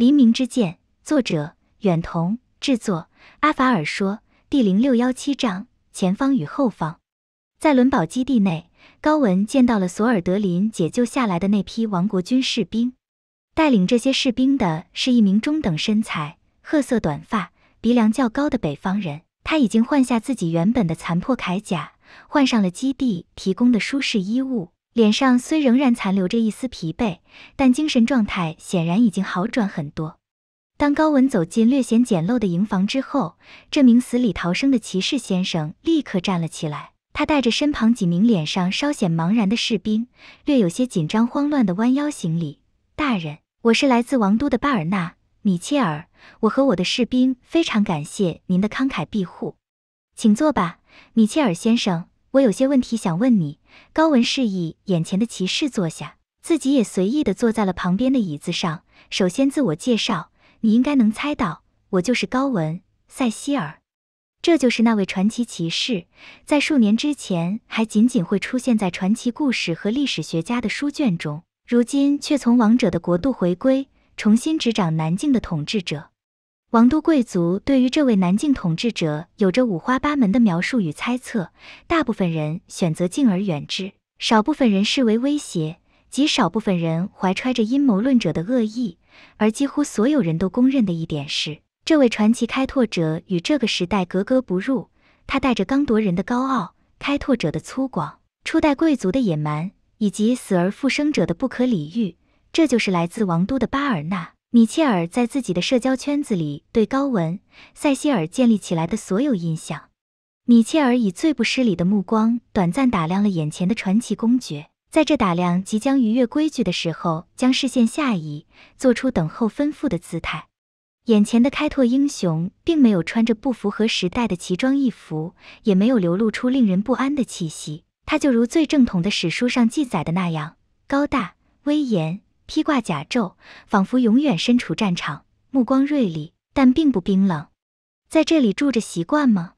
《黎明之剑》作者远瞳制作，阿法尔说第零六幺七章：前方与后方。在伦堡基地内，高文见到了索尔德林解救下来的那批王国军士兵。带领这些士兵的是一名中等身材、褐色短发、鼻梁较高的北方人。他已经换下自己原本的残破铠甲，换上了基地提供的舒适衣物。脸上虽仍然残留着一丝疲惫，但精神状态显然已经好转很多。当高文走进略显简陋的营房之后，这名死里逃生的骑士先生立刻站了起来。他带着身旁几名脸上稍显茫然的士兵，略有些紧张慌乱的弯腰行礼：“大人，我是来自王都的巴尔纳·米切尔，我和我的士兵非常感谢您的慷慨庇护，请坐吧，米切尔先生，我有些问题想问你。”高文示意眼前的骑士坐下，自己也随意的坐在了旁边的椅子上。首先自我介绍，你应该能猜到，我就是高文·塞西尔。这就是那位传奇骑士，在数年之前还仅仅会出现在传奇故事和历史学家的书卷中，如今却从王者的国度回归，重新执掌南境的统治者。王都贵族对于这位南境统治者有着五花八门的描述与猜测，大部分人选择敬而远之，少部分人视为威胁，极少部分人怀揣着阴谋论者的恶意，而几乎所有人都公认的一点是，这位传奇开拓者与这个时代格格不入。他带着刚夺人的高傲，开拓者的粗犷，初代贵族的野蛮，以及死而复生者的不可理喻。这就是来自王都的巴尔纳。米切尔在自己的社交圈子里对高文·塞西尔建立起来的所有印象，米切尔以最不失礼的目光短暂打量了眼前的传奇公爵，在这打量即将逾越规矩的时候，将视线下移，做出等候吩咐的姿态。眼前的开拓英雄并没有穿着不符合时代的奇装异服，也没有流露出令人不安的气息，他就如最正统的史书上记载的那样，高大威严。披挂甲胄，仿佛永远身处战场，目光锐利，但并不冰冷。在这里住着习惯吗？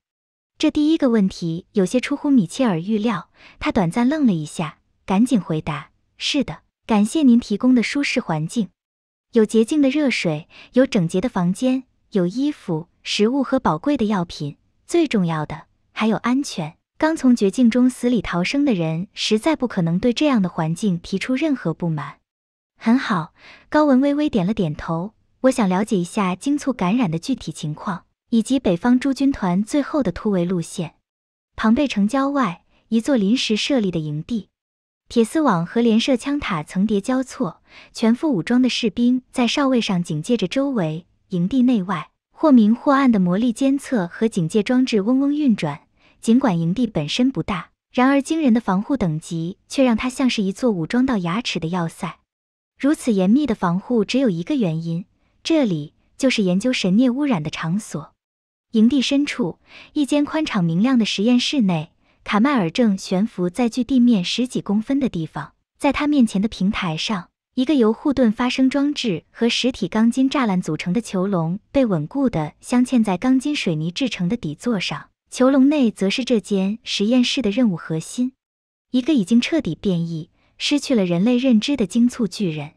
这第一个问题有些出乎米切尔预料，他短暂愣了一下，赶紧回答：“是的，感谢您提供的舒适环境，有洁净的热水，有整洁的房间，有衣服、食物和宝贵的药品，最重要的还有安全。刚从绝境中死里逃生的人，实在不可能对这样的环境提出任何不满。”很好，高文微微点了点头。我想了解一下精促感染的具体情况，以及北方诸军团最后的突围路线。庞贝城郊外，一座临时设立的营地，铁丝网和连射枪塔层叠交错，全副武装的士兵在哨位上警戒着周围。营地内外，或明或暗的魔力监测和警戒装置嗡嗡运转。尽管营地本身不大，然而惊人的防护等级却让它像是一座武装到牙齿的要塞。如此严密的防护只有一个原因，这里就是研究神孽污染的场所。营地深处，一间宽敞明亮的实验室内，卡迈尔正悬浮在距地面十几公分的地方。在他面前的平台上，一个由护盾发生装置和实体钢筋栅栏组成的囚笼被稳固地镶嵌在钢筋水泥制成的底座上。囚笼内，则是这间实验室的任务核心，一个已经彻底变异。失去了人类认知的精簇巨人，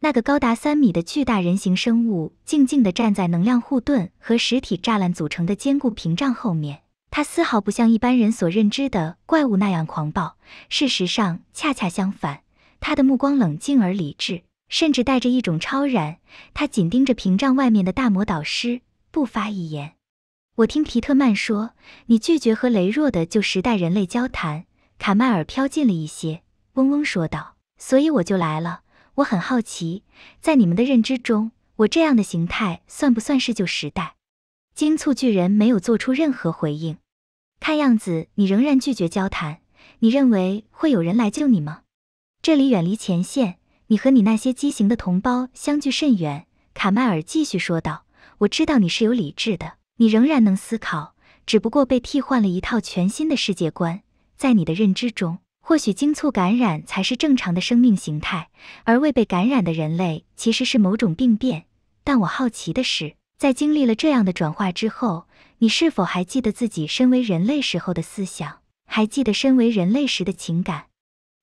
那个高达三米的巨大人形生物静静地站在能量护盾和实体栅栏组成的坚固屏障后面。它丝毫不像一般人所认知的怪物那样狂暴，事实上恰恰相反。他的目光冷静而理智，甚至带着一种超然。他紧盯着屏障外面的大魔导师，不发一言。我听皮特曼说，你拒绝和羸弱的旧时代人类交谈。卡迈尔飘近了一些。嗡嗡说道：“所以我就来了。我很好奇，在你们的认知中，我这样的形态算不算是旧时代？”金促巨人没有做出任何回应。看样子你仍然拒绝交谈。你认为会有人来救你吗？这里远离前线，你和你那些畸形的同胞相距甚远。”卡迈尔继续说道：“我知道你是有理智的，你仍然能思考，只不过被替换了一套全新的世界观。在你的认知中。”或许精促感染才是正常的生命形态，而未被感染的人类其实是某种病变。但我好奇的是，在经历了这样的转化之后，你是否还记得自己身为人类时候的思想？还记得身为人类时的情感？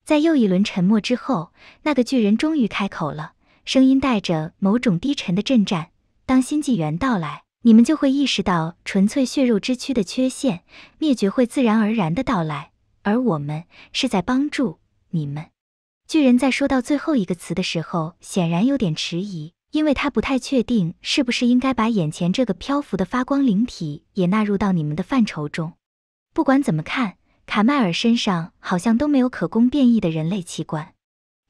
在又一轮沉默之后，那个巨人终于开口了，声音带着某种低沉的震颤。当新纪元到来，你们就会意识到纯粹血肉之躯的缺陷，灭绝会自然而然的到来。而我们是在帮助你们，巨人。在说到最后一个词的时候，显然有点迟疑，因为他不太确定是不是应该把眼前这个漂浮的发光灵体也纳入到你们的范畴中。不管怎么看，卡迈尔身上好像都没有可供变异的人类器官。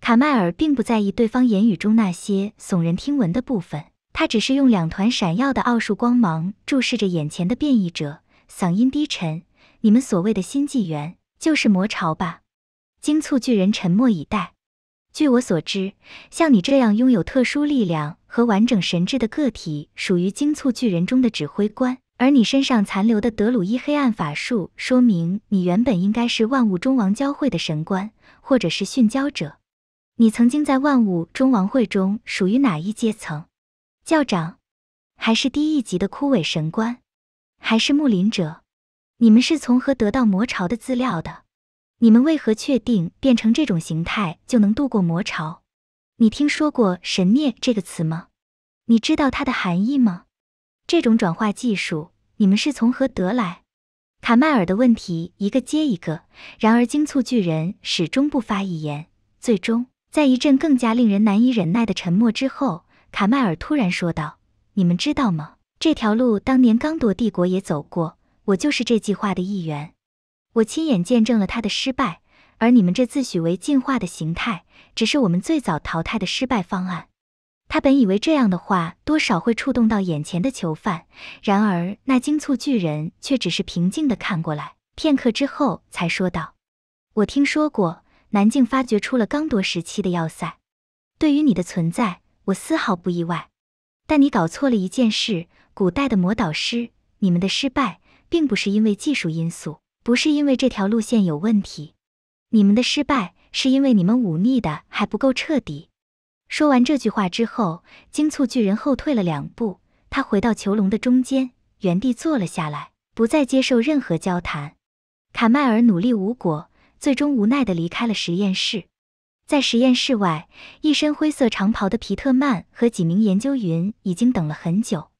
卡迈尔并不在意对方言语中那些耸人听闻的部分，他只是用两团闪耀的奥数光芒注视着眼前的变异者，嗓音低沉：“你们所谓的新纪元。”就是魔潮吧。精簇巨人沉默以待。据我所知，像你这样拥有特殊力量和完整神智的个体，属于精簇巨人中的指挥官。而你身上残留的德鲁伊黑暗法术，说明你原本应该是万物中王教会的神官，或者是训教者。你曾经在万物中王会中属于哪一阶层？教长？还是低一级的枯萎神官？还是木林者？你们是从何得到魔潮的资料的？你们为何确定变成这种形态就能度过魔潮？你听说过“神灭”这个词吗？你知道它的含义吗？这种转化技术你们是从何得来？卡迈尔的问题一个接一个，然而精簇巨人始终不发一言。最终，在一阵更加令人难以忍耐的沉默之后，卡迈尔突然说道：“你们知道吗？这条路当年刚铎帝国也走过。”我就是这计划的一员，我亲眼见证了他的失败，而你们这自诩为进化的形态，只是我们最早淘汰的失败方案。他本以为这样的话多少会触动到眼前的囚犯，然而那惊促巨人却只是平静的看过来，片刻之后才说道：“我听说过南境发掘出了刚铎时期的要塞，对于你的存在，我丝毫不意外。但你搞错了一件事，古代的魔导师，你们的失败。”并不是因为技术因素，不是因为这条路线有问题，你们的失败是因为你们忤逆的还不够彻底。说完这句话之后，惊促巨人后退了两步，他回到囚笼的中间，原地坐了下来，不再接受任何交谈。卡迈尔努力无果，最终无奈地离开了实验室。在实验室外，一身灰色长袍的皮特曼和几名研究员已经等了很久。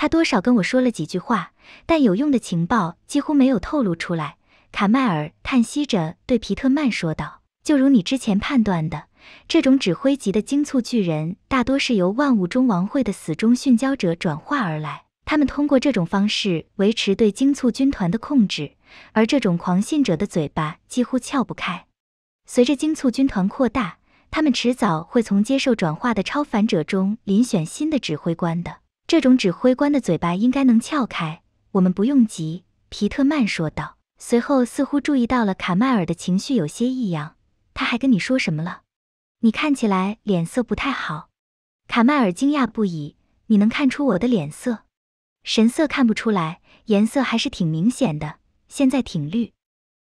他多少跟我说了几句话，但有用的情报几乎没有透露出来。卡迈尔叹息着对皮特曼说道：“就如你之前判断的，这种指挥级的精簇巨人大多是由万物中王会的死忠殉教者转化而来。他们通过这种方式维持对精簇军团的控制，而这种狂信者的嘴巴几乎撬不开。随着精簇军团扩大，他们迟早会从接受转化的超凡者中遴选新的指挥官的。”这种指挥官的嘴巴应该能撬开，我们不用急。”皮特曼说道。随后，似乎注意到了卡迈尔的情绪有些异样，他还跟你说什么了？你看起来脸色不太好。”卡迈尔惊讶不已，“你能看出我的脸色？神色看不出来，颜色还是挺明显的，现在挺绿，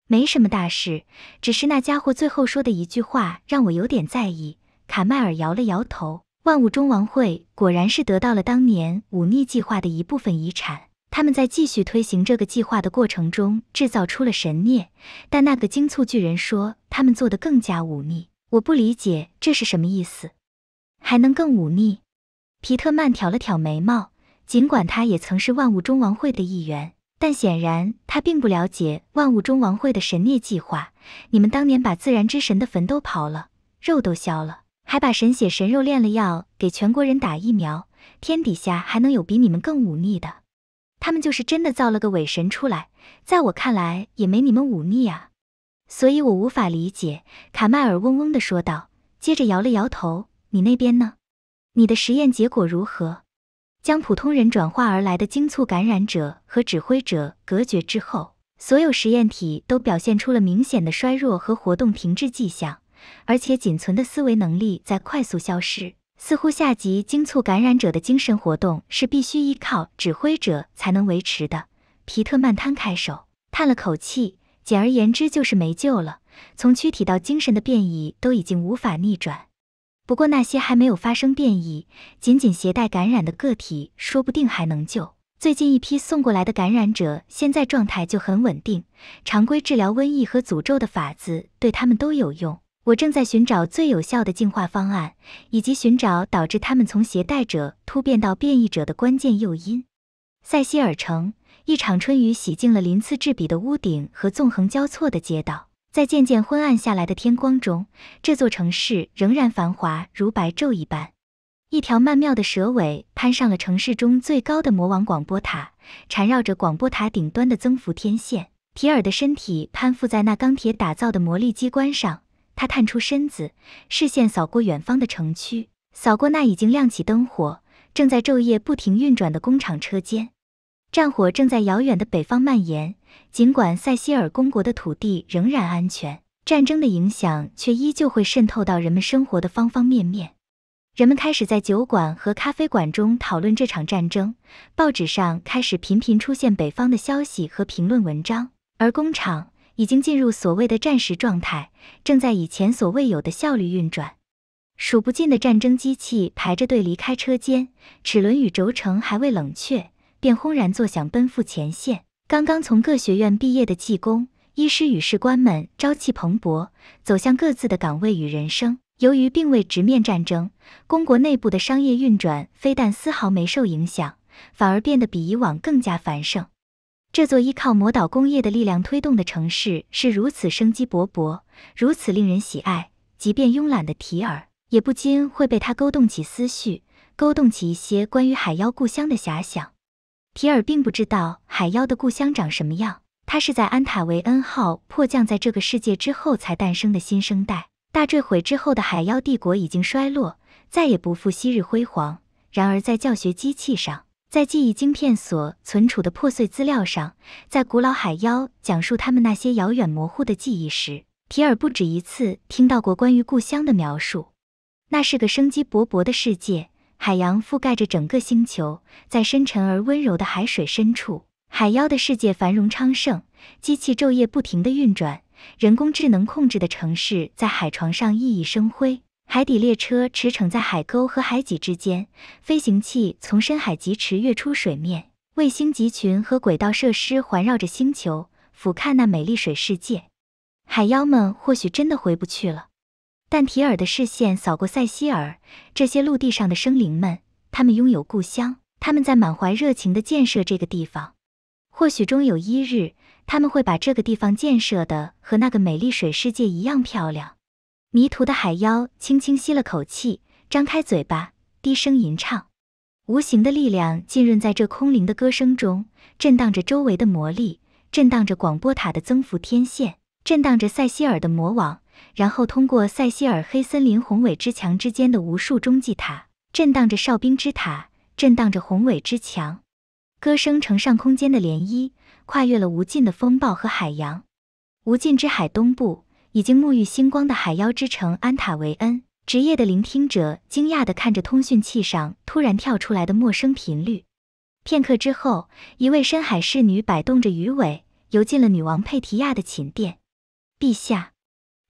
没什么大事。只是那家伙最后说的一句话让我有点在意。”卡迈尔摇了摇头。万物中王会果然是得到了当年忤逆计划的一部分遗产。他们在继续推行这个计划的过程中，制造出了神孽。但那个精促巨人说，他们做的更加忤逆。我不理解这是什么意思，还能更忤逆？皮特曼挑了挑眉毛，尽管他也曾是万物中王会的一员，但显然他并不了解万物中王会的神孽计划。你们当年把自然之神的坟都刨了，肉都削了。还把神血神肉炼了药，给全国人打疫苗。天底下还能有比你们更忤逆的？他们就是真的造了个伪神出来，在我看来也没你们忤逆啊。所以我无法理解。卡迈尔嗡嗡地说道，接着摇了摇头。你那边呢？你的实验结果如何？将普通人转化而来的精促感染者和指挥者隔绝之后，所有实验体都表现出了明显的衰弱和活动停滞迹象。而且仅存的思维能力在快速消失，似乎下级惊促感染者的精神活动是必须依靠指挥者才能维持的。皮特曼摊开手，叹了口气，简而言之就是没救了。从躯体到精神的变异都已经无法逆转。不过那些还没有发生变异，仅仅携带感染的个体说不定还能救。最近一批送过来的感染者现在状态就很稳定，常规治疗瘟疫和诅咒的法子对他们都有用。我正在寻找最有效的净化方案，以及寻找导致他们从携带者突变到变异者的关键诱因。塞西尔城，一场春雨洗净了鳞次栉比的屋顶和纵横交错的街道，在渐渐昏暗下来的天光中，这座城市仍然繁华如白昼一般。一条曼妙的蛇尾攀上了城市中最高的魔王广播塔，缠绕着广播塔顶端的增幅天线。提尔的身体攀附在那钢铁打造的魔力机关上。他探出身子，视线扫过远方的城区，扫过那已经亮起灯火、正在昼夜不停运转的工厂车间。战火正在遥远的北方蔓延，尽管塞西尔公国的土地仍然安全，战争的影响却依旧会渗透到人们生活的方方面面。人们开始在酒馆和咖啡馆中讨论这场战争，报纸上开始频频出现北方的消息和评论文章，而工厂。已经进入所谓的战时状态，正在以前所未有的效率运转。数不尽的战争机器排着队离开车间，齿轮与轴承还未冷却，便轰然作响，奔赴前线。刚刚从各学院毕业的技工、医师与士官们朝气蓬勃，走向各自的岗位与人生。由于并未直面战争，公国内部的商业运转非但丝毫没受影响，反而变得比以往更加繁盛。这座依靠魔导工业的力量推动的城市是如此生机勃勃，如此令人喜爱。即便慵懒的提尔，也不禁会被它勾动起思绪，勾动起一些关于海妖故乡的遐想。提尔并不知道海妖的故乡长什么样，他是在安塔维恩号迫降在这个世界之后才诞生的新生代。大坠毁之后的海妖帝国已经衰落，再也不复昔日辉煌。然而，在教学机器上。在记忆晶片所存储的破碎资料上，在古老海妖讲述他们那些遥远模糊的记忆时，提尔不止一次听到过关于故乡的描述。那是个生机勃勃的世界，海洋覆盖着整个星球，在深沉而温柔的海水深处，海妖的世界繁荣昌盛，机器昼夜不停地运转，人工智能控制的城市在海床上熠熠生辉。海底列车驰骋在海沟和海脊之间，飞行器从深海疾驰跃出水面，卫星集群和轨道设施环绕着星球，俯瞰那美丽水世界。海妖们或许真的回不去了，但提尔的视线扫过塞西尔，这些陆地上的生灵们，他们拥有故乡，他们在满怀热情地建设这个地方。或许终有一日，他们会把这个地方建设的和那个美丽水世界一样漂亮。迷途的海妖轻轻吸了口气，张开嘴巴，低声吟唱。无形的力量浸润在这空灵的歌声中，震荡着周围的魔力，震荡着广播塔的增幅天线，震荡着塞西尔的魔网，然后通过塞西尔黑森林宏伟之墙之间的无数中继塔，震荡着哨兵之塔，震荡着宏伟之墙。歌声乘上空间的涟漪，跨越了无尽的风暴和海洋，无尽之海东部。已经沐浴星光的海妖之城安塔维恩，职业的聆听者惊讶的看着通讯器上突然跳出来的陌生频率。片刻之后，一位深海侍女摆动着鱼尾，游进了女王佩提亚的寝殿。陛下，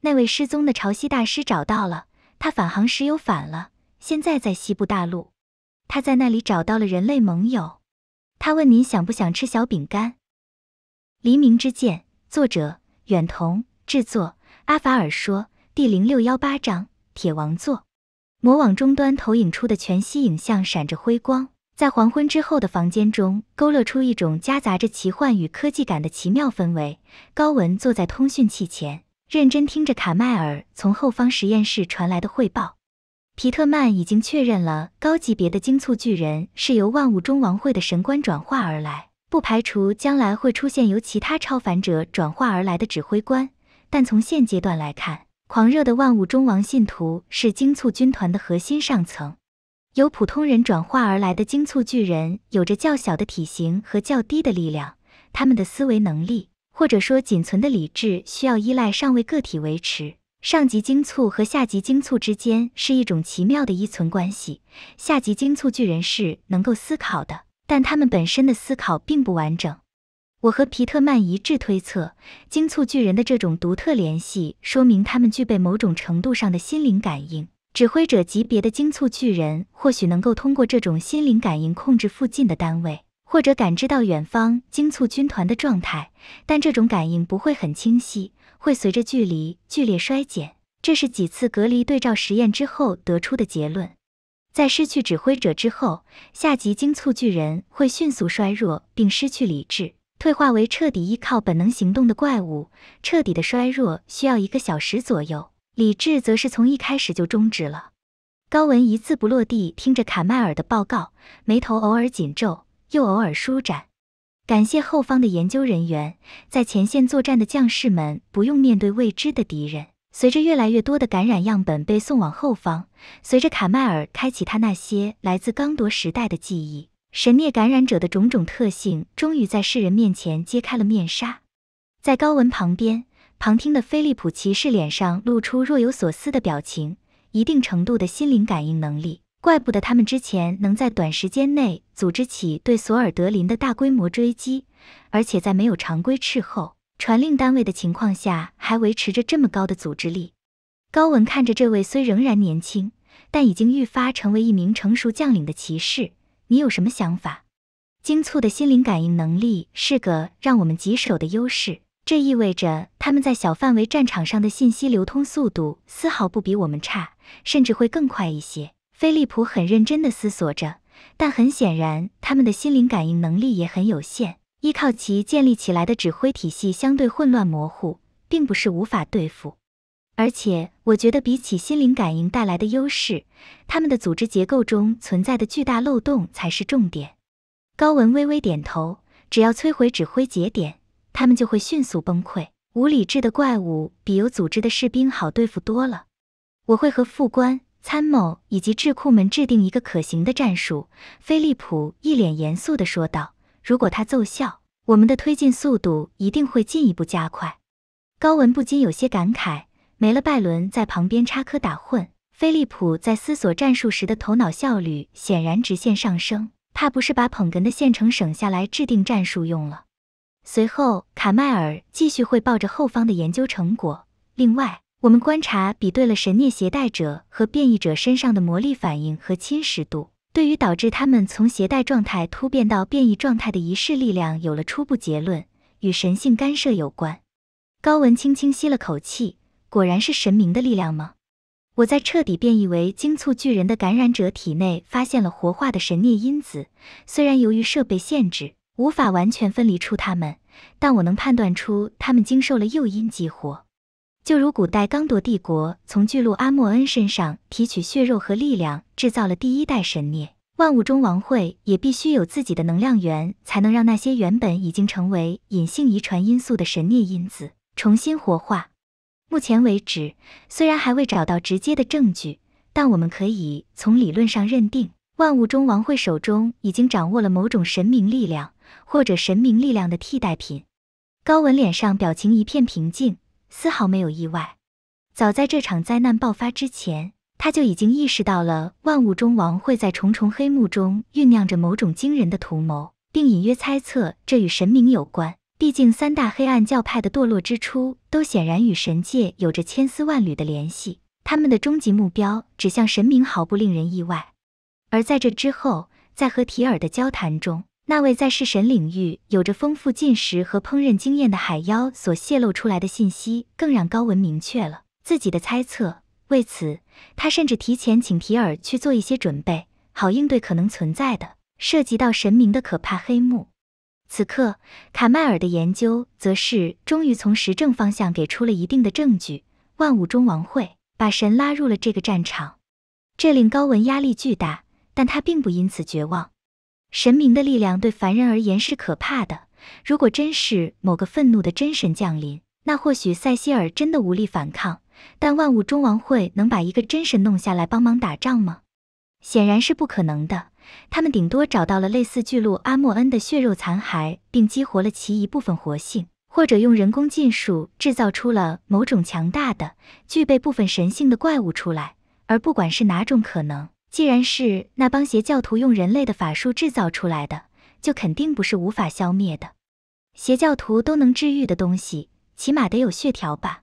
那位失踪的潮汐大师找到了，他返航时又返了，现在在西部大陆。他在那里找到了人类盟友。他问您想不想吃小饼干？《黎明之剑》作者：远瞳，制作。阿法尔说：“第零六幺八章，铁王座，魔网终端投影出的全息影像闪着辉光，在黄昏之后的房间中勾勒出一种夹杂着奇幻与科技感的奇妙氛围。高文坐在通讯器前，认真听着卡迈尔从后方实验室传来的汇报。皮特曼已经确认了高级别的精促巨人是由万物中王会的神官转化而来，不排除将来会出现由其他超凡者转化而来的指挥官。”但从现阶段来看，狂热的万物中王信徒是精簇军团的核心上层。由普通人转化而来的精簇巨人有着较小的体型和较低的力量，他们的思维能力或者说仅存的理智需要依赖上位个体维持。上级精簇和下级精簇之间是一种奇妙的依存关系。下级精簇巨人是能够思考的，但他们本身的思考并不完整。我和皮特曼一致推测，精促巨人的这种独特联系说明他们具备某种程度上的心灵感应。指挥者级别的精促巨人或许能够通过这种心灵感应控制附近的单位，或者感知到远方精促军团的状态，但这种感应不会很清晰，会随着距离剧烈衰减。这是几次隔离对照实验之后得出的结论。在失去指挥者之后，下级精促巨人会迅速衰弱并失去理智。退化为彻底依靠本能行动的怪物，彻底的衰弱需要一个小时左右。理智则是从一开始就终止了。高文一字不落地听着卡迈尔的报告，眉头偶尔紧皱，又偶尔舒展。感谢后方的研究人员，在前线作战的将士们不用面对未知的敌人。随着越来越多的感染样本被送往后方，随着卡迈尔开启他那些来自刚铎时代的记忆。神灭感染者的种种特性终于在世人面前揭开了面纱。在高文旁边旁听的菲利普骑士脸上露出若有所思的表情。一定程度的心灵感应能力，怪不得他们之前能在短时间内组织起对索尔德林的大规模追击，而且在没有常规斥候传令单位的情况下，还维持着这么高的组织力。高文看着这位虽仍然年轻，但已经愈发成为一名成熟将领的骑士。你有什么想法？精促的心灵感应能力是个让我们棘手的优势，这意味着他们在小范围战场上的信息流通速度丝毫不比我们差，甚至会更快一些。飞利浦很认真地思索着，但很显然，他们的心灵感应能力也很有限，依靠其建立起来的指挥体系相对混乱模糊，并不是无法对付。而且我觉得，比起心灵感应带来的优势，他们的组织结构中存在的巨大漏洞才是重点。高文微微点头，只要摧毁指挥节点，他们就会迅速崩溃。无理智的怪物比有组织的士兵好对付多了。我会和副官、参谋以及智库们制定一个可行的战术。”菲利普一脸严肃的说道，“如果他奏效，我们的推进速度一定会进一步加快。”高文不禁有些感慨。没了拜伦在旁边插科打诨，菲利普在思索战术时的头脑效率显然直线上升，怕不是把捧哏的现成省下来制定战术用了。随后卡迈尔继续汇报着后方的研究成果。另外，我们观察比对了神念携带者和变异者身上的魔力反应和侵蚀度，对于导致他们从携带状态突变到变异状态的仪式力量有了初步结论，与神性干涉有关。高文轻轻吸了口气。果然是神明的力量吗？我在彻底变异为精促巨人的感染者体内发现了活化的神孽因子，虽然由于设备限制无法完全分离出它们，但我能判断出它们经受了诱因激活。就如古代刚铎帝国从巨鹿阿莫恩身上提取血肉和力量，制造了第一代神孽；万物中王会也必须有自己的能量源，才能让那些原本已经成为隐性遗传因素的神孽因子重新活化。目前为止，虽然还未找到直接的证据，但我们可以从理论上认定，万物中王会手中已经掌握了某种神明力量，或者神明力量的替代品。高文脸上表情一片平静，丝毫没有意外。早在这场灾难爆发之前，他就已经意识到了万物中王会在重重黑幕中酝酿着某种惊人的图谋，并隐约猜测这与神明有关。毕竟，三大黑暗教派的堕落之初，都显然与神界有着千丝万缕的联系。他们的终极目标指向神明，毫不令人意外。而在这之后，在和提尔的交谈中，那位在弑神领域有着丰富进食和烹饪经验的海妖所泄露出来的信息，更让高文明确了自己的猜测。为此，他甚至提前请提尔去做一些准备，好应对可能存在的涉及到神明的可怕黑幕。此刻，卡迈尔的研究则是终于从实证方向给出了一定的证据。万物中王会把神拉入了这个战场，这令高文压力巨大，但他并不因此绝望。神明的力量对凡人而言是可怕的。如果真是某个愤怒的真神降临，那或许塞西尔真的无力反抗。但万物中王会能把一个真神弄下来帮忙打仗吗？显然是不可能的。他们顶多找到了类似巨鹿阿莫恩的血肉残骸，并激活了其一部分活性，或者用人工禁术制造出了某种强大的、具备部分神性的怪物出来。而不管是哪种可能，既然是那帮邪教徒用人类的法术制造出来的，就肯定不是无法消灭的。邪教徒都能治愈的东西，起码得有血条吧。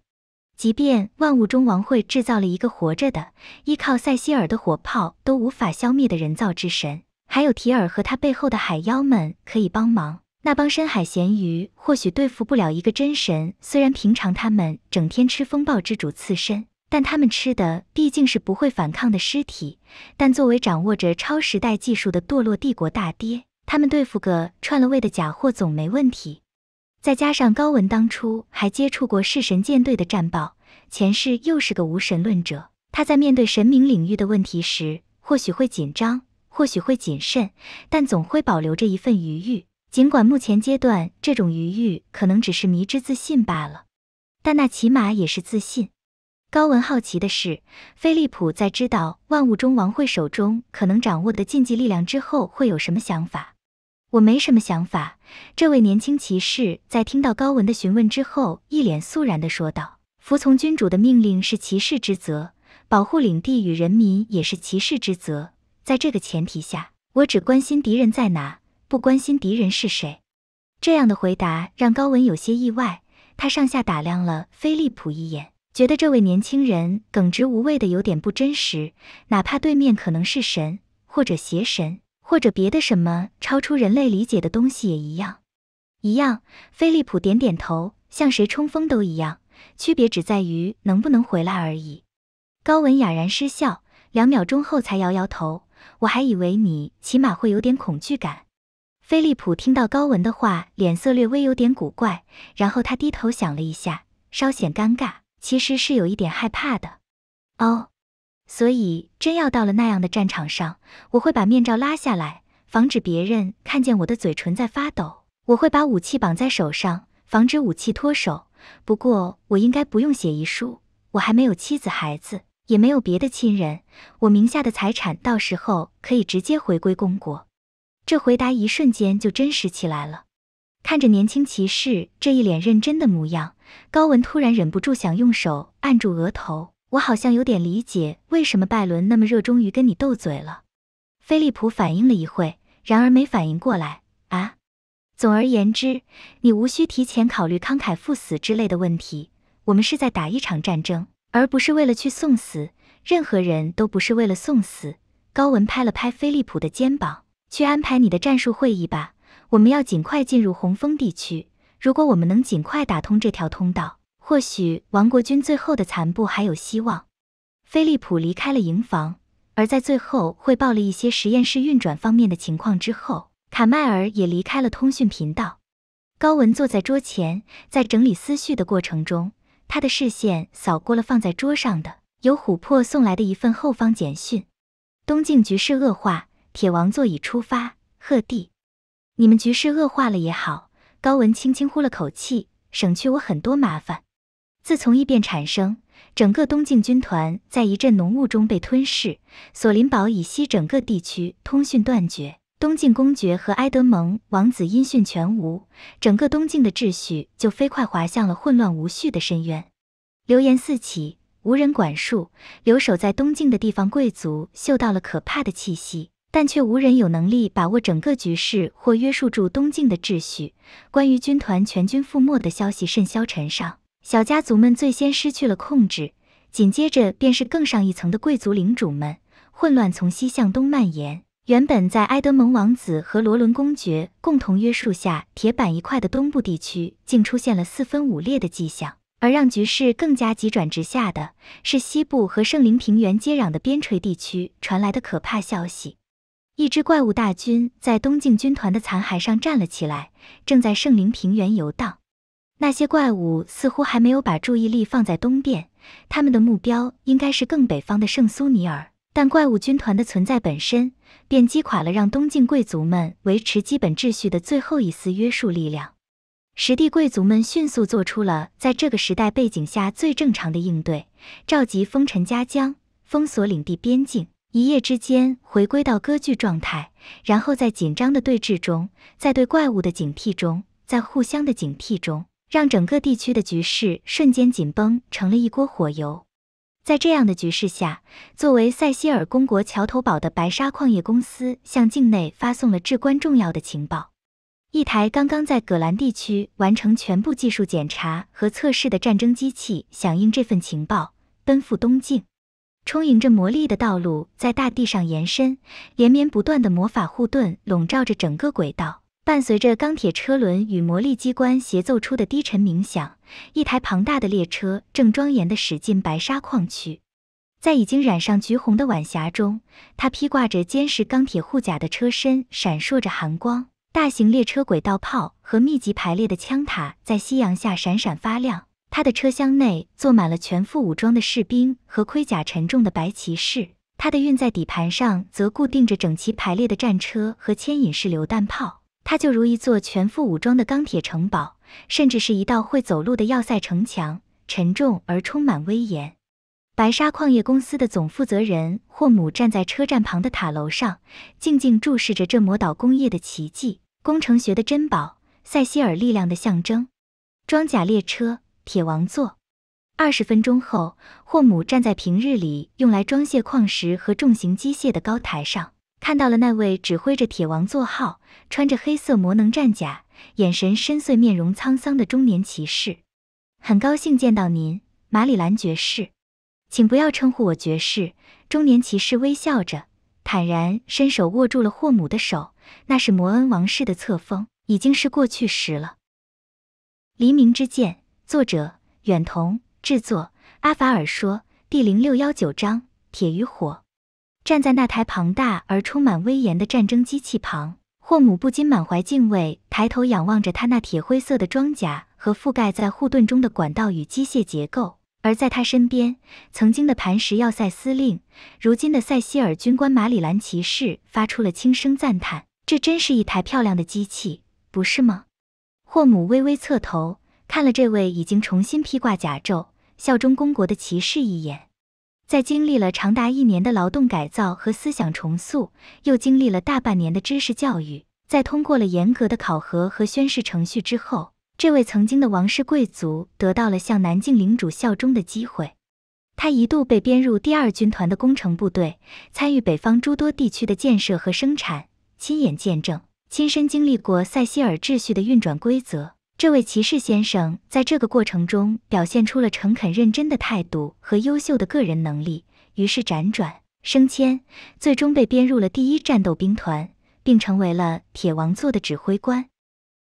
即便万物中王会制造了一个活着的、依靠塞西尔的火炮都无法消灭的人造之神，还有提尔和他背后的海妖们可以帮忙。那帮深海咸鱼或许对付不了一个真神，虽然平常他们整天吃风暴之主刺身，但他们吃的毕竟是不会反抗的尸体。但作为掌握着超时代技术的堕落帝国大爹，他们对付个串了味的假货总没问题。再加上高文当初还接触过弑神舰队的战报，前世又是个无神论者，他在面对神明领域的问题时，或许会紧张，或许会谨慎，但总会保留着一份余欲。尽管目前阶段这种余欲可能只是迷之自信罢了，但那起码也是自信。高文好奇的是，菲利普在知道万物中王会手中可能掌握的禁忌力量之后，会有什么想法？我没什么想法。这位年轻骑士在听到高文的询问之后，一脸肃然地说道：“服从君主的命令是骑士之责，保护领地与人民也是骑士之责。在这个前提下，我只关心敌人在哪，不关心敌人是谁。”这样的回答让高文有些意外。他上下打量了菲利普一眼，觉得这位年轻人耿直无畏的有点不真实，哪怕对面可能是神或者邪神。或者别的什么超出人类理解的东西也一样，一样。菲利普点点头，向谁冲锋都一样，区别只在于能不能回来而已。高文哑然失笑，两秒钟后才摇摇头。我还以为你起码会有点恐惧感。菲利普听到高文的话，脸色略微有点古怪，然后他低头想了一下，稍显尴尬。其实是有一点害怕的。哦。所以，真要到了那样的战场上，我会把面罩拉下来，防止别人看见我的嘴唇在发抖。我会把武器绑在手上，防止武器脱手。不过，我应该不用写遗书，我还没有妻子、孩子，也没有别的亲人。我名下的财产到时候可以直接回归公国。这回答一瞬间就真实起来了。看着年轻骑士这一脸认真的模样，高文突然忍不住想用手按住额头。我好像有点理解为什么拜伦那么热衷于跟你斗嘴了。菲利普反应了一会，然而没反应过来啊。总而言之，你无需提前考虑慷慨赴死之类的问题。我们是在打一场战争，而不是为了去送死。任何人都不是为了送死。高文拍了拍菲利普的肩膀，去安排你的战术会议吧。我们要尽快进入红峰地区。如果我们能尽快打通这条通道。或许王国军最后的残部还有希望。菲利普离开了营房，而在最后汇报了一些实验室运转方面的情况之后，卡迈尔也离开了通讯频道。高文坐在桌前，在整理思绪的过程中，他的视线扫过了放在桌上的由琥珀送来的一份后方简讯：东境局势恶化，铁王座已出发。贺帝。你们局势恶化了也好。高文轻轻呼了口气，省去我很多麻烦。自从异变产生，整个东境军团在一阵浓雾中被吞噬，索林堡以西整个地区通讯断绝，东境公爵和埃德蒙王子音讯全无，整个东境的秩序就飞快滑向了混乱无序的深渊，流言四起，无人管束。留守在东境的地方贵族嗅到了可怕的气息，但却无人有能力把握整个局势或约束住东境的秩序。关于军团全军覆没的消息甚嚣尘上。小家族们最先失去了控制，紧接着便是更上一层的贵族领主们。混乱从西向东蔓延，原本在埃德蒙王子和罗伦公爵共同约束下铁板一块的东部地区，竟出现了四分五裂的迹象。而让局势更加急转直下的是，西部和圣灵平原接壤的边陲地区传来的可怕消息：一支怪物大军在东境军团的残骸上站了起来，正在圣灵平原游荡。那些怪物似乎还没有把注意力放在东边，他们的目标应该是更北方的圣苏尼尔。但怪物军团的存在本身便击垮了让东晋贵族们维持基本秩序的最后一丝约束力量。实地贵族们迅速做出了在这个时代背景下最正常的应对：召集风尘家将，封锁领地边境，一夜之间回归到割据状态。然后在紧张的对峙中，在对怪物的警惕中，在互相的警惕中。让整个地区的局势瞬间紧绷成了一锅火油。在这样的局势下，作为塞西尔公国桥头堡的白沙矿业公司向境内发送了至关重要的情报。一台刚刚在葛兰地区完成全部技术检查和测试的战争机器，响应这份情报，奔赴东境。充盈着魔力的道路在大地上延伸，连绵不断的魔法护盾笼罩着整个轨道。伴随着钢铁车轮与魔力机关协奏出的低沉鸣响，一台庞大的列车正庄严地驶进白沙矿区。在已经染上橘红的晚霞中，它披挂着坚实钢铁护甲的车身闪烁着寒光，大型列车轨道炮和密集排列的枪塔在夕阳下闪闪发亮。它的车厢内坐满了全副武装的士兵和盔甲沉重的白骑士，它的运载底盘上则固定着整齐排列的战车和牵引式榴弹炮。它就如一座全副武装的钢铁城堡，甚至是一道会走路的要塞城墙，沉重而充满威严。白沙矿业公司的总负责人霍姆站在车站旁的塔楼上，静静注视着这魔岛工业的奇迹、工程学的珍宝、塞西尔力量的象征——装甲列车、铁王座。二十分钟后，霍姆站在平日里用来装卸矿石和重型机械的高台上。看到了那位指挥着铁王座号、穿着黑色魔能战甲、眼神深邃、面容沧桑的中年骑士，很高兴见到您，马里兰爵士。请不要称呼我爵士。中年骑士微笑着，坦然伸手握住了霍姆的手。那是摩恩王室的册封，已经是过去时了。《黎明之剑》作者：远瞳，制作：阿法尔说，第零六幺九章：铁与火。站在那台庞大而充满威严的战争机器旁，霍姆不禁满怀敬畏，抬头仰望着他那铁灰色的装甲和覆盖在护盾中的管道与机械结构。而在他身边，曾经的磐石要塞司令，如今的塞西尔军官马里兰骑士发出了轻声赞叹：“这真是一台漂亮的机器，不是吗？”霍姆微微侧头看了这位已经重新披挂甲胄、效忠公国的骑士一眼。在经历了长达一年的劳动改造和思想重塑，又经历了大半年的知识教育，在通过了严格的考核和宣誓程序之后，这位曾经的王室贵族得到了向南境领主效忠的机会。他一度被编入第二军团的工程部队，参与北方诸多地区的建设和生产，亲眼见证、亲身经历过塞西尔秩序的运转规则。这位骑士先生在这个过程中表现出了诚恳认真的态度和优秀的个人能力，于是辗转升迁，最终被编入了第一战斗兵团，并成为了铁王座的指挥官。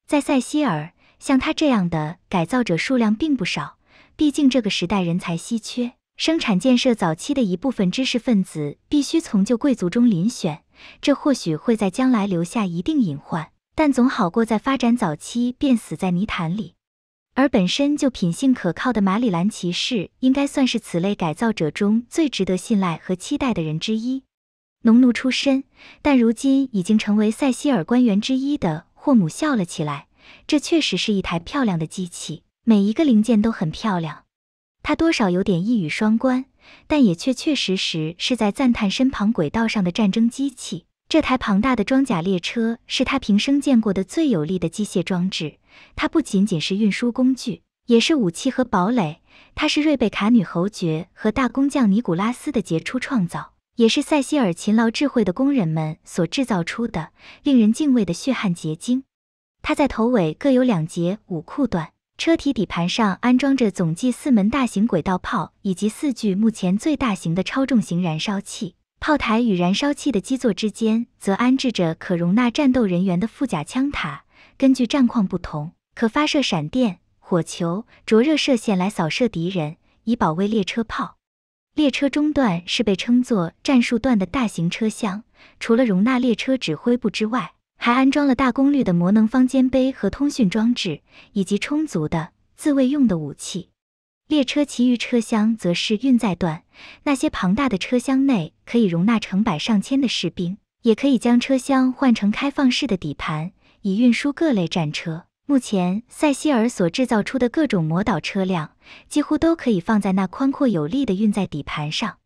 在塞西尔，像他这样的改造者数量并不少，毕竟这个时代人才稀缺。生产建设早期的一部分知识分子必须从旧贵族中遴选，这或许会在将来留下一定隐患。但总好过在发展早期便死在泥潭里，而本身就品性可靠的马里兰骑士应该算是此类改造者中最值得信赖和期待的人之一。农奴出身，但如今已经成为塞西尔官员之一的霍姆笑了起来。这确实是一台漂亮的机器，每一个零件都很漂亮。他多少有点一语双关，但也确确实实是在赞叹身旁轨道上的战争机器。这台庞大的装甲列车是他平生见过的最有力的机械装置。它不仅仅是运输工具，也是武器和堡垒。它是瑞贝卡女侯爵和大工匠尼古拉斯的杰出创造，也是塞西尔勤劳智慧的工人们所制造出的令人敬畏的血汗结晶。它在头尾各有两节五库段，车体底盘上安装着总计四门大型轨道炮以及四具目前最大型的超重型燃烧器。炮台与燃烧器的基座之间，则安置着可容纳战斗人员的副甲枪塔。根据战况不同，可发射闪电、火球、灼热射线来扫射敌人，以保卫列车炮。列车中段是被称作战术段的大型车厢，除了容纳列车指挥部之外，还安装了大功率的魔能方尖碑和通讯装置，以及充足的自卫用的武器。列车其余车厢则是运载段，那些庞大的车厢内可以容纳成百上千的士兵，也可以将车厢换成开放式的底盘，以运输各类战车。目前，塞西尔所制造出的各种魔导车辆，几乎都可以放在那宽阔有力的运载底盘上。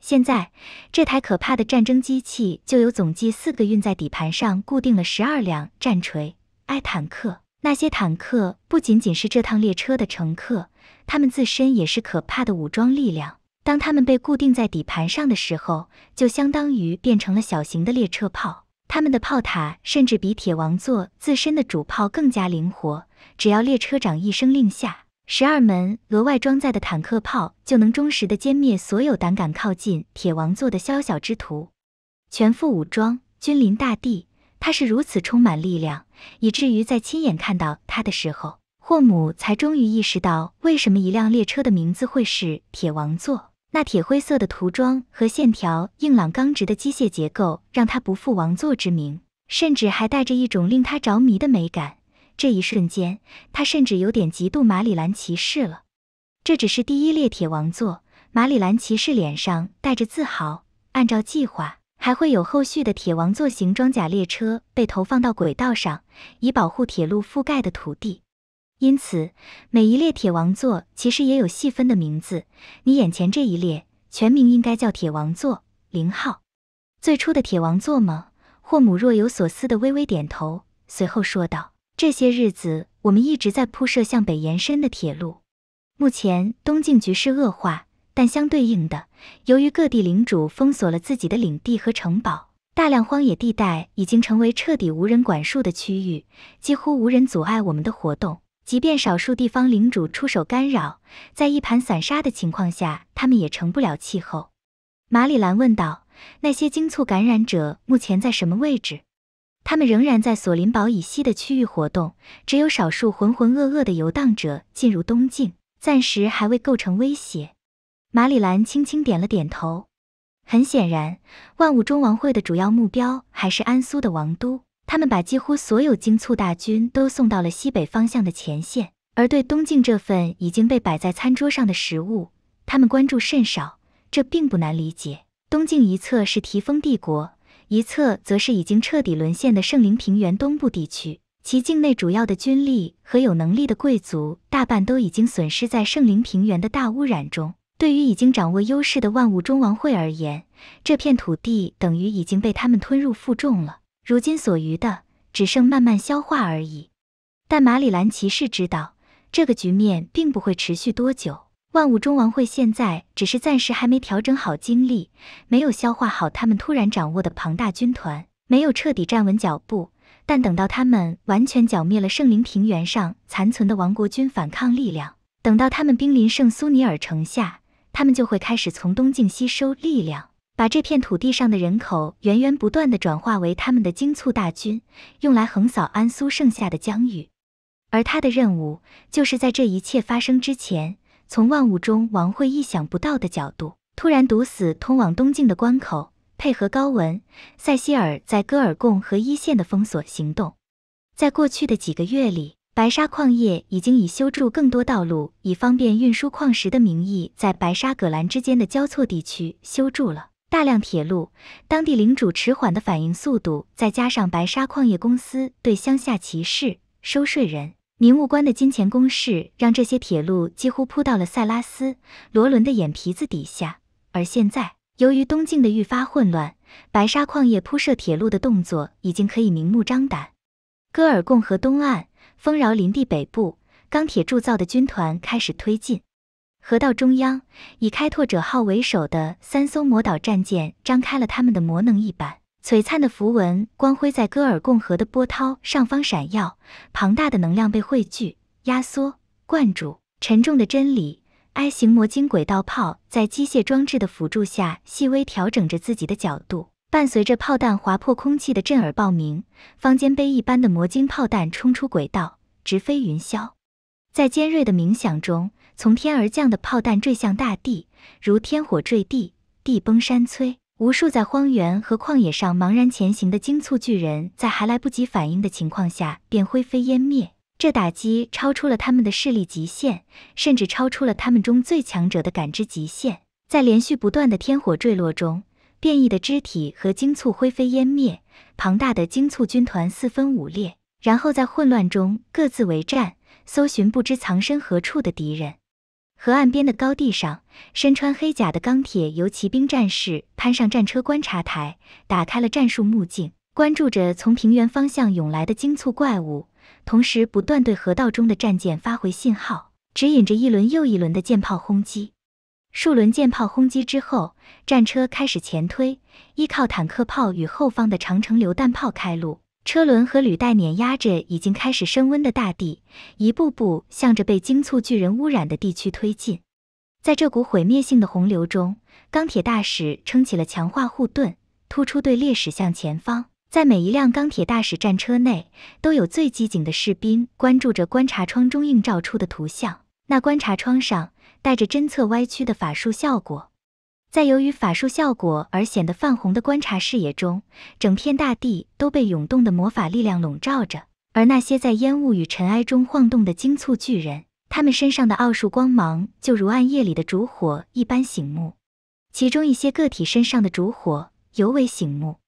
现在，这台可怕的战争机器就有总计四个运载底盘上固定了十二辆战锤爱坦克。那些坦克不仅仅是这趟列车的乘客。他们自身也是可怕的武装力量。当他们被固定在底盘上的时候，就相当于变成了小型的列车炮。他们的炮塔甚至比铁王座自身的主炮更加灵活。只要列车长一声令下，十二门额外装载的坦克炮就能忠实地歼灭所有胆敢靠近铁王座的宵小之徒。全副武装，君临大地，它是如此充满力量，以至于在亲眼看到它的时候。霍姆才终于意识到，为什么一辆列车的名字会是“铁王座”。那铁灰色的涂装和线条硬朗刚直的机械结构，让他不负王座之名，甚至还带着一种令他着迷的美感。这一瞬间，他甚至有点嫉妒马里兰骑士了。这只是第一列铁王座。马里兰骑士脸上带着自豪。按照计划，还会有后续的铁王座型装甲列车被投放到轨道上，以保护铁路覆盖的土地。因此，每一列铁王座其实也有细分的名字。你眼前这一列，全名应该叫铁王座零号。最初的铁王座吗？霍姆若有所思的微微点头，随后说道：“这些日子，我们一直在铺设向北延伸的铁路。目前东境局势恶化，但相对应的，由于各地领主封锁了自己的领地和城堡，大量荒野地带已经成为彻底无人管束的区域，几乎无人阻碍我们的活动。”即便少数地方领主出手干扰，在一盘散沙的情况下，他们也成不了气候。马里兰问道：“那些精促感染者目前在什么位置？”“他们仍然在索林堡以西的区域活动，只有少数浑浑噩噩的游荡者进入东境，暂时还未构成威胁。”马里兰轻轻点了点头。很显然，万物中王会的主要目标还是安苏的王都。他们把几乎所有精卒大军都送到了西北方向的前线，而对东境这份已经被摆在餐桌上的食物，他们关注甚少。这并不难理解。东境一侧是提丰帝国，一侧则是已经彻底沦陷的圣灵平原东部地区，其境内主要的军力和有能力的贵族大半都已经损失在圣灵平原的大污染中。对于已经掌握优势的万物中王会而言，这片土地等于已经被他们吞入腹中了。如今所余的只剩慢慢消化而已，但马里兰骑士知道，这个局面并不会持续多久。万物中王会现在只是暂时还没调整好精力，没有消化好他们突然掌握的庞大军团，没有彻底站稳脚步。但等到他们完全剿灭了圣灵平原上残存的王国军反抗力量，等到他们兵临圣苏尼尔城下，他们就会开始从东境吸收力量。把这片土地上的人口源源不断地转化为他们的精卒大军，用来横扫安苏剩下的疆域。而他的任务就是在这一切发生之前，从万物中王会意想不到的角度，突然堵死通往东境的关口，配合高文、塞西尔在戈尔贡和一线的封锁行动。在过去的几个月里，白沙矿业已经以修筑更多道路，以方便运输矿石的名义，在白沙、葛兰之间的交错地区修筑了。大量铁路，当地领主迟缓的反应速度，再加上白沙矿业公司对乡下骑士、收税人、民务官的金钱攻势，让这些铁路几乎铺到了塞拉斯·罗伦的眼皮子底下。而现在，由于东境的愈发混乱，白沙矿业铺设铁路的动作已经可以明目张胆。戈尔贡河东岸，丰饶林地北部，钢铁铸造的军团开始推进。河道中央，以开拓者号为首的三艘魔导战舰张开了他们的魔能翼板，璀璨的符文光辉在戈尔共和的波涛上方闪耀。庞大的能量被汇聚、压缩、灌注，沉重的真理 I 型魔晶轨道炮在机械装置的辅助下，细微调整着自己的角度。伴随着炮弹划破空气的震耳爆鸣，方尖碑一般的魔晶炮弹冲出轨道，直飞云霄，在尖锐的鸣响中。从天而降的炮弹坠向大地，如天火坠地，地崩山摧。无数在荒原和旷野上茫然前行的精簇巨人，在还来不及反应的情况下，便灰飞烟灭。这打击超出了他们的视力极限，甚至超出了他们中最强者的感知极限。在连续不断的天火坠落中，变异的肢体和精簇灰飞烟灭，庞大的精簇军团四分五裂，然后在混乱中各自为战，搜寻不知藏身何处的敌人。河岸边的高地上，身穿黑甲的钢铁游骑兵战士攀上战车观察台，打开了战术目镜，关注着从平原方向涌来的惊簇怪物，同时不断对河道中的战舰发回信号，指引着一轮又一轮的舰炮轰击。数轮舰炮轰击之后，战车开始前推，依靠坦克炮与后方的长城榴弹炮开路。车轮和履带碾压着已经开始升温的大地，一步步向着被惊促巨人污染的地区推进。在这股毁灭性的洪流中，钢铁大使撑起了强化护盾，突出队列驶向前方。在每一辆钢铁大使战车内，都有最机警的士兵关注着观察窗中映照出的图像。那观察窗上带着侦测歪曲的法术效果。在由于法术效果而显得泛红的观察视野中，整片大地都被涌动的魔法力量笼罩着。而那些在烟雾与尘埃中晃动的精簇巨人，他们身上的奥数光芒就如暗夜里的烛火一般醒目。其中一些个体身上的烛火尤为醒目。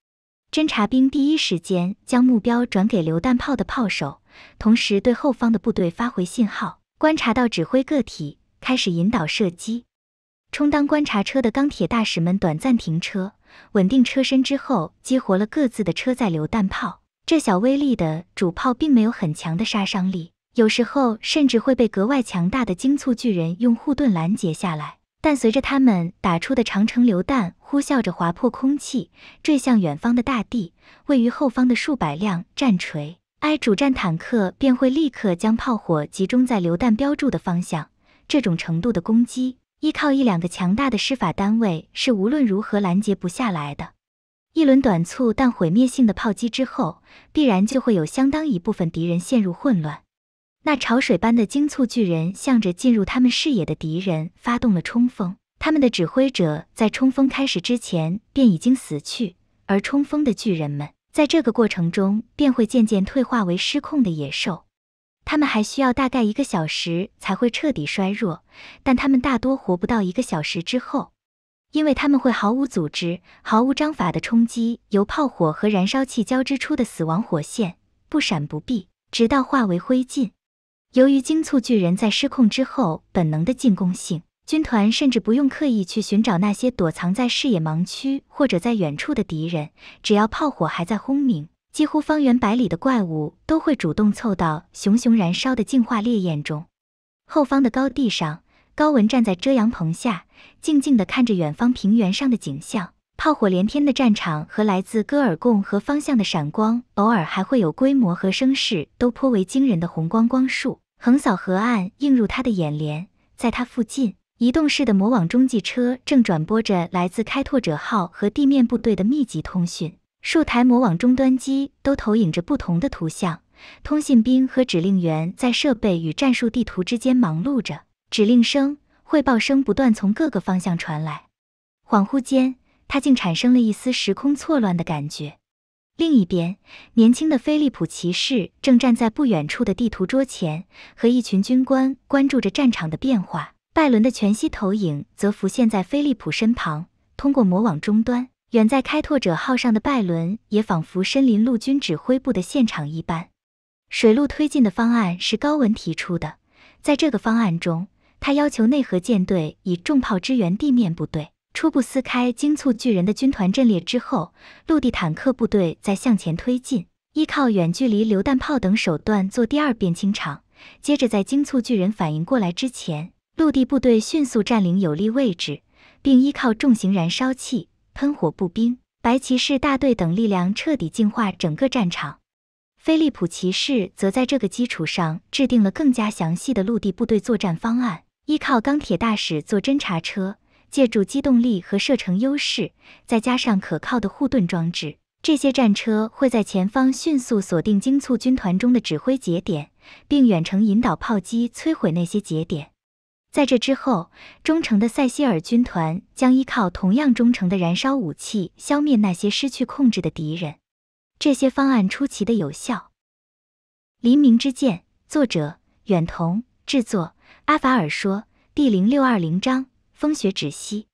侦察兵第一时间将目标转给榴弹炮的炮手，同时对后方的部队发回信号，观察到指挥个体开始引导射击。充当观察车的钢铁大使们短暂停车，稳定车身之后，激活了各自的车载榴弹炮。这小威力的主炮并没有很强的杀伤力，有时候甚至会被格外强大的精簇巨人用护盾拦截下来。但随着他们打出的长城榴弹呼啸着划破空气，坠向远方的大地，位于后方的数百辆战锤 I 主战坦克便会立刻将炮火集中在榴弹标注的方向。这种程度的攻击。依靠一两个强大的施法单位是无论如何拦截不下来的。一轮短促但毁灭性的炮击之后，必然就会有相当一部分敌人陷入混乱。那潮水般的惊促巨人向着进入他们视野的敌人发动了冲锋。他们的指挥者在冲锋开始之前便已经死去，而冲锋的巨人们在这个过程中便会渐渐退化为失控的野兽。他们还需要大概一个小时才会彻底衰弱，但他们大多活不到一个小时之后，因为他们会毫无组织、毫无章法地冲击由炮火和燃烧器交织出的死亡火线，不闪不避，直到化为灰烬。由于精促巨人在失控之后本能的进攻性，军团甚至不用刻意去寻找那些躲藏在视野盲区或者在远处的敌人，只要炮火还在轰鸣。几乎方圆百里的怪物都会主动凑到熊熊燃烧的净化烈焰中。后方的高地上，高文站在遮阳棚下，静静地看着远方平原上的景象。炮火连天的战场和来自戈尔贡河方向的闪光，偶尔还会有规模和声势都颇为惊人的红光光束横扫河岸，映入他的眼帘。在他附近，移动式的魔网中继车正转播着来自开拓者号和地面部队的密集通讯。数台魔网终端机都投影着不同的图像，通信兵和指令员在设备与战术地图之间忙碌着，指令声、汇报声不断从各个方向传来。恍惚间，他竟产生了一丝时空错乱的感觉。另一边，年轻的菲利普骑士正站在不远处的地图桌前，和一群军官关注着战场的变化。拜伦的全息投影则浮现在菲利普身旁，通过魔网终端。远在开拓者号上的拜伦也仿佛身临陆军指挥部的现场一般。水陆推进的方案是高文提出的，在这个方案中，他要求内河舰队以重炮支援地面部队，初步撕开精促巨人的军团阵列之后，陆地坦克部队再向前推进，依靠远距离榴弹炮等手段做第二遍清场，接着在精促巨人反应过来之前，陆地部队迅速占领有利位置，并依靠重型燃烧器。喷火步兵、白骑士大队等力量彻底净化整个战场。菲利普骑士则在这个基础上制定了更加详细的陆地部队作战方案。依靠钢铁大使做侦察车，借助机动力和射程优势，再加上可靠的护盾装置，这些战车会在前方迅速锁定精促军团中的指挥节点，并远程引导炮击摧毁那些节点。在这之后，忠诚的塞西尔军团将依靠同样忠诚的燃烧武器消灭那些失去控制的敌人。这些方案出奇的有效。《黎明之剑》作者：远瞳，制作：阿法尔说。第零六二零章：风雪止息。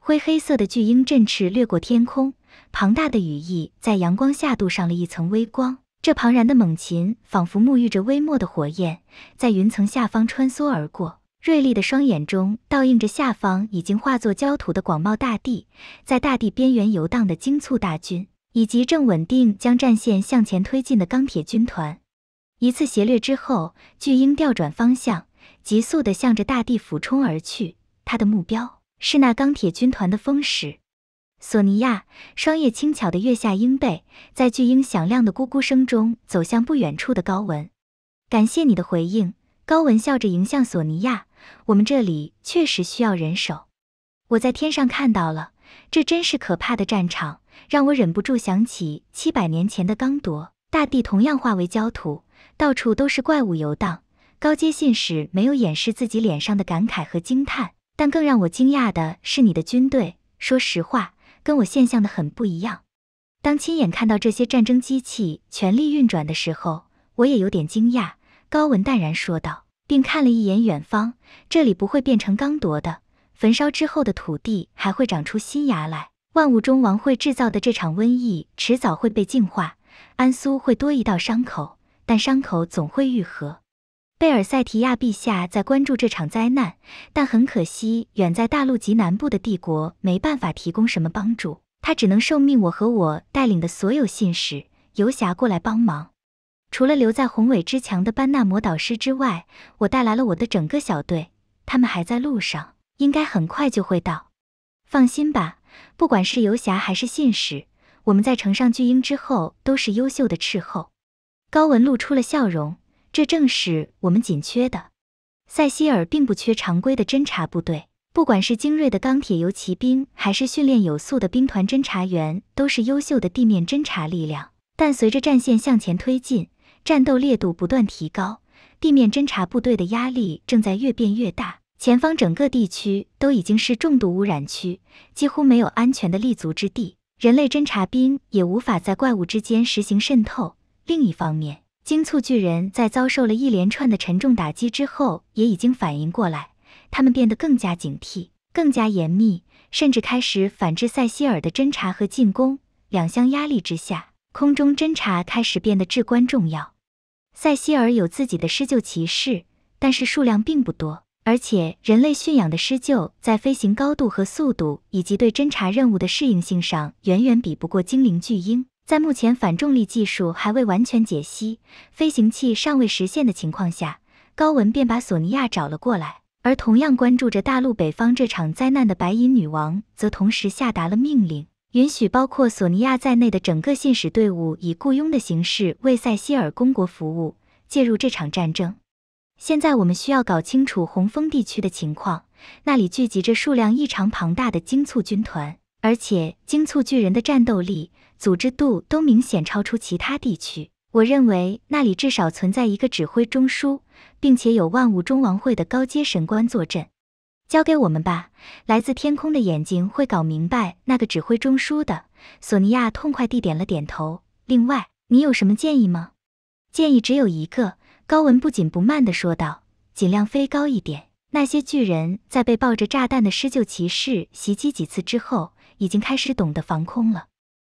灰黑色的巨鹰振翅掠过天空，庞大的羽翼在阳光下镀上了一层微光。这庞然的猛禽仿佛沐浴着微末的火焰，在云层下方穿梭而过。锐利的双眼中倒映着下方已经化作焦土的广袤大地，在大地边缘游荡的精簇大军，以及正稳定将战线向前推进的钢铁军团。一次劫掠之后，巨鹰调转方向，急速地向着大地俯冲而去。它的目标是那钢铁军团的锋矢。索尼娅，双叶轻巧的月下鹰背，在巨鹰响亮的咕咕声中走向不远处的高文。感谢你的回应，高文笑着迎向索尼娅。我们这里确实需要人手。我在天上看到了，这真是可怕的战场，让我忍不住想起七百年前的刚铎，大地同样化为焦土，到处都是怪物游荡。高阶信使没有掩饰自己脸上的感慨和惊叹，但更让我惊讶的是你的军队，说实话，跟我现象的很不一样。当亲眼看到这些战争机器全力运转的时候，我也有点惊讶。高文淡然说道。并看了一眼远方，这里不会变成刚铎的。焚烧之后的土地还会长出新芽来。万物中王会制造的这场瘟疫迟早会被净化。安苏会多一道伤口，但伤口总会愈合。贝尔塞提亚陛下在关注这场灾难，但很可惜，远在大陆极南部的帝国没办法提供什么帮助。他只能受命我和我带领的所有信使、游侠过来帮忙。除了留在宏伟之墙的班纳魔导师之外，我带来了我的整个小队，他们还在路上，应该很快就会到。放心吧，不管是游侠还是信使，我们在乘上巨鹰之后都是优秀的斥候。高文露出了笑容，这正是我们紧缺的。塞西尔并不缺常规的侦察部队，不管是精锐的钢铁游骑兵，还是训练有素的兵团侦察员，都是优秀的地面侦察力量。但随着战线向前推进，战斗烈度不断提高，地面侦察部队的压力正在越变越大。前方整个地区都已经是重度污染区，几乎没有安全的立足之地。人类侦察兵也无法在怪物之间实行渗透。另一方面，精促巨人，在遭受了一连串的沉重打击之后，也已经反应过来，他们变得更加警惕、更加严密，甚至开始反制塞西尔的侦察和进攻。两相压力之下，空中侦察开始变得至关重要。塞西尔有自己的狮鹫骑士，但是数量并不多，而且人类驯养的狮鹫在飞行高度和速度，以及对侦察任务的适应性上，远远比不过精灵巨鹰。在目前反重力技术还未完全解析，飞行器尚未实现的情况下，高文便把索尼娅找了过来。而同样关注着大陆北方这场灾难的白银女王，则同时下达了命令。允许包括索尼亚在内的整个信使队伍以雇佣的形式为塞西尔公国服务，介入这场战争。现在我们需要搞清楚红峰地区的情况，那里聚集着数量异常庞大的精簇军团，而且精簇巨人的战斗力、组织度都明显超出其他地区。我认为那里至少存在一个指挥中枢，并且有万物中王会的高阶神官坐镇。交给我们吧，来自天空的眼睛会搞明白那个指挥中枢的。索尼娅痛快地点了点头。另外，你有什么建议吗？建议只有一个，高文不紧不慢地说道：“尽量飞高一点。那些巨人，在被抱着炸弹的施救骑士袭击几次之后，已经开始懂得防空了。”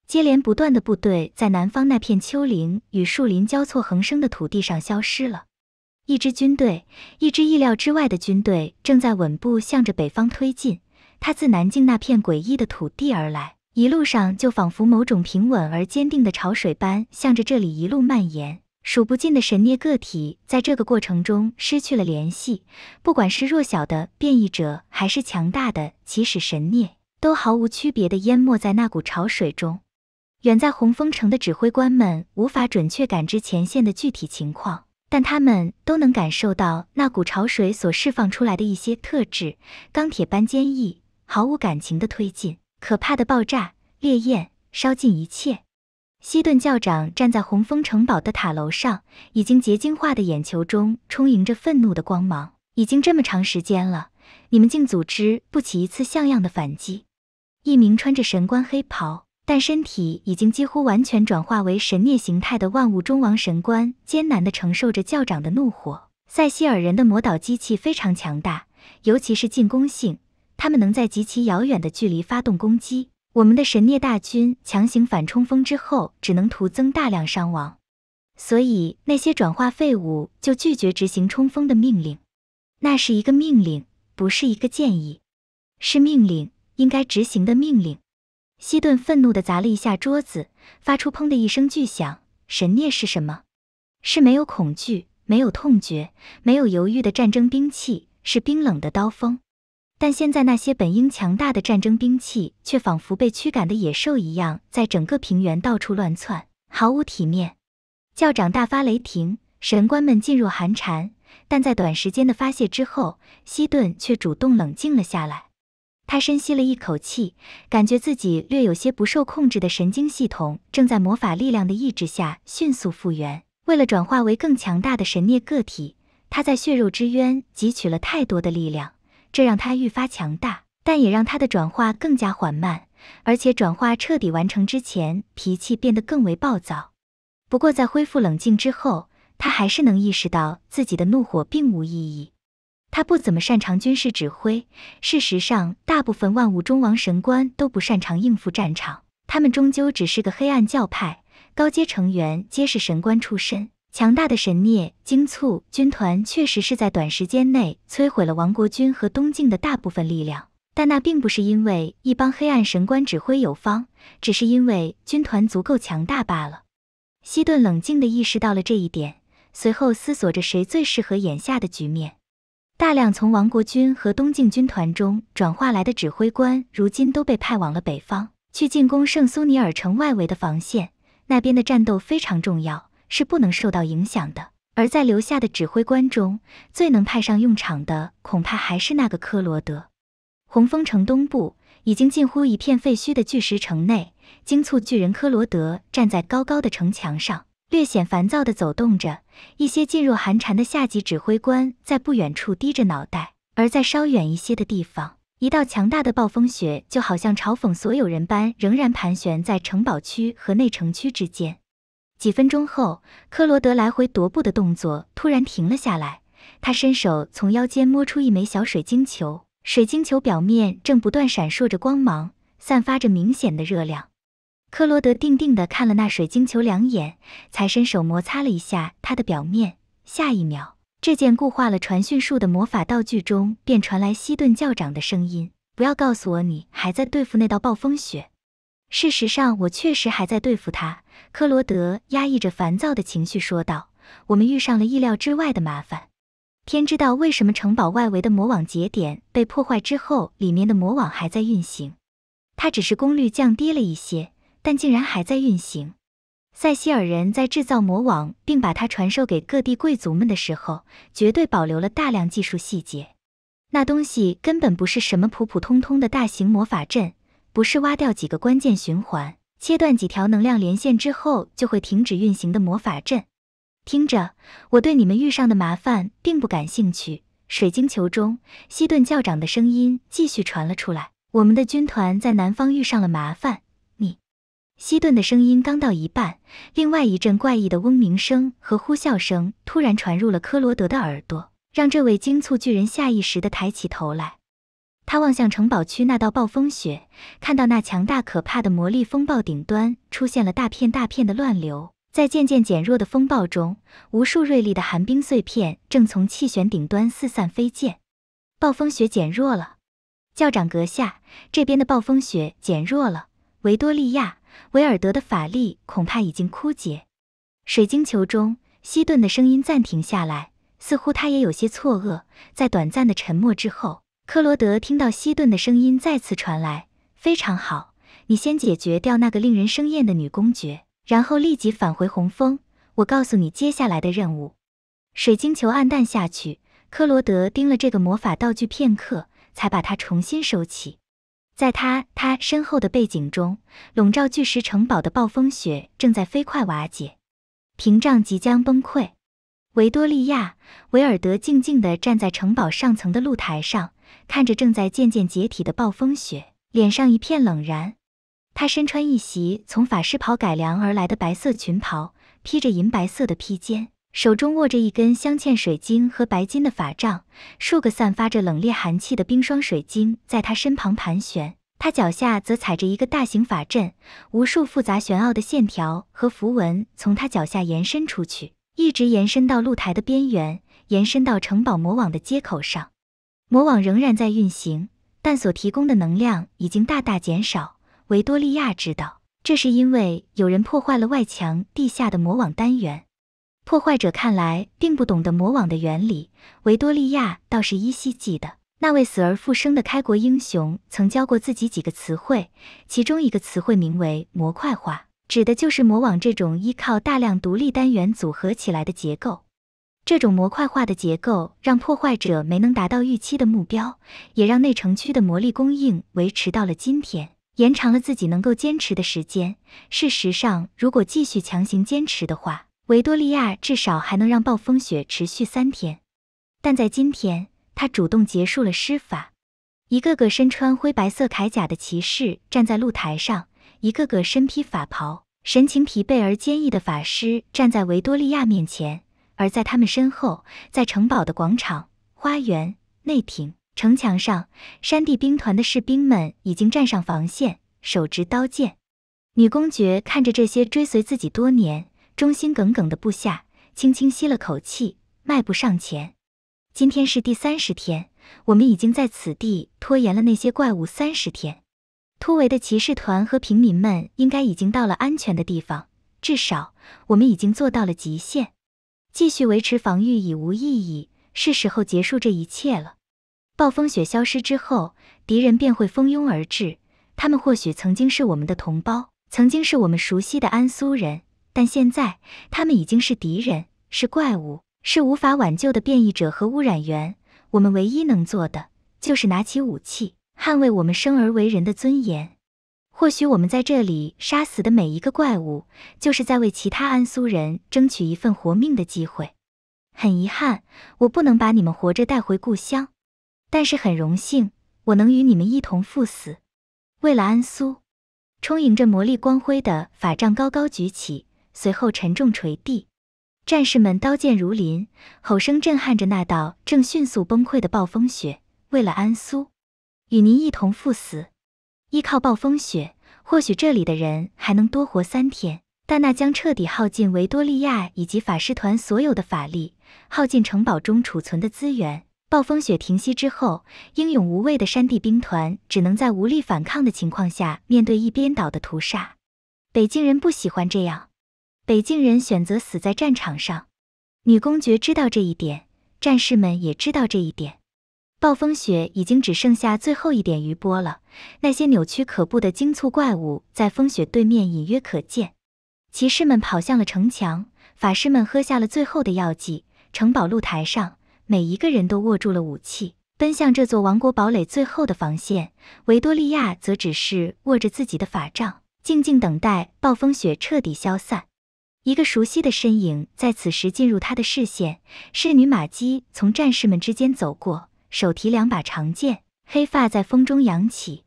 接连不断的部队在南方那片丘陵与树林交错横生的土地上消失了。一支军队，一支意料之外的军队正在稳步向着北方推进。它自南境那片诡异的土地而来，一路上就仿佛某种平稳而坚定的潮水般，向着这里一路蔓延。数不尽的神念个体在这个过程中失去了联系，不管是弱小的变异者，还是强大的起始神念，都毫无区别的淹没在那股潮水中。远在洪峰城的指挥官们无法准确感知前线的具体情况。但他们都能感受到那股潮水所释放出来的一些特质：钢铁般坚毅、毫无感情的推进、可怕的爆炸、烈焰烧尽一切。西顿教长站在红峰城堡的塔楼上，已经结晶化的眼球中充盈着愤怒的光芒。已经这么长时间了，你们竟组织不起一次像样的反击！一名穿着神官黑袍。但身体已经几乎完全转化为神涅形态的万物中王神官，艰难地承受着教长的怒火。塞西尔人的魔导机器非常强大，尤其是进攻性，他们能在极其遥远的距离发动攻击。我们的神涅大军强行反冲锋之后，只能徒增大量伤亡。所以那些转化废物就拒绝执行冲锋的命令。那是一个命令，不是一个建议，是命令应该执行的命令。西顿愤怒地砸了一下桌子，发出砰的一声巨响。神念是什么？是没有恐惧、没有痛觉、没有犹豫的战争兵器，是冰冷的刀锋。但现在那些本应强大的战争兵器，却仿佛被驱赶的野兽一样，在整个平原到处乱窜，毫无体面。校长大发雷霆，神官们噤若寒蝉。但在短时间的发泄之后，西顿却主动冷静了下来。他深吸了一口气，感觉自己略有些不受控制的神经系统正在魔法力量的抑制下迅速复原。为了转化为更强大的神念个体，他在血肉之渊汲取了太多的力量，这让他愈发强大，但也让他的转化更加缓慢。而且转化彻底完成之前，脾气变得更为暴躁。不过在恢复冷静之后，他还是能意识到自己的怒火并无意义。他不怎么擅长军事指挥。事实上，大部分万物中王神官都不擅长应付战场。他们终究只是个黑暗教派，高阶成员皆是神官出身。强大的神孽精簇军团确实是在短时间内摧毁了王国军和东境的大部分力量，但那并不是因为一帮黑暗神官指挥有方，只是因为军团足够强大罢了。西顿冷静地意识到了这一点，随后思索着谁最适合眼下的局面。大量从王国军和东境军团中转化来的指挥官，如今都被派往了北方，去进攻圣苏尼尔城外围的防线。那边的战斗非常重要，是不能受到影响的。而在留下的指挥官中，最能派上用场的，恐怕还是那个科罗德。红峰城东部已经近乎一片废墟的巨石城内，精簇巨人科罗德站在高高的城墙上。略显烦躁地走动着，一些噤若寒蝉的下级指挥官在不远处低着脑袋，而在稍远一些的地方，一道强大的暴风雪就好像嘲讽所有人般，仍然盘旋在城堡区和内城区之间。几分钟后，科罗德来回踱步的动作突然停了下来，他伸手从腰间摸出一枚小水晶球，水晶球表面正不断闪烁着光芒，散发着明显的热量。克罗德定定地看了那水晶球两眼，才伸手摩擦了一下它的表面。下一秒，这件固化了传讯术的魔法道具中便传来西顿校长的声音：“不要告诉我你还在对付那道暴风雪。事实上，我确实还在对付他。”克罗德压抑着烦躁的情绪说道：“我们遇上了意料之外的麻烦。天知道为什么城堡外围的魔网节点被破坏之后，里面的魔网还在运行，它只是功率降低了一些。”但竟然还在运行。塞西尔人在制造魔网，并把它传授给各地贵族们的时候，绝对保留了大量技术细节。那东西根本不是什么普普通通的大型魔法阵，不是挖掉几个关键循环、切断几条能量连线之后就会停止运行的魔法阵。听着，我对你们遇上的麻烦并不感兴趣。水晶球中，西顿教长的声音继续传了出来：“我们的军团在南方遇上了麻烦。”西顿的声音刚到一半，另外一阵怪异的嗡鸣声和呼啸声突然传入了科罗德的耳朵，让这位惊促巨人下意识地抬起头来。他望向城堡区那道暴风雪，看到那强大可怕的魔力风暴顶端出现了大片大片的乱流，在渐渐减弱的风暴中，无数锐利的寒冰碎片正从气旋顶端四散飞溅。暴风雪减弱了，校长阁下，这边的暴风雪减弱了，维多利亚。维尔德的法力恐怕已经枯竭。水晶球中，希顿的声音暂停下来，似乎他也有些错愕。在短暂的沉默之后，克罗德听到希顿的声音再次传来：“非常好，你先解决掉那个令人生厌的女公爵，然后立即返回红峰。我告诉你接下来的任务。”水晶球暗淡下去，克罗德盯了这个魔法道具片刻，才把它重新收起。在他他身后的背景中，笼罩巨石城堡的暴风雪正在飞快瓦解，屏障即将崩溃。维多利亚·维尔德静静地站在城堡上层的露台上，看着正在渐渐解体的暴风雪，脸上一片冷然。他身穿一袭从法师袍改良而来的白色裙袍，披着银白色的披肩。手中握着一根镶嵌水晶和白金的法杖，数个散发着冷冽寒气的冰霜水晶在他身旁盘旋。他脚下则踩着一个大型法阵，无数复杂玄奥的线条和符文从他脚下延伸出去，一直延伸到露台的边缘，延伸到城堡魔网的接口上。魔网仍然在运行，但所提供的能量已经大大减少。维多利亚知道，这是因为有人破坏了外墙地下的魔网单元。破坏者看来并不懂得魔网的原理，维多利亚倒是依稀记得，那位死而复生的开国英雄曾教过自己几个词汇，其中一个词汇名为“模块化”，指的就是魔网这种依靠大量独立单元组合起来的结构。这种模块化的结构让破坏者没能达到预期的目标，也让内城区的魔力供应维持到了今天，延长了自己能够坚持的时间。事实上，如果继续强行坚持的话，维多利亚至少还能让暴风雪持续三天，但在今天，她主动结束了施法。一个个身穿灰白色铠甲的骑士站在露台上，一个个身披法袍、神情疲惫而坚毅的法师站在维多利亚面前。而在他们身后，在城堡的广场、花园、内庭、城墙上，山地兵团的士兵们已经站上防线，手执刀剑。女公爵看着这些追随自己多年。忠心耿耿的部下轻轻吸了口气，迈步上前。今天是第三十天，我们已经在此地拖延了那些怪物三十天。突围的骑士团和平民们应该已经到了安全的地方，至少我们已经做到了极限。继续维持防御已无意义，是时候结束这一切了。暴风雪消失之后，敌人便会蜂拥而至。他们或许曾经是我们的同胞，曾经是我们熟悉的安苏人。但现在，他们已经是敌人，是怪物，是无法挽救的变异者和污染源。我们唯一能做的，就是拿起武器，捍卫我们生而为人的尊严。或许我们在这里杀死的每一个怪物，就是在为其他安苏人争取一份活命的机会。很遗憾，我不能把你们活着带回故乡，但是很荣幸，我能与你们一同赴死。为了安苏，充盈着魔力光辉的法杖高高举起。随后沉重垂地，战士们刀剑如林，吼声震撼着那道正迅速崩溃的暴风雪。为了安苏，与您一同赴死。依靠暴风雪，或许这里的人还能多活三天，但那将彻底耗尽维多利亚以及法师团所有的法力，耗尽城堡中储存的资源。暴风雪停息之后，英勇无畏的山地兵团只能在无力反抗的情况下，面对一边倒的屠杀。北京人不喜欢这样。北境人选择死在战场上。女公爵知道这一点，战士们也知道这一点。暴风雪已经只剩下最后一点余波了，那些扭曲可怖的精簇怪物在风雪对面隐约可见。骑士们跑向了城墙，法师们喝下了最后的药剂。城堡露台上，每一个人都握住了武器，奔向这座王国堡垒最后的防线。维多利亚则只是握着自己的法杖，静静等待暴风雪彻底消散。一个熟悉的身影在此时进入他的视线。侍女玛姬从战士们之间走过，手提两把长剑，黑发在风中扬起。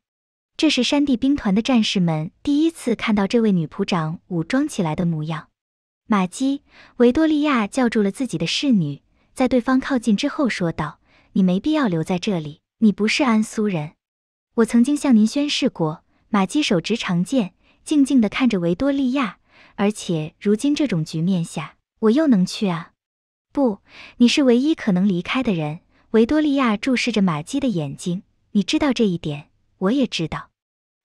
这是山地兵团的战士们第一次看到这位女仆长武装起来的模样。玛姬，维多利亚叫住了自己的侍女，在对方靠近之后说道：“你没必要留在这里。你不是安苏人。我曾经向您宣誓过。”玛姬手执长剑，静静地看着维多利亚。而且如今这种局面下，我又能去啊？不，你是唯一可能离开的人。维多利亚注视着玛姬的眼睛，你知道这一点，我也知道。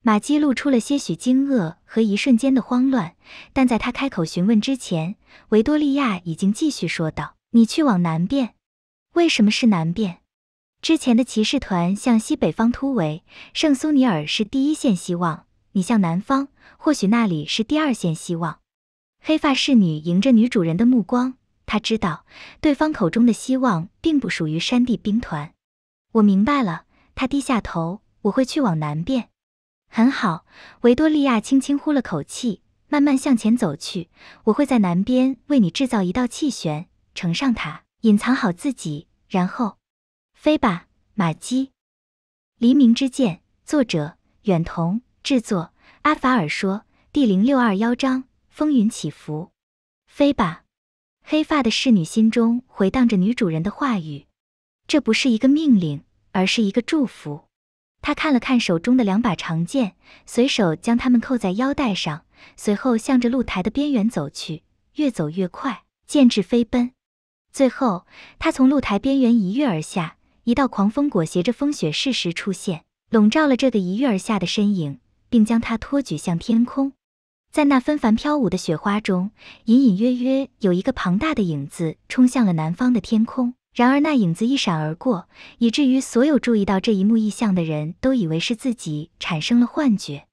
玛姬露出了些许惊愕和一瞬间的慌乱，但在他开口询问之前，维多利亚已经继续说道：“你去往南边，为什么是南边？之前的骑士团向西北方突围，圣苏尼尔是第一线希望。你向南方，或许那里是第二线希望。”黑发侍女迎着女主人的目光，她知道对方口中的希望并不属于山地兵团。我明白了，她低下头。我会去往南边。很好，维多利亚轻轻呼了口气，慢慢向前走去。我会在南边为你制造一道气旋，乘上它，隐藏好自己，然后飞吧，玛姬。黎明之剑，作者：远瞳，制作：阿法尔说，第零六二幺章。风云起伏，飞吧！黑发的侍女心中回荡着女主人的话语。这不是一个命令，而是一个祝福。她看了看手中的两把长剑，随手将它们扣在腰带上，随后向着露台的边缘走去，越走越快，剑指飞奔。最后，她从露台边缘一跃而下，一道狂风裹挟着风雪适时出现，笼罩了这个一跃而下的身影，并将她托举向天空。在那纷繁飘舞的雪花中，隐隐约约有一个庞大的影子冲向了南方的天空。然而那影子一闪而过，以至于所有注意到这一幕异象的人都以为是自己产生了幻觉。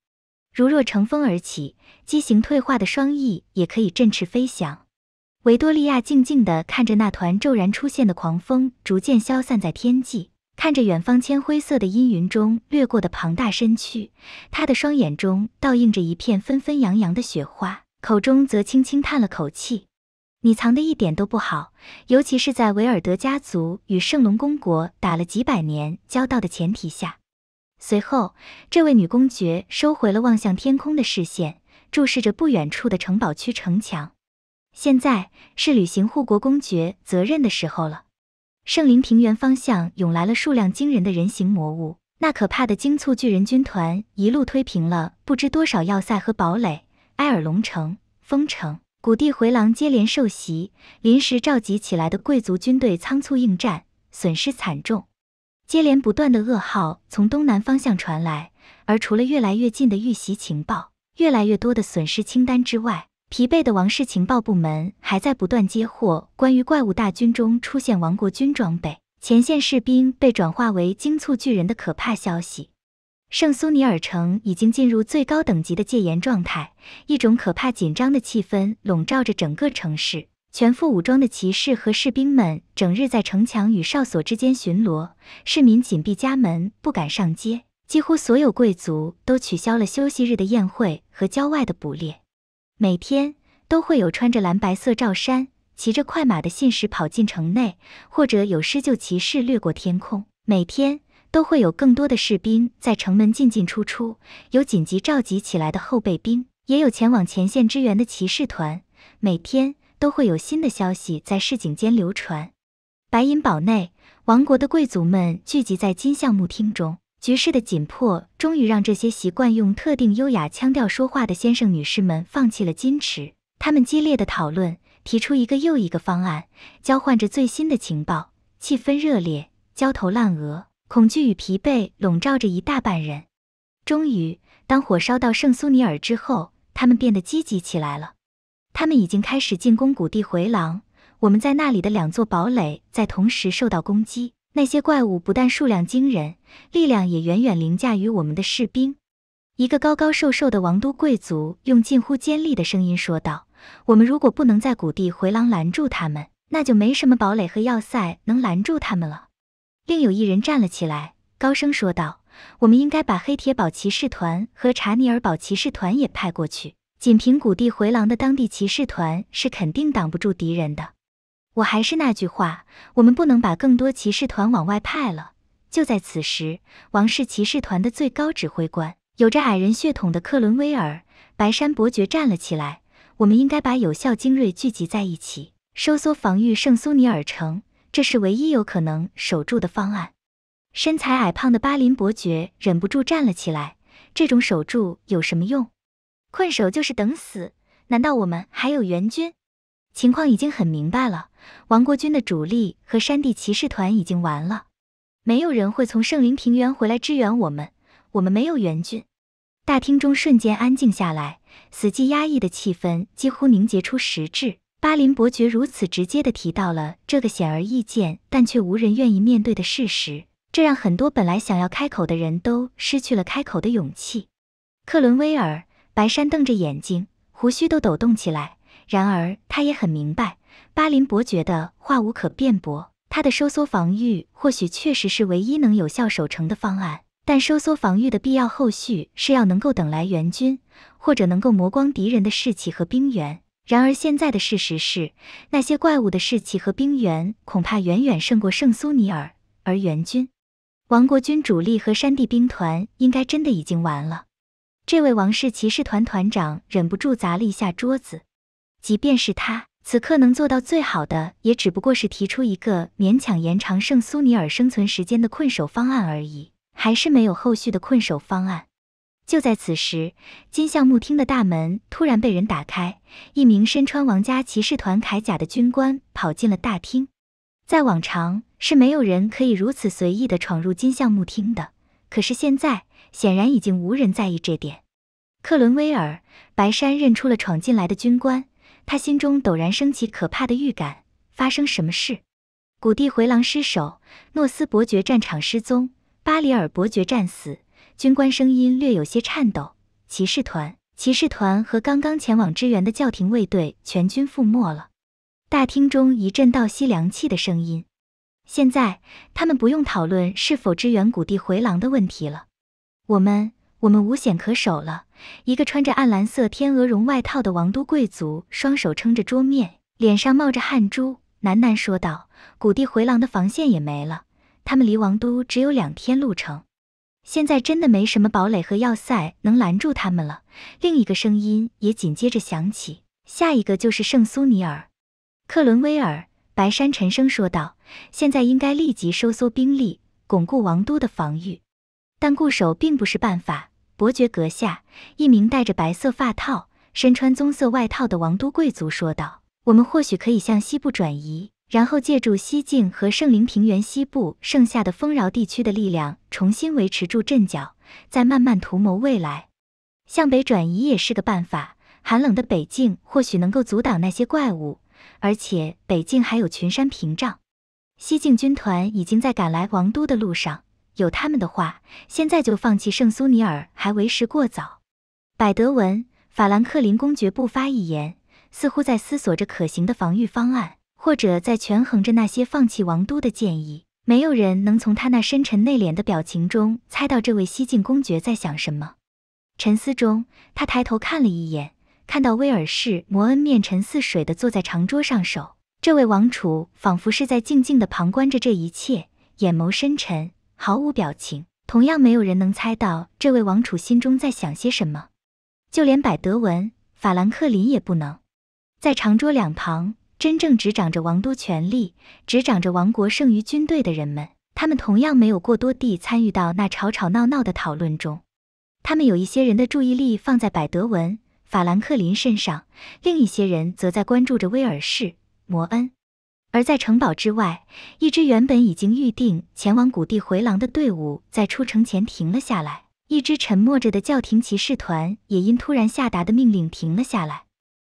如若乘风而起，畸形退化的双翼也可以振翅飞翔。维多利亚静静地看着那团骤然出现的狂风逐渐消散在天际。看着远方铅灰色的阴云中掠过的庞大身躯，他的双眼中倒映着一片纷纷扬扬的雪花，口中则轻轻叹了口气：“你藏的一点都不好，尤其是在维尔德家族与圣龙公国打了几百年交道的前提下。”随后，这位女公爵收回了望向天空的视线，注视着不远处的城堡区城墙。现在是履行护国公爵责任的时候了。圣灵平原方向涌来了数量惊人的人形魔物，那可怕的精簇巨人军团一路推平了不知多少要塞和堡垒。埃尔隆城、丰城、谷地回廊接连受袭，临时召集起来的贵族军队仓促应战，损失惨重。接连不断的噩耗从东南方向传来，而除了越来越近的遇袭情报、越来越多的损失清单之外，疲惫的王室情报部门还在不断接获关于怪物大军中出现王国军装备、前线士兵被转化为惊促巨人的可怕消息。圣苏尼尔城已经进入最高等级的戒严状态，一种可怕紧张的气氛笼罩着整个城市。全副武装的骑士和士兵们整日在城墙与哨所之间巡逻，市民紧闭家门，不敢上街。几乎所有贵族都取消了休息日的宴会和郊外的捕猎。每天都会有穿着蓝白色罩衫、骑着快马的信使跑进城内，或者有施救骑士掠过天空。每天都会有更多的士兵在城门进进出出，有紧急召集起来的后备兵，也有前往前线支援的骑士团。每天都会有新的消息在市井间流传。白银堡内，王国的贵族们聚集在金橡木厅中。局势的紧迫终于让这些习惯用特定优雅腔调说话的先生女士们放弃了矜持。他们激烈的讨论，提出一个又一个方案，交换着最新的情报，气氛热烈，焦头烂额，恐惧与疲惫笼罩着一大半人。终于，当火烧到圣苏尼尔之后，他们变得积极起来了。他们已经开始进攻谷地回廊。我们在那里的两座堡垒在同时受到攻击。那些怪物不但数量惊人，力量也远远凌驾于我们的士兵。一个高高瘦瘦的王都贵族用近乎尖利的声音说道：“我们如果不能在谷地回廊拦住他们，那就没什么堡垒和要塞能拦住他们了。”另有一人站了起来，高声说道：“我们应该把黑铁堡骑士团和查尼尔堡骑士团也派过去。仅凭谷地回廊的当地骑士团是肯定挡不住敌人的。”我还是那句话，我们不能把更多骑士团往外派了。就在此时，王室骑士团的最高指挥官，有着矮人血统的克伦威尔白山伯爵站了起来。我们应该把有效精锐聚集在一起，收缩防御圣苏尼尔城，这是唯一有可能守住的方案。身材矮胖的巴林伯爵忍不住站了起来。这种守住有什么用？困守就是等死。难道我们还有援军？情况已经很明白了，王国军的主力和山地骑士团已经完了，没有人会从圣林平原回来支援我们，我们没有援军。大厅中瞬间安静下来，死寂压抑的气氛几乎凝结出实质。巴林伯爵如此直接的提到了这个显而易见但却无人愿意面对的事实，这让很多本来想要开口的人都失去了开口的勇气。克伦威尔，白山瞪着眼睛，胡须都抖动起来。然而，他也很明白，巴林伯爵的话无可辩驳。他的收缩防御或许确实是唯一能有效守城的方案，但收缩防御的必要后续是要能够等来援军，或者能够磨光敌人的士气和兵源。然而，现在的事实是，那些怪物的士气和兵源恐怕远远胜过圣苏尼尔，而援军、王国军主力和山地兵团应该真的已经完了。这位王室骑士团团长忍不住砸了一下桌子。即便是他此刻能做到最好的，也只不过是提出一个勉强延长圣苏尼尔生存时间的困守方案而已，还是没有后续的困守方案。就在此时，金橡木厅的大门突然被人打开，一名身穿王家骑士团铠甲的军官跑进了大厅。在往常，是没有人可以如此随意的闯入金橡木厅的，可是现在显然已经无人在意这点。克伦威尔白山认出了闯进来的军官。他心中陡然升起可怕的预感，发生什么事？古地回廊失守，诺斯伯爵战场失踪，巴里尔伯爵战死。军官声音略有些颤抖：“骑士团，骑士团和刚刚前往支援的教廷卫队全军覆没了。”大厅中一阵倒吸凉气的声音。现在他们不用讨论是否支援古地回廊的问题了。我们。我们无险可守了。一个穿着暗蓝色天鹅绒外套的王都贵族，双手撑着桌面，脸上冒着汗珠，喃喃说道：“谷地回廊的防线也没了，他们离王都只有两天路程，现在真的没什么堡垒和要塞能拦住他们了。”另一个声音也紧接着响起：“下一个就是圣苏尼尔，克伦威尔。”白山沉声说道：“现在应该立即收缩兵力，巩固王都的防御，但固守并不是办法。”伯爵阁下，一名戴着白色发套、身穿棕色外套的王都贵族说道：“我们或许可以向西部转移，然后借助西境和圣灵平原西部剩下的丰饶地区的力量，重新维持住阵脚，再慢慢图谋未来。向北转移也是个办法，寒冷的北境或许能够阻挡那些怪物，而且北境还有群山屏障。西境军团已经在赶来王都的路上。”有他们的话，现在就放弃圣苏尼尔还为时过早。百德文、法兰克林公爵不发一言，似乎在思索着可行的防御方案，或者在权衡着那些放弃王都的建议。没有人能从他那深沉内敛的表情中猜到这位西晋公爵在想什么。沉思中，他抬头看了一眼，看到威尔士·摩恩面沉似水地坐在长桌上手。这位王储仿佛是在静静地旁观着这一切，眼眸深沉。毫无表情，同样没有人能猜到这位王储心中在想些什么，就连百德文·法兰克林也不能。在长桌两旁，真正执掌着王都权力、执掌着王国剩余军队的人们，他们同样没有过多地参与到那吵吵闹闹的讨论中。他们有一些人的注意力放在百德文·法兰克林身上，另一些人则在关注着威尔士·摩恩。而在城堡之外，一支原本已经预定前往谷地回廊的队伍在出城前停了下来。一支沉默着的教廷骑士团也因突然下达的命令停了下来。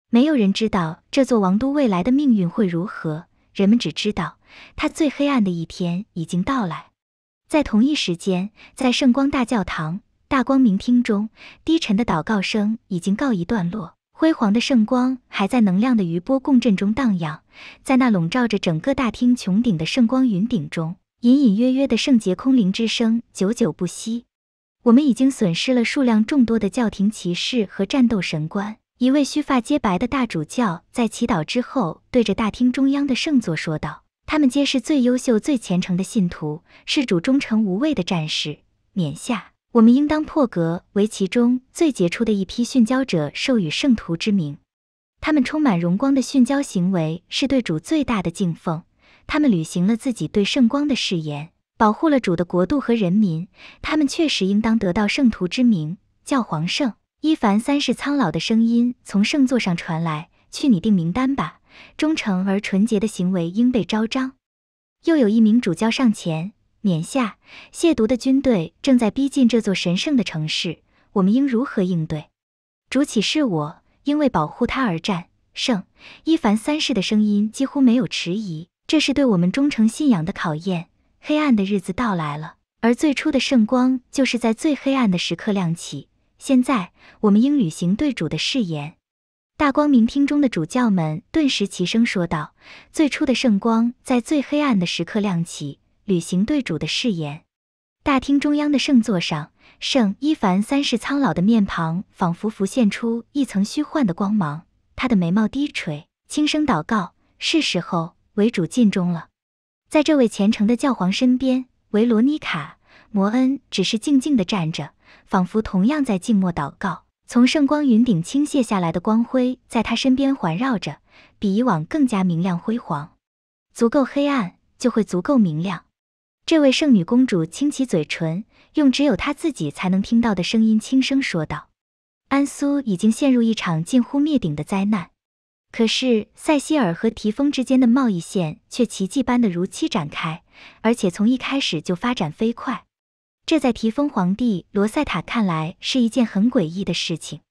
没有人知道这座王都未来的命运会如何，人们只知道，它最黑暗的一天已经到来。在同一时间，在圣光大教堂大光明厅中，低沉的祷告声已经告一段落。辉煌的圣光还在能量的余波共振中荡漾，在那笼罩着整个大厅穹顶的圣光云顶中，隐隐约约的圣洁空灵之声久久不息。我们已经损失了数量众多的教廷骑士和战斗神官。一位须发皆白的大主教在祈祷之后，对着大厅中央的圣座说道：“他们皆是最优秀、最虔诚的信徒，是主忠诚无畏的战士。”冕下。我们应当破格为其中最杰出的一批殉教者授予圣徒之名。他们充满荣光的殉教行为是对主最大的敬奉。他们履行了自己对圣光的誓言，保护了主的国度和人民。他们确实应当得到圣徒之名。叫皇圣伊凡三世苍老的声音从圣座上传来：“去拟定名单吧。忠诚而纯洁的行为应被昭彰。”又有一名主教上前。冕下，亵渎的军队正在逼近这座神圣的城市，我们应如何应对？主启示我，因为保护他而战。圣伊凡三世的声音几乎没有迟疑，这是对我们忠诚信仰的考验。黑暗的日子到来了，而最初的圣光就是在最黑暗的时刻亮起。现在，我们应履行对主的誓言。大光明厅中的主教们顿时齐声说道：“最初的圣光在最黑暗的时刻亮起。”履行对主的誓言。大厅中央的圣座上，圣伊凡三世苍老的面庞仿佛浮现出一层虚幻的光芒。他的眉毛低垂，轻声祷告：“是时候为主尽忠了。”在这位虔诚的教皇身边，维罗妮卡·摩恩只是静静地站着，仿佛同样在静默祷告。从圣光云顶倾泻下来的光辉在他身边环绕着，比以往更加明亮辉煌。足够黑暗，就会足够明亮。这位圣女公主轻启嘴唇，用只有她自己才能听到的声音轻声说道：“安苏已经陷入一场近乎灭顶的灾难，可是塞西尔和提丰之间的贸易线却奇迹般的如期展开，而且从一开始就发展飞快。这在提丰皇帝罗塞塔看来是一件很诡异的事情，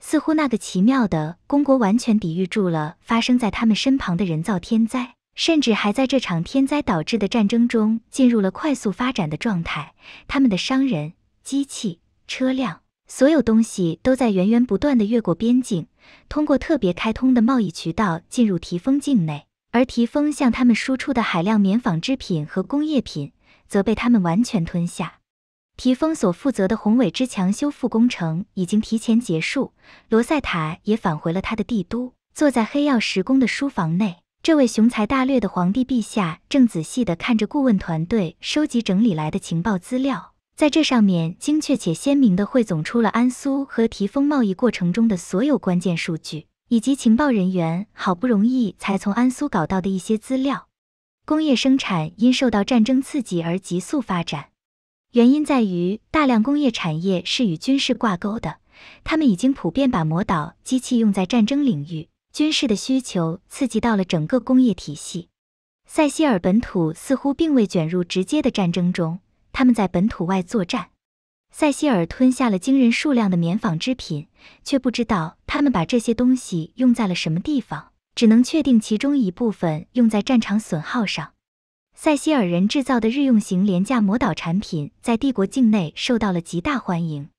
似乎那个奇妙的公国完全抵御住了发生在他们身旁的人造天灾。”甚至还在这场天灾导致的战争中进入了快速发展的状态。他们的商人、机器、车辆，所有东西都在源源不断的越过边境，通过特别开通的贸易渠道进入提丰境内。而提丰向他们输出的海量棉纺织品和工业品，则被他们完全吞下。提丰所负责的宏伟之墙修复工程已经提前结束，罗塞塔也返回了他的帝都，坐在黑曜石宫的书房内。这位雄才大略的皇帝陛下正仔细地看着顾问团队收集整理来的情报资料，在这上面精确且鲜明地汇总出了安苏和提丰贸易过程中的所有关键数据，以及情报人员好不容易才从安苏搞到的一些资料。工业生产因受到战争刺激而急速发展，原因在于大量工业产业是与军事挂钩的，他们已经普遍把魔导机器用在战争领域。军事的需求刺激到了整个工业体系。塞西尔本土似乎并未卷入直接的战争中，他们在本土外作战。塞西尔吞下了惊人数量的棉纺织品，却不知道他们把这些东西用在了什么地方。只能确定其中一部分用在战场损耗上。塞西尔人制造的日用型廉价魔导产品在帝国境内受到了极大欢迎。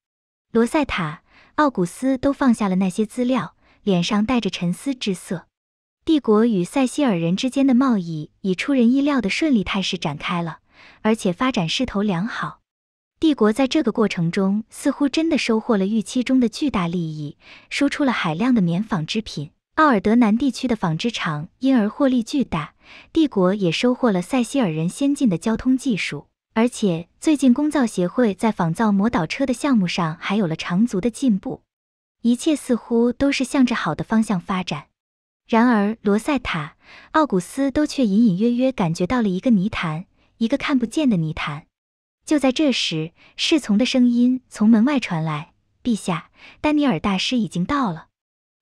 罗塞塔、奥古斯都放下了那些资料。脸上带着沉思之色，帝国与塞西尔人之间的贸易以出人意料的顺利态势展开了，而且发展势头良好。帝国在这个过程中似乎真的收获了预期中的巨大利益，输出了海量的棉纺织品。奥尔德南地区的纺织厂因而获利巨大，帝国也收获了塞西尔人先进的交通技术，而且最近工造协会在仿造魔导车的项目上还有了长足的进步。一切似乎都是向着好的方向发展，然而罗塞塔·奥古斯都却隐隐约约感觉到了一个泥潭，一个看不见的泥潭。就在这时，侍从的声音从门外传来：“陛下，丹尼尔大师已经到了。”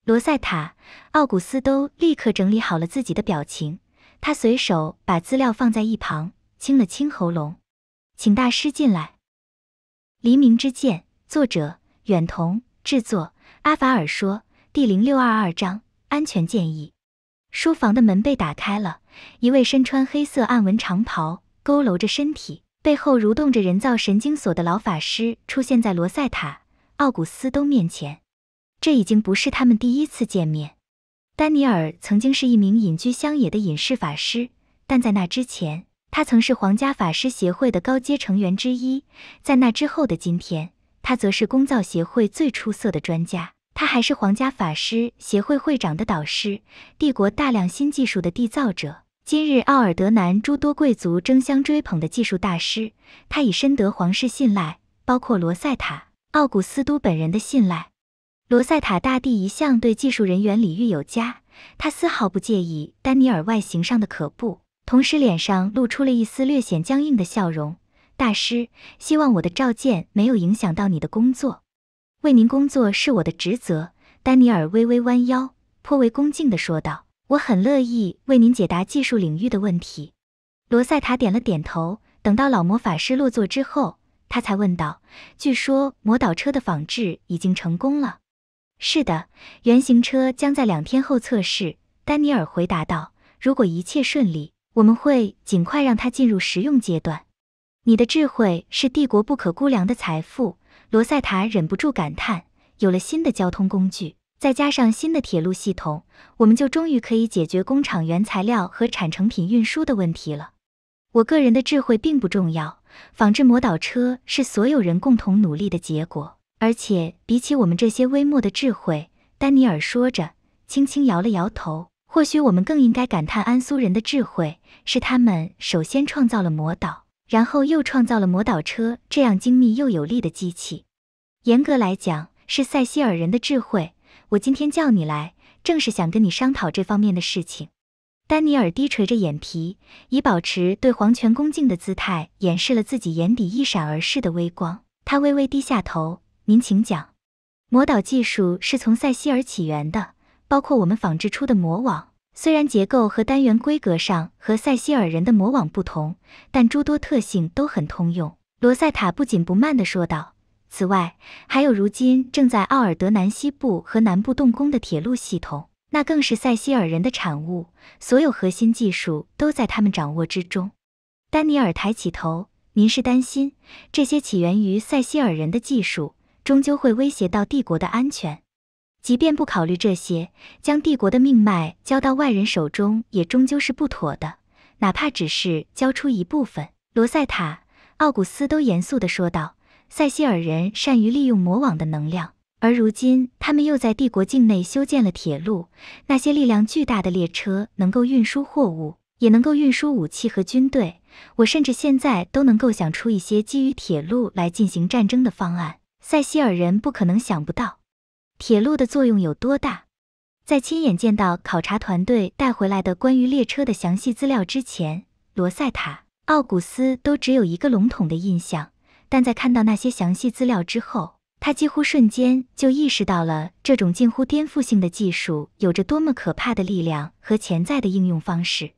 罗塞塔·奥古斯都立刻整理好了自己的表情，他随手把资料放在一旁，清了清喉咙：“请大师进来。”《黎明之剑》作者：远瞳，制作。阿法尔说：“第零六二二章安全建议。书房的门被打开了，一位身穿黑色暗纹长袍、佝偻着身体、背后蠕动着人造神经锁的老法师出现在罗塞塔·奥古斯都面前。这已经不是他们第一次见面。丹尼尔曾经是一名隐居乡野的隐士法师，但在那之前，他曾是皇家法师协会的高阶成员之一。在那之后的今天，他则是工造协会最出色的专家。”他还是皇家法师协会会长的导师，帝国大量新技术的缔造者，今日奥尔德南诸多贵族争相追捧的技术大师。他已深得皇室信赖，包括罗塞塔、奥古斯都本人的信赖。罗塞塔大帝一向对技术人员礼遇有加，他丝毫不介意丹尼尔外形上的可怖，同时脸上露出了一丝略显僵硬的笑容。大师，希望我的召见没有影响到你的工作。为您工作是我的职责，丹尼尔微微弯腰，颇为恭敬地说道：“我很乐意为您解答技术领域的问题。”罗塞塔点了点头。等到老魔法师落座之后，他才问道：“据说魔导车的仿制已经成功了？”“是的，原型车将在两天后测试。”丹尼尔回答道：“如果一切顺利，我们会尽快让它进入实用阶段。”“你的智慧是帝国不可估量的财富。”罗塞塔忍不住感叹：“有了新的交通工具，再加上新的铁路系统，我们就终于可以解决工厂原材料和产成品运输的问题了。”我个人的智慧并不重要，仿制魔导车是所有人共同努力的结果。而且，比起我们这些微末的智慧，丹尼尔说着，轻轻摇了摇头。或许我们更应该感叹安苏人的智慧，是他们首先创造了魔导。然后又创造了魔导车这样精密又有力的机器，严格来讲是塞西尔人的智慧。我今天叫你来，正是想跟你商讨这方面的事情。丹尼尔低垂着眼皮，以保持对皇权恭敬的姿态，掩饰了自己眼底一闪而逝的微光。他微微低下头：“您请讲。”魔导技术是从塞西尔起源的，包括我们仿制出的魔网。虽然结构和单元规格上和塞西尔人的魔网不同，但诸多特性都很通用。罗塞塔不紧不慢地说道。此外，还有如今正在奥尔德南西部和南部动工的铁路系统，那更是塞西尔人的产物。所有核心技术都在他们掌握之中。丹尼尔抬起头：“您是担心这些起源于塞西尔人的技术，终究会威胁到帝国的安全？”即便不考虑这些，将帝国的命脉交到外人手中，也终究是不妥的。哪怕只是交出一部分，罗塞塔·奥古斯都严肃的说道：“塞西尔人善于利用魔网的能量，而如今他们又在帝国境内修建了铁路。那些力量巨大的列车，能够运输货物，也能够运输武器和军队。我甚至现在都能够想出一些基于铁路来进行战争的方案。塞西尔人不可能想不到。”铁路的作用有多大？在亲眼见到考察团队带回来的关于列车的详细资料之前，罗塞塔、奥古斯都只有一个笼统的印象。但在看到那些详细资料之后，他几乎瞬间就意识到了这种近乎颠覆性的技术有着多么可怕的力量和潜在的应用方式。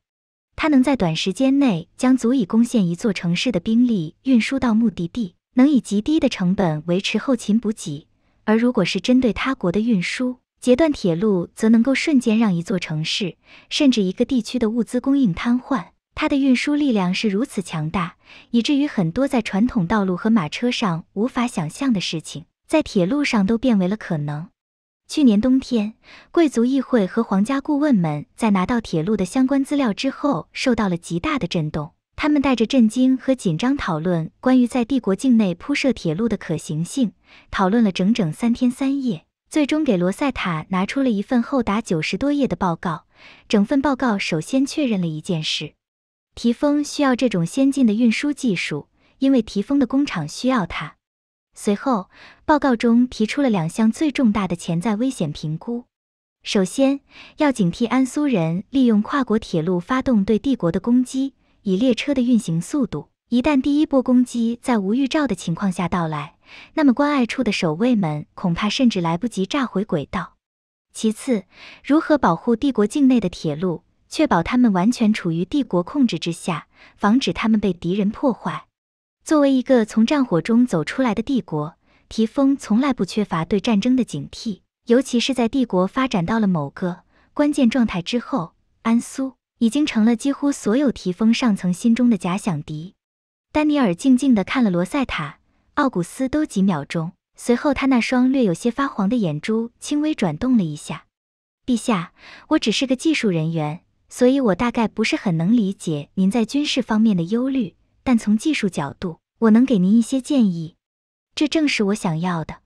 它能在短时间内将足以攻陷一座城市的兵力运输到目的地，能以极低的成本维持后勤补给。而如果是针对他国的运输，截断铁路则能够瞬间让一座城市甚至一个地区的物资供应瘫痪。它的运输力量是如此强大，以至于很多在传统道路和马车上无法想象的事情，在铁路上都变为了可能。去年冬天，贵族议会和皇家顾问们在拿到铁路的相关资料之后，受到了极大的震动。他们带着震惊和紧张讨论关于在帝国境内铺设铁路的可行性，讨论了整整三天三夜，最终给罗塞塔拿出了一份厚达九十多页的报告。整份报告首先确认了一件事：提丰需要这种先进的运输技术，因为提丰的工厂需要它。随后，报告中提出了两项最重大的潜在危险评估：首先，要警惕安苏人利用跨国铁路发动对帝国的攻击。以列车的运行速度，一旦第一波攻击在无预兆的情况下到来，那么关隘处的守卫们恐怕甚至来不及炸毁轨道。其次，如何保护帝国境内的铁路，确保他们完全处于帝国控制之下，防止他们被敌人破坏？作为一个从战火中走出来的帝国，提丰从来不缺乏对战争的警惕，尤其是在帝国发展到了某个关键状态之后，安苏。已经成了几乎所有提风上层心中的假想敌。丹尼尔静静的看了罗塞塔、奥古斯都几秒钟，随后他那双略有些发黄的眼珠轻微转动了一下。陛下，我只是个技术人员，所以我大概不是很能理解您在军事方面的忧虑。但从技术角度，我能给您一些建议。这正是我想要的。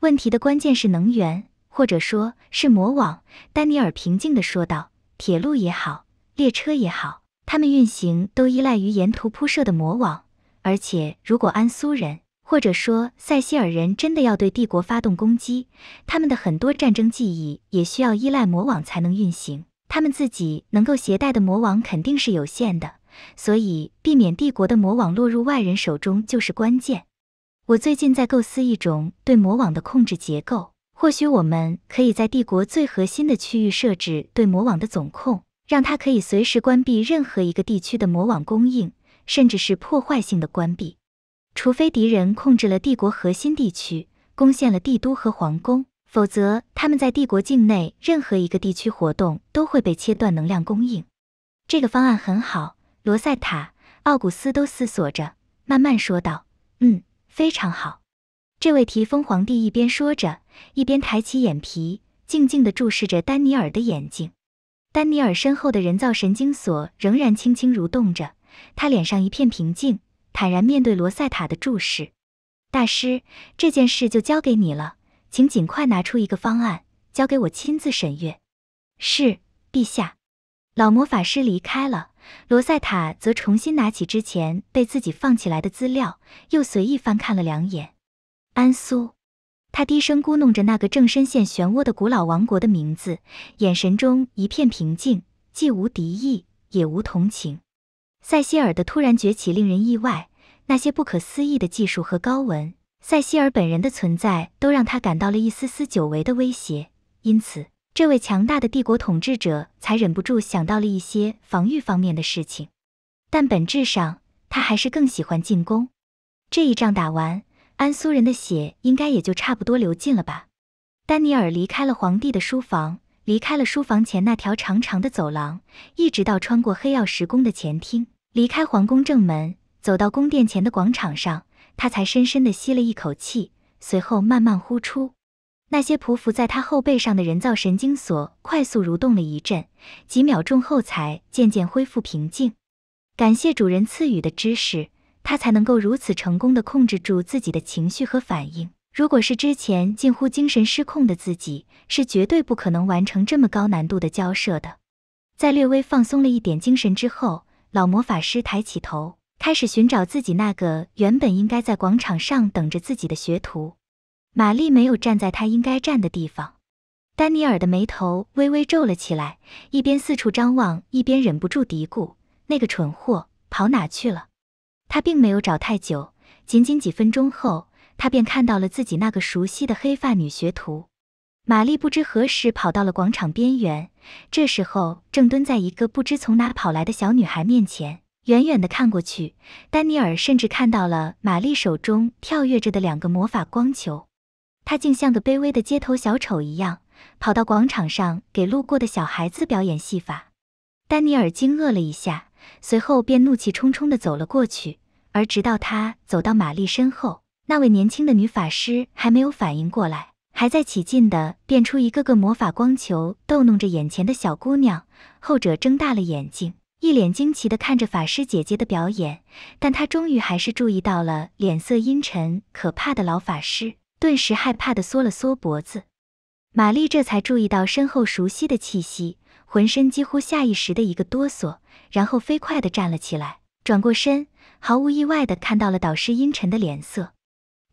问题的关键是能源，或者说，是魔网。丹尼尔平静的说道：“铁路也好。”列车也好，它们运行都依赖于沿途铺设的魔网。而且，如果安苏人或者说塞西尔人真的要对帝国发动攻击，他们的很多战争记忆也需要依赖魔网才能运行。他们自己能够携带的魔网肯定是有限的，所以避免帝国的魔网落入外人手中就是关键。我最近在构思一种对魔网的控制结构，或许我们可以在帝国最核心的区域设置对魔网的总控。让他可以随时关闭任何一个地区的魔网供应，甚至是破坏性的关闭。除非敌人控制了帝国核心地区，攻陷了帝都和皇宫，否则他们在帝国境内任何一个地区活动都会被切断能量供应。这个方案很好，罗塞塔、奥古斯都思索着，慢慢说道：“嗯，非常好。”这位提丰皇帝一边说着，一边抬起眼皮，静静的注视着丹尼尔的眼睛。丹尼尔身后的人造神经锁仍然轻轻蠕动着，他脸上一片平静，坦然面对罗塞塔的注视。大师，这件事就交给你了，请尽快拿出一个方案，交给我亲自审阅。是，陛下。老魔法师离开了，罗塞塔则重新拿起之前被自己放起来的资料，又随意翻看了两眼。安苏。他低声咕哝着那个正深陷漩涡的古老王国的名字，眼神中一片平静，既无敌意也无同情。塞西尔的突然崛起令人意外，那些不可思议的技术和高文，塞西尔本人的存在都让他感到了一丝丝久违的威胁。因此，这位强大的帝国统治者才忍不住想到了一些防御方面的事情，但本质上他还是更喜欢进攻。这一仗打完。安苏人的血应该也就差不多流尽了吧。丹尼尔离开了皇帝的书房，离开了书房前那条长长的走廊，一直到穿过黑曜石宫的前厅，离开皇宫正门，走到宫殿前的广场上，他才深深地吸了一口气，随后慢慢呼出。那些匍匐在他后背上的人造神经索快速蠕动了一阵，几秒钟后才渐渐恢复平静。感谢主人赐予的知识。他才能够如此成功的控制住自己的情绪和反应。如果是之前近乎精神失控的自己，是绝对不可能完成这么高难度的交涉的。在略微放松了一点精神之后，老魔法师抬起头，开始寻找自己那个原本应该在广场上等着自己的学徒。玛丽没有站在他应该站的地方，丹尼尔的眉头微微皱了起来，一边四处张望，一边忍不住嘀咕：“那个蠢货跑哪去了？”他并没有找太久，仅仅几分钟后，他便看到了自己那个熟悉的黑发女学徒玛丽。不知何时跑到了广场边缘，这时候正蹲在一个不知从哪跑来的小女孩面前。远远地看过去，丹尼尔甚至看到了玛丽手中跳跃着的两个魔法光球。他竟像个卑微的街头小丑一样，跑到广场上给路过的小孩子表演戏法。丹尼尔惊愕了一下，随后便怒气冲冲地走了过去。而直到他走到玛丽身后，那位年轻的女法师还没有反应过来，还在起劲地变出一个个魔法光球，逗弄着眼前的小姑娘。后者睁大了眼睛，一脸惊奇地看着法师姐姐的表演，但她终于还是注意到了脸色阴沉、可怕的老法师，顿时害怕地缩了缩脖子。玛丽这才注意到身后熟悉的气息，浑身几乎下意识的一个哆嗦，然后飞快地站了起来，转过身。毫无意外地看到了导师阴沉的脸色，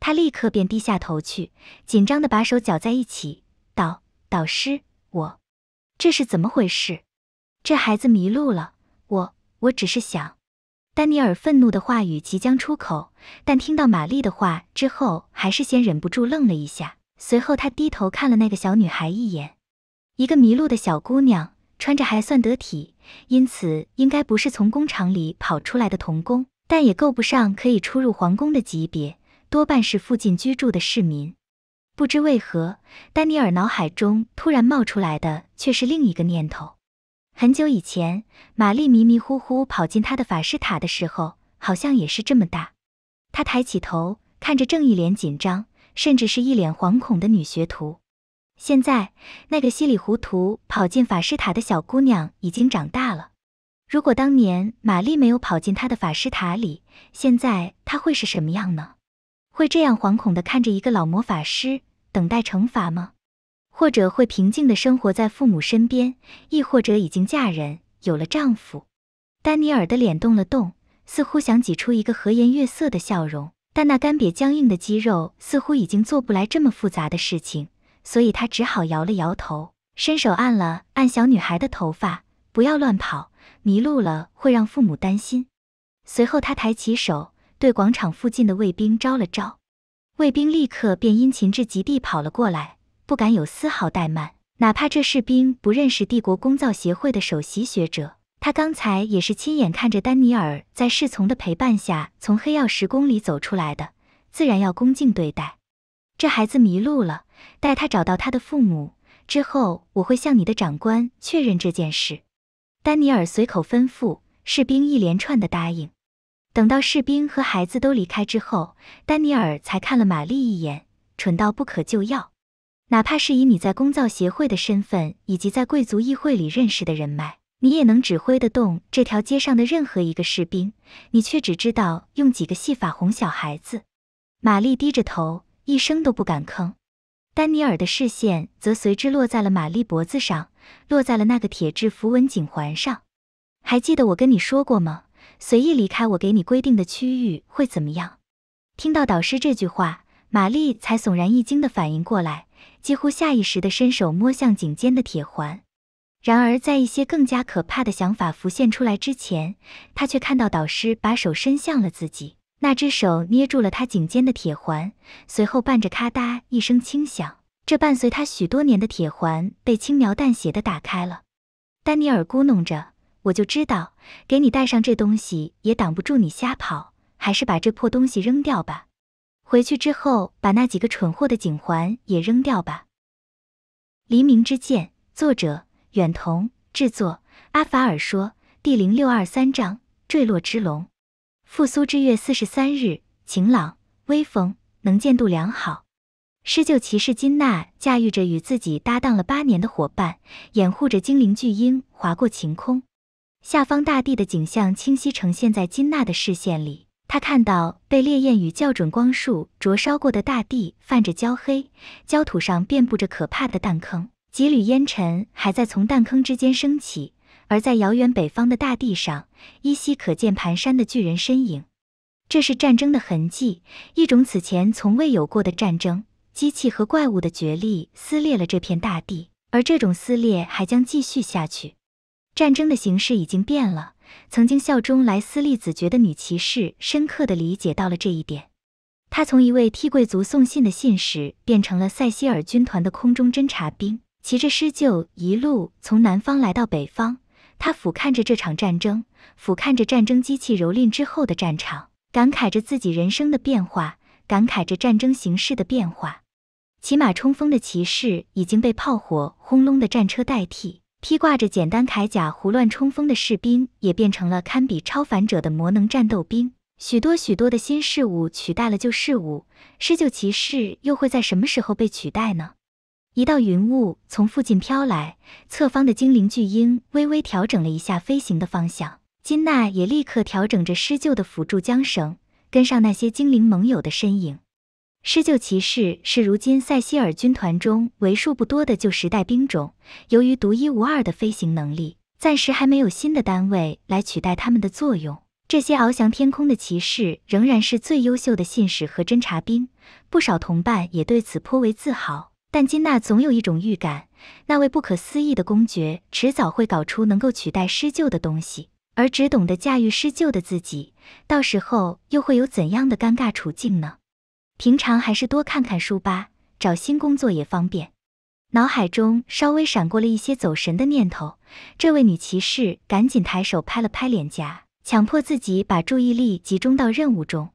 他立刻便低下头去，紧张地把手绞在一起，道：“导师，我这是怎么回事？这孩子迷路了。我我只是想……”丹尼尔愤怒的话语即将出口，但听到玛丽的话之后，还是先忍不住愣了一下。随后，他低头看了那个小女孩一眼，一个迷路的小姑娘，穿着还算得体，因此应该不是从工厂里跑出来的童工。但也够不上可以出入皇宫的级别，多半是附近居住的市民。不知为何，丹尼尔脑海中突然冒出来的却是另一个念头：很久以前，玛丽迷迷糊糊跑进他的法师塔的时候，好像也是这么大。他抬起头，看着正一脸紧张，甚至是一脸惶恐的女学徒。现在，那个稀里糊涂跑进法师塔的小姑娘已经长大了。如果当年玛丽没有跑进他的法师塔里，现在他会是什么样呢？会这样惶恐地看着一个老魔法师，等待惩罚吗？或者会平静地生活在父母身边，亦或者已经嫁人，有了丈夫？丹尼尔的脸动了动，似乎想挤出一个和颜悦色的笑容，但那干瘪僵硬的肌肉似乎已经做不来这么复杂的事情，所以他只好摇了摇头，伸手按了按小女孩的头发：“不要乱跑。”迷路了会让父母担心。随后他抬起手，对广场附近的卫兵招了招，卫兵立刻便殷勤至极地跑了过来，不敢有丝毫怠慢。哪怕这士兵不认识帝国工造协会的首席学者，他刚才也是亲眼看着丹尼尔在侍从的陪伴下从黑曜石宫里走出来的，自然要恭敬对待。这孩子迷路了，待他找到他的父母之后，我会向你的长官确认这件事。丹尼尔随口吩咐士兵，一连串的答应。等到士兵和孩子都离开之后，丹尼尔才看了玛丽一眼，蠢到不可救药。哪怕是以你在工造协会的身份，以及在贵族议会里认识的人脉，你也能指挥得动这条街上的任何一个士兵，你却只知道用几个戏法哄小孩子。玛丽低着头，一声都不敢吭。丹尼尔的视线则随之落在了玛丽脖子上，落在了那个铁质符文颈环上。还记得我跟你说过吗？随意离开我给你规定的区域会怎么样？听到导师这句话，玛丽才悚然一惊的反应过来，几乎下意识的伸手摸向颈间的铁环。然而，在一些更加可怕的想法浮现出来之前，她却看到导师把手伸向了自己。那只手捏住了他颈间的铁环，随后伴着咔嗒一声轻响，这伴随他许多年的铁环被轻描淡写的打开了。丹尼尔咕哝着：“我就知道，给你带上这东西也挡不住你瞎跑，还是把这破东西扔掉吧。回去之后把那几个蠢货的颈环也扔掉吧。”《黎明之剑》作者：远瞳，制作：阿法尔说，第零六二三章：坠落之龙。复苏之月四十三日，晴朗，微风，能见度良好。施救骑士金娜驾驭着与自己搭档了八年的伙伴，掩护着精灵巨鹰划过晴空，下方大地的景象清晰呈现在金娜的视线里。他看到被烈焰与校准光束灼烧过的大地泛着焦黑，焦土上遍布着可怕的弹坑，几缕烟尘还在从弹坑之间升起。而在遥远北方的大地上，依稀可见蹒跚的巨人身影。这是战争的痕迹，一种此前从未有过的战争。机器和怪物的角力撕裂了这片大地，而这种撕裂还将继续下去。战争的形式已经变了。曾经效忠莱斯利子爵的女骑士深刻地理解到了这一点。她从一位替贵族送信的信使，变成了塞西尔军团的空中侦察兵，骑着狮鹫一路从南方来到北方。他俯瞰着这场战争，俯瞰着战争机器蹂躏之后的战场，感慨着自己人生的变化，感慨着战争形势的变化。骑马冲锋的骑士已经被炮火轰隆的战车代替，披挂着简单铠甲胡乱冲锋的士兵也变成了堪比超凡者的魔能战斗兵。许多许多的新事物取代了旧事物，狮鹫骑士又会在什么时候被取代呢？一道云雾从附近飘来，侧方的精灵巨鹰微微调整了一下飞行的方向，金娜也立刻调整着施救的辅助缰绳，跟上那些精灵盟友的身影。施救骑士是如今塞西尔军团中为数不多的旧时代兵种，由于独一无二的飞行能力，暂时还没有新的单位来取代他们的作用。这些翱翔天空的骑士仍然是最优秀的信使和侦察兵，不少同伴也对此颇为自豪。但金娜总有一种预感，那位不可思议的公爵迟早会搞出能够取代施救的东西，而只懂得驾驭施救的自己，到时候又会有怎样的尴尬处境呢？平常还是多看看书吧，找新工作也方便。脑海中稍微闪过了一些走神的念头，这位女骑士赶紧抬手拍了拍脸颊，强迫自己把注意力集中到任务中。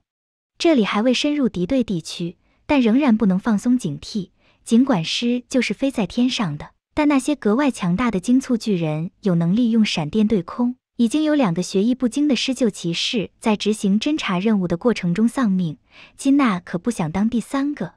这里还未深入敌对地区，但仍然不能放松警惕。尽管狮就是飞在天上的，但那些格外强大的精促巨人有能力用闪电对空。已经有两个学艺不精的狮鹫骑士在执行侦察任务的过程中丧命，金娜可不想当第三个。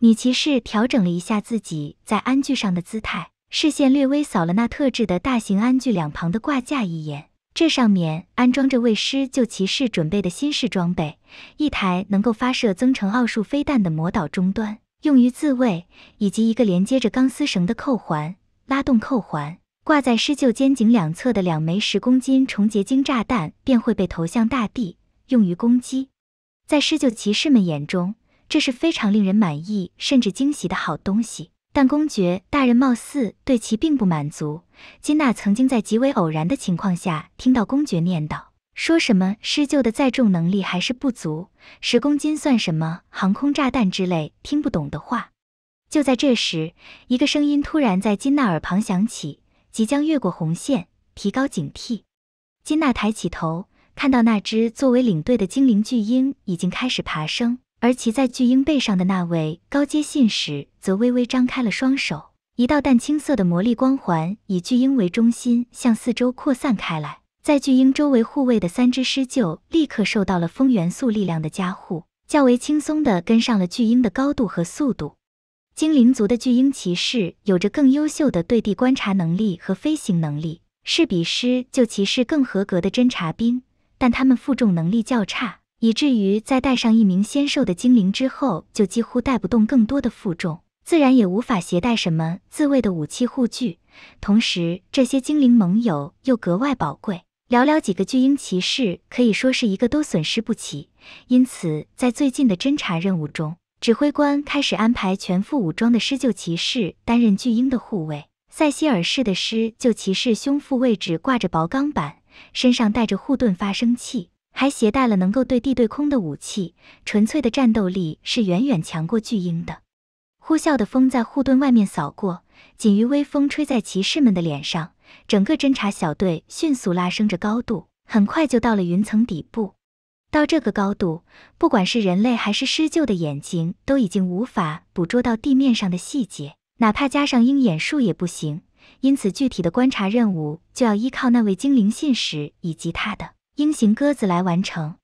女骑士调整了一下自己在鞍具上的姿态，视线略微扫了那特制的大型鞍具两旁的挂架一眼，这上面安装着为狮鹫骑士准备的新式装备——一台能够发射增程奥数飞弹的魔导终端。用于自卫，以及一个连接着钢丝绳的扣环。拉动扣环，挂在施救肩颈两侧的两枚十公斤重结晶炸弹便会被投向大地，用于攻击。在施救骑士们眼中，这是非常令人满意甚至惊喜的好东西。但公爵大人貌似对其并不满足。金娜曾经在极为偶然的情况下听到公爵念叨。说什么施救的载重能力还是不足，十公斤算什么？航空炸弹之类听不懂的话。就在这时，一个声音突然在金娜耳旁响起：“即将越过红线，提高警惕。”金娜抬起头，看到那只作为领队的精灵巨鹰已经开始爬升，而骑在巨鹰背上的那位高阶信使则微微张开了双手，一道淡青色的魔力光环以巨鹰为中心向四周扩散开来。在巨鹰周围护卫的三只狮鹫立刻受到了风元素力量的加护，较为轻松地跟上了巨鹰的高度和速度。精灵族的巨鹰骑士有着更优秀的对地观察能力和飞行能力，是比狮鹫骑士更合格的侦察兵，但他们负重能力较差，以至于在带上一名纤瘦的精灵之后，就几乎带不动更多的负重，自然也无法携带什么自卫的武器护具。同时，这些精灵盟友又格外宝贵。寥寥几个巨鹰骑士可以说是一个都损失不起，因此在最近的侦察任务中，指挥官开始安排全副武装的狮鹫骑士担任巨鹰的护卫。塞西尔式的狮鹫骑士胸腹位置挂着薄钢板，身上带着护盾发生器，还携带了能够对地对空的武器，纯粹的战斗力是远远强过巨鹰的。呼啸的风在护盾外面扫过，仅余微风吹在骑士们的脸上。整个侦察小队迅速拉升着高度，很快就到了云层底部。到这个高度，不管是人类还是施鹫的眼睛，都已经无法捕捉到地面上的细节，哪怕加上鹰眼术也不行。因此，具体的观察任务就要依靠那位精灵信使以及他的鹰形鸽子来完成。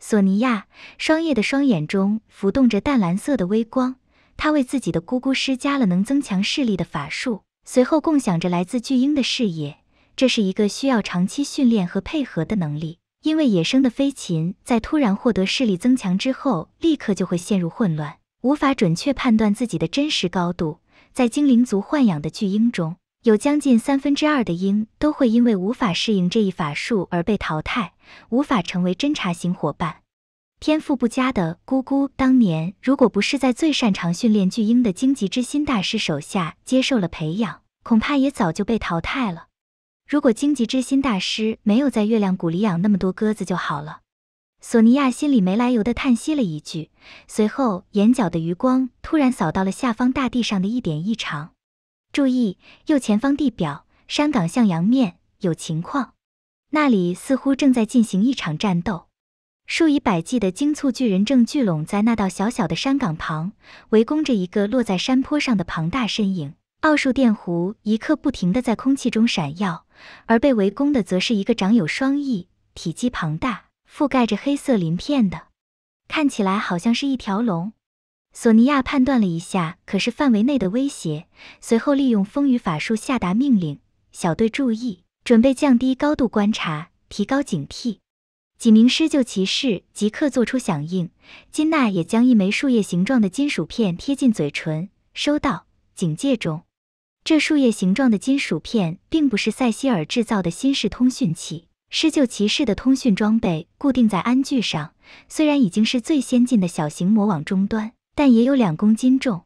索尼娅双叶的双眼中浮动着淡蓝色的微光，她为自己的咕咕施加了能增强视力的法术。随后共享着来自巨鹰的视野，这是一个需要长期训练和配合的能力。因为野生的飞禽在突然获得视力增强之后，立刻就会陷入混乱，无法准确判断自己的真实高度。在精灵族豢养的巨鹰中，有将近三分之二的鹰都会因为无法适应这一法术而被淘汰，无法成为侦察型伙伴。天赋不佳的姑姑，当年如果不是在最擅长训练巨婴的荆棘之心大师手下接受了培养，恐怕也早就被淘汰了。如果荆棘之心大师没有在月亮谷里养那么多鸽子就好了。索尼娅心里没来由的叹息了一句，随后眼角的余光突然扫到了下方大地上的一点异常。注意，右前方地表山岗向阳面有情况，那里似乎正在进行一场战斗。数以百计的精簇巨人正聚拢在那道小小的山岗旁，围攻着一个落在山坡上的庞大身影。奥数电弧一刻不停地在空气中闪耀，而被围攻的则是一个长有双翼、体积庞大、覆盖着黑色鳞片的，看起来好像是一条龙。索尼娅判断了一下，可是范围内的威胁。随后利用风雨法术下达命令：小队注意，准备降低高度观察，提高警惕。几名施救骑士即刻做出响应，金娜也将一枚树叶形状的金属片贴近嘴唇，收到警戒中。这树叶形状的金属片并不是塞西尔制造的新式通讯器，施救骑士的通讯装备固定在鞍具上，虽然已经是最先进的小型魔网终端，但也有两公斤重。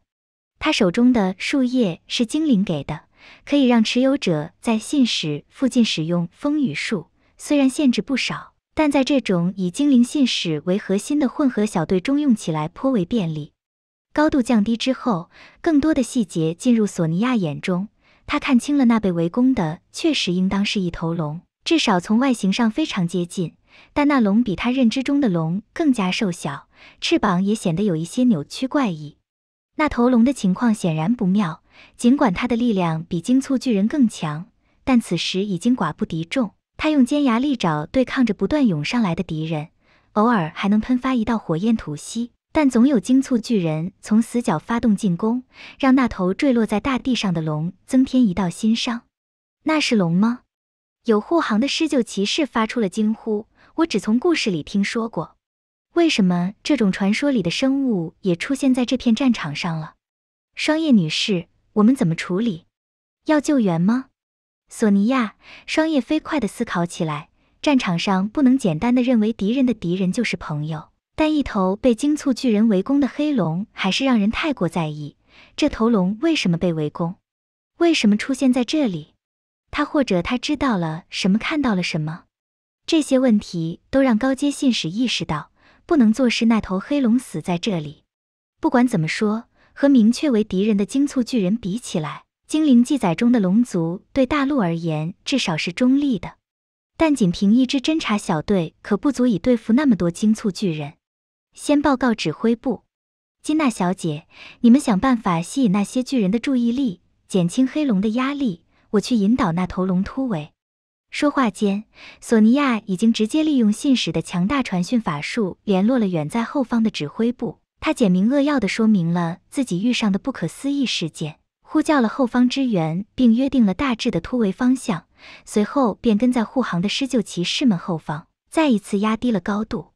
他手中的树叶是精灵给的，可以让持有者在信使附近使用风雨术，虽然限制不少。但在这种以精灵信使为核心的混合小队中用起来颇为便利。高度降低之后，更多的细节进入索尼娅眼中，她看清了那被围攻的确实应当是一头龙，至少从外形上非常接近。但那龙比她认知中的龙更加瘦小，翅膀也显得有一些扭曲怪异。那头龙的情况显然不妙，尽管它的力量比精簇巨人更强，但此时已经寡不敌众。他用尖牙利爪对抗着不断涌上来的敌人，偶尔还能喷发一道火焰吐息，但总有惊促巨人从死角发动进攻，让那头坠落在大地上的龙增添一道新伤。那是龙吗？有护航的狮鹫骑士发出了惊呼：“我只从故事里听说过，为什么这种传说里的生物也出现在这片战场上了？”双叶女士，我们怎么处理？要救援吗？索尼娅双叶飞快地思考起来，战场上不能简单地认为敌人的敌人就是朋友。但一头被鲸触巨人围攻的黑龙，还是让人太过在意。这头龙为什么被围攻？为什么出现在这里？他或者他知道了什么？看到了什么？这些问题都让高阶信使意识到，不能坐视那头黑龙死在这里。不管怎么说，和明确为敌人的鲸簇巨人比起来，精灵记载中的龙族对大陆而言至少是中立的，但仅凭一支侦察小队可不足以对付那么多精促巨人。先报告指挥部，金娜小姐，你们想办法吸引那些巨人的注意力，减轻黑龙的压力。我去引导那头龙突围。说话间，索尼娅已经直接利用信使的强大传讯法术联络了远在后方的指挥部。她简明扼要的说明了自己遇上的不可思议事件。呼叫了后方支援，并约定了大致的突围方向，随后便跟在护航的施救骑士们后方，再一次压低了高度。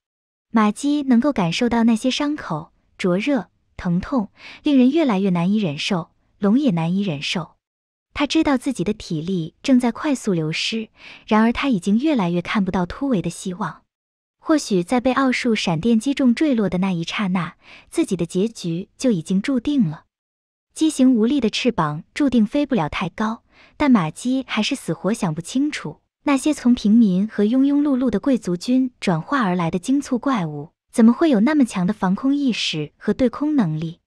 马姬能够感受到那些伤口灼热、疼痛，令人越来越难以忍受，龙也难以忍受。他知道自己的体力正在快速流失，然而他已经越来越看不到突围的希望。或许在被奥术闪电击中坠落的那一刹那，自己的结局就已经注定了。畸形无力的翅膀注定飞不了太高，但马基还是死活想不清楚，那些从平民和庸庸碌碌的贵族军转化而来的精簇怪物，怎么会有那么强的防空意识和对空能力？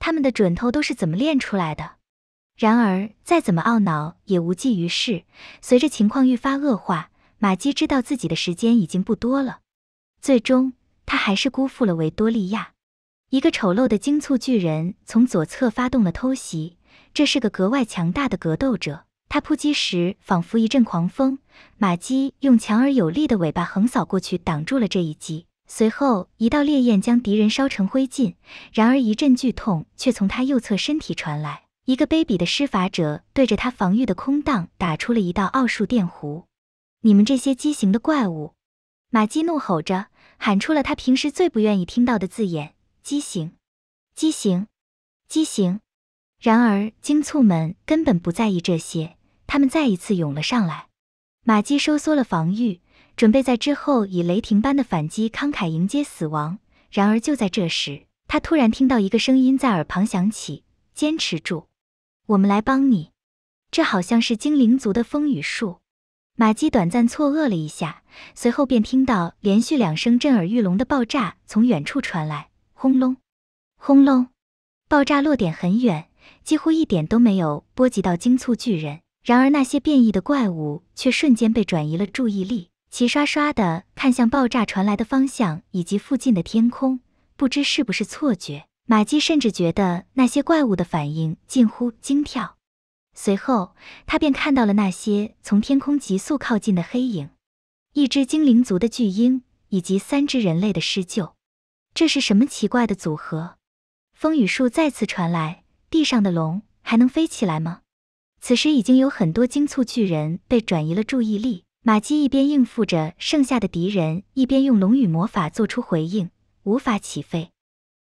他们的准头都是怎么练出来的？然而再怎么懊恼也无济于事。随着情况愈发恶化，马基知道自己的时间已经不多了。最终，他还是辜负了维多利亚。一个丑陋的精簇巨人从左侧发动了偷袭，这是个格外强大的格斗者。他扑击时仿佛一阵狂风，马姬用强而有力的尾巴横扫过去，挡住了这一击。随后，一道烈焰将敌人烧成灰烬。然而，一阵剧痛却从他右侧身体传来。一个卑鄙的施法者对着他防御的空档打出了一道奥数电弧。你们这些畸形的怪物！马姬怒吼着，喊出了他平时最不愿意听到的字眼。畸形，畸形，畸形。然而，精簇们根本不在意这些，他们再一次涌了上来。玛姬收缩了防御，准备在之后以雷霆般的反击慷慨迎接死亡。然而，就在这时，他突然听到一个声音在耳旁响起：“坚持住，我们来帮你。”这好像是精灵族的风雨术。玛姬短暂错愕了一下，随后便听到连续两声震耳欲聋的爆炸从远处传来。轰隆，轰隆！爆炸落点很远，几乎一点都没有波及到精簇巨人。然而，那些变异的怪物却瞬间被转移了注意力，齐刷刷的看向爆炸传来的方向以及附近的天空。不知是不是错觉，马姬甚至觉得那些怪物的反应近乎惊跳。随后，他便看到了那些从天空急速靠近的黑影：一只精灵族的巨鹰，以及三只人类的施救。这是什么奇怪的组合？风雨术再次传来，地上的龙还能飞起来吗？此时已经有很多精簇巨人被转移了注意力。马姬一边应付着剩下的敌人，一边用龙语魔法做出回应，无法起飞。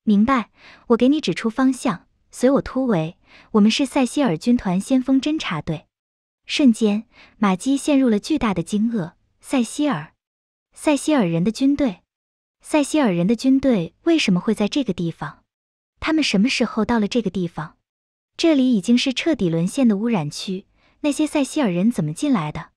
明白，我给你指出方向，随我突围。我们是塞西尔军团先锋侦察队。瞬间，马姬陷入了巨大的惊愕。塞西尔，塞西尔人的军队。塞西尔人的军队为什么会在这个地方？他们什么时候到了这个地方？这里已经是彻底沦陷的污染区，那些塞西尔人怎么进来的？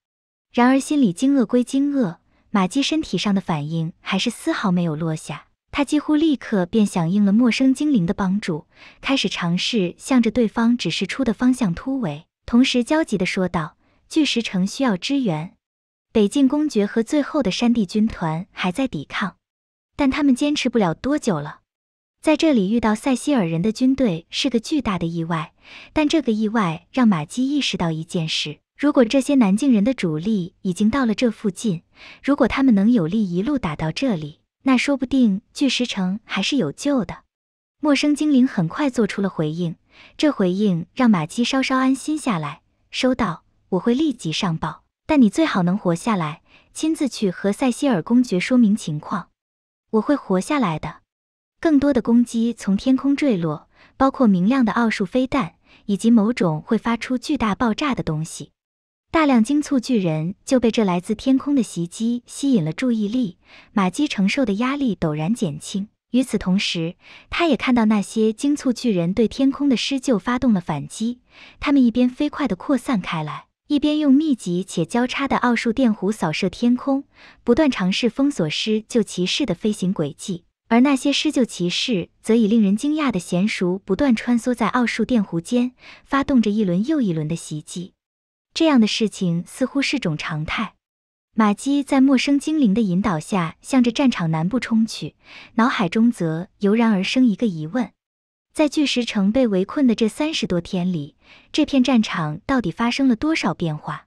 然而心里惊愕归惊愕，马基身体上的反应还是丝毫没有落下。他几乎立刻便响应了陌生精灵的帮助，开始尝试向着对方指示出的方向突围，同时焦急地说道：“巨石城需要支援，北境公爵和最后的山地军团还在抵抗。”但他们坚持不了多久了。在这里遇到塞西尔人的军队是个巨大的意外，但这个意外让马基意识到一件事：如果这些南境人的主力已经到了这附近，如果他们能有力一路打到这里，那说不定巨石城还是有救的。陌生精灵很快做出了回应，这回应让马基稍稍安心下来。收到，我会立即上报，但你最好能活下来，亲自去和塞西尔公爵说明情况。我会活下来的。更多的攻击从天空坠落，包括明亮的奥数飞弹，以及某种会发出巨大爆炸的东西。大量精促巨人就被这来自天空的袭击吸引了注意力，马基承受的压力陡然减轻。与此同时，他也看到那些精促巨人对天空的施救发动了反击，他们一边飞快的扩散开来。一边用密集且交叉的奥数电弧扫射天空，不断尝试封锁施救骑士的飞行轨迹，而那些施救骑士则以令人惊讶的娴熟，不断穿梭在奥数电弧间，发动着一轮又一轮的袭击。这样的事情似乎是种常态。玛姬在陌生精灵的引导下，向着战场南部冲去，脑海中则油然而生一个疑问。在巨石城被围困的这三十多天里，这片战场到底发生了多少变化？《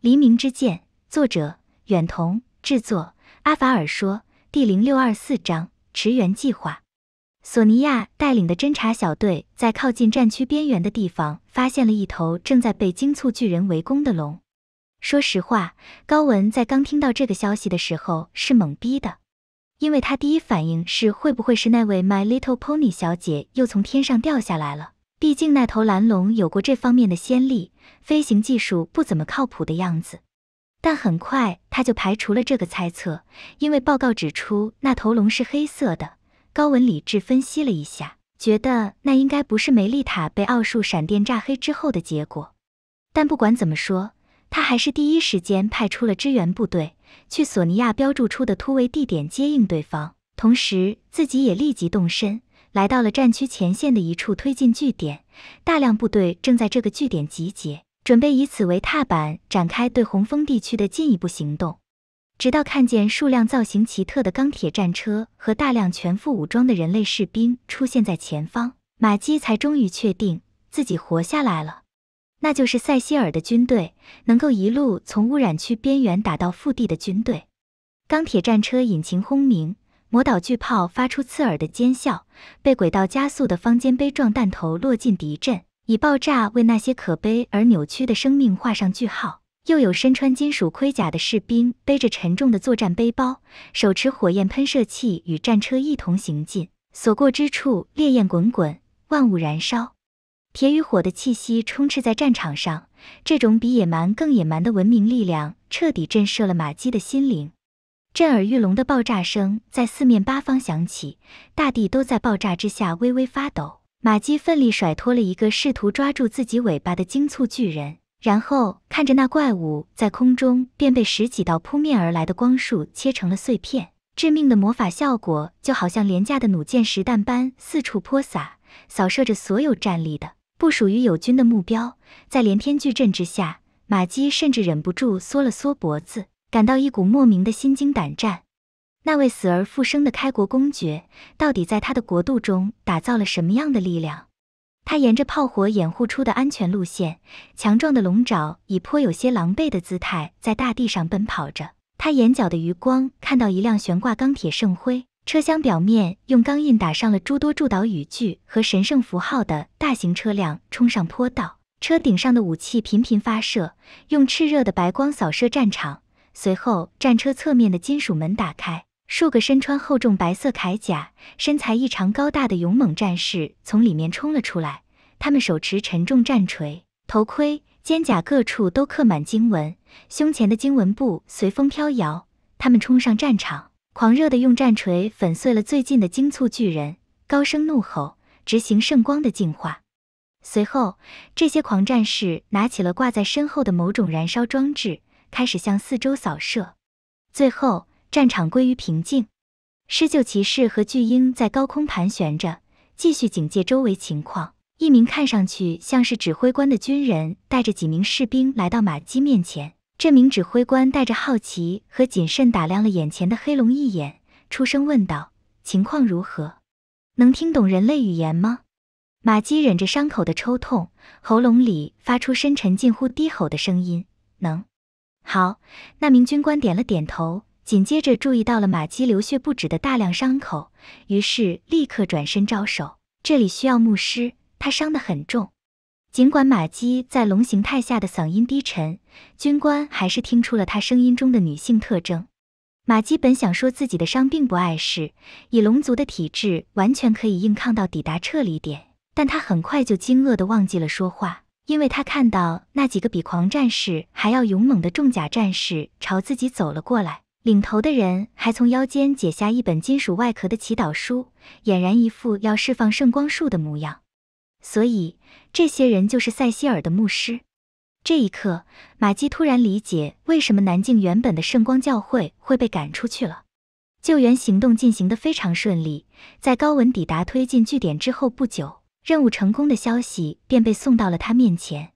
黎明之剑》作者远瞳制作，阿法尔说，第零六二四章：驰援计划。索尼娅带领的侦察小队在靠近战区边缘的地方发现了一头正在被惊促巨人围攻的龙。说实话，高文在刚听到这个消息的时候是懵逼的。因为他第一反应是会不会是那位 My Little Pony 小姐又从天上掉下来了？毕竟那头蓝龙有过这方面的先例，飞行技术不怎么靠谱的样子。但很快他就排除了这个猜测，因为报告指出那头龙是黑色的。高文理智分析了一下，觉得那应该不是梅丽塔被奥数闪电炸黑之后的结果。但不管怎么说。他还是第一时间派出了支援部队，去索尼亚标注出的突围地点接应对方，同时自己也立即动身，来到了战区前线的一处推进据点，大量部队正在这个据点集结，准备以此为踏板展开对红峰地区的进一步行动。直到看见数辆造型奇特的钢铁战车和大量全副武装的人类士兵出现在前方，马基才终于确定自己活下来了。那就是塞西尔的军队能够一路从污染区边缘打到腹地的军队。钢铁战车引擎轰鸣，魔导巨炮发出刺耳的尖啸，被轨道加速的方尖碑状弹头落进敌阵，以爆炸为那些可悲而扭曲的生命画上句号。又有身穿金属盔甲的士兵背着沉重的作战背包，手持火焰喷射器与战车一同行进，所过之处烈焰滚滚，万物燃烧。铁与火的气息充斥在战场上，这种比野蛮更野蛮的文明力量彻底震慑了马基的心灵。震耳欲聋的爆炸声在四面八方响起，大地都在爆炸之下微微发抖。马基奋力甩脱了一个试图抓住自己尾巴的精促巨人，然后看着那怪物在空中便被十几道扑面而来的光束切成了碎片。致命的魔法效果就好像廉价的弩箭石弹般四处泼洒，扫射着所有站立的。不属于友军的目标，在连天巨震之下，马姬甚至忍不住缩了缩脖子，感到一股莫名的心惊胆战。那位死而复生的开国公爵，到底在他的国度中打造了什么样的力量？他沿着炮火掩护出的安全路线，强壮的龙爪以颇有些狼狈的姿态在大地上奔跑着。他眼角的余光看到一辆悬挂钢铁圣辉。车厢表面用钢印打上了诸多祝祷语句和神圣符号的大型车辆冲上坡道，车顶上的武器频频发射，用炽热的白光扫射战场。随后，战车侧面的金属门打开，数个身穿厚重白色铠甲、身材异常高大的勇猛战士从里面冲了出来。他们手持沉重战锤，头盔、肩甲各处都刻满经文，胸前的经文布随风飘摇。他们冲上战场。狂热的用战锤粉碎了最近的精簇巨人，高声怒吼，执行圣光的净化。随后，这些狂战士拿起了挂在身后的某种燃烧装置，开始向四周扫射。最后，战场归于平静。施救骑士和巨鹰在高空盘旋着，继续警戒周围情况。一名看上去像是指挥官的军人带着几名士兵来到马基面前。这名指挥官带着好奇和谨慎打量了眼前的黑龙一眼，出声问道：“情况如何？能听懂人类语言吗？”马基忍着伤口的抽痛，喉咙里发出深沉近乎低吼的声音：“能。”好，那名军官点了点头，紧接着注意到了马基流血不止的大量伤口，于是立刻转身招手：“这里需要牧师，他伤得很重。”尽管玛姬在龙形态下的嗓音低沉，军官还是听出了她声音中的女性特征。玛姬本想说自己的伤并不碍事，以龙族的体质完全可以硬抗到抵达撤离点，但她很快就惊愕地忘记了说话，因为她看到那几个比狂战士还要勇猛的重甲战士朝自己走了过来，领头的人还从腰间解下一本金属外壳的祈祷书，俨然一副要释放圣光术的模样。所以，这些人就是塞西尔的牧师。这一刻，玛姬突然理解为什么南境原本的圣光教会会被赶出去了。救援行动进行得非常顺利，在高文抵达推进据点之后不久，任务成功的消息便被送到了他面前。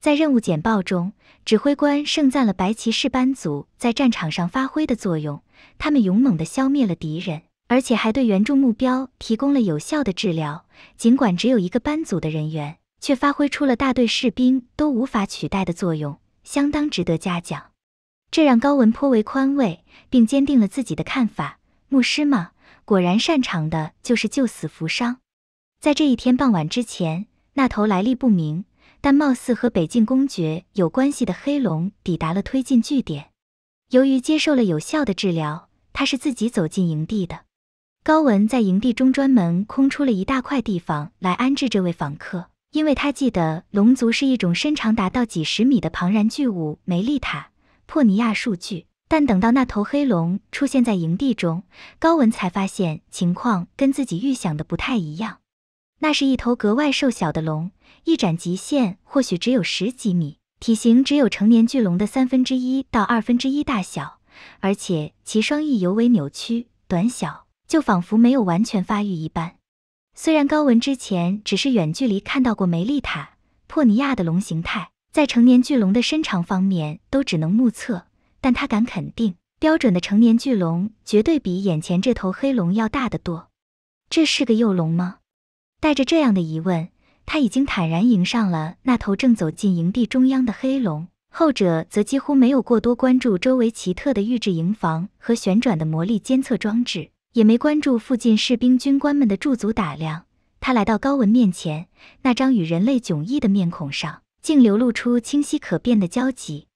在任务简报中，指挥官盛赞了白骑士班组在战场上发挥的作用，他们勇猛地消灭了敌人。而且还对援助目标提供了有效的治疗，尽管只有一个班组的人员，却发挥出了大队士兵都无法取代的作用，相当值得嘉奖。这让高文颇为宽慰，并坚定了自己的看法：牧师嘛，果然擅长的就是救死扶伤。在这一天傍晚之前，那头来历不明但貌似和北境公爵有关系的黑龙抵达了推进据点。由于接受了有效的治疗，他是自己走进营地的。高文在营地中专门空出了一大块地方来安置这位访客，因为他记得龙族是一种身长达到几十米的庞然巨物。梅丽塔·珀尼亚数据，但等到那头黑龙出现在营地中，高文才发现情况跟自己预想的不太一样。那是一头格外瘦小的龙，一展极限或许只有十几米，体型只有成年巨龙的三分之一到二分之一大小，而且其双翼尤为扭曲短小。就仿佛没有完全发育一般。虽然高文之前只是远距离看到过梅丽塔·珀尼亚的龙形态，在成年巨龙的身长方面都只能目测，但他敢肯定，标准的成年巨龙绝对比眼前这头黑龙要大得多。这是个幼龙吗？带着这样的疑问，他已经坦然迎上了那头正走进营地中央的黑龙，后者则几乎没有过多关注周围奇特的预制营房和旋转的魔力监测装置。也没关注附近士兵军官们的驻足打量，他来到高文面前，那张与人类迥异的面孔上竟流露出清晰可辨的焦急。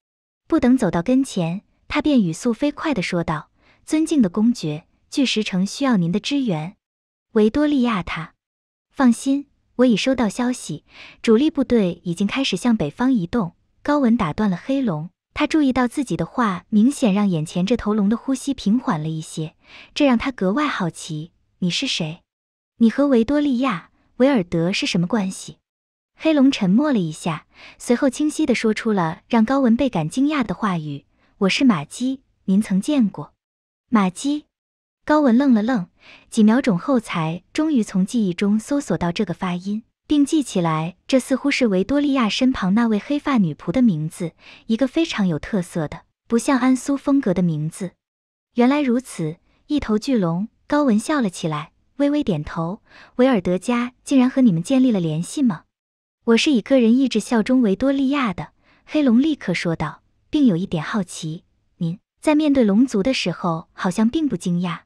不等走到跟前，他便语速飞快地说道：“尊敬的公爵，巨石城需要您的支援。”维多利亚，他放心，我已收到消息，主力部队已经开始向北方移动。高文打断了黑龙。他注意到自己的话明显让眼前这头龙的呼吸平缓了一些，这让他格外好奇。你是谁？你和维多利亚·维尔德是什么关系？黑龙沉默了一下，随后清晰地说出了让高文倍感惊讶的话语：“我是玛姬，您曾见过玛姬。”高文愣了愣，几秒钟后才终于从记忆中搜索到这个发音。并记起来，这似乎是维多利亚身旁那位黑发女仆的名字，一个非常有特色的、不像安苏风格的名字。原来如此，一头巨龙，高文笑了起来，微微点头。维尔德加竟然和你们建立了联系吗？我是以个人意志效忠维多利亚的，黑龙立刻说道，并有一点好奇。您在面对龙族的时候，好像并不惊讶。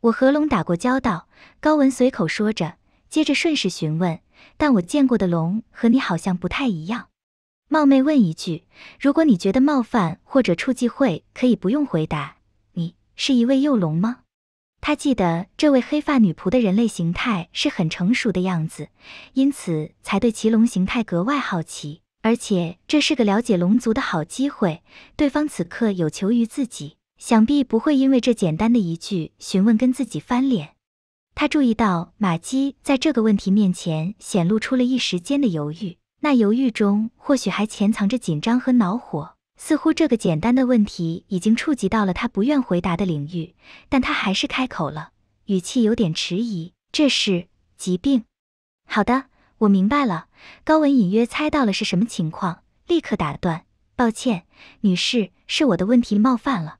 我和龙打过交道，高文随口说着，接着顺势询问。但我见过的龙和你好像不太一样，冒昧问一句，如果你觉得冒犯或者触忌讳，可以不用回答。你是一位幼龙吗？他记得这位黑发女仆的人类形态是很成熟的样子，因此才对骑龙形态格外好奇，而且这是个了解龙族的好机会。对方此刻有求于自己，想必不会因为这简单的一句询问跟自己翻脸。他注意到玛姬在这个问题面前显露出了一时间的犹豫，那犹豫中或许还潜藏着紧张和恼火，似乎这个简单的问题已经触及到了他不愿回答的领域。但他还是开口了，语气有点迟疑：“这是疾病。”“好的，我明白了。”高文隐约猜到了是什么情况，立刻打断：“抱歉，女士，是我的问题冒犯了。”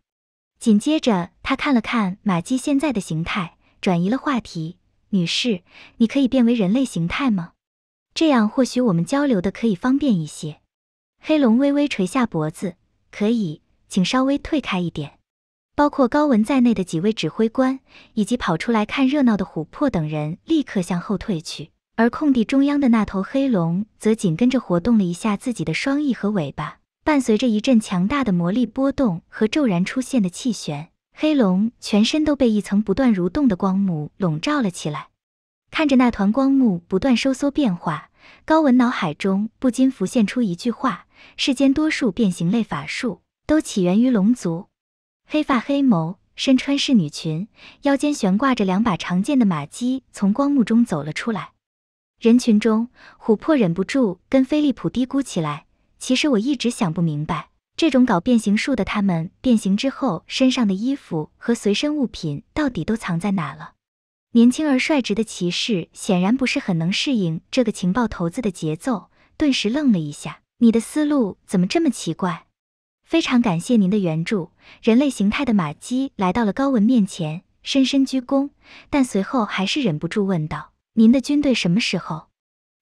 紧接着，他看了看玛姬现在的形态。转移了话题，女士，你可以变为人类形态吗？这样或许我们交流的可以方便一些。黑龙微微垂下脖子，可以，请稍微退开一点。包括高文在内的几位指挥官，以及跑出来看热闹的琥珀等人，立刻向后退去。而空地中央的那头黑龙，则紧跟着活动了一下自己的双翼和尾巴，伴随着一阵强大的魔力波动和骤然出现的气旋。黑龙全身都被一层不断蠕动的光幕笼罩了起来，看着那团光幕不断收缩变化，高文脑海中不禁浮现出一句话：世间多数变形类法术都起源于龙族。黑发黑眸，身穿侍女裙，腰间悬挂着两把长剑的马姬从光幕中走了出来。人群中，琥珀忍不住跟菲利普嘀咕起来：“其实我一直想不明白。”这种搞变形术的，他们变形之后身上的衣服和随身物品到底都藏在哪了？年轻而率直的骑士显然不是很能适应这个情报头子的节奏，顿时愣了一下。你的思路怎么这么奇怪？非常感谢您的援助。人类形态的马基来到了高文面前，深深鞠躬，但随后还是忍不住问道：“您的军队什么时候？”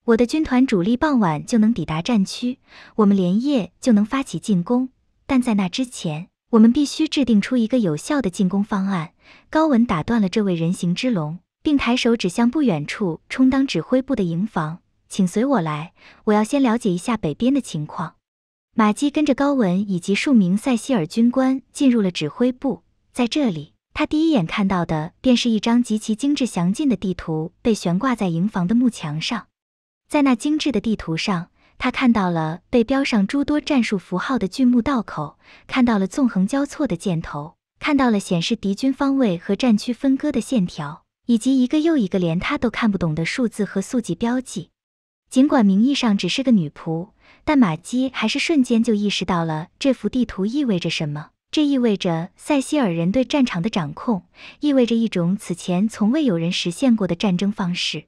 我的军团主力傍晚就能抵达战区，我们连夜就能发起进攻。但在那之前，我们必须制定出一个有效的进攻方案。高文打断了这位人形之龙，并抬手指向不远处充当指挥部的营房：“请随我来，我要先了解一下北边的情况。”马基跟着高文以及数名塞西尔军官进入了指挥部。在这里，他第一眼看到的便是一张极其精致详尽的地图，被悬挂在营房的木墙上。在那精致的地图上，他看到了被标上诸多战术符号的巨木道口，看到了纵横交错的箭头，看到了显示敌军方位和战区分割的线条，以及一个又一个连他都看不懂的数字和速记标记。尽管名义上只是个女仆，但玛姬还是瞬间就意识到了这幅地图意味着什么。这意味着塞西尔人对战场的掌控，意味着一种此前从未有人实现过的战争方式。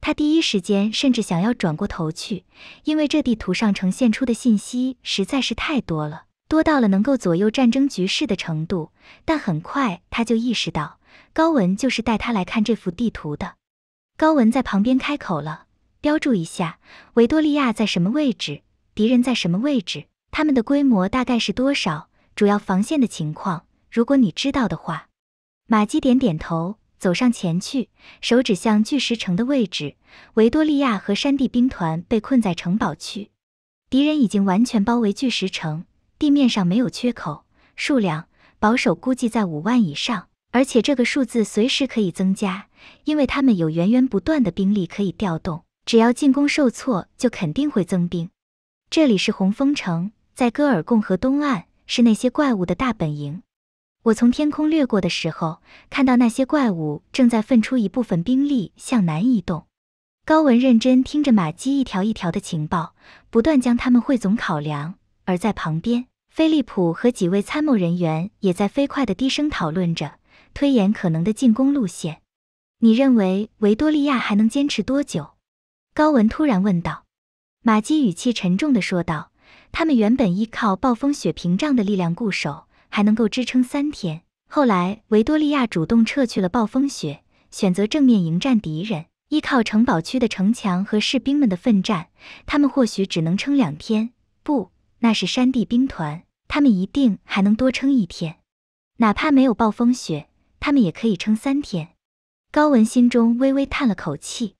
他第一时间甚至想要转过头去，因为这地图上呈现出的信息实在是太多了，多到了能够左右战争局势的程度。但很快他就意识到，高文就是带他来看这幅地图的。高文在旁边开口了：“标注一下维多利亚在什么位置，敌人在什么位置，他们的规模大概是多少，主要防线的情况，如果你知道的话。”马基点点头。走上前去，手指向巨石城的位置。维多利亚和山地兵团被困在城堡区，敌人已经完全包围巨石城，地面上没有缺口，数量保守估计在五万以上，而且这个数字随时可以增加，因为他们有源源不断的兵力可以调动。只要进攻受挫，就肯定会增兵。这里是红峰城，在戈尔贡河东岸，是那些怪物的大本营。我从天空掠过的时候，看到那些怪物正在分出一部分兵力向南移动。高文认真听着玛姬一条一条的情报，不断将他们汇总考量。而在旁边，菲利普和几位参谋人员也在飞快的低声讨论着，推演可能的进攻路线。你认为维多利亚还能坚持多久？高文突然问道。玛姬语气沉重的说道：“他们原本依靠暴风雪屏障的力量固守。”还能够支撑三天。后来维多利亚主动撤去了暴风雪，选择正面迎战敌人。依靠城堡区的城墙和士兵们的奋战，他们或许只能撑两天。不，那是山地兵团，他们一定还能多撑一天。哪怕没有暴风雪，他们也可以撑三天。高文心中微微叹了口气。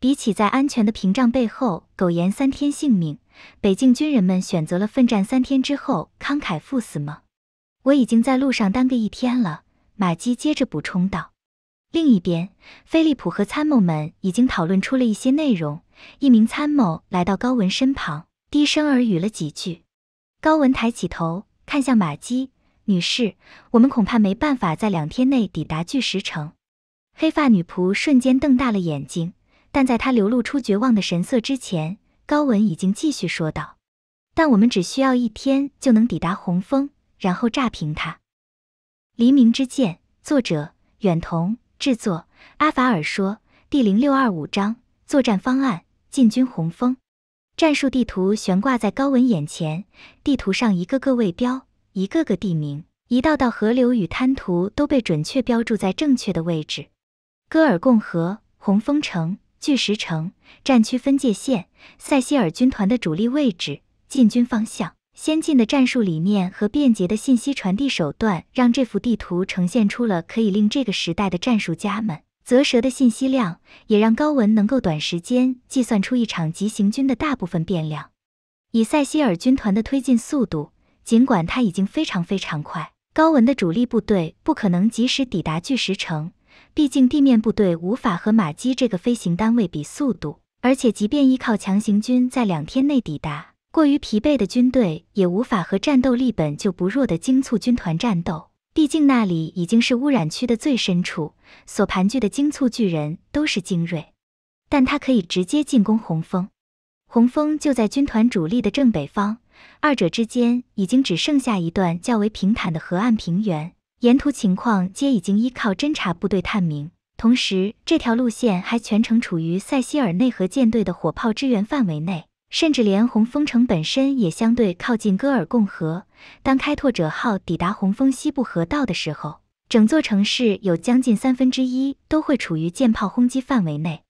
比起在安全的屏障背后苟延三天性命，北境军人们选择了奋战三天之后慷慨赴死吗？我已经在路上耽搁一天了，玛姬接着补充道。另一边，菲利普和参谋们已经讨论出了一些内容。一名参谋来到高文身旁，低声耳语了几句。高文抬起头，看向玛姬女士：“我们恐怕没办法在两天内抵达巨石城。”黑发女仆瞬间瞪大了眼睛，但在她流露出绝望的神色之前，高文已经继续说道：“但我们只需要一天就能抵达红峰。”然后炸平它。《黎明之剑》作者：远瞳，制作：阿法尔说。第零六二五章：作战方案。进军红峰。战术地图悬挂在高文眼前，地图上一个个位标，一个个地名，一道道河流与滩涂都被准确标注在正确的位置。戈尔贡河、红峰城、巨石城、战区分界线、塞西尔军团的主力位置、进军方向。先进的战术理念和便捷的信息传递手段，让这幅地图呈现出了可以令这个时代的战术家们啧舌的信息量，也让高文能够短时间计算出一场急行军的大部分变量。以塞西尔军团的推进速度，尽管它已经非常非常快，高文的主力部队不可能及时抵达巨石城，毕竟地面部队无法和马基这个飞行单位比速度。而且，即便依靠强行军在两天内抵达。过于疲惫的军队也无法和战斗力本就不弱的精簇军团战斗，毕竟那里已经是污染区的最深处，所盘踞的精簇巨人都是精锐。但他可以直接进攻红峰，红峰就在军团主力的正北方，二者之间已经只剩下一段较为平坦的河岸平原，沿途情况皆已经依靠侦察部队探明，同时这条路线还全程处于塞西尔内河舰队的火炮支援范围内。甚至连红枫城本身也相对靠近戈尔贡河。当开拓者号抵达红枫西部河道的时候，整座城市有将近三分之一都会处于舰炮轰击范围内。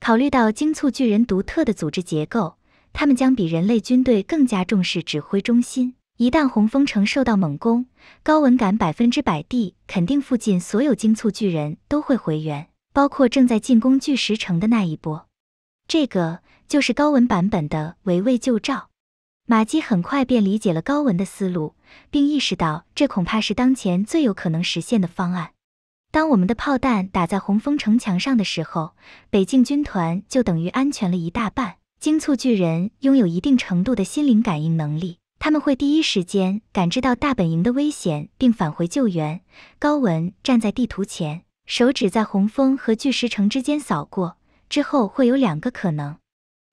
考虑到精簇巨人独特的组织结构，他们将比人类军队更加重视指挥中心。一旦红枫城受到猛攻，高文感百分之百地肯定附近所有精簇巨人都会回援，包括正在进攻巨石城的那一波。这个。就是高文版本的围魏救赵，马基很快便理解了高文的思路，并意识到这恐怕是当前最有可能实现的方案。当我们的炮弹打在红峰城墙上的时候，北境军团就等于安全了一大半。精簇巨人拥有一定程度的心灵感应能力，他们会第一时间感知到大本营的危险，并返回救援。高文站在地图前，手指在红峰和巨石城之间扫过，之后会有两个可能。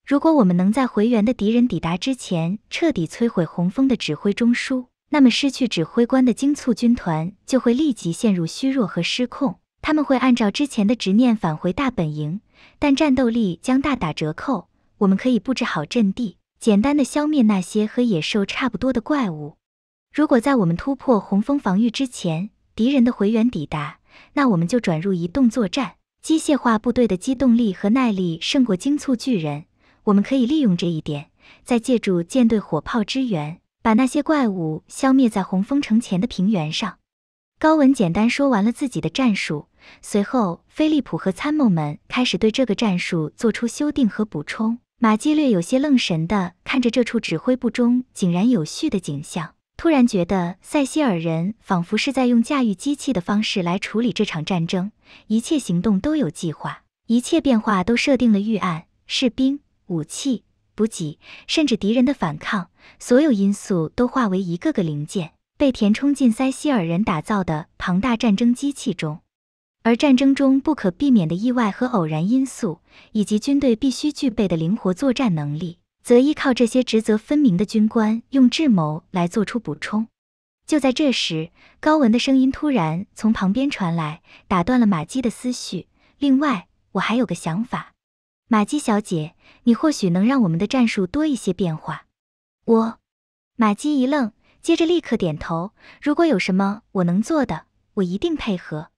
如果我们能在回援的敌人抵达之前彻底摧毁红峰的指挥中枢，那么失去指挥官的精簇军团就会立即陷入虚弱和失控。他们会按照之前的执念返回大本营，但战斗力将大打折扣。我们可以布置好阵地，简单的消灭那些和野兽差不多的怪物。如果在我们突破红峰防御之前敌人的回援抵达，那我们就转入移动作战。机械化部队的机动力和耐力胜过精簇巨人。我们可以利用这一点，再借助舰队火炮支援，把那些怪物消灭在红枫城前的平原上。高文简单说完了自己的战术，随后菲利普和参谋们开始对这个战术做出修订和补充。马基略有些愣神地看着这处指挥部中井然有序的景象，突然觉得塞西尔人仿佛是在用驾驭机器的方式来处理这场战争，一切行动都有计划，一切变化都设定了预案。士兵。武器、补给，甚至敌人的反抗，所有因素都化为一个个零件，被填充进塞西尔人打造的庞大战争机器中。而战争中不可避免的意外和偶然因素，以及军队必须具备的灵活作战能力，则依靠这些职责分明的军官用智谋来做出补充。就在这时，高文的声音突然从旁边传来，打断了马基的思绪。另外，我还有个想法。玛姬小姐，你或许能让我们的战术多一些变化。我，玛姬一愣，接着立刻点头。如果有什么我能做的，我一定配合。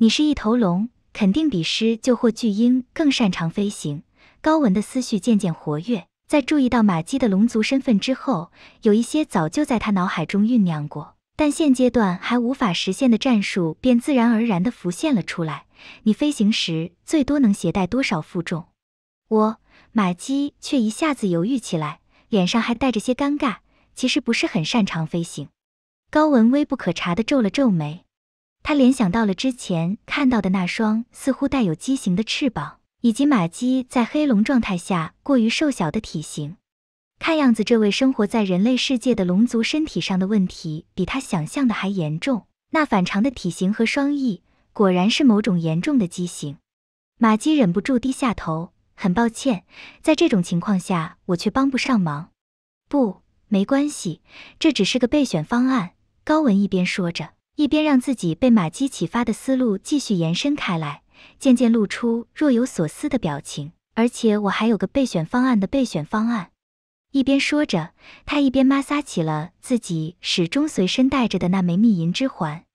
你是一头龙，肯定比狮鹫或巨鹰更擅长飞行。高文的思绪渐渐活跃，在注意到玛姬的龙族身份之后，有一些早就在他脑海中酝酿过，但现阶段还无法实现的战术便自然而然地浮现了出来。你飞行时最多能携带多少负重？我马姬却一下子犹豫起来，脸上还带着些尴尬。其实不是很擅长飞行。高文微不可察的皱了皱眉，他联想到了之前看到的那双似乎带有畸形的翅膀，以及马姬在黑龙状态下过于瘦小的体型。看样子，这位生活在人类世界的龙族身体上的问题比他想象的还严重。那反常的体型和双翼，果然是某种严重的畸形。马姬忍不住低下头。很抱歉，在这种情况下我却帮不上忙。不，没关系，这只是个备选方案。高文一边说着，一边让自己被马基启发的思路继续延伸开来，渐渐露出若有所思的表情。而且我还有个备选方案的备选方案。一边说着，他一边摩挲起了自己始终随身带着的那枚秘银之环。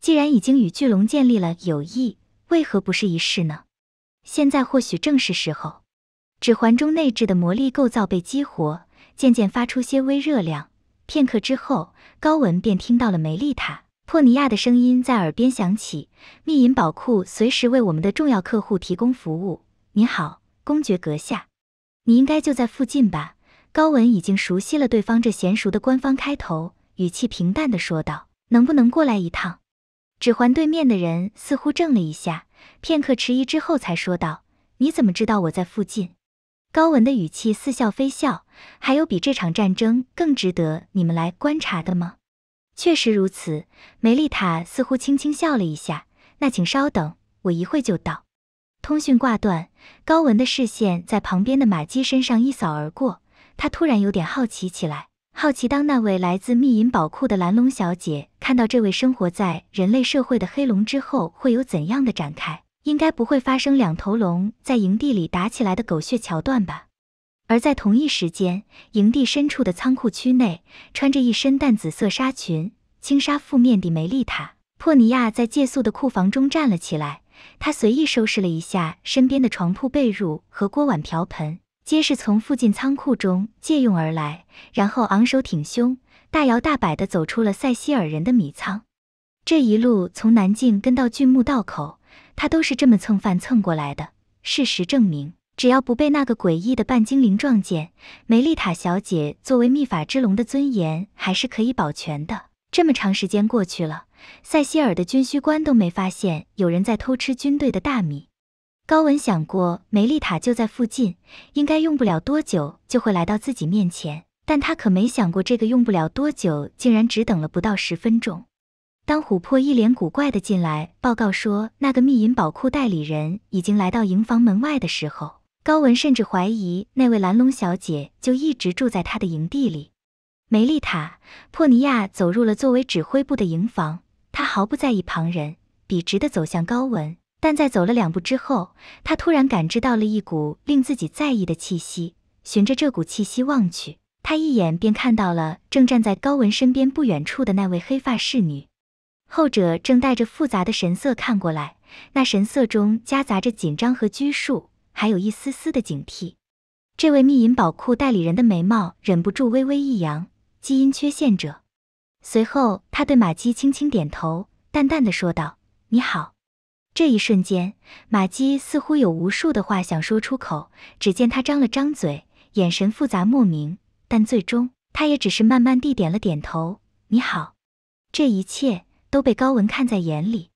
既然已经与巨龙建立了友谊，为何不试一试呢？现在或许正是时候，指环中内置的魔力构造被激活，渐渐发出些微热量。片刻之后，高文便听到了梅丽塔·珀尼亚的声音在耳边响起：“密银宝库随时为我们的重要客户提供服务。”你好，公爵阁下，你应该就在附近吧？高文已经熟悉了对方这娴熟的官方开头，语气平淡地说道：“能不能过来一趟？”指环对面的人似乎怔了一下，片刻迟疑之后才说道：“你怎么知道我在附近？”高文的语气似笑非笑。还有比这场战争更值得你们来观察的吗？确实如此。梅丽塔似乎轻轻笑了一下。那请稍等，我一会就到。通讯挂断，高文的视线在旁边的玛姬身上一扫而过，他突然有点好奇起来。好奇，当那位来自秘银宝库的蓝龙小姐看到这位生活在人类社会的黑龙之后，会有怎样的展开？应该不会发生两头龙在营地里打起来的狗血桥段吧？而在同一时间，营地深处的仓库区内，穿着一身淡紫色纱裙、轻纱覆面的梅丽塔·珀尼亚在借宿的库房中站了起来。她随意收拾了一下身边的床铺、被褥和锅碗瓢盆。皆是从附近仓库中借用而来，然后昂首挺胸、大摇大摆地走出了塞西尔人的米仓。这一路从南境跟到巨木道口，他都是这么蹭饭蹭过来的。事实证明，只要不被那个诡异的半精灵撞见，梅丽塔小姐作为秘法之龙的尊严还是可以保全的。这么长时间过去了，塞西尔的军需官都没发现有人在偷吃军队的大米。高文想过，梅丽塔就在附近，应该用不了多久就会来到自己面前。但他可没想过，这个用不了多久，竟然只等了不到十分钟。当琥珀一脸古怪的进来，报告说那个秘银宝库代理人已经来到营房门外的时候，高文甚至怀疑那位蓝龙小姐就一直住在他的营地里。梅丽塔·珀尼亚走入了作为指挥部的营房，她毫不在意旁人，笔直的走向高文。但在走了两步之后，他突然感知到了一股令自己在意的气息。循着这股气息望去，他一眼便看到了正站在高文身边不远处的那位黑发侍女，后者正带着复杂的神色看过来，那神色中夹杂着紧张和拘束，还有一丝丝的警惕。这位秘银宝库代理人的眉毛忍不住微微一扬，基因缺陷者。随后，他对玛姬轻轻点头，淡淡的说道：“你好。”这一瞬间，玛姬似乎有无数的话想说出口。只见他张了张嘴，眼神复杂莫名，但最终他也只是慢慢地点了点头。你好，这一切都被高文看在眼里，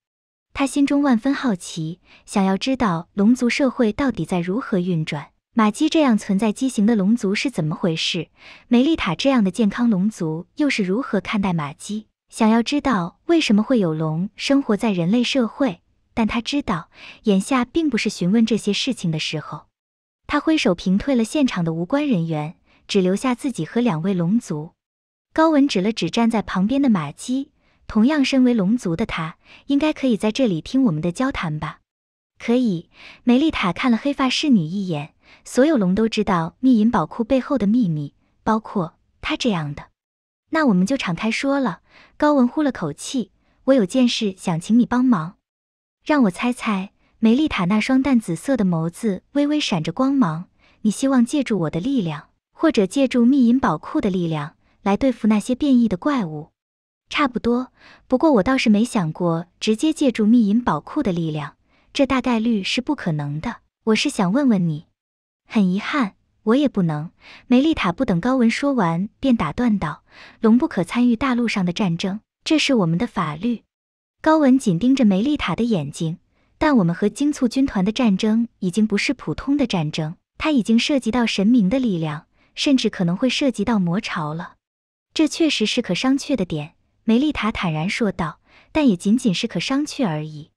他心中万分好奇，想要知道龙族社会到底在如何运转。玛姬这样存在畸形的龙族是怎么回事？梅丽塔这样的健康龙族又是如何看待玛姬？想要知道为什么会有龙生活在人类社会？但他知道，眼下并不是询问这些事情的时候。他挥手屏退了现场的无关人员，只留下自己和两位龙族。高文指了指站在旁边的玛姬，同样身为龙族的他，应该可以在这里听我们的交谈吧？可以。梅丽塔看了黑发侍女一眼，所有龙都知道秘银宝库背后的秘密，包括她这样的。那我们就敞开说了。高文呼了口气，我有件事想请你帮忙。让我猜猜，梅丽塔那双淡紫色的眸子微微闪着光芒。你希望借助我的力量，或者借助秘银宝库的力量来对付那些变异的怪物？差不多。不过我倒是没想过直接借助秘银宝库的力量，这大概率是不可能的。我是想问问你。很遗憾，我也不能。梅丽塔不等高文说完，便打断道：“龙不可参与大陆上的战争，这是我们的法律。”高文紧盯着梅丽塔的眼睛，但我们和精簇军团的战争已经不是普通的战争，它已经涉及到神明的力量，甚至可能会涉及到魔潮了。这确实是可商榷的点，梅丽塔坦然说道，但也仅仅是可商榷而已。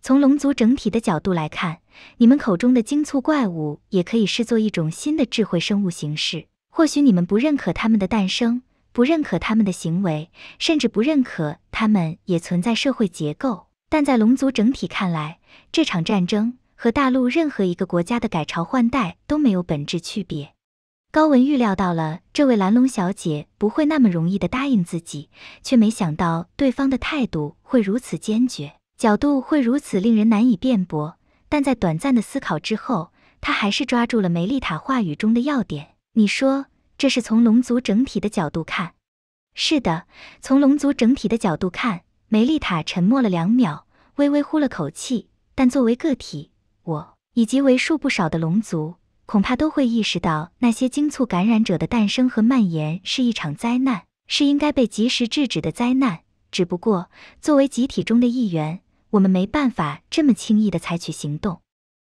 从龙族整体的角度来看，你们口中的精簇怪物也可以视作一种新的智慧生物形式，或许你们不认可他们的诞生。不认可他们的行为，甚至不认可他们也存在社会结构。但在龙族整体看来，这场战争和大陆任何一个国家的改朝换代都没有本质区别。高文预料到了这位蓝龙小姐不会那么容易的答应自己，却没想到对方的态度会如此坚决，角度会如此令人难以辩驳。但在短暂的思考之后，他还是抓住了梅丽塔话语中的要点。你说。这是从龙族整体的角度看，是的，从龙族整体的角度看，梅丽塔沉默了两秒，微微呼了口气。但作为个体，我以及为数不少的龙族，恐怕都会意识到，那些精促感染者的诞生和蔓延是一场灾难，是应该被及时制止的灾难。只不过，作为集体中的一员，我们没办法这么轻易的采取行动。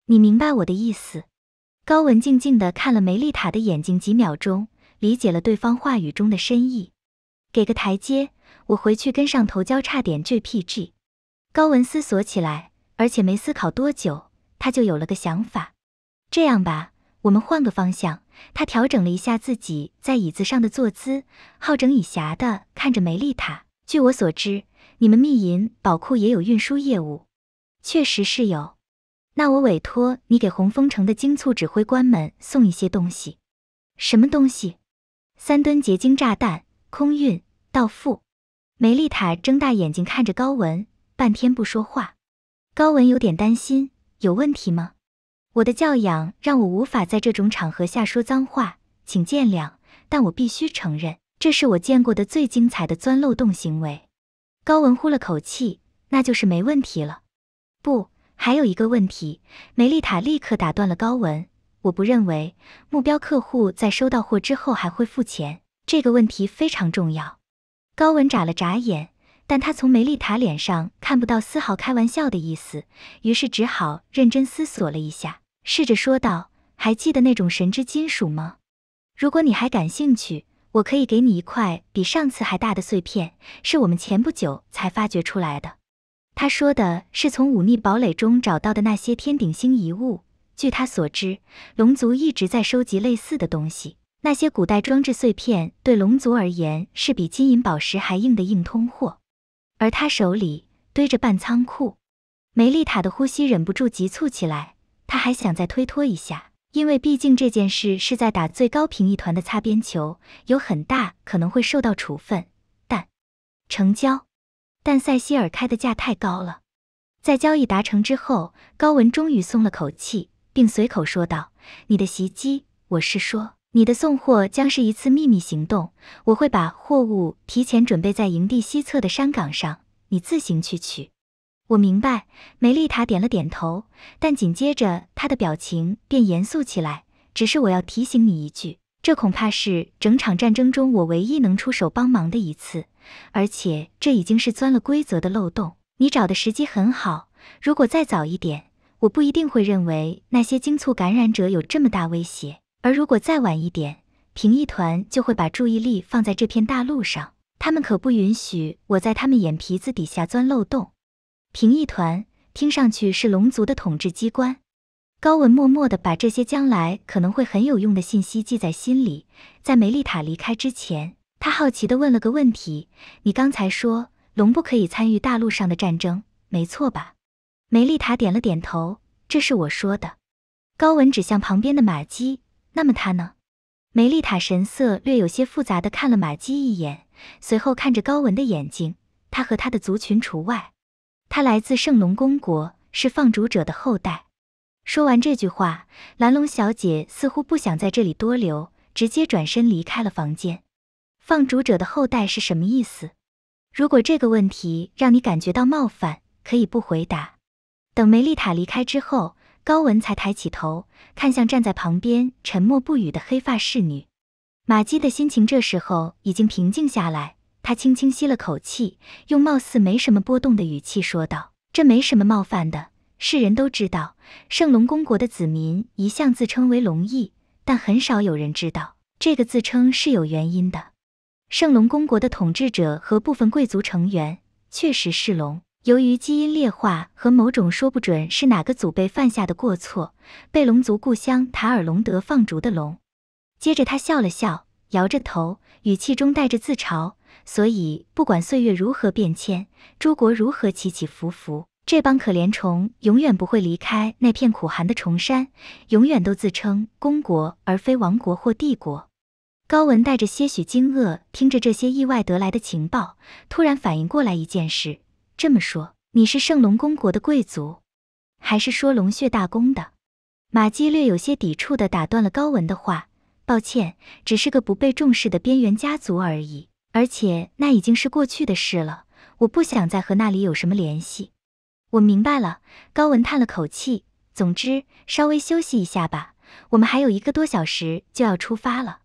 你明白我的意思？高文静静的看了梅丽塔的眼睛几秒钟。理解了对方话语中的深意，给个台阶，我回去跟上头交差点。JPG，高文思索起来，而且没思考多久，他就有了个想法。这样吧，我们换个方向。他调整了一下自己在椅子上的坐姿，好整以暇的看着梅丽塔。据我所知，你们密银宝库也有运输业务，确实是有。那我委托你给红枫城的精促指挥官们送一些东西。什么东西？三吨结晶炸弹空运到付。梅丽塔睁大眼睛看着高文，半天不说话。高文有点担心：“有问题吗？”我的教养让我无法在这种场合下说脏话，请见谅。但我必须承认，这是我见过的最精彩的钻漏洞行为。高文呼了口气：“那就是没问题了。”不，还有一个问题。梅丽塔立刻打断了高文。我不认为目标客户在收到货之后还会付钱，这个问题非常重要。高文眨了眨眼，但他从梅丽塔脸上看不到丝毫开玩笑的意思，于是只好认真思索了一下，试着说道：“还记得那种神之金属吗？如果你还感兴趣，我可以给你一块比上次还大的碎片，是我们前不久才发掘出来的。”他说的是从忤逆堡垒中找到的那些天顶星遗物。据他所知，龙族一直在收集类似的东西。那些古代装置碎片对龙族而言是比金银宝石还硬的硬通货。而他手里堆着半仓库。梅丽塔的呼吸忍不住急促起来。他还想再推脱一下，因为毕竟这件事是在打最高评议团的擦边球，有很大可能会受到处分。但成交，但塞西尔开的价太高了。在交易达成之后，高文终于松了口气。并随口说道：“你的袭击，我是说你的送货将是一次秘密行动。我会把货物提前准备在营地西侧的山岗上，你自行去取。”我明白，梅丽塔点了点头，但紧接着她的表情便严肃起来。只是我要提醒你一句，这恐怕是整场战争中我唯一能出手帮忙的一次，而且这已经是钻了规则的漏洞。你找的时机很好，如果再早一点。我不一定会认为那些精促感染者有这么大威胁，而如果再晚一点，评议团就会把注意力放在这片大陆上。他们可不允许我在他们眼皮子底下钻漏洞。评议团听上去是龙族的统治机关。高文默默地把这些将来可能会很有用的信息记在心里。在梅丽塔离开之前，他好奇地问了个问题：“你刚才说龙不可以参与大陆上的战争，没错吧？”梅丽塔点了点头，这是我说的。高文指向旁边的玛姬，那么他呢？梅丽塔神色略有些复杂的看了玛姬一眼，随后看着高文的眼睛。他和他的族群除外，他来自圣龙公国，是放逐者的后代。说完这句话，蓝龙小姐似乎不想在这里多留，直接转身离开了房间。放逐者的后代是什么意思？如果这个问题让你感觉到冒犯，可以不回答。等梅丽塔离开之后，高文才抬起头看向站在旁边沉默不语的黑发侍女玛姬的心情，这时候已经平静下来。她轻轻吸了口气，用貌似没什么波动的语气说道：“这没什么冒犯的。世人都知道，圣龙公国的子民一向自称为龙裔，但很少有人知道这个自称是有原因的。圣龙公国的统治者和部分贵族成员确实是龙。”由于基因劣化和某种说不准是哪个祖辈犯下的过错，被龙族故乡塔尔隆德放逐的龙。接着他笑了笑，摇着头，语气中带着自嘲。所以不管岁月如何变迁，诸国如何起起伏伏，这帮可怜虫永远不会离开那片苦寒的崇山，永远都自称公国而非王国或帝国。高文带着些许惊愕，听着这些意外得来的情报，突然反应过来一件事。这么说，你是圣龙公国的贵族，还是说龙血大公的？玛姬略有些抵触的打断了高文的话：“抱歉，只是个不被重视的边缘家族而已，而且那已经是过去的事了。我不想再和那里有什么联系。”我明白了。高文叹了口气：“总之，稍微休息一下吧，我们还有一个多小时就要出发了。”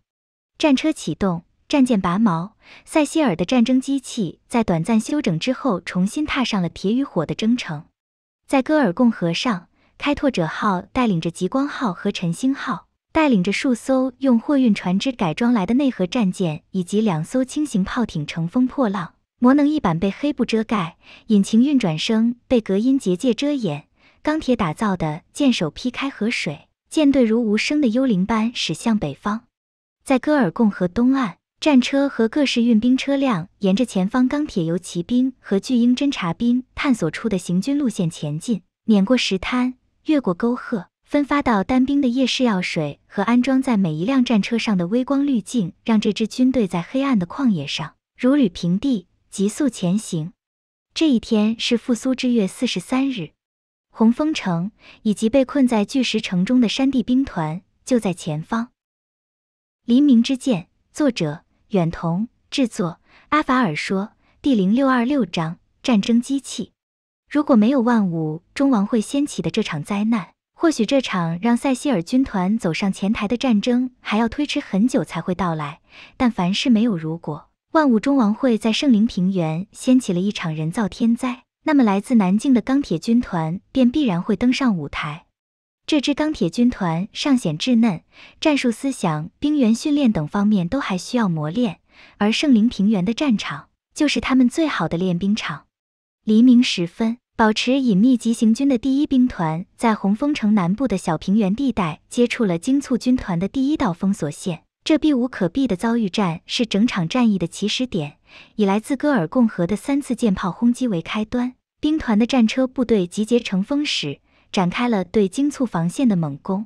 战车启动。战舰拔锚，塞西尔的战争机器在短暂休整之后，重新踏上了铁与火的征程。在戈尔贡河上，开拓者号带领着极光号和晨星号，带领着数艘用货运船只改装来的内核战舰，以及两艘轻型炮艇，乘风破浪。魔能翼板被黑布遮盖，引擎运转声被隔音结界遮掩。钢铁打造的舰首劈开河水，舰队如无声的幽灵般驶向北方。在戈尔贡河东岸。战车和各式运兵车辆沿着前方钢铁游骑兵和巨鹰侦察兵探索出的行军路线前进，碾过石滩，越过沟壑。分发到单兵的夜视药水和安装在每一辆战车上的微光滤镜，让这支军队在黑暗的旷野上如履平地，急速前行。这一天是复苏之月四十三日，红枫城以及被困在巨石城中的山地兵团就在前方。黎明之剑，作者。远瞳制作，阿法尔说，第零六二六章战争机器。如果没有万物中王会掀起的这场灾难，或许这场让塞西尔军团走上前台的战争还要推迟很久才会到来。但凡事没有如果，万物中王会在圣灵平原掀起了一场人造天灾，那么来自南境的钢铁军团便必然会登上舞台。这支钢铁军团尚显稚嫩，战术思想、兵员训练等方面都还需要磨练。而圣灵平原的战场就是他们最好的练兵场。黎明时分，保持隐秘急行军的第一兵团，在红枫城南部的小平原地带接触了精促军团的第一道封锁线。这避无可避的遭遇战是整场战役的起始点，以来自戈尔共和的三次舰炮轰击为开端。兵团的战车部队集结成风时。展开了对精簇防线的猛攻，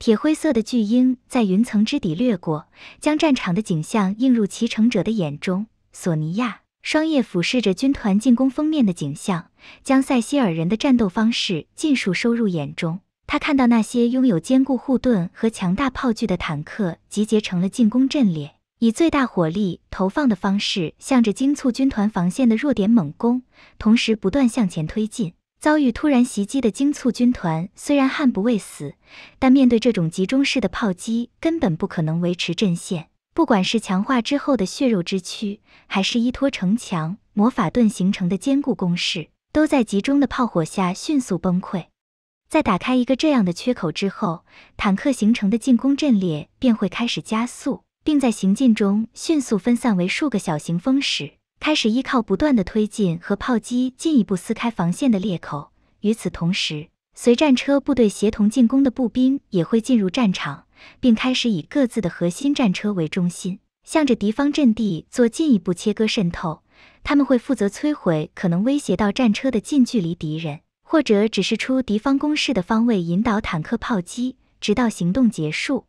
铁灰色的巨鹰在云层之底掠过，将战场的景象映入骑乘者的眼中。索尼娅双翼俯视着军团进攻封面的景象，将塞西尔人的战斗方式尽数收入眼中。他看到那些拥有坚固护盾和强大炮具的坦克集结成了进攻阵列，以最大火力投放的方式，向着精簇军团防线的弱点猛攻，同时不断向前推进。遭遇突然袭击的精簇军团虽然悍不畏死，但面对这种集中式的炮击，根本不可能维持阵线。不管是强化之后的血肉之躯，还是依托城墙、魔法盾形成的坚固攻势，都在集中的炮火下迅速崩溃。在打开一个这样的缺口之后，坦克形成的进攻阵列便会开始加速，并在行进中迅速分散为数个小型蜂矢。开始依靠不断的推进和炮击，进一步撕开防线的裂口。与此同时，随战车部队协同进攻的步兵也会进入战场，并开始以各自的核心战车为中心，向着敌方阵地做进一步切割渗透。他们会负责摧毁可能威胁到战车的近距离敌人，或者指示出敌方攻势的方位，引导坦克炮击，直到行动结束。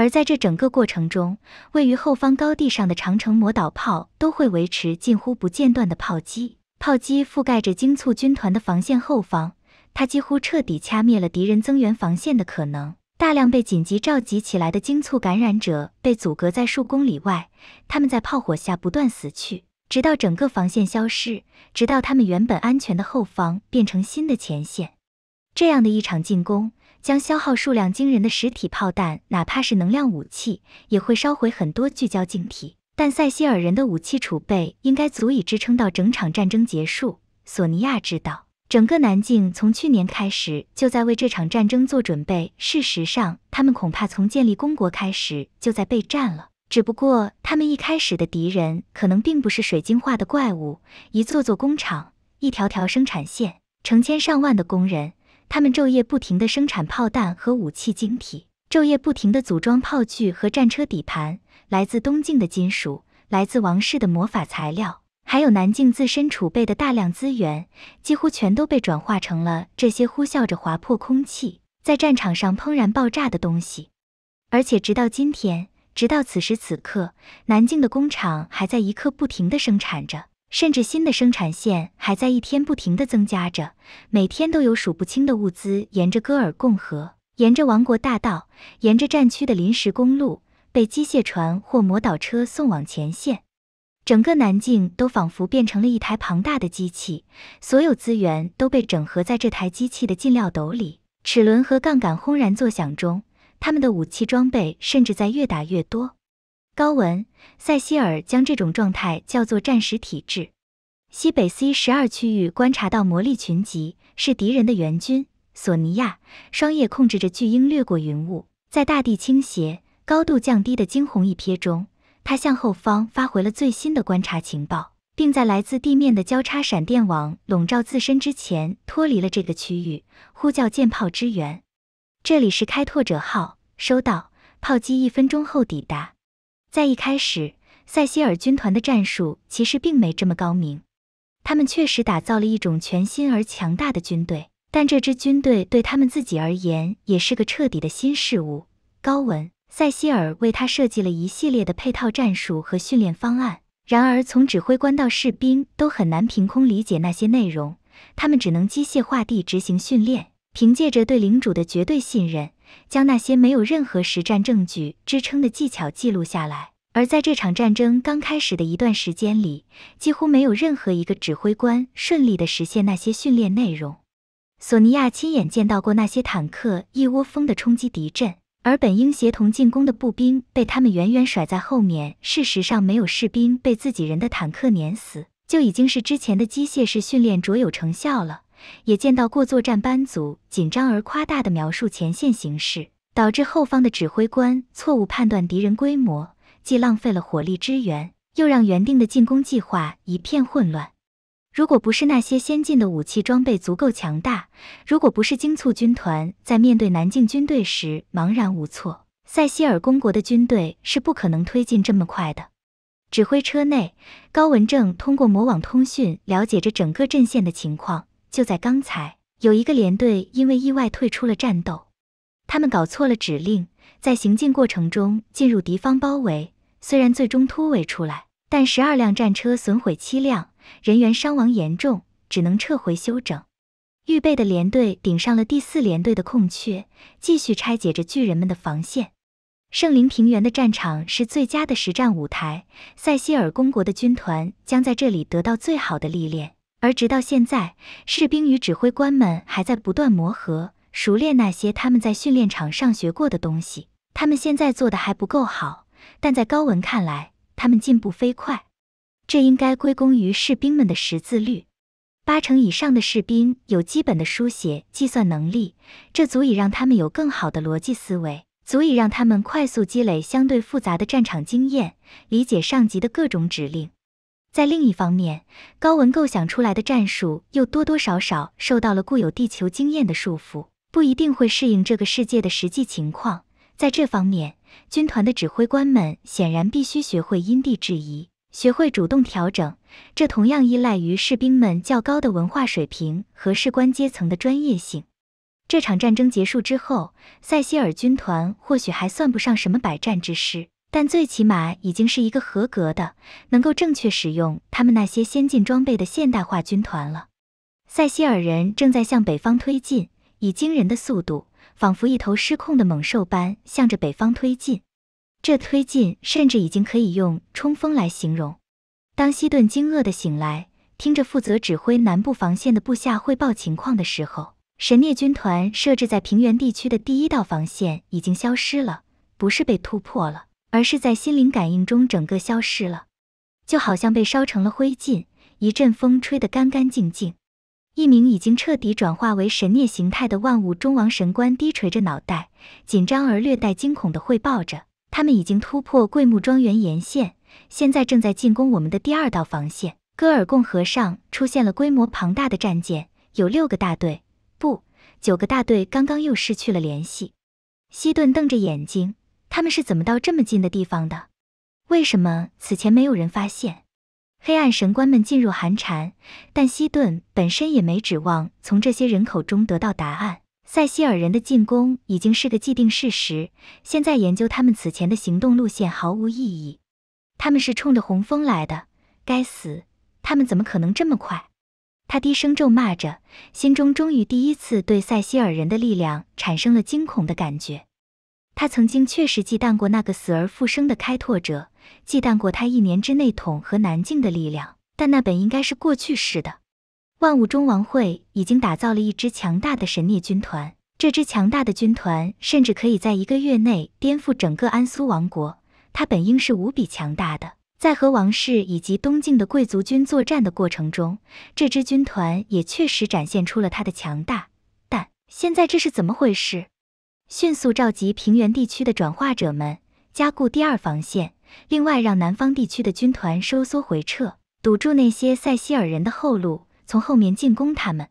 而在这整个过程中，位于后方高地上的长城魔导炮都会维持近乎不间断的炮击，炮击覆盖着精簇军团的防线后方，它几乎彻底掐灭了敌人增援防线的可能。大量被紧急召集起来的精簇感染者被阻隔在数公里外，他们在炮火下不断死去，直到整个防线消失，直到他们原本安全的后方变成新的前线。这样的一场进攻。将消耗数量惊人的实体炮弹，哪怕是能量武器，也会烧毁很多聚焦镜体。但塞西尔人的武器储备应该足以支撑到整场战争结束。索尼娅知道，整个南境从去年开始就在为这场战争做准备。事实上，他们恐怕从建立公国开始就在备战了。只不过，他们一开始的敌人可能并不是水晶化的怪物。一座座工厂，一条条生产线，成千上万的工人。他们昼夜不停地生产炮弹和武器晶体，昼夜不停地组装炮具和战车底盘。来自东境的金属，来自王室的魔法材料，还有南境自身储备的大量资源，几乎全都被转化成了这些呼啸着划破空气，在战场上砰然爆炸的东西。而且，直到今天，直到此时此刻，南境的工厂还在一刻不停地生产着。甚至新的生产线还在一天不停地增加着，每天都有数不清的物资沿着戈尔贡河、沿着王国大道、沿着战区的临时公路，被机械船或魔导车送往前线。整个南境都仿佛变成了一台庞大的机器，所有资源都被整合在这台机器的进料斗里。齿轮和杠杆轰然作响中，他们的武器装备甚至在越打越多。高文·塞西尔将这种状态叫做战时体制”。西北 C 十二区域观察到魔力群集，是敌人的援军。索尼娅，双叶控制着巨鹰掠过云雾，在大地倾斜、高度降低的惊鸿一瞥中，他向后方发回了最新的观察情报，并在来自地面的交叉闪电网笼罩自身之前脱离了这个区域，呼叫舰炮支援。这里是开拓者号，收到，炮击一分钟后抵达。在一开始，塞西尔军团的战术其实并没这么高明。他们确实打造了一种全新而强大的军队，但这支军队对他们自己而言也是个彻底的新事物。高文，塞西尔为他设计了一系列的配套战术和训练方案。然而，从指挥官到士兵都很难凭空理解那些内容，他们只能机械化地执行训练，凭借着对领主的绝对信任。将那些没有任何实战证据支撑的技巧记录下来。而在这场战争刚开始的一段时间里，几乎没有任何一个指挥官顺利地实现那些训练内容。索尼娅亲眼见到过那些坦克一窝蜂地冲击敌阵，而本应协同进攻的步兵被他们远远甩在后面。事实上，没有士兵被自己人的坦克碾死，就已经是之前的机械式训练卓有成效了。也见到过作战班组紧张而夸大的描述前线形势，导致后方的指挥官错误判断敌人规模，既浪费了火力支援，又让原定的进攻计划一片混乱。如果不是那些先进的武器装备足够强大，如果不是精促军团在面对南境军队时茫然无措，塞西尔公国的军队是不可能推进这么快的。指挥车内，高文正通过魔网通讯了解着整个阵线的情况。就在刚才，有一个连队因为意外退出了战斗，他们搞错了指令，在行进过程中进入敌方包围。虽然最终突围出来，但十二辆战车损毁七辆，人员伤亡严重，只能撤回休整。预备的连队顶上了第四连队的空缺，继续拆解着巨人们的防线。圣灵平原的战场是最佳的实战舞台，塞西尔公国的军团将在这里得到最好的历练。而直到现在，士兵与指挥官们还在不断磨合，熟练那些他们在训练场上学过的东西。他们现在做的还不够好，但在高文看来，他们进步飞快。这应该归功于士兵们的识字率，八成以上的士兵有基本的书写、计算能力，这足以让他们有更好的逻辑思维，足以让他们快速积累相对复杂的战场经验，理解上级的各种指令。在另一方面，高文构想出来的战术又多多少少受到了固有地球经验的束缚，不一定会适应这个世界的实际情况。在这方面，军团的指挥官们显然必须学会因地制宜，学会主动调整。这同样依赖于士兵们较高的文化水平和士官阶层的专业性。这场战争结束之后，塞西尔军团或许还算不上什么百战之师。但最起码已经是一个合格的，能够正确使用他们那些先进装备的现代化军团了。塞西尔人正在向北方推进，以惊人的速度，仿佛一头失控的猛兽般向着北方推进。这推进甚至已经可以用冲锋来形容。当西顿惊愕地醒来，听着负责指挥南部防线的部下汇报情况的时候，神孽军团设置在平原地区的第一道防线已经消失了，不是被突破了。而是在心灵感应中整个消失了，就好像被烧成了灰烬，一阵风吹得干干净净。一名已经彻底转化为神涅形态的万物中王神官低垂着脑袋，紧张而略带惊恐地汇报着：“他们已经突破桂木庄园沿线，现在正在进攻我们的第二道防线。戈尔贡河上出现了规模庞大的战舰，有六个大队，不，九个大队，刚刚又失去了联系。”西顿瞪着眼睛。他们是怎么到这么近的地方的？为什么此前没有人发现？黑暗神官们进入寒蝉，但西顿本身也没指望从这些人口中得到答案。塞西尔人的进攻已经是个既定事实，现在研究他们此前的行动路线毫无意义。他们是冲着红峰来的。该死，他们怎么可能这么快？他低声咒骂着，心中终于第一次对塞西尔人的力量产生了惊恐的感觉。他曾经确实忌惮过那个死而复生的开拓者，忌惮过他一年之内统合南境的力量，但那本应该是过去式的。万物中王会已经打造了一支强大的神孽军团，这支强大的军团甚至可以在一个月内颠覆整个安苏王国。它本应是无比强大的，在和王室以及东境的贵族军作战的过程中，这支军团也确实展现出了它的强大。但现在这是怎么回事？迅速召集平原地区的转化者们加固第二防线，另外让南方地区的军团收缩回撤，堵住那些塞西尔人的后路，从后面进攻他们。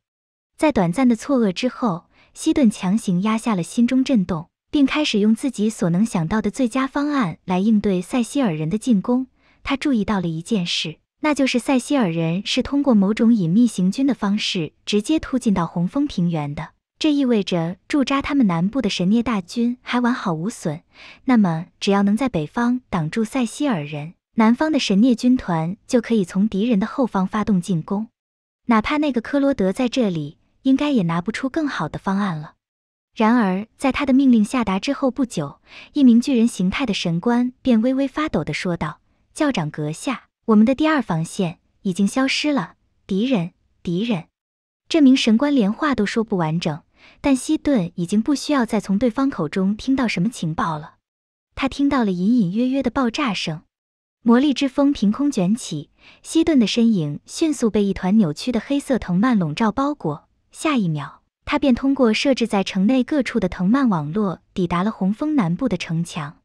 在短暂的错愕之后，西顿强行压下了心中震动，并开始用自己所能想到的最佳方案来应对塞西尔人的进攻。他注意到了一件事，那就是塞西尔人是通过某种隐秘行军的方式直接突进到红峰平原的。这意味着驻扎他们南部的神涅大军还完好无损，那么只要能在北方挡住塞西尔人，南方的神涅军团就可以从敌人的后方发动进攻。哪怕那个科罗德在这里，应该也拿不出更好的方案了。然而，在他的命令下达之后不久，一名巨人形态的神官便微微发抖的说道：“教长阁下，我们的第二防线已经消失了，敌人，敌人！”这名神官连话都说不完整。但西顿已经不需要再从对方口中听到什么情报了，他听到了隐隐约约的爆炸声，魔力之风凭空卷起，西顿的身影迅速被一团扭曲的黑色藤蔓笼罩包裹。下一秒，他便通过设置在城内各处的藤蔓网络抵达了红峰南部的城墙。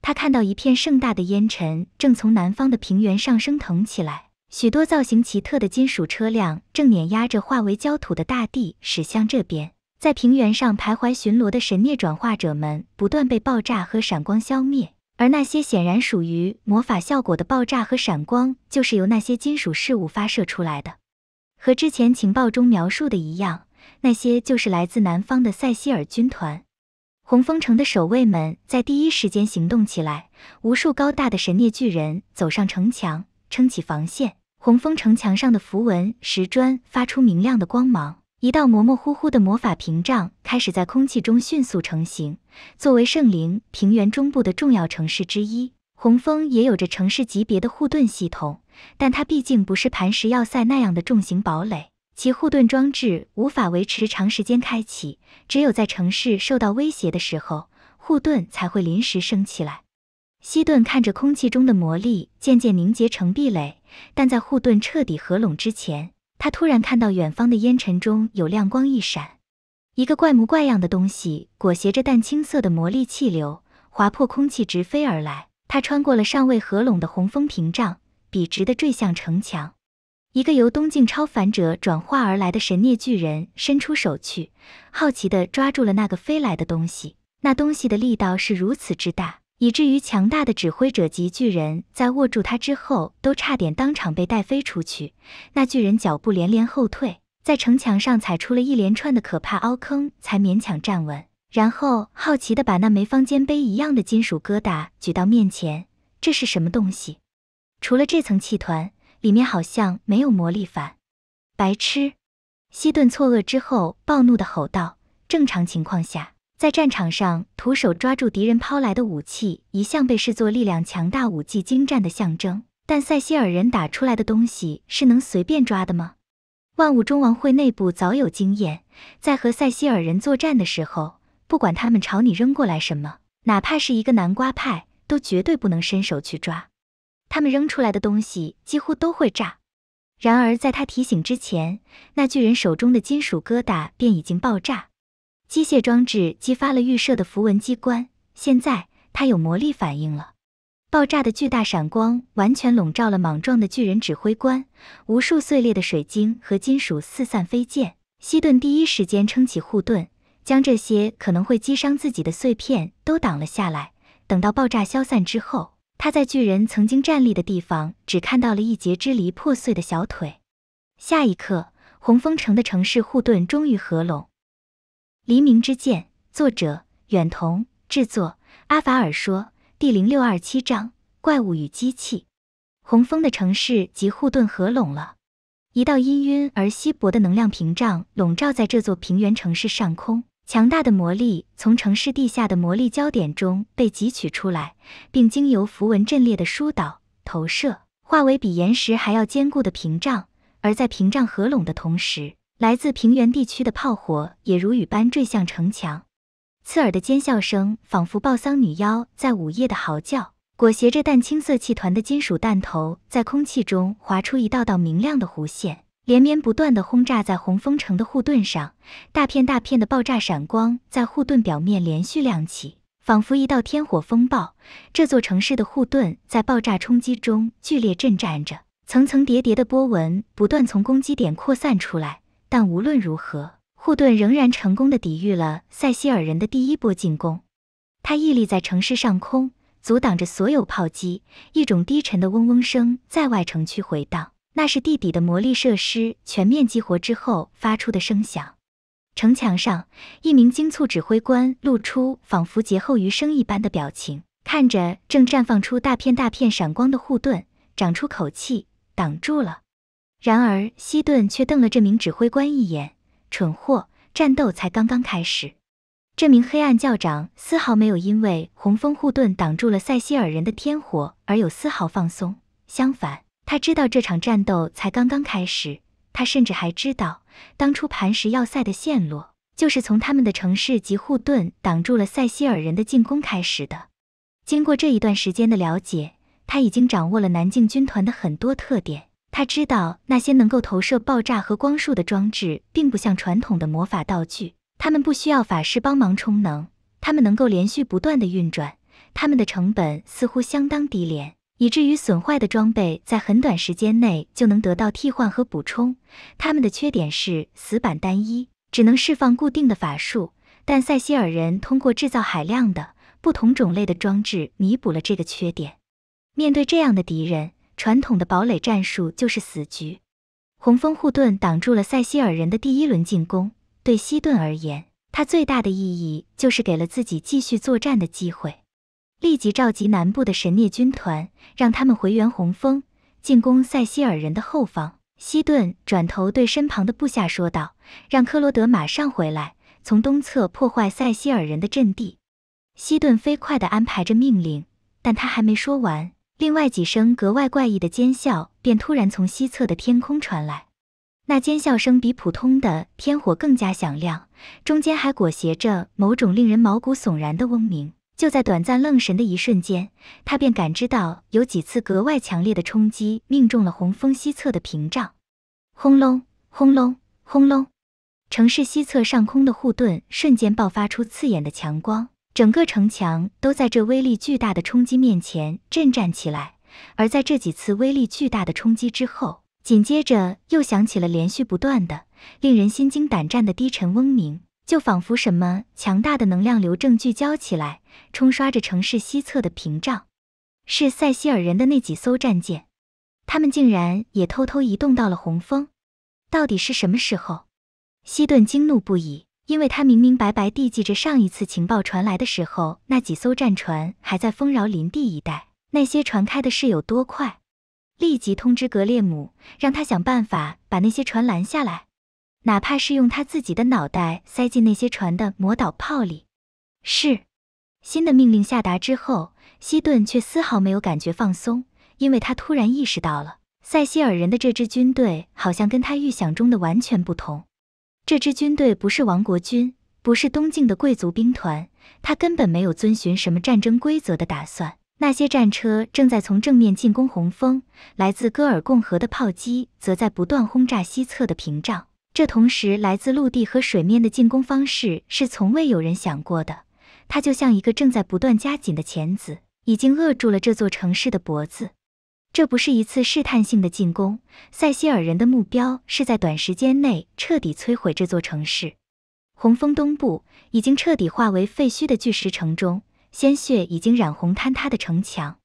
他看到一片盛大的烟尘正从南方的平原上升腾起来，许多造型奇特的金属车辆正碾压着化为焦土的大地，驶向这边。在平原上徘徊巡逻的神孽转化者们不断被爆炸和闪光消灭，而那些显然属于魔法效果的爆炸和闪光，就是由那些金属事物发射出来的。和之前情报中描述的一样，那些就是来自南方的塞西尔军团。红风城的守卫们在第一时间行动起来，无数高大的神孽巨人走上城墙，撑起防线。红风城墙上的符文石砖发出明亮的光芒。一道模模糊糊的魔法屏障开始在空气中迅速成型。作为圣灵平原中部的重要城市之一，红峰也有着城市级别的护盾系统，但它毕竟不是磐石要塞那样的重型堡垒，其护盾装置无法维持长时间开启，只有在城市受到威胁的时候，护盾才会临时升起来。西顿看着空气中的魔力渐渐凝结成壁垒，但在护盾彻底合拢之前。他突然看到远方的烟尘中有亮光一闪，一个怪模怪样的东西裹挟着淡青色的魔力气流，划破空气直飞而来。他穿过了尚未合拢的红峰屏障，笔直的坠向城墙。一个由东境超凡者转化而来的神孽巨人伸出手去，好奇的抓住了那个飞来的东西。那东西的力道是如此之大。以至于强大的指挥者级巨人，在握住他之后，都差点当场被带飞出去。那巨人脚步连连后退，在城墙上踩出了一连串的可怕凹坑，才勉强站稳。然后好奇地把那枚方尖碑一样的金属疙瘩举到面前：“这是什么东西？除了这层气团，里面好像没有魔力反白痴。”西顿错愕之后，暴怒地吼道：“正常情况下。”在战场上徒手抓住敌人抛来的武器，一向被视作力量强大、武技精湛的象征。但塞西尔人打出来的东西是能随便抓的吗？万物中王会内部早有经验，在和塞西尔人作战的时候，不管他们朝你扔过来什么，哪怕是一个南瓜派，都绝对不能伸手去抓。他们扔出来的东西几乎都会炸。然而在他提醒之前，那巨人手中的金属疙瘩便已经爆炸。机械装置激发了预设的符文机关，现在它有魔力反应了。爆炸的巨大闪光完全笼罩了莽撞的巨人指挥官，无数碎裂的水晶和金属四散飞溅。西顿第一时间撑起护盾，将这些可能会击伤自己的碎片都挡了下来。等到爆炸消散之后，他在巨人曾经站立的地方只看到了一截支离破碎的小腿。下一刻，红枫城的城市护盾终于合拢。《黎明之剑》作者：远瞳，制作：阿法尔说，第零六二七章：怪物与机器。洪峰的城市及护盾合拢了，一道氤氲而稀薄的能量屏障笼罩在这座平原城市上空。强大的魔力从城市地下的魔力焦点中被汲取出来，并经由符文阵列的疏导投射，化为比岩石还要坚固的屏障。而在屏障合拢的同时，来自平原地区的炮火也如雨般坠向城墙，刺耳的尖啸声仿佛暴丧女妖在午夜的嚎叫，裹挟着淡青色气团的金属弹头在空气中划出一道道明亮的弧线，连绵不断的轰炸在红枫城的护盾上，大片大片的爆炸闪光在护盾表面连续亮起，仿佛一道天火风暴。这座城市的护盾在爆炸冲击中剧烈震颤着，层层叠叠的波纹不断从攻击点扩散出来。但无论如何，护盾仍然成功的抵御了塞西尔人的第一波进攻。它屹立在城市上空，阻挡着所有炮击。一种低沉的嗡嗡声在外城区回荡，那是地底的魔力设施全面激活之后发出的声响。城墙上，一名精卒指挥官露出仿佛劫后余生一般的表情，看着正绽放出大片大片闪光的护盾，长出口气，挡住了。然而，西顿却瞪了这名指挥官一眼：“蠢货，战斗才刚刚开始。”这名黑暗教长丝毫没有因为红风护盾挡住了塞西尔人的天火而有丝毫放松。相反，他知道这场战斗才刚刚开始。他甚至还知道，当初磐石要塞的陷落就是从他们的城市及护盾挡住了塞西尔人的进攻开始的。经过这一段时间的了解，他已经掌握了南境军团的很多特点。他知道那些能够投射爆炸和光束的装置，并不像传统的魔法道具，它们不需要法师帮忙充能，它们能够连续不断的运转，它们的成本似乎相当低廉，以至于损坏的装备在很短时间内就能得到替换和补充。它们的缺点是死板单一，只能释放固定的法术，但塞西尔人通过制造海量的不同种类的装置，弥补了这个缺点。面对这样的敌人。传统的堡垒战术就是死局，红峰护盾挡住了塞西尔人的第一轮进攻。对西顿而言，它最大的意义就是给了自己继续作战的机会。立即召集南部的神孽军团，让他们回援红峰，进攻塞西尔人的后方。西顿转头对身旁的部下说道：“让克罗德马上回来，从东侧破坏塞西尔人的阵地。”西顿飞快的安排着命令，但他还没说完。另外几声格外怪异的尖笑便突然从西侧的天空传来，那尖笑声比普通的天火更加响亮，中间还裹挟着某种令人毛骨悚然的嗡鸣。就在短暂愣神的一瞬间，他便感知到有几次格外强烈的冲击命中了洪峰西侧的屏障，轰隆，轰隆，轰隆！城市西侧上空的护盾瞬间爆发出刺眼的强光。整个城墙都在这威力巨大的冲击面前震颤起来，而在这几次威力巨大的冲击之后，紧接着又响起了连续不断的令人心惊胆战的低沉嗡鸣，就仿佛什么强大的能量流正聚焦起来，冲刷着城市西侧的屏障。是塞西尔人的那几艘战舰，他们竟然也偷偷移动到了红峰？到底是什么时候？西顿惊怒不已。因为他明明白白地记着上一次情报传来的时候，那几艘战船还在丰饶林地一带。那些船开的是有多快？立即通知格列姆，让他想办法把那些船拦下来，哪怕是用他自己的脑袋塞进那些船的魔导炮里。是。新的命令下达之后，西顿却丝毫没有感觉放松，因为他突然意识到了塞西尔人的这支军队好像跟他预想中的完全不同。这支军队不是亡国军，不是东境的贵族兵团，他根本没有遵循什么战争规则的打算。那些战车正在从正面进攻红峰，来自戈尔贡河的炮击则在不断轰炸西侧的屏障。这同时来自陆地和水面的进攻方式是从未有人想过的。它就像一个正在不断加紧的钳子，已经扼住了这座城市的脖子。这不是一次试探性的进攻。塞西尔人的目标是在短时间内彻底摧毁这座城市。红峰东部已经彻底化为废墟的巨石城中，鲜血已经染红坍塌的城墙。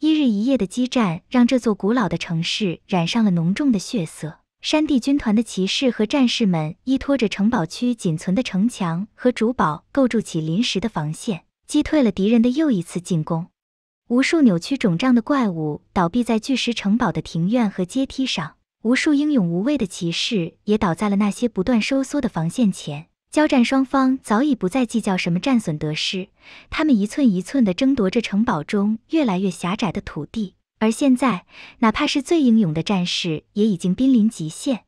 一日一夜的激战让这座古老的城市染上了浓重的血色。山地军团的骑士和战士们依托着城堡区仅存的城墙和主堡，构筑起临时的防线，击退了敌人的又一次进攻。无数扭曲肿胀的怪物倒闭在巨石城堡的庭院和阶梯上，无数英勇无畏的骑士也倒在了那些不断收缩的防线前。交战双方早已不再计较什么战损得失，他们一寸一寸地争夺着城堡中越来越狭窄的土地。而现在，哪怕是最英勇的战士也已经濒临极限。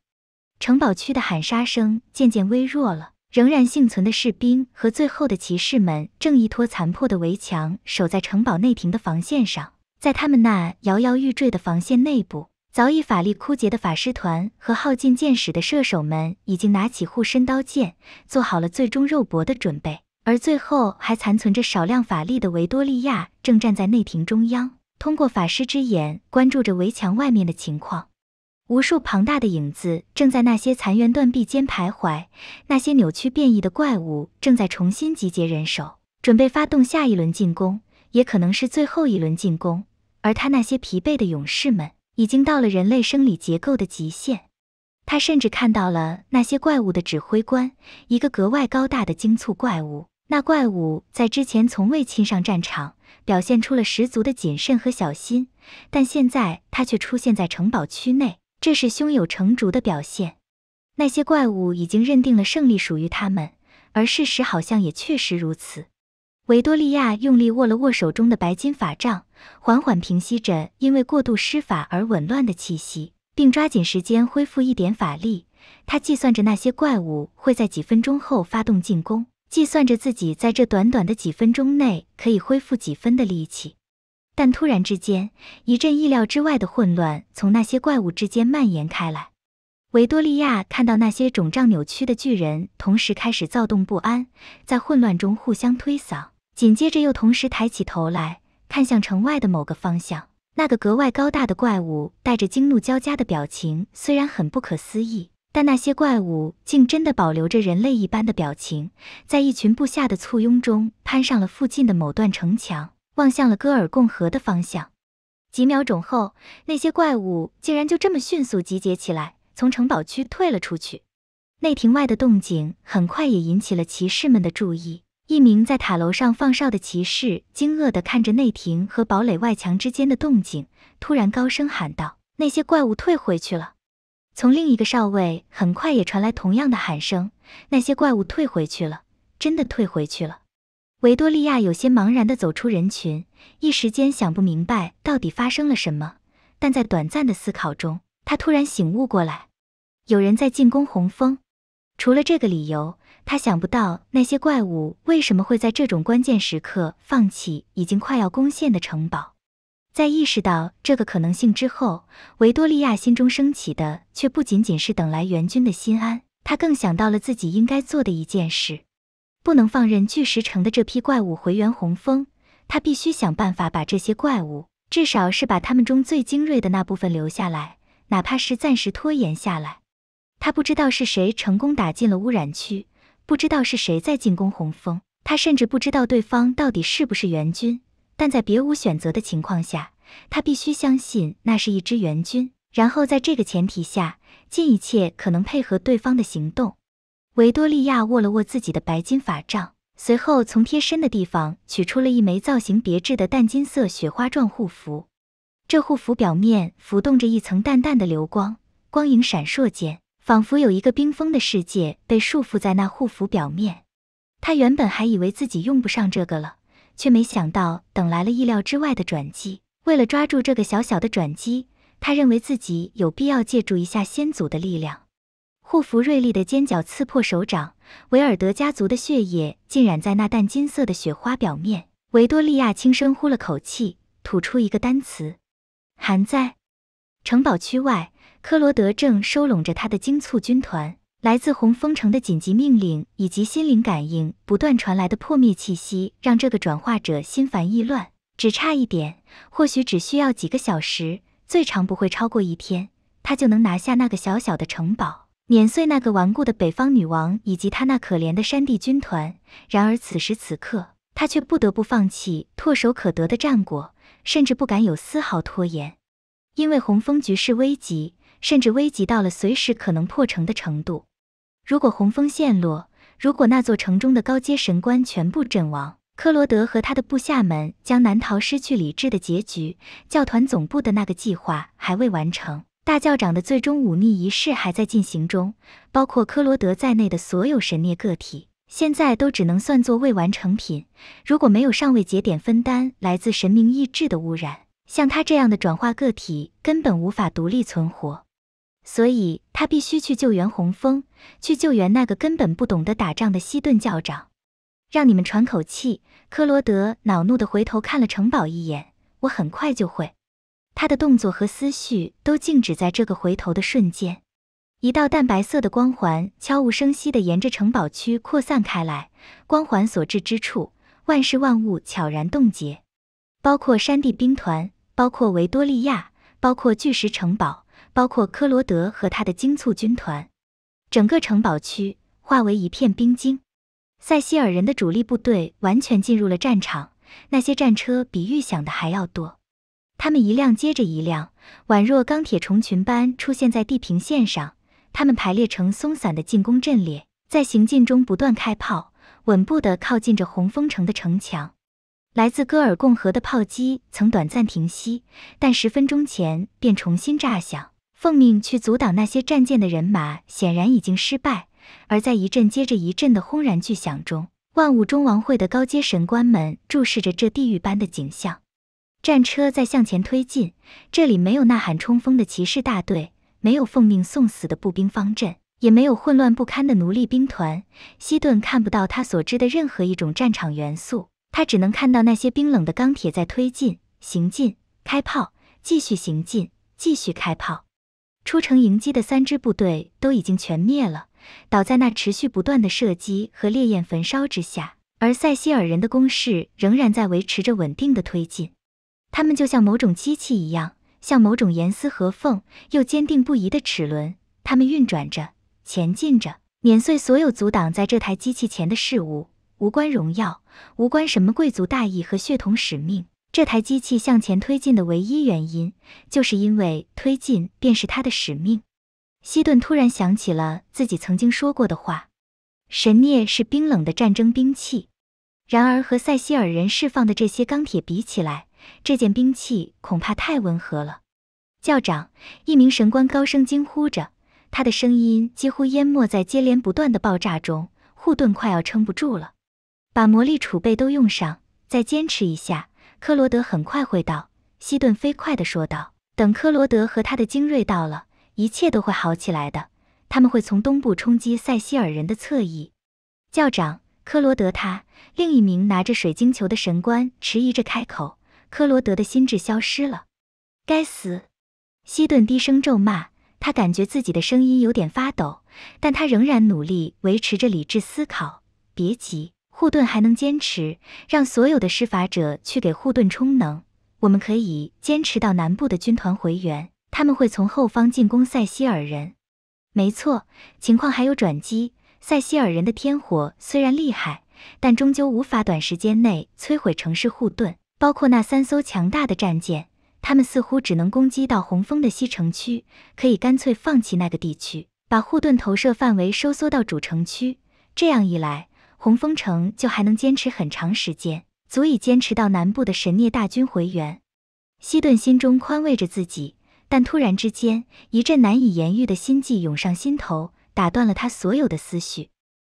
城堡区的喊杀声渐渐微弱了。仍然幸存的士兵和最后的骑士们正依托残破的围墙守在城堡内庭的防线上，在他们那摇摇欲坠的防线内部，早已法力枯竭的法师团和耗尽箭矢的射手们已经拿起护身刀剑，做好了最终肉搏的准备。而最后还残存着少量法力的维多利亚正站在内庭中央，通过法师之眼关注着围墙外面的情况。无数庞大的影子正在那些残垣断壁间徘徊，那些扭曲变异的怪物正在重新集结人手，准备发动下一轮进攻，也可能是最后一轮进攻。而他那些疲惫的勇士们已经到了人类生理结构的极限。他甚至看到了那些怪物的指挥官，一个格外高大的精簇怪物。那怪物在之前从未亲上战场，表现出了十足的谨慎和小心，但现在它却出现在城堡区内。这是胸有成竹的表现。那些怪物已经认定了胜利属于他们，而事实好像也确实如此。维多利亚用力握了握手中的白金法杖，缓缓平息着因为过度施法而紊乱的气息，并抓紧时间恢复一点法力。他计算着那些怪物会在几分钟后发动进攻，计算着自己在这短短的几分钟内可以恢复几分的力气。但突然之间，一阵意料之外的混乱从那些怪物之间蔓延开来。维多利亚看到那些肿胀扭曲的巨人同时开始躁动不安，在混乱中互相推搡，紧接着又同时抬起头来看向城外的某个方向。那个格外高大的怪物带着惊怒交加的表情，虽然很不可思议，但那些怪物竟真的保留着人类一般的表情，在一群部下的簇拥中攀上了附近的某段城墙。望向了戈尔贡河的方向，几秒钟后，那些怪物竟然就这么迅速集结起来，从城堡区退了出去。内庭外的动静很快也引起了骑士们的注意。一名在塔楼上放哨的骑士惊愕地看着内庭和堡垒外墙之间的动静，突然高声喊道：“那些怪物退回去了！”从另一个哨位很快也传来同样的喊声：“那些怪物退回去了，真的退回去了。”维多利亚有些茫然的走出人群，一时间想不明白到底发生了什么。但在短暂的思考中，他突然醒悟过来，有人在进攻红峰。除了这个理由，他想不到那些怪物为什么会在这种关键时刻放弃已经快要攻陷的城堡。在意识到这个可能性之后，维多利亚心中升起的却不仅仅是等来援军的心安，他更想到了自己应该做的一件事。不能放任巨石城的这批怪物回援红峰，他必须想办法把这些怪物，至少是把他们中最精锐的那部分留下来，哪怕是暂时拖延下来。他不知道是谁成功打进了污染区，不知道是谁在进攻红峰，他甚至不知道对方到底是不是援军。但在别无选择的情况下，他必须相信那是一支援军，然后在这个前提下，尽一切可能配合对方的行动。维多利亚握了握自己的白金法杖，随后从贴身的地方取出了一枚造型别致的淡金色雪花状护符。这护符表面浮动着一层淡淡的流光，光影闪烁间，仿佛有一个冰封的世界被束缚在那护符表面。他原本还以为自己用不上这个了，却没想到等来了意料之外的转机。为了抓住这个小小的转机，他认为自己有必要借助一下先祖的力量。护符锐利的尖角刺破手掌，维尔德家族的血液浸染在那淡金色的雪花表面。维多利亚轻声呼了口气，吐出一个单词：“还在。”城堡区外，科罗德正收拢着他的精簇军团。来自红枫城的紧急命令以及心灵感应不断传来的破灭气息，让这个转化者心烦意乱。只差一点，或许只需要几个小时，最长不会超过一天，他就能拿下那个小小的城堡。碾碎那个顽固的北方女王以及她那可怜的山地军团。然而此时此刻，他却不得不放弃唾手可得的战果，甚至不敢有丝毫拖延，因为洪峰局势危急，甚至危急到了随时可能破城的程度。如果洪峰陷落，如果那座城中的高阶神官全部阵亡，科罗德和他的部下们将难逃失去理智的结局。教团总部的那个计划还未完成。大教长的最终忤逆仪式还在进行中，包括科罗德在内的所有神涅个体，现在都只能算作未完成品。如果没有上位节点分担来自神明意志的污染，像他这样的转化个体根本无法独立存活。所以他必须去救援洪峰，去救援那个根本不懂得打仗的西顿教长。让你们喘口气，科罗德恼怒地回头看了城堡一眼。我很快就会。他的动作和思绪都静止在这个回头的瞬间，一道淡白色的光环悄无声息地沿着城堡区扩散开来，光环所至之处，万事万物悄然冻结，包括山地兵团，包括维多利亚，包括巨石城堡，包括科罗德和他的精簇军团，整个城堡区化为一片冰晶。塞西尔人的主力部队完全进入了战场，那些战车比预想的还要多。他们一辆接着一辆，宛若钢铁虫群般出现在地平线上。他们排列成松散的进攻阵列，在行进中不断开炮，稳步地靠近着红峰城的城墙。来自戈尔贡河的炮击曾短暂停息，但十分钟前便重新炸响。奉命去阻挡那些战舰的人马显然已经失败。而在一阵接着一阵的轰然巨响中，万物中王会的高阶神官们注视着这地狱般的景象。战车在向前推进，这里没有呐喊冲锋的骑士大队，没有奉命送死的步兵方阵，也没有混乱不堪的奴隶兵团。西顿看不到他所知的任何一种战场元素，他只能看到那些冰冷的钢铁在推进、行进、开炮，继续行进，继续开炮。出城迎击的三支部队都已经全灭了，倒在那持续不断的射击和烈焰焚烧之下，而塞西尔人的攻势仍然在维持着稳定的推进。他们就像某种机器一样，像某种严丝合缝又坚定不移的齿轮，他们运转着，前进着，碾碎所有阻挡在这台机器前的事物，无关荣耀，无关什么贵族大义和血统使命。这台机器向前推进的唯一原因，就是因为推进便是它的使命。西顿突然想起了自己曾经说过的话：“神念是冰冷的战争兵器。”然而，和塞西尔人释放的这些钢铁比起来，这件兵器恐怕太温和了，教长！一名神官高声惊呼着，他的声音几乎淹没在接连不断的爆炸中，护盾快要撑不住了。把魔力储备都用上，再坚持一下，科罗德很快会到。”西顿飞快地说道，“等科罗德和他的精锐到了，一切都会好起来的。他们会从东部冲击塞西尔人的侧翼。”教长，科罗德他……另一名拿着水晶球的神官迟疑着开口。科罗德的心智消失了。该死！西顿低声咒骂。他感觉自己的声音有点发抖，但他仍然努力维持着理智思考。别急，护盾还能坚持。让所有的施法者去给护盾充能。我们可以坚持到南部的军团回援。他们会从后方进攻塞西尔人。没错，情况还有转机。塞西尔人的天火虽然厉害，但终究无法短时间内摧毁城市护盾。包括那三艘强大的战舰，他们似乎只能攻击到洪峰的西城区，可以干脆放弃那个地区，把护盾投射范围收缩到主城区。这样一来，洪峰城就还能坚持很长时间，足以坚持到南部的神孽大军回援。西顿心中宽慰着自己，但突然之间，一阵难以言喻的心悸涌上心头，打断了他所有的思绪。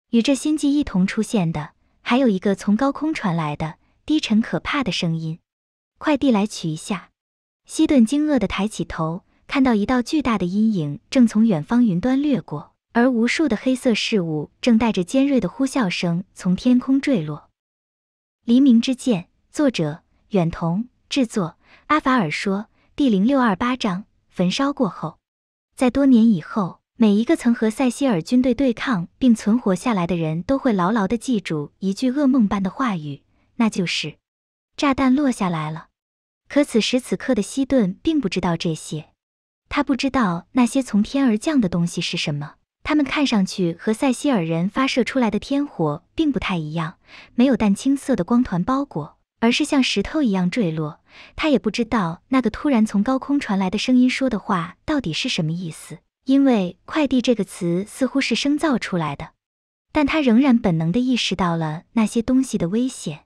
与这心悸一同出现的，还有一个从高空传来的。低沉可怕的声音，快递来取一下。西顿惊愕地抬起头，看到一道巨大的阴影正从远方云端掠过，而无数的黑色事物正带着尖锐的呼啸声从天空坠落。《黎明之剑》，作者：远瞳，制作：阿法尔。说第零六二八章：焚烧过后，在多年以后，每一个曾和塞西尔军队对抗并存活下来的人都会牢牢的记住一句噩梦般的话语。那就是，炸弹落下来了。可此时此刻的西顿并不知道这些，他不知道那些从天而降的东西是什么。他们看上去和塞西尔人发射出来的天火并不太一样，没有淡青色的光团包裹，而是像石头一样坠落。他也不知道那个突然从高空传来的声音说的话到底是什么意思，因为“快递”这个词似乎是生造出来的。但他仍然本能地意识到了那些东西的危险。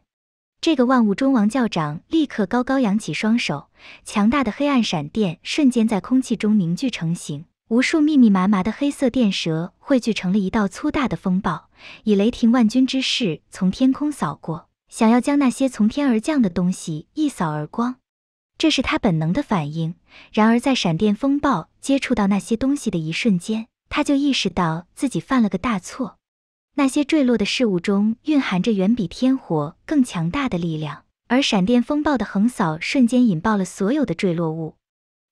这个万物中王教长立刻高高扬起双手，强大的黑暗闪电瞬间在空气中凝聚成形，无数密密麻麻的黑色电蛇汇聚成了一道粗大的风暴，以雷霆万钧之势从天空扫过，想要将那些从天而降的东西一扫而光。这是他本能的反应。然而，在闪电风暴接触到那些东西的一瞬间，他就意识到自己犯了个大错。那些坠落的事物中蕴含着远比天火更强大的力量，而闪电风暴的横扫瞬间引爆了所有的坠落物。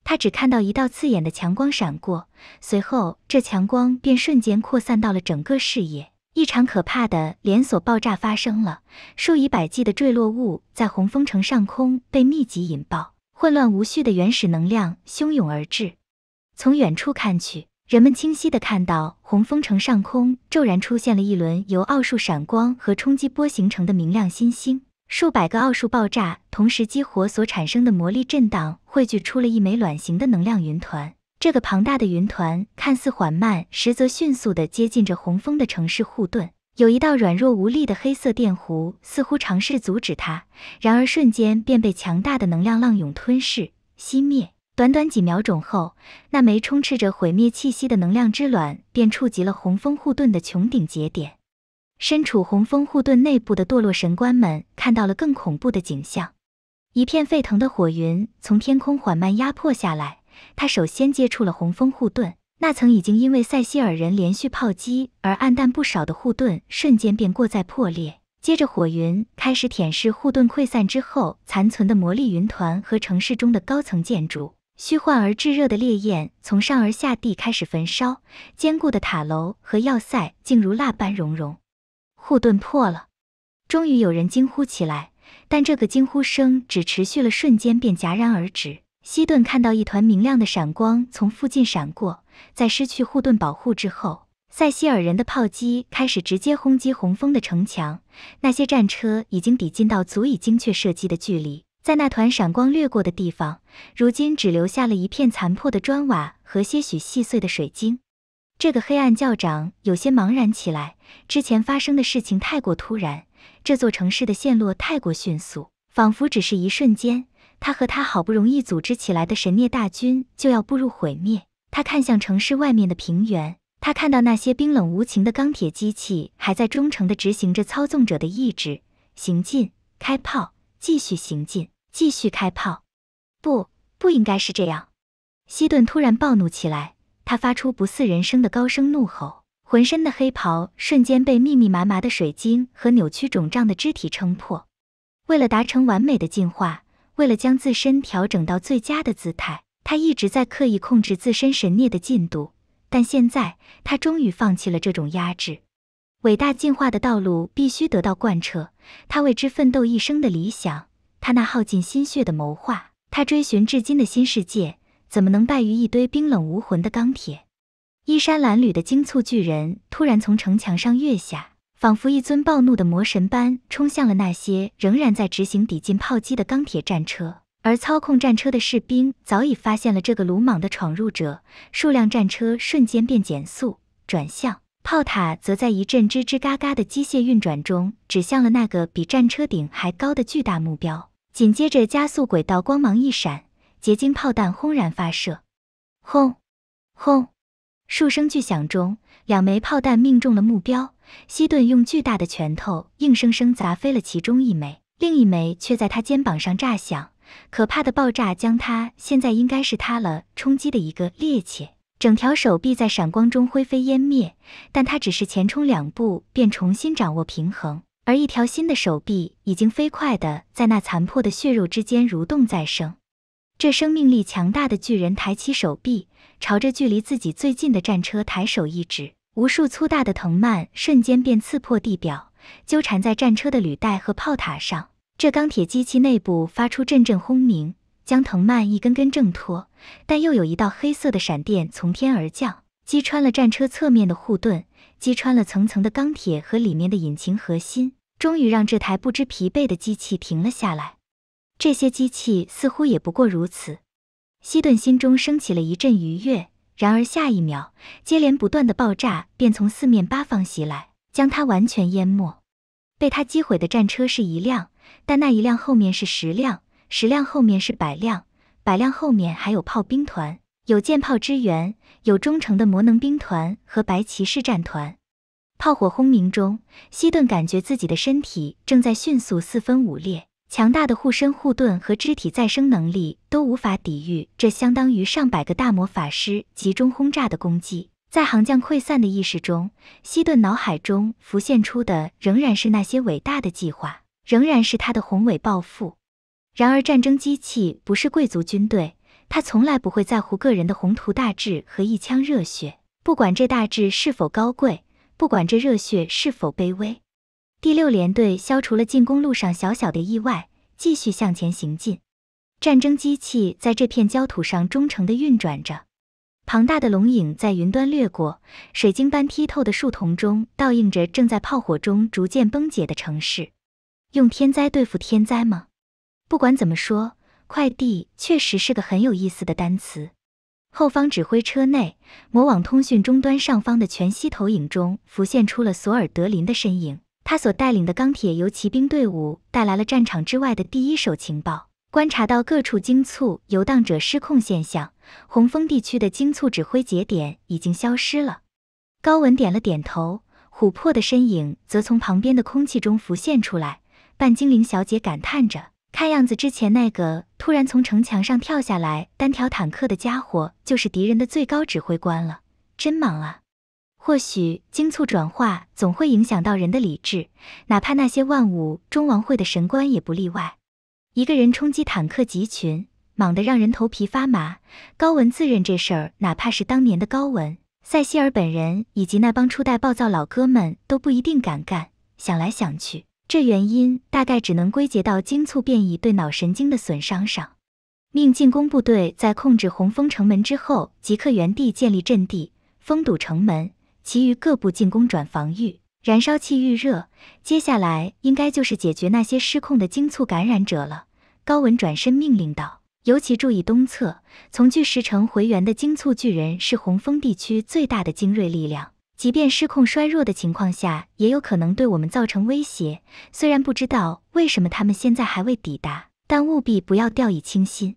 他只看到一道刺眼的强光闪过，随后这强光便瞬间扩散到了整个视野，一场可怕的连锁爆炸发生了。数以百计的坠落物在红枫城上空被密集引爆，混乱无序的原始能量汹涌而至。从远处看去。人们清晰的看到，红枫城上空骤然出现了一轮由奥数闪光和冲击波形成的明亮新星。数百个奥数爆炸同时激活所产生的魔力震荡，汇聚出了一枚卵形的能量云团。这个庞大的云团看似缓慢，实则迅速的接近着红枫的城市护盾。有一道软弱无力的黑色电弧，似乎尝试阻止它，然而瞬间便被强大的能量浪涌吞噬、熄灭。短短几秒钟后，那枚充斥着毁灭气息的能量之卵便触及了洪峰护盾的穹顶节点。身处洪峰护盾内部的堕落神官们看到了更恐怖的景象：一片沸腾的火云从天空缓慢压迫下来。他首先接触了洪峰护盾，那层已经因为塞西尔人连续炮击而暗淡不少的护盾瞬间便过载破裂。接着，火云开始舔舐护盾溃散之后残存的魔力云团和城市中的高层建筑。虚幻而炙热的烈焰从上而下地开始焚烧，坚固的塔楼和要塞竟如蜡般融融。护盾破了，终于有人惊呼起来，但这个惊呼声只持续了瞬间便戛然而止。西顿看到一团明亮的闪光从附近闪过，在失去护盾保护之后，塞西尔人的炮击开始直接轰击红峰的城墙，那些战车已经抵近到足以精确射击的距离。在那团闪光掠过的地方，如今只留下了一片残破的砖瓦和些许细碎的水晶。这个黑暗教长有些茫然起来，之前发生的事情太过突然，这座城市的陷落太过迅速，仿佛只是一瞬间，他和他好不容易组织起来的神孽大军就要步入毁灭。他看向城市外面的平原，他看到那些冰冷无情的钢铁机器还在忠诚地执行着操纵者的意志，行进、开炮、继续行进。继续开炮，不，不应该是这样！西顿突然暴怒起来，他发出不似人声的高声怒吼，浑身的黑袍瞬间被密密麻麻的水晶和扭曲肿胀的肢体撑破。为了达成完美的进化，为了将自身调整到最佳的姿态，他一直在刻意控制自身神念的进度。但现在，他终于放弃了这种压制。伟大进化的道路必须得到贯彻，他为之奋斗一生的理想。他那耗尽心血的谋划，他追寻至今的新世界，怎么能败于一堆冰冷无魂的钢铁？衣衫褴褛的荆簇巨人突然从城墙上跃下，仿佛一尊暴怒的魔神般冲向了那些仍然在执行抵近炮击的钢铁战车。而操控战车的士兵早已发现了这个鲁莽的闯入者，数辆战车瞬间便减速转向，炮塔则在一阵吱吱嘎嘎的机械运转中指向了那个比战车顶还高的巨大目标。紧接着，加速轨道光芒一闪，结晶炮弹轰然发射，轰，轰，数声巨响中，两枚炮弹命中了目标。西顿用巨大的拳头硬生生砸飞了其中一枚，另一枚却在他肩膀上炸响，可怕的爆炸将他现在应该是塌了冲击的一个趔趄，整条手臂在闪光中灰飞烟灭。但他只是前冲两步，便重新掌握平衡。而一条新的手臂已经飞快地在那残破的血肉之间蠕动再生。这生命力强大的巨人抬起手臂，朝着距离自己最近的战车抬手一指，无数粗大的藤蔓瞬间便刺破地表，纠缠在战车的履带和炮塔上。这钢铁机器内部发出阵阵轰鸣，将藤蔓一根根挣脱。但又有一道黑色的闪电从天而降，击穿了战车侧面的护盾。击穿了层层的钢铁和里面的引擎核心，终于让这台不知疲惫的机器停了下来。这些机器似乎也不过如此。西顿心中升起了一阵愉悦，然而下一秒，接连不断的爆炸便从四面八方袭来，将他完全淹没。被他击毁的战车是一辆，但那一辆后面是十辆，十辆后面是百辆，百辆后面还有炮兵团。有舰炮支援，有忠诚的魔能兵团和白骑士战团。炮火轰鸣中，西顿感觉自己的身体正在迅速四分五裂，强大的护身护盾和肢体再生能力都无法抵御这相当于上百个大魔法师集中轰炸的攻击。在行将溃散的意识中，西顿脑海中浮现出的仍然是那些伟大的计划，仍然是他的宏伟抱负。然而，战争机器不是贵族军队。他从来不会在乎个人的宏图大志和一腔热血，不管这大志是否高贵，不管这热血是否卑微。第六连队消除了进攻路上小小的意外，继续向前行进。战争机器在这片焦土上忠诚地运转着，庞大的龙影在云端掠过，水晶般剔透的树丛中倒映着正在炮火中逐渐崩解的城市。用天灾对付天灾吗？不管怎么说。快递确实是个很有意思的单词。后方指挥车内，魔网通讯终端上方的全息投影中浮现出了索尔德林的身影。他所带领的钢铁游骑兵队伍带来了战场之外的第一手情报，观察到各处精簇游荡者失控现象。红枫地区的精簇指挥节点已经消失了。高文点了点头，琥珀的身影则从旁边的空气中浮现出来。半精灵小姐感叹着。看样子，之前那个突然从城墙上跳下来单挑坦克的家伙，就是敌人的最高指挥官了。真忙啊！或许精促转化总会影响到人的理智，哪怕那些万物中王会的神官也不例外。一个人冲击坦克集群，忙得让人头皮发麻。高文自认这事儿，哪怕是当年的高文、塞西尔本人以及那帮初代暴躁老哥们都不一定敢干。想来想去。这原因大概只能归结到精簇变异对脑神经的损伤上。命进攻部队在控制红枫城门之后，即刻原地建立阵地，封堵城门。其余各部进攻转防御，燃烧器预热。接下来应该就是解决那些失控的精簇感染者了。高文转身命令道：“尤其注意东侧，从巨石城回援的精簇巨人是红枫地区最大的精锐力量。”即便失控衰弱的情况下，也有可能对我们造成威胁。虽然不知道为什么他们现在还未抵达，但务必不要掉以轻心。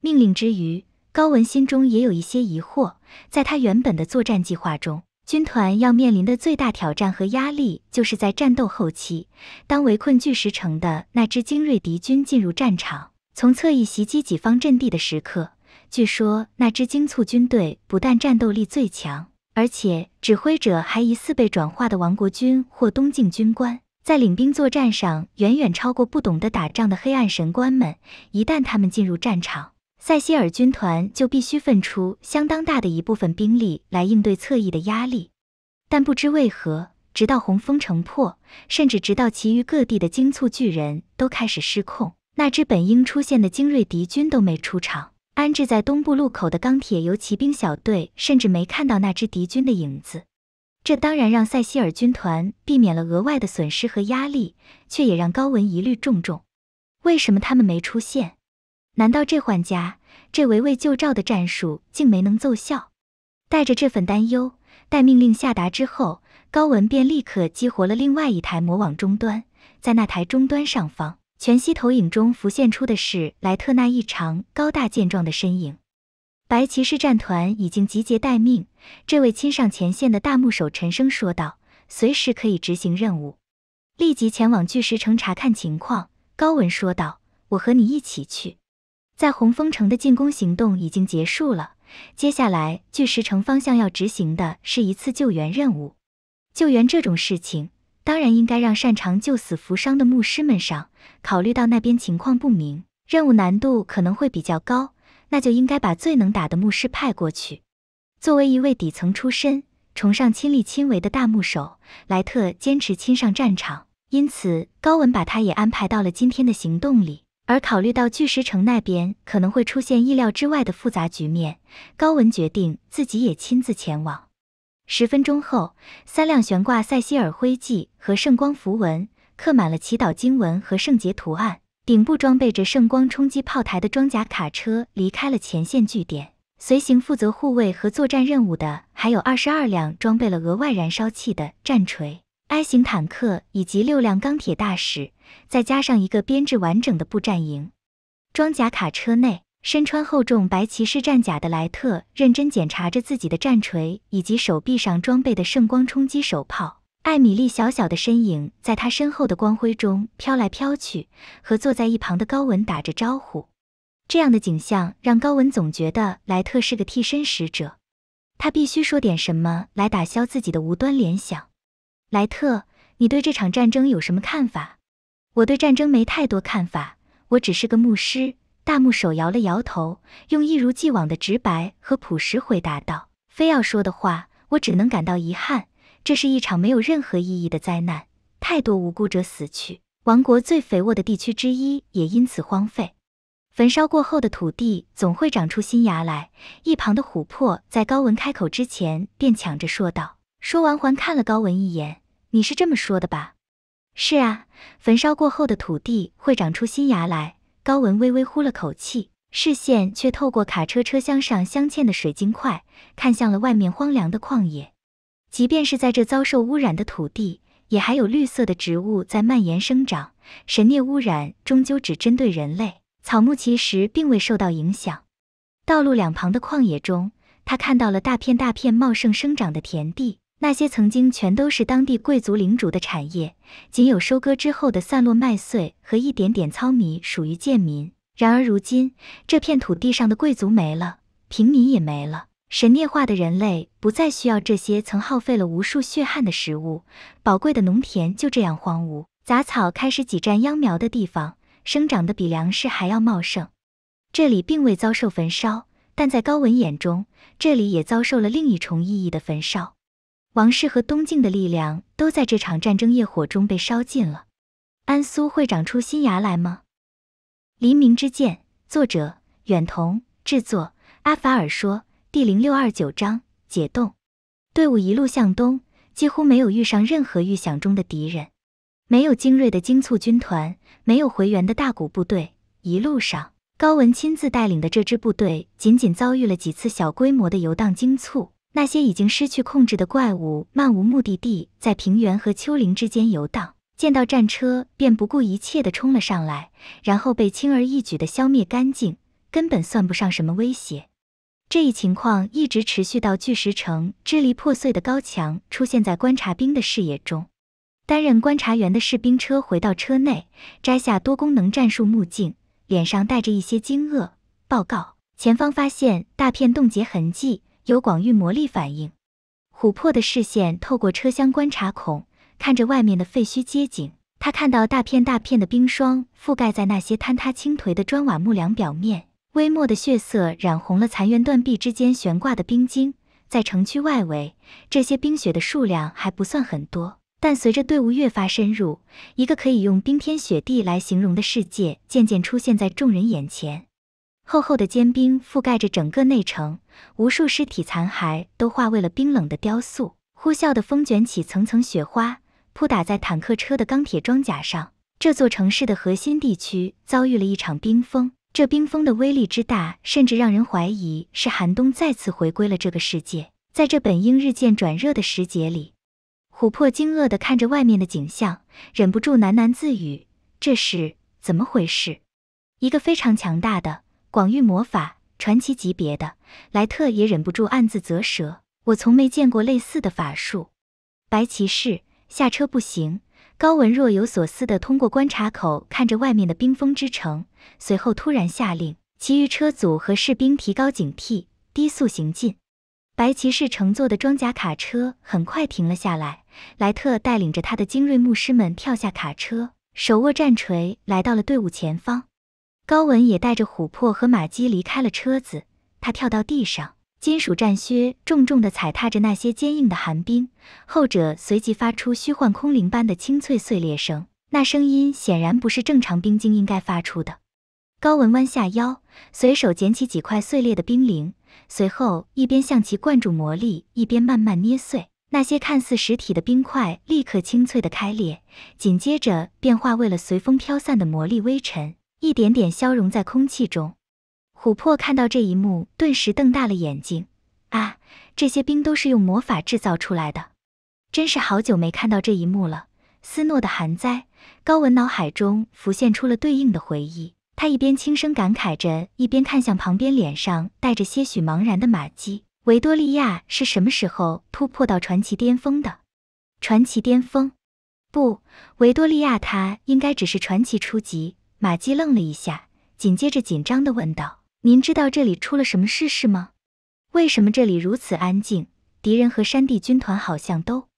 命令之余，高文心中也有一些疑惑。在他原本的作战计划中，军团要面临的最大挑战和压力，就是在战斗后期，当围困巨石城的那支精锐敌军进入战场，从侧翼袭击己方阵地的时刻。据说那支精促军队不但战斗力最强。而且，指挥者还疑似被转化的王国军或东境军官，在领兵作战上远远超过不懂得打仗的黑暗神官们。一旦他们进入战场，塞西尔军团就必须分出相当大的一部分兵力来应对侧翼的压力。但不知为何，直到红峰城破，甚至直到其余各地的精簇巨人都开始失控，那支本应出现的精锐敌军都没出场。安置在东部路口的钢铁游骑兵小队甚至没看到那支敌军的影子，这当然让塞西尔军团避免了额外的损失和压力，却也让高文疑虑重重。为什么他们没出现？难道这换家这围魏救赵的战术竟没能奏效？带着这份担忧，待命令下达之后，高文便立刻激活了另外一台魔网终端，在那台终端上方。全息投影中浮现出的是莱特纳异常高大健壮的身影，白骑士战团已经集结待命。这位亲上前线的大木手沉声说道：“随时可以执行任务，立即前往巨石城查看情况。”高文说道：“我和你一起去。”在红枫城的进攻行动已经结束了，接下来巨石城方向要执行的是一次救援任务。救援这种事情。当然应该让擅长救死扶伤的牧师们上。考虑到那边情况不明，任务难度可能会比较高，那就应该把最能打的牧师派过去。作为一位底层出身、崇尚亲力亲为的大牧手，莱特坚持亲上战场，因此高文把他也安排到了今天的行动里。而考虑到巨石城那边可能会出现意料之外的复杂局面，高文决定自己也亲自前往。十分钟后，三辆悬挂塞西尔徽记和圣光符文、刻满了祈祷经文和圣洁图案、顶部装备着圣光冲击炮台的装甲卡车离开了前线据点。随行负责护卫和作战任务的，还有二十二辆装备了额外燃烧器的战锤 I 型坦克以及六辆钢铁大使，再加上一个编制完整的步战营。装甲卡车内。身穿厚重白骑士战甲的莱特认真检查着自己的战锤以及手臂上装备的圣光冲击手炮。艾米丽小小的身影在他身后的光辉中飘来飘去，和坐在一旁的高文打着招呼。这样的景象让高文总觉得莱特是个替身使者。他必须说点什么来打消自己的无端联想。莱特，你对这场战争有什么看法？我对战争没太多看法，我只是个牧师。大木手摇了摇头，用一如既往的直白和朴实回答道：“非要说的话，我只能感到遗憾。这是一场没有任何意义的灾难，太多无辜者死去，王国最肥沃的地区之一也因此荒废。焚烧过后的土地总会长出新芽来。”一旁的琥珀在高文开口之前便抢着说道。说完，环看了高文一眼：“你是这么说的吧？”“是啊，焚烧过后的土地会长出新芽来。”高文微微呼了口气，视线却透过卡车车厢上镶嵌的水晶块，看向了外面荒凉的旷野。即便是在这遭受污染的土地，也还有绿色的植物在蔓延生长。神念污染终究只针对人类，草木其实并未受到影响。道路两旁的旷野中，他看到了大片大片茂盛生长的田地。那些曾经全都是当地贵族领主的产业，仅有收割之后的散落麦穗和一点点糙米属于贱民。然而如今，这片土地上的贵族没了，平民也没了。神念化的人类不再需要这些曾耗费了无数血汗的食物，宝贵的农田就这样荒芜，杂草开始挤占秧苗的地方，生长得比粮食还要茂盛。这里并未遭受焚烧，但在高文眼中，这里也遭受了另一重意义的焚烧。王室和东晋的力量都在这场战争业火中被烧尽了。安苏会长出新芽来吗？《黎明之剑》作者：远瞳，制作：阿法尔说，第零六二九章：解冻。队伍一路向东，几乎没有遇上任何预想中的敌人。没有精锐的精卒军团，没有回援的大股部队。一路上，高文亲自带领的这支部队，仅仅遭遇了几次小规模的游荡精卒。那些已经失去控制的怪物漫无目的地在平原和丘陵之间游荡，见到战车便不顾一切地冲了上来，然后被轻而易举地消灭干净，根本算不上什么威胁。这一情况一直持续到巨石城支离破碎的高墙出现在观察兵的视野中。担任观察员的士兵车回到车内，摘下多功能战术目镜，脸上带着一些惊愕。报告：前方发现大片冻结痕迹。有广域魔力反应，琥珀的视线透过车厢观察孔，看着外面的废墟街景。他看到大片大片的冰霜覆盖在那些坍塌倾颓的砖瓦木梁表面，微末的血色染红了残垣断壁之间悬挂的冰晶。在城区外围，这些冰雪的数量还不算很多，但随着队伍越发深入，一个可以用冰天雪地来形容的世界渐渐出现在众人眼前。厚厚的坚冰覆盖着整个内城，无数尸体残骸都化为了冰冷的雕塑。呼啸的风卷起层层雪花，扑打在坦克车的钢铁装甲上。这座城市的核心地区遭遇了一场冰封，这冰封的威力之大，甚至让人怀疑是寒冬再次回归了这个世界。在这本应日渐转热的时节里，琥珀惊愕地看着外面的景象，忍不住喃喃自语：“这是怎么回事？”一个非常强大的。广域魔法，传奇级别的莱特也忍不住暗自啧舌。我从没见过类似的法术。白骑士下车步行。高文若有所思的通过观察口看着外面的冰封之城，随后突然下令，其余车组和士兵提高警惕，低速行进。白骑士乘坐的装甲卡车很快停了下来。莱特带领着他的精锐牧师们跳下卡车，手握战锤，来到了队伍前方。高文也带着琥珀和马姬离开了车子。他跳到地上，金属战靴重重地踩踏着那些坚硬的寒冰，后者随即发出虚幻空灵般的清脆碎裂声。那声音显然不是正常冰晶应该发出的。高文弯下腰，随手捡起几块碎裂的冰凌，随后一边向其灌注魔力，一边慢慢捏碎。那些看似实体的冰块立刻清脆地开裂，紧接着便化为了随风飘散的魔力微尘。一点点消融在空气中，琥珀看到这一幕，顿时瞪大了眼睛。啊，这些冰都是用魔法制造出来的，真是好久没看到这一幕了。斯诺的寒灾，高文脑海中浮现出了对应的回忆。他一边轻声感慨着，一边看向旁边脸上带着些许茫然的玛姬。维多利亚是什么时候突破到传奇巅峰的？传奇巅峰？不，维多利亚她应该只是传奇初级。马基愣了一下，紧接着紧张的问道：“您知道这里出了什么事是吗？为什么这里如此安静？敌人和山地军团好像都……”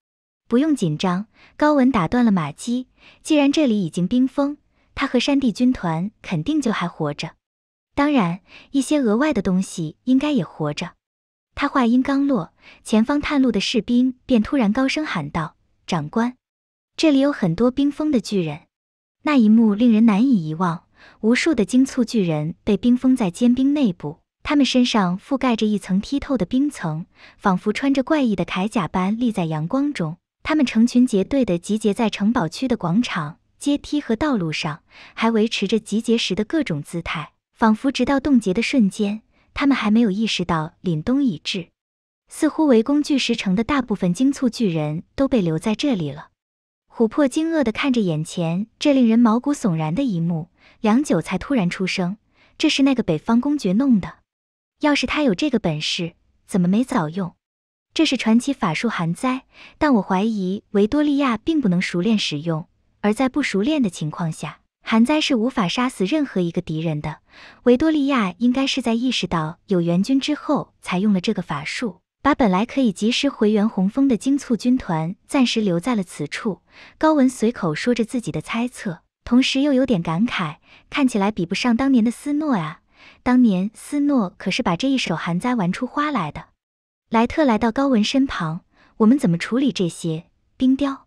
不用紧张，高文打断了马基。既然这里已经冰封，他和山地军团肯定就还活着。当然，一些额外的东西应该也活着。他话音刚落，前方探路的士兵便突然高声喊道：“长官，这里有很多冰封的巨人。”那一幕令人难以遗忘。无数的精簇巨人被冰封在坚冰内部，他们身上覆盖着一层剔透的冰层，仿佛穿着怪异的铠甲般立在阳光中。他们成群结队地集结在城堡区的广场、阶梯和道路上，还维持着集结时的各种姿态，仿佛直到冻结的瞬间，他们还没有意识到凛冬已至。似乎围攻巨石城的大部分精簇巨人都被留在这里了。琥珀惊愕地看着眼前这令人毛骨悚然的一幕，良久才突然出声：“这是那个北方公爵弄的。要是他有这个本事，怎么没早用？这是传奇法术寒灾，但我怀疑维多利亚并不能熟练使用。而在不熟练的情况下，寒灾是无法杀死任何一个敌人的。维多利亚应该是在意识到有援军之后才用了这个法术。”把本来可以及时回援洪峰的精促军团暂时留在了此处。高文随口说着自己的猜测，同时又有点感慨：“看起来比不上当年的斯诺啊！当年斯诺可是把这一手寒灾玩出花来的。”莱特来到高文身旁：“我们怎么处理这些冰雕？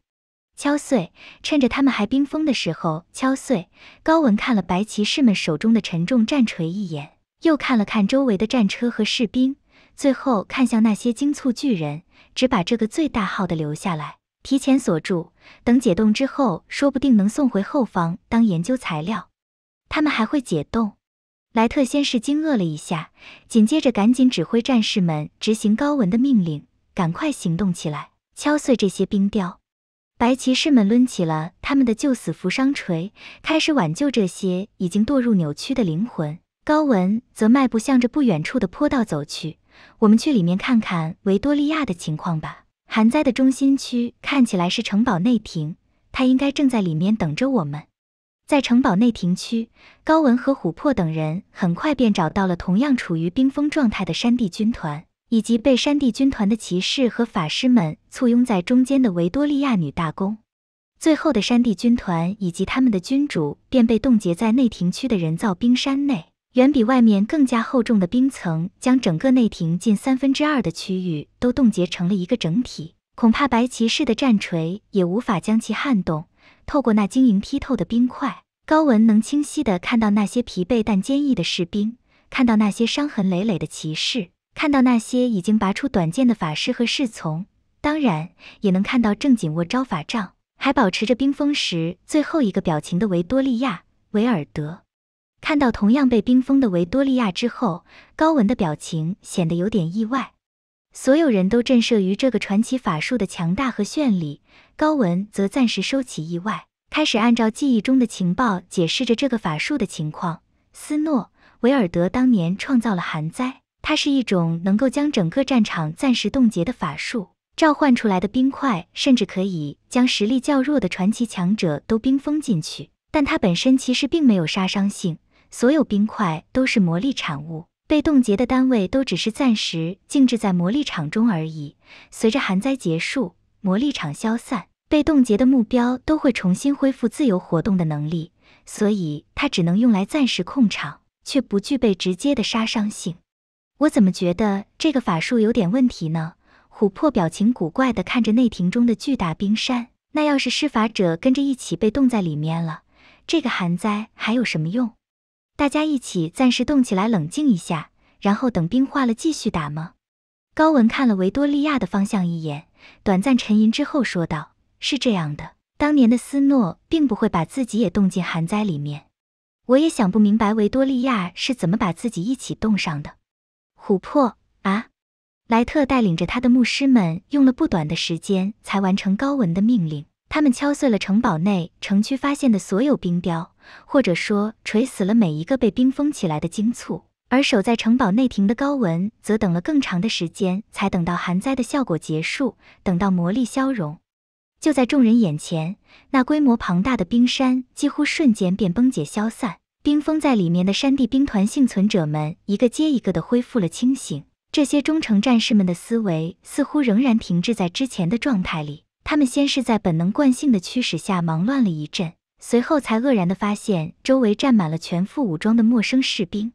敲碎，趁着他们还冰封的时候敲碎。”高文看了白骑士们手中的沉重战锤一眼，又看了看周围的战车和士兵。最后看向那些精促巨人，只把这个最大号的留下来，提前锁住，等解冻之后，说不定能送回后方当研究材料。他们还会解冻？莱特先是惊愕了一下，紧接着赶紧指挥战士们执行高文的命令，赶快行动起来，敲碎这些冰雕。白骑士们抡起了他们的救死扶伤锤，开始挽救这些已经堕入扭曲的灵魂。高文则迈步向着不远处的坡道走去。我们去里面看看维多利亚的情况吧。寒灾的中心区看起来是城堡内庭，她应该正在里面等着我们。在城堡内庭区，高文和琥珀等人很快便找到了同样处于冰封状态的山地军团，以及被山地军团的骑士和法师们簇拥在中间的维多利亚女大公。最后的山地军团以及他们的君主便被冻结在内庭区的人造冰山内。远比外面更加厚重的冰层，将整个内庭近三分之二的区域都冻结成了一个整体，恐怕白骑士的战锤也无法将其撼动。透过那晶莹剔透的冰块，高文能清晰的看到那些疲惫但坚毅的士兵，看到那些伤痕累累的骑士，看到那些已经拔出短剑的法师和侍从，当然也能看到正紧握招法杖，还保持着冰封时最后一个表情的维多利亚·维尔德。看到同样被冰封的维多利亚之后，高文的表情显得有点意外。所有人都震慑于这个传奇法术的强大和绚丽，高文则暂时收起意外，开始按照记忆中的情报解释着这个法术的情况。斯诺·维尔德当年创造了寒灾，它是一种能够将整个战场暂时冻结的法术，召唤出来的冰块甚至可以将实力较弱的传奇强者都冰封进去，但它本身其实并没有杀伤性。所有冰块都是魔力产物，被冻结的单位都只是暂时静置在魔力场中而已。随着寒灾结束，魔力场消散，被冻结的目标都会重新恢复自由活动的能力。所以它只能用来暂时控场，却不具备直接的杀伤性。我怎么觉得这个法术有点问题呢？琥珀表情古怪地看着内庭中的巨大冰山。那要是施法者跟着一起被冻在里面了，这个寒灾还有什么用？大家一起暂时动起来，冷静一下，然后等冰化了继续打吗？高文看了维多利亚的方向一眼，短暂沉吟之后说道：“是这样的，当年的斯诺并不会把自己也冻进寒灾里面。我也想不明白维多利亚是怎么把自己一起冻上的。”琥珀啊！莱特带领着他的牧师们用了不短的时间才完成高文的命令。他们敲碎了城堡内城区发现的所有冰雕，或者说锤死了每一个被冰封起来的精簇。而守在城堡内庭的高文则等了更长的时间，才等到寒灾的效果结束，等到魔力消融。就在众人眼前，那规模庞大的冰山几乎瞬间便崩解消散，冰封在里面的山地兵团幸存者们一个接一个的恢复了清醒。这些忠诚战士们的思维似乎仍然停滞在之前的状态里。他们先是在本能惯性的驱使下忙乱了一阵，随后才愕然地发现周围站满了全副武装的陌生士兵。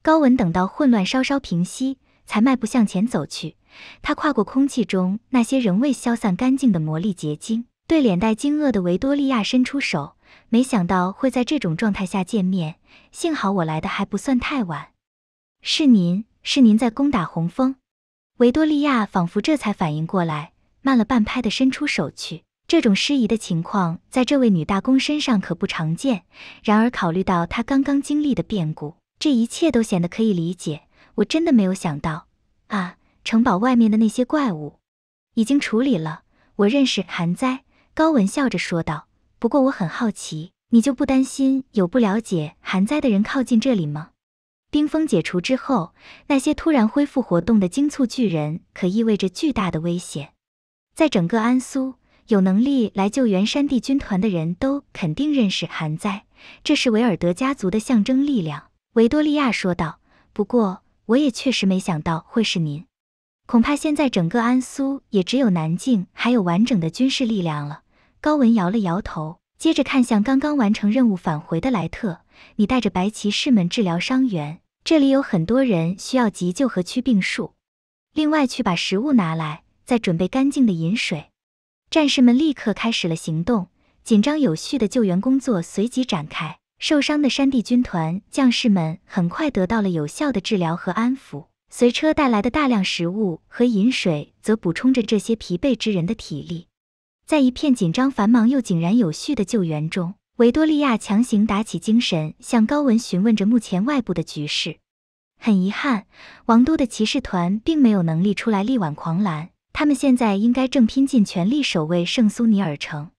高文等到混乱稍稍平息，才迈步向前走去。他跨过空气中那些仍未消散干净的魔力结晶，对脸带惊愕的维多利亚伸出手。没想到会在这种状态下见面，幸好我来的还不算太晚。是您，是您在攻打红峰？维多利亚仿佛这才反应过来。慢了半拍的伸出手去，这种失仪的情况在这位女大公身上可不常见。然而，考虑到她刚刚经历的变故，这一切都显得可以理解。我真的没有想到啊！城堡外面的那些怪物已经处理了。我认识寒灾高文笑着说道。不过我很好奇，你就不担心有不了解寒灾的人靠近这里吗？冰封解除之后，那些突然恢复活动的精促巨人可意味着巨大的危险。在整个安苏，有能力来救援山地军团的人都肯定认识韩灾，这是维尔德家族的象征力量。维多利亚说道。不过，我也确实没想到会是您。恐怕现在整个安苏也只有南境还有完整的军事力量了。高文摇了摇头，接着看向刚刚完成任务返回的莱特：“你带着白骑士们治疗伤员，这里有很多人需要急救和驱病术。另外，去把食物拿来。”在准备干净的饮水，战士们立刻开始了行动，紧张有序的救援工作随即展开。受伤的山地军团将士们很快得到了有效的治疗和安抚，随车带来的大量食物和饮水则补充着这些疲惫之人的体力。在一片紧张繁忙又井然有序的救援中，维多利亚强行打起精神，向高文询问着目前外部的局势。很遗憾，王都的骑士团并没有能力出来力挽狂澜。他们现在应该正拼尽全力守卫圣苏尼尔城。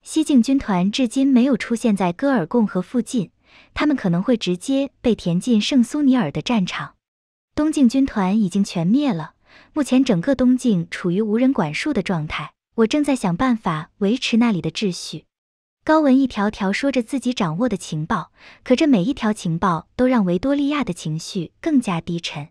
西境军团至今没有出现在戈尔贡河附近，他们可能会直接被填进圣苏尼尔的战场。东境军团已经全灭了，目前整个东境处于无人管束的状态。我正在想办法维持那里的秩序。高文一条条说着自己掌握的情报，可这每一条情报都让维多利亚的情绪更加低沉。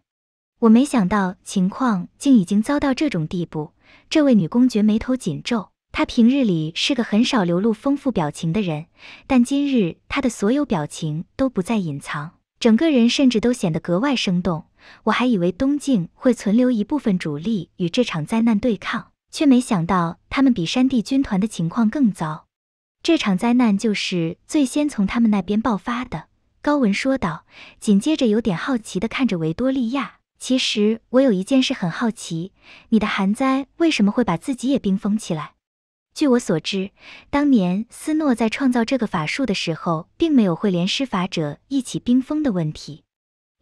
我没想到情况竟已经遭到这种地步。这位女公爵眉头紧皱，她平日里是个很少流露丰富表情的人，但今日她的所有表情都不再隐藏，整个人甚至都显得格外生动。我还以为东境会存留一部分主力与这场灾难对抗，却没想到他们比山地军团的情况更糟。这场灾难就是最先从他们那边爆发的，高文说道，紧接着有点好奇地看着维多利亚。其实我有一件事很好奇，你的寒灾为什么会把自己也冰封起来？据我所知，当年斯诺在创造这个法术的时候，并没有会连施法者一起冰封的问题。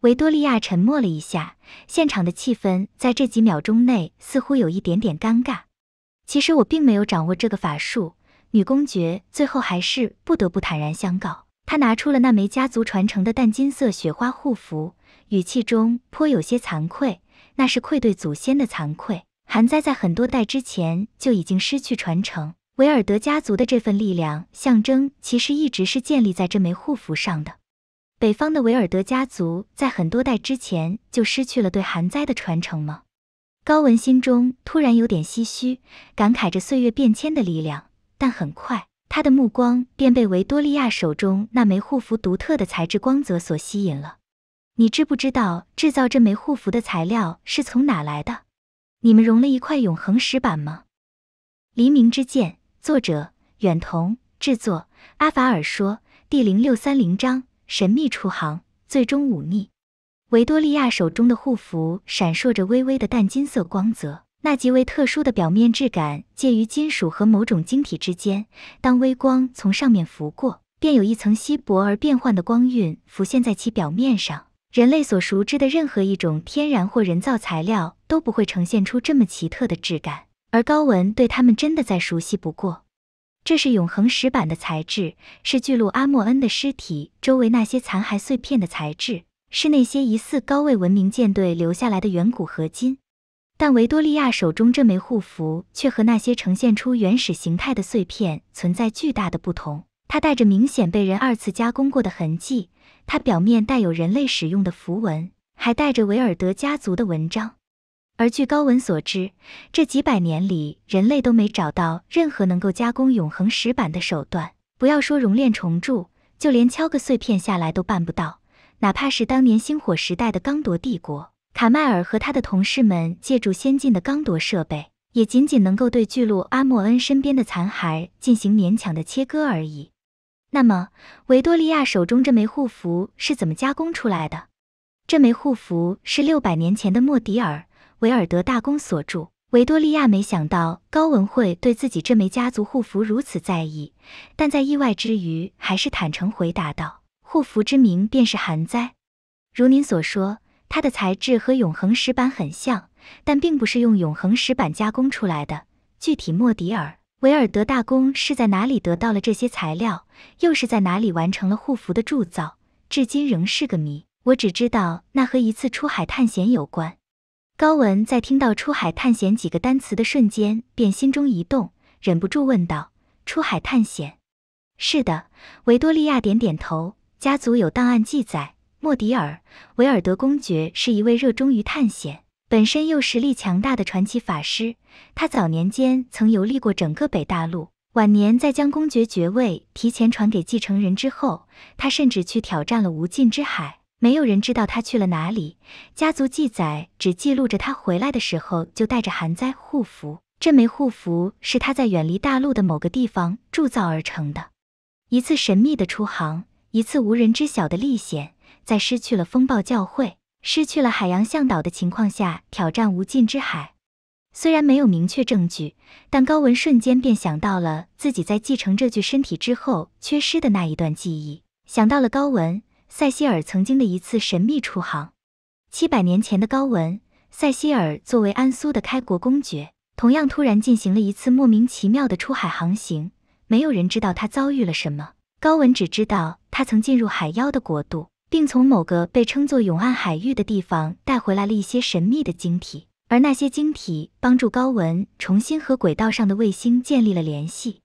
维多利亚沉默了一下，现场的气氛在这几秒钟内似乎有一点点尴尬。其实我并没有掌握这个法术，女公爵最后还是不得不坦然相告。她拿出了那枚家族传承的淡金色雪花护符。语气中颇有些惭愧，那是愧对祖先的惭愧。寒灾在很多代之前就已经失去传承，维尔德家族的这份力量象征其实一直是建立在这枚护符上的。北方的维尔德家族在很多代之前就失去了对寒灾的传承吗？高文心中突然有点唏嘘，感慨着岁月变迁的力量。但很快，他的目光便被维多利亚手中那枚护符独特的材质光泽所吸引了。你知不知道制造这枚护符的材料是从哪来的？你们融了一块永恒石板吗？《黎明之剑》作者：远瞳，制作：阿法尔说，第零六三零章：神秘出航，最终忤逆。维多利亚手中的护符闪烁着微微的淡金色光泽，那极为特殊的表面质感介于金属和某种晶体之间。当微光从上面拂过，便有一层稀薄而变幻的光晕浮现在其表面上。人类所熟知的任何一种天然或人造材料都不会呈现出这么奇特的质感，而高文对他们真的再熟悉不过。这是永恒石板的材质，是巨鹿阿莫恩的尸体周围那些残骸碎片的材质，是那些疑似高位文明舰队留下来的远古合金。但维多利亚手中这枚护符却和那些呈现出原始形态的碎片存在巨大的不同，它带着明显被人二次加工过的痕迹。它表面带有人类使用的符文，还带着维尔德家族的文章。而据高文所知，这几百年里，人类都没找到任何能够加工永恒石板的手段，不要说熔炼重铸，就连敲个碎片下来都办不到。哪怕是当年星火时代的刚铎帝国，卡迈尔和他的同事们借助先进的刚铎设备，也仅仅能够对巨鹿阿莫恩身边的残骸进行勉强的切割而已。那么，维多利亚手中这枚护符是怎么加工出来的？这枚护符是六百年前的莫迪尔·维尔德大公所著。维多利亚没想到高文会对自己这枚家族护符如此在意，但在意外之余，还是坦诚回答道：“护符之名便是寒灾，如您所说，它的材质和永恒石板很像，但并不是用永恒石板加工出来的。具体莫迪尔。”维尔德大公是在哪里得到了这些材料，又是在哪里完成了护符的铸造，至今仍是个谜。我只知道那和一次出海探险有关。高文在听到“出海探险”几个单词的瞬间，便心中一动，忍不住问道：“出海探险？”是的，维多利亚点点头。家族有档案记载，莫迪尔·维尔德公爵是一位热衷于探险。本身又实力强大的传奇法师，他早年间曾游历过整个北大陆。晚年在将公爵爵位提前传给继承人之后，他甚至去挑战了无尽之海。没有人知道他去了哪里，家族记载只记录着他回来的时候就带着寒灾护符。这枚护符是他在远离大陆的某个地方铸造而成的。一次神秘的出航，一次无人知晓的历险，在失去了风暴教会。失去了海洋向导的情况下挑战无尽之海，虽然没有明确证据，但高文瞬间便想到了自己在继承这具身体之后缺失的那一段记忆，想到了高文·塞西尔曾经的一次神秘出航。七百年前的高文·塞西尔作为安苏的开国公爵，同样突然进行了一次莫名其妙的出海航行，没有人知道他遭遇了什么。高文只知道他曾进入海妖的国度。并从某个被称作永岸海域的地方带回来了一些神秘的晶体，而那些晶体帮助高文重新和轨道上的卫星建立了联系。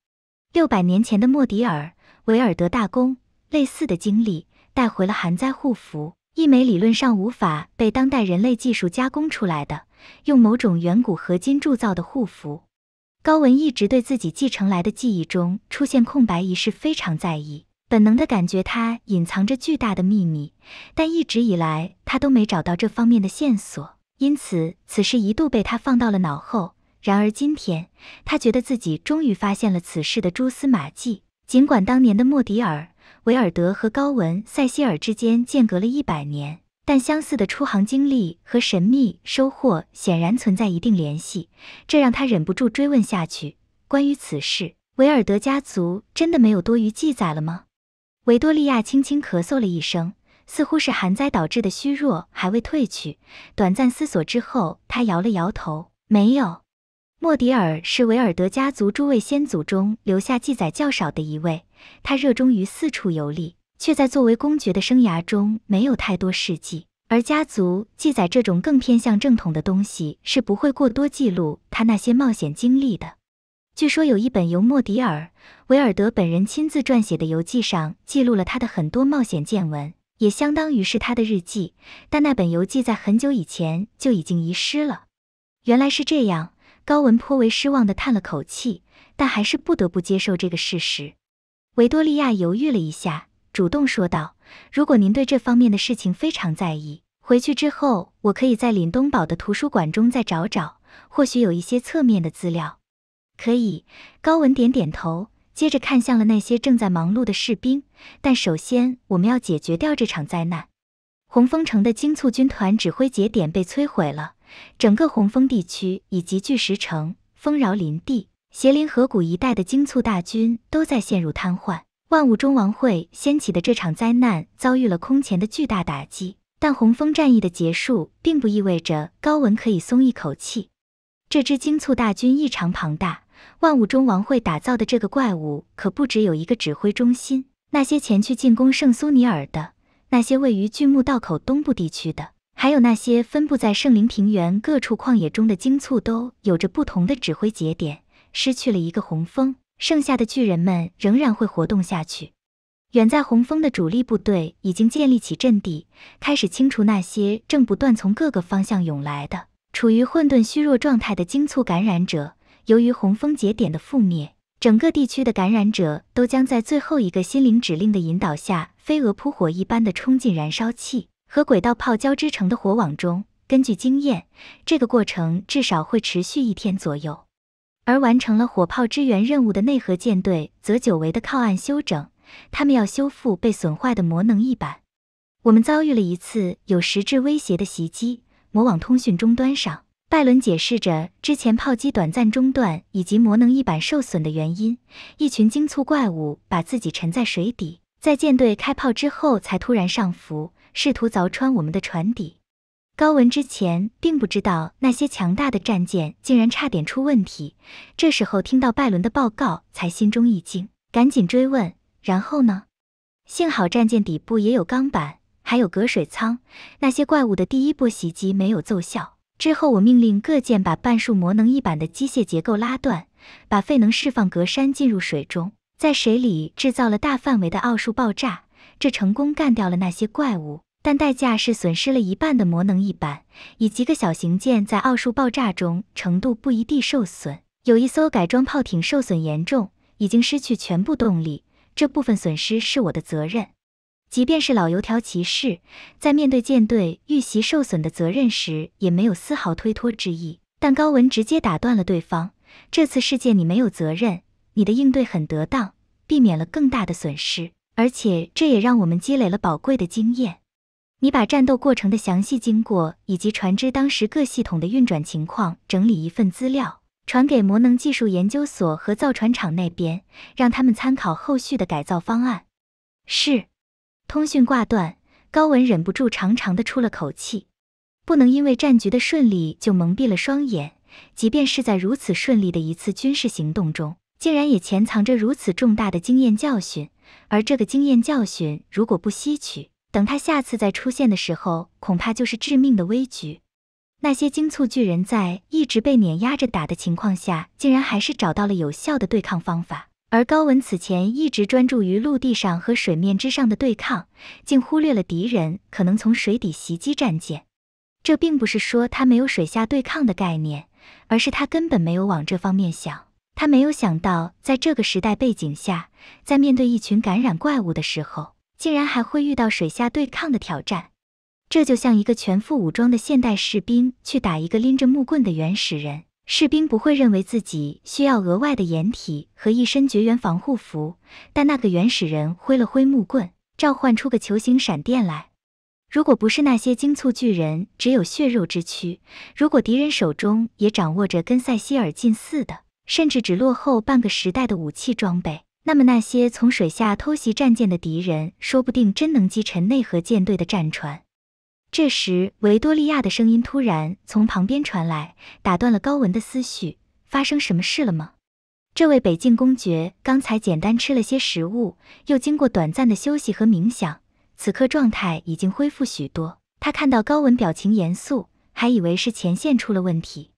六百年前的莫迪尔·维尔德大公，类似的经历带回了寒灾护符，一枚理论上无法被当代人类技术加工出来的，用某种远古合金铸造的护符。高文一直对自己继承来的记忆中出现空白一事非常在意。本能的感觉，他隐藏着巨大的秘密，但一直以来他都没找到这方面的线索，因此此事一度被他放到了脑后。然而今天，他觉得自己终于发现了此事的蛛丝马迹。尽管当年的莫迪尔、韦尔德和高文·塞西尔之间间隔了一百年，但相似的出航经历和神秘收获显然存在一定联系，这让他忍不住追问下去：关于此事，韦尔德家族真的没有多余记载了吗？维多利亚轻轻咳嗽了一声，似乎是寒灾导致的虚弱还未退去。短暂思索之后，她摇了摇头，没有。莫迪尔是维尔德家族诸位先祖中留下记载较少的一位。他热衷于四处游历，却在作为公爵的生涯中没有太多事迹。而家族记载这种更偏向正统的东西是不会过多记录他那些冒险经历的。据说有一本由莫迪尔·韦尔德本人亲自撰写的游记，上记录了他的很多冒险见闻，也相当于是他的日记。但那本游记在很久以前就已经遗失了。原来是这样，高文颇为失望地叹了口气，但还是不得不接受这个事实。维多利亚犹豫了一下，主动说道：“如果您对这方面的事情非常在意，回去之后我可以在林东堡的图书馆中再找找，或许有一些侧面的资料。”可以，高文点点头，接着看向了那些正在忙碌的士兵。但首先，我们要解决掉这场灾难。红峰城的精簇军团指挥节点被摧毁了，整个红峰地区以及巨石城、丰饶林地、邪灵河谷一带的精簇大军都在陷入瘫痪。万物中王会掀起的这场灾难遭遇了空前的巨大打击。但红峰战役的结束并不意味着高文可以松一口气。这支精簇大军异常庞大。万物中王会打造的这个怪物可不只有一个指挥中心。那些前去进攻圣苏尼尔的，那些位于巨木道口东部地区的，还有那些分布在圣灵平原各处旷野中的精簇，都有着不同的指挥节点。失去了一个红峰，剩下的巨人们仍然会活动下去。远在红峰的主力部队已经建立起阵地，开始清除那些正不断从各个方向涌来的、处于混沌虚弱状态的精簇感染者。由于红枫节点的覆灭，整个地区的感染者都将在最后一个心灵指令的引导下，飞蛾扑火一般的冲进燃烧器和轨道炮交织成的火网中。根据经验，这个过程至少会持续一天左右。而完成了火炮支援任务的内核舰队，则久违的靠岸休整。他们要修复被损坏的魔能翼板。我们遭遇了一次有实质威胁的袭击。魔网通讯终端上。拜伦解释着之前炮击短暂中断以及魔能翼板受损的原因。一群精簇怪物把自己沉在水底，在舰队开炮之后才突然上浮，试图凿穿我们的船底。高文之前并不知道那些强大的战舰竟然差点出问题，这时候听到拜伦的报告才心中一惊，赶紧追问：“然后呢？”幸好战舰底部也有钢板，还有隔水舱，那些怪物的第一波袭击没有奏效。之后，我命令各舰把半数魔能翼板的机械结构拉断，把废能释放隔山进入水中，在水里制造了大范围的奥数爆炸。这成功干掉了那些怪物，但代价是损失了一半的魔能翼板，以及个小型舰在奥数爆炸中程度不一地受损。有一艘改装炮艇受损严重，已经失去全部动力。这部分损失是我的责任。即便是老油条骑士，在面对舰队遇袭受损的责任时，也没有丝毫推脱之意。但高文直接打断了对方：“这次事件你没有责任，你的应对很得当，避免了更大的损失。而且这也让我们积累了宝贵的经验。你把战斗过程的详细经过以及船只当时各系统的运转情况整理一份资料，传给魔能技术研究所和造船厂那边，让他们参考后续的改造方案。”是。通讯挂断，高文忍不住长长的出了口气。不能因为战局的顺利就蒙蔽了双眼，即便是在如此顺利的一次军事行动中，竟然也潜藏着如此重大的经验教训。而这个经验教训如果不吸取，等他下次再出现的时候，恐怕就是致命的危局。那些精促巨人，在一直被碾压着打的情况下，竟然还是找到了有效的对抗方法。而高文此前一直专注于陆地上和水面之上的对抗，竟忽略了敌人可能从水底袭击战舰。这并不是说他没有水下对抗的概念，而是他根本没有往这方面想。他没有想到，在这个时代背景下，在面对一群感染怪物的时候，竟然还会遇到水下对抗的挑战。这就像一个全副武装的现代士兵去打一个拎着木棍的原始人。士兵不会认为自己需要额外的掩体和一身绝缘防护服，但那个原始人挥了挥木棍，召唤出个球形闪电来。如果不是那些精促巨人只有血肉之躯，如果敌人手中也掌握着跟塞西尔近似的，甚至只落后半个时代的武器装备，那么那些从水下偷袭战舰的敌人，说不定真能击沉内河舰队的战船。这时，维多利亚的声音突然从旁边传来，打断了高文的思绪。发生什么事了吗？这位北境公爵刚才简单吃了些食物，又经过短暂的休息和冥想，此刻状态已经恢复许多。他看到高文表情严肃，还以为是前线出了问题。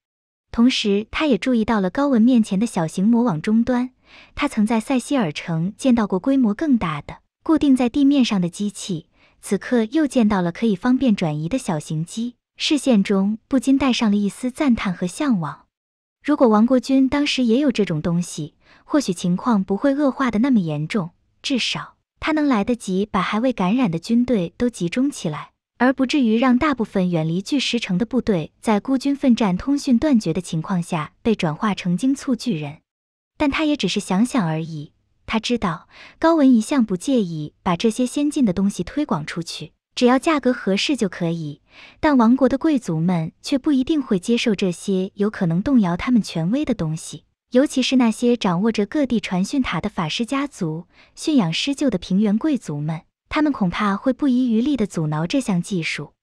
同时，他也注意到了高文面前的小型魔网终端。他曾在塞西尔城见到过规模更大的、固定在地面上的机器。此刻又见到了可以方便转移的小型机，视线中不禁带上了一丝赞叹和向往。如果王国军当时也有这种东西，或许情况不会恶化的那么严重，至少他能来得及把还未感染的军队都集中起来，而不至于让大部分远离巨石城的部队在孤军奋战、通讯断绝的情况下被转化成精簇巨人。但他也只是想想而已。他知道高文一向不介意把这些先进的东西推广出去，只要价格合适就可以。但王国的贵族们却不一定会接受这些有可能动摇他们权威的东西，尤其是那些掌握着各地传讯塔的法师家族、驯养狮鹫的平原贵族们，他们恐怕会不遗余力地阻挠这项技术。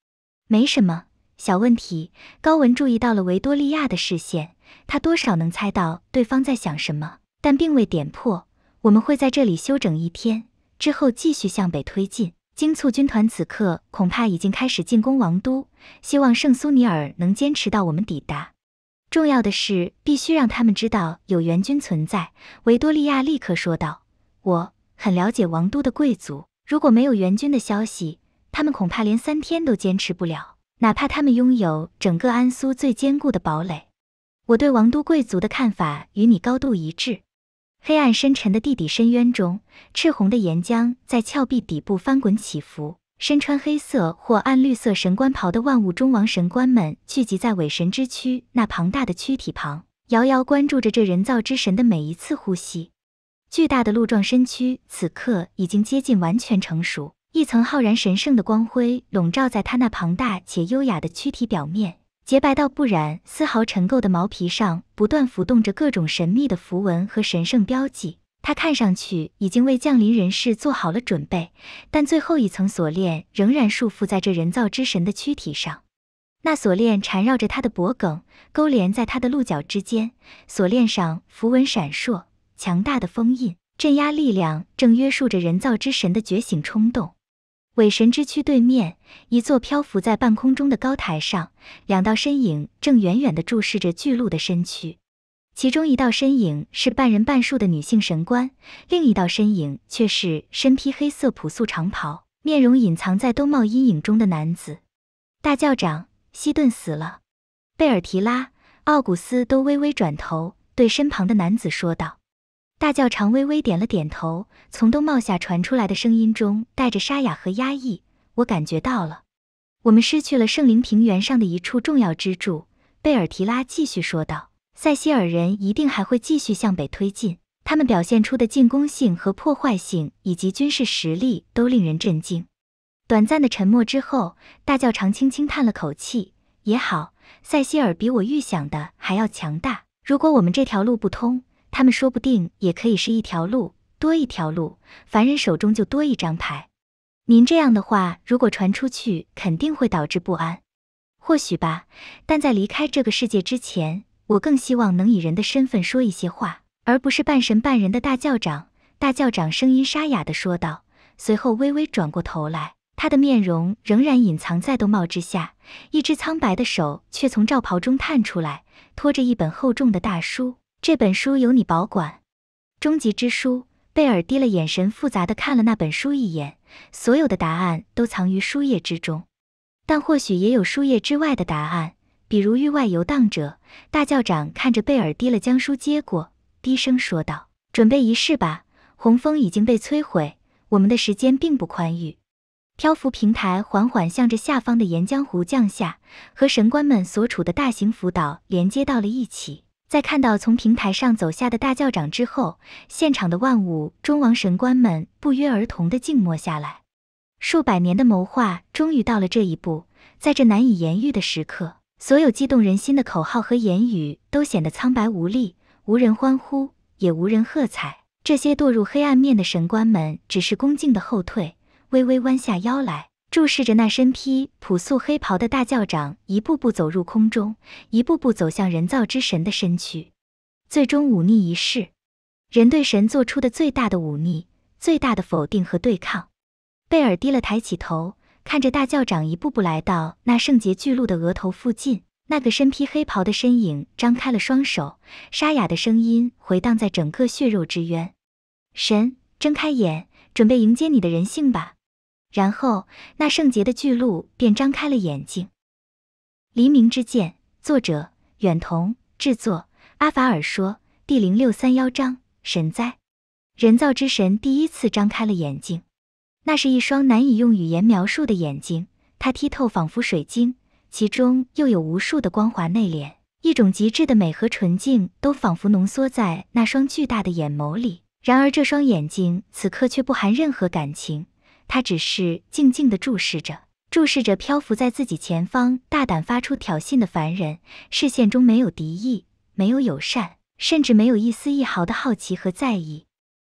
没什么小问题。高文注意到了维多利亚的视线，他多少能猜到对方在想什么，但并未点破。我们会在这里休整一天，之后继续向北推进。金促军团此刻恐怕已经开始进攻王都，希望圣苏尼尔能坚持到我们抵达。重要的是，必须让他们知道有援军存在。维多利亚立刻说道：“我很了解王都的贵族，如果没有援军的消息，他们恐怕连三天都坚持不了。哪怕他们拥有整个安苏最坚固的堡垒。”我对王都贵族的看法与你高度一致。黑暗深沉的地底深渊中，赤红的岩浆在峭壁底部翻滚起伏。身穿黑色或暗绿色神官袍的万物中王神官们聚集在伪神之躯那庞大的躯体旁，遥遥关注着这人造之神的每一次呼吸。巨大的鹿状身躯此刻已经接近完全成熟，一层浩然神圣的光辉笼罩在他那庞大且优雅的躯体表面。洁白到不染丝毫尘垢的毛皮上，不断浮动着各种神秘的符文和神圣标记。他看上去已经为降临人世做好了准备，但最后一层锁链仍然束缚在这人造之神的躯体上。那锁链缠绕着他的脖颈，勾连在他的鹿角之间。锁链上符文闪烁，强大的封印镇压力量正约束着人造之神的觉醒冲动。伪神之躯对面，一座漂浮在半空中的高台上，两道身影正远远地注视着巨鹿的身躯。其中一道身影是半人半树的女性神官，另一道身影却是身披黑色朴素长袍、面容隐藏在兜帽阴影中的男子。大教长西顿死了，贝尔提拉、奥古斯都微微转头，对身旁的男子说道。大教长微微点了点头，从兜帽下传出来的声音中带着沙哑和压抑，我感觉到了。我们失去了圣灵平原上的一处重要支柱。贝尔提拉继续说道：“塞西尔人一定还会继续向北推进，他们表现出的进攻性和破坏性，以及军事实力都令人震惊。”短暂的沉默之后，大教长轻轻叹了口气：“也好，塞西尔比我预想的还要强大。如果我们这条路不通……”他们说不定也可以是一条路，多一条路，凡人手中就多一张牌。您这样的话，如果传出去，肯定会导致不安。或许吧，但在离开这个世界之前，我更希望能以人的身份说一些话，而不是半神半人的大校长。大校长声音沙哑地说道，随后微微转过头来，他的面容仍然隐藏在兜帽之下，一只苍白的手却从罩袍中探出来，拖着一本厚重的大书。这本书由你保管，《终极之书》。贝尔低了眼神，复杂的看了那本书一眼。所有的答案都藏于书页之中，但或许也有书页之外的答案，比如域外游荡者。大教长看着贝尔低了，将书接过，低声说道：“准备仪式吧，洪峰已经被摧毁，我们的时间并不宽裕。”漂浮平台缓缓向着下方的岩浆湖降下，和神官们所处的大型浮岛连接到了一起。在看到从平台上走下的大教长之后，现场的万物中王神官们不约而同的静默下来。数百年的谋划终于到了这一步，在这难以言喻的时刻，所有激动人心的口号和言语都显得苍白无力，无人欢呼，也无人喝彩。这些堕入黑暗面的神官们只是恭敬的后退，微微弯下腰来。注视着那身披朴素黑袍的大教长一步步走入空中，一步步走向人造之神的身躯，最终忤逆一世，人对神做出的最大的忤逆、最大的否定和对抗。贝尔低了抬起头，看着大教长一步步来到那圣洁巨鹿的额头附近，那个身披黑袍的身影张开了双手，沙哑的声音回荡在整个血肉之渊：“神，睁开眼，准备迎接你的人性吧。”然后，那圣洁的巨鹿便张开了眼睛。黎明之剑，作者：远瞳，制作：阿法尔说，第零六三幺章：神灾。人造之神第一次张开了眼睛，那是一双难以用语言描述的眼睛，它剔透，仿佛水晶，其中又有无数的光华内敛，一种极致的美和纯净都仿佛浓缩在那双巨大的眼眸里。然而，这双眼睛此刻却不含任何感情。他只是静静地注视着，注视着漂浮在自己前方、大胆发出挑衅的凡人，视线中没有敌意，没有友善，甚至没有一丝一毫的好奇和在意。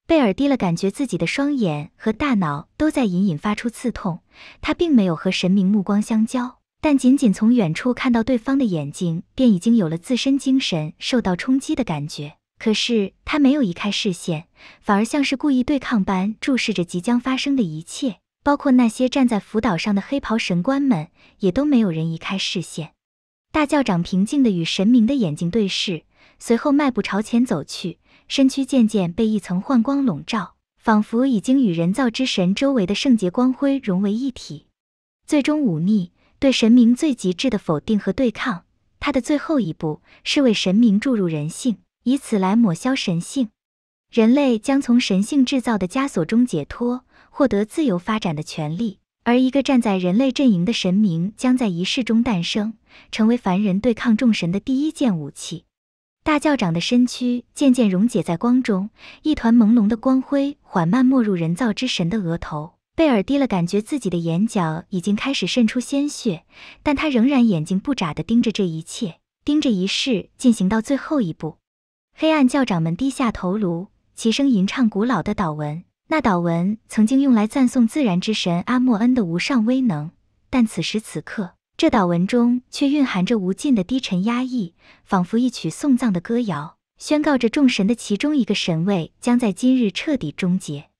贝尔低了，感觉自己的双眼和大脑都在隐隐发出刺痛。他并没有和神明目光相交，但仅仅从远处看到对方的眼睛，便已经有了自身精神受到冲击的感觉。可是他没有移开视线，反而像是故意对抗般注视着即将发生的一切，包括那些站在浮岛上的黑袍神官们，也都没有人移开视线。大教长平静地与神明的眼睛对视，随后迈步朝前走去，身躯渐渐被一层幻光笼罩，仿佛已经与人造之神周围的圣洁光辉融为一体。最终忤逆，对神明最极致的否定和对抗。他的最后一步是为神明注入人性。以此来抹消神性，人类将从神性制造的枷锁中解脱，获得自由发展的权利。而一个站在人类阵营的神明将在仪式中诞生，成为凡人对抗众神的第一件武器。大教长的身躯渐渐溶解在光中，一团朦胧的光辉缓慢没入人造之神的额头。贝尔低了，感觉自己的眼角已经开始渗出鲜血，但他仍然眼睛不眨地盯着这一切，盯着仪式进行到最后一步。黑暗教长们低下头颅，齐声吟唱古老的祷文。那祷文曾经用来赞颂自然之神阿莫恩的无上威能，但此时此刻，这祷文中却蕴含着无尽的低沉压抑，仿佛一曲送葬的歌谣，宣告着众神的其中一个神位将在今日彻底终结。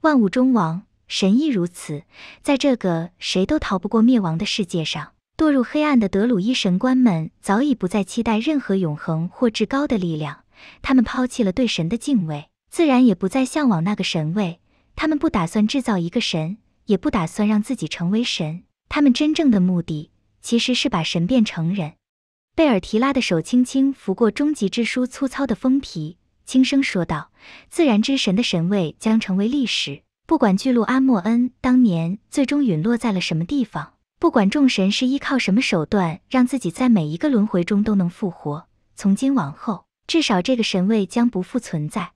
万物中王，神亦如此。在这个谁都逃不过灭亡的世界上，堕入黑暗的德鲁伊神官们早已不再期待任何永恒或至高的力量。他们抛弃了对神的敬畏，自然也不再向往那个神位。他们不打算制造一个神，也不打算让自己成为神。他们真正的目的其实是把神变成人。贝尔提拉的手轻轻拂过《终极之书》粗糙的封皮，轻声说道：“自然之神的神位将成为历史。不管巨鹿阿莫恩当年最终陨落在了什么地方，不管众神是依靠什么手段让自己在每一个轮回中都能复活，从今往后。”至少，这个神位将不复存在。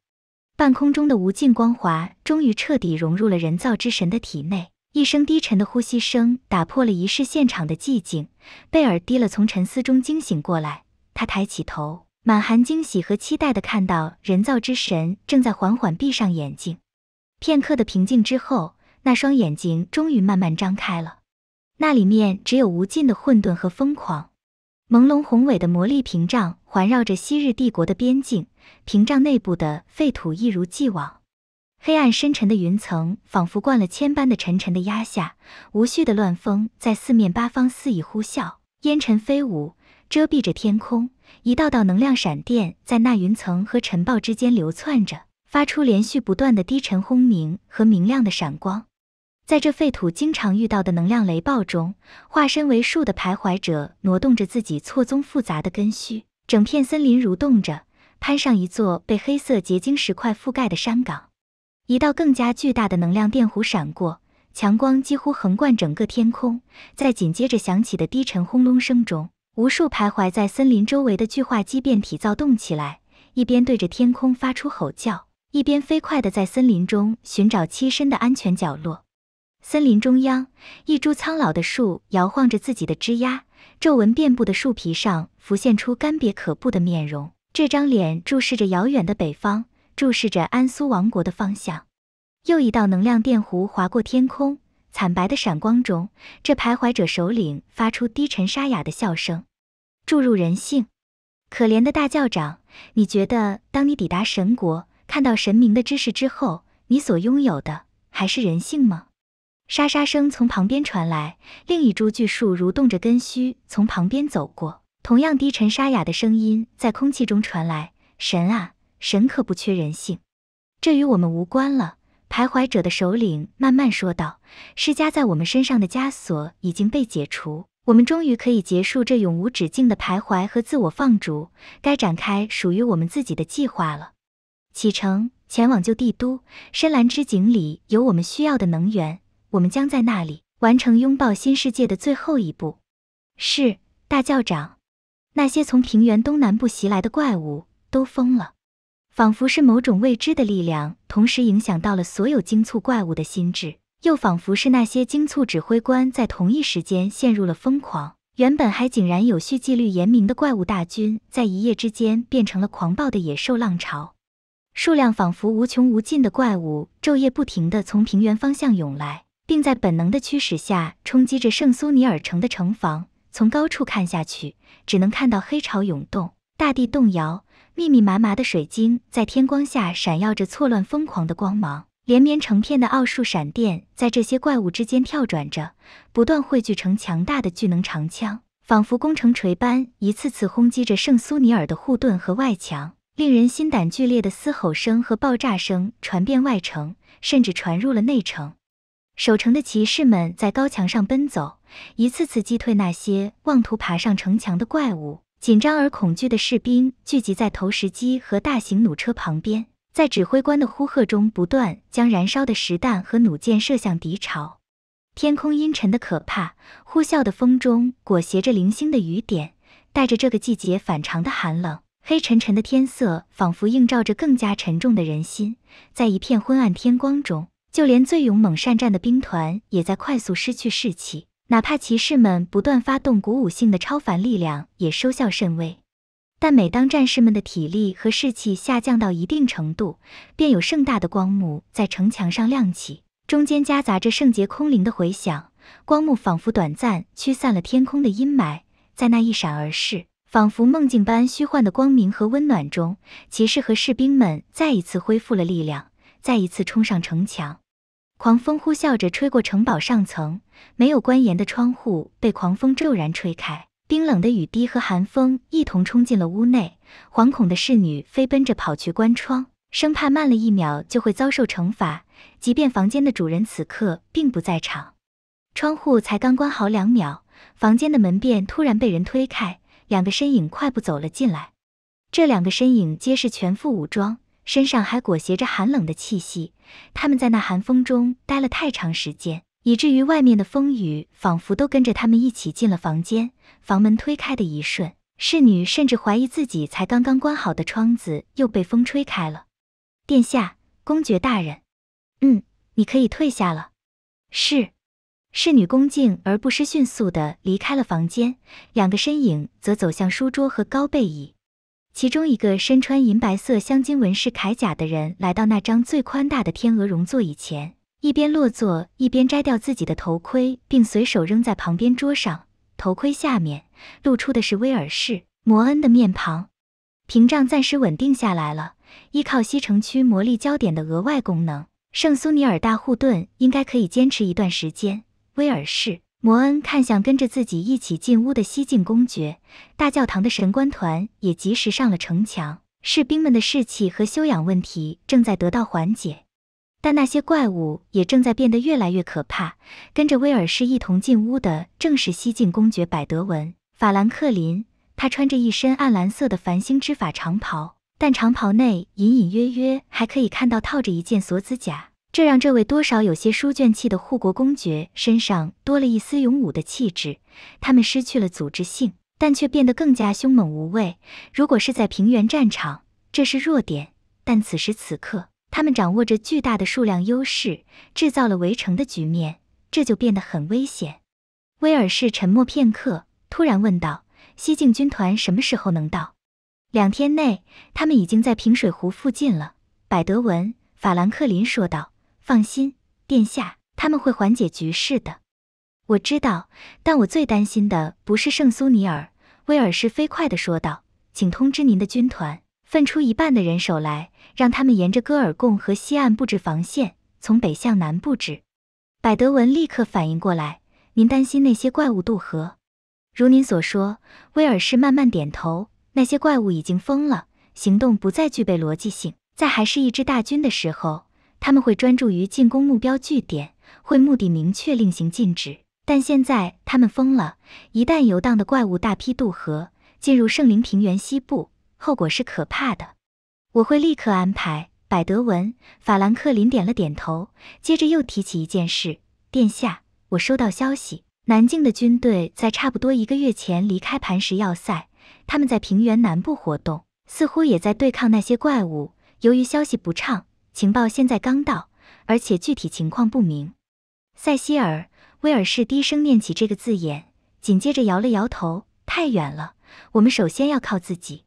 半空中的无尽光华终于彻底融入了人造之神的体内。一声低沉的呼吸声打破了仪式现场的寂静。贝尔低了，从沉思中惊醒过来。他抬起头，满含惊喜和期待的看到人造之神正在缓缓闭上眼睛。片刻的平静之后，那双眼睛终于慢慢张开了。那里面只有无尽的混沌和疯狂。朦胧宏伟的魔力屏障环绕着昔日帝国的边境，屏障内部的废土一如既往。黑暗深沉的云层仿佛灌了铅般的沉沉的压下，无序的乱风在四面八方肆意呼啸，烟尘飞舞，遮蔽着天空。一道道能量闪电在那云层和尘暴之间流窜着，发出连续不断的低沉轰鸣和明亮的闪光。在这废土经常遇到的能量雷暴中，化身为树的徘徊者挪动着自己错综复杂的根须，整片森林蠕动着，攀上一座被黑色结晶石块覆盖的山岗。一道更加巨大的能量电弧闪过，强光几乎横贯整个天空。在紧接着响起的低沉轰隆声中，无数徘徊在森林周围的巨化畸变体躁动起来，一边对着天空发出吼叫，一边飞快地在森林中寻找栖身的安全角落。森林中央，一株苍老的树摇晃着自己的枝丫，皱纹遍布的树皮上浮现出干瘪可怖的面容。这张脸注视着遥远的北方，注视着安苏王国的方向。又一道能量电弧划过天空，惨白的闪光中，这徘徊者首领发出低沉沙哑的笑声。注入人性，可怜的大教长，你觉得当你抵达神国，看到神明的知识之后，你所拥有的还是人性吗？沙沙声从旁边传来，另一株巨树蠕动着根须从旁边走过。同样低沉沙哑的声音在空气中传来：“神啊，神可不缺人性。”这与我们无关了。徘徊者的首领慢慢说道：“施加在我们身上的枷锁已经被解除，我们终于可以结束这永无止境的徘徊和自我放逐。该展开属于我们自己的计划了。启程，前往旧帝都。深蓝之井里有我们需要的能源。”我们将在那里完成拥抱新世界的最后一步。是，大教长。那些从平原东南部袭来的怪物都疯了，仿佛是某种未知的力量同时影响到了所有精促怪物的心智，又仿佛是那些精促指挥官在同一时间陷入了疯狂。原本还井然有序、纪律严明的怪物大军，在一夜之间变成了狂暴的野兽浪潮。数量仿佛无穷无尽的怪物，昼夜不停地从平原方向涌来。并在本能的驱使下冲击着圣苏尼尔城的城防。从高处看下去，只能看到黑潮涌动，大地动摇，密密麻麻的水晶在天光下闪耀着错乱疯狂的光芒，连绵成片的奥术闪电在这些怪物之间跳转着，不断汇聚成强大的巨能长枪，仿佛攻城锤般一次次轰击着圣苏尼尔的护盾和外墙。令人心胆俱裂的嘶吼声和爆炸声传遍外城，甚至传入了内城。守城的骑士们在高墙上奔走，一次次击退那些妄图爬上城墙的怪物。紧张而恐惧的士兵聚集在投石机和大型弩车旁边，在指挥官的呼喝中，不断将燃烧的石弹和弩箭射向敌巢。天空阴沉的可怕，呼啸的风中裹挟着零星的雨点，带着这个季节反常的寒冷。黑沉沉的天色仿佛映照着更加沉重的人心，在一片昏暗天光中。就连最勇猛善战的兵团也在快速失去士气，哪怕骑士们不断发动鼓舞性的超凡力量，也收效甚微。但每当战士们的体力和士气下降到一定程度，便有盛大的光幕在城墙上亮起，中间夹杂着圣洁空灵的回响。光幕仿佛短暂驱散了天空的阴霾，在那一闪而逝、仿佛梦境般虚幻的光明和温暖中，骑士和士兵们再一次恢复了力量。再一次冲上城墙，狂风呼啸着吹过城堡上层，没有关严的窗户被狂风骤然吹开，冰冷的雨滴和寒风一同冲进了屋内。惶恐的侍女飞奔着跑去关窗，生怕慢了一秒就会遭受惩罚。即便房间的主人此刻并不在场，窗户才刚关好两秒，房间的门便突然被人推开，两个身影快步走了进来。这两个身影皆是全副武装。身上还裹挟着寒冷的气息，他们在那寒风中待了太长时间，以至于外面的风雨仿佛都跟着他们一起进了房间。房门推开的一瞬，侍女甚至怀疑自己才刚刚关好的窗子又被风吹开了。殿下，公爵大人，嗯，你可以退下了。是，侍女恭敬而不失迅速地离开了房间，两个身影则走向书桌和高背椅。其中一个身穿银白色镶金纹饰铠甲的人来到那张最宽大的天鹅绒座椅前，一边落座，一边摘掉自己的头盔，并随手扔在旁边桌上。头盔下面露出的是威尔士·摩恩的面庞。屏障暂时稳定下来了，依靠西城区魔力焦点的额外功能，圣苏尼尔大护盾应该可以坚持一段时间。威尔士。摩恩看向跟着自己一起进屋的西晋公爵，大教堂的神官团也及时上了城墙，士兵们的士气和修养问题正在得到缓解，但那些怪物也正在变得越来越可怕。跟着威尔士一同进屋的正是西晋公爵百德文·法兰克林，他穿着一身暗蓝色的繁星之法长袍，但长袍内隐隐约约还可以看到套着一件锁子甲。这让这位多少有些书卷气的护国公爵身上多了一丝勇武的气质。他们失去了组织性，但却变得更加凶猛无畏。如果是在平原战场，这是弱点；但此时此刻，他们掌握着巨大的数量优势，制造了围城的局面，这就变得很危险。威尔士沉默片刻，突然问道：“西境军团什么时候能到？”两天内，他们已经在平水湖附近了。”百德文·法兰克林说道。放心，殿下，他们会缓解局势的。我知道，但我最担心的不是圣苏尼尔。威尔士飞快的说道：“请通知您的军团，分出一半的人手来，让他们沿着戈尔贡河西岸布置防线，从北向南布置。”百德文立刻反应过来：“您担心那些怪物渡河？如您所说。”威尔士慢慢点头：“那些怪物已经疯了，行动不再具备逻辑性。在还是一支大军的时候。”他们会专注于进攻目标据点，会目的明确，令行禁止。但现在他们疯了，一旦游荡的怪物大批渡河进入圣灵平原西部，后果是可怕的。我会立刻安排。百德文、法兰克林点了点头，接着又提起一件事：殿下，我收到消息，南境的军队在差不多一个月前离开磐石要塞，他们在平原南部活动，似乎也在对抗那些怪物。由于消息不畅。情报现在刚到，而且具体情况不明。塞西尔·威尔士低声念起这个字眼，紧接着摇了摇头：“太远了，我们首先要靠自己。”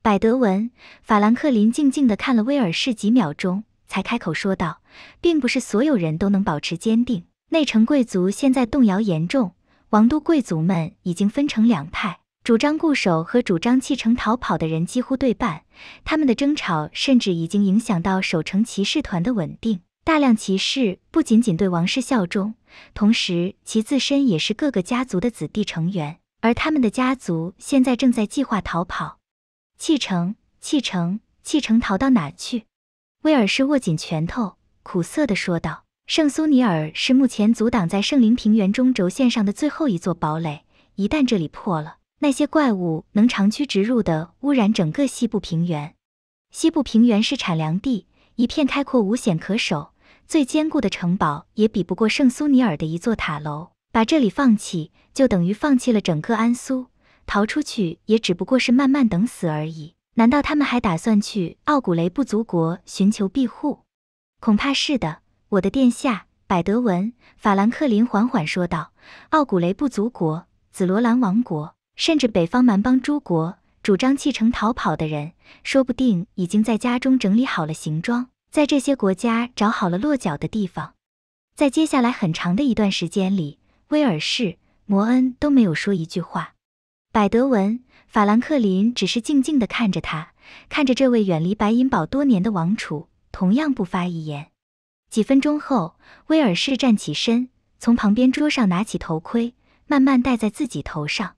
百德文·法兰克林静静的看了威尔士几秒钟，才开口说道：“并不是所有人都能保持坚定。内城贵族现在动摇严重，王都贵族们已经分成两派。”主张固守和主张弃城逃跑的人几乎对半，他们的争吵甚至已经影响到守城骑士团的稳定。大量骑士不仅仅对王室效忠，同时其自身也是各个家族的子弟成员，而他们的家族现在正在计划逃跑、弃城、弃城、弃城，逃到哪去？威尔士握紧拳头，苦涩地说道：“圣苏尼尔是目前阻挡在圣灵平原中轴线上的最后一座堡垒，一旦这里破了。”那些怪物能长驱直入地污染整个西部平原。西部平原是产粮地，一片开阔无险可守，最坚固的城堡也比不过圣苏尼尔的一座塔楼。把这里放弃，就等于放弃了整个安苏。逃出去也只不过是慢慢等死而已。难道他们还打算去奥古雷布族国寻求庇护？恐怕是的，我的殿下。百德文·法兰克林缓缓说道：“奥古雷布族国，紫罗兰王国。”甚至北方蛮邦诸国主张弃城逃跑的人，说不定已经在家中整理好了行装，在这些国家找好了落脚的地方。在接下来很长的一段时间里，威尔士、摩恩都没有说一句话，百德文、法兰克林只是静静地看着他，看着这位远离白银堡多年的王储，同样不发一言。几分钟后，威尔士站起身，从旁边桌上拿起头盔，慢慢戴在自己头上。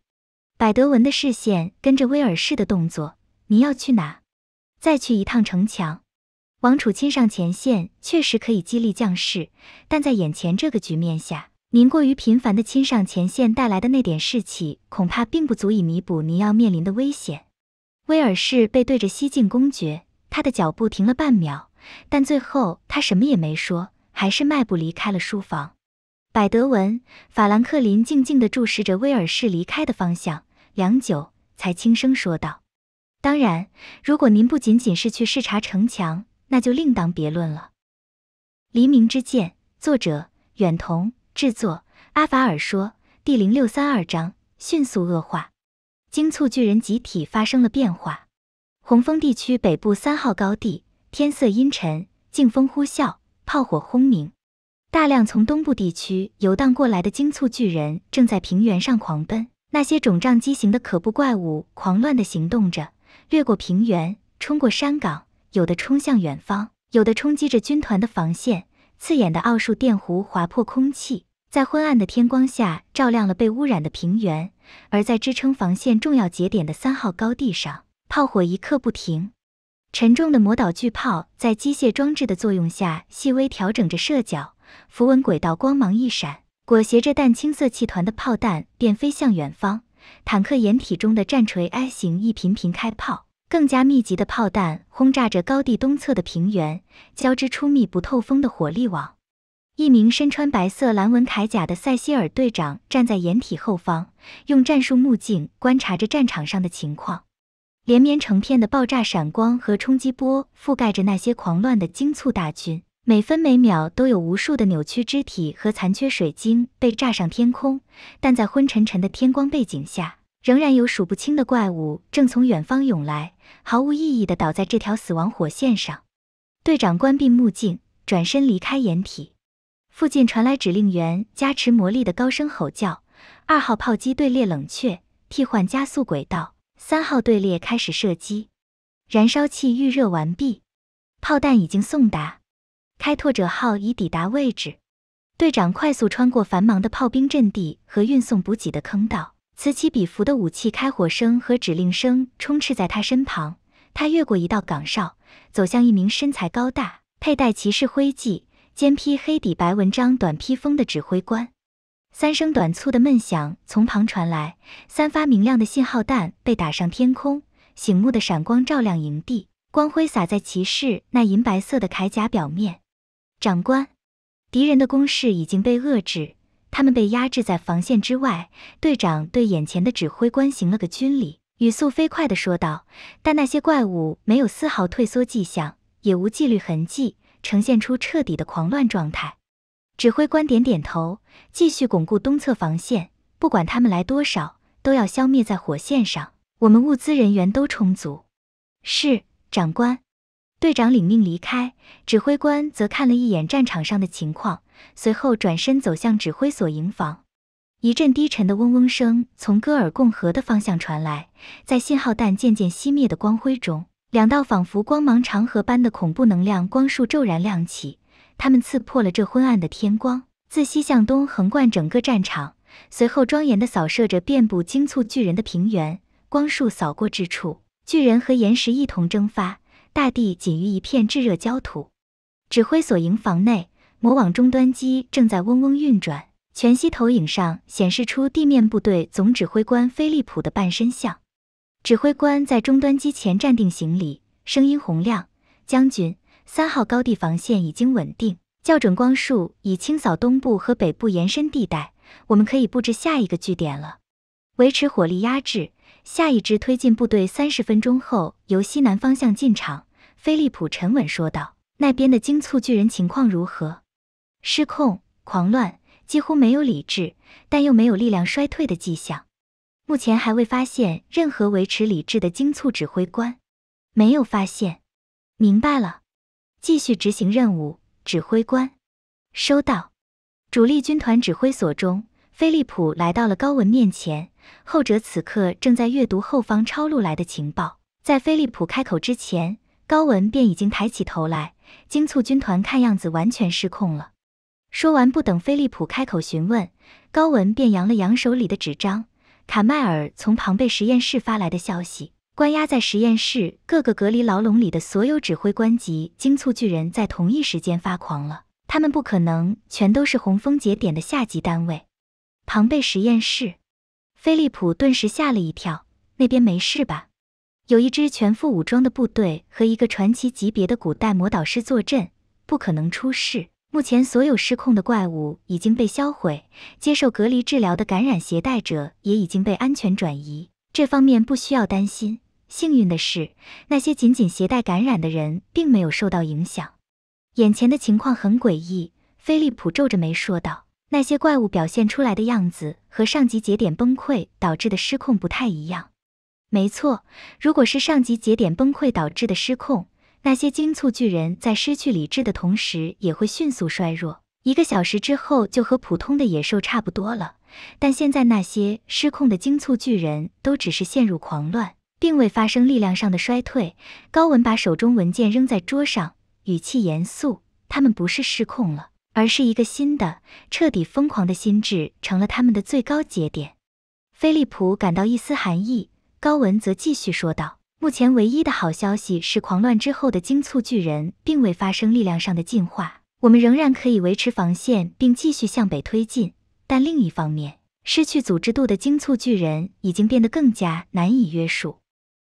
百德文的视线跟着威尔士的动作。您要去哪？再去一趟城墙。王储亲上前线确实可以激励将士，但在眼前这个局面下，您过于频繁的亲上前线带来的那点士气，恐怕并不足以弥补您要面临的危险。威尔士背对着西晋公爵，他的脚步停了半秒，但最后他什么也没说，还是迈步离开了书房。百德文、法兰克林静静地注视着威尔士离开的方向。良久，才轻声说道：“当然，如果您不仅仅是去视察城墙，那就另当别论了。”《黎明之剑》作者：远瞳，制作：阿法尔说，第零六三二章：迅速恶化。惊促巨人集体发生了变化。红峰地区北部三号高地，天色阴沉，劲风呼啸，炮火轰鸣。大量从东部地区游荡过来的惊簇巨人正在平原上狂奔。那些肿胀畸形的可怖怪物狂乱地行动着，掠过平原，冲过山岗，有的冲向远方，有的冲击着军团的防线。刺眼的奥数电弧划破空气，在昏暗的天光下照亮了被污染的平原。而在支撑防线重要节点的三号高地上，炮火一刻不停。沉重的魔导巨炮在机械装置的作用下，细微调整着射角，符文轨道光芒一闪。裹挟着淡青色气团的炮弹便飞向远方，坦克掩体中的战锤 I 型一频频开炮，更加密集的炮弹轰炸着高地东侧的平原，交织出密不透风的火力网。一名身穿白色蓝纹铠甲的塞西尔队长站在掩体后方，用战术目镜观察着战场上的情况。连绵成片的爆炸闪光和冲击波覆盖着那些狂乱的惊促大军。每分每秒都有无数的扭曲肢体和残缺水晶被炸上天空，但在昏沉沉的天光背景下，仍然有数不清的怪物正从远方涌来，毫无意义地倒在这条死亡火线上。队长关闭目镜，转身离开掩体。附近传来指令员加持魔力的高声吼叫：“二号炮击队列冷却，替换加速轨道；三号队列开始射击，燃烧器预热完毕，炮弹已经送达。”开拓者号已抵达位置，队长快速穿过繁忙的炮兵阵地和运送补给的坑道，此起彼伏的武器开火声和指令声充斥在他身旁。他越过一道岗哨，走向一名身材高大、佩戴骑士徽记、肩披黑底白文章短披风的指挥官。三声短促的闷响从旁传来，三发明亮的信号弹被打上天空，醒目的闪光照亮营地，光辉洒在骑士那银白色的铠甲表面。长官，敌人的攻势已经被遏制，他们被压制在防线之外。队长对眼前的指挥官行了个军礼，语速飞快的说道。但那些怪物没有丝毫退缩迹象，也无纪律痕迹，呈现出彻底的狂乱状态。指挥官点点头，继续巩固东侧防线。不管他们来多少，都要消灭在火线上。我们物资人员都充足。是，长官。队长领命离开，指挥官则看了一眼战场上的情况，随后转身走向指挥所营房。一阵低沉的嗡嗡声从戈尔贡河的方向传来，在信号弹渐渐熄灭的光辉中，两道仿佛光芒长河般的恐怖能量光束骤然亮起，它们刺破了这昏暗的天光，自西向东横贯整个战场，随后庄严的扫射着遍布惊促巨人的平原。光束扫过之处，巨人和岩石一同蒸发。大地仅余一片炙热焦土。指挥所营房内，魔网终端机正在嗡嗡运转，全息投影上显示出地面部队总指挥官菲利普的半身像。指挥官在终端机前站定行礼，声音洪亮：“将军，三号高地防线已经稳定，校准光束已清扫东部和北部延伸地带，我们可以布置下一个据点了。维持火力压制。”下一支推进部队三十分钟后由西南方向进场。菲利普沉稳说道：“那边的精簇巨人情况如何？失控、狂乱，几乎没有理智，但又没有力量衰退的迹象。目前还未发现任何维持理智的精簇指挥官，没有发现。明白了，继续执行任务，指挥官。收到。”主力军团指挥所中，菲利普来到了高文面前。后者此刻正在阅读后方抄录来的情报，在菲利普开口之前，高文便已经抬起头来。惊促军团看样子完全失控了。说完，不等菲利普开口询问，高文便扬了扬手里的纸张。卡迈尔从庞贝实验室发来的消息：关押在实验室各个隔离牢笼里的所有指挥官及惊促巨人在同一时间发狂了。他们不可能全都是红峰节点的下级单位。庞贝实验室。菲利普顿时吓了一跳，那边没事吧？有一支全副武装的部队和一个传奇级别的古代魔导师坐镇，不可能出事。目前所有失控的怪物已经被销毁，接受隔离治疗的感染携带者也已经被安全转移，这方面不需要担心。幸运的是，那些仅仅携带感染的人并没有受到影响。眼前的情况很诡异，菲利普皱着眉说道。那些怪物表现出来的样子和上级节点崩溃导致的失控不太一样。没错，如果是上级节点崩溃导致的失控，那些精簇巨人在失去理智的同时，也会迅速衰弱，一个小时之后就和普通的野兽差不多了。但现在那些失控的精簇巨人都只是陷入狂乱，并未发生力量上的衰退。高文把手中文件扔在桌上，语气严肃：“他们不是失控了。”而是一个新的、彻底疯狂的心智成了他们的最高节点。菲利普感到一丝寒意，高文则继续说道：“目前唯一的好消息是，狂乱之后的精簇巨人并未发生力量上的进化，我们仍然可以维持防线并继续向北推进。但另一方面，失去组织度的精簇巨人已经变得更加难以约束。”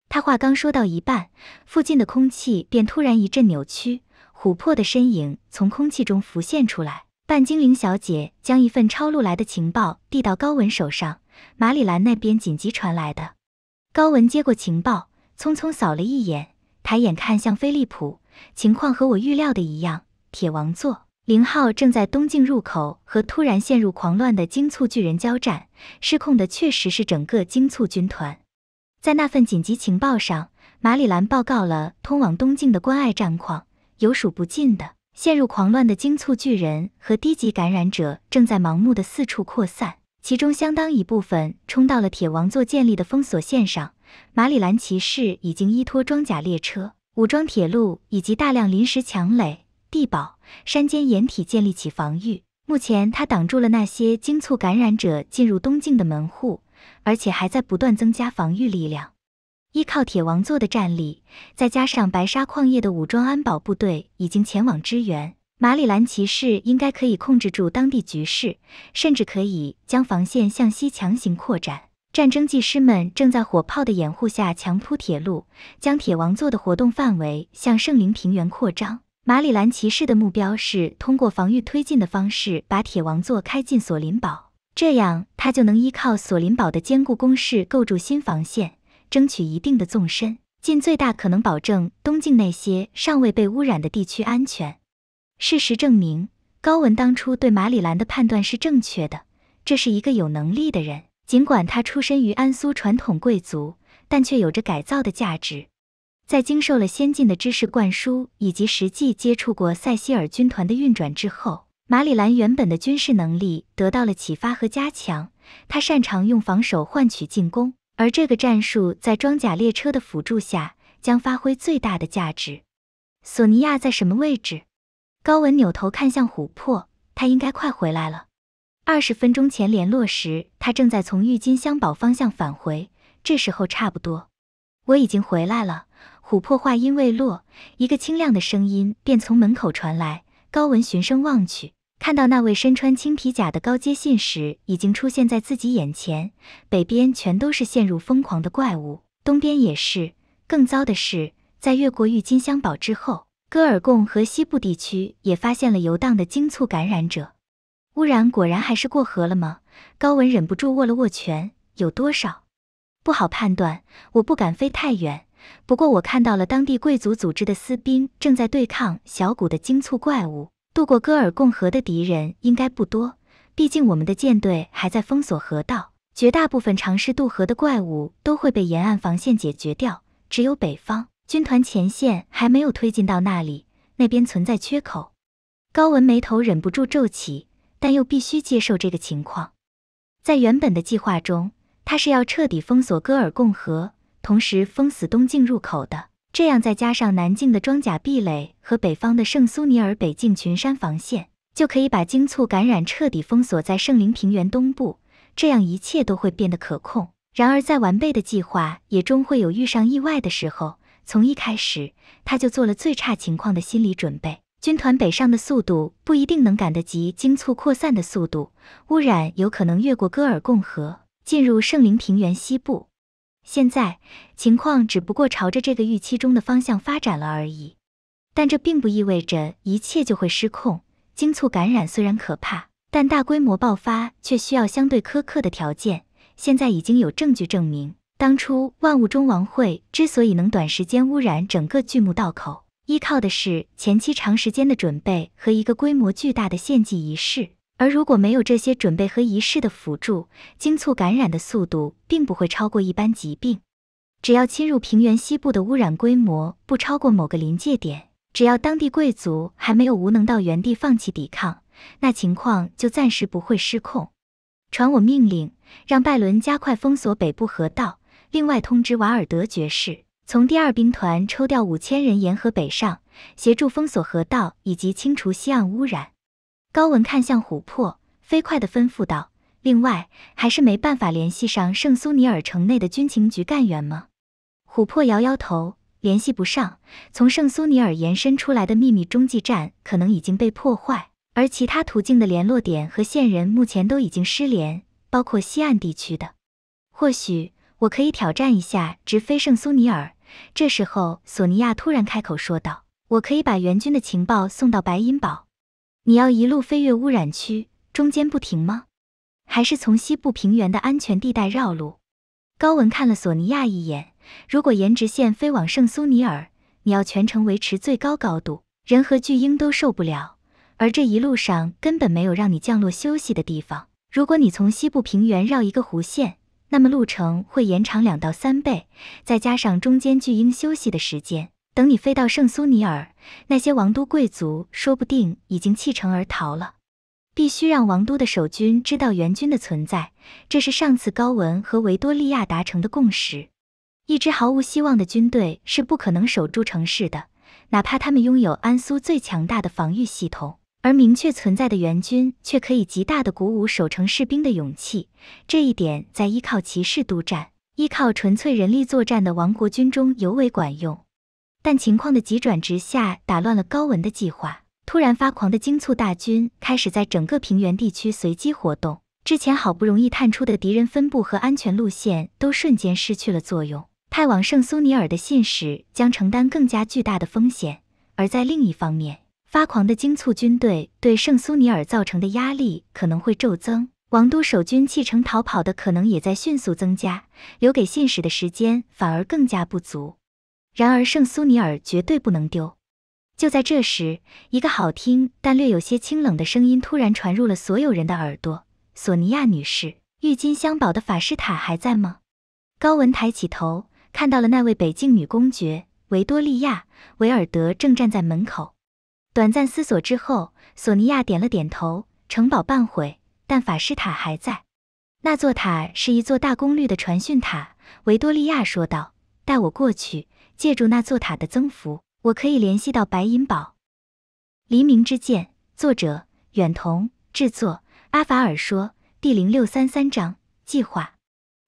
他话刚说到一半，附近的空气便突然一阵扭曲。琥珀的身影从空气中浮现出来。半精灵小姐将一份抄录来的情报递到高文手上。马里兰那边紧急传来的。高文接过情报，匆匆扫了一眼，抬眼看向菲利普，情况和我预料的一样。铁王座零号正在东境入口和突然陷入狂乱的精簇巨人交战。失控的确实是整个精簇军团。在那份紧急情报上，马里兰报告了通往东境的关隘战况。有数不尽的陷入狂乱的精促巨人和低级感染者正在盲目的四处扩散，其中相当一部分冲到了铁王座建立的封锁线上。马里兰骑士已经依托装甲列车、武装铁路以及大量临时墙垒、地堡、山间掩体建立起防御，目前它挡住了那些精促感染者进入东境的门户，而且还在不断增加防御力量。依靠铁王座的战力，再加上白沙矿业的武装安保部队已经前往支援，马里兰骑士应该可以控制住当地局势，甚至可以将防线向西强行扩展。战争技师们正在火炮的掩护下强铺铁路，将铁王座的活动范围向圣灵平原扩张。马里兰骑士的目标是通过防御推进的方式把铁王座开进索林堡，这样他就能依靠索林堡的坚固工事构筑新防线。争取一定的纵深，尽最大可能保证东境那些尚未被污染的地区安全。事实证明，高文当初对马里兰的判断是正确的。这是一个有能力的人，尽管他出身于安苏传统贵族，但却有着改造的价值。在经受了先进的知识灌输以及实际接触过塞西尔军团的运转之后，马里兰原本的军事能力得到了启发和加强。他擅长用防守换取进攻。而这个战术在装甲列车的辅助下将发挥最大的价值。索尼娅在什么位置？高文扭头看向琥珀，他应该快回来了。二十分钟前联络时，他正在从郁金香堡方向返回，这时候差不多。我已经回来了。琥珀话音未落，一个清亮的声音便从门口传来。高文循声望去。看到那位身穿青皮甲的高阶信使已经出现在自己眼前，北边全都是陷入疯狂的怪物，东边也是。更糟的是，在越过郁金香堡之后，戈尔贡和西部地区也发现了游荡的精簇感染者。污染果然还是过河了吗？高文忍不住握了握拳。有多少？不好判断。我不敢飞太远，不过我看到了当地贵族组织的私兵正在对抗小谷的精簇怪物。渡过戈尔贡河的敌人应该不多，毕竟我们的舰队还在封锁河道，绝大部分尝试渡河的怪物都会被沿岸防线解决掉。只有北方军团前线还没有推进到那里，那边存在缺口。高文眉头忍不住皱起，但又必须接受这个情况。在原本的计划中，他是要彻底封锁戈尔贡河，同时封死东境入口的。这样再加上南境的装甲壁垒和北方的圣苏尼尔北境群山防线，就可以把精簇感染彻底封锁在圣灵平原东部。这样一切都会变得可控。然而，在完备的计划也终会有遇上意外的时候。从一开始，他就做了最差情况的心理准备。军团北上的速度不一定能赶得及精簇扩散的速度，污染有可能越过戈尔贡河，进入圣灵平原西部。现在情况只不过朝着这个预期中的方向发展了而已，但这并不意味着一切就会失控。惊促感染虽然可怕，但大规模爆发却需要相对苛刻的条件。现在已经有证据证明，当初万物中王会之所以能短时间污染整个巨木道口，依靠的是前期长时间的准备和一个规模巨大的献祭仪式。而如果没有这些准备和仪式的辅助，惊促感染的速度并不会超过一般疾病。只要侵入平原西部的污染规模不超过某个临界点，只要当地贵族还没有无能到原地放弃抵抗，那情况就暂时不会失控。传我命令，让拜伦加快封锁北部河道。另外通知瓦尔德爵士，从第二兵团抽调五千人沿河北上，协助封锁河道以及清除西岸污染。高文看向琥珀，飞快地吩咐道：“另外，还是没办法联系上圣苏尼尔城内的军情局干员吗？”琥珀摇摇头：“联系不上，从圣苏尼尔延伸出来的秘密中继站可能已经被破坏，而其他途径的联络点和线人目前都已经失联，包括西岸地区的。或许我可以挑战一下直飞圣苏尼尔。”这时候，索尼娅突然开口说道：“我可以把援军的情报送到白银堡。”你要一路飞越污染区，中间不停吗？还是从西部平原的安全地带绕路？高文看了索尼娅一眼。如果沿直线飞往圣苏尼尔，你要全程维持最高高度，人和巨鹰都受不了。而这一路上根本没有让你降落休息的地方。如果你从西部平原绕一个弧线，那么路程会延长两到三倍，再加上中间巨鹰休息的时间。等你飞到圣苏尼尔，那些王都贵族说不定已经弃城而逃了。必须让王都的守军知道援军的存在，这是上次高文和维多利亚达成的共识。一支毫无希望的军队是不可能守住城市的，哪怕他们拥有安苏最强大的防御系统。而明确存在的援军，却可以极大的鼓舞守城士兵的勇气。这一点在依靠骑士督战、依靠纯粹人力作战的王国军中尤为管用。但情况的急转直下打乱了高文的计划。突然发狂的精卒大军开始在整个平原地区随机活动，之前好不容易探出的敌人分布和安全路线都瞬间失去了作用。派往圣苏尼尔的信使将承担更加巨大的风险，而在另一方面，发狂的精卒军队对圣苏尼尔造成的压力可能会骤增，王都守军弃城逃跑的可能也在迅速增加，留给信使的时间反而更加不足。然而，圣苏尼尔绝对不能丢。就在这时，一个好听但略有些清冷的声音突然传入了所有人的耳朵：“索尼娅女士，郁金香堡的法师塔还在吗？”高文抬起头，看到了那位北境女公爵维多利亚·维尔德正站在门口。短暂思索之后，索尼娅点了点头：“城堡半毁，但法师塔还在。那座塔是一座大功率的传讯塔。”维多利亚说道：“带我过去。”借助那座塔的增幅，我可以联系到白银堡。《黎明之剑》作者：远瞳，制作：阿法尔说，第零六三三章计划。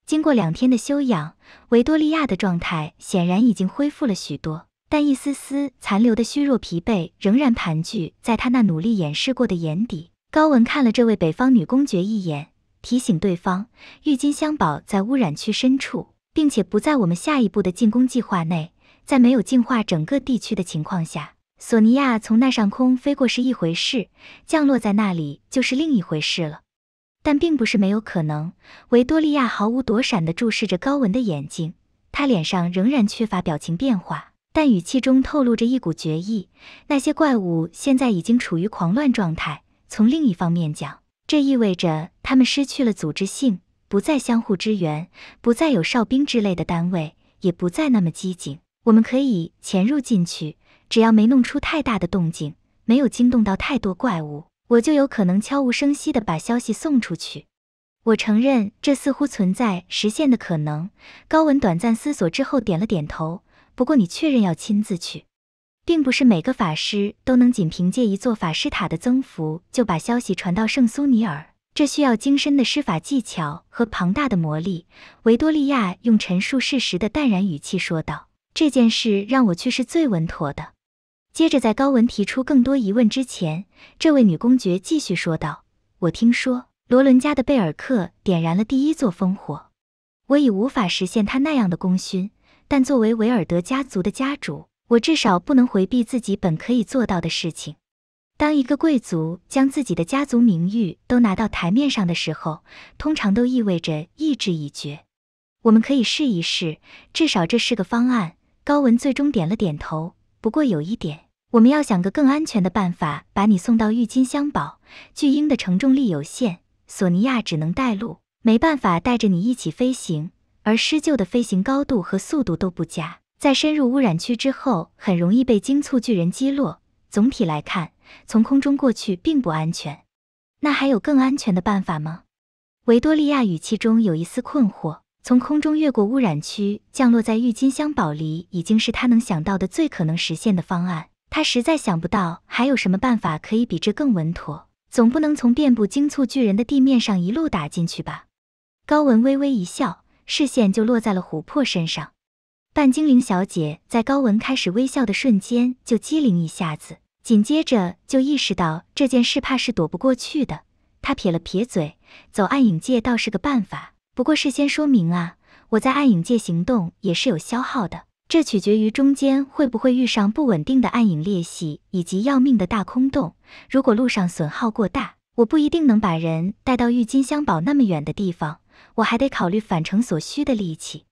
经过两天的休养，维多利亚的状态显然已经恢复了许多，但一丝丝残留的虚弱疲惫仍然盘踞在她那努力掩饰过的眼底。高文看了这位北方女公爵一眼，提醒对方：郁金香堡在污染区深处，并且不在我们下一步的进攻计划内。在没有净化整个地区的情况下，索尼娅从那上空飞过是一回事，降落在那里就是另一回事了。但并不是没有可能。维多利亚毫无躲闪地注视着高文的眼睛，他脸上仍然缺乏表情变化，但语气中透露着一股决意。那些怪物现在已经处于狂乱状态。从另一方面讲，这意味着他们失去了组织性，不再相互支援，不再有哨兵之类的单位，也不再那么机警。我们可以潜入进去，只要没弄出太大的动静，没有惊动到太多怪物，我就有可能悄无声息的把消息送出去。我承认，这似乎存在实现的可能。高文短暂思索之后，点了点头。不过，你确认要亲自去，并不是每个法师都能仅凭借一座法师塔的增幅就把消息传到圣苏尼尔。这需要精深的施法技巧和庞大的魔力。维多利亚用陈述事实的淡然语气说道。这件事让我去是最稳妥的。接着，在高文提出更多疑问之前，这位女公爵继续说道：“我听说罗伦家的贝尔克点燃了第一座烽火。我已无法实现他那样的功勋，但作为维尔德家族的家主，我至少不能回避自己本可以做到的事情。当一个贵族将自己的家族名誉都拿到台面上的时候，通常都意味着意志已决。我们可以试一试，至少这是个方案。”高文最终点了点头，不过有一点，我们要想个更安全的办法把你送到郁金香堡。巨鹰的承重力有限，索尼娅只能带路，没办法带着你一起飞行。而施鹫的飞行高度和速度都不佳，在深入污染区之后，很容易被惊促巨人击落。总体来看，从空中过去并不安全。那还有更安全的办法吗？维多利亚语气中有一丝困惑。从空中越过污染区，降落在郁金香堡里，已经是他能想到的最可能实现的方案。他实在想不到还有什么办法可以比这更稳妥。总不能从遍布精簇巨人的地面上一路打进去吧？高文微微一笑，视线就落在了琥珀身上。半精灵小姐在高文开始微笑的瞬间就机灵一下子，紧接着就意识到这件事怕是躲不过去的。她撇了撇嘴，走暗影界倒是个办法。不过事先说明啊，我在暗影界行动也是有消耗的，这取决于中间会不会遇上不稳定的暗影裂隙以及要命的大空洞。如果路上损耗过大，我不一定能把人带到郁金香堡那么远的地方，我还得考虑返程所需的力气。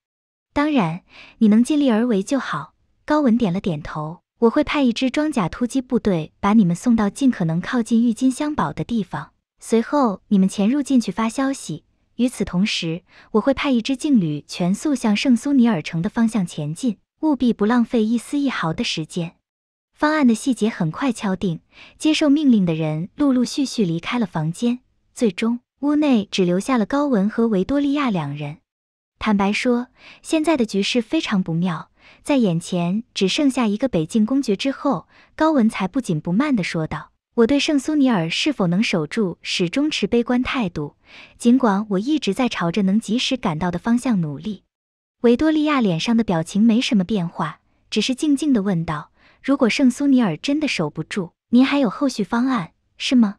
当然，你能尽力而为就好。高文点了点头，我会派一支装甲突击部队把你们送到尽可能靠近郁金香堡的地方，随后你们潜入进去发消息。与此同时，我会派一支劲旅全速向圣苏尼尔城的方向前进，务必不浪费一丝一毫的时间。方案的细节很快敲定，接受命令的人陆陆续续离开了房间，最终屋内只留下了高文和维多利亚两人。坦白说，现在的局势非常不妙，在眼前只剩下一个北境公爵之后，高文才不紧不慢地说道。我对圣苏尼尔是否能守住始终持悲观态度，尽管我一直在朝着能及时赶到的方向努力。维多利亚脸上的表情没什么变化，只是静静地问道：“如果圣苏尼尔真的守不住，您还有后续方案是吗？”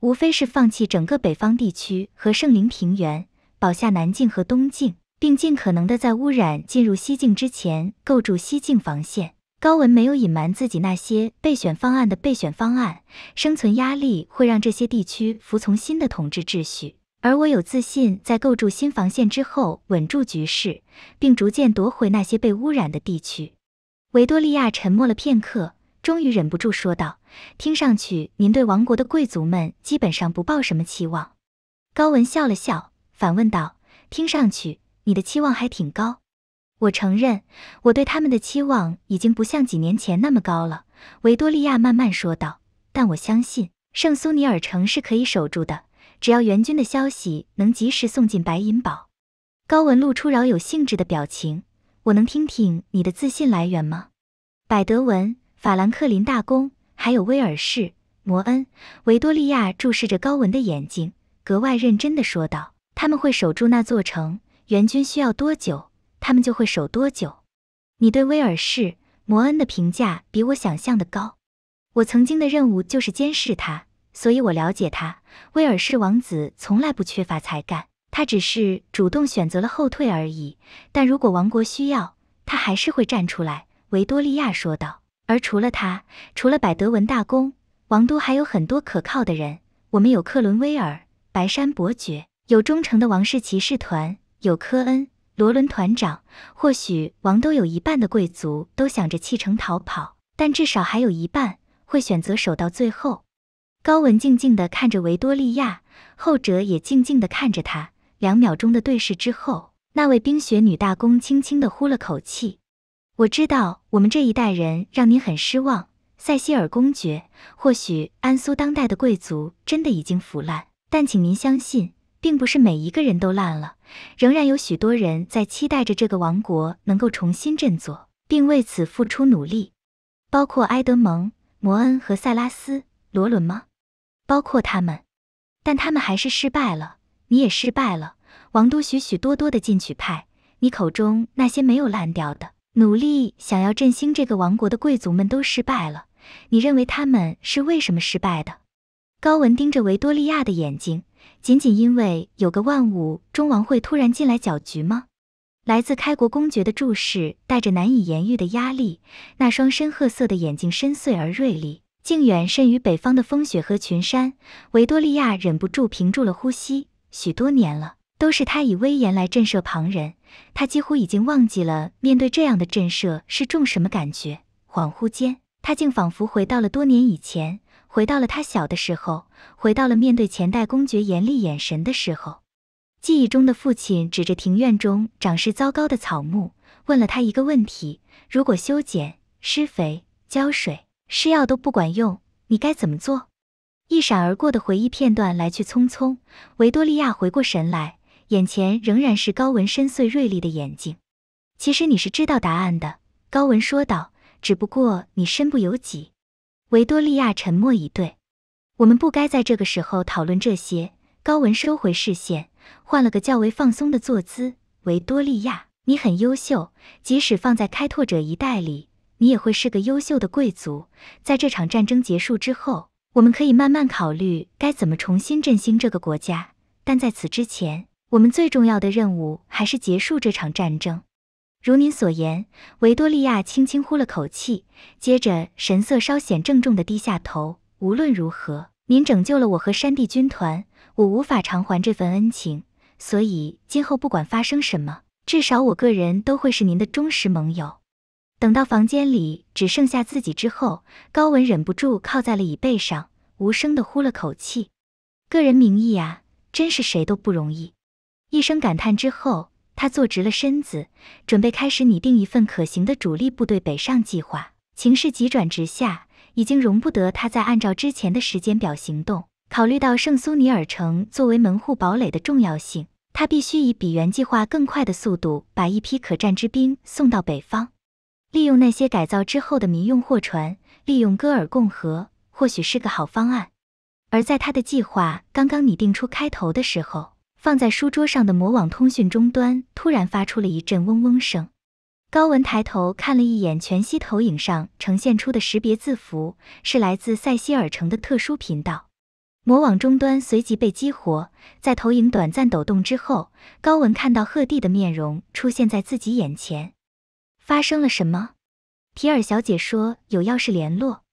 无非是放弃整个北方地区和圣灵平原，保下南境和东境，并尽可能的在污染进入西境之前构筑西境防线。高文没有隐瞒自己那些备选方案的备选方案，生存压力会让这些地区服从新的统治秩序，而我有自信在构筑新防线之后稳住局势，并逐渐夺回那些被污染的地区。维多利亚沉默了片刻，终于忍不住说道：“听上去，您对王国的贵族们基本上不抱什么期望。”高文笑了笑，反问道：“听上去，你的期望还挺高。”我承认，我对他们的期望已经不像几年前那么高了。”维多利亚慢慢说道。“但我相信圣苏尼尔城是可以守住的，只要援军的消息能及时送进白银堡。”高文露出饶有兴致的表情。“我能听听你的自信来源吗？”百德文、法兰克林大公，还有威尔士、摩恩。”维多利亚注视着高文的眼睛，格外认真地说道：“他们会守住那座城。援军需要多久？”他们就会守多久？你对威尔士·摩恩的评价比我想象的高。我曾经的任务就是监视他，所以我了解他。威尔士王子从来不缺乏才干，他只是主动选择了后退而已。但如果王国需要，他还是会站出来。”维多利亚说道。而除了他，除了百德文大公，王都还有很多可靠的人。我们有克伦威尔、白山伯爵，有忠诚的王室骑士团，有科恩。罗伦团长，或许王都有一半的贵族都想着弃城逃跑，但至少还有一半会选择守到最后。高文静静地看着维多利亚，后者也静静地看着他。两秒钟的对视之后，那位冰雪女大公轻轻的呼了口气：“我知道我们这一代人让您很失望，塞西尔公爵。或许安苏当代的贵族真的已经腐烂，但请您相信。”并不是每一个人都烂了，仍然有许多人在期待着这个王国能够重新振作，并为此付出努力，包括埃德蒙、摩恩和塞拉斯、罗伦吗？包括他们，但他们还是失败了。你也失败了。王都许许多多的进取派，你口中那些没有烂掉的努力想要振兴这个王国的贵族们都失败了。你认为他们是为什么失败的？高文盯着维多利亚的眼睛。仅仅因为有个万物中王会突然进来搅局吗？来自开国公爵的注视带着难以言喻的压力，那双深褐色的眼睛深邃而锐利，竟远甚于北方的风雪和群山。维多利亚忍不住屏住了呼吸。许多年了，都是他以威严来震慑旁人，他几乎已经忘记了面对这样的震慑是种什么感觉。恍惚间，他竟仿佛回到了多年以前。回到了他小的时候，回到了面对前代公爵严厉眼神的时候。记忆中的父亲指着庭院中长势糟糕的草木，问了他一个问题：如果修剪、施肥、浇水、施药都不管用，你该怎么做？一闪而过的回忆片段来去匆匆。维多利亚回过神来，眼前仍然是高文深邃锐利的眼睛。其实你是知道答案的，高文说道，只不过你身不由己。维多利亚沉默以对。我们不该在这个时候讨论这些。高文收回视线，换了个较为放松的坐姿。维多利亚，你很优秀，即使放在开拓者一代里，你也会是个优秀的贵族。在这场战争结束之后，我们可以慢慢考虑该怎么重新振兴这个国家。但在此之前，我们最重要的任务还是结束这场战争。如您所言，维多利亚轻轻呼了口气，接着神色稍显郑重的低下头。无论如何，您拯救了我和山地军团，我无法偿还这份恩情，所以今后不管发生什么，至少我个人都会是您的忠实盟友。等到房间里只剩下自己之后，高文忍不住靠在了椅背上，无声的呼了口气。个人名义啊，真是谁都不容易。一声感叹之后。他坐直了身子，准备开始拟定一份可行的主力部队北上计划。情势急转直下，已经容不得他再按照之前的时间表行动。考虑到圣苏尼尔城作为门户堡垒的重要性，他必须以比原计划更快的速度把一批可战之兵送到北方。利用那些改造之后的民用货船，利用戈尔贡河，或许是个好方案。而在他的计划刚刚拟定出开头的时候。放在书桌上的魔网通讯终端突然发出了一阵嗡嗡声，高文抬头看了一眼全息投影上呈现出的识别字符，是来自塞西尔城的特殊频道。魔网终端随即被激活，在投影短暂抖动之后，高文看到赫蒂的面容出现在自己眼前。发生了什么？提尔小姐说有要事联络。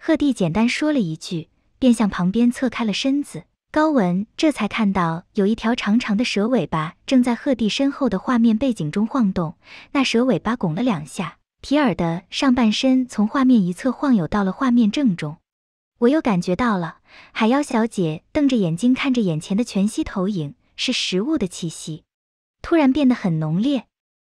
赫蒂简单说了一句，便向旁边侧开了身子。高文这才看到，有一条长长的蛇尾巴正在赫帝身后的画面背景中晃动。那蛇尾巴拱了两下，皮尔的上半身从画面一侧晃悠到了画面正中。我又感觉到了，海妖小姐瞪着眼睛看着眼前的全息投影，是食物的气息，突然变得很浓烈。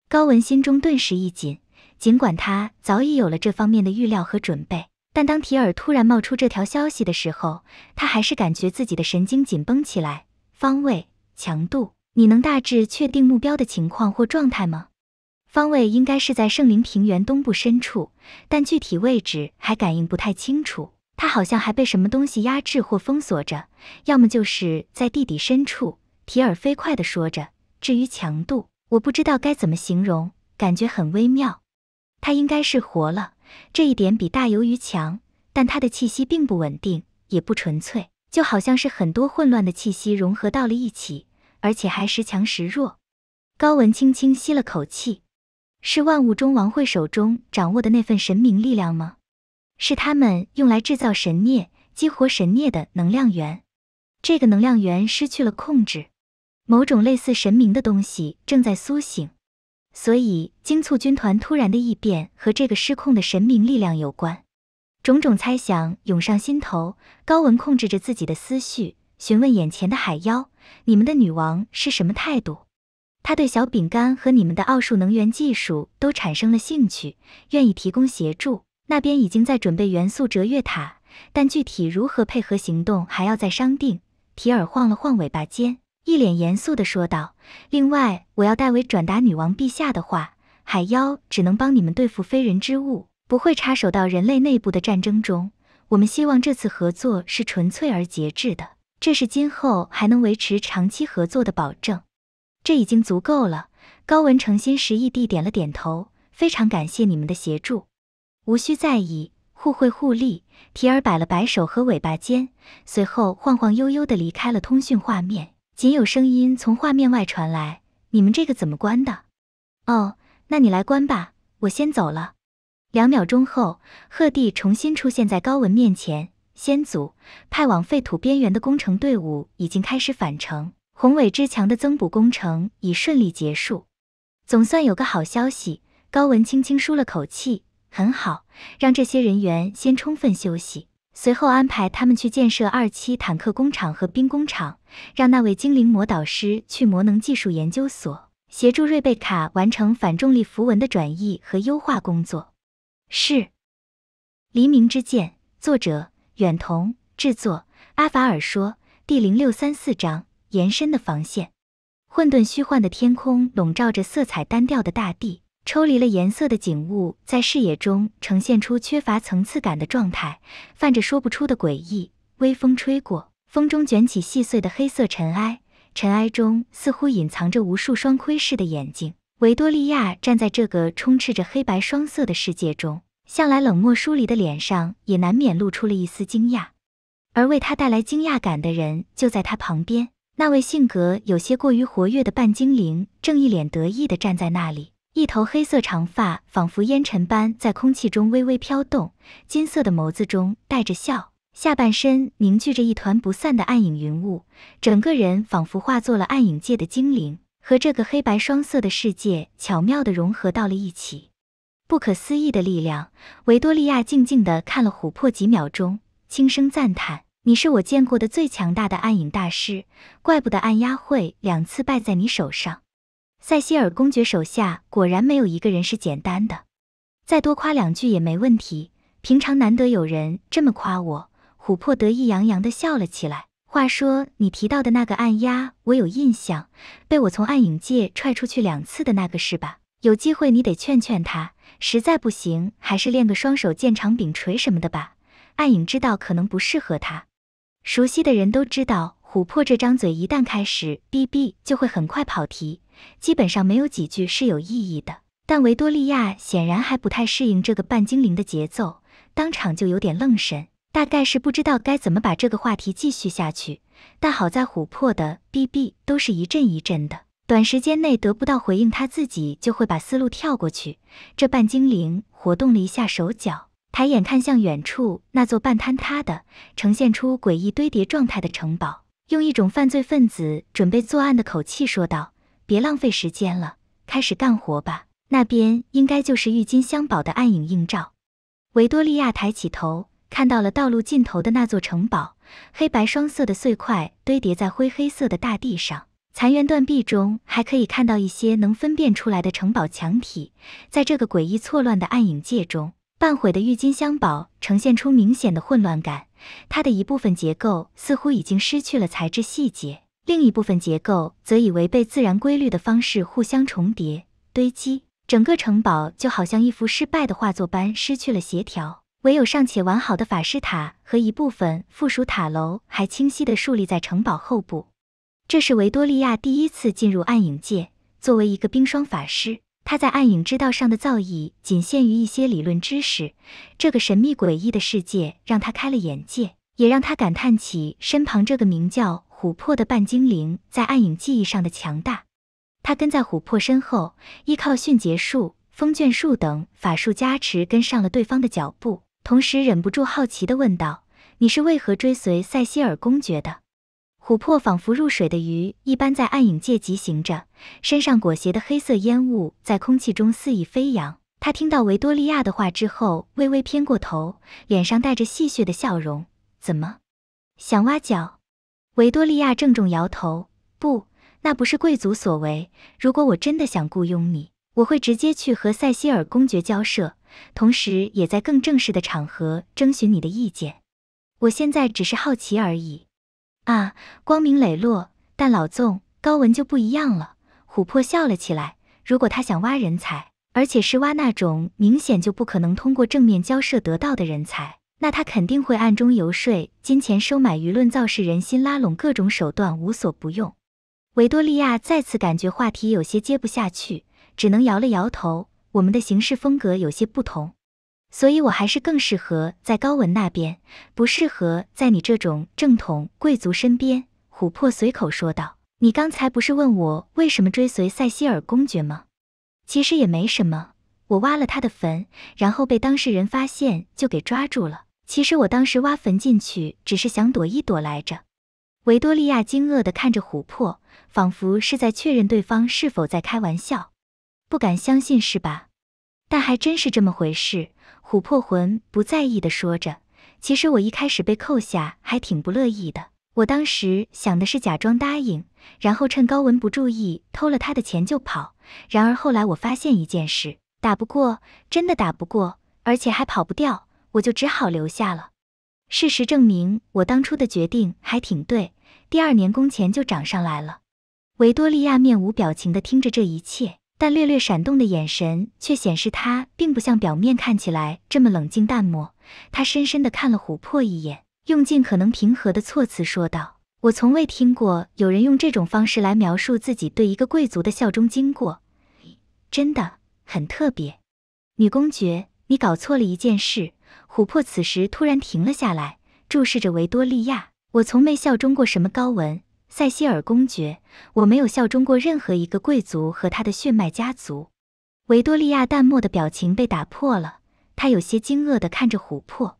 高文心中顿时一紧，尽管他早已有了这方面的预料和准备。但当提尔突然冒出这条消息的时候，他还是感觉自己的神经紧绷起来。方位、强度，你能大致确定目标的情况或状态吗？方位应该是在圣灵平原东部深处，但具体位置还感应不太清楚。他好像还被什么东西压制或封锁着，要么就是在地底深处。提尔飞快地说着。至于强度，我不知道该怎么形容，感觉很微妙。他应该是活了。这一点比大鱿鱼强，但它的气息并不稳定，也不纯粹，就好像是很多混乱的气息融合到了一起，而且还时强时弱。高文轻轻吸了口气，是万物中王会手中掌握的那份神明力量吗？是他们用来制造神孽、激活神孽的能量源。这个能量源失去了控制，某种类似神明的东西正在苏醒。所以，精簇军团突然的异变和这个失控的神明力量有关。种种猜想涌上心头，高文控制着自己的思绪，询问眼前的海妖：“你们的女王是什么态度？她对小饼干和你们的奥数能源技术都产生了兴趣，愿意提供协助。那边已经在准备元素折月塔，但具体如何配合行动还要再商定。”提尔晃了晃尾巴尖。一脸严肃地说道：“另外，我要代为转达女王陛下的话，海妖只能帮你们对付非人之物，不会插手到人类内部的战争中。我们希望这次合作是纯粹而节制的，这是今后还能维持长期合作的保证。这已经足够了。”高文诚心实意地点了点头，非常感谢你们的协助。无需在意，互惠互利。提尔摆了摆手和尾巴尖，随后晃晃悠悠地离开了通讯画面。仅有声音从画面外传来：“你们这个怎么关的？”“哦，那你来关吧，我先走了。”两秒钟后，贺帝重新出现在高文面前：“先祖派往废土边缘的工程队伍已经开始返程，宏伟之墙的增补工程已顺利结束，总算有个好消息。”高文轻轻舒了口气：“很好，让这些人员先充分休息。”随后安排他们去建设二期坦克工厂和兵工厂，让那位精灵魔导师去魔能技术研究所协助瑞贝卡完成反重力符文的转移和优化工作。是。《黎明之剑》作者远瞳制作。阿法尔说，第零六三四章：延伸的防线。混沌虚幻的天空笼罩着色彩单调的大地。抽离了颜色的景物，在视野中呈现出缺乏层次感的状态，泛着说不出的诡异。微风吹过，风中卷起细碎的黑色尘埃，尘埃中似乎隐藏着无数双窥视的眼睛。维多利亚站在这个充斥着黑白双色的世界中，向来冷漠疏离的脸上也难免露出了一丝惊讶。而为他带来惊讶感的人就在他旁边，那位性格有些过于活跃的半精灵正一脸得意地站在那里。一头黑色长发仿佛烟尘般在空气中微微飘动，金色的眸子中带着笑，下半身凝聚着一团不散的暗影云雾，整个人仿佛化作了暗影界的精灵，和这个黑白双色的世界巧妙地融合到了一起。不可思议的力量！维多利亚静静地看了琥珀几秒钟，轻声赞叹：“你是我见过的最强大的暗影大师，怪不得暗鸦会两次败在你手上。”塞西尔公爵手下果然没有一个人是简单的，再多夸两句也没问题。平常难得有人这么夸我，琥珀得意洋洋地笑了起来。话说你提到的那个暗压，我有印象，被我从暗影界踹出去两次的那个是吧？有机会你得劝劝他，实在不行还是练个双手剑、长柄锤什么的吧。暗影知道可能不适合他，熟悉的人都知道，琥珀这张嘴一旦开始 bb，就会很快跑题。基本上没有几句是有意义的，但维多利亚显然还不太适应这个半精灵的节奏，当场就有点愣神，大概是不知道该怎么把这个话题继续下去。但好在琥珀的 BB 都是一阵一阵的，短时间内得不到回应，他自己就会把思路跳过去。这半精灵活动了一下手脚，抬眼看向远处那座半坍塌的、呈现出诡异堆叠状态的城堡，用一种犯罪分子准备作案的口气说道。别浪费时间了，开始干活吧。那边应该就是郁金香堡的暗影映照。维多利亚抬起头，看到了道路尽头的那座城堡，黑白双色的碎块堆叠在灰黑色的大地上，残垣断壁中还可以看到一些能分辨出来的城堡墙体。在这个诡异错乱的暗影界中，半毁的郁金香堡呈现出明显的混乱感，它的一部分结构似乎已经失去了材质细节。另一部分结构则以违背自然规律的方式互相重叠堆积，整个城堡就好像一幅失败的画作般失去了协调。唯有尚且完好的法师塔和一部分附属塔楼还清晰地竖立在城堡后部。这是维多利亚第一次进入暗影界。作为一个冰霜法师，他在暗影之道上的造诣仅限于一些理论知识。这个神秘诡异的世界让他开了眼界，也让他感叹起身旁这个名叫。琥珀的半精灵在暗影记忆上的强大，他跟在琥珀身后，依靠迅捷术、风卷术等法术加持，跟上了对方的脚步，同时忍不住好奇地问道：“你是为何追随塞西尔公爵的？”琥珀仿佛入水的鱼一般在暗影界疾行着，身上裹挟的黑色烟雾在空气中肆意飞扬。他听到维多利亚的话之后，微微偏过头，脸上带着戏谑的笑容：“怎么，想挖角？”维多利亚郑重摇头，不，那不是贵族所为。如果我真的想雇佣你，我会直接去和塞西尔公爵交涉，同时也在更正式的场合征询你的意见。我现在只是好奇而已。啊，光明磊落，但老纵高文就不一样了。琥珀笑了起来。如果他想挖人才，而且是挖那种明显就不可能通过正面交涉得到的人才。那他肯定会暗中游说、金钱收买、舆论造势、人心拉拢，各种手段无所不用。维多利亚再次感觉话题有些接不下去，只能摇了摇头。我们的行事风格有些不同，所以我还是更适合在高文那边，不适合在你这种正统贵族身边。琥珀随口说道：“你刚才不是问我为什么追随塞西尔公爵吗？其实也没什么，我挖了他的坟，然后被当事人发现，就给抓住了。”其实我当时挖坟进去，只是想躲一躲来着。维多利亚惊愕地看着琥珀，仿佛是在确认对方是否在开玩笑，不敢相信是吧？但还真是这么回事。琥珀魂不在意地说着：“其实我一开始被扣下，还挺不乐意的。我当时想的是假装答应，然后趁高文不注意偷了他的钱就跑。然而后来我发现一件事，打不过，真的打不过，而且还跑不掉。”我就只好留下了。事实证明，我当初的决定还挺对。第二年工钱就涨上来了。维多利亚面无表情地听着这一切，但略略闪动的眼神却显示她并不像表面看起来这么冷静淡漠。她深深地看了琥珀一眼，用尽可能平和的措辞说道：“我从未听过有人用这种方式来描述自己对一个贵族的效忠经过，真的很特别。”女公爵，你搞错了一件事。琥珀此时突然停了下来，注视着维多利亚。我从没效忠过什么高文、塞西尔公爵，我没有效忠过任何一个贵族和他的血脉家族。维多利亚淡漠的表情被打破了，他有些惊愕地看着琥珀。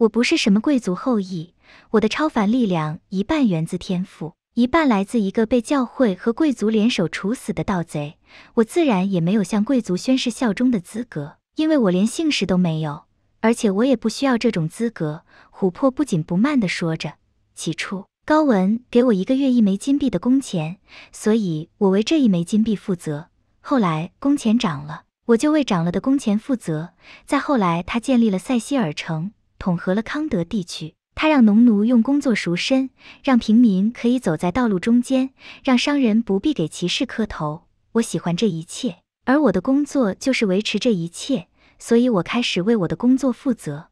我不是什么贵族后裔，我的超凡力量一半源自天赋，一半来自一个被教会和贵族联手处死的盗贼。我自然也没有向贵族宣誓效忠的资格，因为我连姓氏都没有。而且我也不需要这种资格。”琥珀不紧不慢地说着。起初，高文给我一个月一枚金币的工钱，所以我为这一枚金币负责。后来工钱涨了，我就为涨了的工钱负责。再后来，他建立了塞西尔城，统合了康德地区。他让农奴用工作赎身，让平民可以走在道路中间，让商人不必给骑士磕头。我喜欢这一切，而我的工作就是维持这一切。所以，我开始为我的工作负责。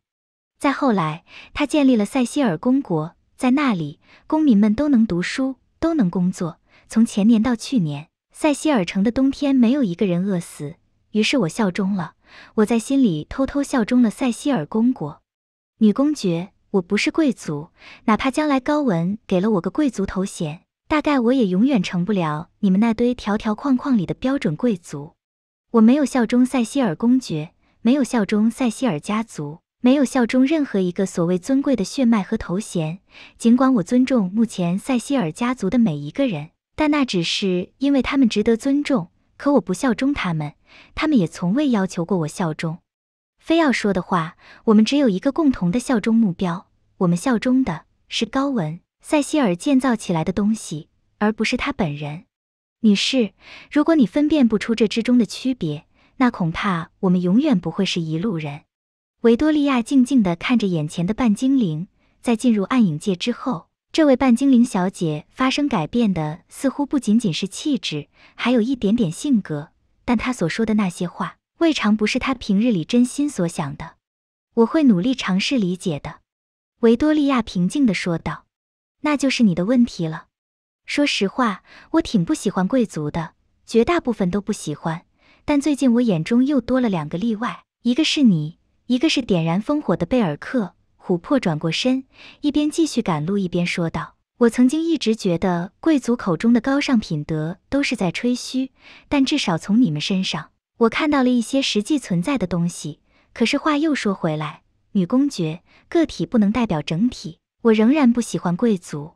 再后来，他建立了塞西尔公国，在那里，公民们都能读书，都能工作。从前年到去年，塞西尔城的冬天没有一个人饿死。于是我效忠了，我在心里偷偷效忠了塞西尔公国。女公爵，我不是贵族，哪怕将来高文给了我个贵族头衔，大概我也永远成不了你们那堆条条框框里的标准贵族。我没有效忠塞西尔公爵。没有效忠塞西尔家族，没有效忠任何一个所谓尊贵的血脉和头衔。尽管我尊重目前塞西尔家族的每一个人，但那只是因为他们值得尊重。可我不效忠他们，他们也从未要求过我效忠。非要说的话，我们只有一个共同的效忠目标：我们效忠的是高文·塞西尔建造起来的东西，而不是他本人。女士，如果你分辨不出这之中的区别，那恐怕我们永远不会是一路人。维多利亚静静的看着眼前的半精灵，在进入暗影界之后，这位半精灵小姐发生改变的似乎不仅仅是气质，还有一点点性格。但她所说的那些话，未尝不是她平日里真心所想的。我会努力尝试理解的。维多利亚平静的说道：“那就是你的问题了。说实话，我挺不喜欢贵族的，绝大部分都不喜欢。”但最近我眼中又多了两个例外，一个是你，一个是点燃烽火的贝尔克。琥珀转过身，一边继续赶路，一边说道：“我曾经一直觉得贵族口中的高尚品德都是在吹嘘，但至少从你们身上，我看到了一些实际存在的东西。可是话又说回来，女公爵个体不能代表整体，我仍然不喜欢贵族。”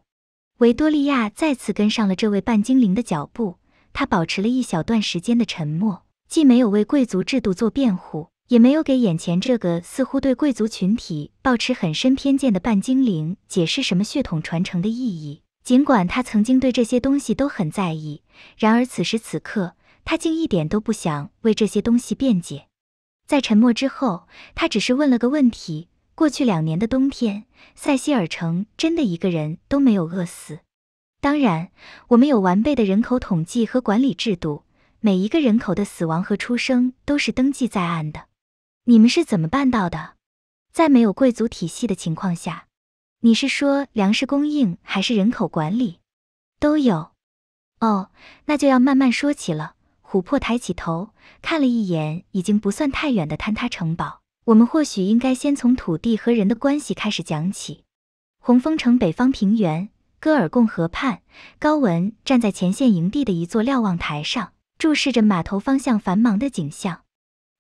维多利亚再次跟上了这位半精灵的脚步，她保持了一小段时间的沉默。既没有为贵族制度做辩护，也没有给眼前这个似乎对贵族群体抱持很深偏见的半精灵解释什么血统传承的意义。尽管他曾经对这些东西都很在意，然而此时此刻，他竟一点都不想为这些东西辩解。在沉默之后，他只是问了个问题：过去两年的冬天，塞西尔城真的一个人都没有饿死？当然，我们有完备的人口统计和管理制度。每一个人口的死亡和出生都是登记在案的，你们是怎么办到的？在没有贵族体系的情况下，你是说粮食供应还是人口管理都有？哦，那就要慢慢说起了。琥珀抬起头看了一眼已经不算太远的坍塌城堡，我们或许应该先从土地和人的关系开始讲起。红枫城北方平原，戈尔贡河畔，高文站在前线营地的一座瞭望台上。注视着码头方向繁忙的景象，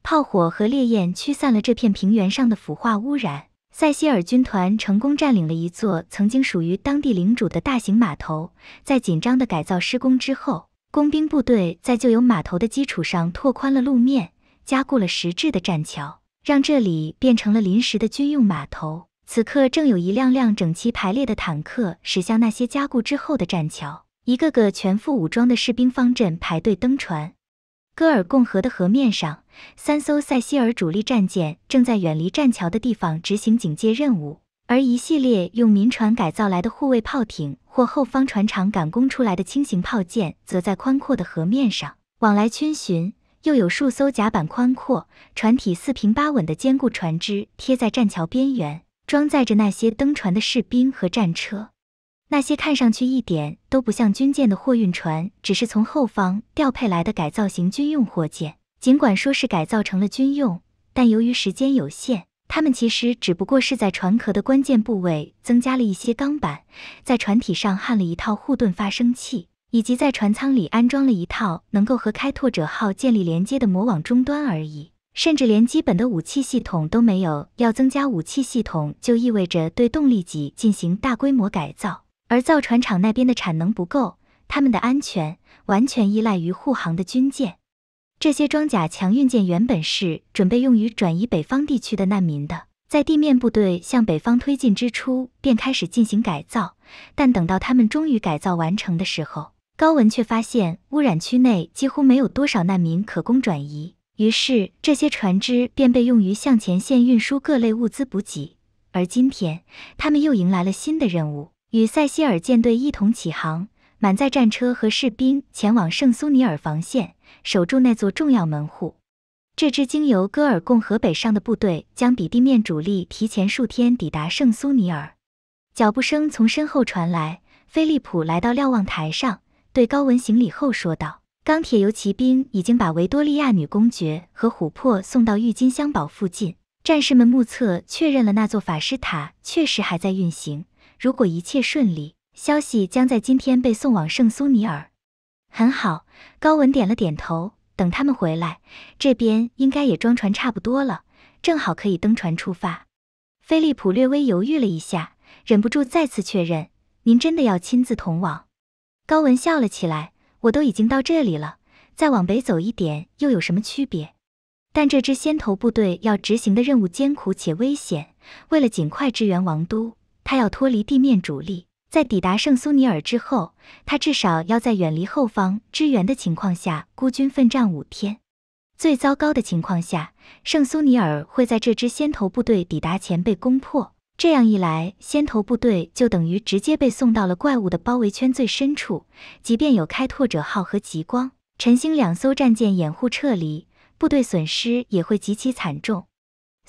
炮火和烈焰驱散了这片平原上的腐化污染。塞西尔军团成功占领了一座曾经属于当地领主的大型码头。在紧张的改造施工之后，工兵部队在旧有码头的基础上拓宽了路面，加固了石质的栈桥，让这里变成了临时的军用码头。此刻，正有一辆辆整齐排列的坦克驶向那些加固之后的栈桥。一个个全副武装的士兵方阵排队登船，戈尔贡河的河面上，三艘塞西尔主力战舰正在远离栈桥的地方执行警戒任务，而一系列用民船改造来的护卫炮艇或后方船厂赶工出来的轻型炮舰，则在宽阔的河面上往来逡巡。又有数艘甲板宽阔、船体四平八稳的坚固船只贴在栈桥边缘，装载着那些登船的士兵和战车。那些看上去一点都不像军舰的货运船，只是从后方调配来的改造型军用货舰。尽管说是改造成了军用，但由于时间有限，它们其实只不过是在船壳的关键部位增加了一些钢板，在船体上焊了一套护盾发生器，以及在船舱里安装了一套能够和开拓者号建立连接的魔网终端而已。甚至连基本的武器系统都没有。要增加武器系统，就意味着对动力级进行大规模改造。而造船厂那边的产能不够，他们的安全完全依赖于护航的军舰。这些装甲强运舰原本是准备用于转移北方地区的难民的，在地面部队向北方推进之初便开始进行改造，但等到他们终于改造完成的时候，高文却发现污染区内几乎没有多少难民可供转移，于是这些船只便被用于向前线运输各类物资补给。而今天，他们又迎来了新的任务。与塞西尔舰队一同起航，满载战车和士兵前往圣苏尼尔防线，守住那座重要门户。这支经由戈尔贡河北上的部队将比地面主力提前数天抵达圣苏尼尔。脚步声从身后传来，菲利普来到瞭望台上，对高文行礼后说道：“钢铁游骑兵已经把维多利亚女公爵和琥珀送到郁金香堡附近。战士们目测确认了那座法师塔确实还在运行。”如果一切顺利，消息将在今天被送往圣苏尼尔。很好，高文点了点头。等他们回来，这边应该也装船差不多了，正好可以登船出发。菲利普略微犹豫了一下，忍不住再次确认：“您真的要亲自同往？”高文笑了起来：“我都已经到这里了，再往北走一点又有什么区别？”但这支先头部队要执行的任务艰苦且危险，为了尽快支援王都。他要脱离地面主力，在抵达圣苏尼尔之后，他至少要在远离后方支援的情况下孤军奋战五天。最糟糕的情况下，圣苏尼尔会在这支先头部队抵达前被攻破，这样一来，先头部队就等于直接被送到了怪物的包围圈最深处。即便有开拓者号和极光、晨星两艘战舰掩护撤离，部队损失也会极其惨重。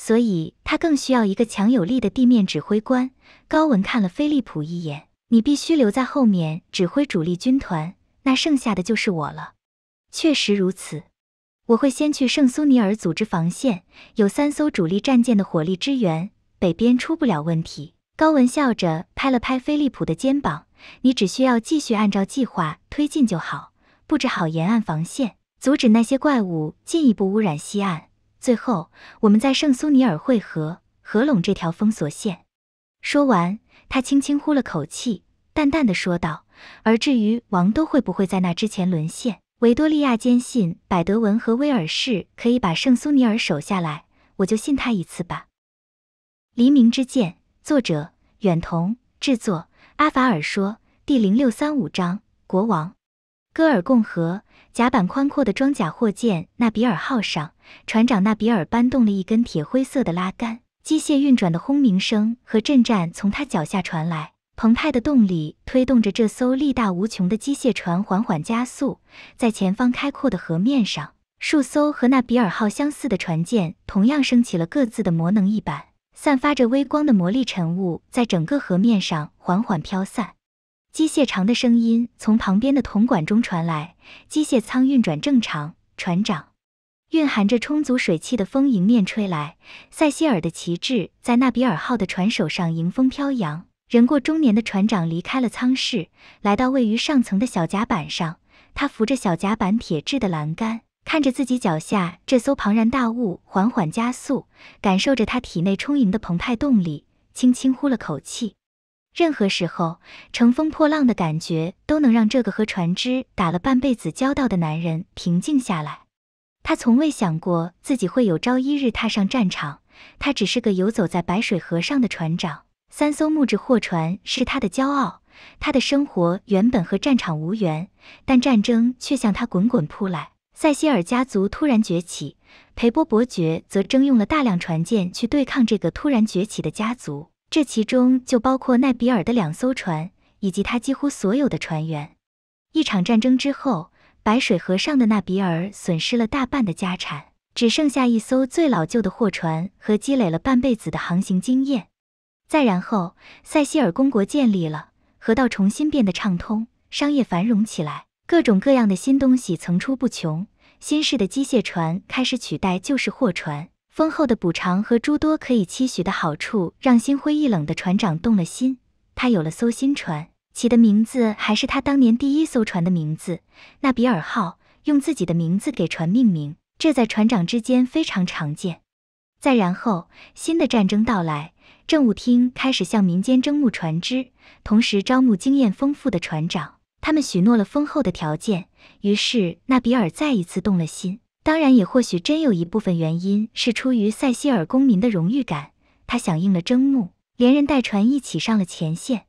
所以他更需要一个强有力的地面指挥官。高文看了菲利普一眼：“你必须留在后面指挥主力军团，那剩下的就是我了。”确实如此，我会先去圣苏尼尔组织防线，有三艘主力战舰的火力支援，北边出不了问题。高文笑着拍了拍菲利普的肩膀：“你只需要继续按照计划推进就好，布置好沿岸防线，阻止那些怪物进一步污染西岸。”最后，我们在圣苏尼尔汇合，合拢这条封锁线。说完，他轻轻呼了口气，淡淡的说道：“而至于王都会不会在那之前沦陷，维多利亚坚信百德文和威尔士可以把圣苏尼尔守下来，我就信他一次吧。”《黎明之剑》作者：远瞳，制作：阿法尔说，第零六三五章：国王，戈尔共和。甲板宽阔的装甲货舰纳比尔号上，船长纳比尔搬动了一根铁灰色的拉杆，机械运转的轰鸣声和震颤从他脚下传来。澎湃的动力推动着这艘力大无穷的机械船缓缓加速，在前方开阔的河面上，数艘和纳比尔号相似的船舰同样升起了各自的魔能翼板，散发着微光的魔力尘雾在整个河面上缓缓飘散。机械长的声音从旁边的铜管中传来，机械舱运转正常。船长，蕴含着充足水汽的风迎面吹来，塞西尔的旗帜在纳比尔号的船首上迎风飘扬。人过中年的船长离开了舱室，来到位于上层的小甲板上，他扶着小甲板铁质的栏杆，看着自己脚下这艘庞然大物缓缓加速，感受着他体内充盈的澎湃动力，轻轻呼了口气。任何时候，乘风破浪的感觉都能让这个和船只打了半辈子交道的男人平静下来。他从未想过自己会有朝一日踏上战场。他只是个游走在白水河上的船长，三艘木质货船是他的骄傲。他的生活原本和战场无缘，但战争却向他滚滚扑来。塞西尔家族突然崛起，培波伯爵则征用了大量船舰去对抗这个突然崛起的家族。这其中就包括奈比尔的两艘船以及他几乎所有的船员。一场战争之后，白水河上的奈比尔损失了大半的家产，只剩下一艘最老旧的货船和积累了半辈子的航行经验。再然后，塞西尔公国建立了，河道重新变得畅通，商业繁荣起来，各种各样的新东西层出不穷，新式的机械船开始取代旧式货船。丰厚的补偿和诸多可以期许的好处，让心灰意冷的船长动了心。他有了艘新船，起的名字还是他当年第一艘船的名字——纳比尔号。用自己的名字给船命名，这在船长之间非常常见。再然后，新的战争到来，政务厅开始向民间征募船只，同时招募经验丰富的船长。他们许诺了丰厚的条件，于是纳比尔再一次动了心。当然，也或许真有一部分原因是出于塞西尔公民的荣誉感，他响应了征募，连人带船一起上了前线。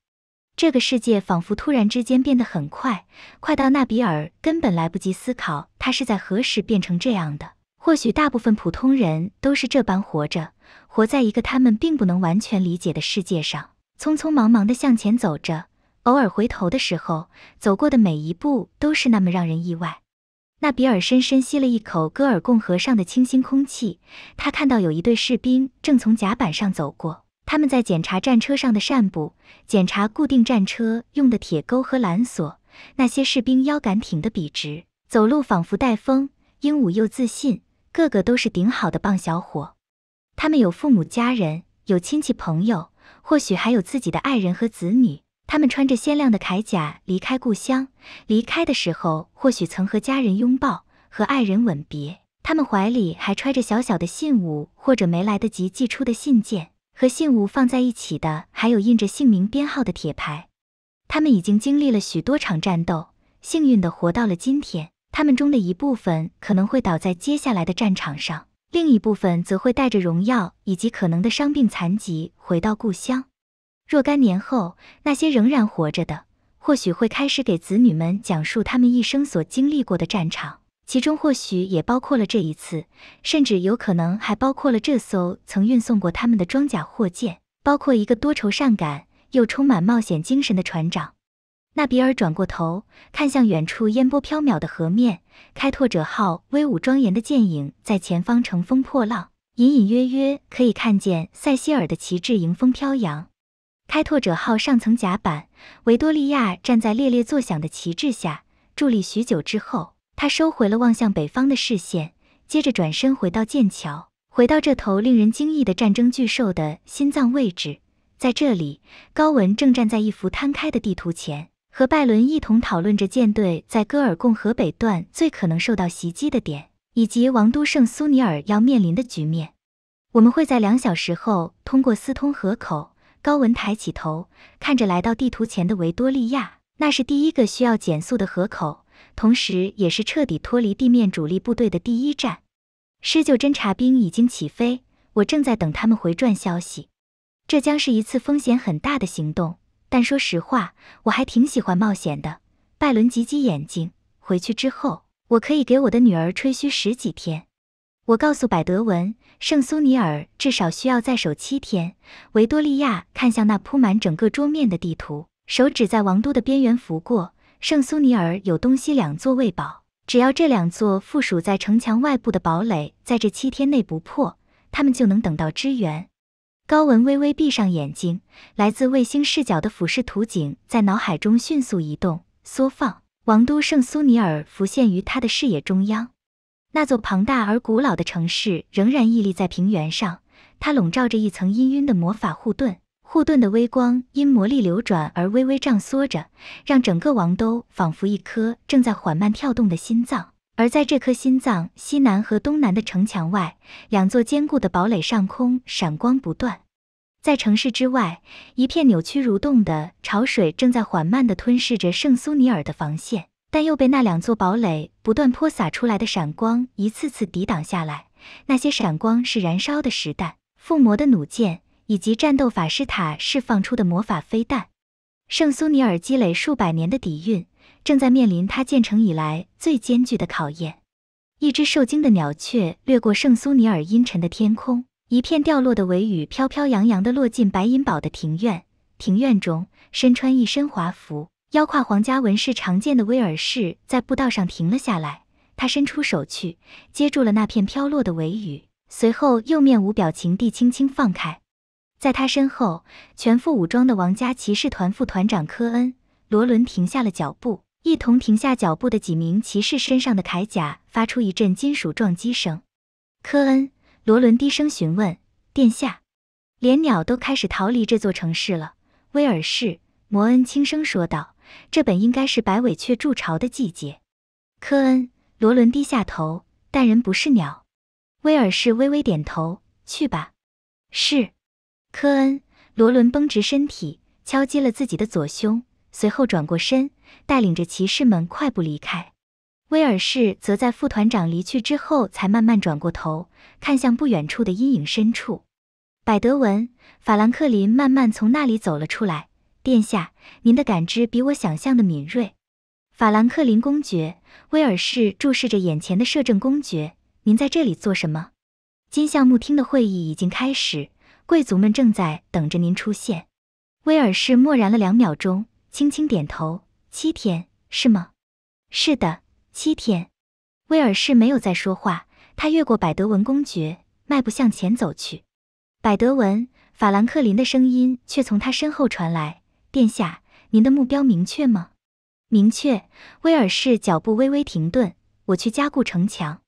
这个世界仿佛突然之间变得很快，快到纳比尔根本来不及思考，他是在何时变成这样的。或许大部分普通人都是这般活着，活在一个他们并不能完全理解的世界上，匆匆忙忙地向前走着，偶尔回头的时候，走过的每一步都是那么让人意外。纳比尔深深吸了一口戈尔贡河上的清新空气。他看到有一队士兵正从甲板上走过，他们在检查战车上的扇布，检查固定战车用的铁钩和缆索。那些士兵腰杆挺得笔直，走路仿佛带风，英武又自信，个个都是顶好的棒小伙。他们有父母、家人，有亲戚朋友，或许还有自己的爱人和子女。他们穿着鲜亮的铠甲离开故乡，离开的时候或许曾和家人拥抱，和爱人吻别。他们怀里还揣着小小的信物，或者没来得及寄出的信件。和信物放在一起的，还有印着姓名编号的铁牌。他们已经经历了许多场战斗，幸运地活到了今天。他们中的一部分可能会倒在接下来的战场上，另一部分则会带着荣耀以及可能的伤病残疾回到故乡。若干年后，那些仍然活着的，或许会开始给子女们讲述他们一生所经历过的战场，其中或许也包括了这一次，甚至有可能还包括了这艘曾运送过他们的装甲货舰，包括一个多愁善感又充满冒险精神的船长。纳比尔转过头，看向远处烟波飘渺的河面，开拓者号威武庄严的舰影在前方乘风破浪，隐隐约约可以看见塞西尔的旗帜迎风飘扬。开拓者号上层甲板，维多利亚站在猎猎作响的旗帜下伫立许久之后，他收回了望向北方的视线，接着转身回到剑桥，回到这头令人惊异的战争巨兽的心脏位置。在这里，高文正站在一幅摊开的地图前，和拜伦一同讨论着舰队在戈尔贡河北段最可能受到袭击的点，以及王都圣苏尼尔要面临的局面。我们会在两小时后通过斯通河口。高文抬起头，看着来到地图前的维多利亚。那是第一个需要减速的河口，同时也是彻底脱离地面主力部队的第一站。施救侦察兵已经起飞，我正在等他们回转消息。这将是一次风险很大的行动，但说实话，我还挺喜欢冒险的。拜伦挤挤眼睛，回去之后，我可以给我的女儿吹嘘十几天。我告诉百德文。圣苏尼尔至少需要在守七天。维多利亚看向那铺满整个桌面的地图，手指在王都的边缘拂过。圣苏尼尔有东西两座卫堡，只要这两座附属在城墙外部的堡垒在这七天内不破，他们就能等到支援。高文微微闭上眼睛，来自卫星视角的俯视图景在脑海中迅速移动、缩放，王都圣苏尼尔浮现于他的视野中央。那座庞大而古老的城市仍然屹立在平原上，它笼罩着一层氤氲的魔法护盾，护盾的微光因魔力流转而微微胀缩着，让整个王都仿佛一颗正在缓慢跳动的心脏。而在这颗心脏西南和东南的城墙外，两座坚固的堡垒上空闪光不断。在城市之外，一片扭曲蠕动的潮水正在缓慢地吞噬着圣苏尼尔的防线。但又被那两座堡垒不断泼洒出来的闪光一次次抵挡下来。那些闪光是燃烧的石弹、附魔的弩箭，以及战斗法师塔释放出的魔法飞弹。圣苏尼尔积累数百年的底蕴，正在面临他建成以来最艰巨的考验。一只受惊的鸟雀掠过圣苏尼尔阴沉的天空，一片掉落的尾羽飘飘扬扬地落进白银堡的庭院。庭院中，身穿一身华服。腰挎皇家纹饰常见的威尔士在步道上停了下来，他伸出手去接住了那片飘落的尾羽，随后又面无表情地轻轻放开。在他身后，全副武装的王家骑士团副团长科恩·罗伦停下了脚步。一同停下脚步的几名骑士身上的铠甲发出一阵金属撞击声。科恩·罗伦低声询问：“殿下，连鸟都开始逃离这座城市了。”威尔士·摩恩轻声说道。这本应该是白尾雀筑巢的季节。科恩·罗伦低下头，但人不是鸟。威尔士微微点头，去吧。是。科恩·罗伦绷直身体，敲击了自己的左胸，随后转过身，带领着骑士们快步离开。威尔士则在副团长离去之后，才慢慢转过头，看向不远处的阴影深处。百德文·法兰克林慢慢从那里走了出来。殿下，您的感知比我想象的敏锐。法兰克林公爵威尔士注视着眼前的摄政公爵，您在这里做什么？金橡幕厅的会议已经开始，贵族们正在等着您出现。威尔士默然了两秒钟，轻轻点头。七天，是吗？是的，七天。威尔士没有再说话，他越过百德文公爵，迈步向前走去。百德文，法兰克林的声音却从他身后传来。殿下，您的目标明确吗？明确。威尔士脚步微微停顿。我去加固城墙。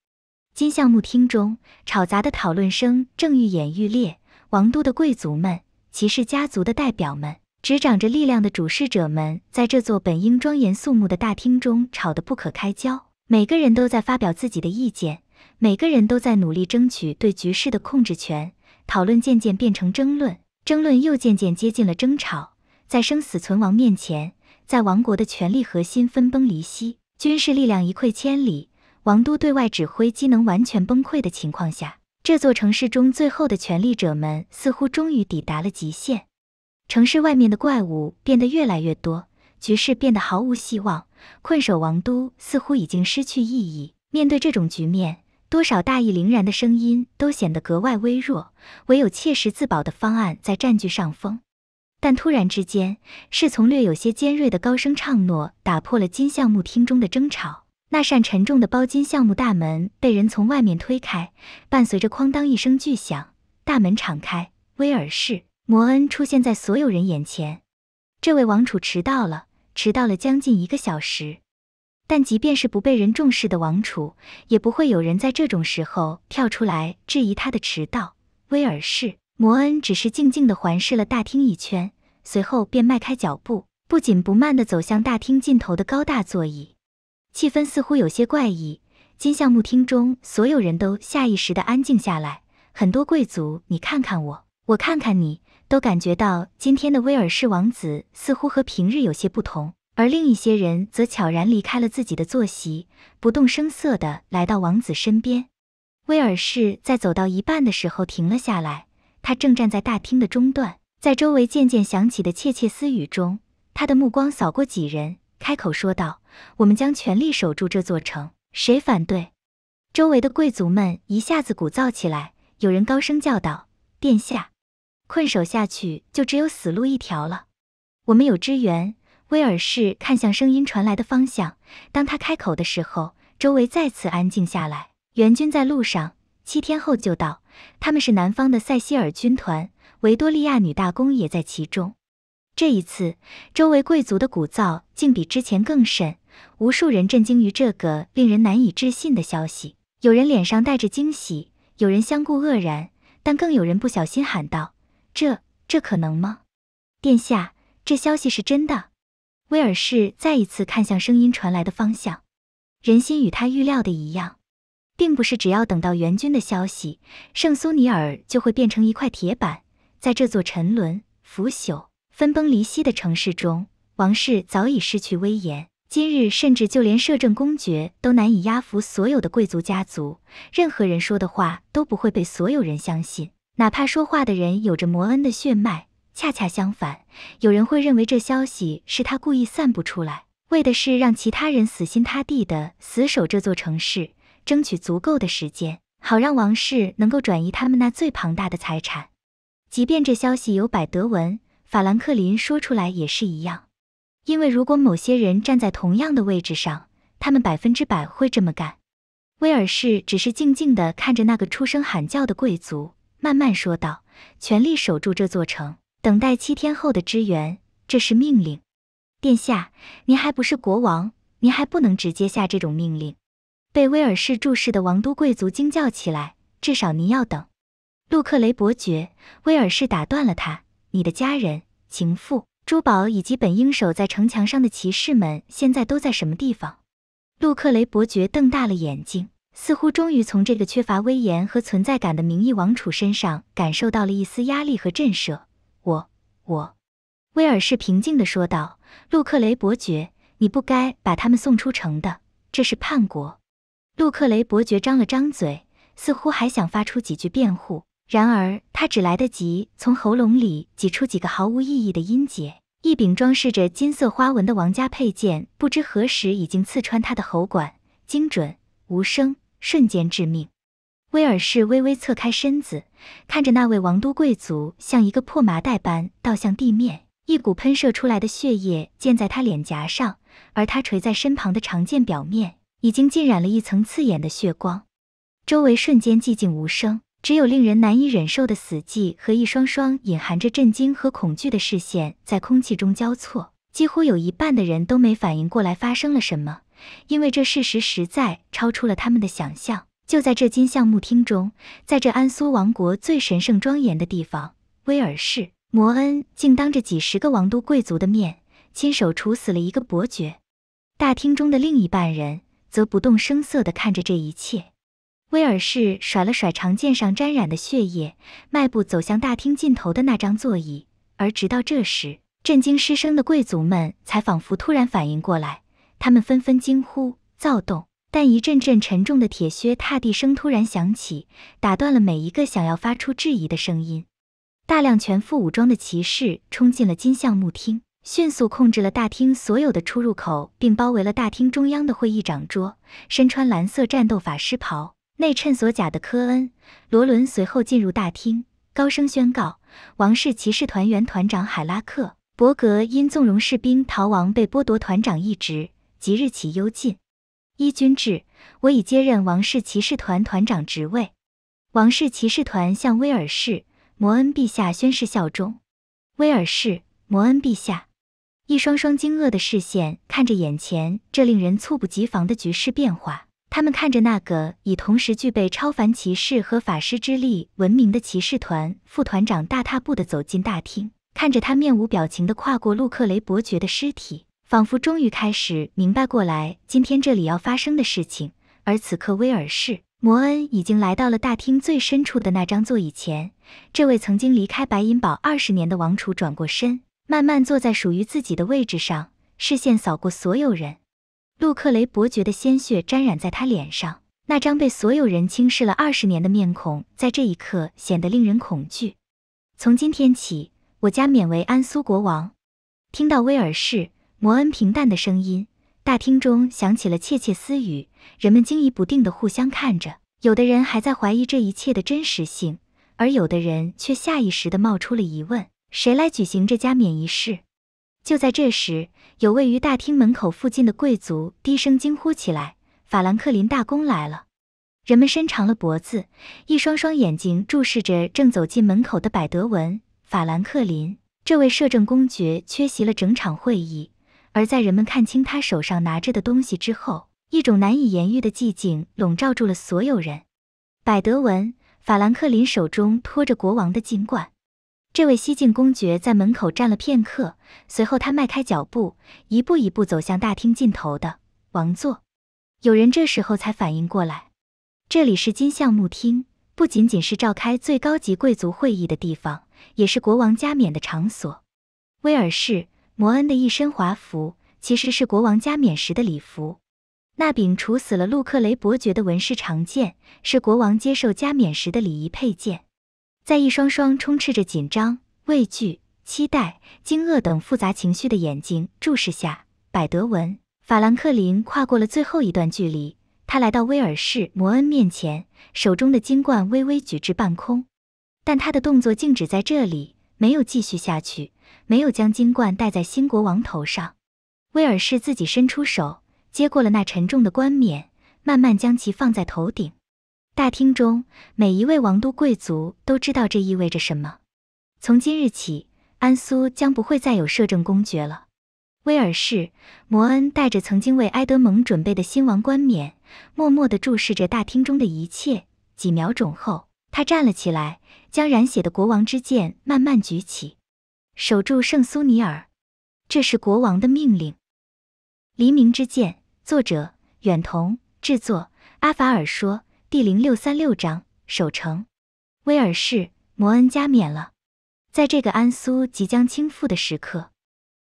金橡木厅中吵杂的讨论声正愈演愈烈。王都的贵族们、骑士家族的代表们、执掌着力量的主事者们，在这座本应庄严肃穆的大厅中吵得不可开交。每个人都在发表自己的意见，每个人都在努力争取对局势的控制权。讨论渐渐变成争论，争论又渐渐接近了争吵。在生死存亡面前，在王国的权力核心分崩离析，军事力量一溃千里，王都对外指挥机能完全崩溃的情况下，这座城市中最后的权力者们似乎终于抵达了极限。城市外面的怪物变得越来越多，局势变得毫无希望，困守王都似乎已经失去意义。面对这种局面，多少大义凛然的声音都显得格外微弱，唯有切实自保的方案在占据上风。但突然之间，侍从略有些尖锐的高声唱诺打破了金橡木厅中的争吵。那扇沉重的包金橡木大门被人从外面推开，伴随着哐当一声巨响，大门敞开。威尔士·摩恩出现在所有人眼前。这位王储迟到了，迟到了将近一个小时。但即便是不被人重视的王储，也不会有人在这种时候跳出来质疑他的迟到。威尔士·摩恩只是静静地环视了大厅一圈。随后便迈开脚步，不紧不慢地走向大厅尽头的高大座椅。气氛似乎有些怪异，金橡木厅中所有人都下意识地安静下来。很多贵族，你看看我，我看看你，都感觉到今天的威尔士王子似乎和平日有些不同。而另一些人则悄然离开了自己的坐席，不动声色地来到王子身边。威尔士在走到一半的时候停了下来，他正站在大厅的中段。在周围渐渐响起的窃窃私语中，他的目光扫过几人，开口说道：“我们将全力守住这座城，谁反对？”周围的贵族们一下子鼓噪起来，有人高声叫道：“殿下，困守下去就只有死路一条了。我们有支援。”威尔士看向声音传来的方向。当他开口的时候，周围再次安静下来。援军在路上，七天后就到。他们是南方的塞西尔军团。维多利亚女大公也在其中。这一次，周围贵族的鼓噪竟比之前更甚，无数人震惊于这个令人难以置信的消息。有人脸上带着惊喜，有人相顾愕然，但更有人不小心喊道：“这、这可能吗？”“殿下，这消息是真的。”威尔士再一次看向声音传来的方向。人心与他预料的一样，并不是只要等到援军的消息，圣苏尼尔就会变成一块铁板。在这座沉沦、腐朽、分崩离析的城市中，王室早已失去威严。今日，甚至就连摄政公爵都难以压服所有的贵族家族。任何人说的话都不会被所有人相信，哪怕说话的人有着摩恩的血脉。恰恰相反，有人会认为这消息是他故意散布出来，为的是让其他人死心塌地的死守这座城市，争取足够的时间，好让王室能够转移他们那最庞大的财产。即便这消息由百德文、法兰克林说出来也是一样，因为如果某些人站在同样的位置上，他们百分之百会这么干。威尔士只是静静地看着那个出声喊叫的贵族，慢慢说道：“全力守住这座城，等待七天后的支援，这是命令。”殿下，您还不是国王，您还不能直接下这种命令。被威尔士注视的王都贵族惊叫起来：“至少您要等。”陆克雷伯爵，威尔士打断了他：“你的家人、情妇、珠宝，以及本应守在城墙上的骑士们，现在都在什么地方？”陆克雷伯爵瞪大了眼睛，似乎终于从这个缺乏威严和存在感的名义王储身上感受到了一丝压力和震慑。“我……我……”威尔士平静地说道：“陆克雷伯爵，你不该把他们送出城的，这是叛国。”陆克雷伯爵张了张嘴，似乎还想发出几句辩护。然而，他只来得及从喉咙里挤出几个毫无意义的音节。一柄装饰着金色花纹的王家佩剑，不知何时已经刺穿他的喉管，精准、无声、瞬间致命。威尔士微微侧开身子，看着那位王都贵族像一个破麻袋般倒向地面，一股喷射出来的血液溅在他脸颊上，而他垂在身旁的长剑表面已经浸染了一层刺眼的血光。周围瞬间寂静无声。只有令人难以忍受的死寂和一双双隐含着震惊和恐惧的视线在空气中交错，几乎有一半的人都没反应过来发生了什么，因为这事实实在超出了他们的想象。就在这金橡木厅中，在这安苏王国最神圣庄严的地方——威尔士摩恩，竟当着几十个王都贵族的面，亲手处死了一个伯爵。大厅中的另一半人则不动声色地看着这一切。威尔士甩了甩长剑上沾染的血液，迈步走向大厅尽头的那张座椅。而直到这时，震惊失声的贵族们才仿佛突然反应过来，他们纷纷惊呼、躁动。但一阵阵沉重的铁靴踏地声突然响起，打断了每一个想要发出质疑的声音。大量全副武装的骑士冲进了金橡木厅，迅速控制了大厅所有的出入口，并包围了大厅中央的会议长桌。身穿蓝色战斗法师袍。内衬所甲的科恩·罗伦随后进入大厅，高声宣告：“王室骑士团原团长海拉克·伯格因纵容士兵逃亡，被剥夺团长一职，即日起幽禁。”依军制，我已接任王室骑士团团长职位。王室骑士团向威尔士·摩恩陛下宣誓效忠。威尔士·摩恩陛下，一双双惊愕的视线看着眼前这令人猝不及防的局势变化。他们看着那个以同时具备超凡骑士和法师之力闻名的骑士团副团长大踏步地走进大厅，看着他面无表情地跨过路克雷伯爵的尸体，仿佛终于开始明白过来今天这里要发生的事情。而此刻，威尔士·摩恩已经来到了大厅最深处的那张座椅前。这位曾经离开白银堡二十年的王储转过身，慢慢坐在属于自己的位置上，视线扫过所有人。陆克雷伯爵的鲜血沾染在他脸上，那张被所有人轻视了二十年的面孔，在这一刻显得令人恐惧。从今天起，我加冕为安苏国王。听到威尔士·摩恩平淡的声音，大厅中响起了窃窃私语，人们惊疑不定地互相看着，有的人还在怀疑这一切的真实性，而有的人却下意识地冒出了疑问：谁来举行这加冕仪式？就在这时，有位于大厅门口附近的贵族低声惊呼起来：“法兰克林大公来了！”人们伸长了脖子，一双双眼睛注视着正走进门口的百德文·法兰克林。这位摄政公爵缺席了整场会议，而在人们看清他手上拿着的东西之后，一种难以言喻的寂静笼罩住了所有人。百德文·法兰克林手中托着国王的金冠。这位西晋公爵在门口站了片刻，随后他迈开脚步，一步一步走向大厅尽头的王座。有人这时候才反应过来，这里是金像木厅，不仅仅是召开最高级贵族会议的地方，也是国王加冕的场所。威尔士摩恩的一身华服，其实是国王加冕时的礼服；那柄处死了路克雷伯爵的纹饰长剑，是国王接受加冕时的礼仪佩剑。在一双双充斥着紧张、畏惧、期待、惊愕等复杂情绪的眼睛注视下，百德文·法兰克林跨过了最后一段距离。他来到威尔士·摩恩面前，手中的金冠微微举至半空，但他的动作静止在这里，没有继续下去，没有将金冠戴在新国王头上。威尔士自己伸出手，接过了那沉重的冠冕，慢慢将其放在头顶。大厅中，每一位王都贵族都知道这意味着什么。从今日起，安苏将不会再有摄政公爵了。威尔士·摩恩带着曾经为埃德蒙准备的新王冠冕，默默的注视着大厅中的一切。几秒钟后，他站了起来，将染血的国王之剑慢慢举起，守住圣苏尼尔。这是国王的命令。《黎明之剑》，作者：远瞳，制作：阿法尔说。第零六三六章守城。威尔士摩恩加冕了，在这个安苏即将倾覆的时刻，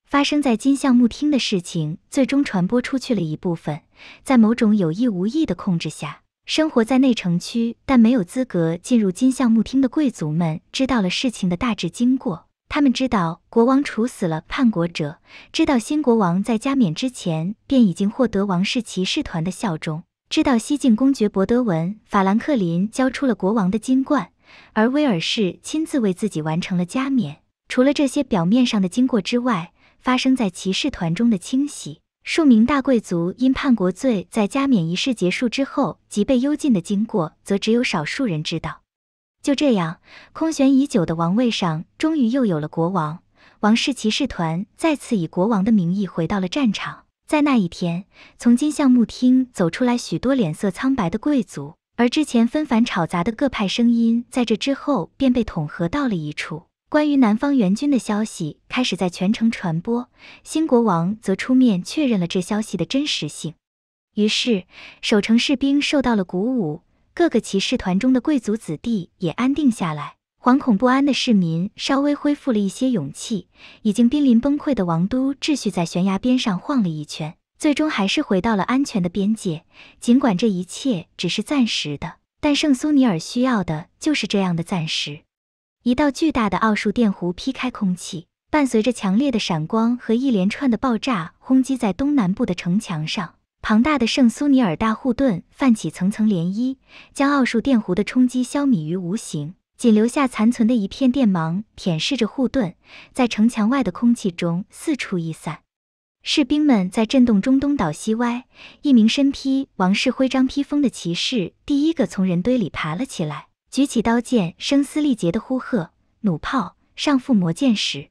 发生在金橡木厅的事情最终传播出去了一部分，在某种有意无意的控制下，生活在内城区但没有资格进入金橡木厅的贵族们知道了事情的大致经过。他们知道国王处死了叛国者，知道新国王在加冕之前便已经获得王室骑士团的效忠。知道西晋公爵伯德文·法兰克林交出了国王的金冠，而威尔士亲自为自己完成了加冕。除了这些表面上的经过之外，发生在骑士团中的清洗，数名大贵族因叛国罪在加冕仪式结束之后即被幽禁的经过，则只有少数人知道。就这样，空悬已久的王位上终于又有了国王，王室骑士团再次以国王的名义回到了战场。在那一天，从金相木厅走出来许多脸色苍白的贵族，而之前纷繁吵杂的各派声音，在这之后便被统合到了一处。关于南方援军的消息开始在全城传播，新国王则出面确认了这消息的真实性。于是，守城士兵受到了鼓舞，各个骑士团中的贵族子弟也安定下来。惶恐不安的市民稍微恢复了一些勇气，已经濒临崩溃的王都秩序在悬崖边上晃了一圈，最终还是回到了安全的边界。尽管这一切只是暂时的，但圣苏尼尔需要的就是这样的暂时。一道巨大的奥数电弧劈开空气，伴随着强烈的闪光和一连串的爆炸，轰击在东南部的城墙上。庞大的圣苏尼尔大护盾泛起层层涟漪，将奥数电弧的冲击消弭于无形。仅留下残存的一片电芒舔舐着护盾，在城墙外的空气中四处逸散。士兵们在震动中东倒西歪。一名身披王室徽章披风的骑士第一个从人堆里爬了起来，举起刀剑，声嘶力竭地呼喝：“弩炮上附魔剑时！”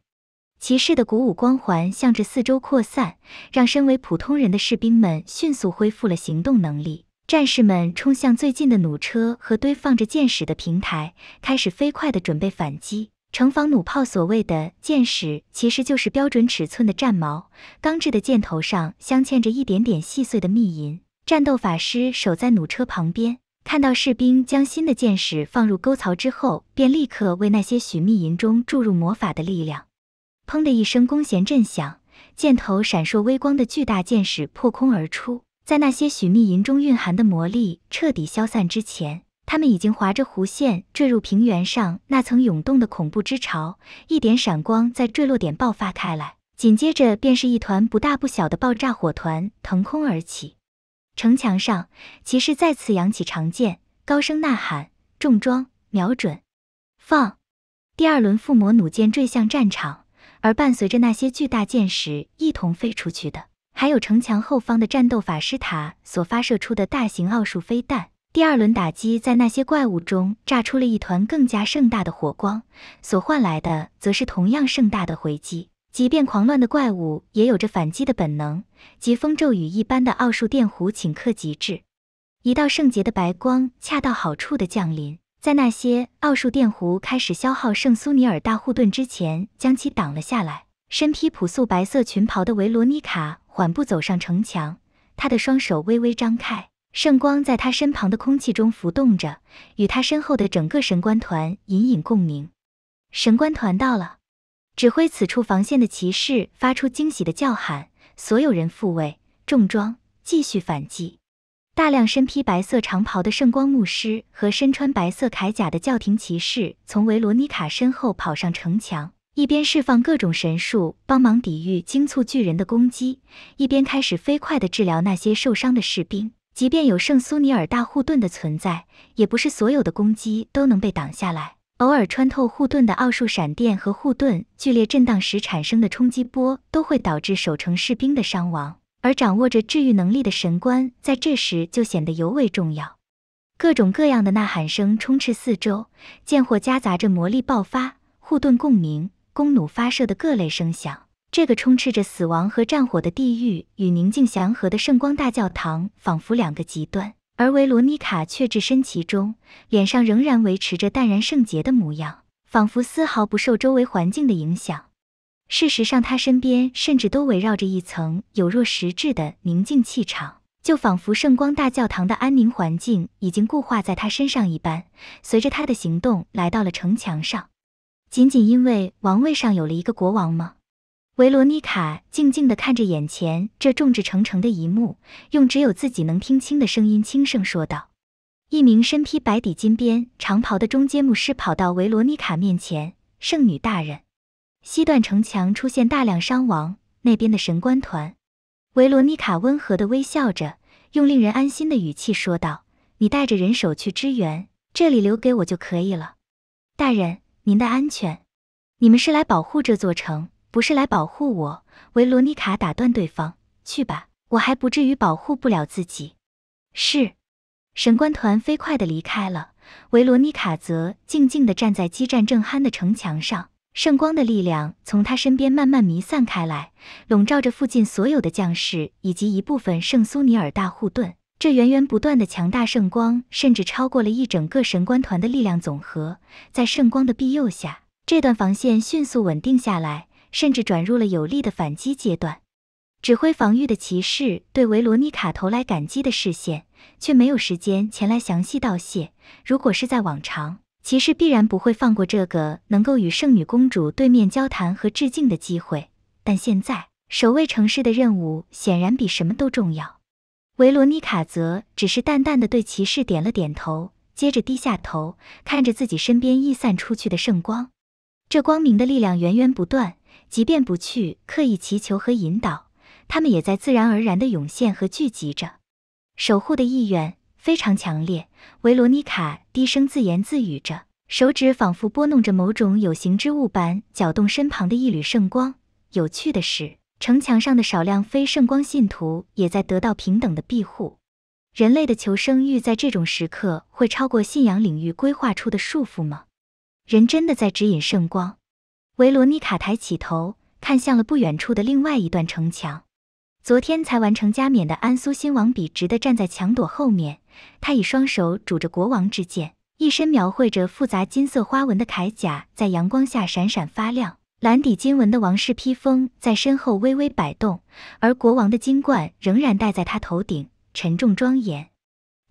骑士的鼓舞光环向着四周扩散，让身为普通人的士兵们迅速恢复了行动能力。战士们冲向最近的弩车和堆放着箭矢的平台，开始飞快地准备反击。城防弩炮所谓的箭矢，其实就是标准尺寸的战矛，钢制的箭头上镶嵌着一点点细碎的密银。战斗法师守在弩车旁边，看到士兵将新的箭矢放入沟槽之后，便立刻为那些许密银中注入魔法的力量。砰的一声，弓弦震响，箭头闪烁微光的巨大箭矢破空而出。在那些许密银中蕴含的魔力彻底消散之前，他们已经划着弧线坠入平原上那层涌动的恐怖之潮。一点闪光在坠落点爆发开来，紧接着便是一团不大不小的爆炸火团腾空而起。城墙上，骑士再次扬起长剑，高声呐喊：“重装，瞄准，放！”第二轮附魔弩箭坠向战场，而伴随着那些巨大箭矢一同飞出去的。还有城墙后方的战斗法师塔所发射出的大型奥术飞弹，第二轮打击在那些怪物中炸出了一团更加盛大的火光，所换来的则是同样盛大的回击。即便狂乱的怪物也有着反击的本能，疾风骤雨一般的奥术电弧顷刻即至，一道圣洁的白光恰到好处的降临，在那些奥术电弧开始消耗圣苏尼尔大护盾之前，将其挡了下来。身披朴素白色裙袍的维罗妮卡。缓步走上城墙，他的双手微微张开，圣光在他身旁的空气中浮动着，与他身后的整个神官团隐隐共鸣。神官团到了！指挥此处防线的骑士发出惊喜的叫喊：“所有人复位，重装，继续反击！”大量身披白色长袍的圣光牧师和身穿白色铠甲的教廷骑士从维罗妮卡身后跑上城墙。一边释放各种神术帮忙抵御惊促巨人的攻击，一边开始飞快地治疗那些受伤的士兵。即便有圣苏尼尔大护盾的存在，也不是所有的攻击都能被挡下来。偶尔穿透护盾的奥术闪电和护盾剧烈震荡时产生的冲击波，都会导致守城士兵的伤亡。而掌握着治愈能力的神官，在这时就显得尤为重要。各种各样的呐喊声充斥四周，剑或夹杂着魔力爆发、护盾共鸣。弓弩发射的各类声响，这个充斥着死亡和战火的地狱与宁静祥和的圣光大教堂仿佛两个极端，而维罗妮卡却置身其中，脸上仍然维持着淡然圣洁的模样，仿佛丝毫不受周围环境的影响。事实上，她身边甚至都围绕着一层有若实质的宁静气场，就仿佛圣光大教堂的安宁环境已经固化在她身上一般。随着她的行动，来到了城墙上。仅仅因为王位上有了一个国王吗？维罗妮卡静静的看着眼前这众志成城的一幕，用只有自己能听清的声音轻声说道。一名身披白底金边长袍的中阶牧师跑到维罗妮卡面前：“圣女大人，西段城墙出现大量伤亡，那边的神官团。”维罗妮卡温和的微笑着，用令人安心的语气说道：“你带着人手去支援，这里留给我就可以了，大人。”您的安全，你们是来保护这座城，不是来保护我。维罗妮卡打断对方：“去吧，我还不至于保护不了自己。”是，神官团飞快的离开了，维罗妮卡则静静的站在激战正酣的城墙上，圣光的力量从他身边慢慢弥散开来，笼罩着附近所有的将士以及一部分圣苏尼尔大护盾。这源源不断的强大圣光，甚至超过了一整个神官团的力量总和。在圣光的庇佑下，这段防线迅速稳定下来，甚至转入了有力的反击阶段。指挥防御的骑士对维罗妮卡投来感激的视线，却没有时间前来详细道谢。如果是在往常，骑士必然不会放过这个能够与圣女公主对面交谈和致敬的机会，但现在守卫城市的任务显然比什么都重要。维罗妮卡则只是淡淡的对骑士点了点头，接着低下头看着自己身边溢散出去的圣光。这光明的力量源源不断，即便不去刻意祈求和引导，他们也在自然而然的涌现和聚集着。守护的意愿非常强烈。维罗妮卡低声自言自语着，手指仿佛拨弄着某种有形之物般搅动身旁的一缕圣光。有趣的是。城墙上的少量非圣光信徒也在得到平等的庇护。人类的求生欲在这种时刻会超过信仰领域规划出的束缚吗？人真的在指引圣光？维罗妮卡抬起头，看向了不远处的另外一段城墙。昨天才完成加冕的安苏新王笔直地站在墙垛后面，他以双手拄着国王之剑，一身描绘着复杂金色花纹的铠甲在阳光下闪闪发亮。蓝底金纹的王室披风在身后微微摆动，而国王的金冠仍然戴在他头顶，沉重庄严。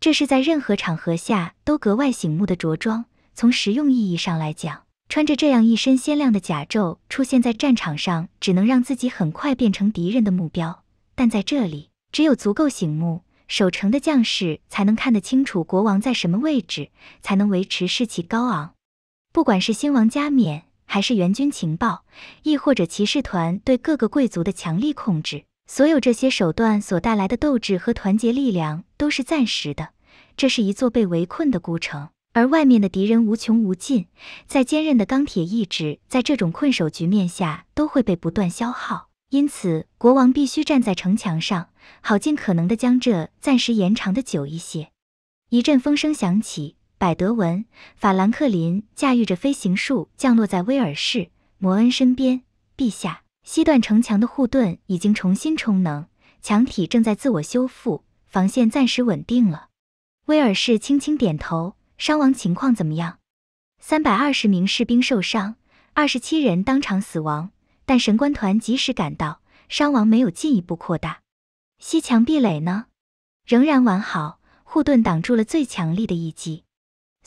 这是在任何场合下都格外醒目的着装。从实用意义上来讲，穿着这样一身鲜亮的甲胄出现在战场上，只能让自己很快变成敌人的目标。但在这里，只有足够醒目，守城的将士才能看得清楚国王在什么位置，才能维持士气高昂。不管是新王加冕。还是援军情报，亦或者骑士团对各个贵族的强力控制，所有这些手段所带来的斗志和团结力量都是暂时的。这是一座被围困的孤城，而外面的敌人无穷无尽，在坚韧的钢铁意志在这种困守局面下都会被不断消耗。因此，国王必须站在城墙上，好尽可能的将这暂时延长的久一些。一阵风声响起。百德文·法兰克林驾驭着飞行术降落在威尔士·摩恩身边。陛下，西段城墙的护盾已经重新充能，墙体正在自我修复，防线暂时稳定了。威尔士轻轻点头。伤亡情况怎么样？三百二十名士兵受伤，二十七人当场死亡，但神官团及时赶到，伤亡没有进一步扩大。西墙壁垒呢？仍然完好，护盾挡住了最强力的一击。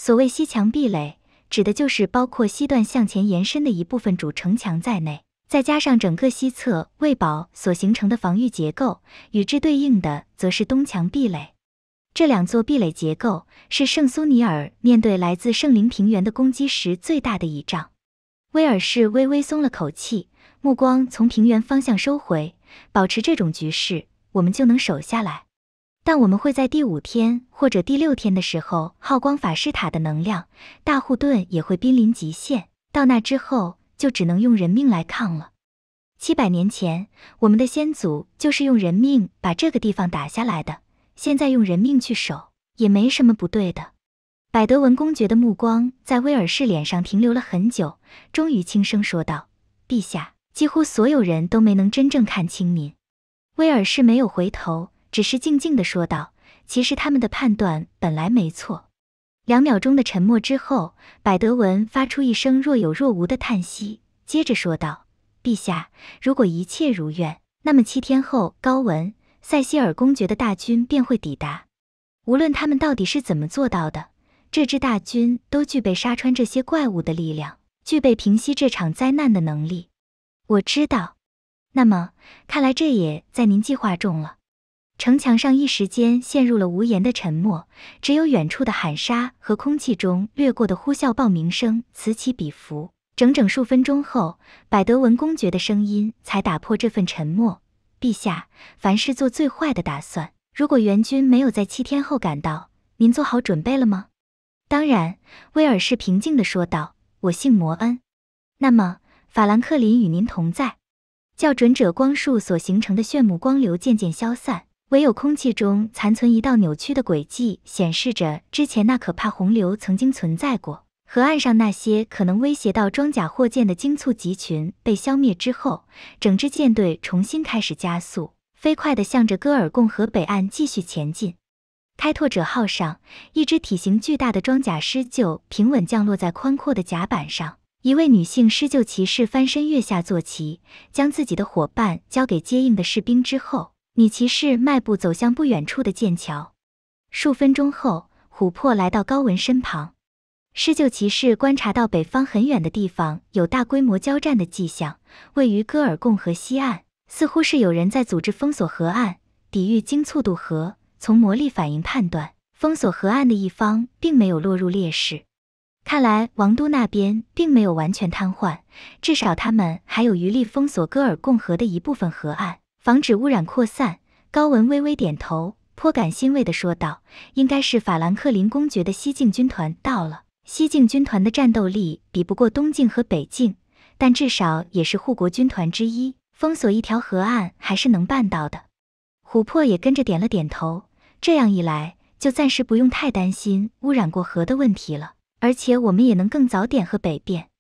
所谓西墙壁垒，指的就是包括西段向前延伸的一部分主城墙在内，再加上整个西侧卫堡所形成的防御结构。与之对应的，则是东墙壁垒。这两座壁垒结构是圣苏尼尔面对来自圣灵平原的攻击时最大的倚仗。威尔士微微松了口气，目光从平原方向收回，保持这种局势，我们就能守下来。但我们会在第五天或者第六天的时候耗光法师塔的能量，大护盾也会濒临极限。到那之后，就只能用人命来抗了。七百年前，我们的先祖就是用人命把这个地方打下来的，现在用人命去守也没什么不对的。百德文公爵的目光在威尔士脸上停留了很久，终于轻声说道：“陛下，几乎所有人都没能真正看清您。”威尔士没有回头。只是静静地说道：“其实他们的判断本来没错。”两秒钟的沉默之后，百德文发出一声若有若无的叹息，接着说道：“陛下，如果一切如愿，那么七天后，高文·塞西尔公爵的大军便会抵达。无论他们到底是怎么做到的，这支大军都具备杀穿这些怪物的力量，具备平息这场灾难的能力。我知道。那么，看来这也在您计划中了。”城墙上一时间陷入了无言的沉默，只有远处的喊杀和空气中掠过的呼啸报鸣声此起彼伏。整整数分钟后，百德文公爵的声音才打破这份沉默：“陛下，凡事做最坏的打算。如果援军没有在七天后赶到，您做好准备了吗？”“当然。”威尔士平静地说道。“我姓摩恩。”“那么，法兰克林与您同在。”校准者光束所形成的炫目光流渐渐消散。唯有空气中残存一道扭曲的轨迹，显示着之前那可怕洪流曾经存在过。河岸上那些可能威胁到装甲货舰的鲸簇集群被消灭之后，整支舰队重新开始加速，飞快地向着戈尔贡河北岸继续前进。开拓者号上，一只体型巨大的装甲狮鹫平稳降落在宽阔的甲板上。一位女性施救骑士翻身跃下坐骑，将自己的伙伴交给接应的士兵之后。女骑士迈步走向不远处的剑桥。数分钟后，琥珀来到高文身旁。施救骑士观察到北方很远的地方有大规模交战的迹象，位于戈尔贡河西岸，似乎是有人在组织封锁河岸，抵御惊促渡河。从魔力反应判断，封锁河岸的一方并没有落入劣势。看来王都那边并没有完全瘫痪，至少他们还有余力封锁戈尔贡河的一部分河岸。防止污染扩散，高文微微点头，颇感欣慰地说道：“应该是法兰克林公爵的西境军团到了。西境军团的战斗力比不过东境和北境，但至少也是护国军团之一，封锁一条河岸还是能办到的。”琥珀也跟着点了点头。这样一来，就暂时不用太担心污染过河的问题了，而且我们也能更早点和北边。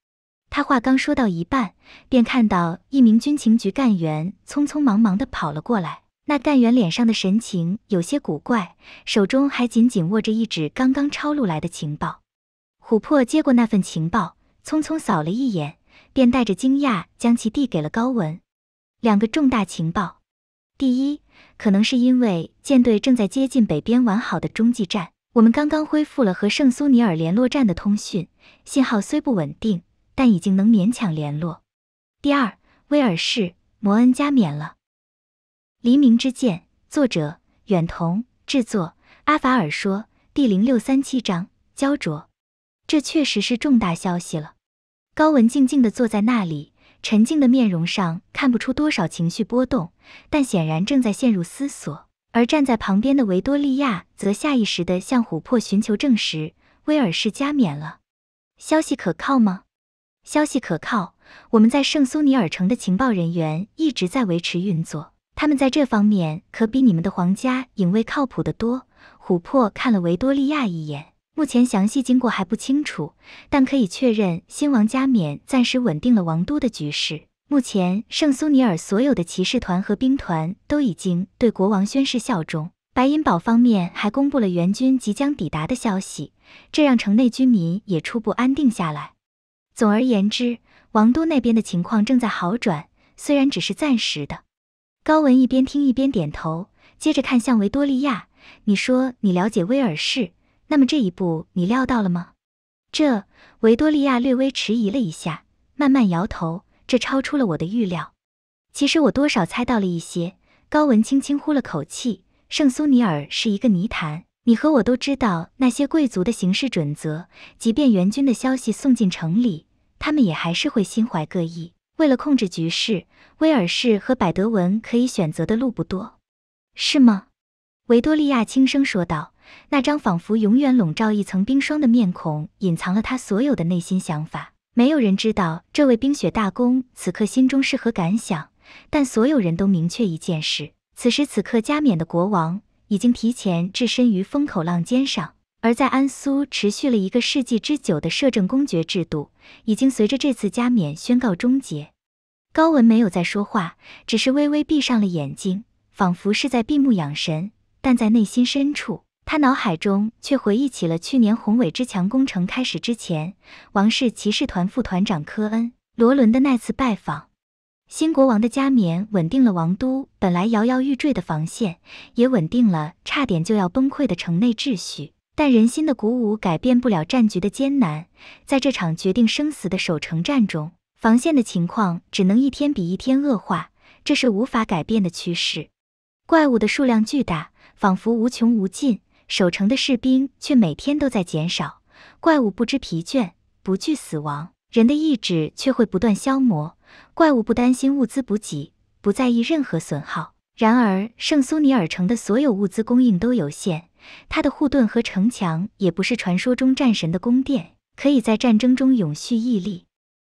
他话刚说到一半，便看到一名军情局干员匆匆忙忙地跑了过来。那干员脸上的神情有些古怪，手中还紧紧握着一纸刚刚抄录来的情报。琥珀接过那份情报，匆匆扫了一眼，便带着惊讶将其递给了高文。两个重大情报，第一，可能是因为舰队正在接近北边完好的中继站，我们刚刚恢复了和圣苏尼尔联络站的通讯，信号虽不稳定。但已经能勉强联络。第二，威尔士摩恩加冕了。《黎明之剑》作者：远瞳制作。阿法尔说，第零六三七章焦灼。这确实是重大消息了。高文静静的坐在那里，沉静的面容上看不出多少情绪波动，但显然正在陷入思索。而站在旁边的维多利亚则下意识地向琥珀寻求证实：威尔士加冕了，消息可靠吗？消息可靠，我们在圣苏尼尔城的情报人员一直在维持运作，他们在这方面可比你们的皇家影卫靠谱得多。琥珀看了维多利亚一眼，目前详细经过还不清楚，但可以确认新王加冕暂时稳定了王都的局势。目前圣苏尼尔所有的骑士团和兵团都已经对国王宣誓效忠。白银堡方面还公布了援军即将抵达的消息，这让城内居民也初步安定下来。总而言之，王都那边的情况正在好转，虽然只是暂时的。高文一边听一边点头，接着看向维多利亚：“你说你了解威尔士，那么这一步你料到了吗？”这维多利亚略微迟疑了一下，慢慢摇头：“这超出了我的预料。其实我多少猜到了一些。”高文轻轻呼了口气：“圣苏尼尔是一个泥潭，你和我都知道那些贵族的行事准则，即便援军的消息送进城里。”他们也还是会心怀各异。为了控制局势，威尔士和百德文可以选择的路不多，是吗？维多利亚轻声说道。那张仿佛永远笼罩一层冰霜的面孔，隐藏了他所有的内心想法。没有人知道这位冰雪大公此刻心中是何感想。但所有人都明确一件事：此时此刻加冕的国王，已经提前置身于风口浪尖上。而在安苏持续了一个世纪之久的摄政公爵制度，已经随着这次加冕宣告终结。高文没有再说话，只是微微闭上了眼睛，仿佛是在闭目养神。但在内心深处，他脑海中却回忆起了去年宏伟之墙工程开始之前，王室骑士团副团长科恩·罗伦的那次拜访。新国王的加冕稳定了王都本来摇摇欲坠的防线，也稳定了差点就要崩溃的城内秩序。但人心的鼓舞改变不了战局的艰难。在这场决定生死的守城战中，防线的情况只能一天比一天恶化，这是无法改变的趋势。怪物的数量巨大，仿佛无穷无尽，守城的士兵却每天都在减少。怪物不知疲倦，不惧死亡，人的意志却会不断消磨。怪物不担心物资补给，不在意任何损耗。然而，圣苏尼尔城的所有物资供应都有限。他的护盾和城墙也不是传说中战神的宫殿，可以在战争中永续屹立。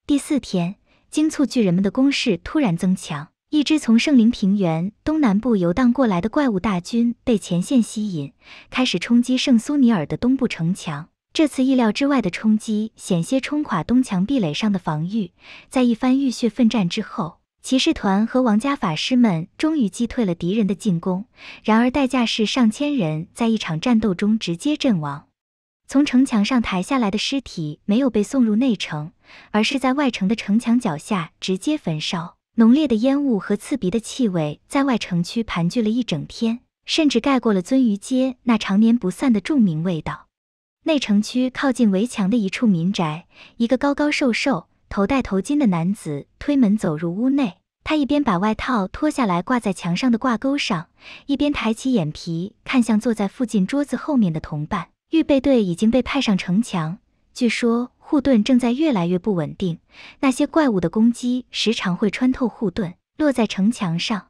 第四天，惊促巨人们的攻势突然增强，一支从圣灵平原东南部游荡过来的怪物大军被前线吸引，开始冲击圣苏尼尔的东部城墙。这次意料之外的冲击险些冲垮东墙壁垒上的防御，在一番浴血奋战之后。骑士团和王家法师们终于击退了敌人的进攻，然而代价是上千人在一场战斗中直接阵亡。从城墙上抬下来的尸体没有被送入内城，而是在外城的城墙脚下直接焚烧。浓烈的烟雾和刺鼻的气味在外城区盘踞了一整天，甚至盖过了鳟鱼街那常年不散的著名味道。内城区靠近围墙的一处民宅，一个高高瘦瘦。头戴头巾的男子推门走入屋内，他一边把外套脱下来挂在墙上的挂钩上，一边抬起眼皮看向坐在附近桌子后面的同伴。预备队已经被派上城墙，据说护盾正在越来越不稳定，那些怪物的攻击时常会穿透护盾，落在城墙上。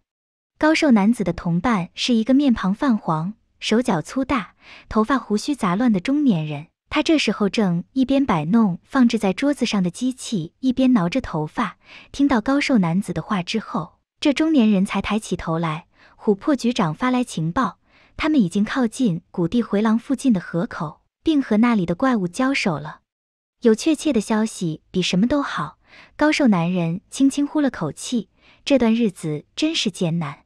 高瘦男子的同伴是一个面庞泛黄、手脚粗大、头发胡须杂乱的中年人。他这时候正一边摆弄放置在桌子上的机器，一边挠着头发。听到高瘦男子的话之后，这中年人才抬起头来。琥珀局长发来情报，他们已经靠近谷地回廊附近的河口，并和那里的怪物交手了。有确切的消息比什么都好。高瘦男人轻轻呼了口气，这段日子真是艰难。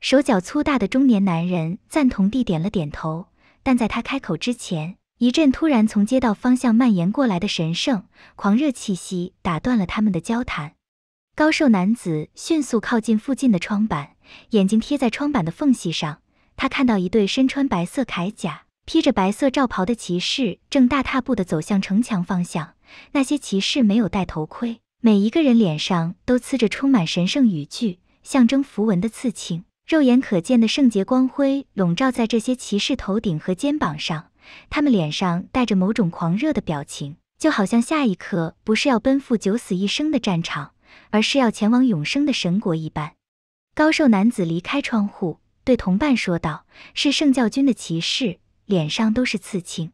手脚粗大的中年男人赞同地点了点头，但在他开口之前。一阵突然从街道方向蔓延过来的神圣狂热气息打断了他们的交谈。高瘦男子迅速靠近附近的窗板，眼睛贴在窗板的缝隙上。他看到一对身穿白色铠甲、披着白色罩袍的骑士正大踏步的走向城墙方向。那些骑士没有戴头盔，每一个人脸上都刺着充满神圣语句、象征符文的刺青。肉眼可见的圣洁光辉笼罩在这些骑士头顶和肩膀上。他们脸上带着某种狂热的表情，就好像下一刻不是要奔赴九死一生的战场，而是要前往永生的神国一般。高瘦男子离开窗户，对同伴说道：“是圣教军的骑士，脸上都是刺青。”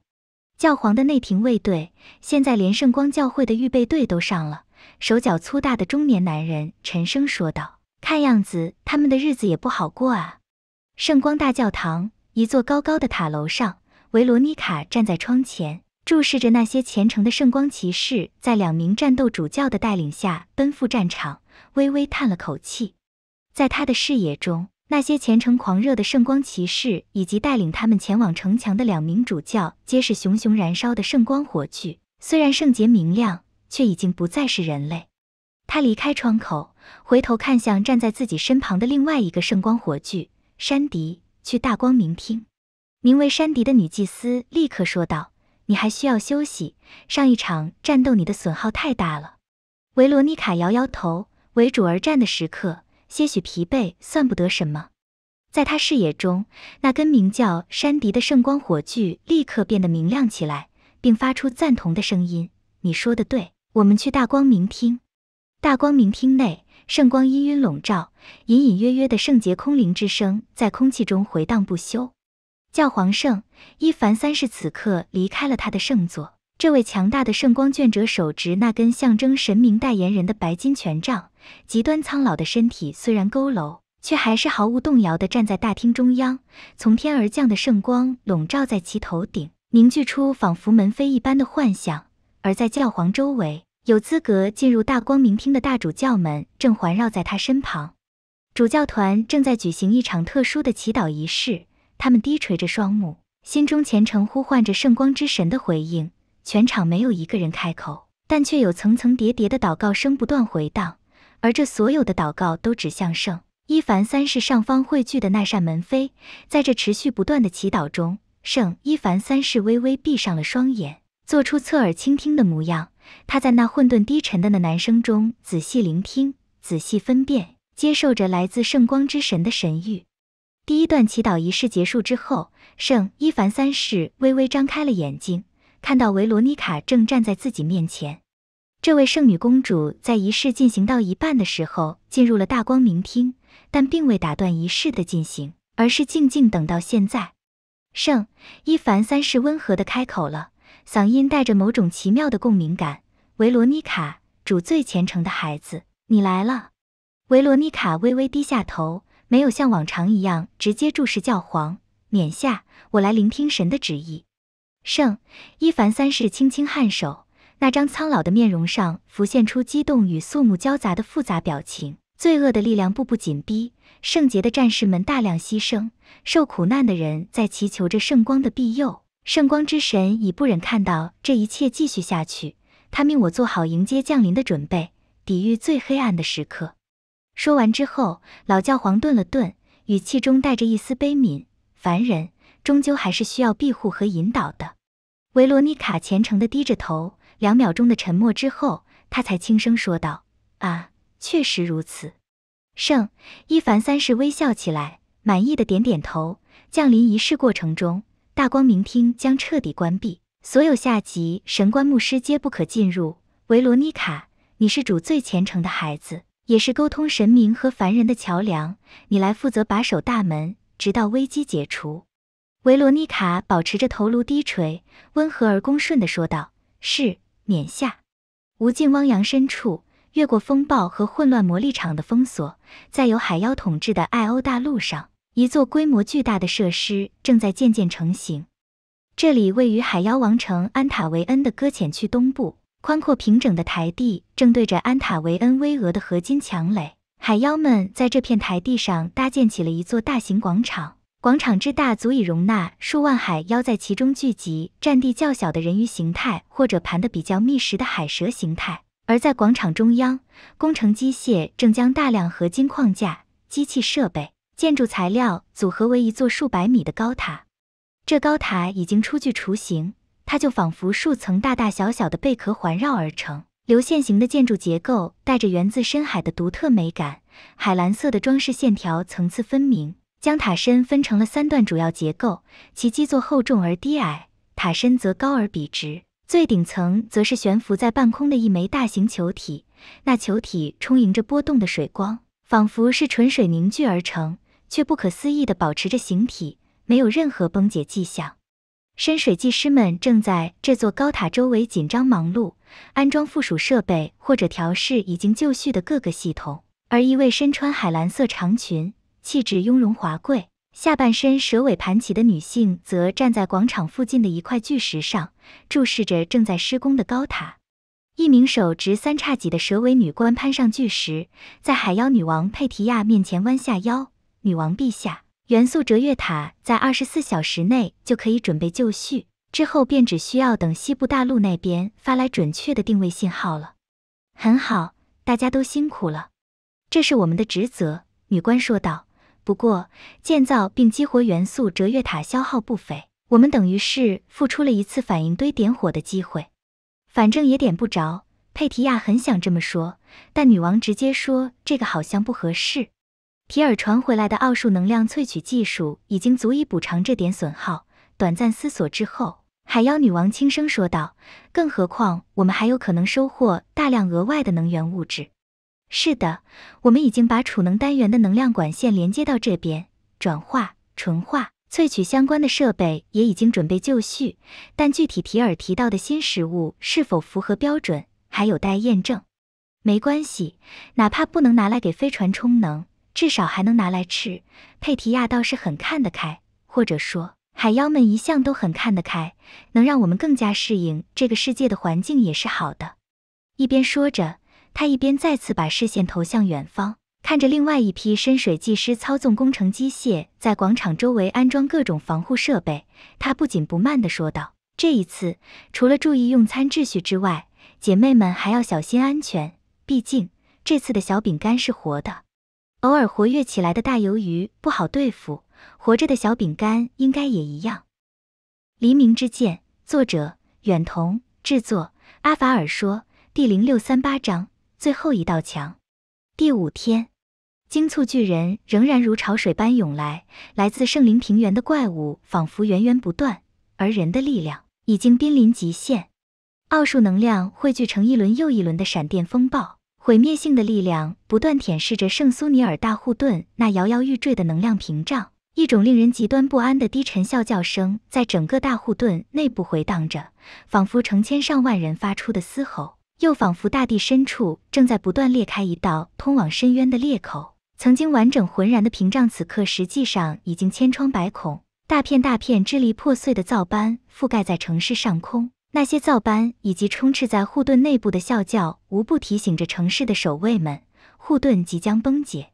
教皇的内廷卫队，现在连圣光教会的预备队都上了。手脚粗大的中年男人沉声说道：“看样子他们的日子也不好过啊。”圣光大教堂，一座高高的塔楼上。维罗妮卡站在窗前，注视着那些虔诚的圣光骑士在两名战斗主教的带领下奔赴战场，微微叹了口气。在他的视野中，那些虔诚狂热的圣光骑士以及带领他们前往城墙的两名主教，皆是熊熊燃烧的圣光火炬。虽然圣洁明亮，却已经不再是人类。他离开窗口，回头看向站在自己身旁的另外一个圣光火炬山迪，去大光明厅。名为山迪的女祭司立刻说道：“你还需要休息，上一场战斗你的损耗太大了。”维罗妮卡摇摇头：“为主而战的时刻，些许疲惫算不得什么。”在她视野中，那根名叫山迪的圣光火炬立刻变得明亮起来，并发出赞同的声音：“你说的对，我们去大光明厅。”大光明厅内，圣光氤氲笼罩，隐隐约约的圣洁空灵之声在空气中回荡不休。教皇圣伊凡三世此刻离开了他的圣座。这位强大的圣光眷者手执那根象征神明代言人的白金权杖，极端苍老的身体虽然佝偻，却还是毫无动摇地站在大厅中央。从天而降的圣光笼罩在其头顶，凝聚出仿佛门扉一般的幻象。而在教皇周围，有资格进入大光明厅的大主教们正环绕在他身旁。主教团正在举行一场特殊的祈祷仪式。他们低垂着双目，心中虔诚呼唤着圣光之神的回应。全场没有一个人开口，但却有层层叠叠的祷告声不断回荡。而这所有的祷告都指向圣伊凡三世上方汇聚的那扇门扉。在这持续不断的祈祷中，圣伊凡三世微微闭上了双眼，做出侧耳倾听的模样。他在那混沌低沉的男声中仔细聆听，仔细分辨，接受着来自圣光之神的神谕。第一段祈祷仪式结束之后，圣伊凡三世微微张开了眼睛，看到维罗妮卡正站在自己面前。这位圣女公主在仪式进行到一半的时候进入了大光明厅，但并未打断仪式的进行，而是静静等到现在。圣伊凡三世温和的开口了，嗓音带着某种奇妙的共鸣感：“维罗妮卡，主最虔诚的孩子，你来了。”维罗妮卡微微低下头。没有像往常一样直接注视教皇，冕下，我来聆听神的旨意。圣伊凡三世轻轻颔首，那张苍老的面容上浮现出激动与肃穆交杂的复杂表情。罪恶的力量步步紧逼，圣洁的战士们大量牺牲，受苦难的人在祈求着圣光的庇佑。圣光之神已不忍看到这一切继续下去，他命我做好迎接降临的准备，抵御最黑暗的时刻。说完之后，老教皇顿了顿，语气中带着一丝悲悯：“凡人终究还是需要庇护和引导的。”维罗妮卡虔诚地低着头，两秒钟的沉默之后，她才轻声说道：“啊，确实如此。”圣伊凡三世微笑起来，满意的点点头。降临仪式过程中，大光明厅将彻底关闭，所有下级神官、牧师皆不可进入。维罗妮卡，你是主最虔诚的孩子。也是沟通神明和凡人的桥梁，你来负责把守大门，直到危机解除。维罗妮卡保持着头颅低垂，温和而恭顺的说道：“是，冕下。”无尽汪洋深处，越过风暴和混乱魔力场的封锁，在由海妖统治的艾欧大陆上，一座规模巨大的设施正在渐渐成型。这里位于海妖王城安塔维恩的搁浅区东部。宽阔平整的台地正对着安塔维恩巍峨的合金墙垒，海妖们在这片台地上搭建起了一座大型广场。广场之大，足以容纳数万海妖在其中聚集。占地较小的人鱼形态，或者盘得比较密实的海蛇形态。而在广场中央，工程机械正将大量合金框架、机器设备、建筑材料组合为一座数百米的高塔。这高塔已经初具雏形。它就仿佛数层大大小小的贝壳环绕而成，流线型的建筑结构带着源自深海的独特美感。海蓝色的装饰线条层次分明，将塔身分成了三段主要结构。其基座厚重而低矮，塔身则高而笔直。最顶层则是悬浮在半空的一枚大型球体，那球体充盈着波动的水光，仿佛是纯水凝聚而成，却不可思议地保持着形体，没有任何崩解迹象。深水技师们正在这座高塔周围紧张忙碌，安装附属设备或者调试已经就绪的各个系统。而一位身穿海蓝色长裙、气质雍容华贵、下半身蛇尾盘起的女性，则站在广场附近的一块巨石上，注视着正在施工的高塔。一名手执三叉戟的蛇尾女官攀上巨石，在海妖女王佩提亚面前弯下腰：“女王陛下。”元素折月塔在二十四小时内就可以准备就绪，之后便只需要等西部大陆那边发来准确的定位信号了。很好，大家都辛苦了，这是我们的职责。”女官说道。不过，建造并激活元素折月塔消耗不菲，我们等于是付出了一次反应堆点火的机会。反正也点不着。”佩提亚很想这么说，但女王直接说：“这个好像不合适。”提尔传回来的奥数能量萃取技术已经足以补偿这点损耗。短暂思索之后，海妖女王轻声说道：“更何况我们还有可能收获大量额外的能源物质。”“是的，我们已经把储能单元的能量管线连接到这边，转化、纯化、萃取相关的设备也已经准备就绪。但具体提尔提到的新食物是否符合标准，还有待验证。”“没关系，哪怕不能拿来给飞船充能。”至少还能拿来吃。佩提亚倒是很看得开，或者说，海妖们一向都很看得开。能让我们更加适应这个世界的环境也是好的。一边说着，他一边再次把视线投向远方，看着另外一批深水技师操纵工程机械在广场周围安装各种防护设备。他不紧不慢地说道：“这一次，除了注意用餐秩序之外，姐妹们还要小心安全。毕竟，这次的小饼干是活的。”偶尔活跃起来的大鱿鱼不好对付，活着的小饼干应该也一样。《黎明之剑》作者：远瞳，制作：阿法尔说，第零六三八章：最后一道墙。第五天，惊促巨人仍然如潮水般涌来，来自圣灵平原的怪物仿佛源源不断，而人的力量已经濒临极限，奥数能量汇聚成一轮又一轮的闪电风暴。毁灭性的力量不断舔舐着圣苏尼尔大护盾那摇摇欲坠的能量屏障，一种令人极端不安的低沉啸叫声在整个大护盾内部回荡着，仿佛成千上万人发出的嘶吼，又仿佛大地深处正在不断裂开一道通往深渊的裂口。曾经完整浑然的屏障，此刻实际上已经千疮百孔，大片大片支离破碎的皂斑覆盖在城市上空。那些噪斑以及充斥在护盾内部的啸叫，无不提醒着城市的守卫们，护盾即将崩解。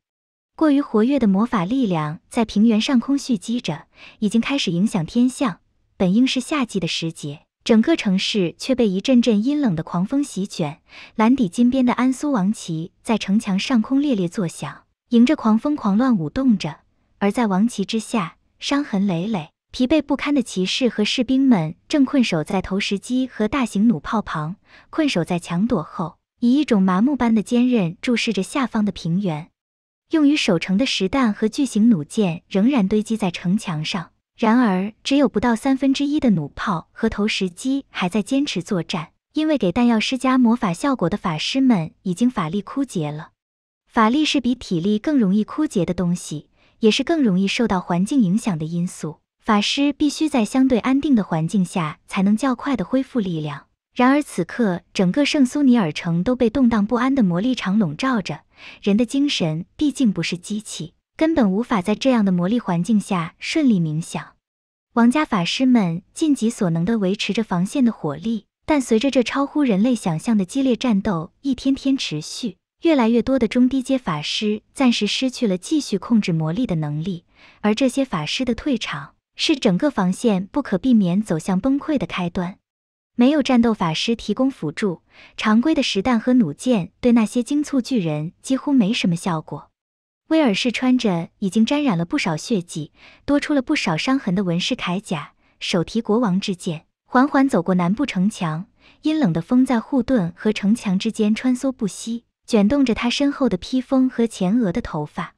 过于活跃的魔法力量在平原上空蓄积着，已经开始影响天象。本应是夏季的时节，整个城市却被一阵阵阴冷的狂风席卷。蓝底金边的安苏王旗在城墙上空猎猎作响，迎着狂风狂乱舞动着。而在王旗之下，伤痕累累。疲惫不堪的骑士和士兵们正困守在投石机和大型弩炮旁，困守在墙垛后，以一种麻木般的坚韧注视着下方的平原。用于守城的石弹和巨型弩箭仍然堆积在城墙上，然而只有不到三分之一的弩炮和投石机还在坚持作战，因为给弹药施加魔法效果的法师们已经法力枯竭了。法力是比体力更容易枯竭的东西，也是更容易受到环境影响的因素。法师必须在相对安定的环境下才能较快的恢复力量。然而此刻，整个圣苏尼尔城都被动荡不安的魔力场笼罩着。人的精神毕竟不是机器，根本无法在这样的魔力环境下顺利冥想。王家法师们尽己所能地维持着防线的火力，但随着这超乎人类想象的激烈战斗一天天持续，越来越多的中低阶法师暂时失去了继续控制魔力的能力，而这些法师的退场。是整个防线不可避免走向崩溃的开端。没有战斗法师提供辅助，常规的石弹和弩箭对那些精簇巨人几乎没什么效果。威尔士穿着已经沾染了不少血迹、多出了不少伤痕的纹饰铠甲，手提国王之剑，缓缓走过南部城墙。阴冷的风在护盾和城墙之间穿梭不息，卷动着他身后的披风和前额的头发。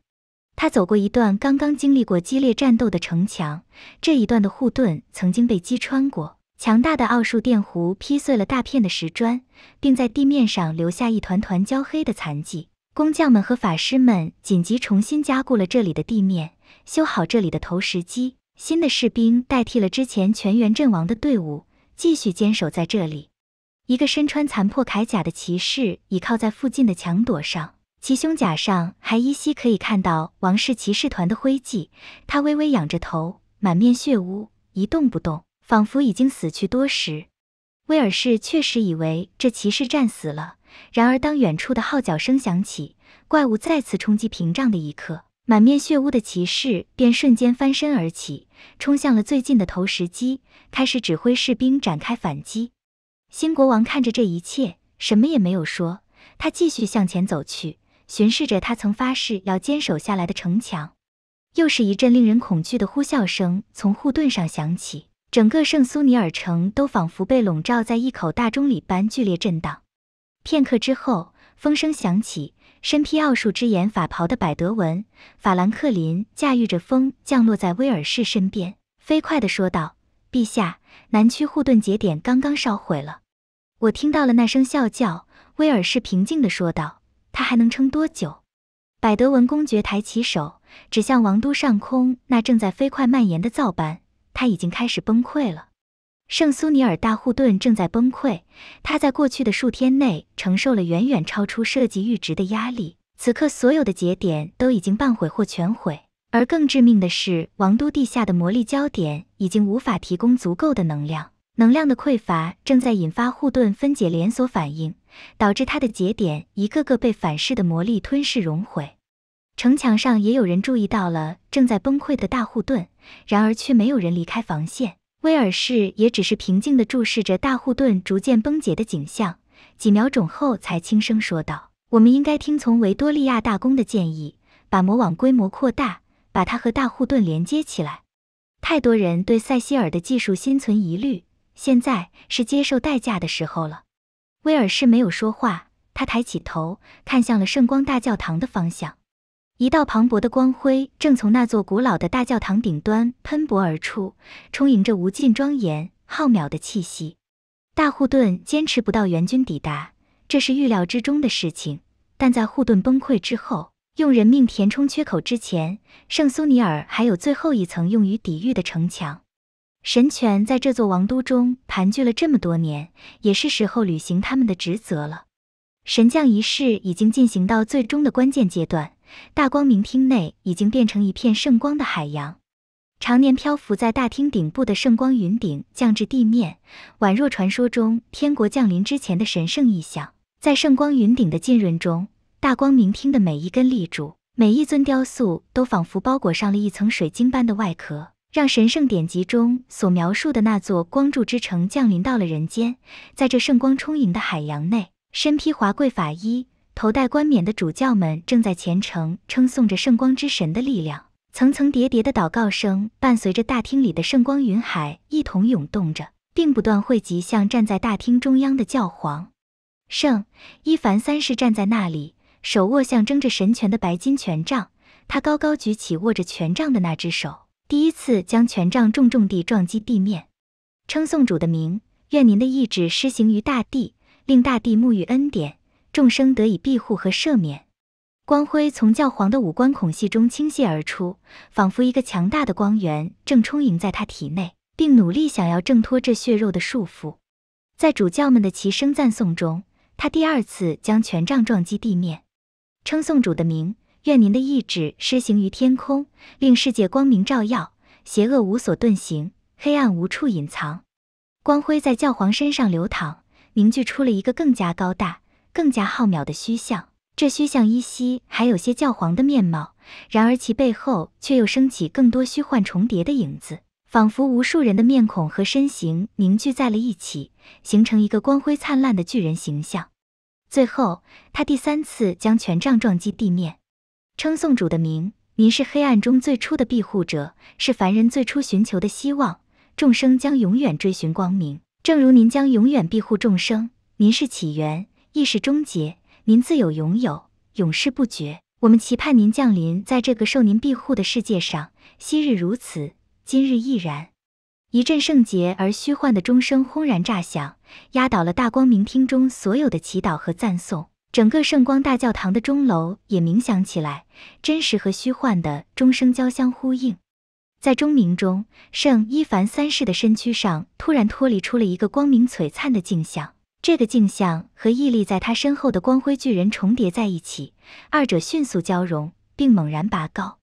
他走过一段刚刚经历过激烈战斗的城墙，这一段的护盾曾经被击穿过，强大的奥数电弧劈碎了大片的石砖，并在地面上留下一团团焦黑的残迹。工匠们和法师们紧急重新加固了这里的地面，修好这里的投石机。新的士兵代替了之前全员阵亡的队伍，继续坚守在这里。一个身穿残破铠甲的骑士倚靠在附近的墙垛上。其胸甲上还依稀可以看到王室骑士团的徽记。他微微仰着头，满面血污，一动不动，仿佛已经死去多时。威尔士确实以为这骑士战死了。然而，当远处的号角声响起，怪物再次冲击屏障的一刻，满面血污的骑士便瞬间翻身而起，冲向了最近的投石机，开始指挥士兵展开反击。新国王看着这一切，什么也没有说，他继续向前走去。巡视着他曾发誓要坚守下来的城墙，又是一阵令人恐惧的呼啸声从护盾上响起，整个圣苏尼尔城都仿佛被笼罩在一口大钟里般剧烈震荡。片刻之后，风声响起，身披奥术之眼法袍的百德文·法兰克林驾驭着风降落在威尔士身边，飞快地说道：“陛下，南区护盾节点刚刚烧毁了。”我听到了那声笑叫，威尔士平静地说道。他还能撑多久？百德文公爵抬起手，指向王都上空那正在飞快蔓延的造板，他已经开始崩溃了。圣苏尼尔大护盾正在崩溃，他在过去的数天内承受了远远超出设计阈值的压力，此刻所有的节点都已经半毁或全毁，而更致命的是，王都地下的魔力焦点已经无法提供足够的能量。能量的匮乏正在引发护盾分解连锁反应，导致它的节点一个个被反噬的魔力吞噬融毁。城墙上也有人注意到了正在崩溃的大护盾，然而却没有人离开防线。威尔士也只是平静地注视着大护盾逐渐崩解的景象，几秒钟后才轻声说道：“我们应该听从维多利亚大公的建议，把魔网规模扩大，把它和大护盾连接起来。”太多人对塞西尔的技术心存疑虑。现在是接受代价的时候了。威尔士没有说话，他抬起头看向了圣光大教堂的方向。一道磅礴的光辉正从那座古老的大教堂顶端喷薄而出，充盈着无尽庄严浩渺的气息。大护盾坚持不到援军抵达，这是预料之中的事情。但在护盾崩溃之后，用人命填充缺口之前，圣苏尼尔还有最后一层用于抵御的城墙。神权在这座王都中盘踞了这么多年，也是时候履行他们的职责了。神降仪式已经进行到最终的关键阶段，大光明厅内已经变成一片圣光的海洋。常年漂浮在大厅顶部的圣光云顶降至地面，宛若传说中天国降临之前的神圣意象。在圣光云顶的浸润中，大光明厅的每一根立柱、每一尊雕塑都仿佛包裹上了一层水晶般的外壳。让神圣典籍中所描述的那座光柱之城降临到了人间。在这圣光充盈的海洋内，身披华贵法衣、头戴冠冕的主教们正在虔诚称颂着圣光之神的力量。层层叠叠的祷告声伴随着大厅里的圣光云海一同涌动着，并不断汇集向站在大厅中央的教皇圣伊凡三世。站在那里，手握象征着神权的白金权杖，他高高举起握着权杖的那只手。第一次将权杖重重地撞击地面，称颂主的名，愿您的意志施行于大地，令大地沐浴恩典，众生得以庇护和赦免。光辉从教皇的五官孔隙中倾泻而出，仿佛一个强大的光源正充盈在他体内，并努力想要挣脱这血肉的束缚。在主教们的齐声赞颂中，他第二次将权杖撞击地面，称颂主的名。愿您的意志施行于天空，令世界光明照耀，邪恶无所遁形，黑暗无处隐藏。光辉在教皇身上流淌，凝聚出了一个更加高大、更加浩渺的虚像。这虚像依稀还有些教皇的面貌，然而其背后却又升起更多虚幻重叠的影子，仿佛无数人的面孔和身形凝聚在了一起，形成一个光辉灿烂的巨人形象。最后，他第三次将权杖撞击地面。称颂主的名，您是黑暗中最初的庇护者，是凡人最初寻求的希望，众生将永远追寻光明，正如您将永远庇护众生。您是起源，亦是终结，您自有拥有，永世不绝。我们期盼您降临在这个受您庇护的世界上，昔日如此，今日亦然。一阵圣洁而虚幻的钟声轰然炸响，压倒了大光明厅中所有的祈祷和赞颂。整个圣光大教堂的钟楼也冥想起来，真实和虚幻的钟声交相呼应。在钟鸣中，圣伊凡三世的身躯上突然脱离出了一个光明璀璨的镜像，这个镜像和屹立在他身后的光辉巨人重叠在一起，二者迅速交融，并猛然拔高。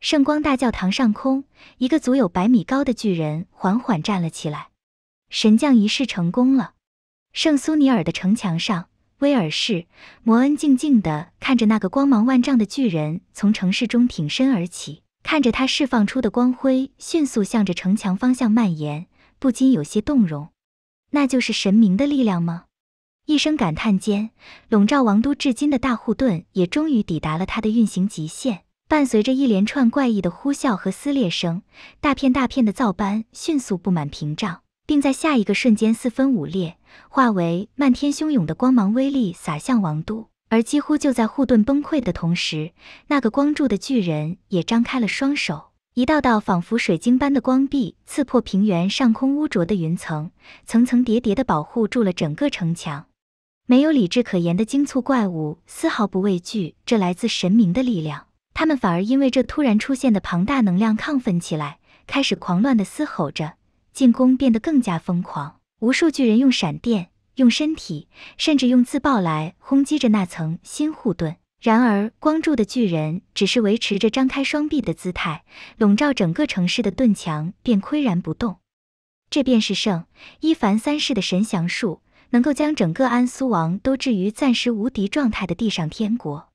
圣光大教堂上空，一个足有百米高的巨人缓缓站了起来。神降仪式成功了。圣苏尼尔的城墙上。威尔士·摩恩静静地看着那个光芒万丈的巨人从城市中挺身而起，看着他释放出的光辉迅速向着城墙方向蔓延，不禁有些动容。那就是神明的力量吗？一声感叹间，笼罩王都至今的大护盾也终于抵达了他的运行极限，伴随着一连串怪异的呼啸和撕裂声，大片大片的皂斑迅速布满屏障。并在下一个瞬间四分五裂，化为漫天汹涌的光芒，威力洒向王都。而几乎就在护盾崩溃的同时，那个光柱的巨人也张开了双手，一道道仿佛水晶般的光壁刺破平原上空污浊的云层，层层叠叠地保护住了整个城墙。没有理智可言的惊促怪物丝毫不畏惧这来自神明的力量，他们反而因为这突然出现的庞大能量亢奋起来，开始狂乱地嘶吼着。进攻变得更加疯狂，无数巨人用闪电、用身体，甚至用自爆来轰击着那层新护盾。然而，光柱的巨人只是维持着张开双臂的姿态，笼罩整个城市的盾墙便岿然不动。这便是圣伊凡三世的神降术，能够将整个安苏王都置于暂时无敌状态的地上天国。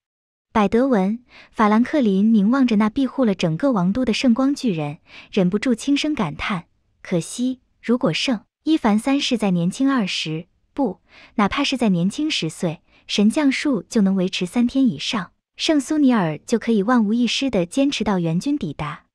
百德文、法兰克林凝望着那庇护了整个王都的圣光巨人，忍不住轻声感叹。可惜，如果胜伊凡三世在年轻二十，不，哪怕是在年轻十岁，神降术就能维持三天以上，圣苏尼尔就可以万无一失的坚持到援军抵达。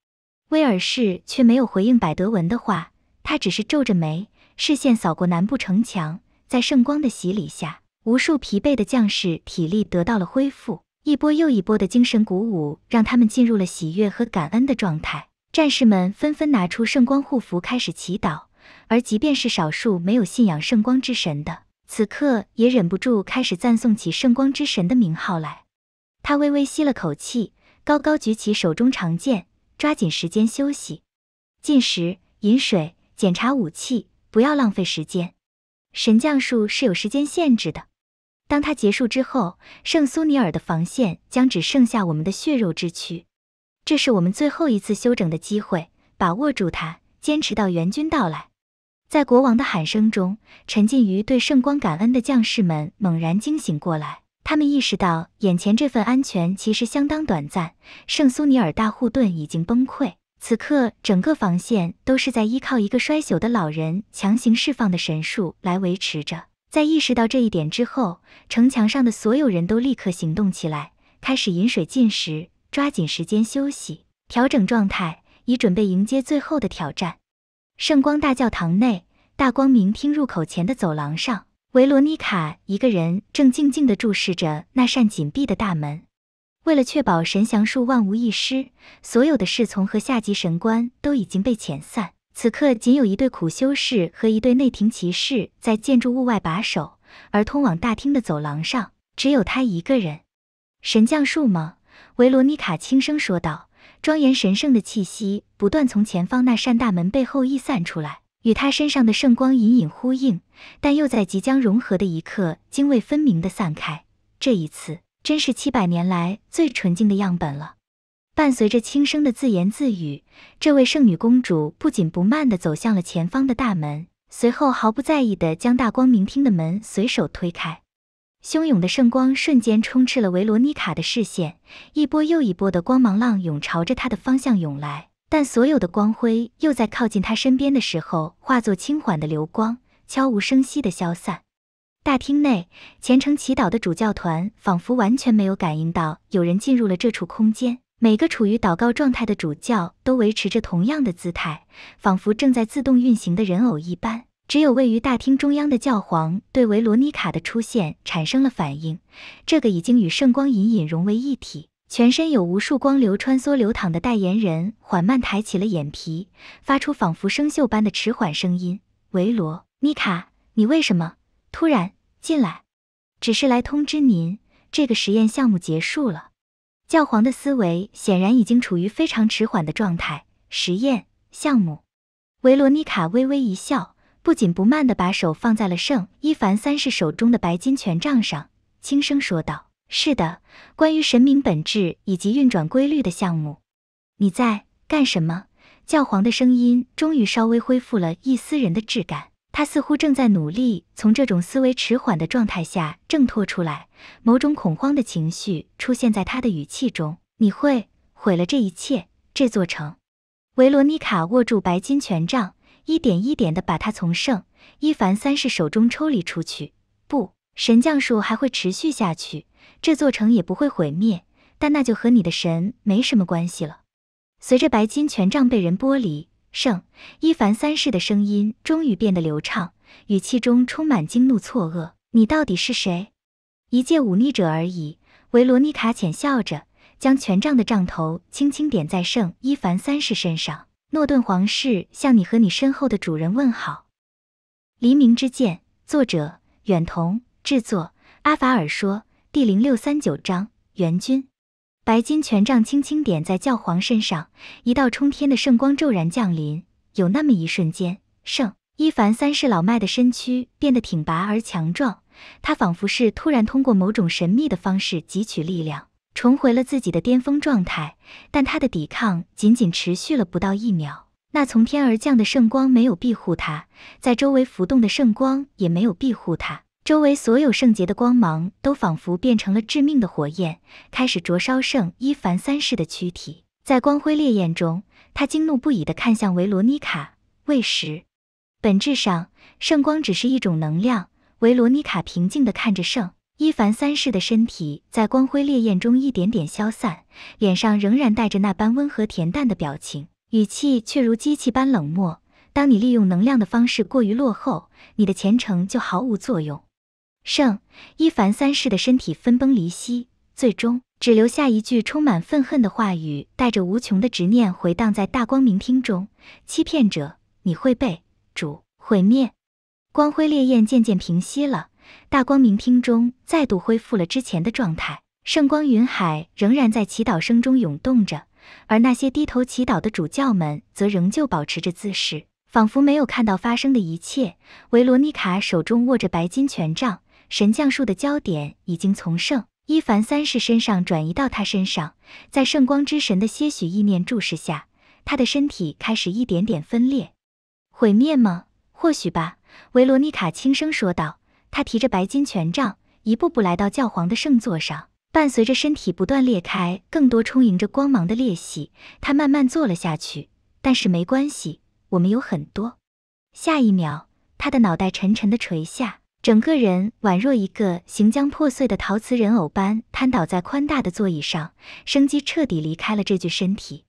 威尔士却没有回应百德文的话，他只是皱着眉，视线扫过南部城墙，在圣光的洗礼下，无数疲惫的将士体力得到了恢复，一波又一波的精神鼓舞让他们进入了喜悦和感恩的状态。战士们纷纷拿出圣光护符，开始祈祷。而即便是少数没有信仰圣光之神的，此刻也忍不住开始赞颂起圣光之神的名号来。他微微吸了口气，高高举起手中长剑，抓紧时间休息、进食、饮水、检查武器，不要浪费时间。神降术是有时间限制的。当它结束之后，圣苏尼尔的防线将只剩下我们的血肉之躯。这是我们最后一次休整的机会，把握住它，坚持到援军到来。在国王的喊声中，沉浸于对圣光感恩的将士们猛然惊醒过来，他们意识到眼前这份安全其实相当短暂。圣苏尼尔大护盾已经崩溃，此刻整个防线都是在依靠一个衰朽的老人强行释放的神术来维持着。在意识到这一点之后，城墙上的所有人都立刻行动起来，开始饮水进食。抓紧时间休息，调整状态，以准备迎接最后的挑战。圣光大教堂内，大光明厅入口前的走廊上，维罗妮卡一个人正静静的注视着那扇紧闭的大门。为了确保神降术万无一失，所有的侍从和下级神官都已经被遣散。此刻，仅有一对苦修士和一对内廷骑士在建筑物外把守，而通往大厅的走廊上只有他一个人。神降术吗？维罗妮卡轻声说道，庄严神圣的气息不断从前方那扇大门背后溢散出来，与她身上的圣光隐隐呼应，但又在即将融合的一刻泾渭分明地散开。这一次，真是七百年来最纯净的样本了。伴随着轻声的自言自语，这位圣女公主不紧不慢地走向了前方的大门，随后毫不在意地将大光明厅的门随手推开。汹涌的圣光瞬间充斥了维罗妮卡的视线，一波又一波的光芒浪涌朝着她的方向涌来，但所有的光辉又在靠近她身边的时候化作轻缓的流光，悄无声息的消散。大厅内，虔诚祈祷的主教团仿佛完全没有感应到有人进入了这处空间，每个处于祷告状态的主教都维持着同样的姿态，仿佛正在自动运行的人偶一般。只有位于大厅中央的教皇对维罗妮卡的出现产生了反应。这个已经与圣光隐隐融为一体，全身有无数光流穿梭流淌的代言人缓慢抬起了眼皮，发出仿佛生锈般的迟缓声音：“维罗妮卡，你为什么突然进来？只是来通知您，这个实验项目结束了。”教皇的思维显然已经处于非常迟缓的状态。实验项目，维罗妮卡微微一笑。不紧不慢地把手放在了圣伊凡三世手中的白金权杖上，轻声说道：“是的，关于神明本质以及运转规律的项目。你在干什么？”教皇的声音终于稍微恢复了一丝人的质感，他似乎正在努力从这种思维迟缓的状态下挣脱出来，某种恐慌的情绪出现在他的语气中。“你会毁了这一切，这座城。”维罗妮卡握住白金权杖。一点一点地把它从圣伊凡三世手中抽离出去。不，神降术还会持续下去，这座城也不会毁灭，但那就和你的神没什么关系了。随着白金权杖被人剥离，圣伊凡三世的声音终于变得流畅，语气中充满惊怒错愕：“你到底是谁？一介忤逆者而已。”维罗妮卡浅笑着，将权杖的杖头轻轻点在圣伊凡三世身上。诺顿皇室向你和你身后的主人问好。《黎明之剑》作者：远瞳，制作：阿法尔说。第零六三九章：援军。白金权杖轻轻点在教皇身上，一道冲天的圣光骤然降临。有那么一瞬间，圣伊凡三世老迈的身躯变得挺拔而强壮。他仿佛是突然通过某种神秘的方式汲取力量。重回了自己的巅峰状态，但他的抵抗仅仅持续了不到一秒。那从天而降的圣光没有庇护他，在周围浮动的圣光也没有庇护他。周围所有圣洁的光芒都仿佛变成了致命的火焰，开始灼烧圣伊凡三世的躯体。在光辉烈焰中，他惊怒不已地看向维罗妮卡。喂食，本质上，圣光只是一种能量。维罗妮卡平静地看着圣。伊凡三世的身体在光辉烈焰中一点点消散，脸上仍然带着那般温和恬淡的表情，语气却如机器般冷漠。当你利用能量的方式过于落后，你的前程就毫无作用。圣伊凡三世的身体分崩离析，最终只留下一句充满愤恨的话语，带着无穷的执念回荡在大光明厅中：“欺骗者，你会被主毁灭。”光辉烈焰渐渐平息了。大光明厅中再度恢复了之前的状态，圣光云海仍然在祈祷声中涌动着，而那些低头祈祷的主教们则仍旧保持着姿势，仿佛没有看到发生的一切。维罗妮卡手中握着白金权杖，神降术的焦点已经从圣伊凡三世身上转移到他身上，在圣光之神的些许意念注视下，他的身体开始一点点分裂。毁灭吗？或许吧。维罗妮卡轻声说道。他提着白金权杖，一步步来到教皇的圣座上。伴随着身体不断裂开，更多充盈着光芒的裂隙，他慢慢坐了下去。但是没关系，我们有很多。下一秒，他的脑袋沉沉地垂下，整个人宛若一个行将破碎的陶瓷人偶般瘫倒在宽大的座椅上，生机彻底离开了这具身体。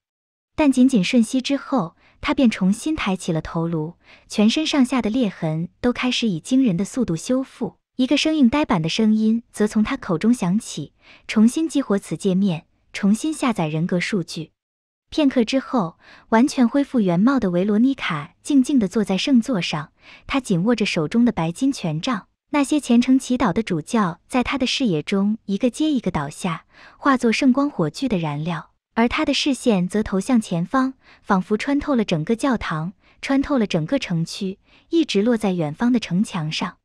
但仅仅瞬息之后，他便重新抬起了头颅，全身上下的裂痕都开始以惊人的速度修复。一个生硬呆板的声音则从他口中响起：“重新激活此界面，重新下载人格数据。”片刻之后，完全恢复原貌的维罗妮卡静静地坐在圣座上，她紧握着手中的白金权杖。那些虔诚祈祷的主教在他的视野中一个接一个倒下，化作圣光火炬的燃料。而他的视线则投向前方，仿佛穿透了整个教堂，穿透了整个城区，一直落在远方的城墙上。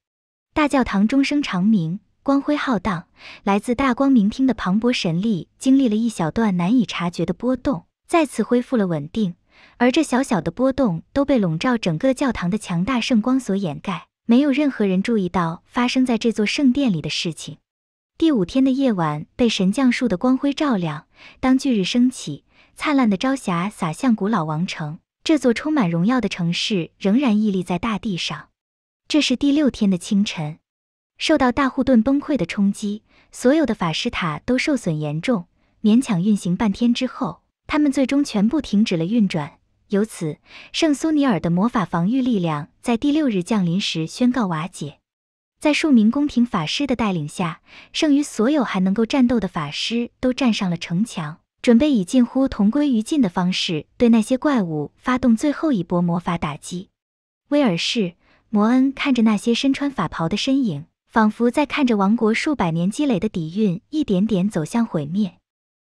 大教堂钟声长鸣，光辉浩荡，来自大光明厅的磅礴神力经历了一小段难以察觉的波动，再次恢复了稳定。而这小小的波动都被笼罩整个教堂的强大圣光所掩盖，没有任何人注意到发生在这座圣殿里的事情。第五天的夜晚被神降术的光辉照亮。当巨日升起，灿烂的朝霞洒向古老王城，这座充满荣耀的城市仍然屹立在大地上。这是第六天的清晨，受到大护盾崩溃的冲击，所有的法师塔都受损严重，勉强运行半天之后，他们最终全部停止了运转。由此，圣苏尼尔的魔法防御力量在第六日降临时宣告瓦解。在数名宫廷法师的带领下，剩余所有还能够战斗的法师都站上了城墙，准备以近乎同归于尽的方式对那些怪物发动最后一波魔法打击。威尔士·摩恩看着那些身穿法袍的身影，仿佛在看着王国数百年积累的底蕴一点点走向毁灭。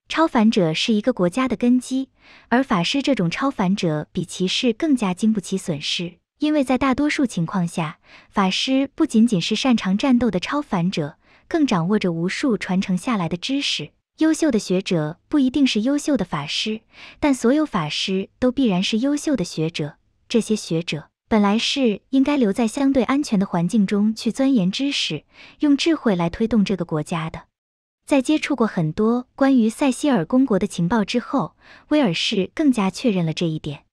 超凡者是一个国家的根基，而法师这种超凡者比骑士更加经不起损失。因为在大多数情况下，法师不仅仅是擅长战斗的超凡者，更掌握着无数传承下来的知识。优秀的学者不一定是优秀的法师，但所有法师都必然是优秀的学者。这些学者本来是应该留在相对安全的环境中去钻研知识，用智慧来推动这个国家的。在接触过很多关于塞西尔公国的情报之后，威尔士更加确认了这一点。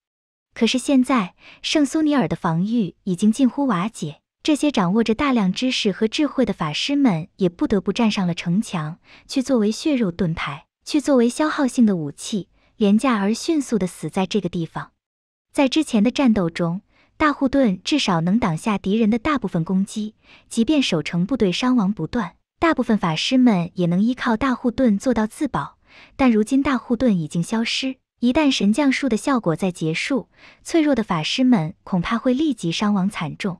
可是现在，圣苏尼尔的防御已经近乎瓦解。这些掌握着大量知识和智慧的法师们，也不得不站上了城墙，去作为血肉盾牌，去作为消耗性的武器，廉价而迅速地死在这个地方。在之前的战斗中，大护盾至少能挡下敌人的大部分攻击，即便守城部队伤亡不断，大部分法师们也能依靠大护盾做到自保。但如今，大护盾已经消失。一旦神降术的效果在结束，脆弱的法师们恐怕会立即伤亡惨重。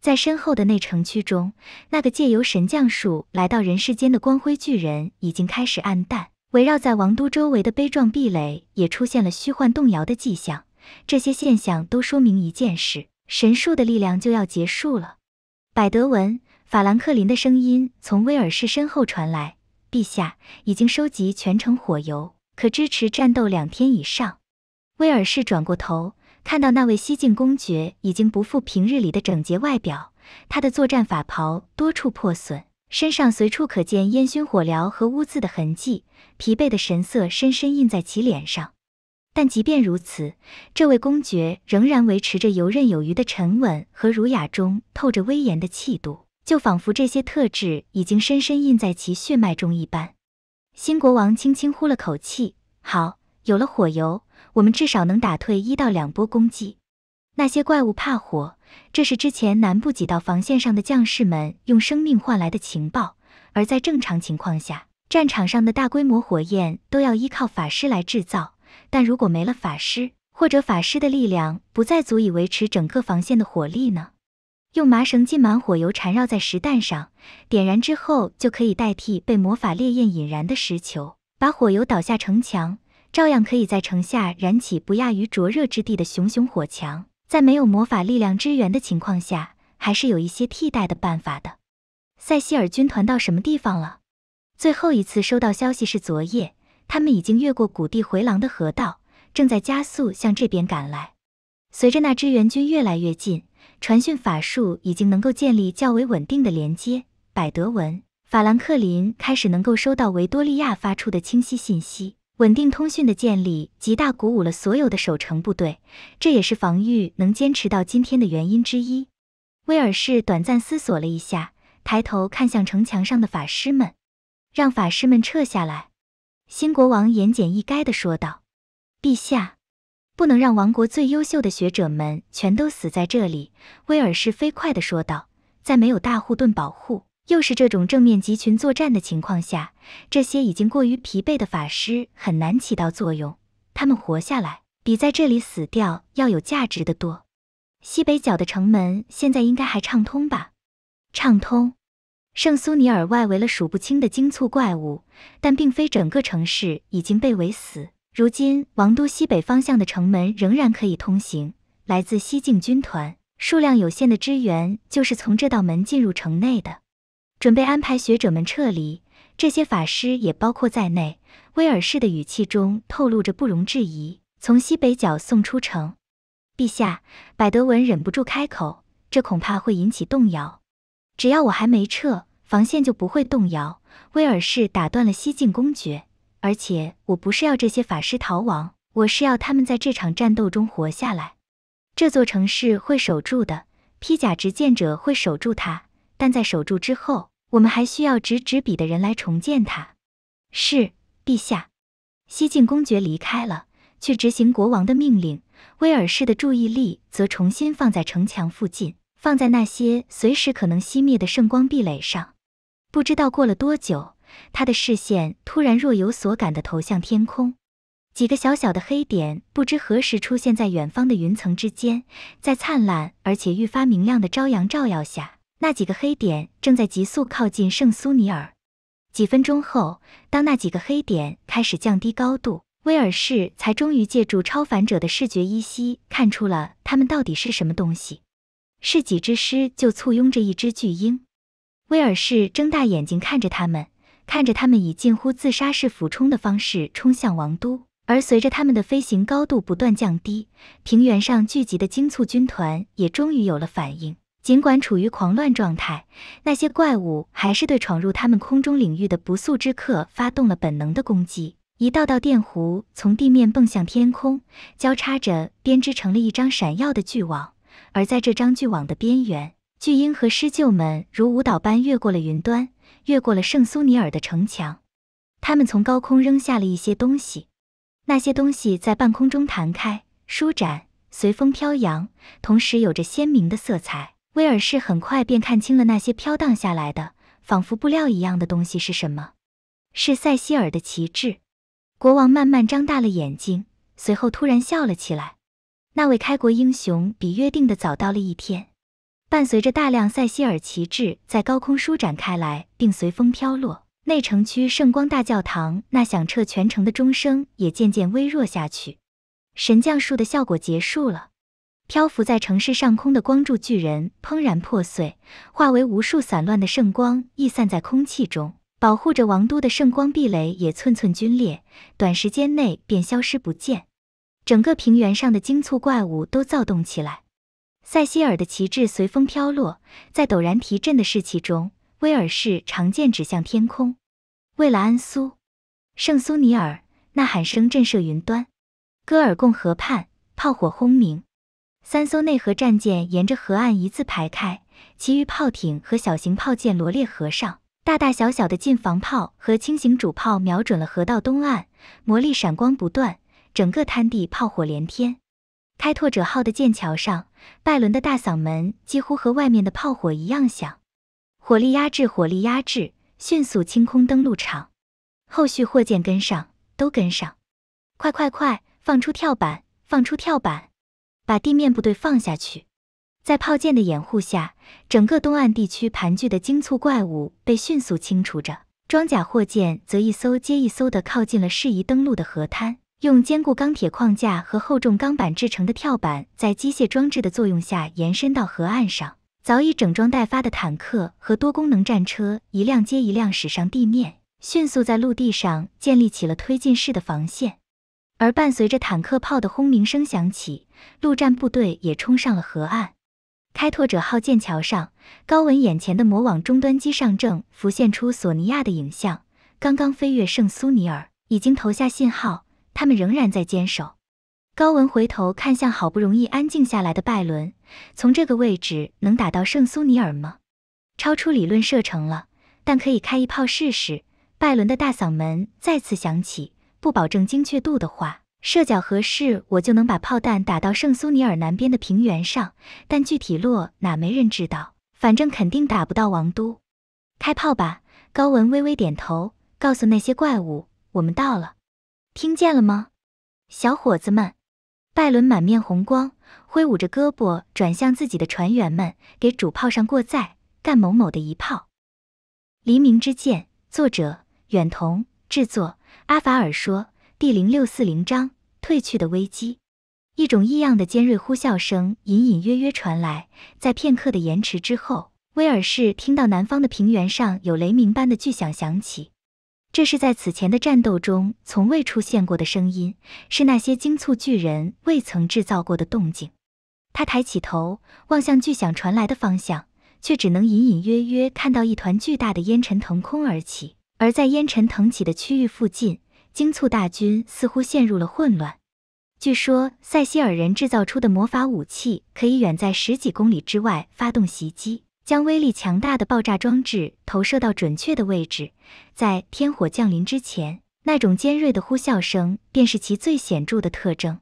在身后的内城区中，那个借由神降术来到人世间的光辉巨人已经开始暗淡，围绕在王都周围的悲壮壁垒也出现了虚幻动摇的迹象。这些现象都说明一件事：神术的力量就要结束了。百德文·法兰克林的声音从威尔士身后传来：“陛下已经收集全城火油。”可支持战斗两天以上。威尔士转过头，看到那位西晋公爵已经不复平日里的整洁外表，他的作战法袍多处破损，身上随处可见烟熏火燎和污渍的痕迹，疲惫的神色深深印在其脸上。但即便如此，这位公爵仍然维持着游刃有余的沉稳和儒雅中透着威严的气度，就仿佛这些特质已经深深印在其血脉中一般。新国王轻轻呼了口气，好，有了火油，我们至少能打退一到两波攻击。那些怪物怕火，这是之前南部几道防线上的将士们用生命换来的情报。而在正常情况下，战场上的大规模火焰都要依靠法师来制造。但如果没了法师，或者法师的力量不再足以维持整个防线的火力呢？用麻绳浸满火油，缠绕在石蛋上，点燃之后就可以代替被魔法烈焰引燃的石球，把火油倒下城墙，照样可以在城下燃起不亚于灼热之地的熊熊火墙。在没有魔法力量支援的情况下，还是有一些替代的办法的。塞西尔军团到什么地方了？最后一次收到消息是昨夜，他们已经越过谷地回廊的河道，正在加速向这边赶来。随着那支援军越来越近。传讯法术已经能够建立较为稳定的连接，百德文、法兰克林开始能够收到维多利亚发出的清晰信息。稳定通讯的建立极大鼓舞了所有的守城部队，这也是防御能坚持到今天的原因之一。威尔士短暂思索了一下，抬头看向城墙上的法师们，让法师们撤下来。新国王言简意赅地说道：“陛下。”不能让王国最优秀的学者们全都死在这里。”威尔士飞快地说道。“在没有大护盾保护，又是这种正面集群作战的情况下，这些已经过于疲惫的法师很难起到作用。他们活下来，比在这里死掉要有价值的多。”西北角的城门现在应该还畅通吧？畅通。圣苏尼尔外围了数不清的精簇怪物，但并非整个城市已经被围死。如今，王都西北方向的城门仍然可以通行。来自西境军团数量有限的支援，就是从这道门进入城内的。准备安排学者们撤离，这些法师也包括在内。威尔士的语气中透露着不容置疑。从西北角送出城，陛下。百德文忍不住开口：“这恐怕会引起动摇。”只要我还没撤，防线就不会动摇。威尔士打断了西境公爵。而且我不是要这些法师逃亡，我是要他们在这场战斗中活下来。这座城市会守住的，披甲执剑者会守住它。但在守住之后，我们还需要执笔的人来重建它。是，陛下。西晋公爵离开了，去执行国王的命令。威尔士的注意力则重新放在城墙附近，放在那些随时可能熄灭的圣光壁垒上。不知道过了多久。他的视线突然若有所感地投向天空，几个小小的黑点不知何时出现在远方的云层之间，在灿烂而且愈发明亮的朝阳照耀下，那几个黑点正在急速靠近圣苏尼尔。几分钟后，当那几个黑点开始降低高度，威尔士才终于借助超凡者的视觉依稀看出了他们到底是什么东西。是几只狮，就簇拥着一只巨鹰。威尔士睁大眼睛看着他们。看着他们以近乎自杀式俯冲的方式冲向王都，而随着他们的飞行高度不断降低，平原上聚集的精簇军团也终于有了反应。尽管处于狂乱状态，那些怪物还是对闯入他们空中领域的不速之客发动了本能的攻击。一道道电弧从地面蹦向天空，交叉着编织成了一张闪耀的巨网。而在这张巨网的边缘，巨鹰和狮鹫们如舞蹈般越过了云端。越过了圣苏尼尔的城墙，他们从高空扔下了一些东西，那些东西在半空中弹开、舒展，随风飘扬，同时有着鲜明的色彩。威尔士很快便看清了那些飘荡下来的，仿佛布料一样的东西是什么，是塞西尔的旗帜。国王慢慢张大了眼睛，随后突然笑了起来。那位开国英雄比约定的早到了一天。伴随着大量塞西尔旗帜在高空舒展开来，并随风飘落，内城区圣光大教堂那响彻全城的钟声也渐渐微弱下去。神降术的效果结束了，漂浮在城市上空的光柱巨人砰然破碎，化为无数散乱的圣光溢散在空气中。保护着王都的圣光壁垒也寸寸龟裂，短时间内便消失不见。整个平原上的精簇怪物都躁动起来。塞西尔的旗帜随风飘落，在陡然提振的士气中，威尔士长剑指向天空。为了安苏，圣苏尼尔，呐喊声震慑云端。戈尔贡河畔，炮火轰鸣。三艘内河战舰沿着河岸一字排开，其余炮艇和小型炮舰罗列河上，大大小小的近防炮和轻型主炮瞄准了河道东岸，魔力闪光不断，整个滩地炮火连天。开拓者号的舰桥上。拜伦的大嗓门几乎和外面的炮火一样响，火力压制，火力压制，迅速清空登陆场，后续货舰跟上，都跟上，快快快，放出跳板，放出跳板，把地面部队放下去，在炮舰的掩护下，整个东岸地区盘踞的精簇怪物被迅速清除着，装甲货舰则一艘接一艘地靠近了适宜登陆的河滩。用坚固钢铁框架和厚重钢板制成的跳板，在机械装置的作用下延伸到河岸上。早已整装待发的坦克和多功能战车，一辆接一辆驶上地面，迅速在陆地上建立起了推进式的防线。而伴随着坦克炮的轰鸣声响起，陆战部队也冲上了河岸。开拓者号舰桥上，高文眼前的魔网终端机上正浮现出索尼娅的影像。刚刚飞越圣苏尼尔，已经投下信号。他们仍然在坚守。高文回头看向好不容易安静下来的拜伦，从这个位置能打到圣苏尼尔吗？超出理论射程了，但可以开一炮试试。拜伦的大嗓门再次响起：“不保证精确度的话，射角合适，我就能把炮弹打到圣苏尼尔南边的平原上，但具体落哪没人知道。反正肯定打不到王都。”开炮吧！高文微微点头，告诉那些怪物：“我们到了。”听见了吗，小伙子们！拜伦满面红光，挥舞着胳膊，转向自己的船员们，给主炮上过载，干某某的一炮。《黎明之剑》作者：远瞳，制作：阿法尔说，第零六四零章：褪去的危机。一种异样的尖锐呼啸声隐隐约约传来，在片刻的延迟之后，威尔士听到南方的平原上有雷鸣般的巨响响起。这是在此前的战斗中从未出现过的声音，是那些精簇巨人未曾制造过的动静。他抬起头望向巨响传来的方向，却只能隐隐约约看到一团巨大的烟尘腾空而起。而在烟尘腾起的区域附近，精簇大军似乎陷入了混乱。据说塞西尔人制造出的魔法武器可以远在十几公里之外发动袭击。将威力强大的爆炸装置投射到准确的位置，在天火降临之前，那种尖锐的呼啸声便是其最显著的特征。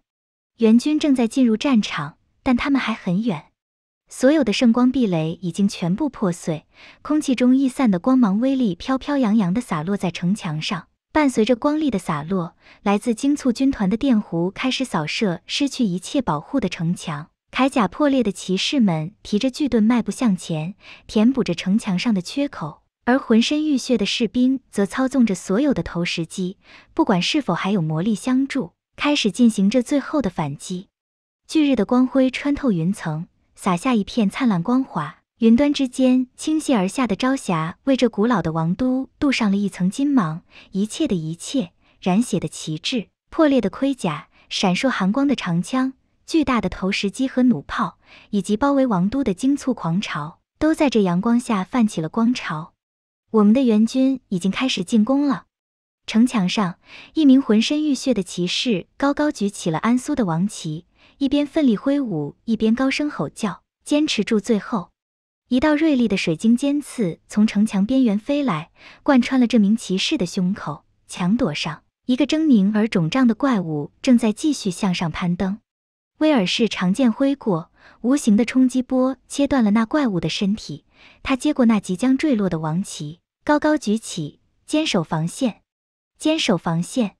援军正在进入战场，但他们还很远。所有的圣光壁垒已经全部破碎，空气中逸散的光芒威力飘飘扬扬地洒落在城墙上。伴随着光力的洒落，来自精促军团的电弧开始扫射失去一切保护的城墙。铠甲破裂的骑士们提着巨盾迈步向前，填补着城墙上的缺口；而浑身浴血的士兵则操纵着所有的投石机，不管是否还有魔力相助，开始进行着最后的反击。巨日的光辉穿透云层，洒下一片灿烂光华；云端之间倾泻而下的朝霞，为这古老的王都镀上了一层金芒。一切的一切，染血的旗帜，破裂的盔甲，闪烁寒光的长枪。巨大的投石机和弩炮，以及包围王都的惊促狂潮，都在这阳光下泛起了光潮。我们的援军已经开始进攻了。城墙上，一名浑身浴血的骑士高高举起了安苏的王旗，一边奋力挥舞，一边高声吼叫：“坚持住！”最后一道锐利的水晶尖刺从城墙边缘飞来，贯穿了这名骑士的胸口。墙垛上，一个狰狞而肿胀的怪物正在继续向上攀登。威尔士长剑挥过，无形的冲击波切断了那怪物的身体。他接过那即将坠落的王旗，高高举起，坚守防线，坚守防线，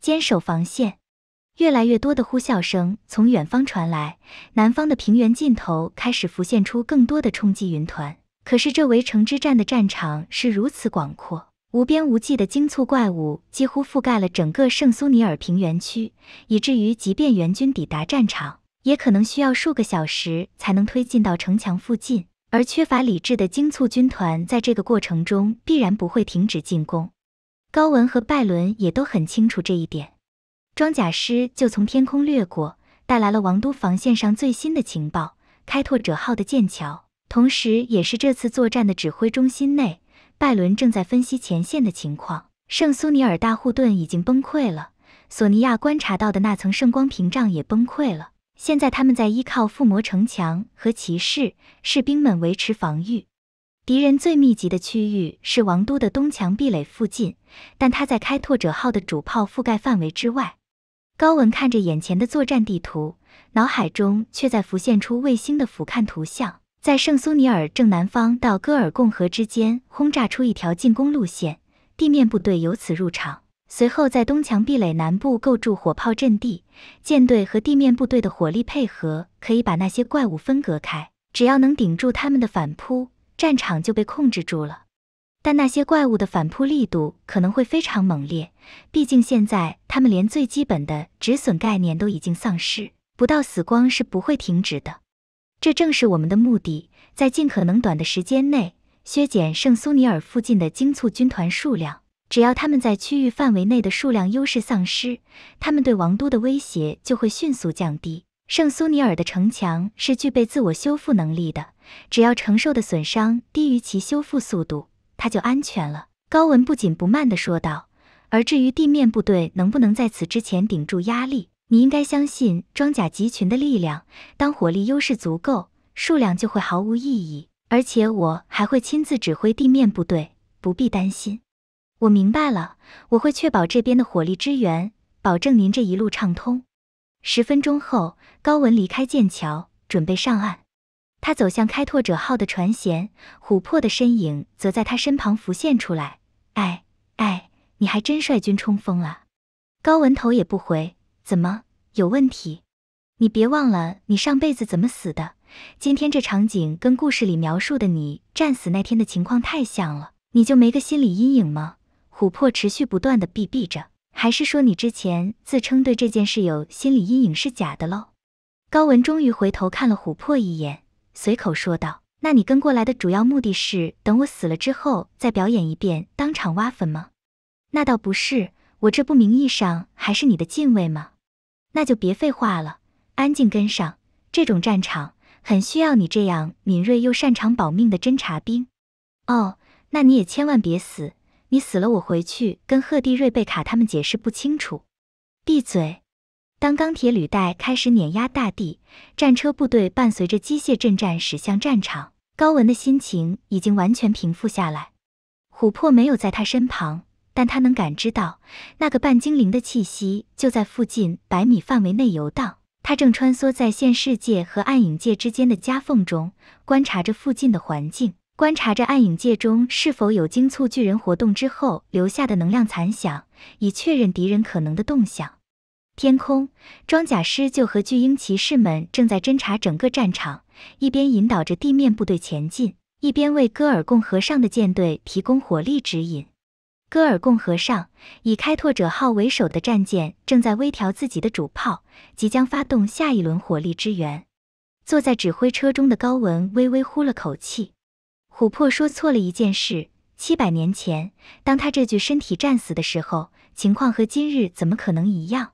坚守防线。越来越多的呼啸声从远方传来，南方的平原尽头开始浮现出更多的冲击云团。可是这围城之战的战场是如此广阔。无边无际的精簇怪物几乎覆盖了整个圣苏尼尔平原区，以至于即便援军抵达战场，也可能需要数个小时才能推进到城墙附近。而缺乏理智的精簇军团在这个过程中必然不会停止进攻。高文和拜伦也都很清楚这一点。装甲师就从天空掠过，带来了王都防线上最新的情报。开拓者号的剑桥，同时也是这次作战的指挥中心内。拜伦正在分析前线的情况，圣苏尼尔大护盾已经崩溃了，索尼娅观察到的那层圣光屏障也崩溃了。现在他们在依靠附魔城墙和骑士士兵们维持防御。敌人最密集的区域是王都的东墙壁垒附近，但他在开拓者号的主炮覆盖范围之外。高文看着眼前的作战地图，脑海中却在浮现出卫星的俯瞰图像。在圣苏尼尔正南方到戈尔共和之间轰炸出一条进攻路线，地面部队由此入场。随后在东墙壁垒南部构筑火炮阵地，舰队和地面部队的火力配合可以把那些怪物分隔开。只要能顶住他们的反扑，战场就被控制住了。但那些怪物的反扑力度可能会非常猛烈，毕竟现在他们连最基本的止损概念都已经丧失，不到死光是不会停止的。这正是我们的目的，在尽可能短的时间内削减圣苏尼尔附近的精簇军团数量。只要他们在区域范围内的数量优势丧失，他们对王都的威胁就会迅速降低。圣苏尼尔的城墙是具备自我修复能力的，只要承受的损伤低于其修复速度，它就安全了。高文不紧不慢地说道。而至于地面部队能不能在此之前顶住压力？你应该相信装甲集群的力量。当火力优势足够，数量就会毫无意义。而且我还会亲自指挥地面部队，不必担心。我明白了，我会确保这边的火力支援，保证您这一路畅通。十分钟后，高文离开剑桥，准备上岸。他走向开拓者号的船舷，琥珀的身影则在他身旁浮现出来。哎哎，你还真率军冲锋啊！高文头也不回。怎么有问题？你别忘了，你上辈子怎么死的？今天这场景跟故事里描述的你战死那天的情况太像了，你就没个心理阴影吗？琥珀持续不断的哔哔着，还是说你之前自称对这件事有心理阴影是假的喽？高文终于回头看了琥珀一眼，随口说道：“那你跟过来的主要目的是等我死了之后再表演一遍当场挖坟吗？”“那倒不是。”我这不名义上还是你的近卫吗？那就别废话了，安静跟上。这种战场很需要你这样敏锐又擅长保命的侦察兵。哦，那你也千万别死，你死了我回去跟赫蒂、瑞贝卡他们解释不清楚。闭嘴！当钢铁履带开始碾压大地，战车部队伴随着机械阵战驶向战场。高文的心情已经完全平复下来，琥珀没有在他身旁。但他能感知到，那个半精灵的气息就在附近百米范围内游荡。他正穿梭在现世界和暗影界之间的夹缝中，观察着附近的环境，观察着暗影界中是否有精促巨人活动之后留下的能量残响，以确认敌人可能的动向。天空，装甲师就和巨鹰骑士们正在侦查整个战场，一边引导着地面部队前进，一边为戈尔贡河上的舰队提供火力指引。戈尔贡河上，以开拓者号为首的战舰正在微调自己的主炮，即将发动下一轮火力支援。坐在指挥车中的高文微微呼了口气。琥珀说错了一件事：七百年前，当他这具身体战死的时候，情况和今日怎么可能一样？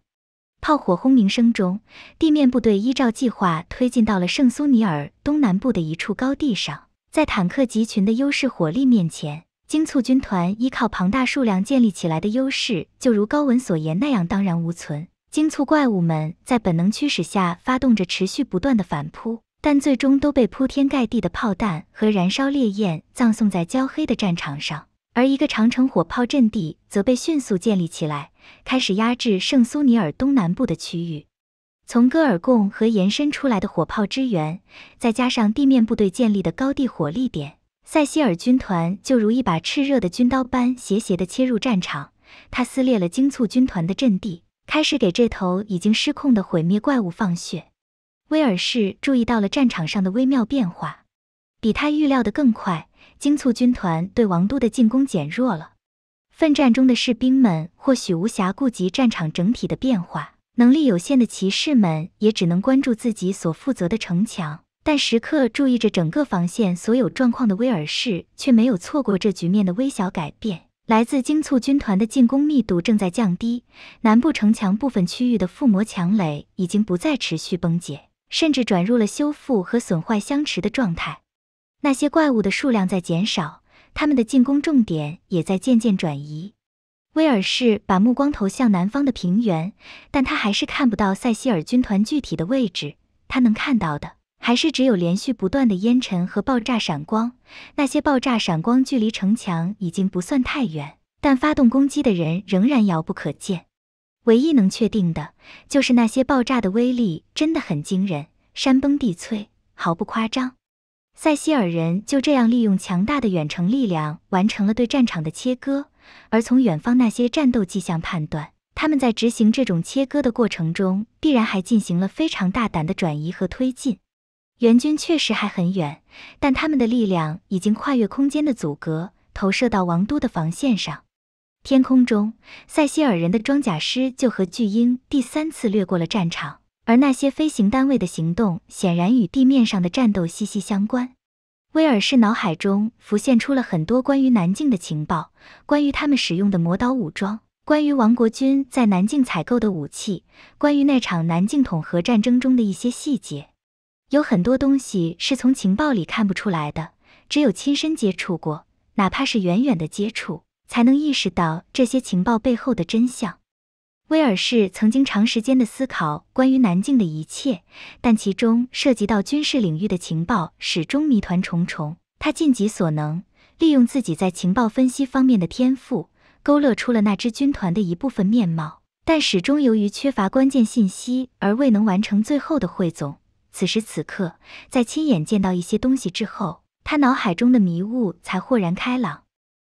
炮火轰鸣声中，地面部队依照计划推进到了圣苏尼尔东南部的一处高地上，在坦克集群的优势火力面前。精簇军团依靠庞大数量建立起来的优势，就如高文所言那样，荡然无存。精簇怪物们在本能驱使下发动着持续不断的反扑，但最终都被铺天盖地的炮弹和燃烧烈焰葬送在焦黑的战场上。而一个长城火炮阵地则被迅速建立起来，开始压制圣苏尼尔东南部的区域。从戈尔贡河延伸出来的火炮支援，再加上地面部队建立的高地火力点。塞西尔军团就如一把炽热的军刀般斜斜地切入战场，他撕裂了精簇军团的阵地，开始给这头已经失控的毁灭怪物放血。威尔士注意到了战场上的微妙变化，比他预料的更快，精簇军团对王都的进攻减弱了。奋战中的士兵们或许无暇顾及战场整体的变化，能力有限的骑士们也只能关注自己所负责的城墙。但时刻注意着整个防线所有状况的威尔士却没有错过这局面的微小改变。来自精簇军团的进攻密度正在降低，南部城墙部分区域的附魔墙垒已经不再持续崩解，甚至转入了修复和损坏相持的状态。那些怪物的数量在减少，他们的进攻重点也在渐渐转移。威尔士把目光投向南方的平原，但他还是看不到塞西尔军团具体的位置。他能看到的。还是只有连续不断的烟尘和爆炸闪光，那些爆炸闪光距离城墙已经不算太远，但发动攻击的人仍然遥不可见。唯一能确定的就是那些爆炸的威力真的很惊人，山崩地摧毫不夸张。塞西尔人就这样利用强大的远程力量完成了对战场的切割，而从远方那些战斗迹象判断，他们在执行这种切割的过程中，必然还进行了非常大胆的转移和推进。援军确实还很远，但他们的力量已经跨越空间的阻隔，投射到王都的防线上。天空中，塞西尔人的装甲师就和巨鹰第三次掠过了战场，而那些飞行单位的行动显然与地面上的战斗息息相关。威尔士脑海中浮现出了很多关于南境的情报，关于他们使用的魔导武装，关于王国军在南境采购的武器，关于那场南境统合战争中的一些细节。有很多东西是从情报里看不出来的，只有亲身接触过，哪怕是远远的接触，才能意识到这些情报背后的真相。威尔士曾经长时间的思考关于南境的一切，但其中涉及到军事领域的情报始终谜团重重。他尽己所能，利用自己在情报分析方面的天赋，勾勒出了那支军团的一部分面貌，但始终由于缺乏关键信息而未能完成最后的汇总。此时此刻，在亲眼见到一些东西之后，他脑海中的迷雾才豁然开朗。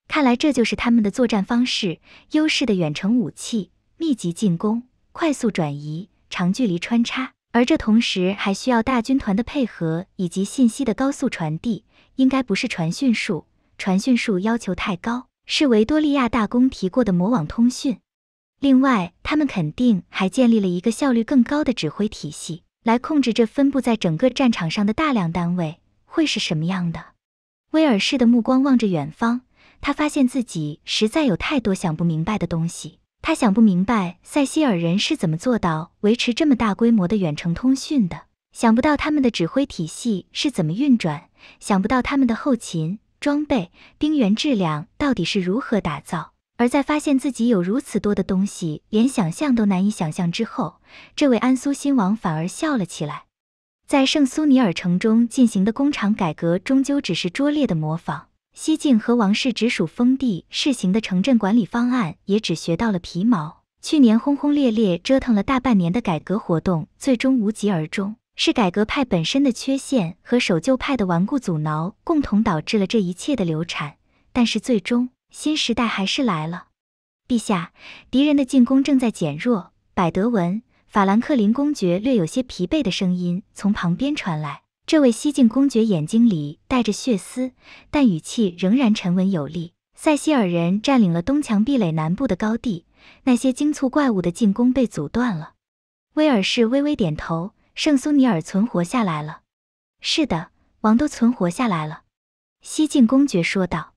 看来这就是他们的作战方式：优势的远程武器、密集进攻、快速转移、长距离穿插。而这同时还需要大军团的配合以及信息的高速传递。应该不是传讯术，传讯术要求太高。是维多利亚大公提过的魔网通讯。另外，他们肯定还建立了一个效率更高的指挥体系。来控制这分布在整个战场上的大量单位会是什么样的？威尔士的目光望着远方，他发现自己实在有太多想不明白的东西。他想不明白塞西尔人是怎么做到维持这么大规模的远程通讯的，想不到他们的指挥体系是怎么运转，想不到他们的后勤装备兵员质量到底是如何打造。而在发现自己有如此多的东西，连想象都难以想象之后，这位安苏新王反而笑了起来。在圣苏尼尔城中进行的工厂改革，终究只是拙劣的模仿；西境和王室直属封地试行的城镇管理方案，也只学到了皮毛。去年轰轰烈烈折腾了大半年的改革活动，最终无疾而终，是改革派本身的缺陷和守旧派的顽固阻挠共同导致了这一切的流产。但是最终。新时代还是来了，陛下。敌人的进攻正在减弱。百德文，法兰克林公爵略有些疲惫的声音从旁边传来。这位西晋公爵眼睛里带着血丝，但语气仍然沉稳有力。塞西尔人占领了东墙壁垒南部的高地，那些惊促怪物的进攻被阻断了。威尔士微微点头。圣苏尼尔存活下来了。是的，王都存活下来了。西晋公爵说道。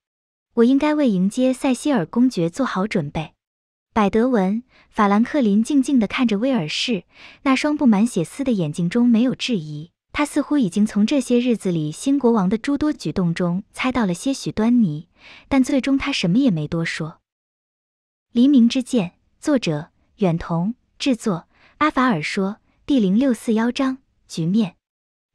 我应该为迎接塞西尔公爵做好准备。百德文·法兰克林静静的看着威尔士，那双布满血丝的眼睛中没有质疑。他似乎已经从这些日子里新国王的诸多举动中猜到了些许端倪，但最终他什么也没多说。《黎明之剑》作者：远瞳，制作：阿法尔说，第零六四幺章：局面。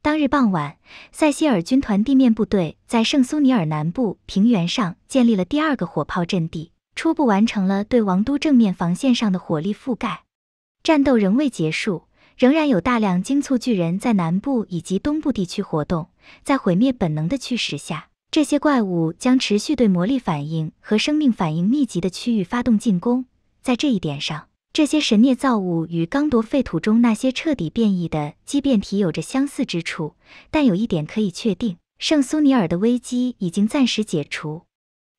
当日傍晚，塞西尔军团地面部队在圣苏尼尔南部平原上建立了第二个火炮阵地，初步完成了对王都正面防线上的火力覆盖。战斗仍未结束，仍然有大量精簇巨人，在南部以及东部地区活动。在毁灭本能的驱使下，这些怪物将持续对魔力反应和生命反应密集的区域发动进攻。在这一点上，这些神涅造物与刚铎废土中那些彻底变异的畸变体有着相似之处，但有一点可以确定：圣苏尼尔的危机已经暂时解除。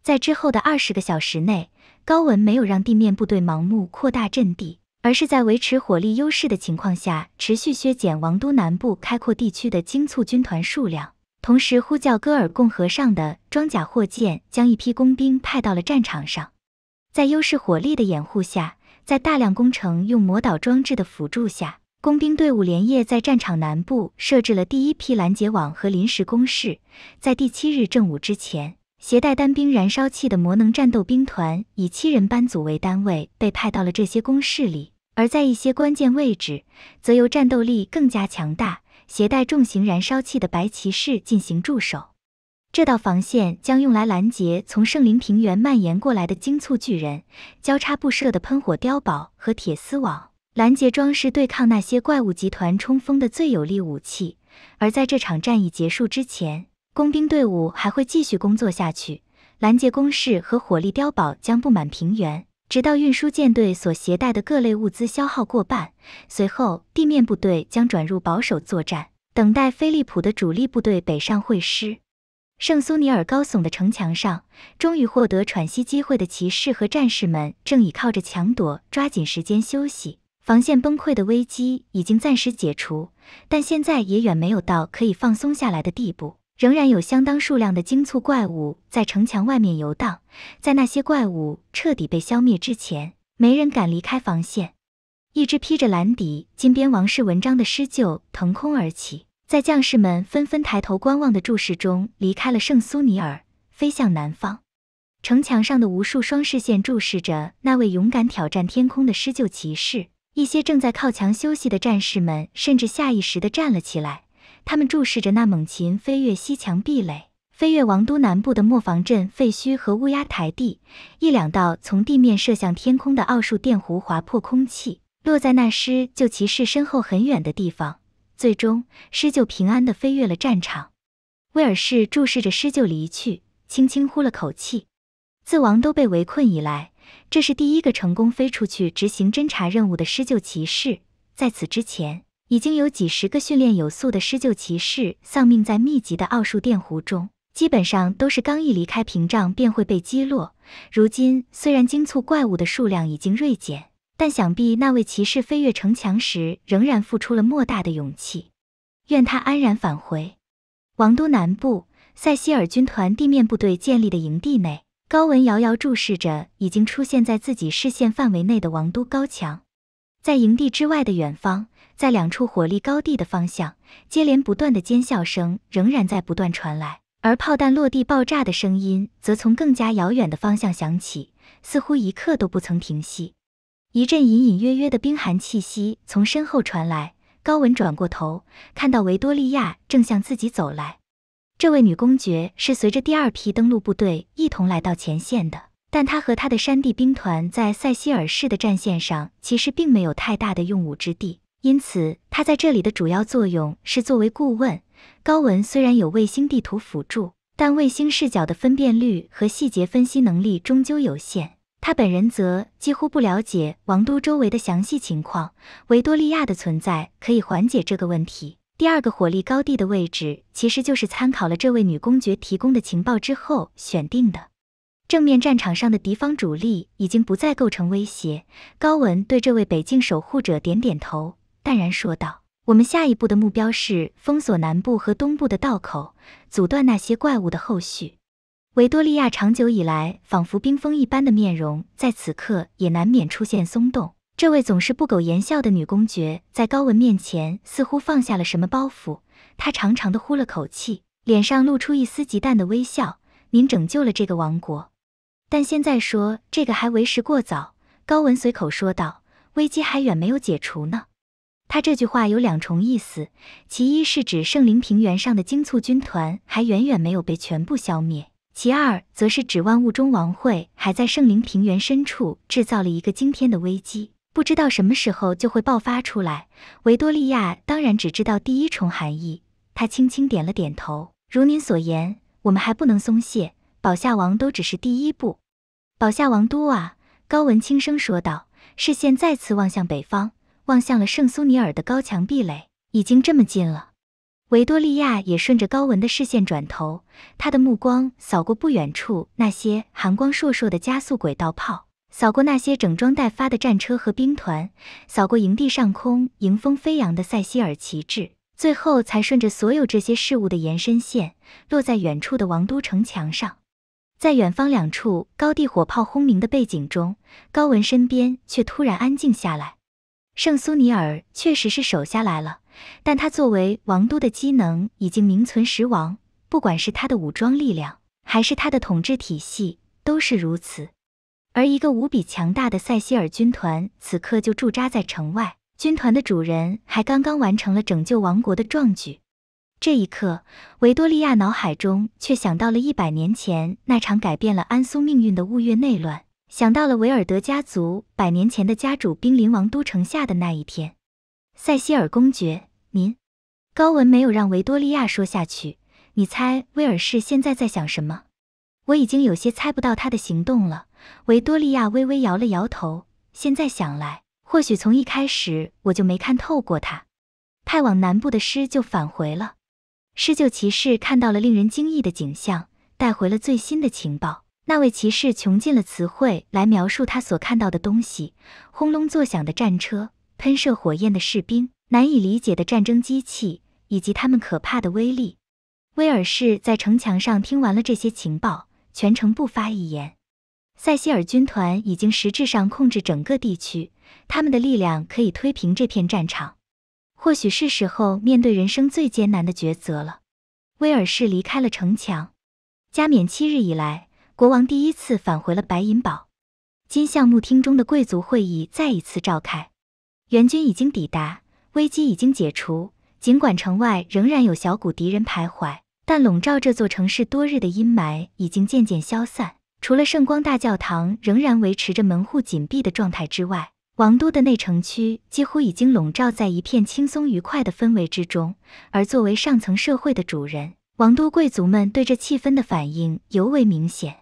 在之后的二十个小时内，高文没有让地面部队盲目扩大阵地，而是在维持火力优势的情况下，持续削减王都南部开阔地区的精簇军团数量，同时呼叫戈尔贡河上的装甲货舰，将一批工兵派到了战场上，在优势火力的掩护下。在大量工程用魔导装置的辅助下，工兵队伍连夜在战场南部设置了第一批拦截网和临时工事。在第七日正午之前，携带单兵燃烧器的魔能战斗兵团以七人班组为单位被派到了这些工事里，而在一些关键位置，则由战斗力更加强大、携带重型燃烧器的白骑士进行驻守。这道防线将用来拦截从圣灵平原蔓延过来的精簇巨人，交叉布设的喷火碉堡和铁丝网，拦截装饰对抗那些怪物集团冲锋的最有力武器。而在这场战役结束之前，工兵队伍还会继续工作下去，拦截工事和火力碉堡将布满平原，直到运输舰队所携带的各类物资消耗过半。随后，地面部队将转入保守作战，等待飞利浦的主力部队北上会师。圣苏尼尔高耸的城墙上，终于获得喘息机会的骑士和战士们正倚靠着墙垛，抓紧时间休息。防线崩溃的危机已经暂时解除，但现在也远没有到可以放松下来的地步。仍然有相当数量的精簇怪物在城墙外面游荡，在那些怪物彻底被消灭之前，没人敢离开防线。一只披着蓝底金边王室纹章的狮鹫腾空而起。在将士们纷纷抬头观望的注视中，离开了圣苏尼尔，飞向南方。城墙上的无数双视线注视着那位勇敢挑战天空的施救骑士。一些正在靠墙休息的战士们甚至下意识地站了起来。他们注视着那猛禽飞越西墙壁垒，飞越王都南部的磨坊镇废墟和乌鸦台地。一两道从地面射向天空的奥数电弧划破空气，落在那施救骑士身后很远的地方。最终，施救平安的飞越了战场。威尔士注视着施救离去，轻轻呼了口气。自王都被围困以来，这是第一个成功飞出去执行侦察任务的施救骑士。在此之前，已经有几十个训练有素的施救骑士丧命在密集的奥数电弧中，基本上都是刚一离开屏障便会被击落。如今，虽然惊促怪物的数量已经锐减。但想必那位骑士飞跃城墙时，仍然付出了莫大的勇气。愿他安然返回。王都南部，塞西尔军团地面部队建立的营地内，高文遥遥注视着已经出现在自己视线范围内的王都高墙。在营地之外的远方，在两处火力高地的方向，接连不断的尖笑声仍然在不断传来，而炮弹落地爆炸的声音则从更加遥远的方向响起，似乎一刻都不曾停息。一阵隐隐约约的冰寒气息从身后传来，高文转过头，看到维多利亚正向自己走来。这位女公爵是随着第二批登陆部队一同来到前线的，但她和她的山地兵团在塞西尔市的战线上其实并没有太大的用武之地，因此她在这里的主要作用是作为顾问。高文虽然有卫星地图辅助，但卫星视角的分辨率和细节分析能力终究有限。他本人则几乎不了解王都周围的详细情况，维多利亚的存在可以缓解这个问题。第二个火力高地的位置其实就是参考了这位女公爵提供的情报之后选定的。正面战场上的敌方主力已经不再构成威胁，高文对这位北境守护者点点头，淡然说道：“我们下一步的目标是封锁南部和东部的道口，阻断那些怪物的后续。”维多利亚长久以来仿佛冰封一般的面容，在此刻也难免出现松动。这位总是不苟言笑的女公爵，在高文面前似乎放下了什么包袱。她长长的呼了口气，脸上露出一丝极淡的微笑：“您拯救了这个王国，但现在说这个还为时过早。”高文随口说道：“危机还远没有解除呢。”他这句话有两重意思，其一是指圣灵平原上的精卒军团还远远没有被全部消灭。其二，则是指万物中王会还在圣灵平原深处制造了一个惊天的危机，不知道什么时候就会爆发出来。维多利亚当然只知道第一重含义，她轻轻点了点头。如您所言，我们还不能松懈。保夏王都只是第一步。保夏王都啊，高文轻声说道，视线再次望向北方，望向了圣苏尼尔的高墙壁垒，已经这么近了。维多利亚也顺着高文的视线转头，他的目光扫过不远处那些寒光烁烁的加速轨道炮，扫过那些整装待发的战车和兵团，扫过营地上空迎风飞扬的塞西尔旗帜，最后才顺着所有这些事物的延伸线，落在远处的王都城墙上。在远方两处高地火炮轰鸣的背景中，高文身边却突然安静下来。圣苏尼尔确实是守下来了，但他作为王都的机能已经名存实亡，不管是他的武装力量，还是他的统治体系，都是如此。而一个无比强大的塞西尔军团此刻就驻扎在城外，军团的主人还刚刚完成了拯救王国的壮举。这一刻，维多利亚脑海中却想到了一百年前那场改变了安苏命运的雾月内乱。想到了维尔德家族百年前的家主兵临王都城下的那一天，塞西尔公爵，您，高文没有让维多利亚说下去。你猜威尔士现在在想什么？我已经有些猜不到他的行动了。维多利亚微微摇了摇头。现在想来，或许从一开始我就没看透过他。派往南部的狮就返回了，狮鹫骑士看到了令人惊异的景象，带回了最新的情报。那位骑士穷尽了词汇来描述他所看到的东西：轰隆作响的战车、喷射火焰的士兵、难以理解的战争机器，以及他们可怕的威力。威尔士在城墙上听完了这些情报，全程不发一言。塞西尔军团已经实质上控制整个地区，他们的力量可以推平这片战场。或许是时候面对人生最艰难的抉择了。威尔士离开了城墙。加冕七日以来。国王第一次返回了白银堡，金橡木厅中的贵族会议再一次召开。援军已经抵达，危机已经解除。尽管城外仍然有小股敌人徘徊，但笼罩这座城市多日的阴霾已经渐渐消散。除了圣光大教堂仍然维持着门户紧闭的状态之外，王都的内城区几乎已经笼罩在一片轻松愉快的氛围之中。而作为上层社会的主人，王都贵族们对这气氛的反应尤为明显。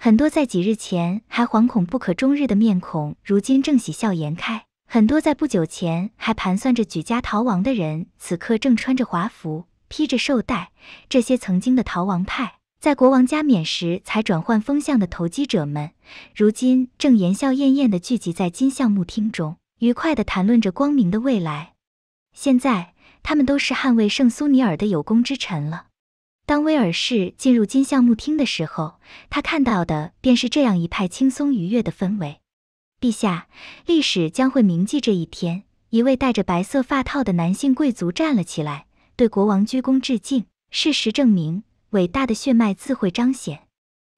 很多在几日前还惶恐不可终日的面孔，如今正喜笑颜开；很多在不久前还盘算着举家逃亡的人，此刻正穿着华服，披着绶带。这些曾经的逃亡派，在国王加冕时才转换风向的投机者们，如今正言笑晏晏地聚集在金像木厅中，愉快地谈论着光明的未来。现在，他们都是捍卫圣苏尼尔的有功之臣了。当威尔士进入金橡木厅的时候，他看到的便是这样一派轻松愉悦的氛围。陛下，历史将会铭记这一天。一位戴着白色发套的男性贵族站了起来，对国王鞠躬致敬。事实证明，伟大的血脉自会彰显。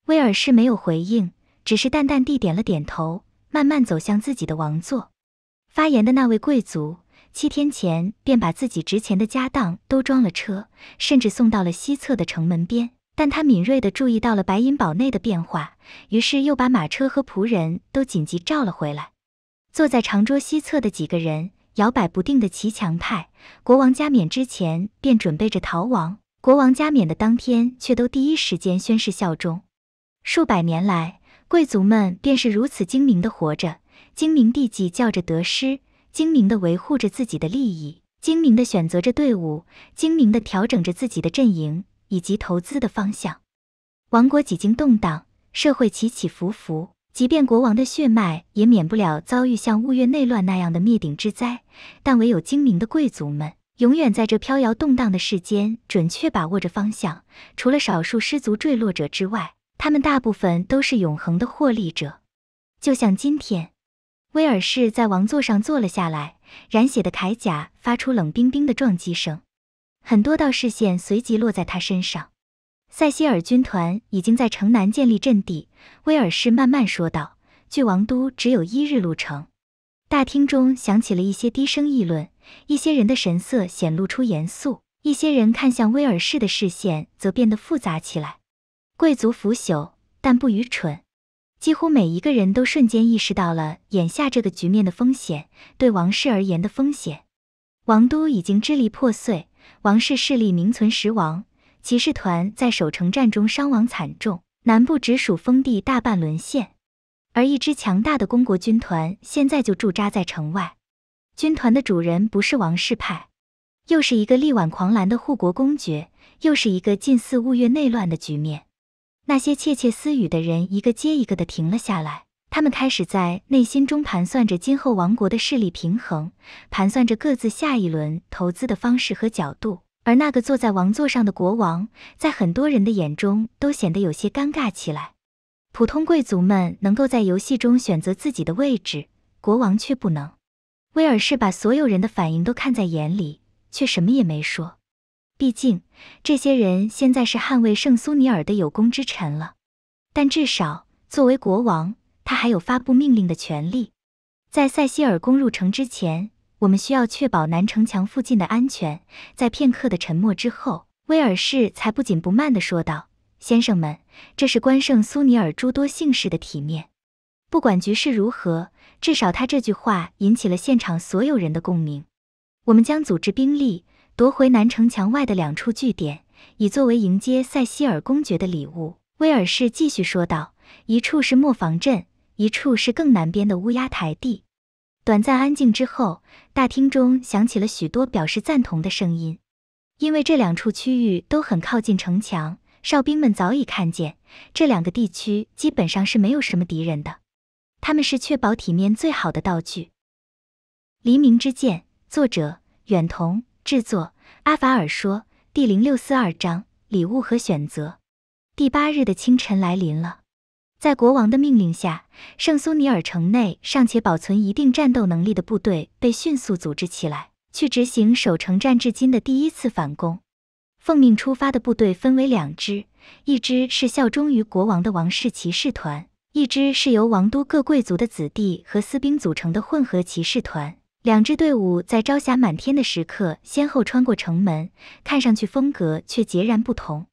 威尔士没有回应，只是淡淡地点了点头，慢慢走向自己的王座。发言的那位贵族。七天前便把自己值钱的家当都装了车，甚至送到了西侧的城门边。但他敏锐地注意到了白银堡内的变化，于是又把马车和仆人都紧急召了回来。坐在长桌西侧的几个人，摇摆不定的骑墙派，国王加冕之前便准备着逃亡；国王加冕的当天，却都第一时间宣誓效忠。数百年来，贵族们便是如此精明地活着，精明地计较着得失。精明的维护着自己的利益，精明的选择着队伍，精明的调整着自己的阵营以及投资的方向。王国几经动荡，社会起起伏伏，即便国王的血脉也免不了遭遇像物月内乱那样的灭顶之灾。但唯有精明的贵族们，永远在这飘摇动荡的世间准确把握着方向。除了少数失足坠落者之外，他们大部分都是永恒的获利者。就像今天。威尔士在王座上坐了下来，染血的铠甲发出冷冰冰的撞击声。很多道视线随即落在他身上。塞西尔军团已经在城南建立阵地。威尔士慢慢说道：“距王都只有一日路程。”大厅中响起了一些低声议论，一些人的神色显露出严肃，一些人看向威尔士的视线则变得复杂起来。贵族腐朽，但不愚蠢。几乎每一个人都瞬间意识到了眼下这个局面的风险，对王室而言的风险。王都已经支离破碎，王室势力名存实亡，骑士团在守城战中伤亡惨重，南部直属封地大半沦陷，而一支强大的公国军团现在就驻扎在城外。军团的主人不是王室派，又是一个力挽狂澜的护国公爵，又是一个近似物月内乱的局面。那些窃窃私语的人一个接一个的停了下来，他们开始在内心中盘算着今后王国的势力平衡，盘算着各自下一轮投资的方式和角度。而那个坐在王座上的国王，在很多人的眼中都显得有些尴尬起来。普通贵族们能够在游戏中选择自己的位置，国王却不能。威尔士把所有人的反应都看在眼里，却什么也没说。毕竟。这些人现在是捍卫圣苏尼尔的有功之臣了，但至少作为国王，他还有发布命令的权利。在塞西尔攻入城之前，我们需要确保南城墙附近的安全。在片刻的沉默之后，威尔士才不紧不慢地说道：“先生们，这是关圣苏尼尔诸多姓氏的体面。不管局势如何，至少他这句话引起了现场所有人的共鸣。我们将组织兵力。”夺回南城墙外的两处据点，以作为迎接塞西尔公爵的礼物。威尔士继续说道：“一处是磨坊镇，一处是更南边的乌鸦台地。”短暂安静之后，大厅中响起了许多表示赞同的声音。因为这两处区域都很靠近城墙，哨兵们早已看见，这两个地区基本上是没有什么敌人的。他们是确保体面最好的道具。《黎明之剑》，作者：远同。制作阿法尔说，第零六四二章礼物和选择。第八日的清晨来临了，在国王的命令下，圣苏尼尔城内尚且保存一定战斗能力的部队被迅速组织起来，去执行守城战至今的第一次反攻。奉命出发的部队分为两支，一支是效忠于国王的王室骑士团，一支是由王都各贵族的子弟和私兵组成的混合骑士团。两支队伍在朝霞满天的时刻先后穿过城门，看上去风格却截然不同。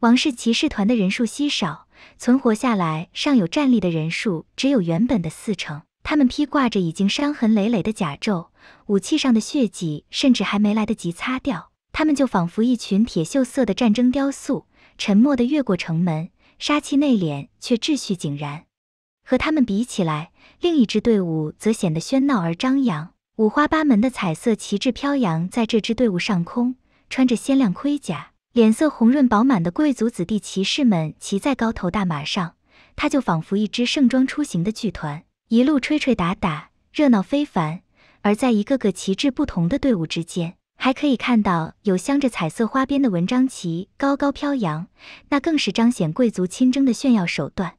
王室骑士团的人数稀少，存活下来尚有战力的人数只有原本的四成。他们披挂着已经伤痕累累的甲胄，武器上的血迹甚至还没来得及擦掉，他们就仿佛一群铁锈色的战争雕塑，沉默地越过城门，杀气内敛却秩序井然。和他们比起来，另一支队伍则显得喧闹而张扬。五花八门的彩色旗帜飘扬在这支队伍上空，穿着鲜亮盔甲、脸色红润饱满的贵族子弟骑士们骑在高头大马上，他就仿佛一支盛装出行的剧团，一路吹吹打打，热闹非凡。而在一个个旗帜不同的队伍之间，还可以看到有镶着彩色花边的文章旗高高飘扬，那更是彰显贵族亲征的炫耀手段。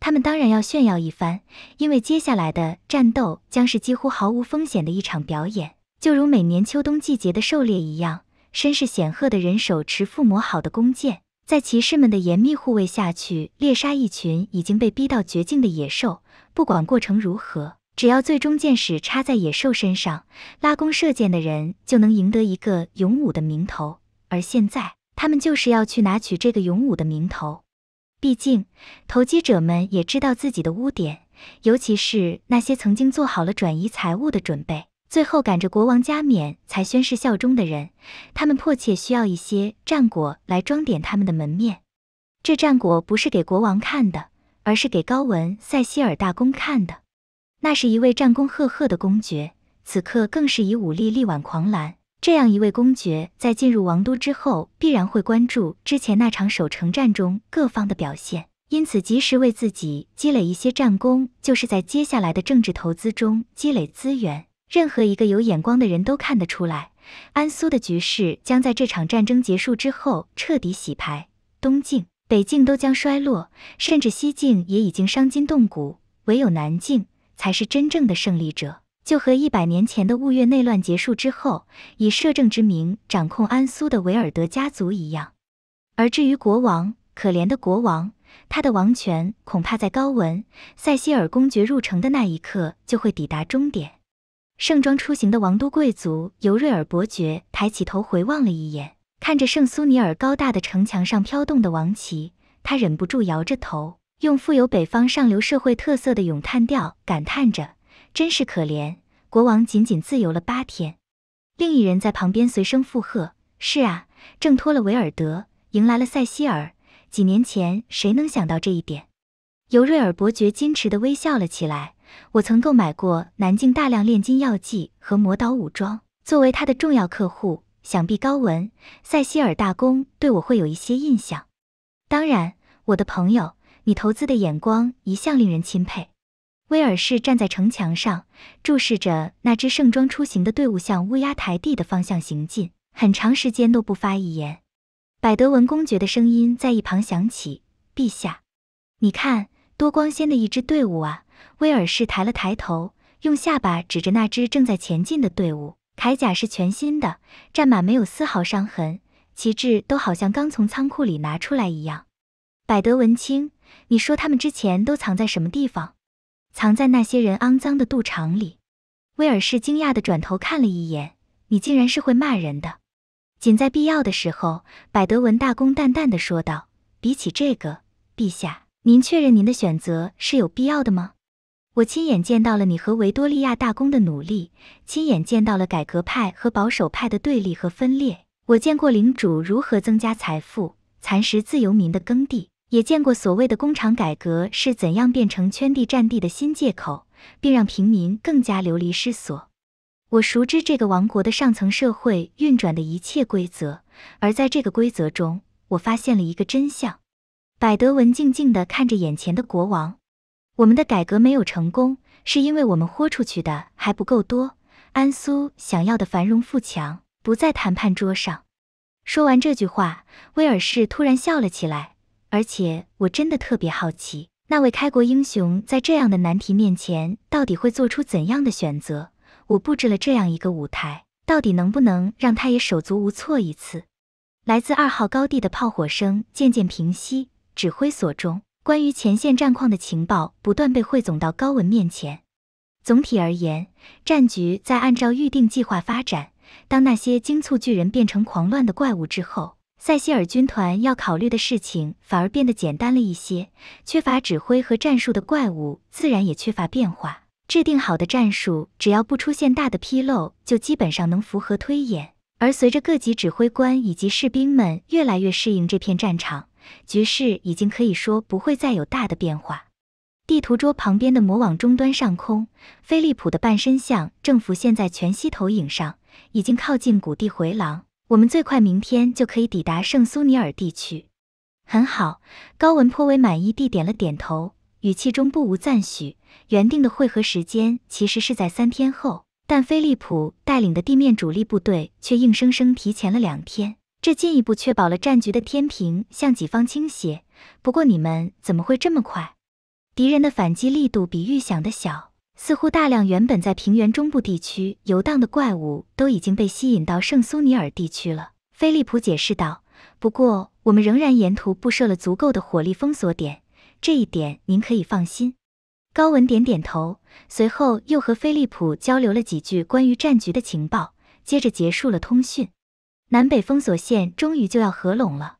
他们当然要炫耀一番，因为接下来的战斗将是几乎毫无风险的一场表演，就如每年秋冬季节的狩猎一样。身世显赫的人手持附魔好的弓箭，在骑士们的严密护卫下去猎杀一群已经被逼到绝境的野兽。不管过程如何，只要最终箭矢插在野兽身上，拉弓射箭的人就能赢得一个勇武的名头。而现在，他们就是要去拿取这个勇武的名头。毕竟，投机者们也知道自己的污点，尤其是那些曾经做好了转移财物的准备，最后赶着国王加冕才宣誓效忠的人，他们迫切需要一些战果来装点他们的门面。这战果不是给国王看的，而是给高文·塞西尔大公看的。那是一位战功赫赫的公爵，此刻更是以武力力挽狂澜。这样一位公爵在进入王都之后，必然会关注之前那场守城战中各方的表现，因此及时为自己积累一些战功，就是在接下来的政治投资中积累资源。任何一个有眼光的人都看得出来，安苏的局势将在这场战争结束之后彻底洗牌，东境、北境都将衰落，甚至西境也已经伤筋动骨，唯有南境才是真正的胜利者。就和一百年前的雾月内乱结束之后，以摄政之名掌控安苏的维尔德家族一样。而至于国王，可怜的国王，他的王权恐怕在高文·塞西尔公爵入城的那一刻就会抵达终点。盛装出行的王都贵族尤瑞尔伯爵抬起头回望了一眼，看着圣苏尼尔高大的城墙上飘动的王旗，他忍不住摇着头，用富有北方上流社会特色的咏叹调感叹着。真是可怜，国王仅仅自由了八天。另一人在旁边随声附和：“是啊，挣脱了维尔德，迎来了塞西尔。几年前，谁能想到这一点？”尤瑞尔伯爵矜持地微笑了起来：“我曾购买过南境大量炼金药剂和魔导武装，作为他的重要客户，想必高文、塞西尔大公对我会有一些印象。当然，我的朋友，你投资的眼光一向令人钦佩。”威尔士站在城墙上，注视着那支盛装出行的队伍向乌鸦台地的方向行进，很长时间都不发一言。百德文公爵的声音在一旁响起：“陛下，你看，多光鲜的一支队伍啊！”威尔士抬了抬头，用下巴指着那支正在前进的队伍，铠甲是全新的，战马没有丝毫伤痕，旗帜都好像刚从仓库里拿出来一样。百德文卿，你说他们之前都藏在什么地方？藏在那些人肮脏的肚肠里。威尔士惊讶地转头看了一眼，你竟然是会骂人的。仅在必要的时候，百德文大公淡淡的说道：“比起这个，陛下，您确认您的选择是有必要的吗？我亲眼见到了你和维多利亚大公的努力，亲眼见到了改革派和保守派的对立和分裂。我见过领主如何增加财富，蚕食自由民的耕地。”也见过所谓的工厂改革是怎样变成圈地占地的新借口，并让平民更加流离失所。我熟知这个王国的上层社会运转的一切规则，而在这个规则中，我发现了一个真相。百德文静静地看着眼前的国王。我们的改革没有成功，是因为我们豁出去的还不够多。安苏想要的繁荣富强不在谈判桌上。说完这句话，威尔士突然笑了起来。而且我真的特别好奇，那位开国英雄在这样的难题面前，到底会做出怎样的选择？我布置了这样一个舞台，到底能不能让他也手足无措一次？来自二号高地的炮火声渐渐平息，指挥所中关于前线战况的情报不断被汇总到高文面前。总体而言，战局在按照预定计划发展。当那些惊促巨人变成狂乱的怪物之后。塞西尔军团要考虑的事情反而变得简单了一些。缺乏指挥和战术的怪物，自然也缺乏变化。制定好的战术，只要不出现大的纰漏，就基本上能符合推演。而随着各级指挥官以及士兵们越来越适应这片战场，局势已经可以说不会再有大的变化。地图桌旁边的魔网终端上空，菲利普的半身像正浮现在全息投影上，已经靠近谷地回廊。我们最快明天就可以抵达圣苏尼尔地区，很好。高文颇为满意地点了点头，语气中不无赞许。原定的会合时间其实是在三天后，但菲利普带领的地面主力部队却硬生生提前了两天，这进一步确保了战局的天平向己方倾斜。不过你们怎么会这么快？敌人的反击力度比预想的小。似乎大量原本在平原中部地区游荡的怪物都已经被吸引到圣苏尼尔地区了，菲利普解释道。不过我们仍然沿途布设了足够的火力封锁点，这一点您可以放心。高文点点头，随后又和菲利普交流了几句关于战局的情报，接着结束了通讯。南北封锁线终于就要合拢了，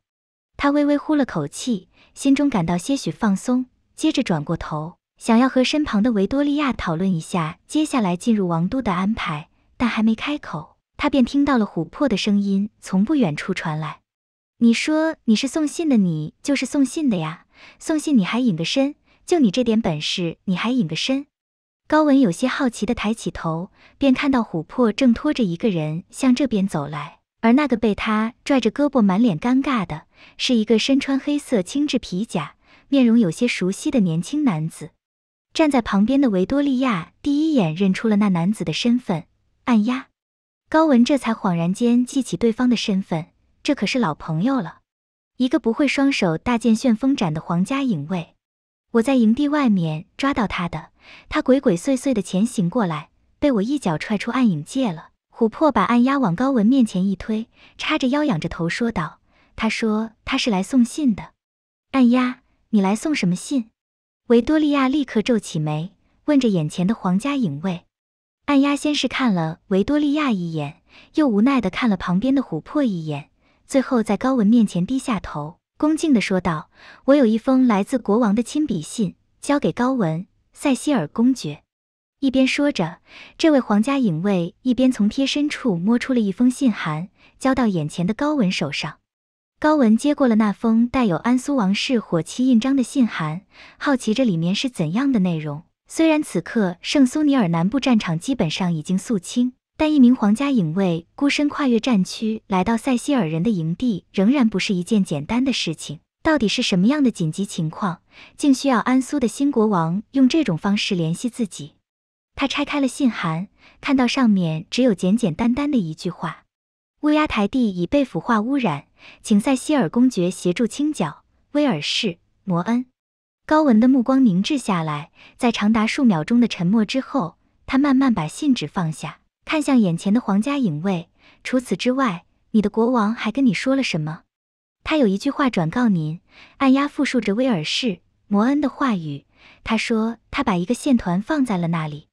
他微微呼了口气，心中感到些许放松，接着转过头。想要和身旁的维多利亚讨论一下接下来进入王都的安排，但还没开口，他便听到了琥珀的声音，从不远处传来：“你说你是送信的，你就是送信的呀，送信你还隐个身，就你这点本事，你还隐个身？”高文有些好奇的抬起头，便看到琥珀正拖着一个人向这边走来，而那个被他拽着胳膊、满脸尴尬的是一个身穿黑色轻质皮甲、面容有些熟悉的年轻男子。站在旁边的维多利亚第一眼认出了那男子的身份，按压高文这才恍然间记起对方的身份，这可是老朋友了。一个不会双手大剑旋风斩的皇家影卫，我在营地外面抓到他的，他鬼鬼祟祟的前行过来，被我一脚踹出暗影界了。琥珀把按压往高文面前一推，叉着腰仰着头说道：“他说他是来送信的，按压，你来送什么信？”维多利亚立刻皱起眉，问着眼前的皇家影卫。按压先是看了维多利亚一眼，又无奈地看了旁边的琥珀一眼，最后在高文面前低下头，恭敬地说道：“我有一封来自国王的亲笔信，交给高文，塞西尔公爵。”一边说着，这位皇家影卫一边从贴身处摸出了一封信函，交到眼前的高文手上。高文接过了那封带有安苏王室火漆印章的信函，好奇这里面是怎样的内容。虽然此刻圣苏尼尔南部战场基本上已经肃清，但一名皇家影卫孤身跨越战区来到塞西尔人的营地，仍然不是一件简单的事情。到底是什么样的紧急情况，竟需要安苏的新国王用这种方式联系自己？他拆开了信函，看到上面只有简简单单的一句话：“乌鸦台地已被腐化污染。”请塞西尔公爵协助清剿威尔士摩恩。高文的目光凝滞下来，在长达数秒钟的沉默之后，他慢慢把信纸放下，看向眼前的皇家影卫。除此之外，你的国王还跟你说了什么？他有一句话转告您。按压复述着威尔士摩恩的话语，他说他把一个线团放在了那里。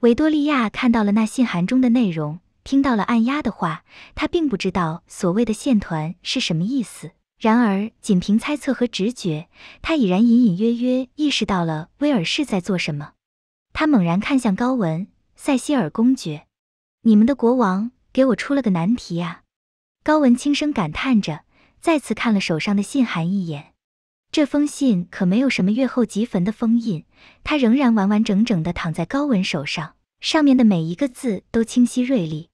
维多利亚看到了那信函中的内容。听到了按压的话，他并不知道所谓的线团是什么意思。然而，仅凭猜测和直觉，他已然隐隐约约意识到了威尔士在做什么。他猛然看向高文、塞西尔公爵：“你们的国王给我出了个难题啊！”高文轻声感叹着，再次看了手上的信函一眼。这封信可没有什么阅后即焚的封印，它仍然完完整整地躺在高文手上，上面的每一个字都清晰锐利。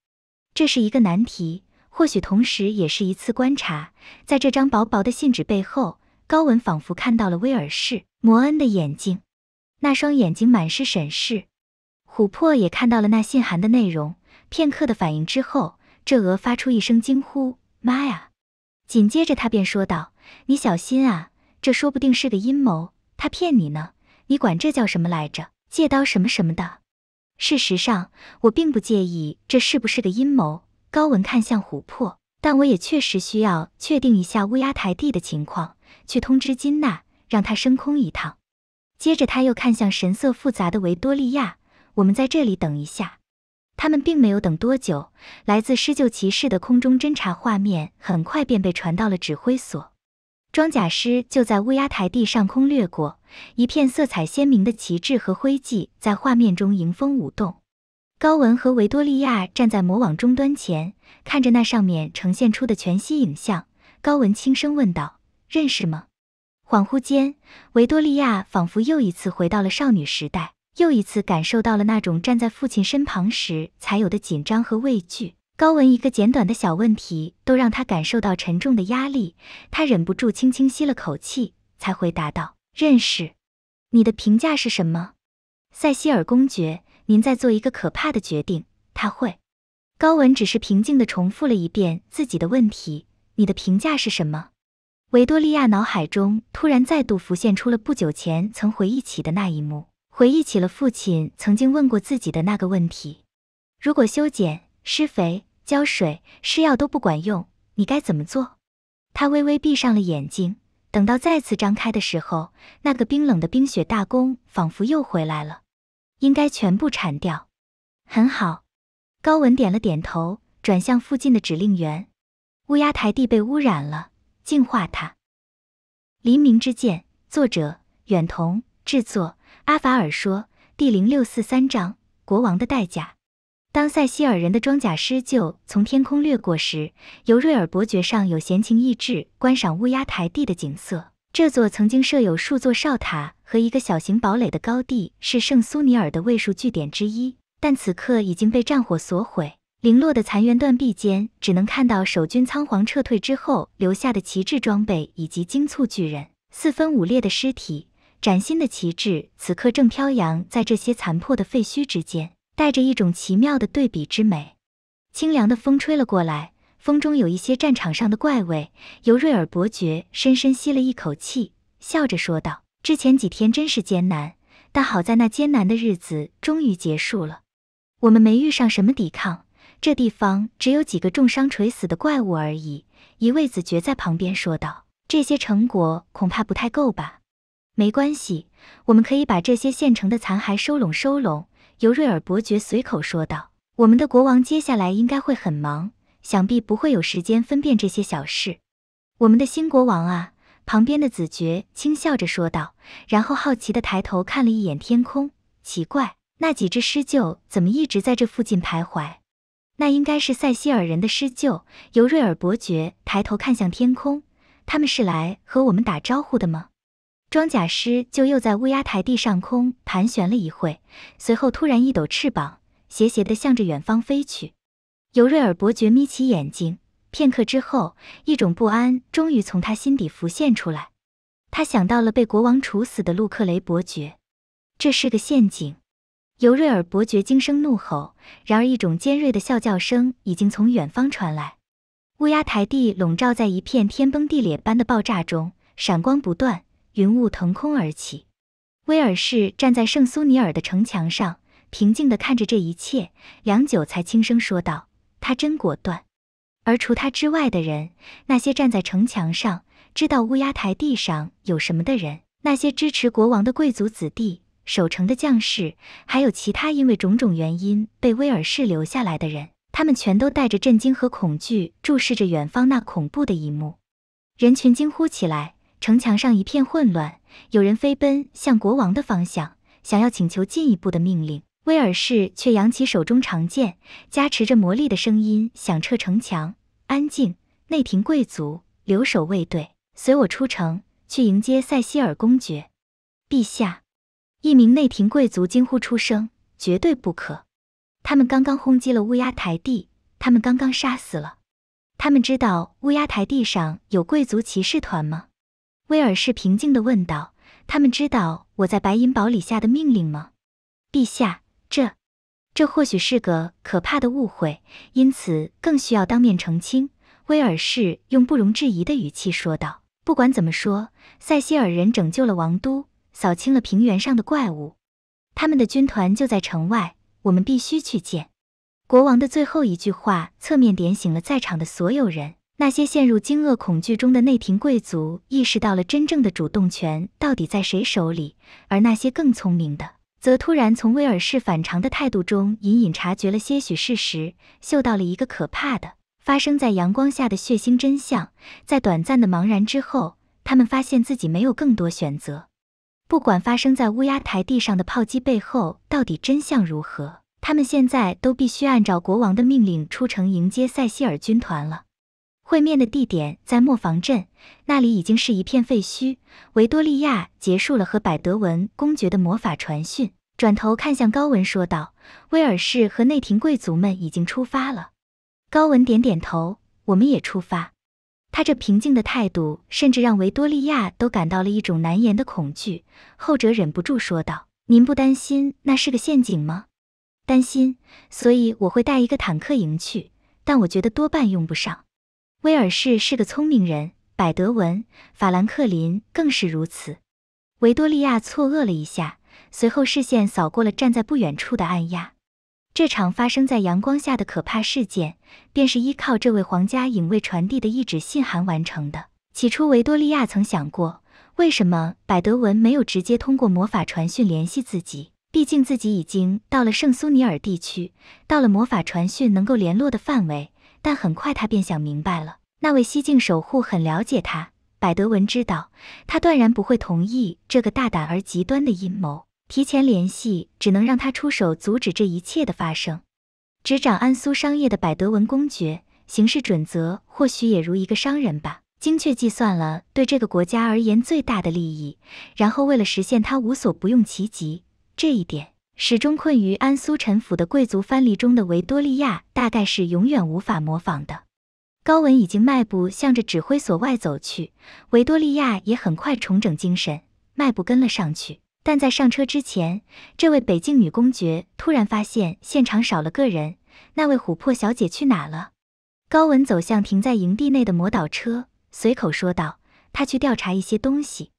这是一个难题，或许同时也是一次观察。在这张薄薄的信纸背后，高文仿佛看到了威尔士摩恩的眼睛，那双眼睛满是审视。琥珀也看到了那信函的内容。片刻的反应之后，这鹅发出一声惊呼：“妈呀！”紧接着他便说道：“你小心啊，这说不定是个阴谋，他骗你呢。你管这叫什么来着？借刀什么什么的。”事实上，我并不介意这是不是个阴谋。高文看向琥珀，但我也确实需要确定一下乌鸦台地的情况，去通知金娜，让她升空一趟。接着，他又看向神色复杂的维多利亚：“我们在这里等一下。”他们并没有等多久，来自施救骑士的空中侦察画面很快便被传到了指挥所。装甲师就在乌鸦台地上空掠过，一片色彩鲜明的旗帜和徽记在画面中迎风舞动。高文和维多利亚站在魔网终端前，看着那上面呈现出的全息影像。高文轻声问道：“认识吗？”恍惚间，维多利亚仿佛又一次回到了少女时代，又一次感受到了那种站在父亲身旁时才有的紧张和畏惧。高文一个简短的小问题都让他感受到沉重的压力，他忍不住轻轻吸了口气，才回答道：“认识，你的评价是什么？”塞西尔公爵，您在做一个可怕的决定。他会。高文只是平静地重复了一遍自己的问题：“你的评价是什么？”维多利亚脑海中突然再度浮现出了不久前曾回忆起的那一幕，回忆起了父亲曾经问过自己的那个问题：“如果修剪、施肥。”浇水、施药都不管用，你该怎么做？他微微闭上了眼睛，等到再次张开的时候，那个冰冷的冰雪大弓仿佛又回来了。应该全部铲掉。很好，高文点了点头，转向附近的指令员：“乌鸦台地被污染了，净化它。”《黎明之剑》作者：远瞳，制作：阿法尔说，第零六四三章：国王的代价。当塞西尔人的装甲狮鹫从天空掠过时，尤瑞尔伯爵上有闲情逸致观赏乌鸦台地的景色。这座曾经设有数座哨塔和一个小型堡垒的高地是圣苏尼尔的卫戍据点之一，但此刻已经被战火所毁。零落的残垣断壁间，只能看到守军仓皇撤退之后留下的旗帜、装备以及精促巨人四分五裂的尸体。崭新的旗帜此刻正飘扬在这些残破的废墟之间。带着一种奇妙的对比之美，清凉的风吹了过来，风中有一些战场上的怪味。尤瑞尔伯爵深深吸了一口气，笑着说道：“之前几天真是艰难，但好在那艰难的日子终于结束了。我们没遇上什么抵抗，这地方只有几个重伤垂死的怪物而已。”一位子爵在旁边说道：“这些成果恐怕不太够吧？没关系，我们可以把这些现成的残骸收拢收拢。”尤瑞尔伯爵随口说道：“我们的国王接下来应该会很忙，想必不会有时间分辨这些小事。”“我们的新国王啊！”旁边的子爵轻笑着说道，然后好奇的抬头看了一眼天空。奇怪，那几只狮鹫怎么一直在这附近徘徊？那应该是塞西尔人的狮鹫。尤瑞尔伯爵抬头看向天空：“他们是来和我们打招呼的吗？”装甲师就又在乌鸦台地上空盘旋了一会，随后突然一抖翅膀，斜斜地向着远方飞去。尤瑞尔伯爵眯起眼睛，片刻之后，一种不安终于从他心底浮现出来。他想到了被国王处死的路克雷伯爵，这是个陷阱！尤瑞尔伯爵惊声怒吼，然而一种尖锐的啸叫声已经从远方传来。乌鸦台地笼罩在一片天崩地裂般的爆炸中，闪光不断。云雾腾空而起，威尔士站在圣苏尼尔的城墙上，平静的看着这一切，良久才轻声说道：“他真果断。”而除他之外的人，那些站在城墙上知道乌鸦台地上有什么的人，那些支持国王的贵族子弟、守城的将士，还有其他因为种种原因被威尔士留下来的人，他们全都带着震惊和恐惧注视着远方那恐怖的一幕，人群惊呼起来。城墙上一片混乱，有人飞奔向国王的方向，想要请求进一步的命令。威尔士却扬起手中长剑，加持着魔力的声音响彻城墙。安静！内廷贵族留守卫队，随我出城去迎接塞西尔公爵，陛下！一名内廷贵族惊呼出声：“绝对不可！他们刚刚轰击了乌鸦台地，他们刚刚杀死了……他们知道乌鸦台地上有贵族骑士团吗？”威尔士平静地问道：“他们知道我在白银堡里下的命令吗，陛下？这，这或许是个可怕的误会，因此更需要当面澄清。”威尔士用不容置疑的语气说道：“不管怎么说，塞西尔人拯救了王都，扫清了平原上的怪物，他们的军团就在城外，我们必须去见国王。”的最后一句话侧面点醒了在场的所有人。那些陷入惊愕恐惧中的内廷贵族意识到了真正的主动权到底在谁手里，而那些更聪明的则突然从威尔士反常的态度中隐隐察觉了些许事实，嗅到了一个可怕的发生在阳光下的血腥真相。在短暂的茫然之后，他们发现自己没有更多选择。不管发生在乌鸦台地上的炮击背后到底真相如何，他们现在都必须按照国王的命令出城迎接塞西尔军团了。会面的地点在磨坊镇，那里已经是一片废墟。维多利亚结束了和百德文公爵的魔法传讯，转头看向高文，说道：“威尔士和内廷贵族们已经出发了。”高文点点头：“我们也出发。”他这平静的态度，甚至让维多利亚都感到了一种难言的恐惧。后者忍不住说道：“您不担心那是个陷阱吗？”“担心，所以我会带一个坦克营去，但我觉得多半用不上。”威尔士是个聪明人，百德文、法兰克林更是如此。维多利亚错愕了一下，随后视线扫过了站在不远处的暗亚。这场发生在阳光下的可怕事件，便是依靠这位皇家影卫传递的一纸信函完成的。起初，维多利亚曾想过，为什么百德文没有直接通过魔法传讯联系自己？毕竟自己已经到了圣苏尼尔地区，到了魔法传讯能够联络的范围。但很快他便想明白了，那位西境守护很了解他，百德文知道，他断然不会同意这个大胆而极端的阴谋。提前联系，只能让他出手阻止这一切的发生。执掌安苏商业的百德文公爵，行事准则或许也如一个商人吧，精确计算了对这个国家而言最大的利益，然后为了实现他无所不用其极这一点。始终困于安苏臣府的贵族藩篱中的维多利亚，大概是永远无法模仿的。高文已经迈步向着指挥所外走去，维多利亚也很快重整精神，迈步跟了上去。但在上车之前，这位北境女公爵突然发现现场少了个人，那位琥珀小姐去哪了？高文走向停在营地内的魔导车，随口说道：“他去调查一些东西。”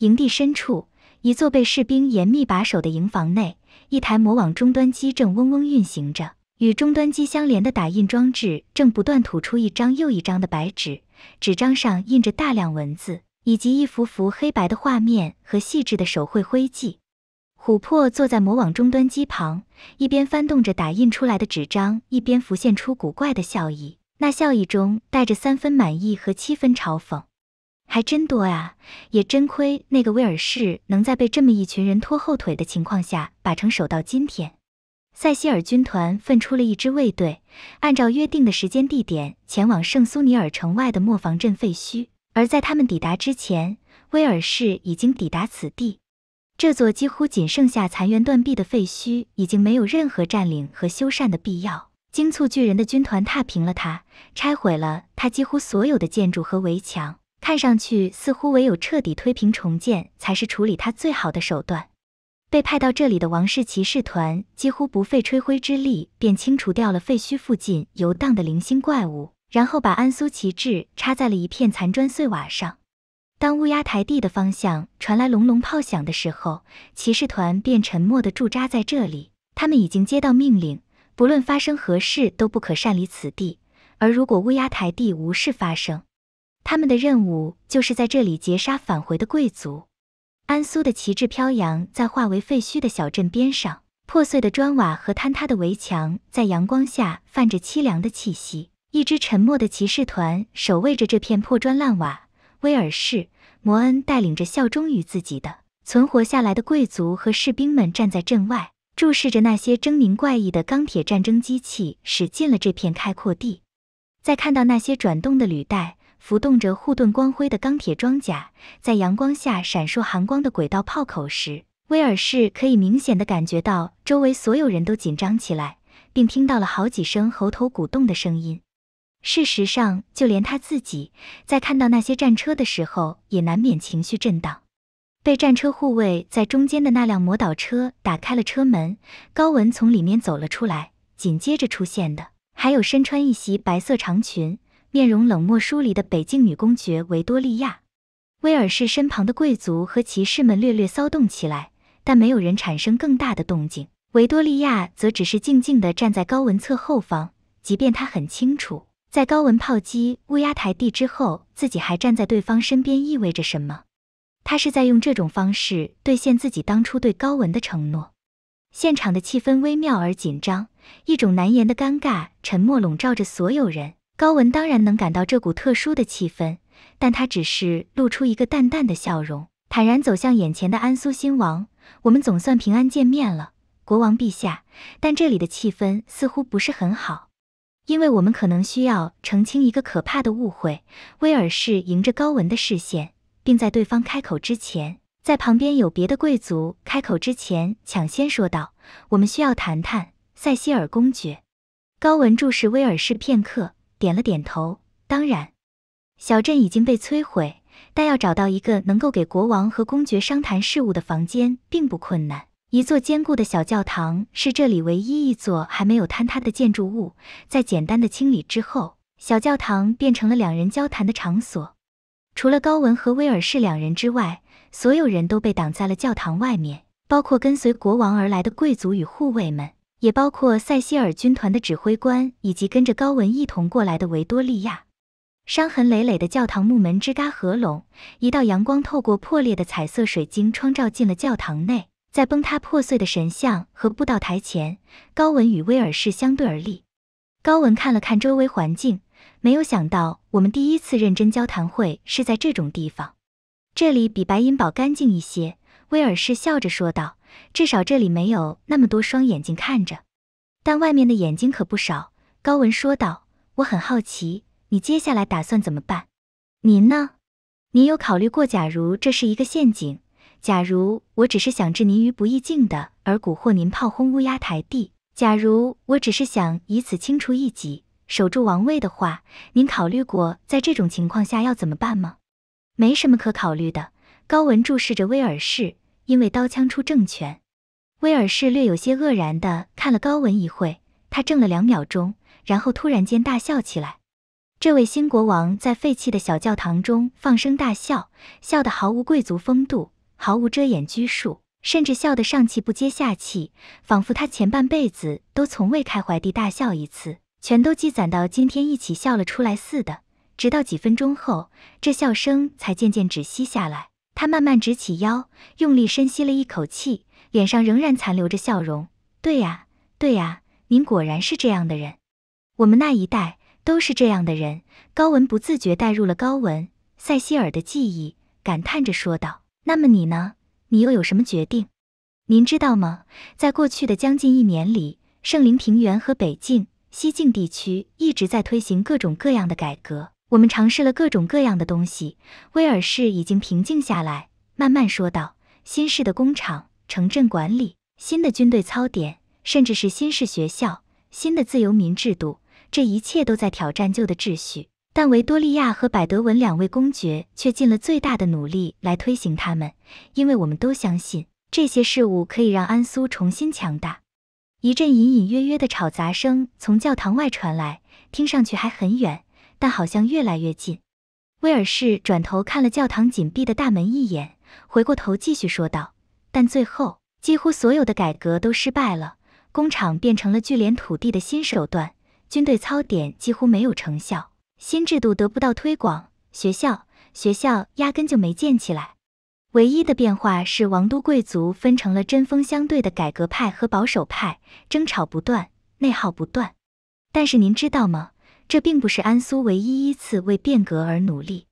营地深处，一座被士兵严密把守的营房内。一台魔网终端机正嗡嗡运行着，与终端机相连的打印装置正不断吐出一张又一张的白纸，纸张上印着大量文字，以及一幅幅黑白的画面和细致的手绘灰迹。琥珀坐在魔网终端机旁，一边翻动着打印出来的纸张，一边浮现出古怪的笑意，那笑意中带着三分满意和七分嘲讽。还真多啊！也真亏那个威尔士能在被这么一群人拖后腿的情况下，把城守到今天。塞西尔军团分出了一支卫队，按照约定的时间地点前往圣苏尼尔城外的磨坊镇废墟。而在他们抵达之前，威尔士已经抵达此地。这座几乎仅剩下残垣断壁的废墟，已经没有任何占领和修缮的必要。精促巨人的军团踏平了它，拆毁了它几乎所有的建筑和围墙。看上去似乎唯有彻底推平重建才是处理它最好的手段。被派到这里的王室骑士团几乎不费吹灰之力便清除掉了废墟附近游荡的零星怪物，然后把安苏旗帜插在了一片残砖碎瓦上。当乌鸦台地的方向传来隆隆炮响的时候，骑士团便沉默地驻扎在这里。他们已经接到命令，不论发生何事都不可擅离此地。而如果乌鸦台地无事发生，他们的任务就是在这里截杀返回的贵族。安苏的旗帜飘扬在化为废墟的小镇边上，破碎的砖瓦和坍塌的围墙在阳光下泛着凄凉的气息。一支沉默的骑士团守卫着这片破砖烂瓦。威尔士·摩恩带领着效忠于自己的存活下来的贵族和士兵们站在镇外，注视着那些狰狞怪异的钢铁战争机器驶进了这片开阔地。在看到那些转动的履带。浮动着护盾光辉的钢铁装甲，在阳光下闪烁寒光的轨道炮口时，威尔士可以明显的感觉到周围所有人都紧张起来，并听到了好几声喉头鼓动的声音。事实上，就连他自己在看到那些战车的时候，也难免情绪震荡。被战车护卫在中间的那辆魔导车打开了车门，高文从里面走了出来，紧接着出现的还有身穿一袭白色长裙。面容冷漠疏离的北境女公爵维多利亚，威尔士身旁的贵族和骑士们略略骚动起来，但没有人产生更大的动静。维多利亚则只是静静地站在高文侧后方，即便他很清楚，在高文炮击乌鸦台地之后，自己还站在对方身边意味着什么。他是在用这种方式兑现自己当初对高文的承诺。现场的气氛微妙而紧张，一种难言的尴尬沉默笼罩着所有人。高文当然能感到这股特殊的气氛，但他只是露出一个淡淡的笑容，坦然走向眼前的安苏新王。我们总算平安见面了，国王陛下。但这里的气氛似乎不是很好，因为我们可能需要澄清一个可怕的误会。威尔士迎着高文的视线，并在对方开口之前，在旁边有别的贵族开口之前抢先说道：“我们需要谈谈塞西尔公爵。”高文注视威尔士片刻。点了点头。当然，小镇已经被摧毁，但要找到一个能够给国王和公爵商谈事务的房间并不困难。一座坚固的小教堂是这里唯一一座还没有坍塌的建筑物。在简单的清理之后，小教堂变成了两人交谈的场所。除了高文和威尔士两人之外，所有人都被挡在了教堂外面，包括跟随国王而来的贵族与护卫们。也包括塞西尔军团的指挥官，以及跟着高文一同过来的维多利亚。伤痕累累的教堂木门吱嘎合拢，一道阳光透过破裂的彩色水晶窗照进了教堂内。在崩塌破碎的神像和布道台前，高文与威尔士相对而立。高文看了看周围环境，没有想到我们第一次认真交谈会是在这种地方。这里比白银堡干净一些，威尔士笑着说道。至少这里没有那么多双眼睛看着，但外面的眼睛可不少。高文说道：“我很好奇，你接下来打算怎么办？您呢？您有考虑过，假如这是一个陷阱，假如我只是想置您于不义境的而蛊惑您炮轰乌鸦台地，假如我只是想以此清除异己、守住王位的话，您考虑过在这种情况下要怎么办吗？”没什么可考虑的。高文注视着威尔士。因为刀枪出政权，威尔士略有些愕然地看了高文一会。他怔了两秒钟，然后突然间大笑起来。这位新国王在废弃的小教堂中放声大笑，笑得毫无贵族风度，毫无遮掩拘束，甚至笑得上气不接下气，仿佛他前半辈子都从未开怀地大笑一次，全都积攒到今天一起笑了出来似的。直到几分钟后，这笑声才渐渐止息下来。他慢慢直起腰，用力深吸了一口气，脸上仍然残留着笑容。对呀，对呀，您果然是这样的人。我们那一代都是这样的人。高文不自觉带入了高文、塞西尔的记忆，感叹着说道：“那么你呢？你又有什么决定？您知道吗？在过去的将近一年里，圣灵平原和北境、西境地区一直在推行各种各样的改革。”我们尝试了各种各样的东西。威尔士已经平静下来，慢慢说道：“新式的工厂、城镇管理、新的军队操点，甚至是新式学校、新的自由民制度，这一切都在挑战旧的秩序。但维多利亚和百德文两位公爵却尽了最大的努力来推行他们，因为我们都相信这些事物可以让安苏重新强大。”一阵隐隐约约的吵杂声从教堂外传来，听上去还很远。但好像越来越近。威尔士转头看了教堂紧闭的大门一眼，回过头继续说道：“但最后，几乎所有的改革都失败了。工厂变成了聚敛土地的新手段，军队操点几乎没有成效，新制度得不到推广，学校……学校压根就没建起来。唯一的变化是，王都贵族分成了针锋相对的改革派和保守派，争吵不断，内耗不断。但是您知道吗？”这并不是安苏唯一一次为变革而努力。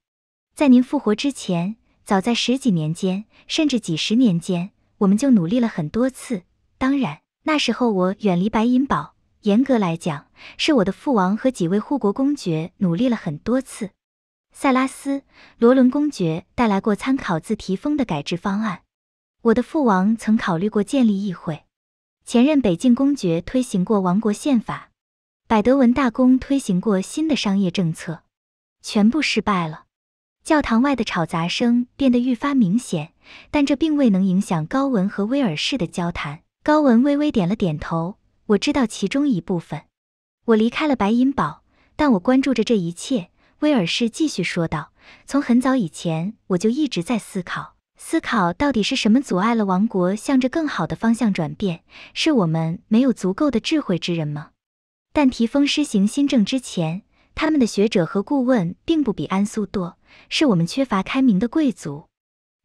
在您复活之前，早在十几年间，甚至几十年间，我们就努力了很多次。当然，那时候我远离白银堡。严格来讲，是我的父王和几位护国公爵努力了很多次。塞拉斯·罗伦公爵带来过参考自提封的改制方案。我的父王曾考虑过建立议会。前任北境公爵推行过王国宪法。百德文大公推行过新的商业政策，全部失败了。教堂外的吵杂声变得愈发明显，但这并未能影响高文和威尔士的交谈。高文微微点了点头：“我知道其中一部分。我离开了白银堡，但我关注着这一切。”威尔士继续说道：“从很早以前，我就一直在思考，思考到底是什么阻碍了王国向着更好的方向转变？是我们没有足够的智慧之人吗？”但提丰施行新政之前，他们的学者和顾问并不比安苏多，是我们缺乏开明的贵族。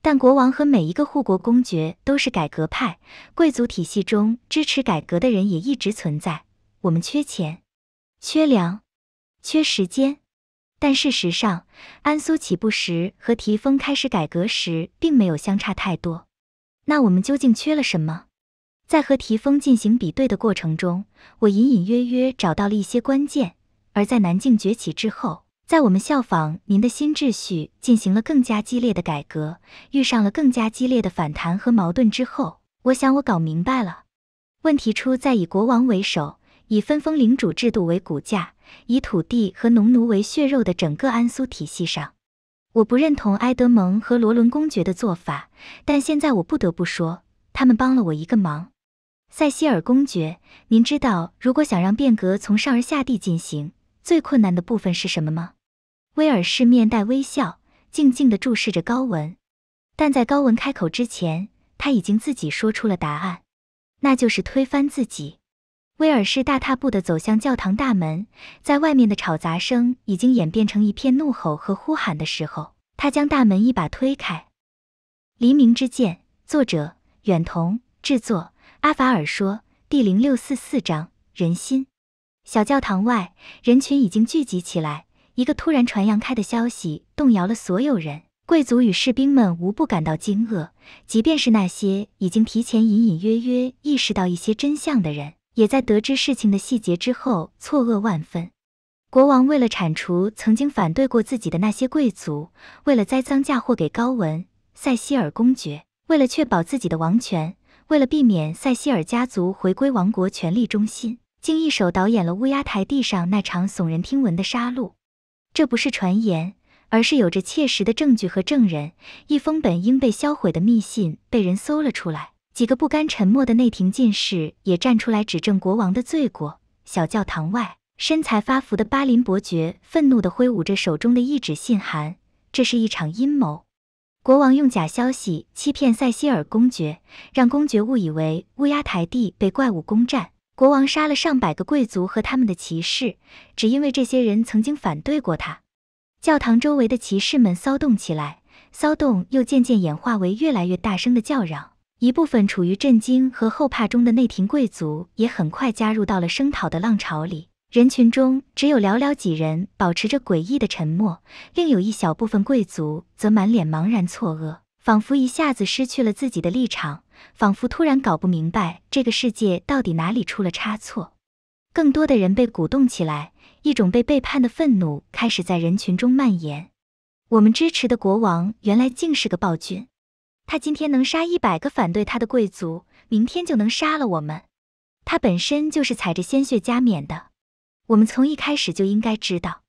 但国王和每一个护国公爵都是改革派，贵族体系中支持改革的人也一直存在。我们缺钱、缺粮、缺时间，但事实上，安苏起步时和提丰开始改革时并没有相差太多。那我们究竟缺了什么？在和提丰进行比对的过程中，我隐隐约约找到了一些关键。而在南境崛起之后，在我们效仿您的新秩序进行了更加激烈的改革，遇上了更加激烈的反弹和矛盾之后，我想我搞明白了，问题出在以国王为首、以分封领主制度为骨架、以土地和农奴为血肉的整个安苏体系上。我不认同埃德蒙和罗伦公爵的做法，但现在我不得不说，他们帮了我一个忙。塞西尔公爵，您知道，如果想让变革从上而下地进行，最困难的部分是什么吗？威尔士面带微笑，静静地注视着高文，但在高文开口之前，他已经自己说出了答案，那就是推翻自己。威尔士大踏步地走向教堂大门，在外面的吵杂声已经演变成一片怒吼和呼喊的时候，他将大门一把推开。《黎明之剑》，作者：远瞳，制作。阿法尔说：“第零六四四章人心。小教堂外，人群已经聚集起来。一个突然传扬开的消息动摇了所有人。贵族与士兵们无不感到惊愕。即便是那些已经提前隐隐约约意识到一些真相的人，也在得知事情的细节之后错愕万分。国王为了铲除曾经反对过自己的那些贵族，为了栽赃嫁祸给高文、塞西尔公爵，为了确保自己的王权。”为了避免塞西尔家族回归王国权力中心，竟一手导演了乌鸦台地上那场耸人听闻的杀戮。这不是传言，而是有着切实的证据和证人。一封本应被销毁的密信被人搜了出来，几个不甘沉默的内廷进士也站出来指证国王的罪过。小教堂外，身材发福的巴林伯爵愤怒地挥舞着手中的一纸信函，这是一场阴谋。国王用假消息欺骗塞西尔公爵，让公爵误以为乌鸦台地被怪物攻占。国王杀了上百个贵族和他们的骑士，只因为这些人曾经反对过他。教堂周围的骑士们骚动起来，骚动又渐渐演化为越来越大声的叫嚷。一部分处于震惊和后怕中的内廷贵族也很快加入到了声讨的浪潮里。人群中只有寥寥几人保持着诡异的沉默，另有一小部分贵族则满脸茫然错愕，仿佛一下子失去了自己的立场，仿佛突然搞不明白这个世界到底哪里出了差错。更多的人被鼓动起来，一种被背叛的愤怒开始在人群中蔓延。我们支持的国王原来竟是个暴君，他今天能杀一百个反对他的贵族，明天就能杀了我们。他本身就是踩着鲜血加冕的。我们从一开始就应该知道，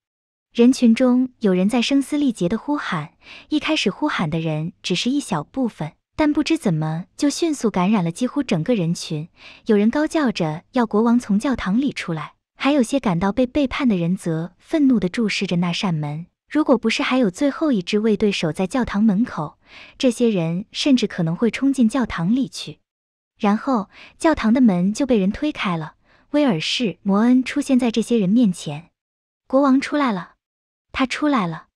人群中有人在声嘶力竭的呼喊。一开始呼喊的人只是一小部分，但不知怎么就迅速感染了几乎整个人群。有人高叫着要国王从教堂里出来，还有些感到被背叛的人则愤怒地注视着那扇门。如果不是还有最后一支卫队守在教堂门口，这些人甚至可能会冲进教堂里去。然后，教堂的门就被人推开了。威尔士·摩恩出现在这些人面前，国王出来了，他出来了，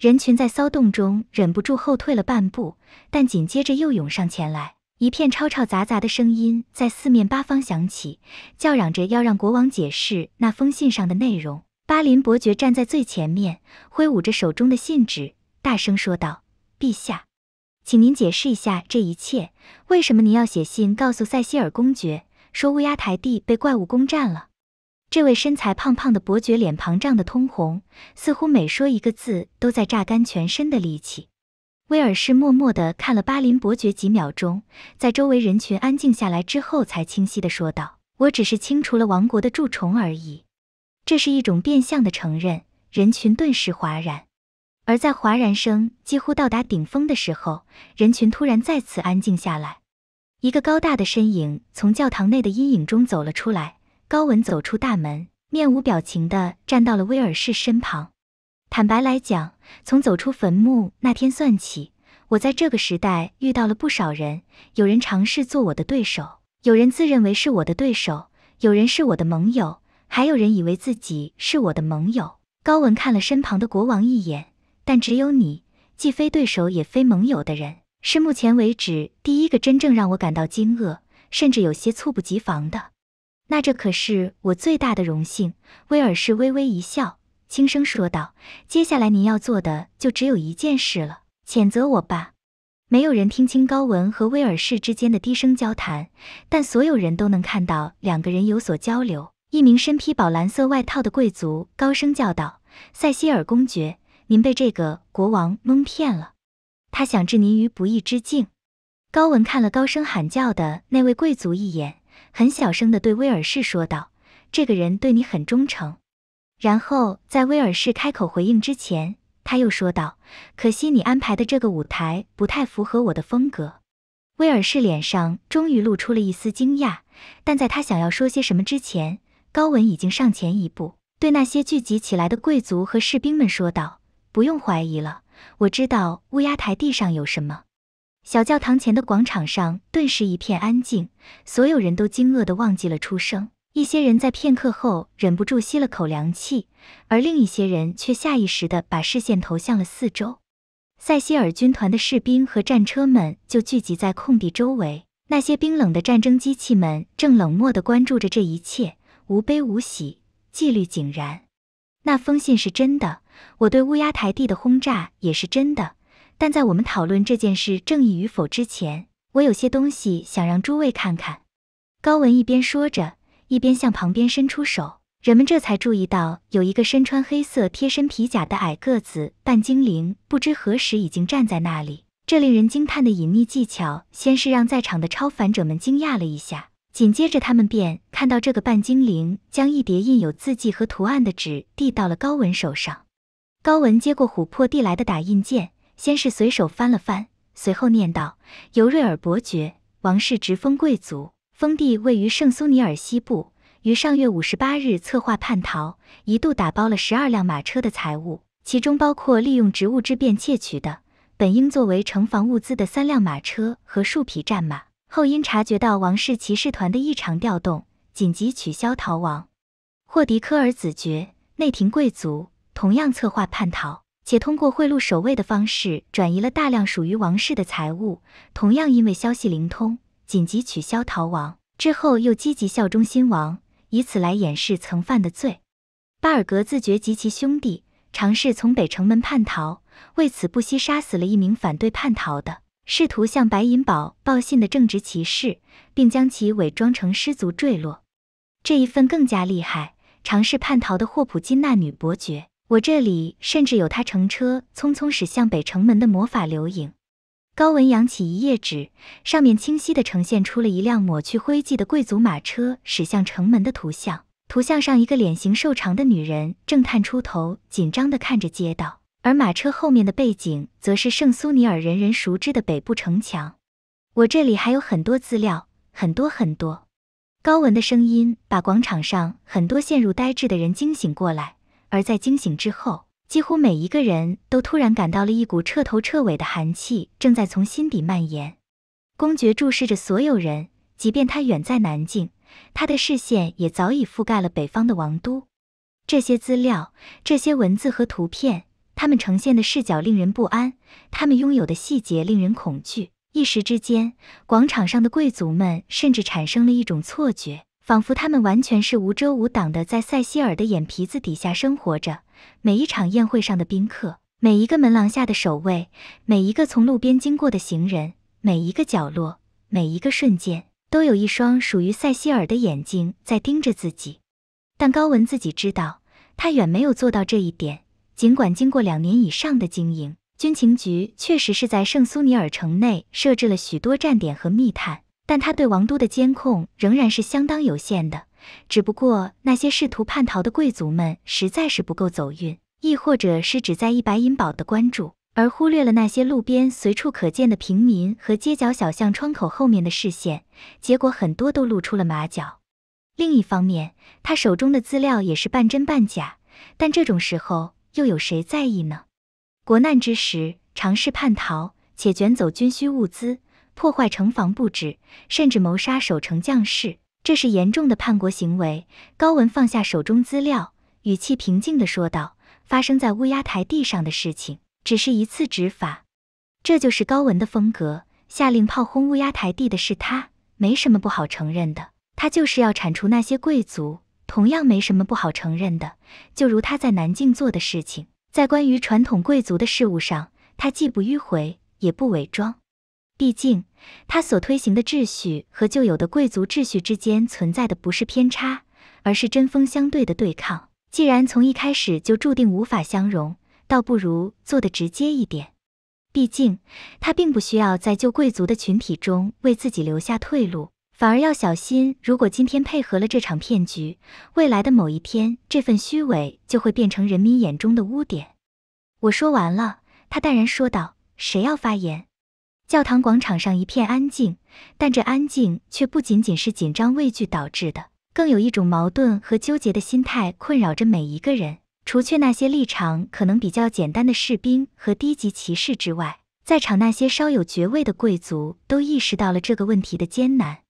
人群在骚动中忍不住后退了半步，但紧接着又涌上前来，一片吵吵杂杂的声音在四面八方响起，叫嚷着要让国王解释那封信上的内容。巴林伯爵站在最前面，挥舞着手中的信纸，大声说道：“陛下，请您解释一下这一切，为什么您要写信告诉塞西尔公爵？”说乌鸦台地被怪物攻占了。这位身材胖胖的伯爵脸庞涨得通红，似乎每说一个字都在榨干全身的力气。威尔士默默的看了巴林伯爵几秒钟，在周围人群安静下来之后，才清晰的说道：“我只是清除了王国的蛀虫而已。”这是一种变相的承认。人群顿时哗然，而在哗然声几乎到达顶峰的时候，人群突然再次安静下来。一个高大的身影从教堂内的阴影中走了出来。高文走出大门，面无表情地站到了威尔士身旁。坦白来讲，从走出坟墓那天算起，我在这个时代遇到了不少人。有人尝试做我的对手，有人自认为是我的对手，有人是我的盟友，还有人以为自己是我的盟友。高文看了身旁的国王一眼，但只有你，既非对手也非盟友的人。是目前为止第一个真正让我感到惊愕，甚至有些猝不及防的。那这可是我最大的荣幸。”威尔士微微一笑，轻声说道，“接下来您要做的就只有一件事了——谴责我吧。”没有人听清高文和威尔士之间的低声交谈，但所有人都能看到两个人有所交流。一名身披宝蓝色外套的贵族高声叫道：“塞西尔公爵，您被这个国王蒙骗了。”他想置您于不义之境。高文看了高声喊叫的那位贵族一眼，很小声的对威尔士说道：“这个人对你很忠诚。”然后在威尔士开口回应之前，他又说道：“可惜你安排的这个舞台不太符合我的风格。”威尔士脸上终于露出了一丝惊讶，但在他想要说些什么之前，高文已经上前一步，对那些聚集起来的贵族和士兵们说道：“不用怀疑了。”我知道乌鸦台地上有什么。小教堂前的广场上顿时一片安静，所有人都惊愕地忘记了出声。一些人在片刻后忍不住吸了口凉气，而另一些人却下意识地把视线投向了四周。塞西尔军团的士兵和战车们就聚集在空地周围，那些冰冷的战争机器们正冷漠地关注着这一切，无悲无喜，纪律井然。那封信是真的。我对乌鸦台地的轰炸也是真的，但在我们讨论这件事正义与否之前，我有些东西想让诸位看看。高文一边说着，一边向旁边伸出手。人们这才注意到，有一个身穿黑色贴身皮甲的矮个子半精灵，不知何时已经站在那里。这令人惊叹的隐匿技巧，先是让在场的超凡者们惊讶了一下，紧接着他们便看到这个半精灵将一叠印有字迹和图案的纸递到了高文手上。高文接过琥珀递来的打印件，先是随手翻了翻，随后念道：“尤瑞尔伯爵，王室直封贵族，封地位于圣苏尼尔西部。于上月五十八日策划叛逃，一度打包了十二辆马车的财物，其中包括利用职务之便窃取的本应作为城防物资的三辆马车和数匹战马。后因察觉到王室骑士团的异常调动，紧急取消逃亡。”霍迪科尔子爵，内廷贵族。同样策划叛逃，且通过贿赂守卫的方式转移了大量属于王室的财物。同样因为消息灵通，紧急取消逃亡之后，又积极效忠新王，以此来掩饰曾犯的罪。巴尔格自觉及其兄弟尝试从北城门叛逃，为此不惜杀死了一名反对叛逃的试图向白银堡报信的正直骑士，并将其伪装成失足坠落。这一份更加厉害，尝试叛逃的霍普金娜女伯爵。我这里甚至有他乘车匆匆驶向北城门的魔法留影。高文扬起一页纸，上面清晰地呈现出了一辆抹去灰迹的贵族马车驶向城门的图像。图像上，一个脸型瘦长的女人正探出头，紧张地看着街道，而马车后面的背景则是圣苏尼尔人人熟知的北部城墙。我这里还有很多资料，很多很多。高文的声音把广场上很多陷入呆滞的人惊醒过来。而在惊醒之后，几乎每一个人都突然感到了一股彻头彻尾的寒气正在从心底蔓延。公爵注视着所有人，即便他远在南境，他的视线也早已覆盖了北方的王都。这些资料、这些文字和图片，他们呈现的视角令人不安，他们拥有的细节令人恐惧。一时之间，广场上的贵族们甚至产生了一种错觉。仿佛他们完全是无遮无挡的，在塞西尔的眼皮子底下生活着。每一场宴会上的宾客，每一个门廊下的守卫，每一个从路边经过的行人，每一个角落，每一个瞬间，都有一双属于塞西尔的眼睛在盯着自己。但高文自己知道，他远没有做到这一点。尽管经过两年以上的经营，军情局确实是在圣苏尼尔城内设置了许多站点和密探。但他对王都的监控仍然是相当有限的，只不过那些试图叛逃的贵族们实在是不够走运，亦或者是只在意白银堡的关注，而忽略了那些路边随处可见的平民和街角小巷窗口后面的视线，结果很多都露出了马脚。另一方面，他手中的资料也是半真半假，但这种时候又有谁在意呢？国难之时，尝试叛逃且卷走军需物资。破坏城防布置，甚至谋杀守城将士，这是严重的叛国行为。高文放下手中资料，语气平静地说道：“发生在乌鸦台地上的事情，只是一次执法。”这就是高文的风格。下令炮轰乌鸦台地的是他，没什么不好承认的。他就是要铲除那些贵族，同样没什么不好承认的。就如他在南境做的事情，在关于传统贵族的事物上，他既不迂回，也不伪装。毕竟，他所推行的秩序和旧有的贵族秩序之间存在的不是偏差，而是针锋相对的对抗。既然从一开始就注定无法相容，倒不如做的直接一点。毕竟，他并不需要在旧贵族的群体中为自己留下退路，反而要小心。如果今天配合了这场骗局，未来的某一天，这份虚伪就会变成人民眼中的污点。我说完了，他淡然说道：“谁要发言？”教堂广场上一片安静，但这安静却不仅仅是紧张畏惧导致的，更有一种矛盾和纠结的心态困扰着每一个人。除却那些立场可能比较简单的士兵和低级骑士之外，在场那些稍有爵位的贵族都意识到了这个问题的艰难。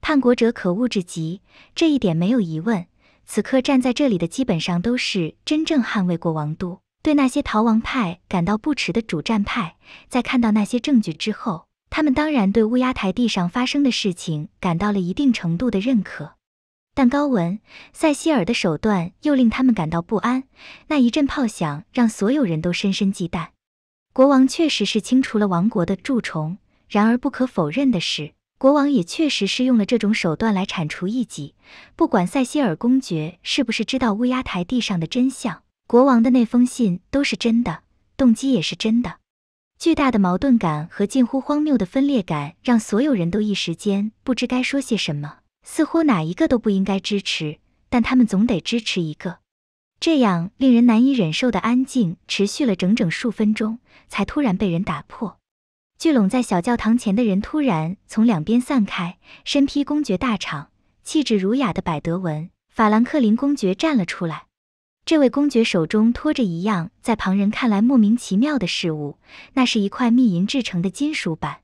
叛国者可恶至极，这一点没有疑问。此刻站在这里的，基本上都是真正捍卫过王都。对那些逃亡派感到不耻的主战派，在看到那些证据之后，他们当然对乌鸦台地上发生的事情感到了一定程度的认可。但高文·塞西尔的手段又令他们感到不安。那一阵炮响让所有人都深深忌惮。国王确实是清除了王国的蛀虫，然而不可否认的是，国王也确实是用了这种手段来铲除异己。不管塞西尔公爵是不是知道乌鸦台地上的真相。国王的那封信都是真的，动机也是真的。巨大的矛盾感和近乎荒谬的分裂感，让所有人都一时间不知该说些什么，似乎哪一个都不应该支持，但他们总得支持一个。这样令人难以忍受的安静持续了整整数分钟，才突然被人打破。聚拢在小教堂前的人突然从两边散开，身披公爵大氅、气质儒雅的百德文·法兰克林公爵站了出来。这位公爵手中托着一样在旁人看来莫名其妙的事物，那是一块密银制成的金属板。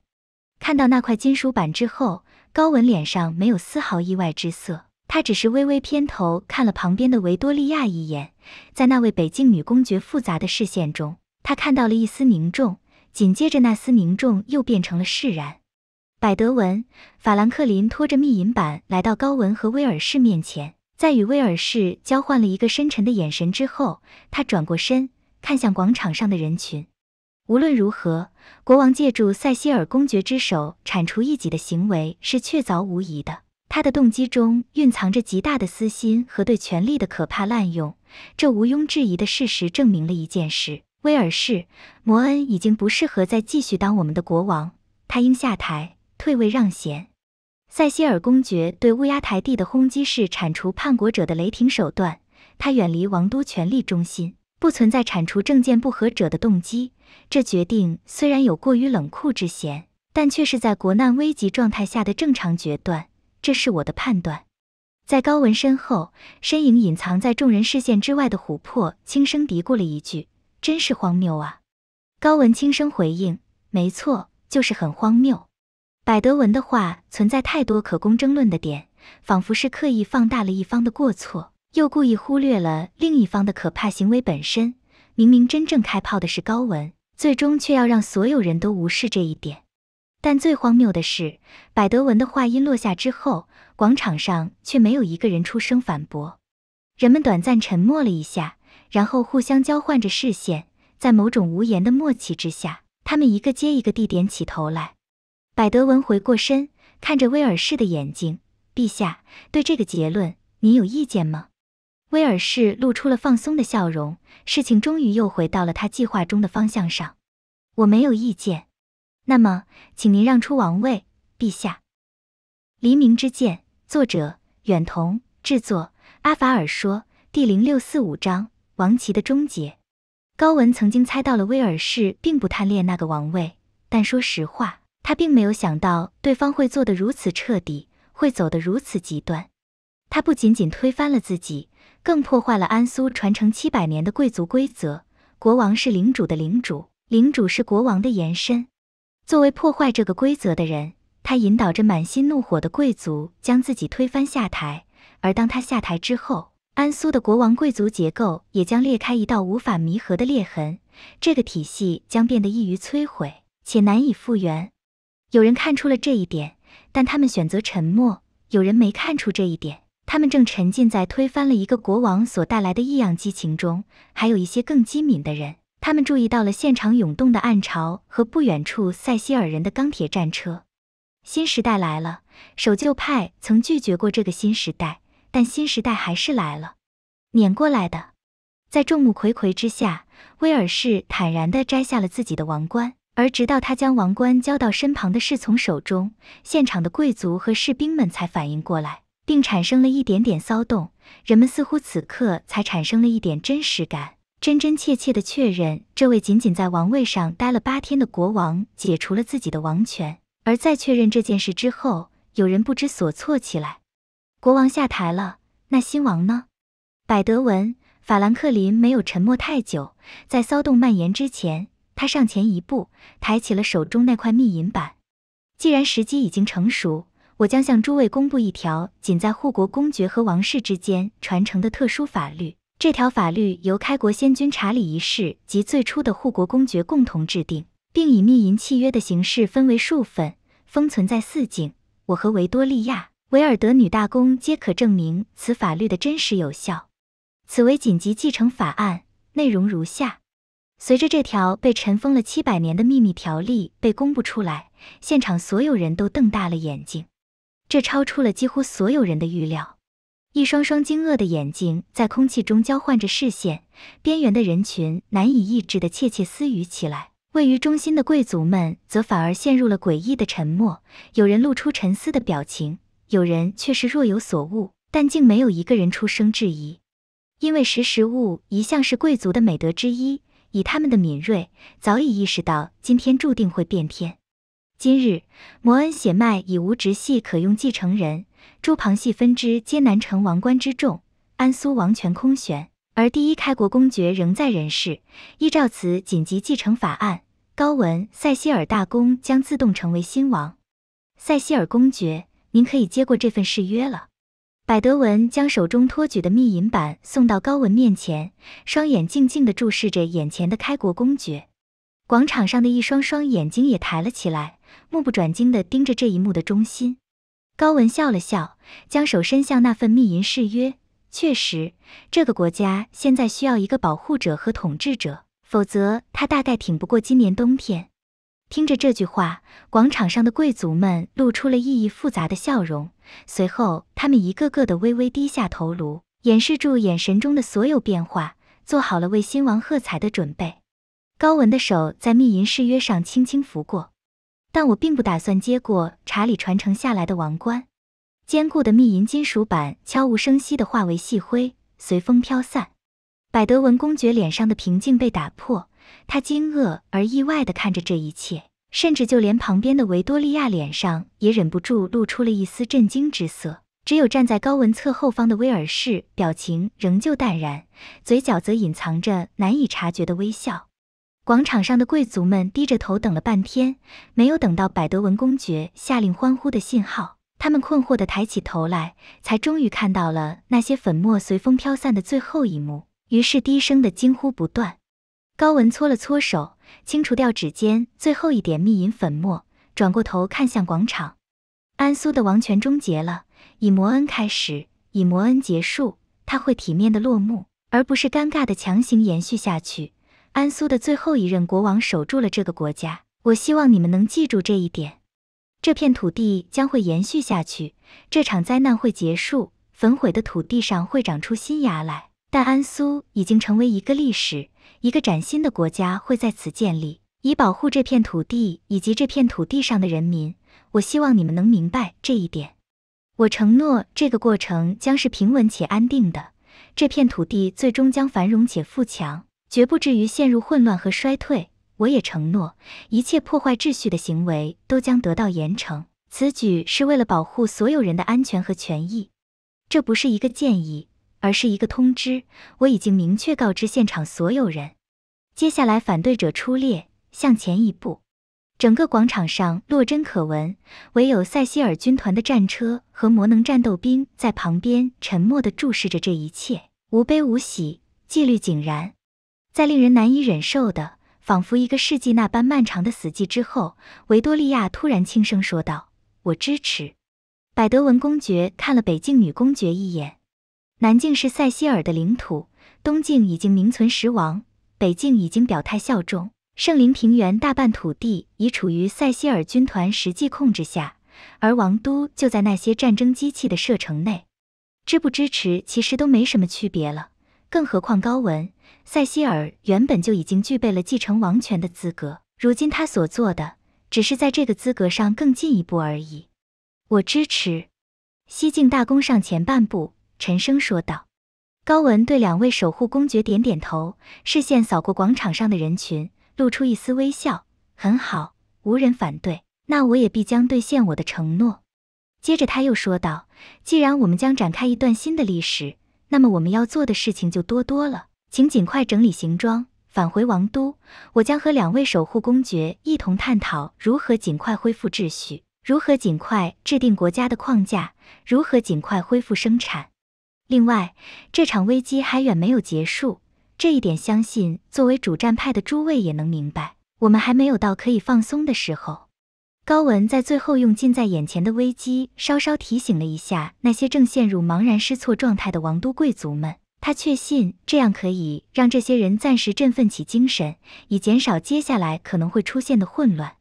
看到那块金属板之后，高文脸上没有丝毫意外之色，他只是微微偏头看了旁边的维多利亚一眼。在那位北境女公爵复杂的视线中，他看到了一丝凝重，紧接着那丝凝重又变成了释然。百德文、法兰克林拖着密银板来到高文和威尔士面前。在与威尔士交换了一个深沉的眼神之后，他转过身，看向广场上的人群。无论如何，国王借助塞西尔公爵之手铲除异己的行为是确凿无疑的。他的动机中蕴藏着极大的私心和对权力的可怕滥用。这毋庸置疑的事实证明了一件事：威尔士·摩恩已经不适合再继续当我们的国王，他应下台退位让贤。塞西尔公爵对乌鸦台地的轰击是铲除叛国者的雷霆手段。他远离王都权力中心，不存在铲除政见不合者的动机。这决定虽然有过于冷酷之嫌，但却是在国难危急状态下的正常决断。这是我的判断。在高文身后，身影隐藏在众人视线之外的琥珀轻声嘀咕了一句：“真是荒谬啊。”高文轻声回应：“没错，就是很荒谬。”百德文的话存在太多可供争论的点，仿佛是刻意放大了一方的过错，又故意忽略了另一方的可怕行为本身。明明真正开炮的是高文，最终却要让所有人都无视这一点。但最荒谬的是，百德文的话音落下之后，广场上却没有一个人出声反驳。人们短暂沉默了一下，然后互相交换着视线，在某种无言的默契之下，他们一个接一个地点起头来。百德文回过身，看着威尔士的眼睛：“陛下，对这个结论，您有意见吗？”威尔士露出了放松的笑容，事情终于又回到了他计划中的方向上。“我没有意见。”“那么，请您让出王位，陛下。”《黎明之剑》作者：远瞳，制作：阿法尔说，第零六四五章：王旗的终结。高文曾经猜到了威尔士并不贪恋那个王位，但说实话。他并没有想到对方会做得如此彻底，会走得如此极端。他不仅仅推翻了自己，更破坏了安苏传承七百年的贵族规则。国王是领主的领主，领主是国王的延伸。作为破坏这个规则的人，他引导着满心怒火的贵族将自己推翻下台。而当他下台之后，安苏的国王贵族结构也将裂开一道无法弥合的裂痕。这个体系将变得易于摧毁，且难以复原。有人看出了这一点，但他们选择沉默。有人没看出这一点，他们正沉浸在推翻了一个国王所带来的异样激情中。还有一些更机敏的人，他们注意到了现场涌动的暗潮和不远处塞西尔人的钢铁战车。新时代来了，守旧派曾拒绝过这个新时代，但新时代还是来了，碾过来的。在众目睽睽之下，威尔士坦然地摘下了自己的王冠。而直到他将王冠交到身旁的侍从手中，现场的贵族和士兵们才反应过来，并产生了一点点骚动。人们似乎此刻才产生了一点真实感，真真切切地确认这位仅仅在王位上待了八天的国王解除了自己的王权。而在确认这件事之后，有人不知所措起来：“国王下台了，那新王呢？”百德文·法兰克林没有沉默太久，在骚动蔓延之前。他上前一步，抬起了手中那块密银板。既然时机已经成熟，我将向诸位公布一条仅在护国公爵和王室之间传承的特殊法律。这条法律由开国先君查理一世及最初的护国公爵共同制定，并以密银契约的形式分为数份，封存在四境。我和维多利亚·维尔德女大公皆可证明此法律的真实有效。此为紧急继承法案，内容如下。随着这条被尘封了七百年的秘密条例被公布出来，现场所有人都瞪大了眼睛，这超出了几乎所有人的预料。一双双惊愕的眼睛在空气中交换着视线，边缘的人群难以抑制的窃窃私语起来。位于中心的贵族们则反而陷入了诡异的沉默，有人露出沉思的表情，有人却是若有所悟，但竟没有一个人出声质疑，因为识时务一向是贵族的美德之一。以他们的敏锐，早已意识到今天注定会变天。今日摩恩血脉已无直系可用继承人，诸旁系分支皆难成王冠之重，安苏王权空悬。而第一开国公爵仍在人世，依照此紧急继承法案，高文·塞西尔大公将自动成为新王。塞西尔公爵，您可以接过这份誓约了。百德文将手中托举的密银板送到高文面前，双眼静静地注视着眼前的开国公爵。广场上的一双双眼睛也抬了起来，目不转睛地盯着这一幕的中心。高文笑了笑，将手伸向那份密银誓约。确实，这个国家现在需要一个保护者和统治者，否则他大概挺不过今年冬天。听着这句话，广场上的贵族们露出了意义复杂的笑容，随后他们一个个的微微低下头颅，掩饰住眼神中的所有变化，做好了为新王喝彩的准备。高文的手在密银誓约上轻轻拂过，但我并不打算接过查理传承下来的王冠。坚固的密银金属板悄无声息的化为细灰，随风飘散。百德文公爵脸上的平静被打破。他惊愕而意外地看着这一切，甚至就连旁边的维多利亚脸上也忍不住露出了一丝震惊之色。只有站在高文侧后方的威尔士，表情仍旧淡然，嘴角则隐藏着难以察觉的微笑。广场上的贵族们低着头等了半天，没有等到百德文公爵下令欢呼的信号，他们困惑地抬起头来，才终于看到了那些粉末随风飘散的最后一幕，于是低声的惊呼不断。高文搓了搓手，清除掉指尖最后一点密银粉末，转过头看向广场。安苏的王权终结了，以摩恩开始，以摩恩结束，他会体面的落幕，而不是尴尬的强行延续下去。安苏的最后一任国王守住了这个国家，我希望你们能记住这一点。这片土地将会延续下去，这场灾难会结束，焚毁的土地上会长出新芽来。但安苏已经成为一个历史。一个崭新的国家会在此建立，以保护这片土地以及这片土地上的人民。我希望你们能明白这一点。我承诺，这个过程将是平稳且安定的。这片土地最终将繁荣且富强，绝不至于陷入混乱和衰退。我也承诺，一切破坏秩序的行为都将得到严惩。此举是为了保护所有人的安全和权益。这不是一个建议。而是一个通知，我已经明确告知现场所有人，接下来反对者出列，向前一步。整个广场上落针可闻，唯有塞西尔军团的战车和魔能战斗兵在旁边沉默地注视着这一切，无悲无喜，纪律井然。在令人难以忍受的，仿佛一个世纪那般漫长的死寂之后，维多利亚突然轻声说道：“我支持。”百德文公爵看了北境女公爵一眼。南境是塞西尔的领土，东境已经名存实亡，北境已经表态效忠，圣灵平原大半土地已处于塞西尔军团实际控制下，而王都就在那些战争机器的射程内。支不支持其实都没什么区别了，更何况高文，塞西尔原本就已经具备了继承王权的资格，如今他所做的只是在这个资格上更进一步而已。我支持。西境大公上前半步。沉声说道：“高文对两位守护公爵点点头，视线扫过广场上的人群，露出一丝微笑。很好，无人反对，那我也必将兑现我的承诺。”接着他又说道：“既然我们将展开一段新的历史，那么我们要做的事情就多多了。请尽快整理行装，返回王都。我将和两位守护公爵一同探讨如何尽快恢复秩序，如何尽快制定国家的框架，如何尽快恢复生产。”另外，这场危机还远没有结束，这一点相信作为主战派的诸位也能明白。我们还没有到可以放松的时候。高文在最后用近在眼前的危机稍稍提醒了一下那些正陷入茫然失措状态的王都贵族们，他确信这样可以让这些人暂时振奋起精神，以减少接下来可能会出现的混乱。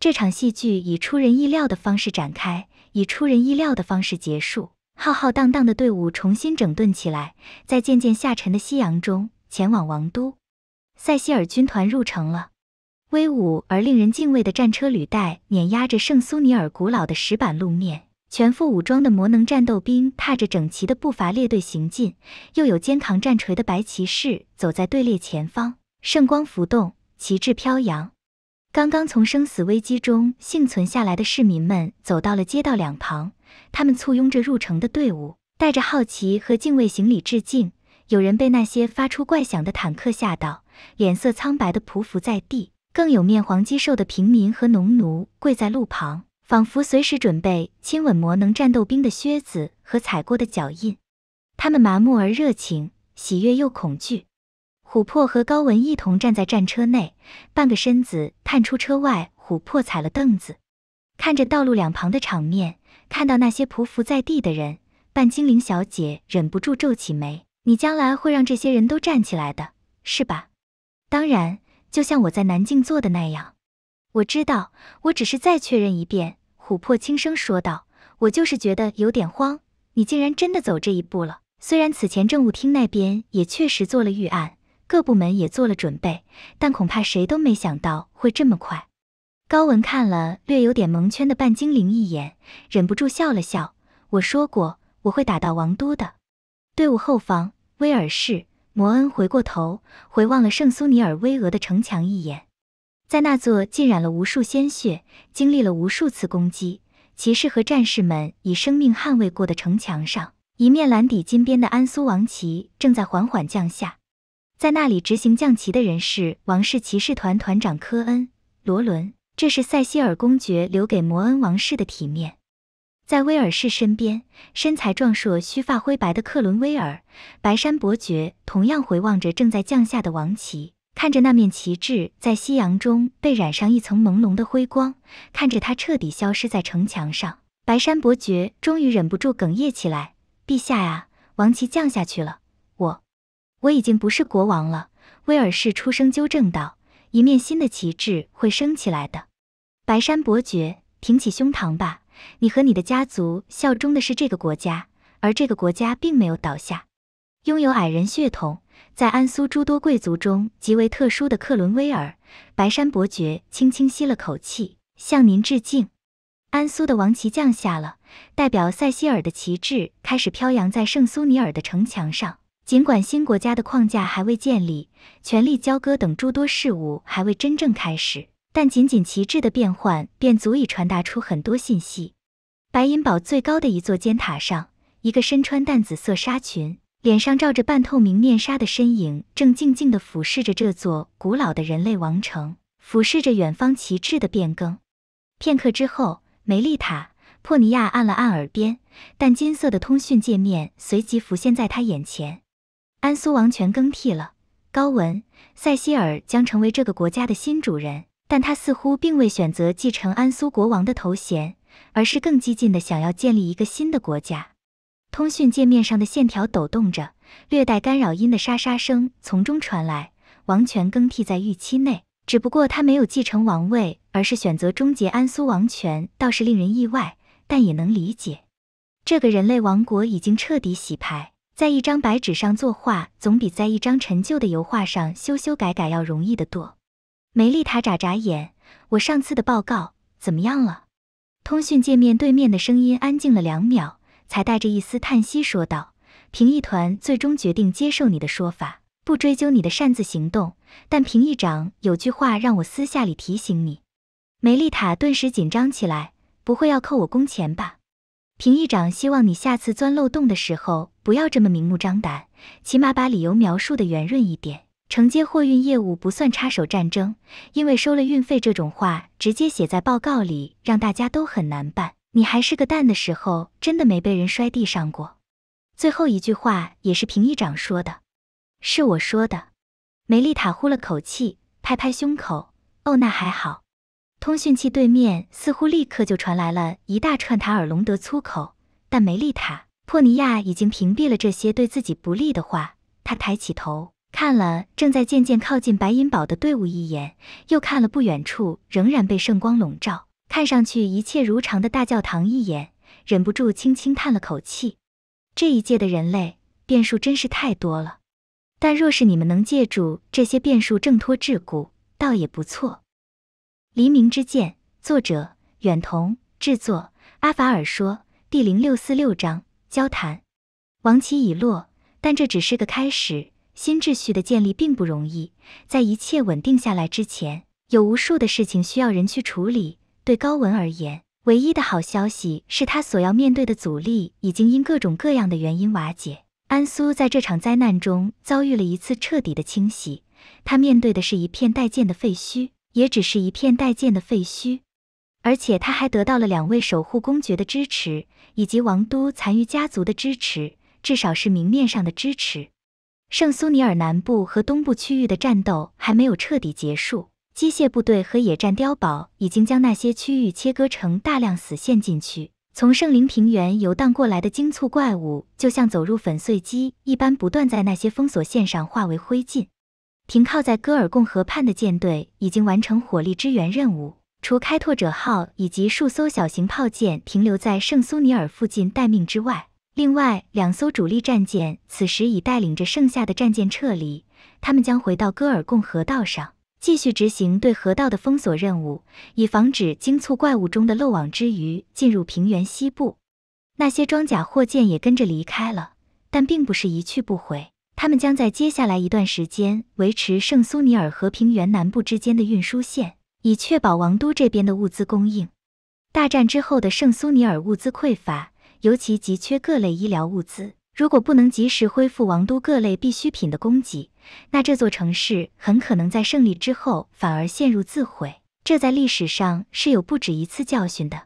这场戏剧以出人意料的方式展开，以出人意料的方式结束。浩浩荡荡的队伍重新整顿起来，在渐渐下沉的夕阳中前往王都。塞西尔军团入城了，威武而令人敬畏的战车履带碾压着圣苏尼尔古老的石板路面，全副武装的魔能战斗兵踏着整齐的步伐列队行进，又有肩扛战锤的白骑士走在队列前方，圣光浮动，旗帜飘扬。刚刚从生死危机中幸存下来的市民们走到了街道两旁。他们簇拥着入城的队伍，带着好奇和敬畏行礼致敬。有人被那些发出怪响的坦克吓到，脸色苍白地匍匐在地；更有面黄肌瘦的平民和农奴跪在路旁，仿佛随时准备亲吻魔能战斗兵的靴子和踩过的脚印。他们麻木而热情，喜悦又恐惧。琥珀和高文一同站在战车内，半个身子探出车外。琥珀踩了凳子，看着道路两旁的场面。看到那些匍匐在地的人，半精灵小姐忍不住皱起眉：“你将来会让这些人都站起来的，是吧？当然，就像我在南境做的那样。我知道，我只是再确认一遍。”琥珀轻声说道：“我就是觉得有点慌，你竟然真的走这一步了。虽然此前政务厅那边也确实做了预案，各部门也做了准备，但恐怕谁都没想到会这么快。”高文看了略有点蒙圈的半精灵一眼，忍不住笑了笑。我说过，我会打到王都的。队伍后方，威尔士·摩恩回过头，回望了圣苏尼尔巍峨的城墙一眼。在那座浸染了无数鲜血、经历了无数次攻击、骑士和战士们以生命捍卫过的城墙上，一面蓝底金边的安苏王旗正在缓缓降下。在那里执行降旗的人是王室骑士团团长科恩·罗伦。这是塞西尔公爵留给摩恩王室的体面。在威尔士身边，身材壮硕、须发灰白的克伦威尔，白山伯爵同样回望着正在降下的王旗，看着那面旗帜在夕阳中被染上一层朦胧的辉光，看着它彻底消失在城墙上。白山伯爵终于忍不住哽咽起来：“陛下呀，王旗降下去了，我，我已经不是国王了。”威尔士出声纠正道：“一面新的旗帜会升起来的。”白山伯爵，挺起胸膛吧！你和你的家族效忠的是这个国家，而这个国家并没有倒下。拥有矮人血统，在安苏诸多贵族中极为特殊的克伦威尔，白山伯爵轻轻吸了口气，向您致敬。安苏的王旗降下了，代表塞西尔的旗帜开始飘扬在圣苏尼尔的城墙上。尽管新国家的框架还未建立，权力交割等诸多事务还未真正开始。但仅仅旗帜的变换便足以传达出很多信息。白银堡最高的一座尖塔上，一个身穿淡紫色纱裙、脸上罩着半透明面纱的身影，正静静地俯视着这座古老的人类王城，俯视着远方旗帜的变更。片刻之后，梅丽塔·珀尼亚按了按耳边，淡金色的通讯界面随即浮现在他眼前。安苏王权更替了，高文·塞西尔将成为这个国家的新主人。但他似乎并未选择继承安苏国王的头衔，而是更激进的想要建立一个新的国家。通讯界面上的线条抖动着，略带干扰音的沙沙声从中传来。王权更替在预期内，只不过他没有继承王位，而是选择终结安苏王权，倒是令人意外，但也能理解。这个人类王国已经彻底洗牌，在一张白纸上作画，总比在一张陈旧的油画上修修改改要容易得多。梅丽塔眨眨眼，我上次的报告怎么样了？通讯界面对面的声音安静了两秒，才带着一丝叹息说道：“评议团最终决定接受你的说法，不追究你的擅自行动。但评议长有句话让我私下里提醒你。”梅丽塔顿时紧张起来，不会要扣我工钱吧？评议长希望你下次钻漏洞的时候不要这么明目张胆，起码把理由描述的圆润一点。承接货运业务不算插手战争，因为收了运费这种话直接写在报告里，让大家都很难办。你还是个蛋的时候，真的没被人摔地上过。最后一句话也是平议长说的，是我说的。梅丽塔呼了口气，拍拍胸口。哦，那还好。通讯器对面似乎立刻就传来了一大串塔尔隆德粗口，但梅丽塔·珀尼亚已经屏蔽了这些对自己不利的话。他抬起头。看了正在渐渐靠近白银堡的队伍一眼，又看了不远处仍然被圣光笼罩、看上去一切如常的大教堂一眼，忍不住轻轻叹了口气。这一届的人类变数真是太多了，但若是你们能借助这些变数挣脱桎梏，倒也不错。《黎明之剑》作者：远瞳，制作：阿法尔说，第零六四六章：交谈。王旗已落，但这只是个开始。新秩序的建立并不容易，在一切稳定下来之前，有无数的事情需要人去处理。对高文而言，唯一的好消息是他所要面对的阻力已经因各种各样的原因瓦解。安苏在这场灾难中遭遇了一次彻底的清洗，他面对的是一片待建的废墟，也只是一片待建的废墟。而且他还得到了两位守护公爵的支持，以及王都残余家族的支持，至少是明面上的支持。圣苏尼尔南部和东部区域的战斗还没有彻底结束，机械部队和野战碉堡已经将那些区域切割成大量死线禁区。从圣灵平原游荡过来的精簇怪物，就像走入粉碎机一般，不断在那些封锁线上化为灰烬。停靠在戈尔贡河畔的舰队已经完成火力支援任务，除开拓者号以及数艘小型炮舰停留在圣苏尼尔附近待命之外。另外两艘主力战舰此时已带领着剩下的战舰撤离，他们将回到戈尔贡河道上，继续执行对河道的封锁任务，以防止精簇怪物中的漏网之鱼进入平原西部。那些装甲货舰也跟着离开了，但并不是一去不回。他们将在接下来一段时间维持圣苏尼尔和平原南部之间的运输线，以确保王都这边的物资供应。大战之后的圣苏尼尔物资匮乏。尤其急缺各类医疗物资，如果不能及时恢复王都各类必需品的供给，那这座城市很可能在胜利之后反而陷入自毁。这在历史上是有不止一次教训的。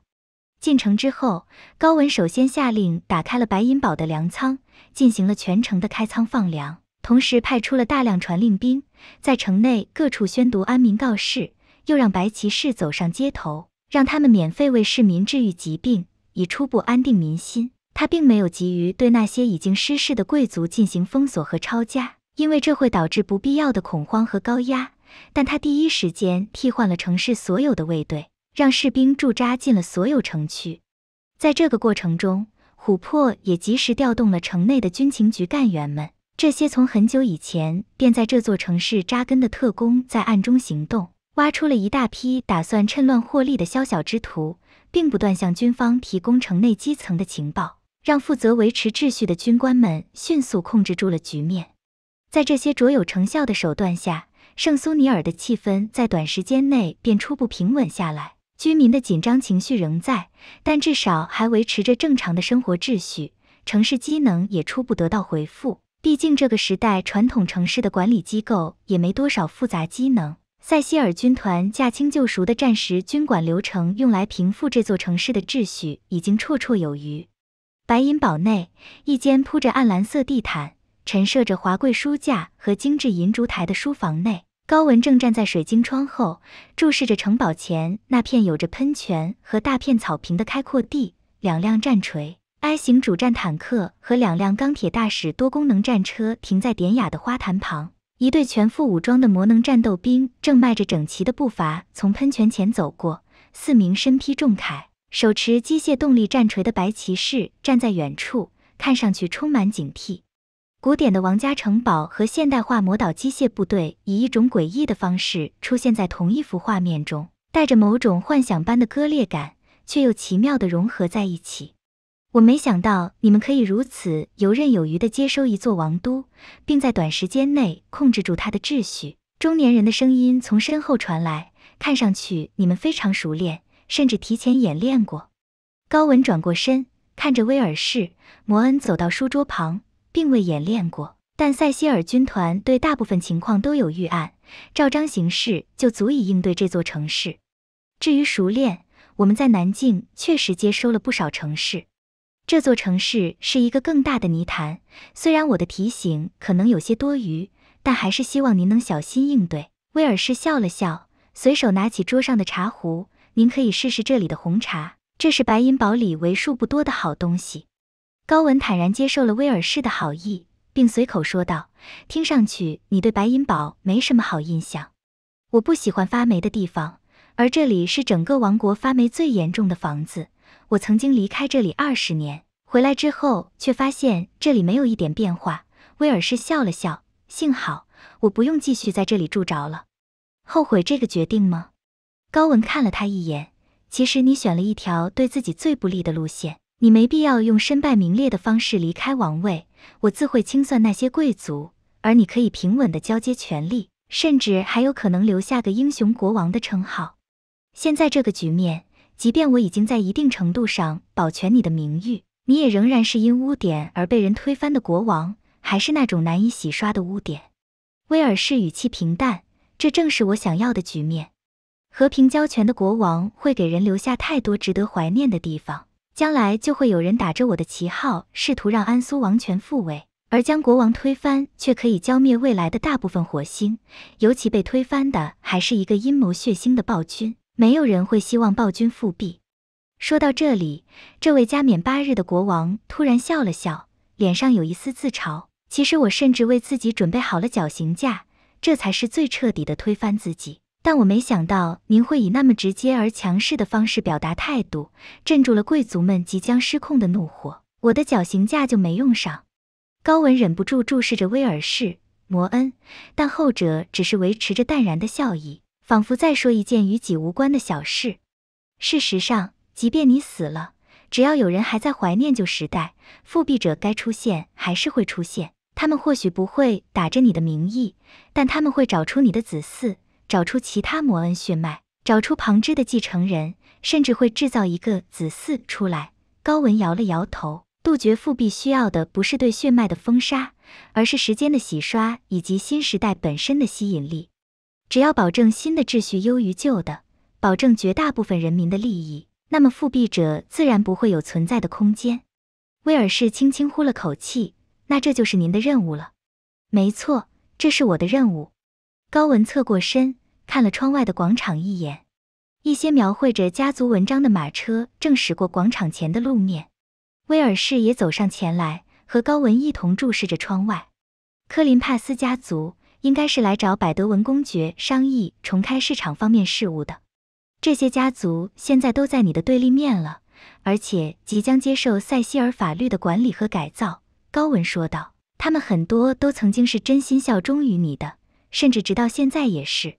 进城之后，高文首先下令打开了白银堡的粮仓，进行了全城的开仓放粮，同时派出了大量传令兵在城内各处宣读安民告示，又让白骑士走上街头，让他们免费为市民治愈疾病。已初步安定民心，他并没有急于对那些已经失势的贵族进行封锁和抄家，因为这会导致不必要的恐慌和高压。但他第一时间替换了城市所有的卫队，让士兵驻扎进了所有城区。在这个过程中，琥珀也及时调动了城内的军情局干员们，这些从很久以前便在这座城市扎根的特工，在暗中行动，挖出了一大批打算趁乱获利的宵小之徒。并不断向军方提供城内基层的情报，让负责维持秩序的军官们迅速控制住了局面。在这些卓有成效的手段下，圣苏尼尔的气氛在短时间内便初步平稳下来。居民的紧张情绪仍在，但至少还维持着正常的生活秩序，城市机能也初步得到恢复。毕竟这个时代，传统城市的管理机构也没多少复杂机能。塞西尔军团驾轻就熟的战时军管流程，用来平复这座城市的秩序已经绰绰有余。白银堡内一间铺着暗蓝色地毯、陈设着华贵书架和精致银烛台的书房内，高文正站在水晶窗后，注视着城堡前那片有着喷泉和大片草坪的开阔地。两辆战锤 I 型主战坦克和两辆钢铁大使多功能战车停在典雅的花坛旁。一队全副武装的魔能战斗兵正迈着整齐的步伐从喷泉前走过，四名身披重铠、手持机械动力战锤的白骑士站在远处，看上去充满警惕。古典的王家城堡和现代化魔导机械部队以一种诡异的方式出现在同一幅画面中，带着某种幻想般的割裂感，却又奇妙地融合在一起。我没想到你们可以如此游刃有余地接收一座王都，并在短时间内控制住它的秩序。中年人的声音从身后传来，看上去你们非常熟练，甚至提前演练过。高文转过身，看着威尔士·摩恩走到书桌旁，并未演练过。但塞西尔军团对大部分情况都有预案，照章行事就足以应对这座城市。至于熟练，我们在南境确实接收了不少城市。这座城市是一个更大的泥潭，虽然我的提醒可能有些多余，但还是希望您能小心应对。威尔士笑了笑，随手拿起桌上的茶壶，您可以试试这里的红茶，这是白银堡里为数不多的好东西。高文坦然接受了威尔士的好意，并随口说道：“听上去你对白银堡没什么好印象。我不喜欢发霉的地方，而这里是整个王国发霉最严重的房子。”我曾经离开这里二十年，回来之后却发现这里没有一点变化。威尔士笑了笑，幸好我不用继续在这里住着了。后悔这个决定吗？高文看了他一眼。其实你选了一条对自己最不利的路线，你没必要用身败名裂的方式离开王位。我自会清算那些贵族，而你可以平稳地交接权力，甚至还有可能留下个英雄国王的称号。现在这个局面。即便我已经在一定程度上保全你的名誉，你也仍然是因污点而被人推翻的国王，还是那种难以洗刷的污点。威尔士语气平淡，这正是我想要的局面。和平交权的国王会给人留下太多值得怀念的地方，将来就会有人打着我的旗号，试图让安苏王权复位，而将国王推翻，却可以浇灭未来的大部分火星。尤其被推翻的还是一个阴谋血腥的暴君。没有人会希望暴君复辟。说到这里，这位加冕八日的国王突然笑了笑，脸上有一丝自嘲。其实我甚至为自己准备好了绞刑架，这才是最彻底的推翻自己。但我没想到您会以那么直接而强势的方式表达态度，镇住了贵族们即将失控的怒火。我的绞刑架就没用上。高文忍不住注视着威尔士·摩恩，但后者只是维持着淡然的笑意。仿佛在说一件与己无关的小事。事实上，即便你死了，只要有人还在怀念旧时代，复辟者该出现还是会出现。他们或许不会打着你的名义，但他们会找出你的子嗣，找出其他摩恩血脉，找出旁支的继承人，甚至会制造一个子嗣出来。高文摇了摇头。杜绝复辟需要的不是对血脉的封杀，而是时间的洗刷以及新时代本身的吸引力。只要保证新的秩序优于旧的，保证绝大部分人民的利益，那么复辟者自然不会有存在的空间。威尔士轻轻呼了口气，那这就是您的任务了。没错，这是我的任务。高文侧过身，看了窗外的广场一眼，一些描绘着家族文章的马车正驶过广场前的路面。威尔士也走上前来，和高文一同注视着窗外。科林帕斯家族。应该是来找百德文公爵商议重开市场方面事务的。这些家族现在都在你的对立面了，而且即将接受塞西尔法律的管理和改造。”高文说道，“他们很多都曾经是真心效忠于你的，甚至直到现在也是。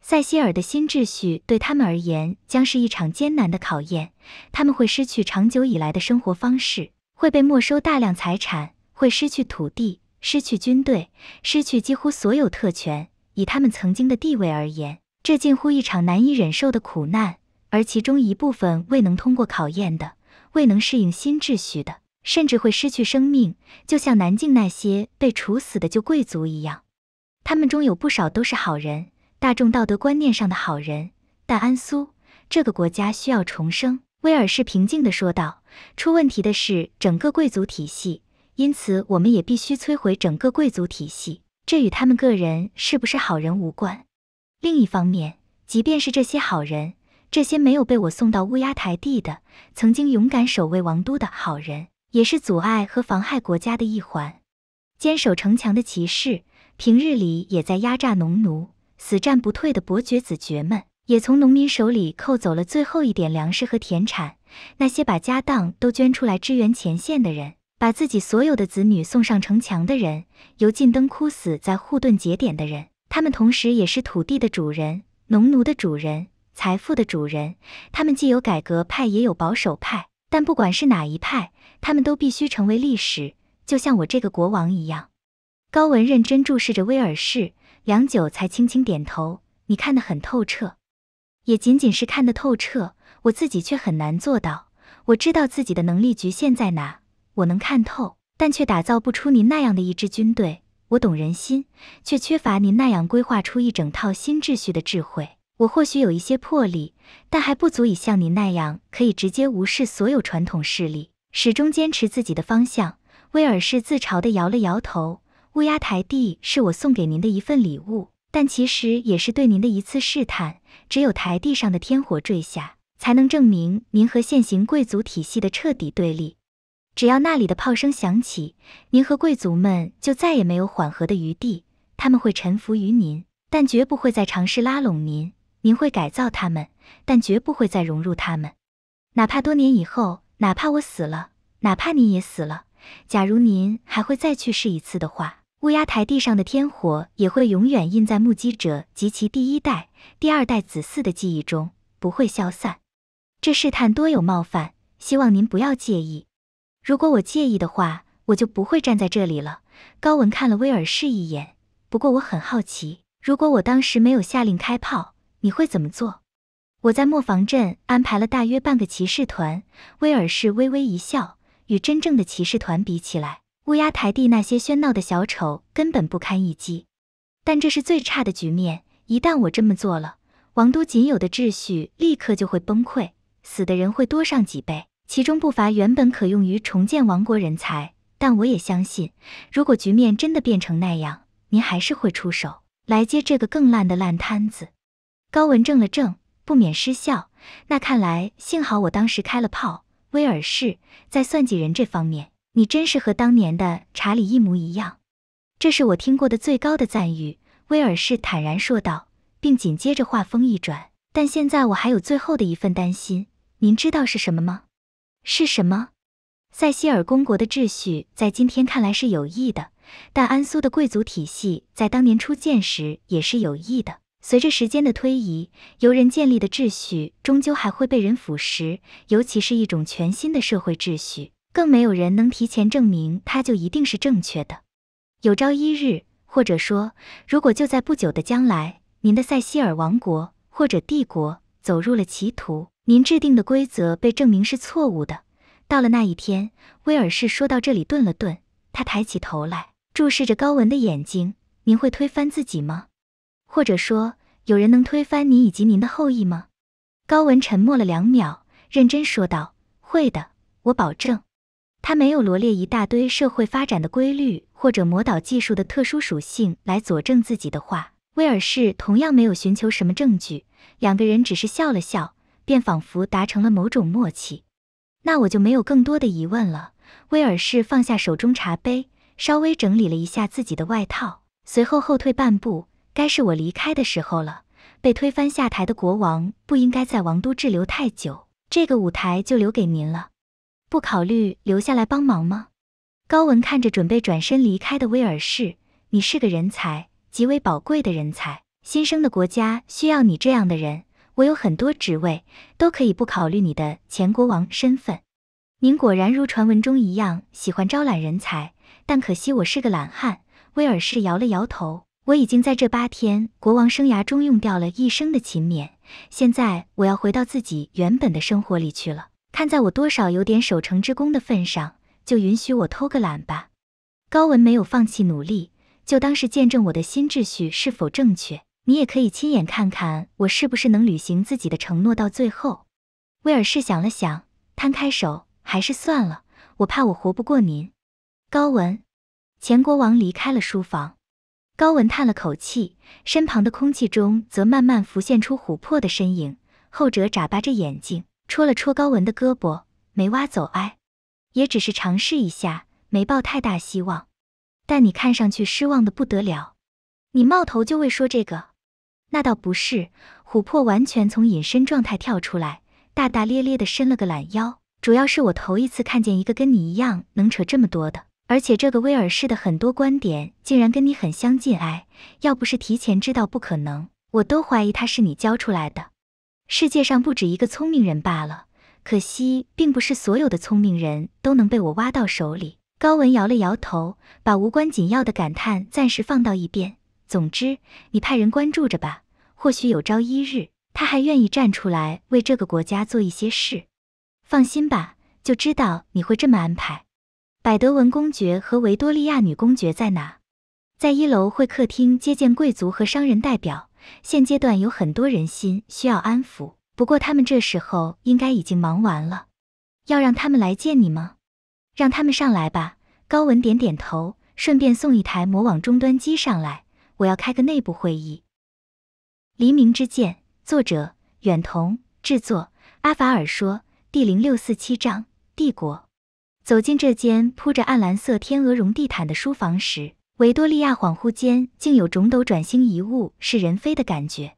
塞西尔的新秩序对他们而言将是一场艰难的考验，他们会失去长久以来的生活方式，会被没收大量财产，会失去土地。”失去军队，失去几乎所有特权，以他们曾经的地位而言，这近乎一场难以忍受的苦难。而其中一部分未能通过考验的，未能适应新秩序的，甚至会失去生命，就像南境那些被处死的旧贵族一样。他们中有不少都是好人，大众道德观念上的好人。但安苏，这个国家需要重生。威尔士平静地说道。出问题的是整个贵族体系。因此，我们也必须摧毁整个贵族体系，这与他们个人是不是好人无关。另一方面，即便是这些好人，这些没有被我送到乌鸦台地的，曾经勇敢守卫王都的好人，也是阻碍和妨害国家的一环。坚守城墙的骑士，平日里也在压榨农奴；死战不退的伯爵子爵们，也从农民手里扣走了最后一点粮食和田产。那些把家当都捐出来支援前线的人。把自己所有的子女送上城墙的人，由近灯枯死在护盾节点的人，他们同时也是土地的主人、农奴的主人、财富的主人。他们既有改革派，也有保守派，但不管是哪一派，他们都必须成为历史，就像我这个国王一样。高文认真注视着威尔士，良久才轻轻点头。你看得很透彻，也仅仅是看得透彻，我自己却很难做到。我知道自己的能力局限在哪。我能看透，但却打造不出您那样的一支军队。我懂人心，却缺乏您那样规划出一整套新秩序的智慧。我或许有一些魄力，但还不足以像您那样可以直接无视所有传统势力，始终坚持自己的方向。威尔士自嘲地摇了摇头。乌鸦台地是我送给您的一份礼物，但其实也是对您的一次试探。只有台地上的天火坠下，才能证明您和现行贵族体系的彻底对立。只要那里的炮声响起，您和贵族们就再也没有缓和的余地，他们会臣服于您，但绝不会再尝试拉拢您。您会改造他们，但绝不会再融入他们。哪怕多年以后，哪怕我死了，哪怕您也死了，假如您还会再去试一次的话，乌鸦台地上的天火也会永远印在目击者及其第一代、第二代子嗣的记忆中，不会消散。这试探多有冒犯，希望您不要介意。如果我介意的话，我就不会站在这里了。高文看了威尔士一眼。不过我很好奇，如果我当时没有下令开炮，你会怎么做？我在磨坊镇安排了大约半个骑士团。威尔士微微一笑。与真正的骑士团比起来，乌鸦台地那些喧闹的小丑根本不堪一击。但这是最差的局面。一旦我这么做，了王都仅有的秩序立刻就会崩溃，死的人会多上几倍。其中不乏原本可用于重建王国人才，但我也相信，如果局面真的变成那样，您还是会出手来接这个更烂的烂摊子。高文怔了怔，不免失笑。那看来，幸好我当时开了炮。威尔士在算计人这方面，你真是和当年的查理一模一样。这是我听过的最高的赞誉。威尔士坦然说道，并紧接着话锋一转。但现在我还有最后的一份担心，您知道是什么吗？是什么？塞西尔公国的秩序在今天看来是有益的，但安苏的贵族体系在当年初建时也是有益的。随着时间的推移，由人建立的秩序终究还会被人腐蚀，尤其是一种全新的社会秩序，更没有人能提前证明它就一定是正确的。有朝一日，或者说，如果就在不久的将来，您的塞西尔王国或者帝国走入了歧途。您制定的规则被证明是错误的。到了那一天，威尔士说到这里顿了顿，他抬起头来注视着高文的眼睛：“您会推翻自己吗？或者说，有人能推翻你以及您的后裔吗？”高文沉默了两秒，认真说道：“会的，我保证。”他没有罗列一大堆社会发展的规律或者魔导技术的特殊属性来佐证自己的话。威尔士同样没有寻求什么证据，两个人只是笑了笑。便仿佛达成了某种默契，那我就没有更多的疑问了。威尔士放下手中茶杯，稍微整理了一下自己的外套，随后后退半步。该是我离开的时候了。被推翻下台的国王不应该在王都滞留太久，这个舞台就留给您了。不考虑留下来帮忙吗？高文看着准备转身离开的威尔士，你是个人才，极为宝贵的人才。新生的国家需要你这样的人。我有很多职位都可以不考虑你的前国王身份。您果然如传闻中一样喜欢招揽人才，但可惜我是个懒汉。威尔士摇了摇头。我已经在这八天国王生涯中用掉了一生的勤勉，现在我要回到自己原本的生活里去了。看在我多少有点守城之功的份上，就允许我偷个懒吧。高文没有放弃努力，就当是见证我的新秩序是否正确。你也可以亲眼看看我是不是能履行自己的承诺到最后。威尔士想了想，摊开手，还是算了，我怕我活不过您。高文，前国王离开了书房。高文叹了口气，身旁的空气中则慢慢浮现出琥珀的身影，后者眨巴着眼睛，戳了戳高文的胳膊，没挖走哎，也只是尝试一下，没抱太大希望。但你看上去失望的不得了，你冒头就为说这个。那倒不是，琥珀完全从隐身状态跳出来，大大咧咧地伸了个懒腰。主要是我头一次看见一个跟你一样能扯这么多的，而且这个威尔士的很多观点竟然跟你很相近。哎，要不是提前知道不可能，我都怀疑他是你教出来的。世界上不止一个聪明人罢了，可惜并不是所有的聪明人都能被我挖到手里。高文摇了摇头，把无关紧要的感叹暂时放到一边。总之，你派人关注着吧。或许有朝一日，他还愿意站出来为这个国家做一些事。放心吧，就知道你会这么安排。百德文公爵和维多利亚女公爵在哪？在一楼会客厅接见贵族和商人代表。现阶段有很多人心需要安抚，不过他们这时候应该已经忙完了。要让他们来见你吗？让他们上来吧。高文点点头，顺便送一台魔网终端机上来。我要开个内部会议。《黎明之剑》作者远瞳制作，阿法尔说，第零六四七章：帝国。走进这间铺着暗蓝色天鹅绒地毯的书房时，维多利亚恍惚间竟有种斗转星移、物是人非的感觉。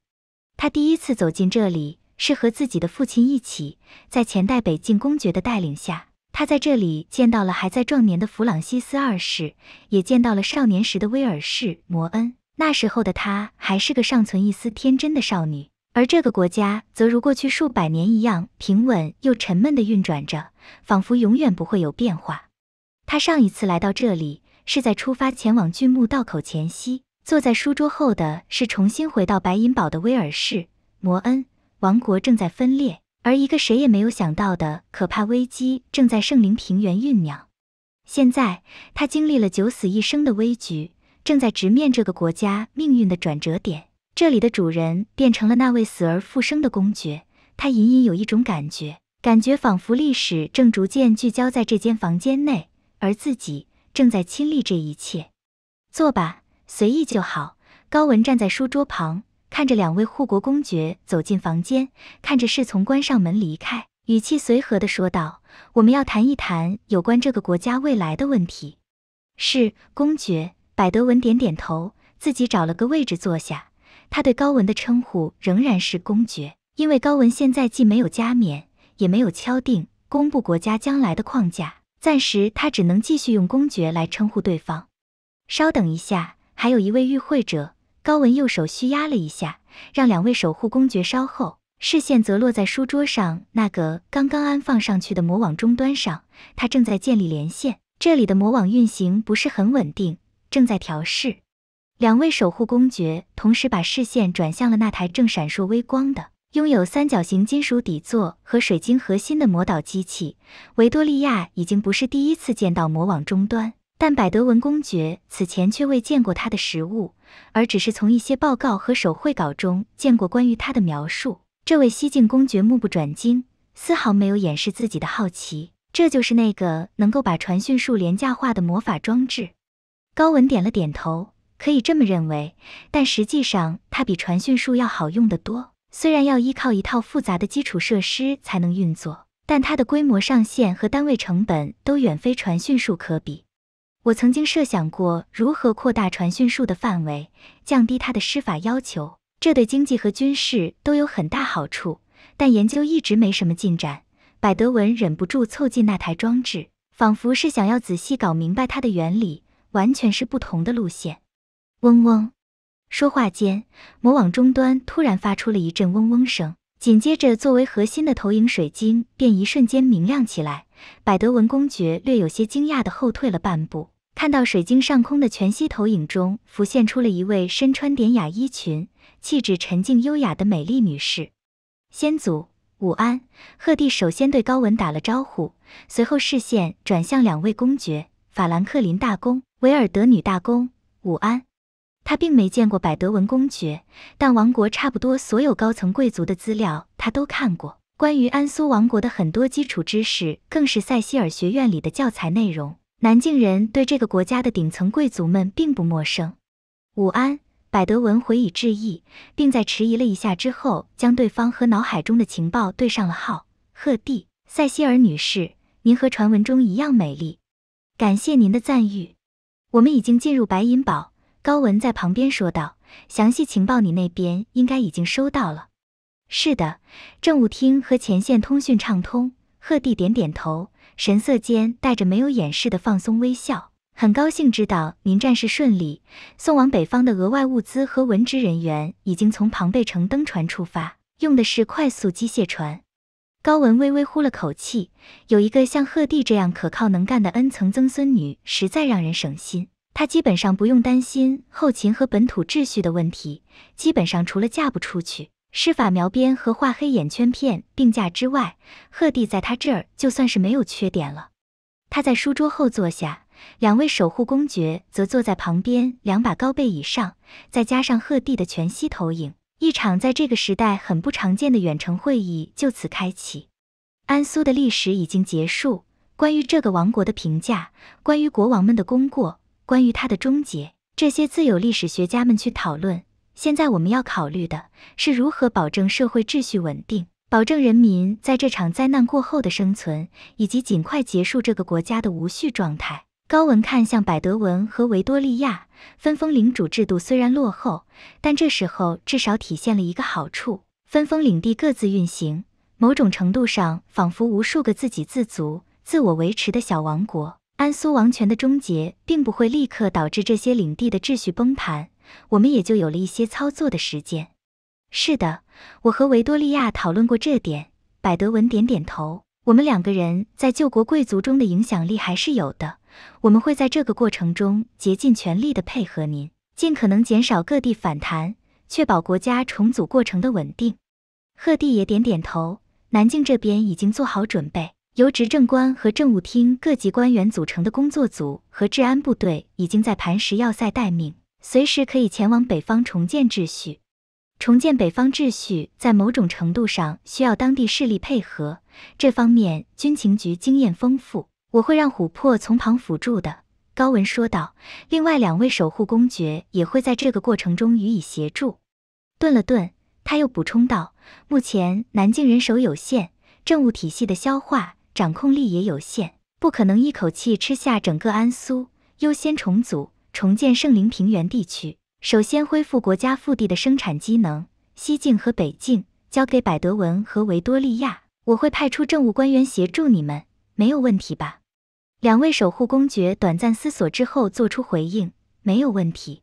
他第一次走进这里，是和自己的父亲一起，在前代北境公爵的带领下，他在这里见到了还在壮年的弗朗西斯二世，也见到了少年时的威尔士摩恩。那时候的她还是个尚存一丝天真的少女，而这个国家则如过去数百年一样平稳又沉闷地运转着，仿佛永远不会有变化。她上一次来到这里是在出发前往巨木道口前夕，坐在书桌后的是重新回到白银堡的威尔士·摩恩。王国正在分裂，而一个谁也没有想到的可怕危机正在圣灵平原酝酿。现在，他经历了九死一生的危局。正在直面这个国家命运的转折点，这里的主人变成了那位死而复生的公爵。他隐隐有一种感觉，感觉仿佛历史正逐渐聚焦在这间房间内，而自己正在亲历这一切。坐吧，随意就好。高文站在书桌旁，看着两位护国公爵走进房间，看着侍从关上门离开，语气随和地说道：“我们要谈一谈有关这个国家未来的问题。”是公爵。百德文点点头，自己找了个位置坐下。他对高文的称呼仍然是公爵，因为高文现在既没有加冕，也没有敲定公布国家将来的框架，暂时他只能继续用公爵来称呼对方。稍等一下，还有一位与会者。高文右手虚压了一下，让两位守护公爵稍后，视线则落在书桌上那个刚刚安放上去的魔网终端上。他正在建立连线，这里的魔网运行不是很稳定。正在调试，两位守护公爵同时把视线转向了那台正闪烁微光的、拥有三角形金属底座和水晶核心的魔导机器。维多利亚已经不是第一次见到魔网终端，但百德文公爵此前却未见过它的实物，而只是从一些报告和手绘稿中见过关于它的描述。这位西晋公爵目不转睛，丝毫没有掩饰自己的好奇。这就是那个能够把传讯术廉价化的魔法装置。高文点了点头，可以这么认为，但实际上它比传讯术要好用得多。虽然要依靠一套复杂的基础设施才能运作，但它的规模上限和单位成本都远非传讯术可比。我曾经设想过如何扩大传讯术的范围，降低它的施法要求，这对经济和军事都有很大好处。但研究一直没什么进展。百德文忍不住凑近那台装置，仿佛是想要仔细搞明白它的原理。完全是不同的路线。嗡嗡，说话间，魔网终端突然发出了一阵嗡嗡声，紧接着，作为核心的投影水晶便一瞬间明亮起来。百德文公爵略有些惊讶的后退了半步，看到水晶上空的全息投影中浮现出了一位身穿典雅衣裙、气质沉静优雅的美丽女士。先祖，午安，赫蒂首先对高文打了招呼，随后视线转向两位公爵，法兰克林大公。维尔德女大公，午安。她并没见过百德文公爵，但王国差不多所有高层贵族的资料她都看过。关于安苏王国的很多基础知识，更是塞西尔学院里的教材内容。南境人对这个国家的顶层贵族们并不陌生。午安，百德文回以致意，并在迟疑了一下之后，将对方和脑海中的情报对上了号。赫蒂，塞西尔女士，您和传闻中一样美丽。感谢您的赞誉。我们已经进入白银堡，高文在旁边说道：“详细情报你那边应该已经收到了。”“是的，政务厅和前线通讯畅通。”贺帝点点头，神色间带着没有掩饰的放松微笑，“很高兴知道您战事顺利。送往北方的额外物资和文职人员已经从庞贝城登船出发，用的是快速机械船。”高文微微呼了口气，有一个像贺帝这样可靠能干的恩曾曾孙女，实在让人省心。他基本上不用担心后勤和本土秩序的问题，基本上除了嫁不出去、施法描边和画黑眼圈片并驾之外，贺帝在他这儿就算是没有缺点了。他在书桌后坐下，两位守护公爵则坐在旁边两把高背椅上，再加上贺帝的全息投影。一场在这个时代很不常见的远程会议就此开启。安苏的历史已经结束，关于这个王国的评价，关于国王们的功过，关于它的终结，这些自有历史学家们去讨论。现在我们要考虑的是如何保证社会秩序稳定，保证人民在这场灾难过后的生存，以及尽快结束这个国家的无序状态。高文看向百德文和维多利亚，分封领主制度虽然落后，但这时候至少体现了一个好处：分封领地各自运行，某种程度上仿佛无数个自给自足、自我维持的小王国。安苏王权的终结并不会立刻导致这些领地的秩序崩盘，我们也就有了一些操作的时间。是的，我和维多利亚讨论过这点。百德文点点头。我们两个人在救国贵族中的影响力还是有的，我们会在这个过程中竭尽全力的配合您，尽可能减少各地反弹，确保国家重组过程的稳定。贺帝也点点头，南京这边已经做好准备，由执政官和政务厅各级官员组成的工作组和治安部队已经在磐石要塞待命，随时可以前往北方重建秩序。重建北方秩序在某种程度上需要当地势力配合，这方面军情局经验丰富，我会让琥珀从旁辅助的。”高文说道。另外两位守护公爵也会在这个过程中予以协助。顿了顿，他又补充道：“目前南境人手有限，政务体系的消化掌控力也有限，不可能一口气吃下整个安苏，优先重组重建圣灵平原地区。”首先恢复国家腹地的生产机能，西境和北境交给百德文和维多利亚，我会派出政务官员协助你们，没有问题吧？两位守护公爵短暂思索之后做出回应，没有问题。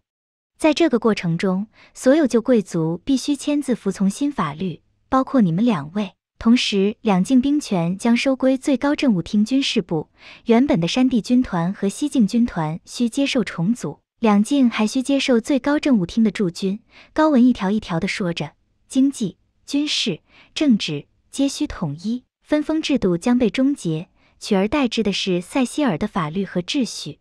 在这个过程中，所有旧贵族必须签字服从新法律，包括你们两位。同时，两境兵权将收归最高政务厅军事部，原本的山地军团和西境军团需接受重组。两境还需接受最高政务厅的驻军。高文一条一条地说着，经济、军事、政治皆需统一，分封制度将被终结，取而代之的是塞西尔的法律和秩序。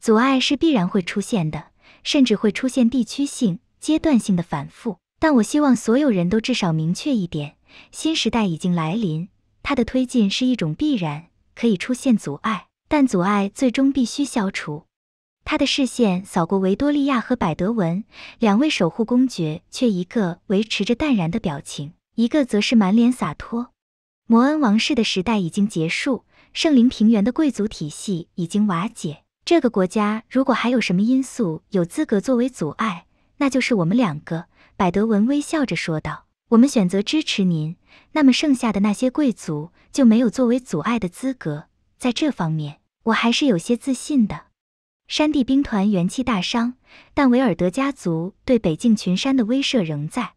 阻碍是必然会出现的，甚至会出现地区性、阶段性的反复。但我希望所有人都至少明确一点：新时代已经来临，它的推进是一种必然，可以出现阻碍，但阻碍最终必须消除。他的视线扫过维多利亚和百德文两位守护公爵，却一个维持着淡然的表情，一个则是满脸洒脱。摩恩王室的时代已经结束，圣灵平原的贵族体系已经瓦解。这个国家如果还有什么因素有资格作为阻碍，那就是我们两个。百德文微笑着说道：“我们选择支持您，那么剩下的那些贵族就没有作为阻碍的资格。在这方面，我还是有些自信的。”山地兵团元气大伤，但维尔德家族对北境群山的威慑仍在。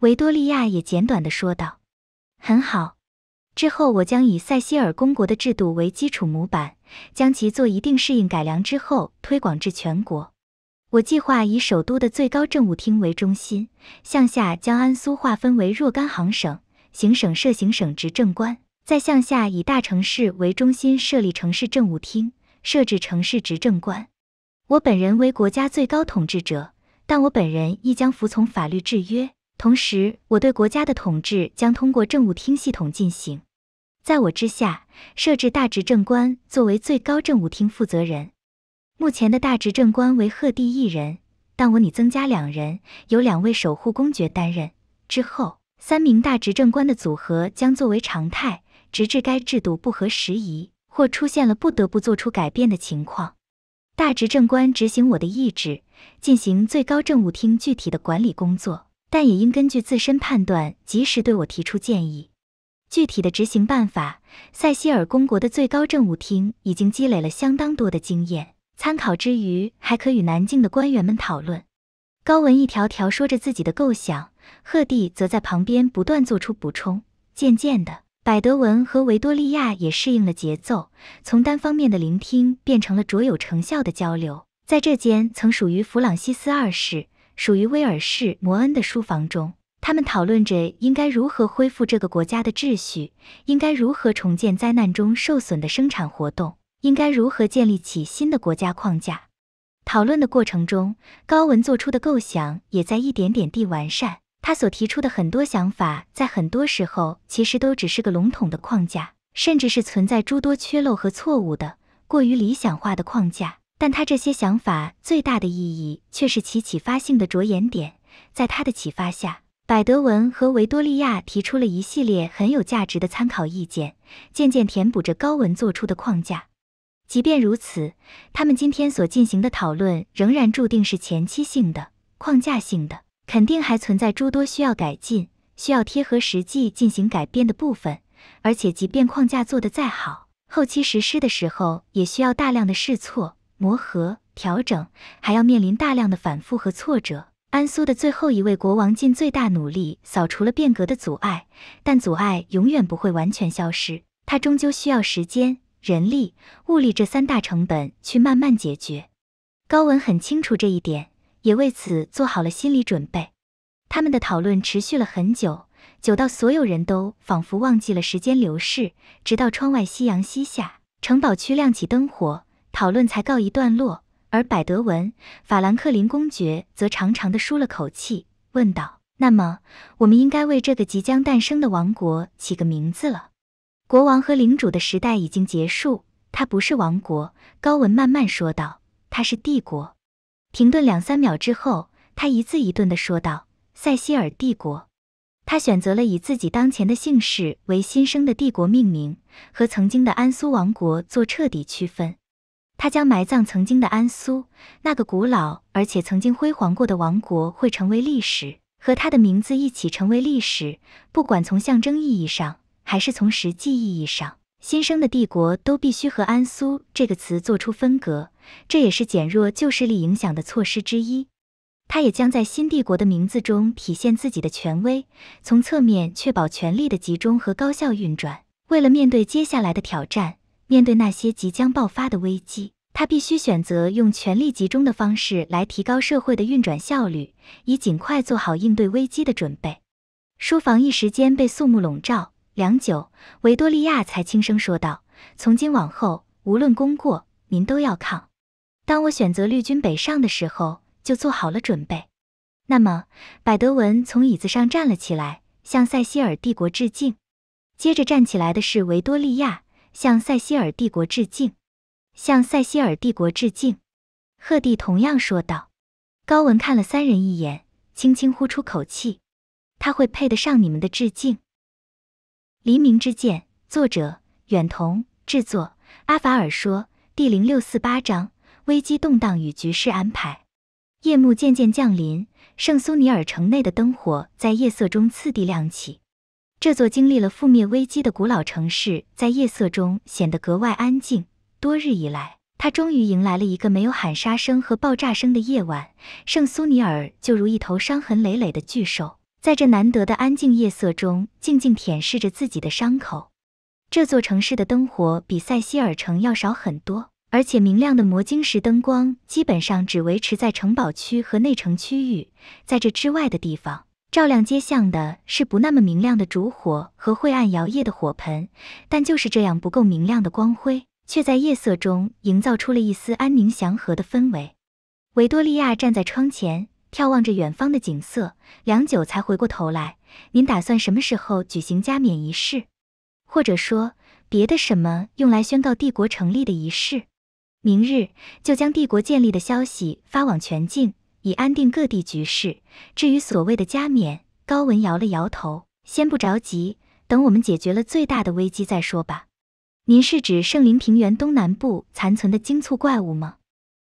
维多利亚也简短的说道：“很好，之后我将以塞西尔公国的制度为基础模板，将其做一定适应改良之后推广至全国。我计划以首都的最高政务厅为中心，向下将安苏划分为若干行省、行省设行省执政官，再向下以大城市为中心设立城市政务厅。”设置城市执政官，我本人为国家最高统治者，但我本人亦将服从法律制约。同时，我对国家的统治将通过政务厅系统进行。在我之下，设置大执政官作为最高政务厅负责人。目前的大执政官为鹤帝一人，但我拟增加两人，由两位守护公爵担任。之后，三名大执政官的组合将作为常态，直至该制度不合时宜。或出现了不得不做出改变的情况，大执政官执行我的意志，进行最高政务厅具体的管理工作，但也应根据自身判断，及时对我提出建议。具体的执行办法，塞西尔公国的最高政务厅已经积累了相当多的经验，参考之余，还可与南境的官员们讨论。高文一条条说着自己的构想，赫蒂则在旁边不断做出补充，渐渐的。百德文和维多利亚也适应了节奏，从单方面的聆听变成了卓有成效的交流。在这间曾属于弗朗西斯二世、属于威尔士摩恩的书房中，他们讨论着应该如何恢复这个国家的秩序，应该如何重建灾难中受损的生产活动，应该如何建立起新的国家框架。讨论的过程中，高文做出的构想也在一点点地完善。他所提出的很多想法，在很多时候其实都只是个笼统的框架，甚至是存在诸多缺漏和错误的、过于理想化的框架。但他这些想法最大的意义，却是其启发性的着眼点。在他的启发下，百德文和维多利亚提出了一系列很有价值的参考意见，渐渐填补着高文做出的框架。即便如此，他们今天所进行的讨论仍然注定是前期性的、框架性的。肯定还存在诸多需要改进、需要贴合实际进行改变的部分，而且即便框架做得再好，后期实施的时候也需要大量的试错、磨合、调整，还要面临大量的反复和挫折。安苏的最后一位国王尽最大努力扫除了变革的阻碍，但阻碍永远不会完全消失，它终究需要时间、人力、物力这三大成本去慢慢解决。高文很清楚这一点。也为此做好了心理准备。他们的讨论持续了很久，久到所有人都仿佛忘记了时间流逝，直到窗外夕阳西下，城堡区亮起灯火，讨论才告一段落。而百德文·法兰克林公爵则长长的舒了口气，问道：“那么，我们应该为这个即将诞生的王国起个名字了？国王和领主的时代已经结束，它不是王国。”高文慢慢说道：“它是帝国。”停顿两三秒之后，他一字一顿地说道：“塞西尔帝国。”他选择了以自己当前的姓氏为新生的帝国命名，和曾经的安苏王国做彻底区分。他将埋葬曾经的安苏，那个古老而且曾经辉煌过的王国，会成为历史，和他的名字一起成为历史。不管从象征意义上，还是从实际意义上。新生的帝国都必须和“安苏”这个词做出分隔，这也是减弱旧势力影响的措施之一。他也将在新帝国的名字中体现自己的权威，从侧面确保权力的集中和高效运转。为了面对接下来的挑战，面对那些即将爆发的危机，他必须选择用权力集中的方式来提高社会的运转效率，以尽快做好应对危机的准备。书房一时间被肃穆笼罩。良久，维多利亚才轻声说道：“从今往后，无论功过，您都要抗。”当我选择绿军北上的时候，就做好了准备。那么，百德文从椅子上站了起来，向塞西尔帝国致敬。接着站起来的是维多利亚，向塞西尔帝国致敬，向塞西尔帝国致敬。赫蒂同样说道。高文看了三人一眼，轻轻呼出口气：“他会配得上你们的致敬。”《黎明之剑》作者远瞳制作，阿法尔说，第零六四八章：危机动荡与局势安排。夜幕渐渐降临，圣苏尼尔城内的灯火在夜色中次第亮起。这座经历了覆灭危机的古老城市，在夜色中显得格外安静。多日以来，它终于迎来了一个没有喊杀声和爆炸声的夜晚。圣苏尼尔就如一头伤痕累累的巨兽。在这难得的安静夜色中，静静舔舐着自己的伤口。这座城市的灯火比塞西尔城要少很多，而且明亮的魔晶石灯光基本上只维持在城堡区和内城区域。在这之外的地方，照亮街巷的是不那么明亮的烛火和晦暗摇曳的火盆。但就是这样不够明亮的光辉，却在夜色中营造出了一丝安宁祥和的氛围。维多利亚站在窗前。眺望着远方的景色，良久才回过头来。您打算什么时候举行加冕仪式，或者说别的什么用来宣告帝国成立的仪式？明日就将帝国建立的消息发往全境，以安定各地局势。至于所谓的加冕，高文摇了摇头。先不着急，等我们解决了最大的危机再说吧。您是指圣灵平原东南部残存的精簇怪物吗？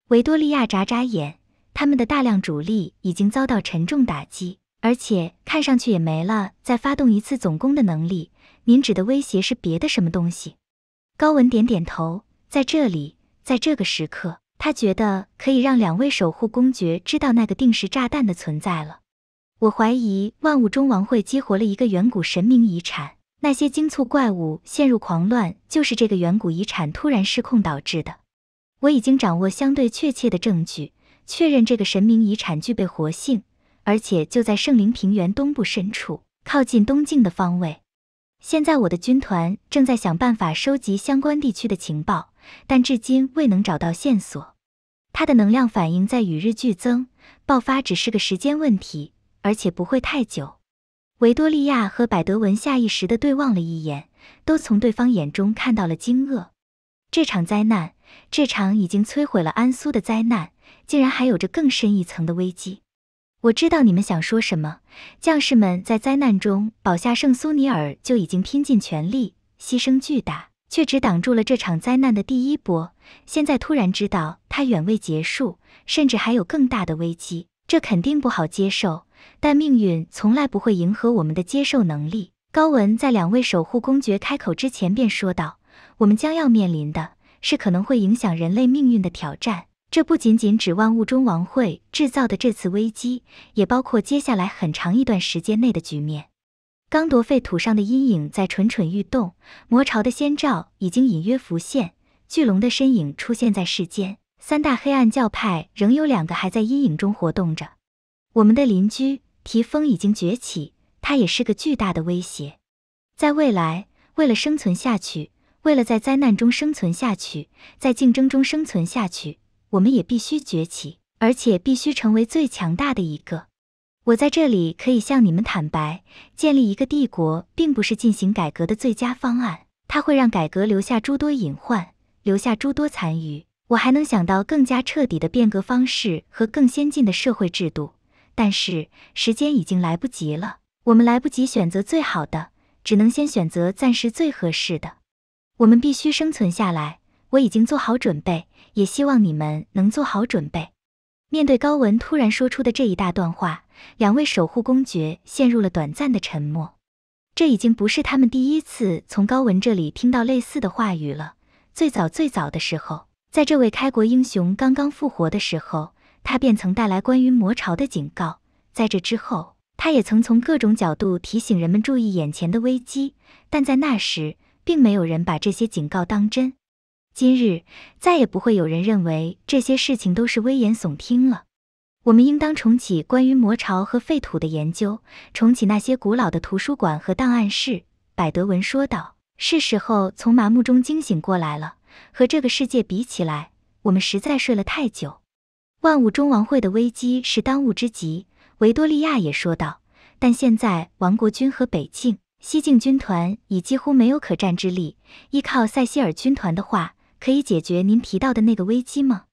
维多利亚眨眨眼。他们的大量主力已经遭到沉重打击，而且看上去也没了再发动一次总攻的能力。您指的威胁是别的什么东西？高文点点头，在这里，在这个时刻，他觉得可以让两位守护公爵知道那个定时炸弹的存在了。我怀疑万物中王会激活了一个远古神明遗产，那些惊促怪物陷入狂乱，就是这个远古遗产突然失控导致的。我已经掌握相对确切的证据。确认这个神明遗产具备活性，而且就在圣灵平原东部深处，靠近东境的方位。现在我的军团正在想办法收集相关地区的情报，但至今未能找到线索。它的能量反应在与日俱增，爆发只是个时间问题，而且不会太久。维多利亚和百德文下意识地对望了一眼，都从对方眼中看到了惊愕。这场灾难，这场已经摧毁了安苏的灾难。竟然还有着更深一层的危机！我知道你们想说什么。将士们在灾难中保下圣苏尼尔就已经拼尽全力，牺牲巨大，却只挡住了这场灾难的第一波。现在突然知道它远未结束，甚至还有更大的危机，这肯定不好接受。但命运从来不会迎合我们的接受能力。高文在两位守护公爵开口之前便说道：“我们将要面临的是可能会影响人类命运的挑战。”这不仅仅指万物中王会制造的这次危机，也包括接下来很长一段时间内的局面。刚铎废土上的阴影在蠢蠢欲动，魔潮的先兆已经隐约浮现，巨龙的身影出现在世间，三大黑暗教派仍有两个还在阴影中活动着。我们的邻居提风已经崛起，他也是个巨大的威胁。在未来，为了生存下去，为了在灾难中生存下去，在竞争中生存下去。我们也必须崛起，而且必须成为最强大的一个。我在这里可以向你们坦白，建立一个帝国并不是进行改革的最佳方案，它会让改革留下诸多隐患，留下诸多残余。我还能想到更加彻底的变革方式和更先进的社会制度，但是时间已经来不及了，我们来不及选择最好的，只能先选择暂时最合适的。我们必须生存下来。我已经做好准备，也希望你们能做好准备。面对高文突然说出的这一大段话，两位守护公爵陷入了短暂的沉默。这已经不是他们第一次从高文这里听到类似的话语了。最早最早的时候，在这位开国英雄刚刚复活的时候，他便曾带来关于魔潮的警告。在这之后，他也曾从各种角度提醒人们注意眼前的危机，但在那时，并没有人把这些警告当真。今日再也不会有人认为这些事情都是危言耸听了。我们应当重启关于魔潮和废土的研究，重启那些古老的图书馆和档案室。”百德文说道，“是时候从麻木中惊醒过来了。和这个世界比起来，我们实在睡了太久。万物中王会的危机是当务之急。”维多利亚也说道，“但现在王国军和北境、西境军团已几乎没有可战之力，依靠塞西尔军团的话。”可以解决您提到的那个危机吗？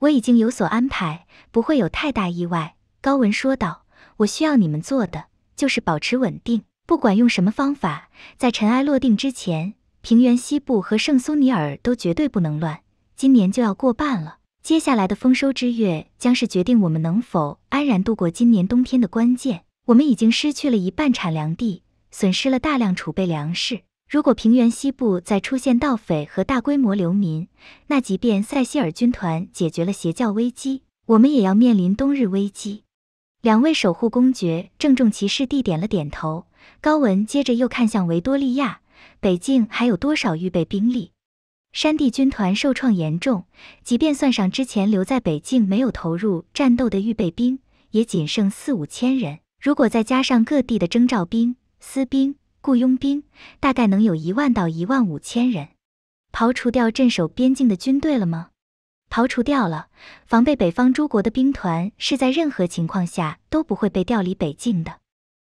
我已经有所安排，不会有太大意外。高文说道：“我需要你们做的就是保持稳定，不管用什么方法，在尘埃落定之前，平原西部和圣苏尼尔都绝对不能乱。今年就要过半了，接下来的丰收之月将是决定我们能否安然度过今年冬天的关键。我们已经失去了一半产粮地，损失了大量储备粮食。”如果平原西部再出现盗匪和大规模流民，那即便塞西尔军团解决了邪教危机，我们也要面临冬日危机。两位守护公爵郑重其事地点了点头。高文接着又看向维多利亚，北境还有多少预备兵力？山地军团受创严重，即便算上之前留在北境没有投入战斗的预备兵，也仅剩四五千人。如果再加上各地的征召兵、私兵，雇佣兵大概能有一万到一万五千人，刨除掉镇守边境的军队了吗？刨除掉了，防备北方诸国的兵团是在任何情况下都不会被调离北境的。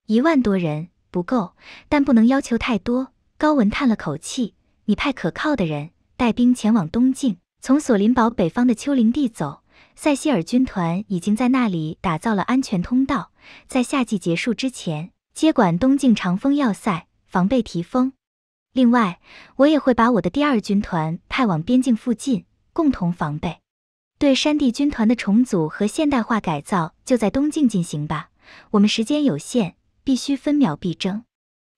一万多人不够，但不能要求太多。高文叹了口气：“你派可靠的人带兵前往东境，从索林堡北方的丘陵地走。塞西尔军团已经在那里打造了安全通道，在夏季结束之前接管东境长风要塞。”防备提风，另外我也会把我的第二军团派往边境附近，共同防备。对山地军团的重组和现代化改造就在东境进行吧，我们时间有限，必须分秒必争。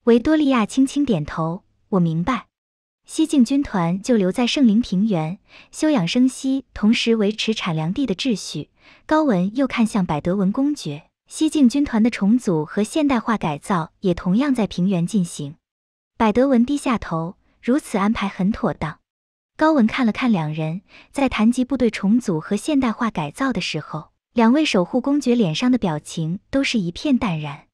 维多利亚轻轻点头，我明白。西境军团就留在圣灵平原休养生息，同时维持产粮地的秩序。高文又看向百德文公爵。西境军团的重组和现代化改造也同样在平原进行。百德文低下头，如此安排很妥当。高文看了看两人，在谈及部队重组和现代化改造的时候，两位守护公爵脸上的表情都是一片淡然。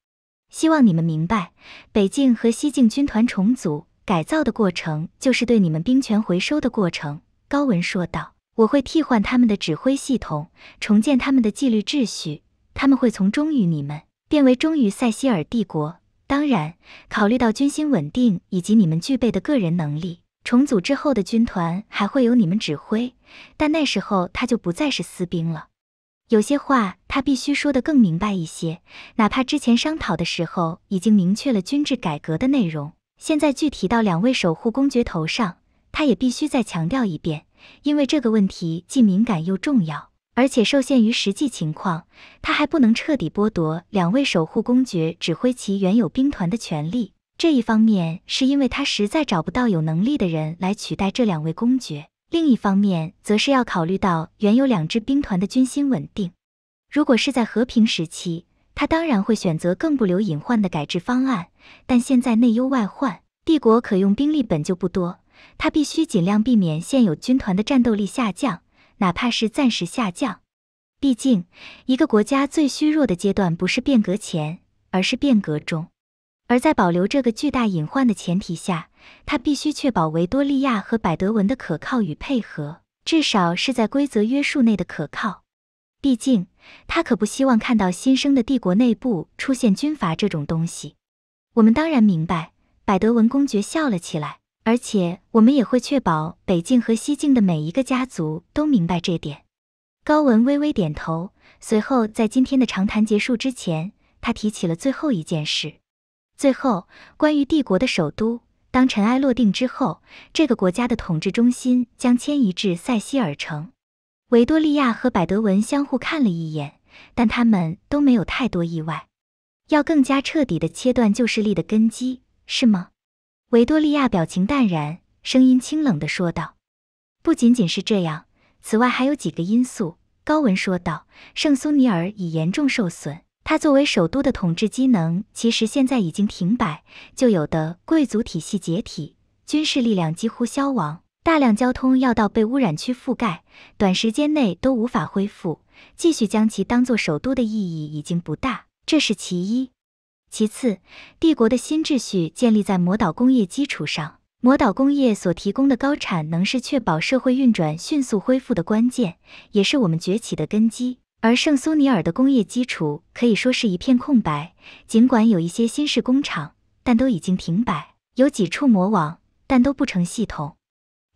希望你们明白，北境和西境军团重组改造的过程，就是对你们兵权回收的过程。高文说道：“我会替换他们的指挥系统，重建他们的纪律秩序。”他们会从忠于你们变为忠于塞西尔帝国。当然，考虑到军心稳定以及你们具备的个人能力，重组之后的军团还会有你们指挥，但那时候他就不再是私兵了。有些话他必须说得更明白一些，哪怕之前商讨的时候已经明确了军制改革的内容，现在具体到两位守护公爵头上，他也必须再强调一遍，因为这个问题既敏感又重要。而且受限于实际情况，他还不能彻底剥夺两位守护公爵指挥其原有兵团的权利。这一方面是因为他实在找不到有能力的人来取代这两位公爵；另一方面，则是要考虑到原有两支兵团的军心稳定。如果是在和平时期，他当然会选择更不留隐患的改制方案。但现在内忧外患，帝国可用兵力本就不多，他必须尽量避免现有军团的战斗力下降。哪怕是暂时下降，毕竟一个国家最虚弱的阶段不是变革前，而是变革中。而在保留这个巨大隐患的前提下，他必须确保维多利亚和百德文的可靠与配合，至少是在规则约束内的可靠。毕竟，他可不希望看到新生的帝国内部出现军阀这种东西。我们当然明白，百德文公爵笑了起来。而且我们也会确保北境和西境的每一个家族都明白这点。高文微微点头，随后在今天的长谈结束之前，他提起了最后一件事。最后，关于帝国的首都，当尘埃落定之后，这个国家的统治中心将迁移至塞西尔城。维多利亚和百德文相互看了一眼，但他们都没有太多意外。要更加彻底的切断旧势力的根基，是吗？维多利亚表情淡然，声音清冷的说道：“不仅仅是这样，此外还有几个因素。”高文说道：“圣苏尼尔已严重受损，它作为首都的统治机能其实现在已经停摆，旧有的贵族体系解体，军事力量几乎消亡，大量交通要道被污染区覆盖，短时间内都无法恢复。继续将其当做首都的意义已经不大，这是其一。”其次，帝国的新秩序建立在魔导工业基础上，魔导工业所提供的高产能是确保社会运转迅速恢复的关键，也是我们崛起的根基。而圣苏尼尔的工业基础可以说是一片空白，尽管有一些新式工厂，但都已经停摆；有几处魔网，但都不成系统。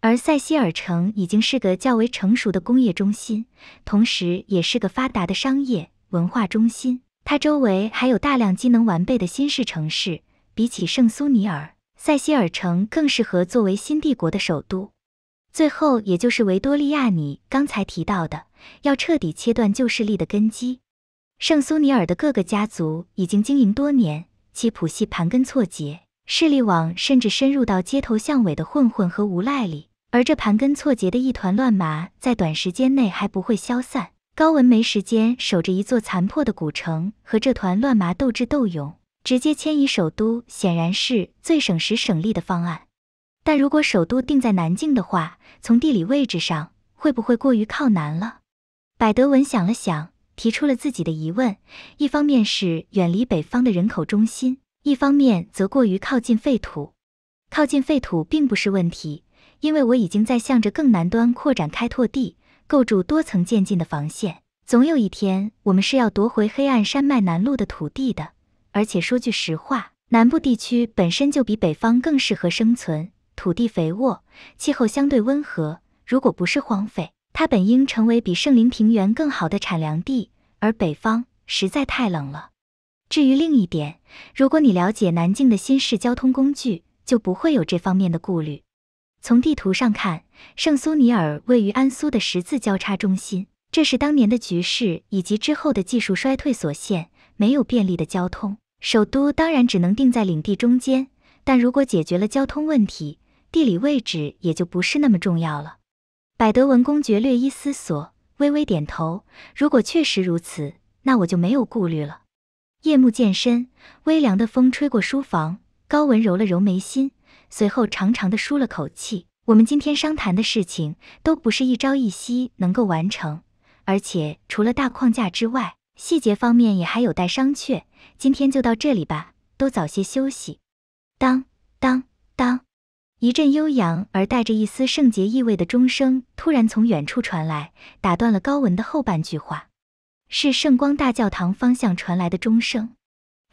而塞西尔城已经是个较为成熟的工业中心，同时也是个发达的商业文化中心。它周围还有大量机能完备的新式城市，比起圣苏尼尔、塞西尔城更适合作为新帝国的首都。最后，也就是维多利亚，你刚才提到的，要彻底切断旧势力的根基。圣苏尼尔的各个家族已经经营多年，其谱系盘根错节，势力网甚至深入到街头巷尾的混混和无赖里，而这盘根错节的一团乱麻，在短时间内还不会消散。高文没时间守着一座残破的古城和这团乱麻斗智斗勇，直接迁移首都显然是最省时省力的方案。但如果首都定在南境的话，从地理位置上会不会过于靠南了？百德文想了想，提出了自己的疑问：一方面是远离北方的人口中心，一方面则过于靠近废土。靠近废土并不是问题，因为我已经在向着更南端扩展开拓地。构筑多层渐进的防线，总有一天我们是要夺回黑暗山脉南麓的土地的。而且说句实话，南部地区本身就比北方更适合生存，土地肥沃，气候相对温和。如果不是荒废，它本应成为比圣灵平原更好的产粮地。而北方实在太冷了。至于另一点，如果你了解南境的新式交通工具，就不会有这方面的顾虑。从地图上看，圣苏尼尔位于安苏的十字交叉中心。这是当年的局势以及之后的技术衰退所限，没有便利的交通，首都当然只能定在领地中间。但如果解决了交通问题，地理位置也就不是那么重要了。百德文公爵略一思索，微微点头。如果确实如此，那我就没有顾虑了。夜幕渐深，微凉的风吹过书房，高文揉了揉眉心。随后长长的舒了口气。我们今天商谈的事情都不是一朝一夕能够完成，而且除了大框架之外，细节方面也还有待商榷。今天就到这里吧，都早些休息。当当当，一阵悠扬而带着一丝圣洁意味的钟声突然从远处传来，打断了高文的后半句话。是圣光大教堂方向传来的钟声。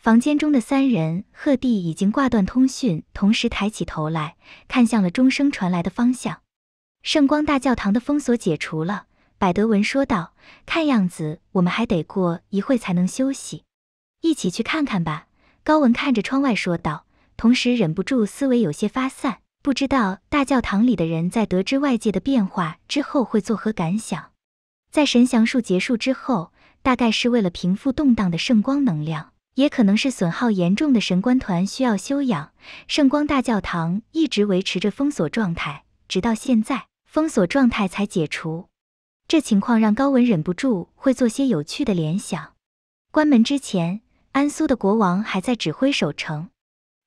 房间中的三人，鹤帝已经挂断通讯，同时抬起头来看向了钟声传来的方向。圣光大教堂的封锁解除了，百德文说道：“看样子我们还得过一会才能休息。”一起去看看吧。”高文看着窗外说道，同时忍不住思维有些发散，不知道大教堂里的人在得知外界的变化之后会作何感想。在神降术结束之后，大概是为了平复动荡的圣光能量。也可能是损耗严重的神官团需要休养，圣光大教堂一直维持着封锁状态，直到现在封锁状态才解除。这情况让高文忍不住会做些有趣的联想。关门之前，安苏的国王还在指挥守城；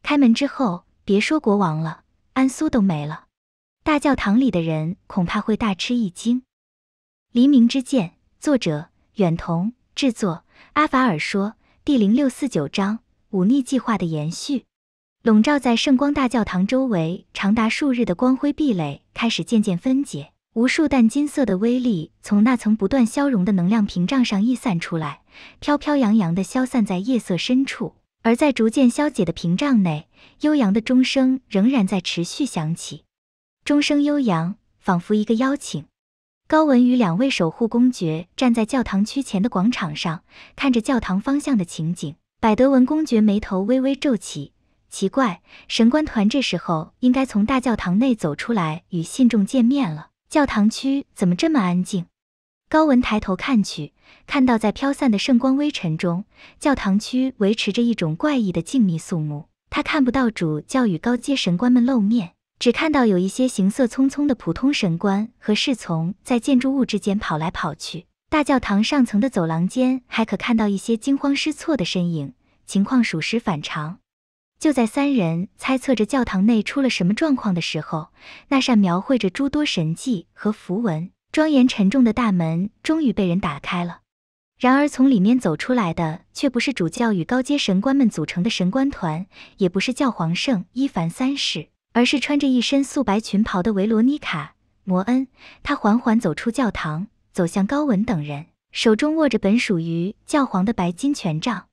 开门之后，别说国王了，安苏都没了。大教堂里的人恐怕会大吃一惊。《黎明之剑》作者远瞳制作，阿法尔说。第零六四九章，忤逆计划的延续。笼罩在圣光大教堂周围长达数日的光辉壁垒开始渐渐分解，无数淡金色的微粒从那层不断消融的能量屏障上溢散出来，飘飘扬扬地消散在夜色深处。而在逐渐消解的屏障内，悠扬的钟声仍然在持续响起，钟声悠扬，仿佛一个邀请。高文与两位守护公爵站在教堂区前的广场上，看着教堂方向的情景。百德文公爵眉头微微皱起，奇怪，神官团这时候应该从大教堂内走出来与信众见面了，教堂区怎么这么安静？高文抬头看去，看到在飘散的圣光微尘中，教堂区维持着一种怪异的静谧肃穆，他看不到主教与高阶神官们露面。只看到有一些行色匆匆的普通神官和侍从在建筑物之间跑来跑去，大教堂上层的走廊间还可看到一些惊慌失措的身影，情况属实反常。就在三人猜测着教堂内出了什么状况的时候，那扇描绘着诸多神迹和符文、庄严沉重的大门终于被人打开了。然而，从里面走出来的却不是主教与高阶神官们组成的神官团，也不是教皇圣伊凡三世。而是穿着一身素白裙袍的维罗妮卡·摩恩，她缓缓走出教堂，走向高文等人，手中握着本属于教皇的白金权杖。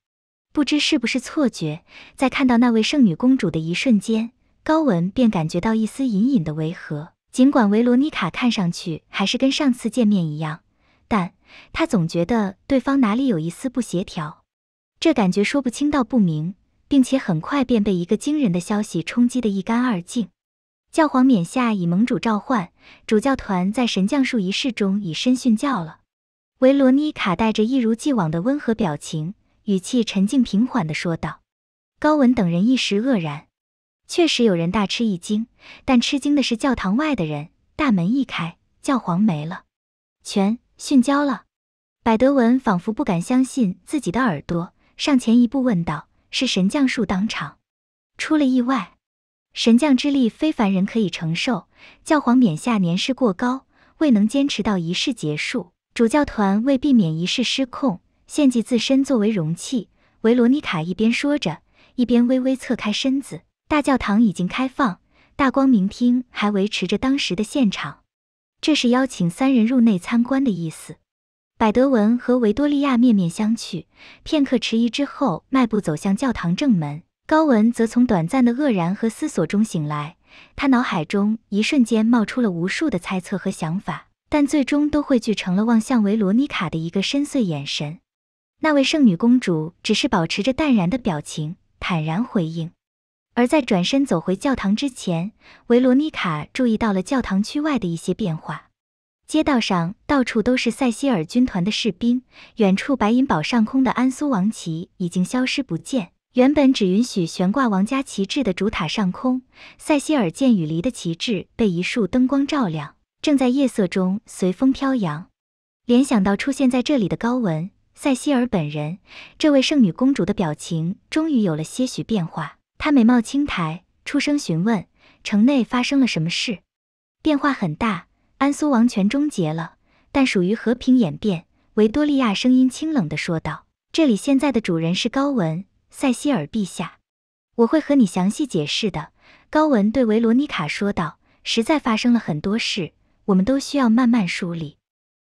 不知是不是错觉，在看到那位圣女公主的一瞬间，高文便感觉到一丝隐隐的违和。尽管维罗妮卡看上去还是跟上次见面一样，但他总觉得对方哪里有一丝不协调，这感觉说不清道不明。并且很快便被一个惊人的消息冲击得一干二净。教皇冕下以盟主召唤，主教团在神降术仪式中已身殉教了。维罗妮卡带着一如既往的温和表情，语气沉静平缓地说道：“高文等人一时愕然，确实有人大吃一惊，但吃惊的是教堂外的人。大门一开，教皇没了，全殉教了。”百德文仿佛不敢相信自己的耳朵，上前一步问道。是神将术当场出了意外，神将之力非凡人可以承受。教皇冕下年事过高，未能坚持到仪式结束。主教团为避免仪式失控，献祭自身作为容器。维罗妮卡一边说着，一边微微侧开身子。大教堂已经开放，大光明厅还维持着当时的现场，这是邀请三人入内参观的意思。百德文和维多利亚面面相觑，片刻迟疑之后，迈步走向教堂正门。高文则从短暂的愕然和思索中醒来，他脑海中一瞬间冒出了无数的猜测和想法，但最终都汇聚成了望向维罗妮卡的一个深邃眼神。那位圣女公主只是保持着淡然的表情，坦然回应。而在转身走回教堂之前，维罗妮卡注意到了教堂区外的一些变化。街道上到处都是塞西尔军团的士兵，远处白银堡上空的安苏王旗已经消失不见。原本只允许悬挂王家旗帜的主塔上空，塞西尔剑雨梨的旗帜被一束灯光照亮，正在夜色中随风飘扬。联想到出现在这里的高文，塞西尔本人，这位圣女公主的表情终于有了些许变化。她美貌轻抬，出声询问：“城内发生了什么事？”变化很大。安苏王权终结了，但属于和平演变。维多利亚声音清冷地说道：“这里现在的主人是高文·塞西尔陛下，我会和你详细解释的。”高文对维罗妮卡说道：“实在发生了很多事，我们都需要慢慢梳理。”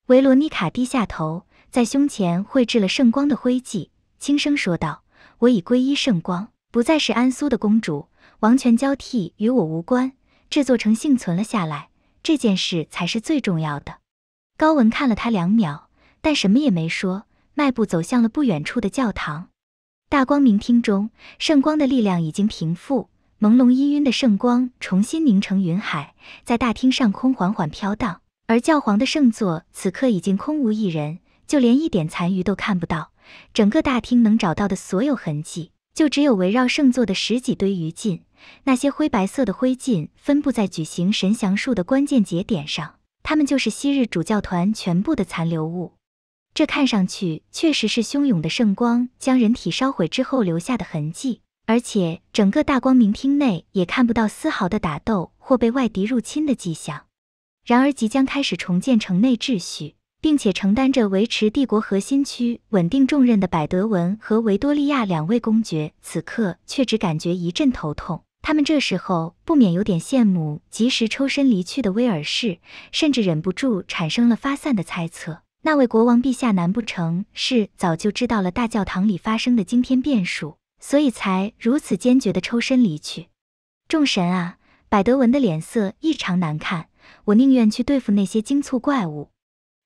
维罗妮卡低下头，在胸前绘制了圣光的徽记，轻声说道：“我已皈依圣光，不再是安苏的公主。王权交替与我无关，这座城幸存了下来。”这件事才是最重要的。高文看了他两秒，但什么也没说，迈步走向了不远处的教堂。大光明厅中，圣光的力量已经平复，朦胧氤氲的圣光重新凝成云海，在大厅上空缓缓飘荡。而教皇的圣座此刻已经空无一人，就连一点残余都看不到。整个大厅能找到的所有痕迹，就只有围绕圣座的十几堆余烬。那些灰白色的灰烬分布在举行神降术的关键节点上，它们就是昔日主教团全部的残留物。这看上去确实是汹涌的圣光将人体烧毁之后留下的痕迹，而且整个大光明厅内也看不到丝毫的打斗或被外敌入侵的迹象。然而，即将开始重建城内秩序，并且承担着维持帝国核心区稳定重任的百德文和维多利亚两位公爵，此刻却只感觉一阵头痛。他们这时候不免有点羡慕，及时抽身离去的威尔士，甚至忍不住产生了发散的猜测：那位国王陛下，难不成是早就知道了大教堂里发生的惊天变数，所以才如此坚决的抽身离去？众神啊！百德文的脸色异常难看，我宁愿去对付那些惊促怪物。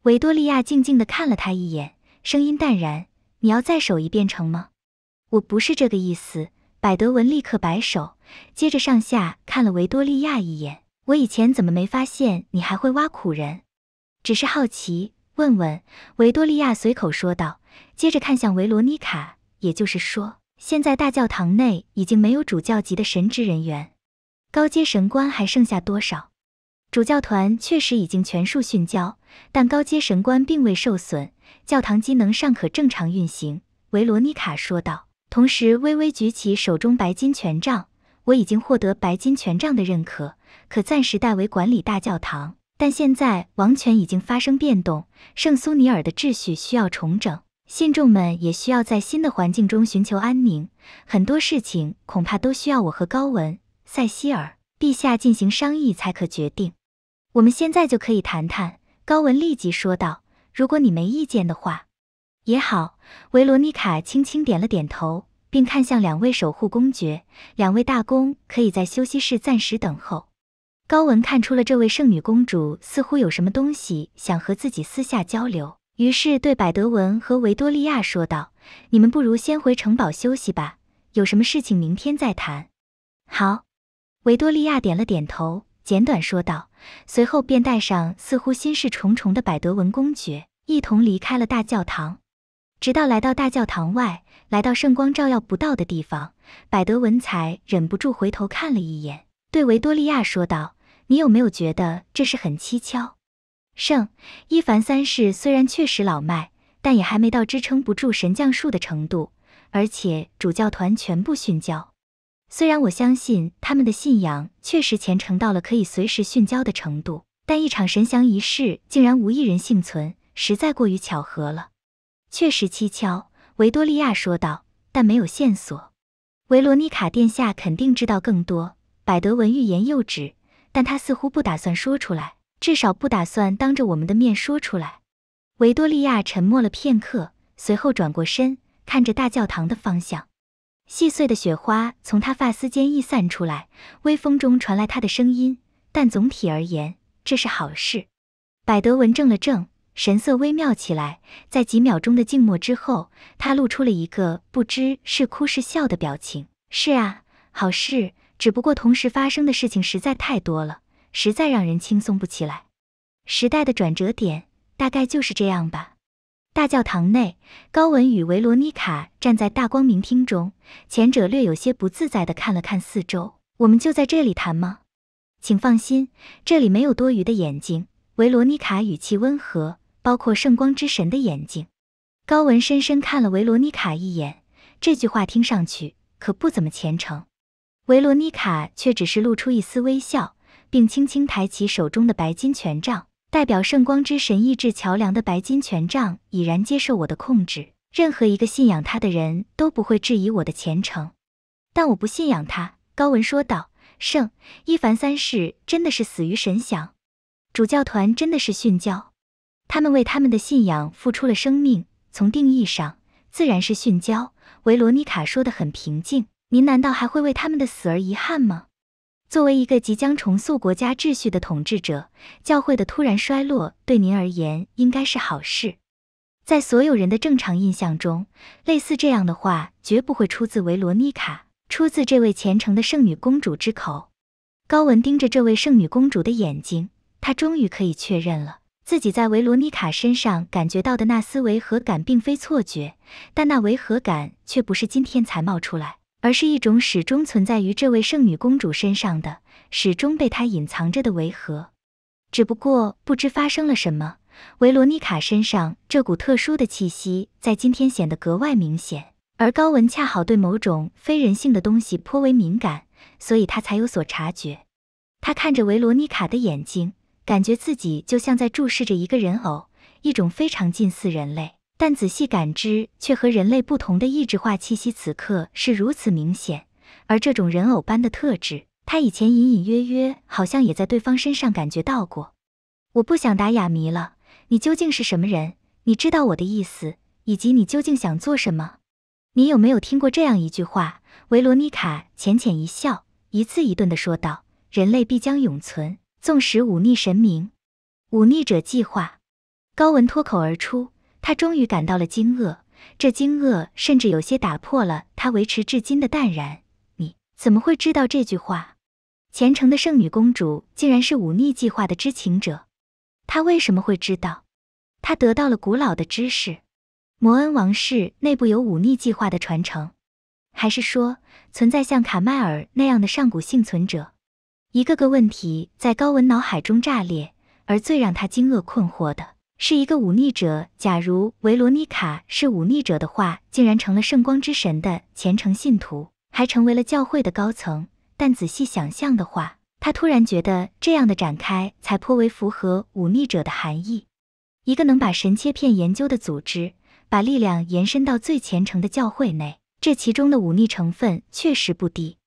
维多利亚静静的看了他一眼，声音淡然：“你要再守一遍成吗？”“我不是这个意思。”百德文立刻摆手。接着上下看了维多利亚一眼，我以前怎么没发现你还会挖苦人？只是好奇，问问。维多利亚随口说道，接着看向维罗妮卡，也就是说，现在大教堂内已经没有主教级的神职人员，高阶神官还剩下多少？主教团确实已经全数殉教，但高阶神官并未受损，教堂机能尚可正常运行。维罗妮卡说道，同时微微举起手中白金权杖。我已经获得白金权杖的认可，可暂时代为管理大教堂。但现在王权已经发生变动，圣苏尼尔的秩序需要重整，信众们也需要在新的环境中寻求安宁。很多事情恐怕都需要我和高文、塞西尔陛下进行商议才可决定。我们现在就可以谈谈。”高文立即说道，“如果你没意见的话，也好。”维罗妮卡轻轻点了点头。并看向两位守护公爵，两位大公可以在休息室暂时等候。高文看出了这位圣女公主似乎有什么东西想和自己私下交流，于是对百德文和维多利亚说道：“你们不如先回城堡休息吧，有什么事情明天再谈。”好，维多利亚点了点头，简短说道，随后便带上似乎心事重重的百德文公爵一同离开了大教堂。直到来到大教堂外，来到圣光照耀不到的地方，百德文才忍不住回头看了一眼，对维多利亚说道：“你有没有觉得这事很蹊跷？”圣伊凡三世虽然确实老迈，但也还没到支撑不住神降术的程度。而且主教团全部殉教，虽然我相信他们的信仰确实虔诚到了可以随时殉教的程度，但一场神降仪式竟然无一人幸存，实在过于巧合了。确实蹊跷，维多利亚说道，但没有线索。维罗妮卡殿下肯定知道更多。百德文欲言又止，但他似乎不打算说出来，至少不打算当着我们的面说出来。维多利亚沉默了片刻，随后转过身，看着大教堂的方向。细碎的雪花从他发丝间逸散出来，微风中传来他的声音。但总体而言，这是好事。百德文怔了怔。神色微妙起来，在几秒钟的静默之后，他露出了一个不知是哭是笑的表情。是啊，好事，只不过同时发生的事情实在太多了，实在让人轻松不起来。时代的转折点大概就是这样吧。大教堂内，高文与维罗妮卡站在大光明厅中，前者略有些不自在地看了看四周。我们就在这里谈吗？请放心，这里没有多余的眼睛。维罗妮卡语气温和。包括圣光之神的眼睛，高文深深看了维罗妮卡一眼。这句话听上去可不怎么虔诚，维罗妮卡却只是露出一丝微笑，并轻轻抬起手中的白金权杖。代表圣光之神意志桥梁的白金权杖已然接受我的控制，任何一个信仰他的人都不会质疑我的虔诚。但我不信仰他，高文说道。圣伊凡三世真的是死于神想？主教团真的是殉教？他们为他们的信仰付出了生命，从定义上自然是殉教。维罗妮卡说得很平静：“您难道还会为他们的死而遗憾吗？”作为一个即将重塑国家秩序的统治者，教会的突然衰落对您而言应该是好事。在所有人的正常印象中，类似这样的话绝不会出自维罗妮卡，出自这位虔诚的圣女公主之口。高文盯着这位圣女公主的眼睛，他终于可以确认了。自己在维罗妮卡身上感觉到的那丝违和感并非错觉，但那违和感却不是今天才冒出来，而是一种始终存在于这位圣女公主身上的、始终被她隐藏着的违和。只不过不知发生了什么，维罗妮卡身上这股特殊的气息在今天显得格外明显，而高文恰好对某种非人性的东西颇为敏感，所以他才有所察觉。他看着维罗妮卡的眼睛。感觉自己就像在注视着一个人偶，一种非常近似人类，但仔细感知却和人类不同的异质化气息，此刻是如此明显。而这种人偶般的特质，他以前隐隐约约好像也在对方身上感觉到过。我不想打哑谜了，你究竟是什么人？你知道我的意思，以及你究竟想做什么？你有没有听过这样一句话？维罗妮卡浅浅一笑，一字一顿的说道：“人类必将永存。”纵使忤逆神明，忤逆者计划，高文脱口而出。他终于感到了惊愕，这惊愕甚至有些打破了他维持至今的淡然。你怎么会知道这句话？虔诚的圣女公主竟然是忤逆计划的知情者，她为什么会知道？她得到了古老的知识，摩恩王室内部有忤逆计划的传承，还是说存在像卡迈尔那样的上古幸存者？一个个问题在高文脑海中炸裂，而最让他惊愕困惑的是，一个忤逆者。假如维罗妮卡是忤逆者的话，竟然成了圣光之神的虔诚信徒，还成为了教会的高层。但仔细想象的话，他突然觉得这样的展开才颇为符合忤逆者的含义：一个能把神切片研究的组织，把力量延伸到最虔诚的教会内，这其中的忤逆成分确实不低。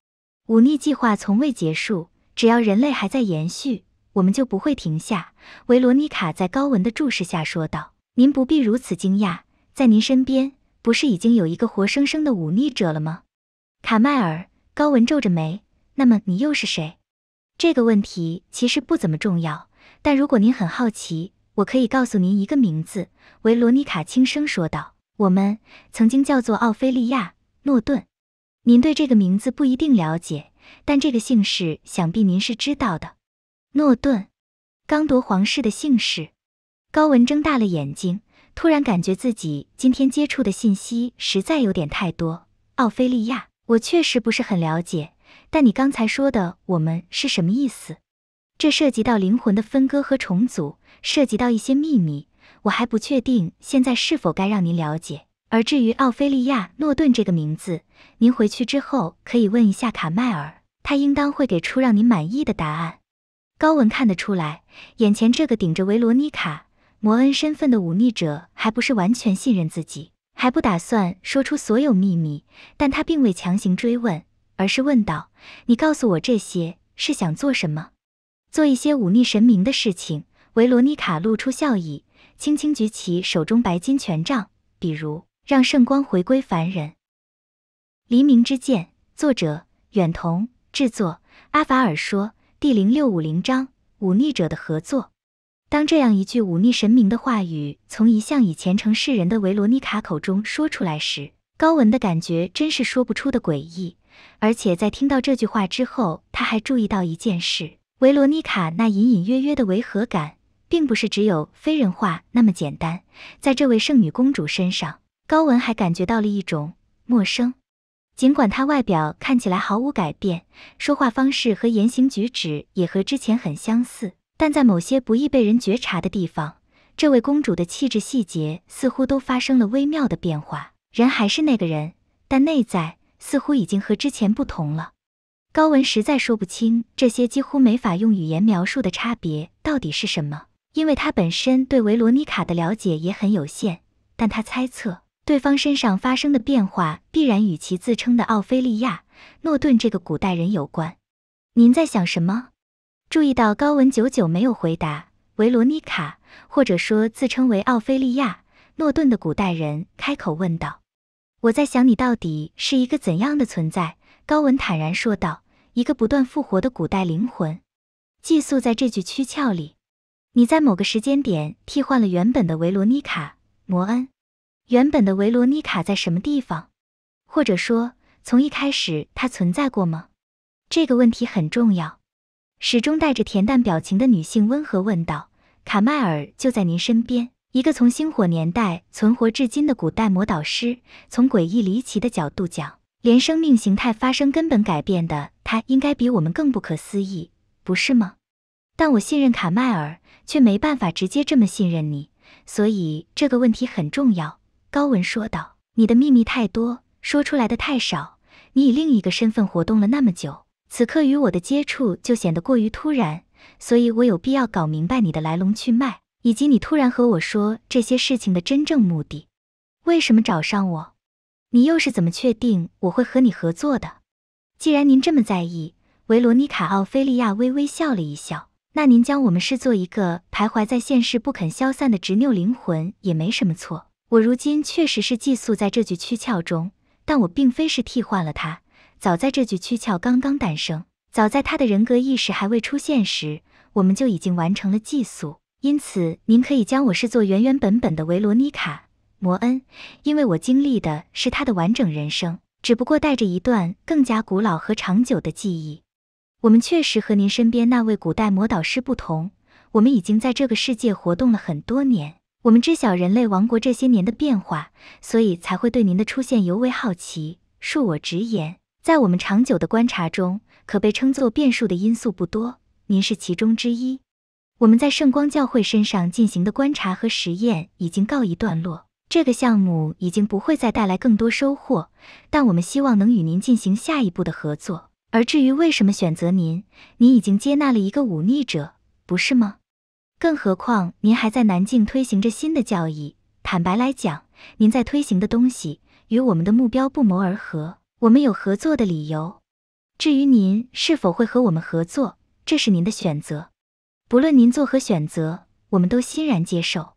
忤逆计划从未结束。只要人类还在延续，我们就不会停下。”维罗妮卡在高文的注视下说道。“您不必如此惊讶，在您身边不是已经有一个活生生的忤逆者了吗？”卡迈尔。高文皱着眉。“那么你又是谁？”这个问题其实不怎么重要，但如果您很好奇，我可以告诉您一个名字。”维罗妮卡轻声说道。“我们曾经叫做奥菲利亚·诺顿，您对这个名字不一定了解。”但这个姓氏想必您是知道的，诺顿，刚夺皇室的姓氏。高文睁大了眼睛，突然感觉自己今天接触的信息实在有点太多。奥菲利亚，我确实不是很了解，但你刚才说的“我们”是什么意思？这涉及到灵魂的分割和重组，涉及到一些秘密，我还不确定现在是否该让您了解。而至于奥菲利亚·诺顿这个名字，您回去之后可以问一下卡迈尔，他应当会给出让您满意的答案。高文看得出来，眼前这个顶着维罗妮卡·摩恩身份的忤逆者，还不是完全信任自己，还不打算说出所有秘密。但他并未强行追问，而是问道：“你告诉我这些是想做什么？做一些忤逆神明的事情？”维罗妮卡露出笑意，轻轻举起手中白金权杖，比如。让圣光回归凡人。黎明之剑，作者：远瞳，制作：阿法尔说，第零六五零章：忤逆者的合作。当这样一句忤逆神明的话语从一向以虔诚示人的维罗妮卡口中说出来时，高文的感觉真是说不出的诡异。而且在听到这句话之后，他还注意到一件事：维罗妮卡那隐隐约约的违和感，并不是只有非人化那么简单，在这位圣女公主身上。高文还感觉到了一种陌生，尽管她外表看起来毫无改变，说话方式和言行举止也和之前很相似，但在某些不易被人觉察的地方，这位公主的气质细节似乎都发生了微妙的变化。人还是那个人，但内在似乎已经和之前不同了。高文实在说不清这些几乎没法用语言描述的差别到底是什么，因为他本身对维罗妮卡的了解也很有限，但他猜测。对方身上发生的变化必然与其自称的奥菲利亚·诺顿这个古代人有关。您在想什么？注意到高文久久没有回答，维罗妮卡，或者说自称为奥菲利亚·诺顿的古代人开口问道：“我在想你到底是一个怎样的存在。”高文坦然说道：“一个不断复活的古代灵魂，寄宿在这具躯壳里。你在某个时间点替换了原本的维罗妮卡·摩恩。”原本的维罗妮卡在什么地方？或者说，从一开始她存在过吗？这个问题很重要。始终带着恬淡表情的女性温和问道：“卡迈尔就在您身边，一个从星火年代存活至今的古代魔导师。从诡异离奇的角度讲，连生命形态发生根本改变的他，应该比我们更不可思议，不是吗？”但我信任卡迈尔，却没办法直接这么信任你，所以这个问题很重要。高文说道：“你的秘密太多，说出来的太少。你以另一个身份活动了那么久，此刻与我的接触就显得过于突然，所以我有必要搞明白你的来龙去脉，以及你突然和我说这些事情的真正目的。为什么找上我？你又是怎么确定我会和你合作的？既然您这么在意，维罗妮卡·奥菲利亚微微笑了一笑，那您将我们视作一个徘徊在现世不肯消散的执拗灵魂也没什么错。”我如今确实是寄宿在这具躯壳中，但我并非是替换了他。早在这具躯壳刚刚诞生，早在他的人格意识还未出现时，我们就已经完成了寄宿。因此，您可以将我视作原原本本的维罗妮卡·摩恩，因为我经历的是他的完整人生，只不过带着一段更加古老和长久的记忆。我们确实和您身边那位古代魔导师不同，我们已经在这个世界活动了很多年。我们知晓人类王国这些年的变化，所以才会对您的出现尤为好奇。恕我直言，在我们长久的观察中，可被称作变数的因素不多，您是其中之一。我们在圣光教会身上进行的观察和实验已经告一段落，这个项目已经不会再带来更多收获。但我们希望能与您进行下一步的合作。而至于为什么选择您，您已经接纳了一个忤逆者，不是吗？更何况，您还在南境推行着新的教义。坦白来讲，您在推行的东西与我们的目标不谋而合，我们有合作的理由。至于您是否会和我们合作，这是您的选择。不论您做何选择，我们都欣然接受。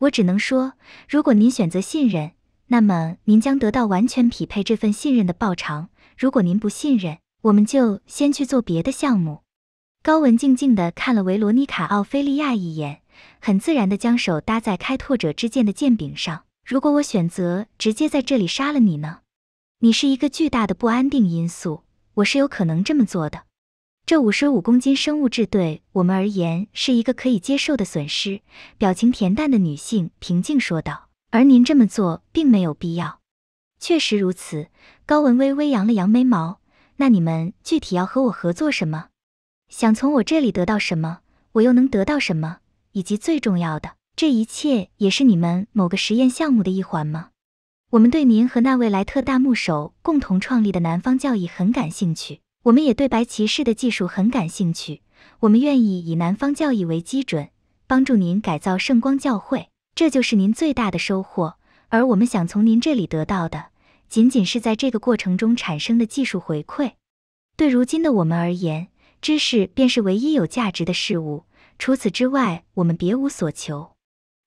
我只能说，如果您选择信任，那么您将得到完全匹配这份信任的报偿；如果您不信任，我们就先去做别的项目。高文静静地看了维罗妮卡·奥菲利亚一眼，很自然地将手搭在开拓者之剑的剑柄上。如果我选择直接在这里杀了你呢？你是一个巨大的不安定因素，我是有可能这么做的。这五十五公斤生物质对我们而言是一个可以接受的损失。表情恬淡的女性平静说道。而您这么做并没有必要。确实如此。高文微微扬了扬眉毛。那你们具体要和我合作什么？想从我这里得到什么？我又能得到什么？以及最重要的，这一切也是你们某个实验项目的一环吗？我们对您和那位莱特大牧首共同创立的南方教义很感兴趣，我们也对白骑士的技术很感兴趣。我们愿意以南方教义为基准，帮助您改造圣光教会，这就是您最大的收获。而我们想从您这里得到的，仅仅是在这个过程中产生的技术回馈。对如今的我们而言。知识便是唯一有价值的事物，除此之外，我们别无所求。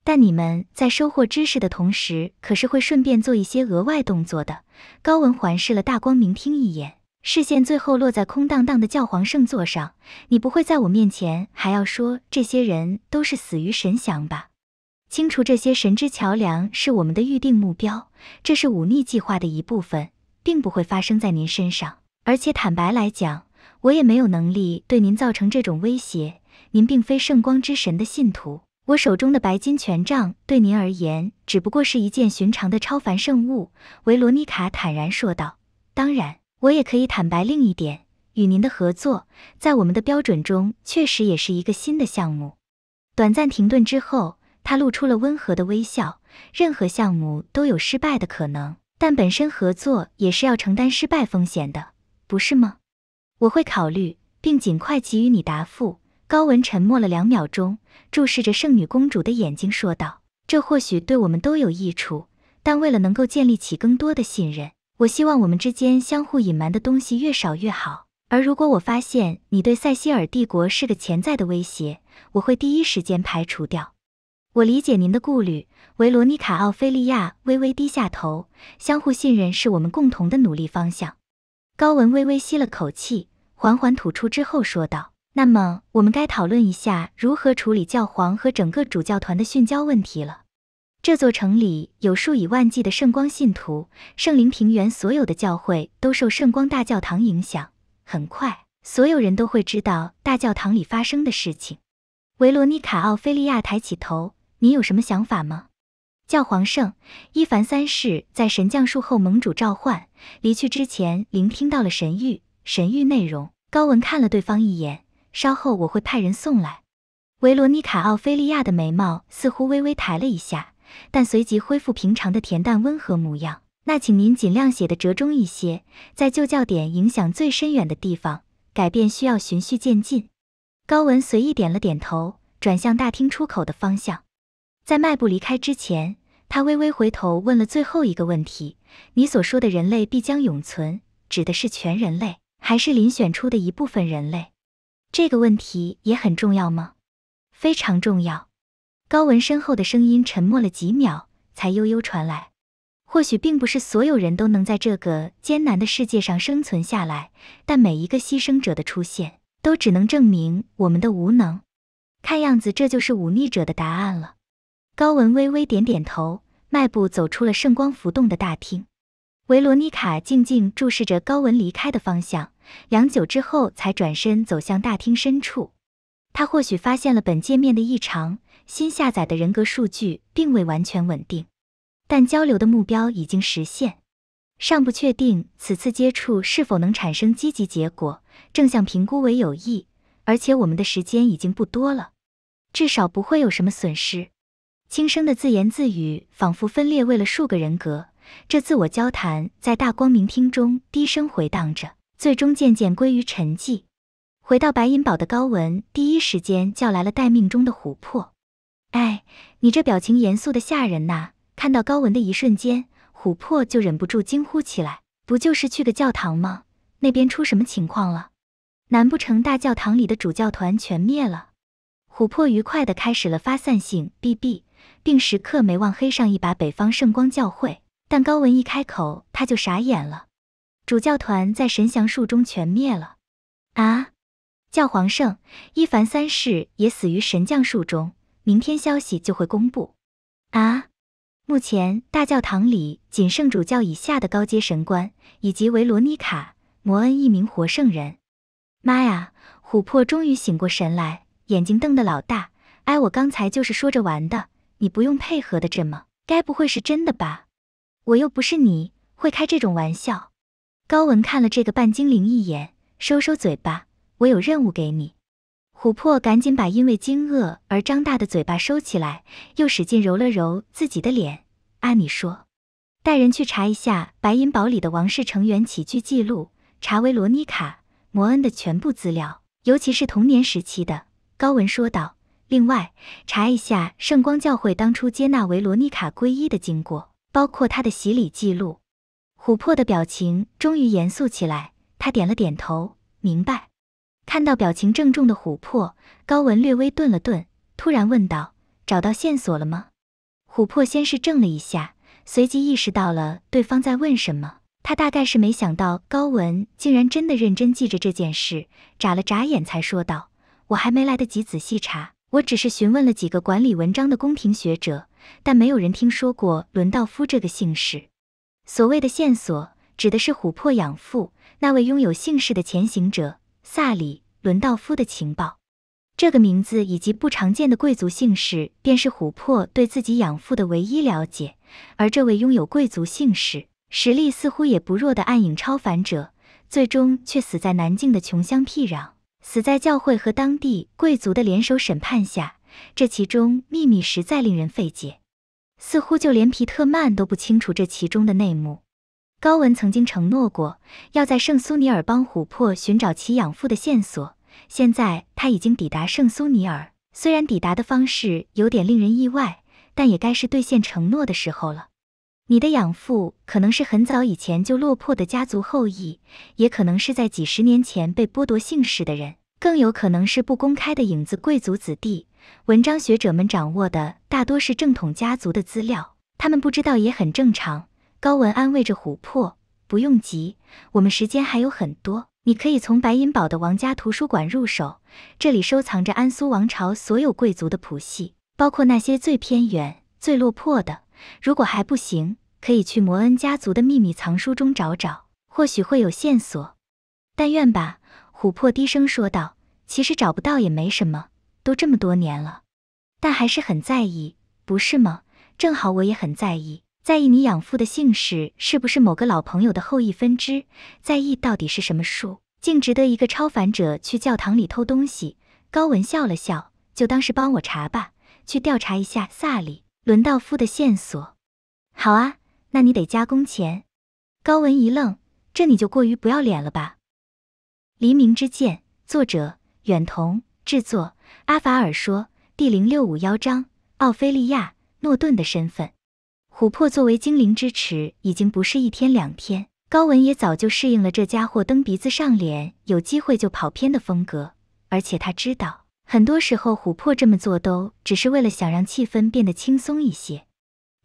但你们在收获知识的同时，可是会顺便做一些额外动作的。高文环视了大光明厅一眼，视线最后落在空荡荡的教皇圣座上。你不会在我面前还要说这些人都是死于神降吧？清除这些神之桥梁是我们的预定目标，这是忤逆计划的一部分，并不会发生在您身上。而且坦白来讲。我也没有能力对您造成这种威胁。您并非圣光之神的信徒。我手中的白金权杖对您而言只不过是一件寻常的超凡圣物。”维罗妮卡坦然说道。“当然，我也可以坦白另一点：与您的合作，在我们的标准中确实也是一个新的项目。”短暂停顿之后，他露出了温和的微笑。“任何项目都有失败的可能，但本身合作也是要承担失败风险的，不是吗？”我会考虑，并尽快给予你答复。高文沉默了两秒钟，注视着圣女公主的眼睛，说道：“这或许对我们都有益处，但为了能够建立起更多的信任，我希望我们之间相互隐瞒的东西越少越好。而如果我发现你对塞西尔帝国是个潜在的威胁，我会第一时间排除掉。”我理解您的顾虑，维罗妮卡·奥菲利亚微微低下头。相互信任是我们共同的努力方向。高文微微吸了口气。缓缓吐出之后说道：“那么，我们该讨论一下如何处理教皇和整个主教团的殉教问题了。这座城里有数以万计的圣光信徒，圣灵平原所有的教会都受圣光大教堂影响。很快，所有人都会知道大教堂里发生的事情。”维罗妮卡·奥菲利亚抬起头：“你有什么想法吗？”教皇圣伊凡三世在神降术后盟主召唤离去之前，聆听到了神谕。神谕内容。高文看了对方一眼，稍后我会派人送来。维罗妮卡·奥菲利亚的眉毛似乎微微抬了一下，但随即恢复平常的恬淡温和模样。那请您尽量写得折中一些，在旧教点影响最深远的地方，改变需要循序渐进。高文随意点了点头，转向大厅出口的方向。在迈步离开之前，他微微回头问了最后一个问题：你所说的人类必将永存，指的是全人类？还是遴选出的一部分人类，这个问题也很重要吗？非常重要。高文身后的声音沉默了几秒，才悠悠传来：“或许并不是所有人都能在这个艰难的世界上生存下来，但每一个牺牲者的出现，都只能证明我们的无能。”看样子这就是忤逆者的答案了。高文微微点点头，迈步走出了圣光浮动的大厅。维罗妮卡静静注视着高文离开的方向。良久之后，才转身走向大厅深处。他或许发现了本界面的异常，新下载的人格数据并未完全稳定，但交流的目标已经实现。尚不确定此次接触是否能产生积极结果，正向评估为有益。而且我们的时间已经不多了，至少不会有什么损失。轻声的自言自语，仿佛分裂为了数个人格。这自我交谈在大光明厅中低声回荡着。最终渐渐归于沉寂。回到白银堡的高文第一时间叫来了待命中的琥珀。哎，你这表情严肃的吓人呐！看到高文的一瞬间，琥珀就忍不住惊呼起来：“不就是去个教堂吗？那边出什么情况了？难不成大教堂里的主教团全灭了？”琥珀愉快地开始了发散性 BB，并时刻没忘黑上一把北方圣光教会。但高文一开口，他就傻眼了。主教团在神降术中全灭了，啊！教皇圣伊凡三世也死于神降术中，明天消息就会公布，啊！目前大教堂里仅剩主教以下的高阶神官以及维罗妮卡、摩恩一名活圣人。妈呀！琥珀终于醒过神来，眼睛瞪得老大。哎，我刚才就是说着玩的，你不用配合的这么。该不会是真的吧？我又不是你会开这种玩笑。高文看了这个半精灵一眼，收收嘴巴。我有任务给你。琥珀赶紧把因为惊愕而张大的嘴巴收起来，又使劲揉了揉自己的脸。阿米说：“带人去查一下白银堡里的王室成员起居记录，查维罗妮卡·摩恩的全部资料，尤其是童年时期的。”高文说道。另外，查一下圣光教会当初接纳维罗妮卡皈依的经过，包括她的洗礼记录。琥珀的表情终于严肃起来，他点了点头，明白。看到表情郑重的琥珀，高文略微顿了顿，突然问道：“找到线索了吗？”琥珀先是怔了一下，随即意识到了对方在问什么。他大概是没想到高文竟然真的认真记着这件事，眨了眨眼，才说道：“我还没来得及仔细查，我只是询问了几个管理文章的宫廷学者，但没有人听说过伦道夫这个姓氏。”所谓的线索，指的是琥珀养父那位拥有姓氏的前行者萨里伦道夫的情报。这个名字以及不常见的贵族姓氏，便是琥珀对自己养父的唯一了解。而这位拥有贵族姓氏、实力似乎也不弱的暗影超凡者，最终却死在南境的穷乡僻壤，死在教会和当地贵族的联手审判下。这其中秘密实在令人费解。似乎就连皮特曼都不清楚这其中的内幕。高文曾经承诺过要在圣苏尼尔帮琥珀寻找其养父的线索，现在他已经抵达圣苏尼尔。虽然抵达的方式有点令人意外，但也该是兑现承诺的时候了。你的养父可能是很早以前就落魄的家族后裔，也可能是在几十年前被剥夺姓氏的人，更有可能是不公开的影子贵族子弟。文章学者们掌握的大多是正统家族的资料，他们不知道也很正常。高文安慰着琥珀，不用急，我们时间还有很多，你可以从白银堡的王家图书馆入手，这里收藏着安苏王朝所有贵族的谱系，包括那些最偏远、最落魄的。如果还不行，可以去摩恩家族的秘密藏书中找找，或许会有线索。但愿吧，琥珀低声说道。其实找不到也没什么。都这么多年了，但还是很在意，不是吗？正好我也很在意，在意你养父的姓氏是不是某个老朋友的后裔分支，在意到底是什么树，竟值得一个超凡者去教堂里偷东西。高文笑了笑，就当是帮我查吧，去调查一下萨里伦道夫的线索。好啊，那你得加工钱。高文一愣，这你就过于不要脸了吧？《黎明之剑》作者：远瞳，制作。阿法尔说：“第零六五幺章，奥菲利亚诺顿的身份。琥珀作为精灵之耻，已经不是一天两天。高文也早就适应了这家伙蹬鼻子上脸，有机会就跑偏的风格。而且他知道，很多时候琥珀这么做都只是为了想让气氛变得轻松一些。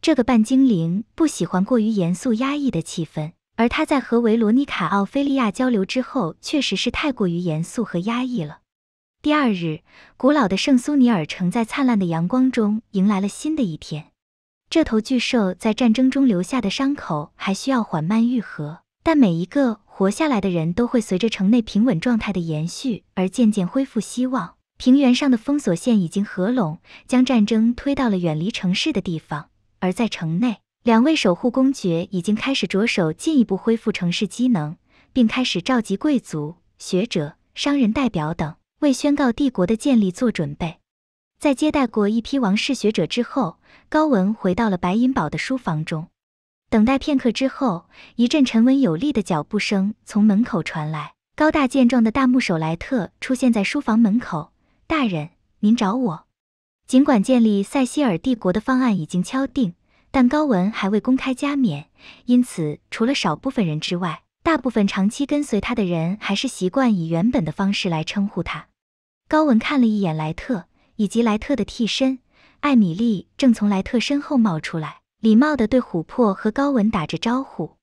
这个半精灵不喜欢过于严肃压抑的气氛，而他在和维罗妮卡、奥菲利亚交流之后，确实是太过于严肃和压抑了。”第二日，古老的圣苏尼尔城在灿烂的阳光中迎来了新的一天。这头巨兽在战争中留下的伤口还需要缓慢愈合，但每一个活下来的人都会随着城内平稳状态的延续而渐渐恢复希望。平原上的封锁线已经合拢，将战争推到了远离城市的地方。而在城内，两位守护公爵已经开始着手进一步恢复城市机能，并开始召集贵族、学者、商人代表等。为宣告帝国的建立做准备，在接待过一批王室学者之后，高文回到了白银堡的书房中。等待片刻之后，一阵沉稳有力的脚步声从门口传来，高大健壮的大木手莱特出现在书房门口。大人，您找我？尽管建立塞西尔帝国的方案已经敲定，但高文还未公开加冕，因此除了少部分人之外。大部分长期跟随他的人还是习惯以原本的方式来称呼他。高文看了一眼莱特以及莱特的替身艾米丽，正从莱特身后冒出来，礼貌地对琥珀和高文打着招呼：“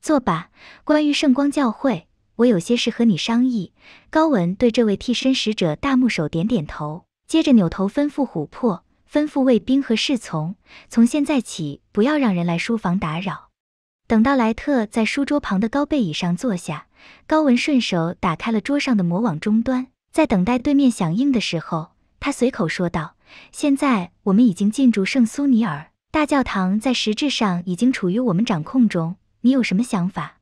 坐吧。关于圣光教会，我有些事和你商议。”高文对这位替身使者大木手点点头，接着扭头吩咐琥珀，吩咐卫兵和侍从：“从现在起，不要让人来书房打扰。”等到莱特在书桌旁的高背椅上坐下，高文顺手打开了桌上的魔网终端，在等待对面响应的时候，他随口说道：“现在我们已经进驻圣苏尼尔大教堂，在实质上已经处于我们掌控中。你有什么想法？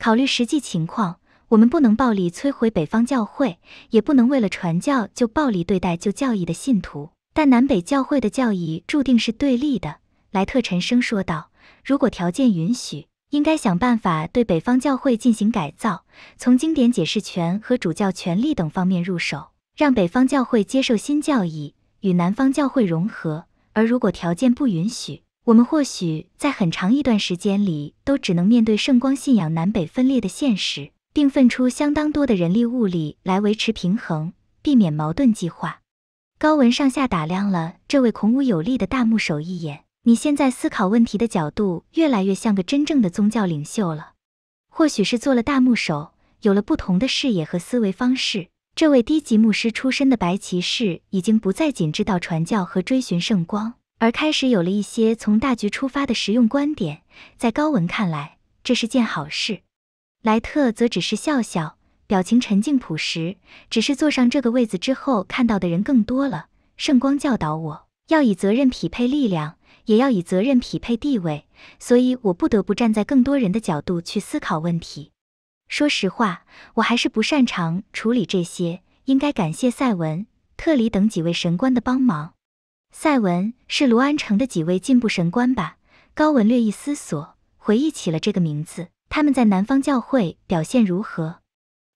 考虑实际情况，我们不能暴力摧毁北方教会，也不能为了传教就暴力对待旧教义的信徒。但南北教会的教义注定是对立的。”莱特沉声说道。如果条件允许，应该想办法对北方教会进行改造，从经典解释权和主教权力等方面入手，让北方教会接受新教义，与南方教会融合。而如果条件不允许，我们或许在很长一段时间里都只能面对圣光信仰南北分裂的现实，并分出相当多的人力物力来维持平衡，避免矛盾激化。高文上下打量了这位孔武有力的大木手一眼。你现在思考问题的角度越来越像个真正的宗教领袖了，或许是做了大牧首，有了不同的视野和思维方式。这位低级牧师出身的白骑士已经不再仅知道传教和追寻圣光，而开始有了一些从大局出发的实用观点。在高文看来，这是件好事。莱特则只是笑笑，表情沉静朴实。只是坐上这个位子之后，看到的人更多了。圣光教导我要以责任匹配力量。也要以责任匹配地位，所以我不得不站在更多人的角度去思考问题。说实话，我还是不擅长处理这些，应该感谢赛文、特里等几位神官的帮忙。赛文是卢安城的几位进步神官吧？高文略一思索，回忆起了这个名字。他们在南方教会表现如何？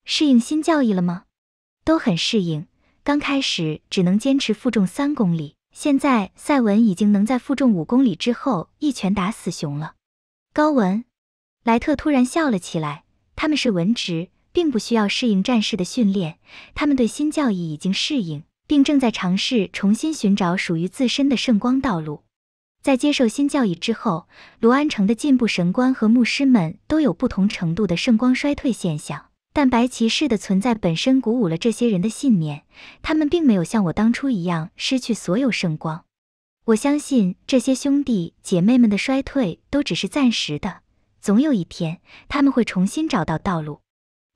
适应新教义了吗？都很适应，刚开始只能坚持负重三公里。现在，赛文已经能在负重五公里之后一拳打死熊了。高文，莱特突然笑了起来。他们是文职，并不需要适应战士的训练。他们对新教义已经适应，并正在尝试重新寻找属于自身的圣光道路。在接受新教义之后，卢安城的进步神官和牧师们都有不同程度的圣光衰退现象。但白骑士的存在本身鼓舞了这些人的信念，他们并没有像我当初一样失去所有圣光。我相信这些兄弟姐妹们的衰退都只是暂时的，总有一天他们会重新找到道路。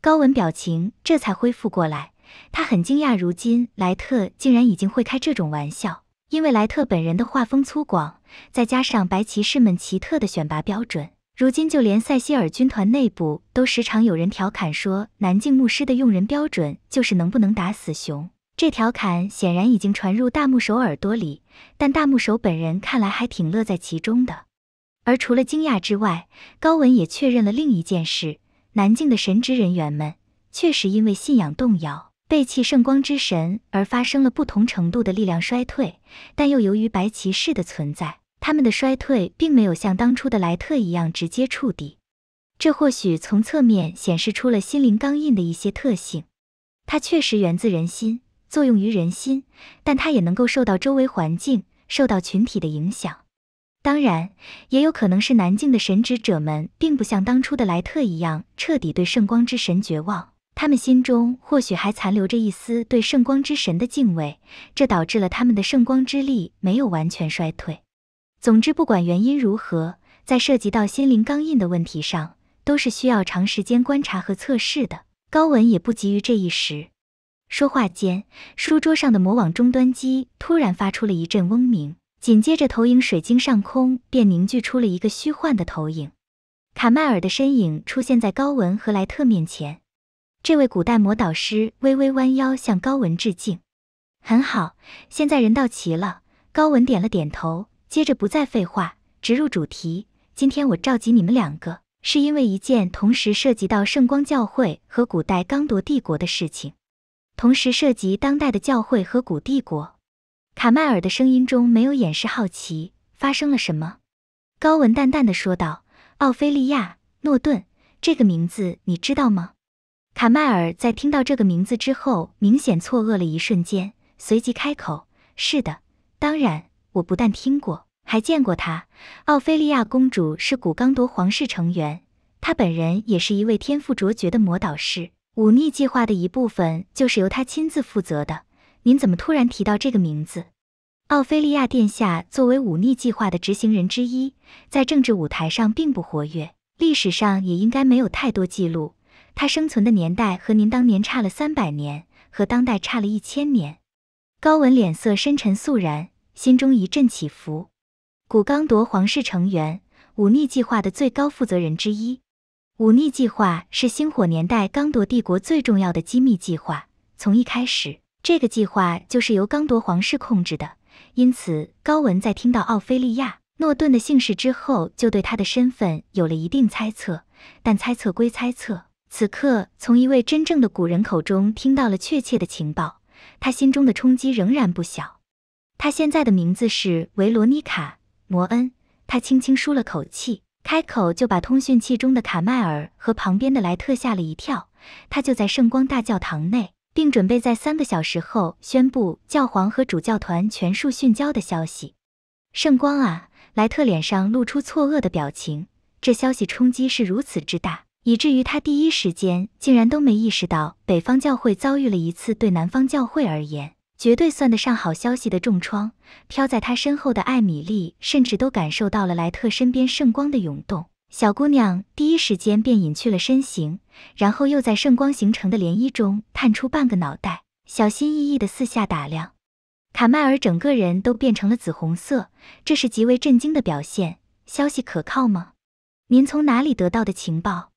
高文表情这才恢复过来，他很惊讶，如今莱特竟然已经会开这种玩笑，因为莱特本人的画风粗犷，再加上白骑士们奇特的选拔标准。如今，就连塞西尔军团内部都时常有人调侃说，南境牧师的用人标准就是能不能打死熊。这调侃显然已经传入大牧首耳朵里，但大牧首本人看来还挺乐在其中的。而除了惊讶之外，高文也确认了另一件事：南境的神职人员们确实因为信仰动摇、背弃圣光之神而发生了不同程度的力量衰退，但又由于白骑士的存在。他们的衰退并没有像当初的莱特一样直接触底，这或许从侧面显示出了心灵钢印的一些特性。它确实源自人心，作用于人心，但它也能够受到周围环境、受到群体的影响。当然，也有可能是南境的神职者们并不像当初的莱特一样彻底对圣光之神绝望，他们心中或许还残留着一丝对圣光之神的敬畏，这导致了他们的圣光之力没有完全衰退。总之，不管原因如何，在涉及到心灵钢印的问题上，都是需要长时间观察和测试的。高文也不急于这一时。说话间，书桌上的魔网终端机突然发出了一阵嗡鸣，紧接着，投影水晶上空便凝聚出了一个虚幻的投影，卡迈尔的身影出现在高文和莱特面前。这位古代魔导师微微弯腰向高文致敬。很好，现在人到齐了。高文点了点头。接着不再废话，直入主题。今天我召集你们两个，是因为一件同时涉及到圣光教会和古代刚铎帝国的事情，同时涉及当代的教会和古帝国。卡迈尔的声音中没有掩饰好奇，发生了什么？高文淡淡的说道。奥菲利亚·诺顿这个名字你知道吗？卡迈尔在听到这个名字之后，明显错愕了一瞬间，随即开口：“是的，当然，我不但听过。”还见过她。奥菲利亚公主是古刚铎皇室成员，她本人也是一位天赋卓绝的魔导师。忤逆计划的一部分就是由她亲自负责的。您怎么突然提到这个名字？奥菲利亚殿下作为忤逆计划的执行人之一，在政治舞台上并不活跃，历史上也应该没有太多记录。她生存的年代和您当年差了三百年，和当代差了一千年。高文脸色深沉肃然，心中一阵起伏。古钢铎皇室成员，忤逆计划的最高负责人之一。忤逆计划是星火年代钢铎帝国最重要的机密计划。从一开始，这个计划就是由钢铎皇室控制的。因此，高文在听到奥菲利亚·诺顿的姓氏之后，就对他的身份有了一定猜测。但猜测归猜测，此刻从一位真正的古人口中听到了确切的情报，他心中的冲击仍然不小。他现在的名字是维罗妮卡。摩恩，他轻轻舒了口气，开口就把通讯器中的卡迈尔和旁边的莱特吓了一跳。他就在圣光大教堂内，并准备在三个小时后宣布教皇和主教团全数殉教的消息。圣光啊！莱特脸上露出错愕的表情，这消息冲击是如此之大，以至于他第一时间竟然都没意识到北方教会遭遇了一次对南方教会而言。绝对算得上好消息的重创，飘在他身后的艾米丽甚至都感受到了莱特身边圣光的涌动。小姑娘第一时间便隐去了身形，然后又在圣光形成的涟漪中探出半个脑袋，小心翼翼地四下打量。卡迈尔整个人都变成了紫红色，这是极为震惊的表现。消息可靠吗？您从哪里得到的情报？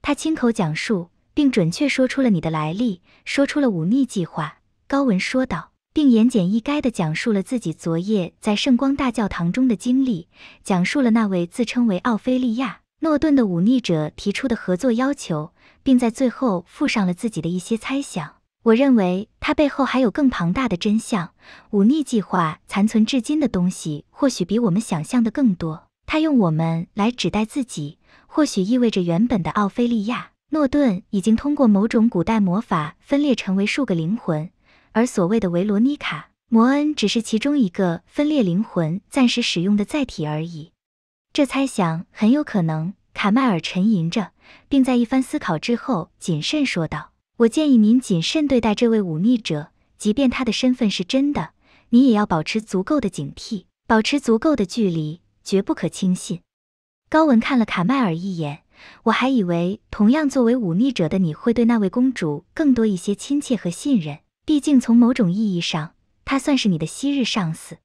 他亲口讲述，并准确说出了你的来历，说出了忤逆计划。高文说道，并言简意赅地讲述了自己昨夜在圣光大教堂中的经历，讲述了那位自称为奥菲利亚·诺顿的忤逆者提出的合作要求，并在最后附上了自己的一些猜想。我认为他背后还有更庞大的真相，忤逆计划残存至今的东西，或许比我们想象的更多。他用我们来指代自己，或许意味着原本的奥菲利亚·诺顿已经通过某种古代魔法分裂成为数个灵魂。而所谓的维罗妮卡·摩恩只是其中一个分裂灵魂暂时使用的载体而已。这猜想很有可能。卡迈尔沉吟着，并在一番思考之后谨慎说道：“我建议您谨慎对待这位忤逆者，即便他的身份是真的，你也要保持足够的警惕，保持足够的距离，绝不可轻信。”高文看了卡迈尔一眼：“我还以为同样作为忤逆者的你会对那位公主更多一些亲切和信任。”毕竟，从某种意义上，他算是你的昔日上司。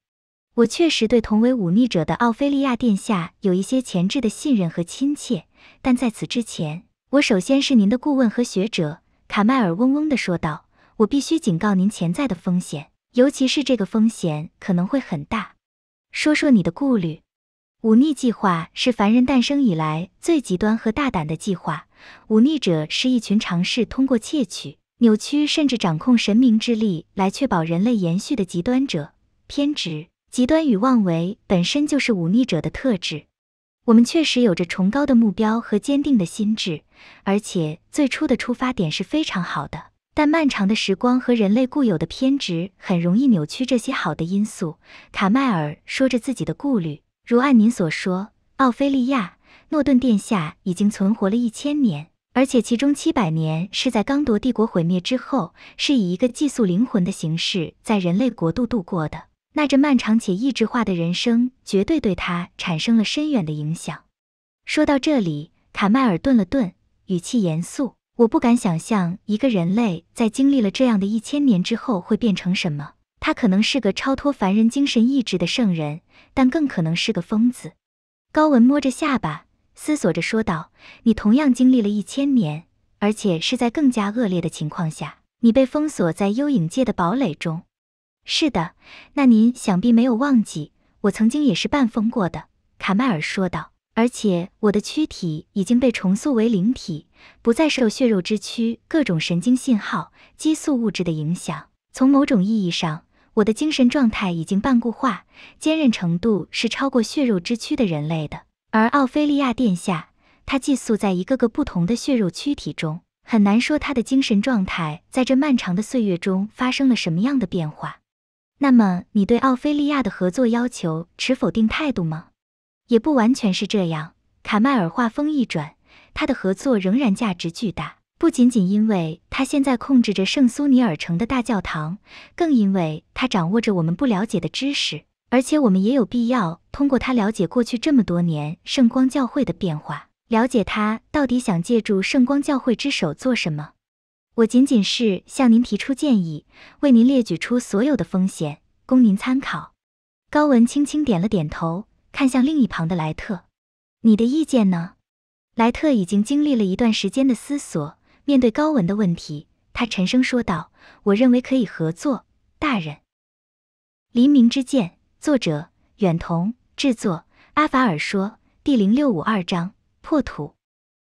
我确实对同为忤逆者的奥菲利亚殿下有一些前置的信任和亲切，但在此之前，我首先是您的顾问和学者。卡迈尔嗡嗡地说道：“我必须警告您潜在的风险，尤其是这个风险可能会很大。说说你的顾虑。忤逆计划是凡人诞生以来最极端和大胆的计划。忤逆者是一群尝试通过窃取。”扭曲甚至掌控神明之力来确保人类延续的极端者，偏执、极端与妄为本身就是忤逆者的特质。我们确实有着崇高的目标和坚定的心智，而且最初的出发点是非常好的。但漫长的时光和人类固有的偏执很容易扭曲这些好的因素。卡迈尔说着自己的顾虑，如按您所说，奥菲利亚，诺顿殿下已经存活了一千年。而且其中七百年是在刚铎帝国毁灭之后，是以一个寄宿灵魂的形式在人类国度度过的。那这漫长且意志化的人生，绝对对他产生了深远的影响。说到这里，卡迈尔顿了顿，语气严肃：“我不敢想象一个人类在经历了这样的一千年之后会变成什么。他可能是个超脱凡人精神意志的圣人，但更可能是个疯子。”高文摸着下巴。思索着说道：“你同样经历了一千年，而且是在更加恶劣的情况下，你被封锁在幽影界的堡垒中。”“是的，那您想必没有忘记，我曾经也是半封过的。”卡迈尔说道。“而且我的躯体已经被重塑为灵体，不再受血肉之躯、各种神经信号、激素物质的影响。从某种意义上，我的精神状态已经半固化，坚韧程度是超过血肉之躯的人类的。”而奥菲利亚殿下，她寄宿在一个个不同的血肉躯体中，很难说她的精神状态在这漫长的岁月中发生了什么样的变化。那么，你对奥菲利亚的合作要求持否定态度吗？也不完全是这样。卡迈尔话锋一转，他的合作仍然价值巨大，不仅仅因为他现在控制着圣苏尼尔城的大教堂，更因为他掌握着我们不了解的知识。而且我们也有必要通过他了解过去这么多年圣光教会的变化，了解他到底想借助圣光教会之手做什么。我仅仅是向您提出建议，为您列举出所有的风险，供您参考。高文轻轻点了点头，看向另一旁的莱特：“你的意见呢？”莱特已经经历了一段时间的思索，面对高文的问题，他沉声说道：“我认为可以合作，大人。黎明之剑。”作者远瞳制作，阿法尔说，第零六五二章破土。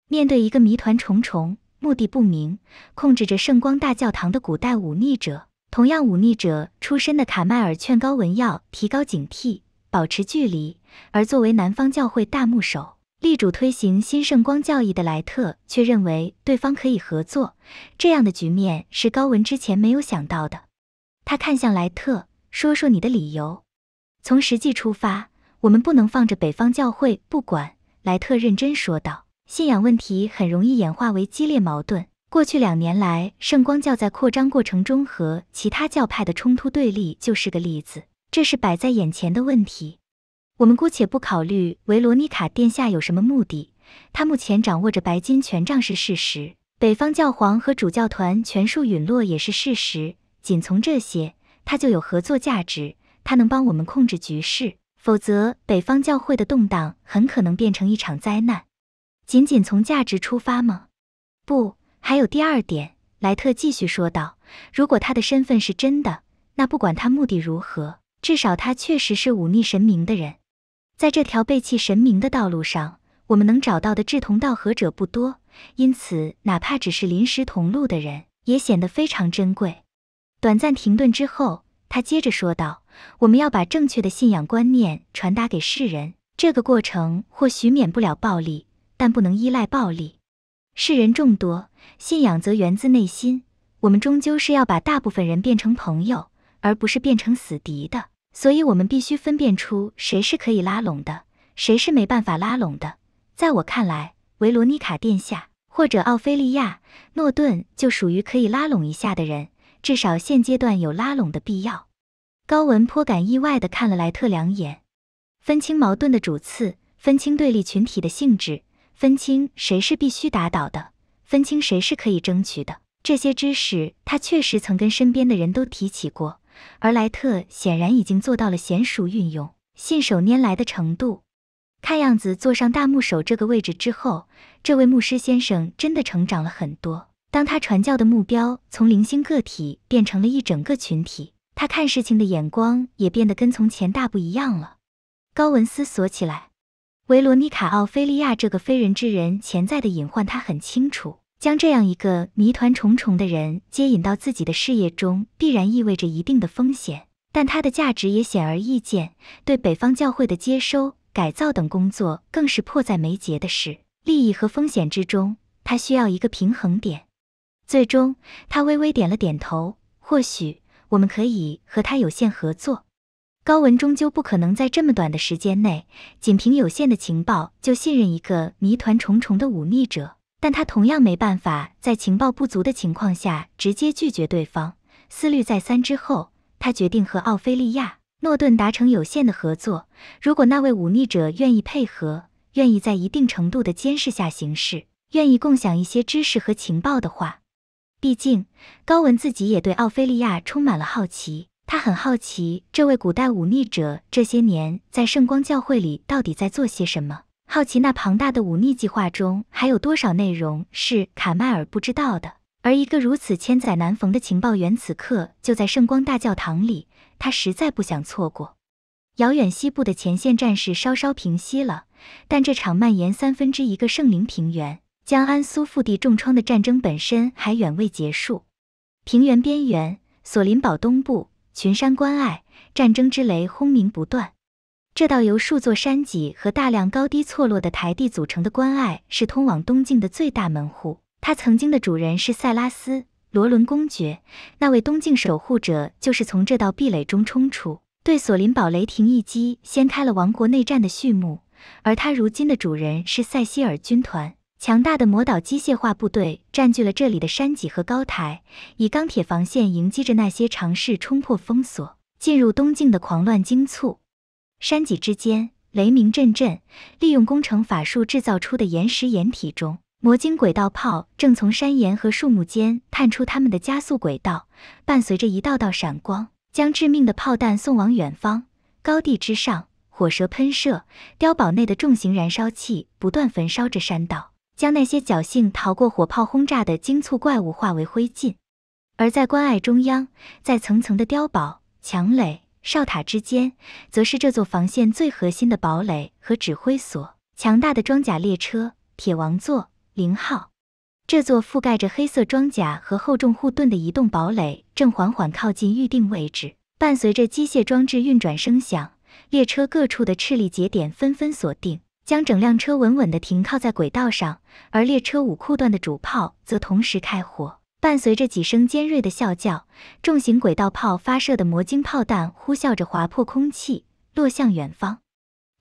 面对一个谜团重重、目的不明、控制着圣光大教堂的古代忤逆者，同样忤逆者出身的卡迈尔劝高文要提高警惕，保持距离。而作为南方教会大牧首，力主推行新圣光教义的莱特却认为对方可以合作。这样的局面是高文之前没有想到的。他看向莱特，说说你的理由。从实际出发，我们不能放着北方教会不管。”莱特认真说道，“信仰问题很容易演化为激烈矛盾。过去两年来，圣光教在扩张过程中和其他教派的冲突对立就是个例子。这是摆在眼前的问题。我们姑且不考虑维罗妮卡殿下有什么目的，他目前掌握着白金权杖是事实，北方教皇和主教团权术陨落也是事实。仅从这些，他就有合作价值。”他能帮我们控制局势，否则北方教会的动荡很可能变成一场灾难。仅仅从价值出发吗？不，还有第二点。莱特继续说道：“如果他的身份是真的，那不管他目的如何，至少他确实是忤逆神明的人。在这条背弃神明的道路上，我们能找到的志同道合者不多，因此哪怕只是临时同路的人，也显得非常珍贵。”短暂停顿之后。他接着说道：“我们要把正确的信仰观念传达给世人，这个过程或许免不了暴力，但不能依赖暴力。世人众多，信仰则源自内心。我们终究是要把大部分人变成朋友，而不是变成死敌的。所以，我们必须分辨出谁是可以拉拢的，谁是没办法拉拢的。在我看来，维罗妮卡殿下或者奥菲利亚、诺顿就属于可以拉拢一下的人。”至少现阶段有拉拢的必要。高文颇感意外地看了莱特两眼，分清矛盾的主次，分清对立群体的性质，分清谁是必须打倒的，分清谁是可以争取的。这些知识他确实曾跟身边的人都提起过，而莱特显然已经做到了娴熟运用、信手拈来的程度。看样子，坐上大牧首这个位置之后，这位牧师先生真的成长了很多。当他传教的目标从零星个体变成了一整个群体，他看事情的眼光也变得跟从前大不一样了。高文思索起来，维罗妮卡·奥菲利亚这个非人之人潜在的隐患，他很清楚。将这样一个谜团重重的人接引到自己的事业中，必然意味着一定的风险。但他的价值也显而易见，对北方教会的接收、改造等工作更是迫在眉睫的事。利益和风险之中，他需要一个平衡点。最终，他微微点了点头。或许我们可以和他有限合作。高文终究不可能在这么短的时间内，仅凭有限的情报就信任一个谜团重重的忤逆者。但他同样没办法在情报不足的情况下直接拒绝对方。思虑再三之后，他决定和奥菲利亚·诺顿达成有限的合作。如果那位忤逆者愿意配合，愿意在一定程度的监视下行事，愿意共享一些知识和情报的话。毕竟，高文自己也对奥菲利亚充满了好奇。他很好奇，这位古代忤逆者这些年在圣光教会里到底在做些什么？好奇那庞大的忤逆计划中还有多少内容是卡迈尔不知道的？而一个如此千载难逢的情报员，此刻就在圣光大教堂里，他实在不想错过。遥远西部的前线战事稍稍平息了，但这场蔓延三分之一个圣灵平原。将安苏腹地重创的战争本身还远未结束。平原边缘，索林堡东部群山关隘，战争之雷轰鸣不断。这道由数座山脊和大量高低错落的台地组成的关隘，是通往东境的最大门户。它曾经的主人是塞拉斯·罗伦公爵，那位东境守护者就是从这道壁垒中冲出，对索林堡雷霆一击，掀开了王国内战的序幕。而他如今的主人是塞西尔军团。强大的魔导机械化部队占据了这里的山脊和高台，以钢铁防线迎击着那些尝试冲破封锁进入东境的狂乱精簇。山脊之间雷鸣阵阵，利用工程法术制造出的岩石掩体中，魔晶轨道炮正从山岩和树木间探出它们的加速轨道，伴随着一道道闪光，将致命的炮弹送往远方。高地之上，火舌喷射，碉堡内的重型燃烧器不断焚烧着山道。将那些侥幸逃过火炮轰炸的精簇怪物化为灰烬。而在关隘中央，在层层的碉堡、墙垒、哨塔之间，则是这座防线最核心的堡垒和指挥所。强大的装甲列车“铁王座”零号，这座覆盖着黑色装甲和厚重护盾的移动堡垒，正缓缓靠近预定位置。伴随着机械装置运转声响，列车各处的斥力节点纷纷锁定。将整辆车稳稳地停靠在轨道上，而列车五库段的主炮则同时开火，伴随着几声尖锐的啸叫，重型轨道炮发射的魔晶炮弹呼啸着划破空气，落向远方。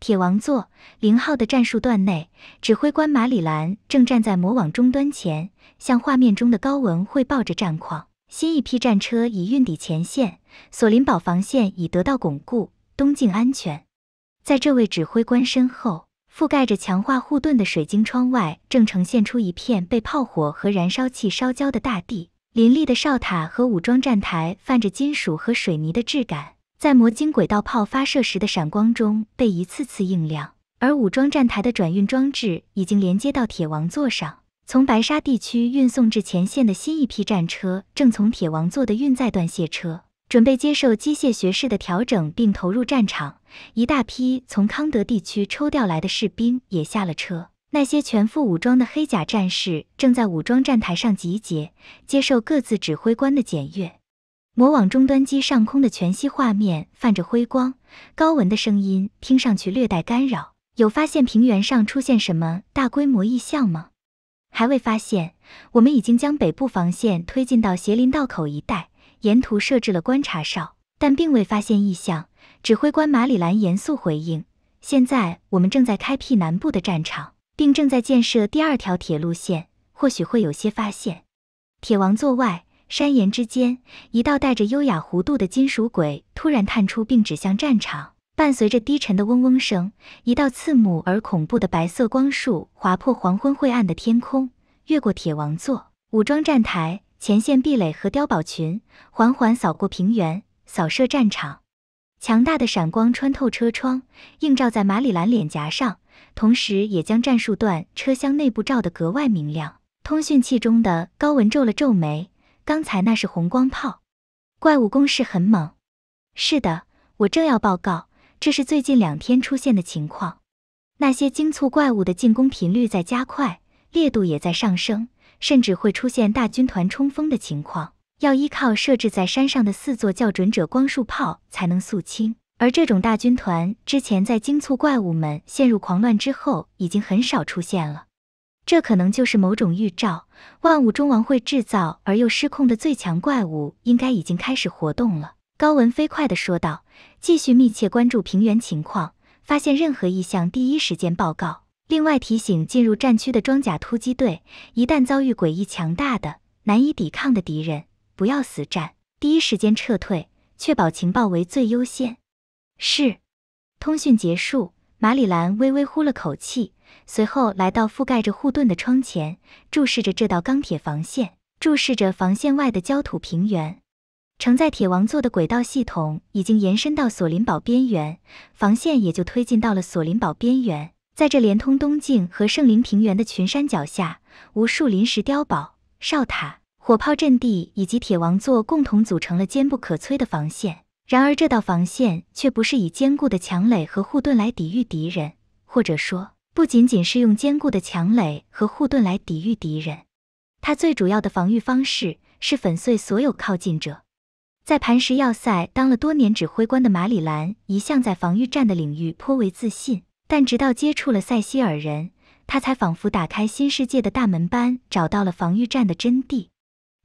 铁王座零号的战术段内，指挥官马里兰正站在魔网终端前，向画面中的高文汇报着战况。新一批战车已运抵前线，索林堡防线已得到巩固，东境安全。在这位指挥官身后。覆盖着强化护盾的水晶窗外，正呈现出一片被炮火和燃烧器烧焦的大地。林立的哨塔和武装站台泛着金属和水泥的质感，在魔晶轨道炮发射时的闪光中被一次次映亮。而武装站台的转运装置已经连接到铁王座上，从白沙地区运送至前线的新一批战车正从铁王座的运载段卸车，准备接受机械学士的调整，并投入战场。一大批从康德地区抽调来的士兵也下了车。那些全副武装的黑甲战士正在武装站台上集结，接受各自指挥官的检阅。魔网终端机上空的全息画面泛着辉光，高文的声音听上去略带干扰。有发现平原上出现什么大规模异象吗？还未发现。我们已经将北部防线推进到邪林道口一带，沿途设置了观察哨，但并未发现异象。指挥官马里兰严肃回应：“现在我们正在开辟南部的战场，并正在建设第二条铁路线，或许会有些发现。”铁王座外，山岩之间，一道带着优雅弧度的金属轨突然探出，并指向战场。伴随着低沉的嗡嗡声，一道刺目而恐怖的白色光束划破黄昏晦暗的天空，越过铁王座、武装站台、前线壁垒和碉堡群，缓缓扫过平原，扫射战场。强大的闪光穿透车窗，映照在马里兰脸颊上，同时也将战术段车厢内部照得格外明亮。通讯器中的高文皱了皱眉：“刚才那是红光炮，怪物攻势很猛。”“是的，我正要报告，这是最近两天出现的情况。那些惊促怪物的进攻频率在加快，烈度也在上升，甚至会出现大军团冲锋的情况。”要依靠设置在山上的四座校准者光束炮才能肃清，而这种大军团之前在惊促怪物们陷入狂乱之后已经很少出现了。这可能就是某种预兆，万物中王会制造而又失控的最强怪物应该已经开始活动了。高文飞快地说道：“继续密切关注平原情况，发现任何异象第一时间报告。另外提醒进入战区的装甲突击队，一旦遭遇诡异强大的难以抵抗的敌人。”不要死战，第一时间撤退，确保情报为最优先。是。通讯结束，马里兰微微呼了口气，随后来到覆盖着护盾的窗前，注视着这道钢铁防线，注视着防线外的焦土平原。承载铁王座的轨道系统已经延伸到索林堡边缘，防线也就推进到了索林堡边缘。在这连通东境和圣灵平原的群山脚下，无数临时碉堡、哨塔。火炮阵地以及铁王座共同组成了坚不可摧的防线。然而，这道防线却不是以坚固的墙垒和护盾来抵御敌人，或者说，不仅仅是用坚固的墙垒和护盾来抵御敌人。它最主要的防御方式是粉碎所有靠近者。在磐石要塞当了多年指挥官的马里兰，一向在防御战的领域颇为自信，但直到接触了塞西尔人，他才仿佛打开新世界的大门般找到了防御战的真谛。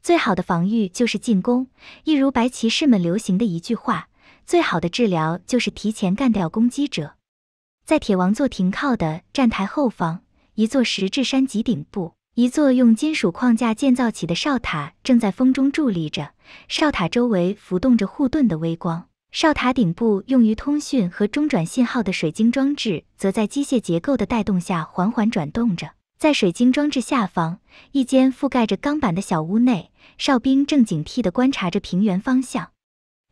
最好的防御就是进攻，一如白骑士们流行的一句话：“最好的治疗就是提前干掉攻击者。”在铁王座停靠的站台后方，一座石质山脊顶部，一座用金属框架建造起的哨塔正在风中伫立着。哨塔周围浮动着护盾的微光，哨塔顶部用于通讯和中转信号的水晶装置，则在机械结构的带动下缓缓转动着。在水晶装置下方一间覆盖着钢板的小屋内，哨兵正警惕地观察着平原方向。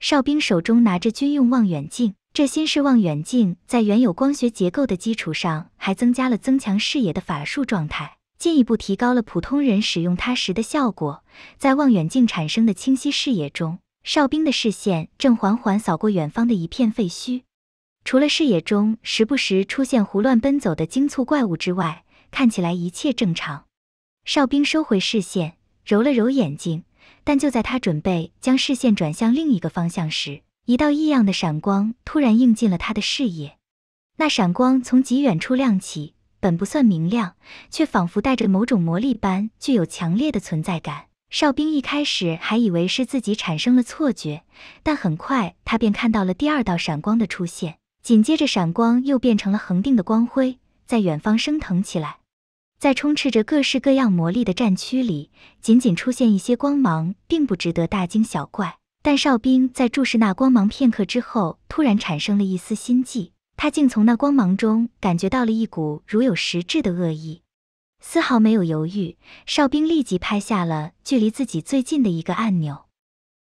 哨兵手中拿着军用望远镜，这新式望远镜在原有光学结构的基础上，还增加了增强视野的法术状态，进一步提高了普通人使用它时的效果。在望远镜产生的清晰视野中，哨兵的视线正缓缓扫过远方的一片废墟。除了视野中时不时出现胡乱奔走的惊促怪物之外，看起来一切正常，哨兵收回视线，揉了揉眼睛。但就在他准备将视线转向另一个方向时，一道异样的闪光突然映进了他的视野。那闪光从极远处亮起，本不算明亮，却仿佛带着某种魔力般具有强烈的存在感。哨兵一开始还以为是自己产生了错觉，但很快他便看到了第二道闪光的出现。紧接着，闪光又变成了恒定的光辉，在远方升腾起来。在充斥着各式各样魔力的战区里，仅仅出现一些光芒，并不值得大惊小怪。但哨兵在注视那光芒片刻之后，突然产生了一丝心悸，他竟从那光芒中感觉到了一股如有实质的恶意。丝毫没有犹豫，哨兵立即拍下了距离自己最近的一个按钮。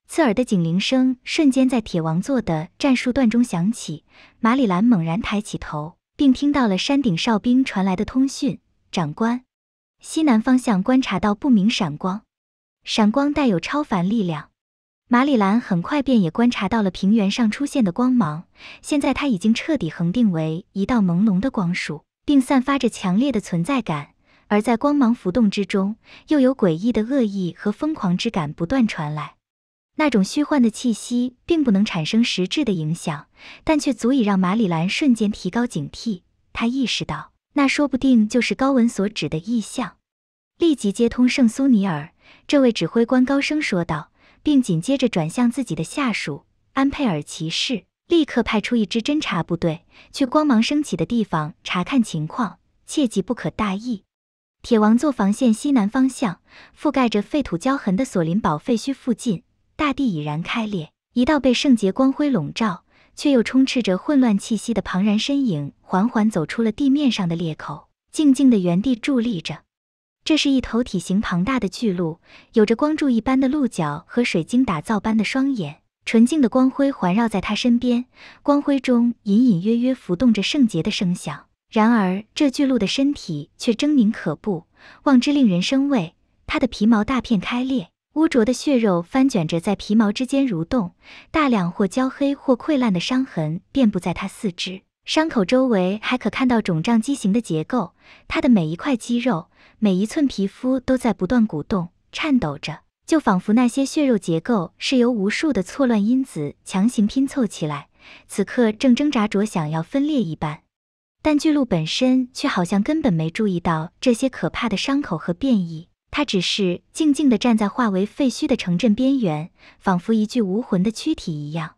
刺耳的警铃声瞬间在铁王座的战术段中响起。马里兰猛然抬起头，并听到了山顶哨兵传来的通讯。长官，西南方向观察到不明闪光，闪光带有超凡力量。马里兰很快便也观察到了平原上出现的光芒，现在它已经彻底恒定为一道朦胧的光束，并散发着强烈的存在感。而在光芒浮动之中，又有诡异的恶意和疯狂之感不断传来。那种虚幻的气息并不能产生实质的影响，但却足以让马里兰瞬间提高警惕。他意识到。那说不定就是高文所指的异象。立即接通圣苏尼尔，这位指挥官高声说道，并紧接着转向自己的下属安佩尔骑士，立刻派出一支侦察部队去光芒升起的地方查看情况，切记不可大意。铁王座防线西南方向，覆盖着废土焦痕的索林堡废墟附近，大地已然开裂，一道被圣洁光辉笼罩。却又充斥着混乱气息的庞然身影缓缓走出了地面上的裂口，静静地原地伫立着。这是一头体型庞大的巨鹿，有着光柱一般的鹿角和水晶打造般的双眼，纯净的光辉环绕在它身边，光辉中隐隐约约浮动着圣洁的声响。然而，这巨鹿的身体却狰狞可怖，望之令人生畏。它的皮毛大片开裂。污浊的血肉翻卷着，在皮毛之间蠕动，大量或焦黑或溃烂的伤痕遍布在它四肢，伤口周围还可看到肿胀畸形的结构。它的每一块肌肉、每一寸皮肤都在不断鼓动、颤抖着，就仿佛那些血肉结构是由无数的错乱因子强行拼凑起来，此刻正挣扎着想要分裂一般。但巨鹿本身却好像根本没注意到这些可怕的伤口和变异。他只是静静地站在化为废墟的城镇边缘，仿佛一具无魂的躯体一样。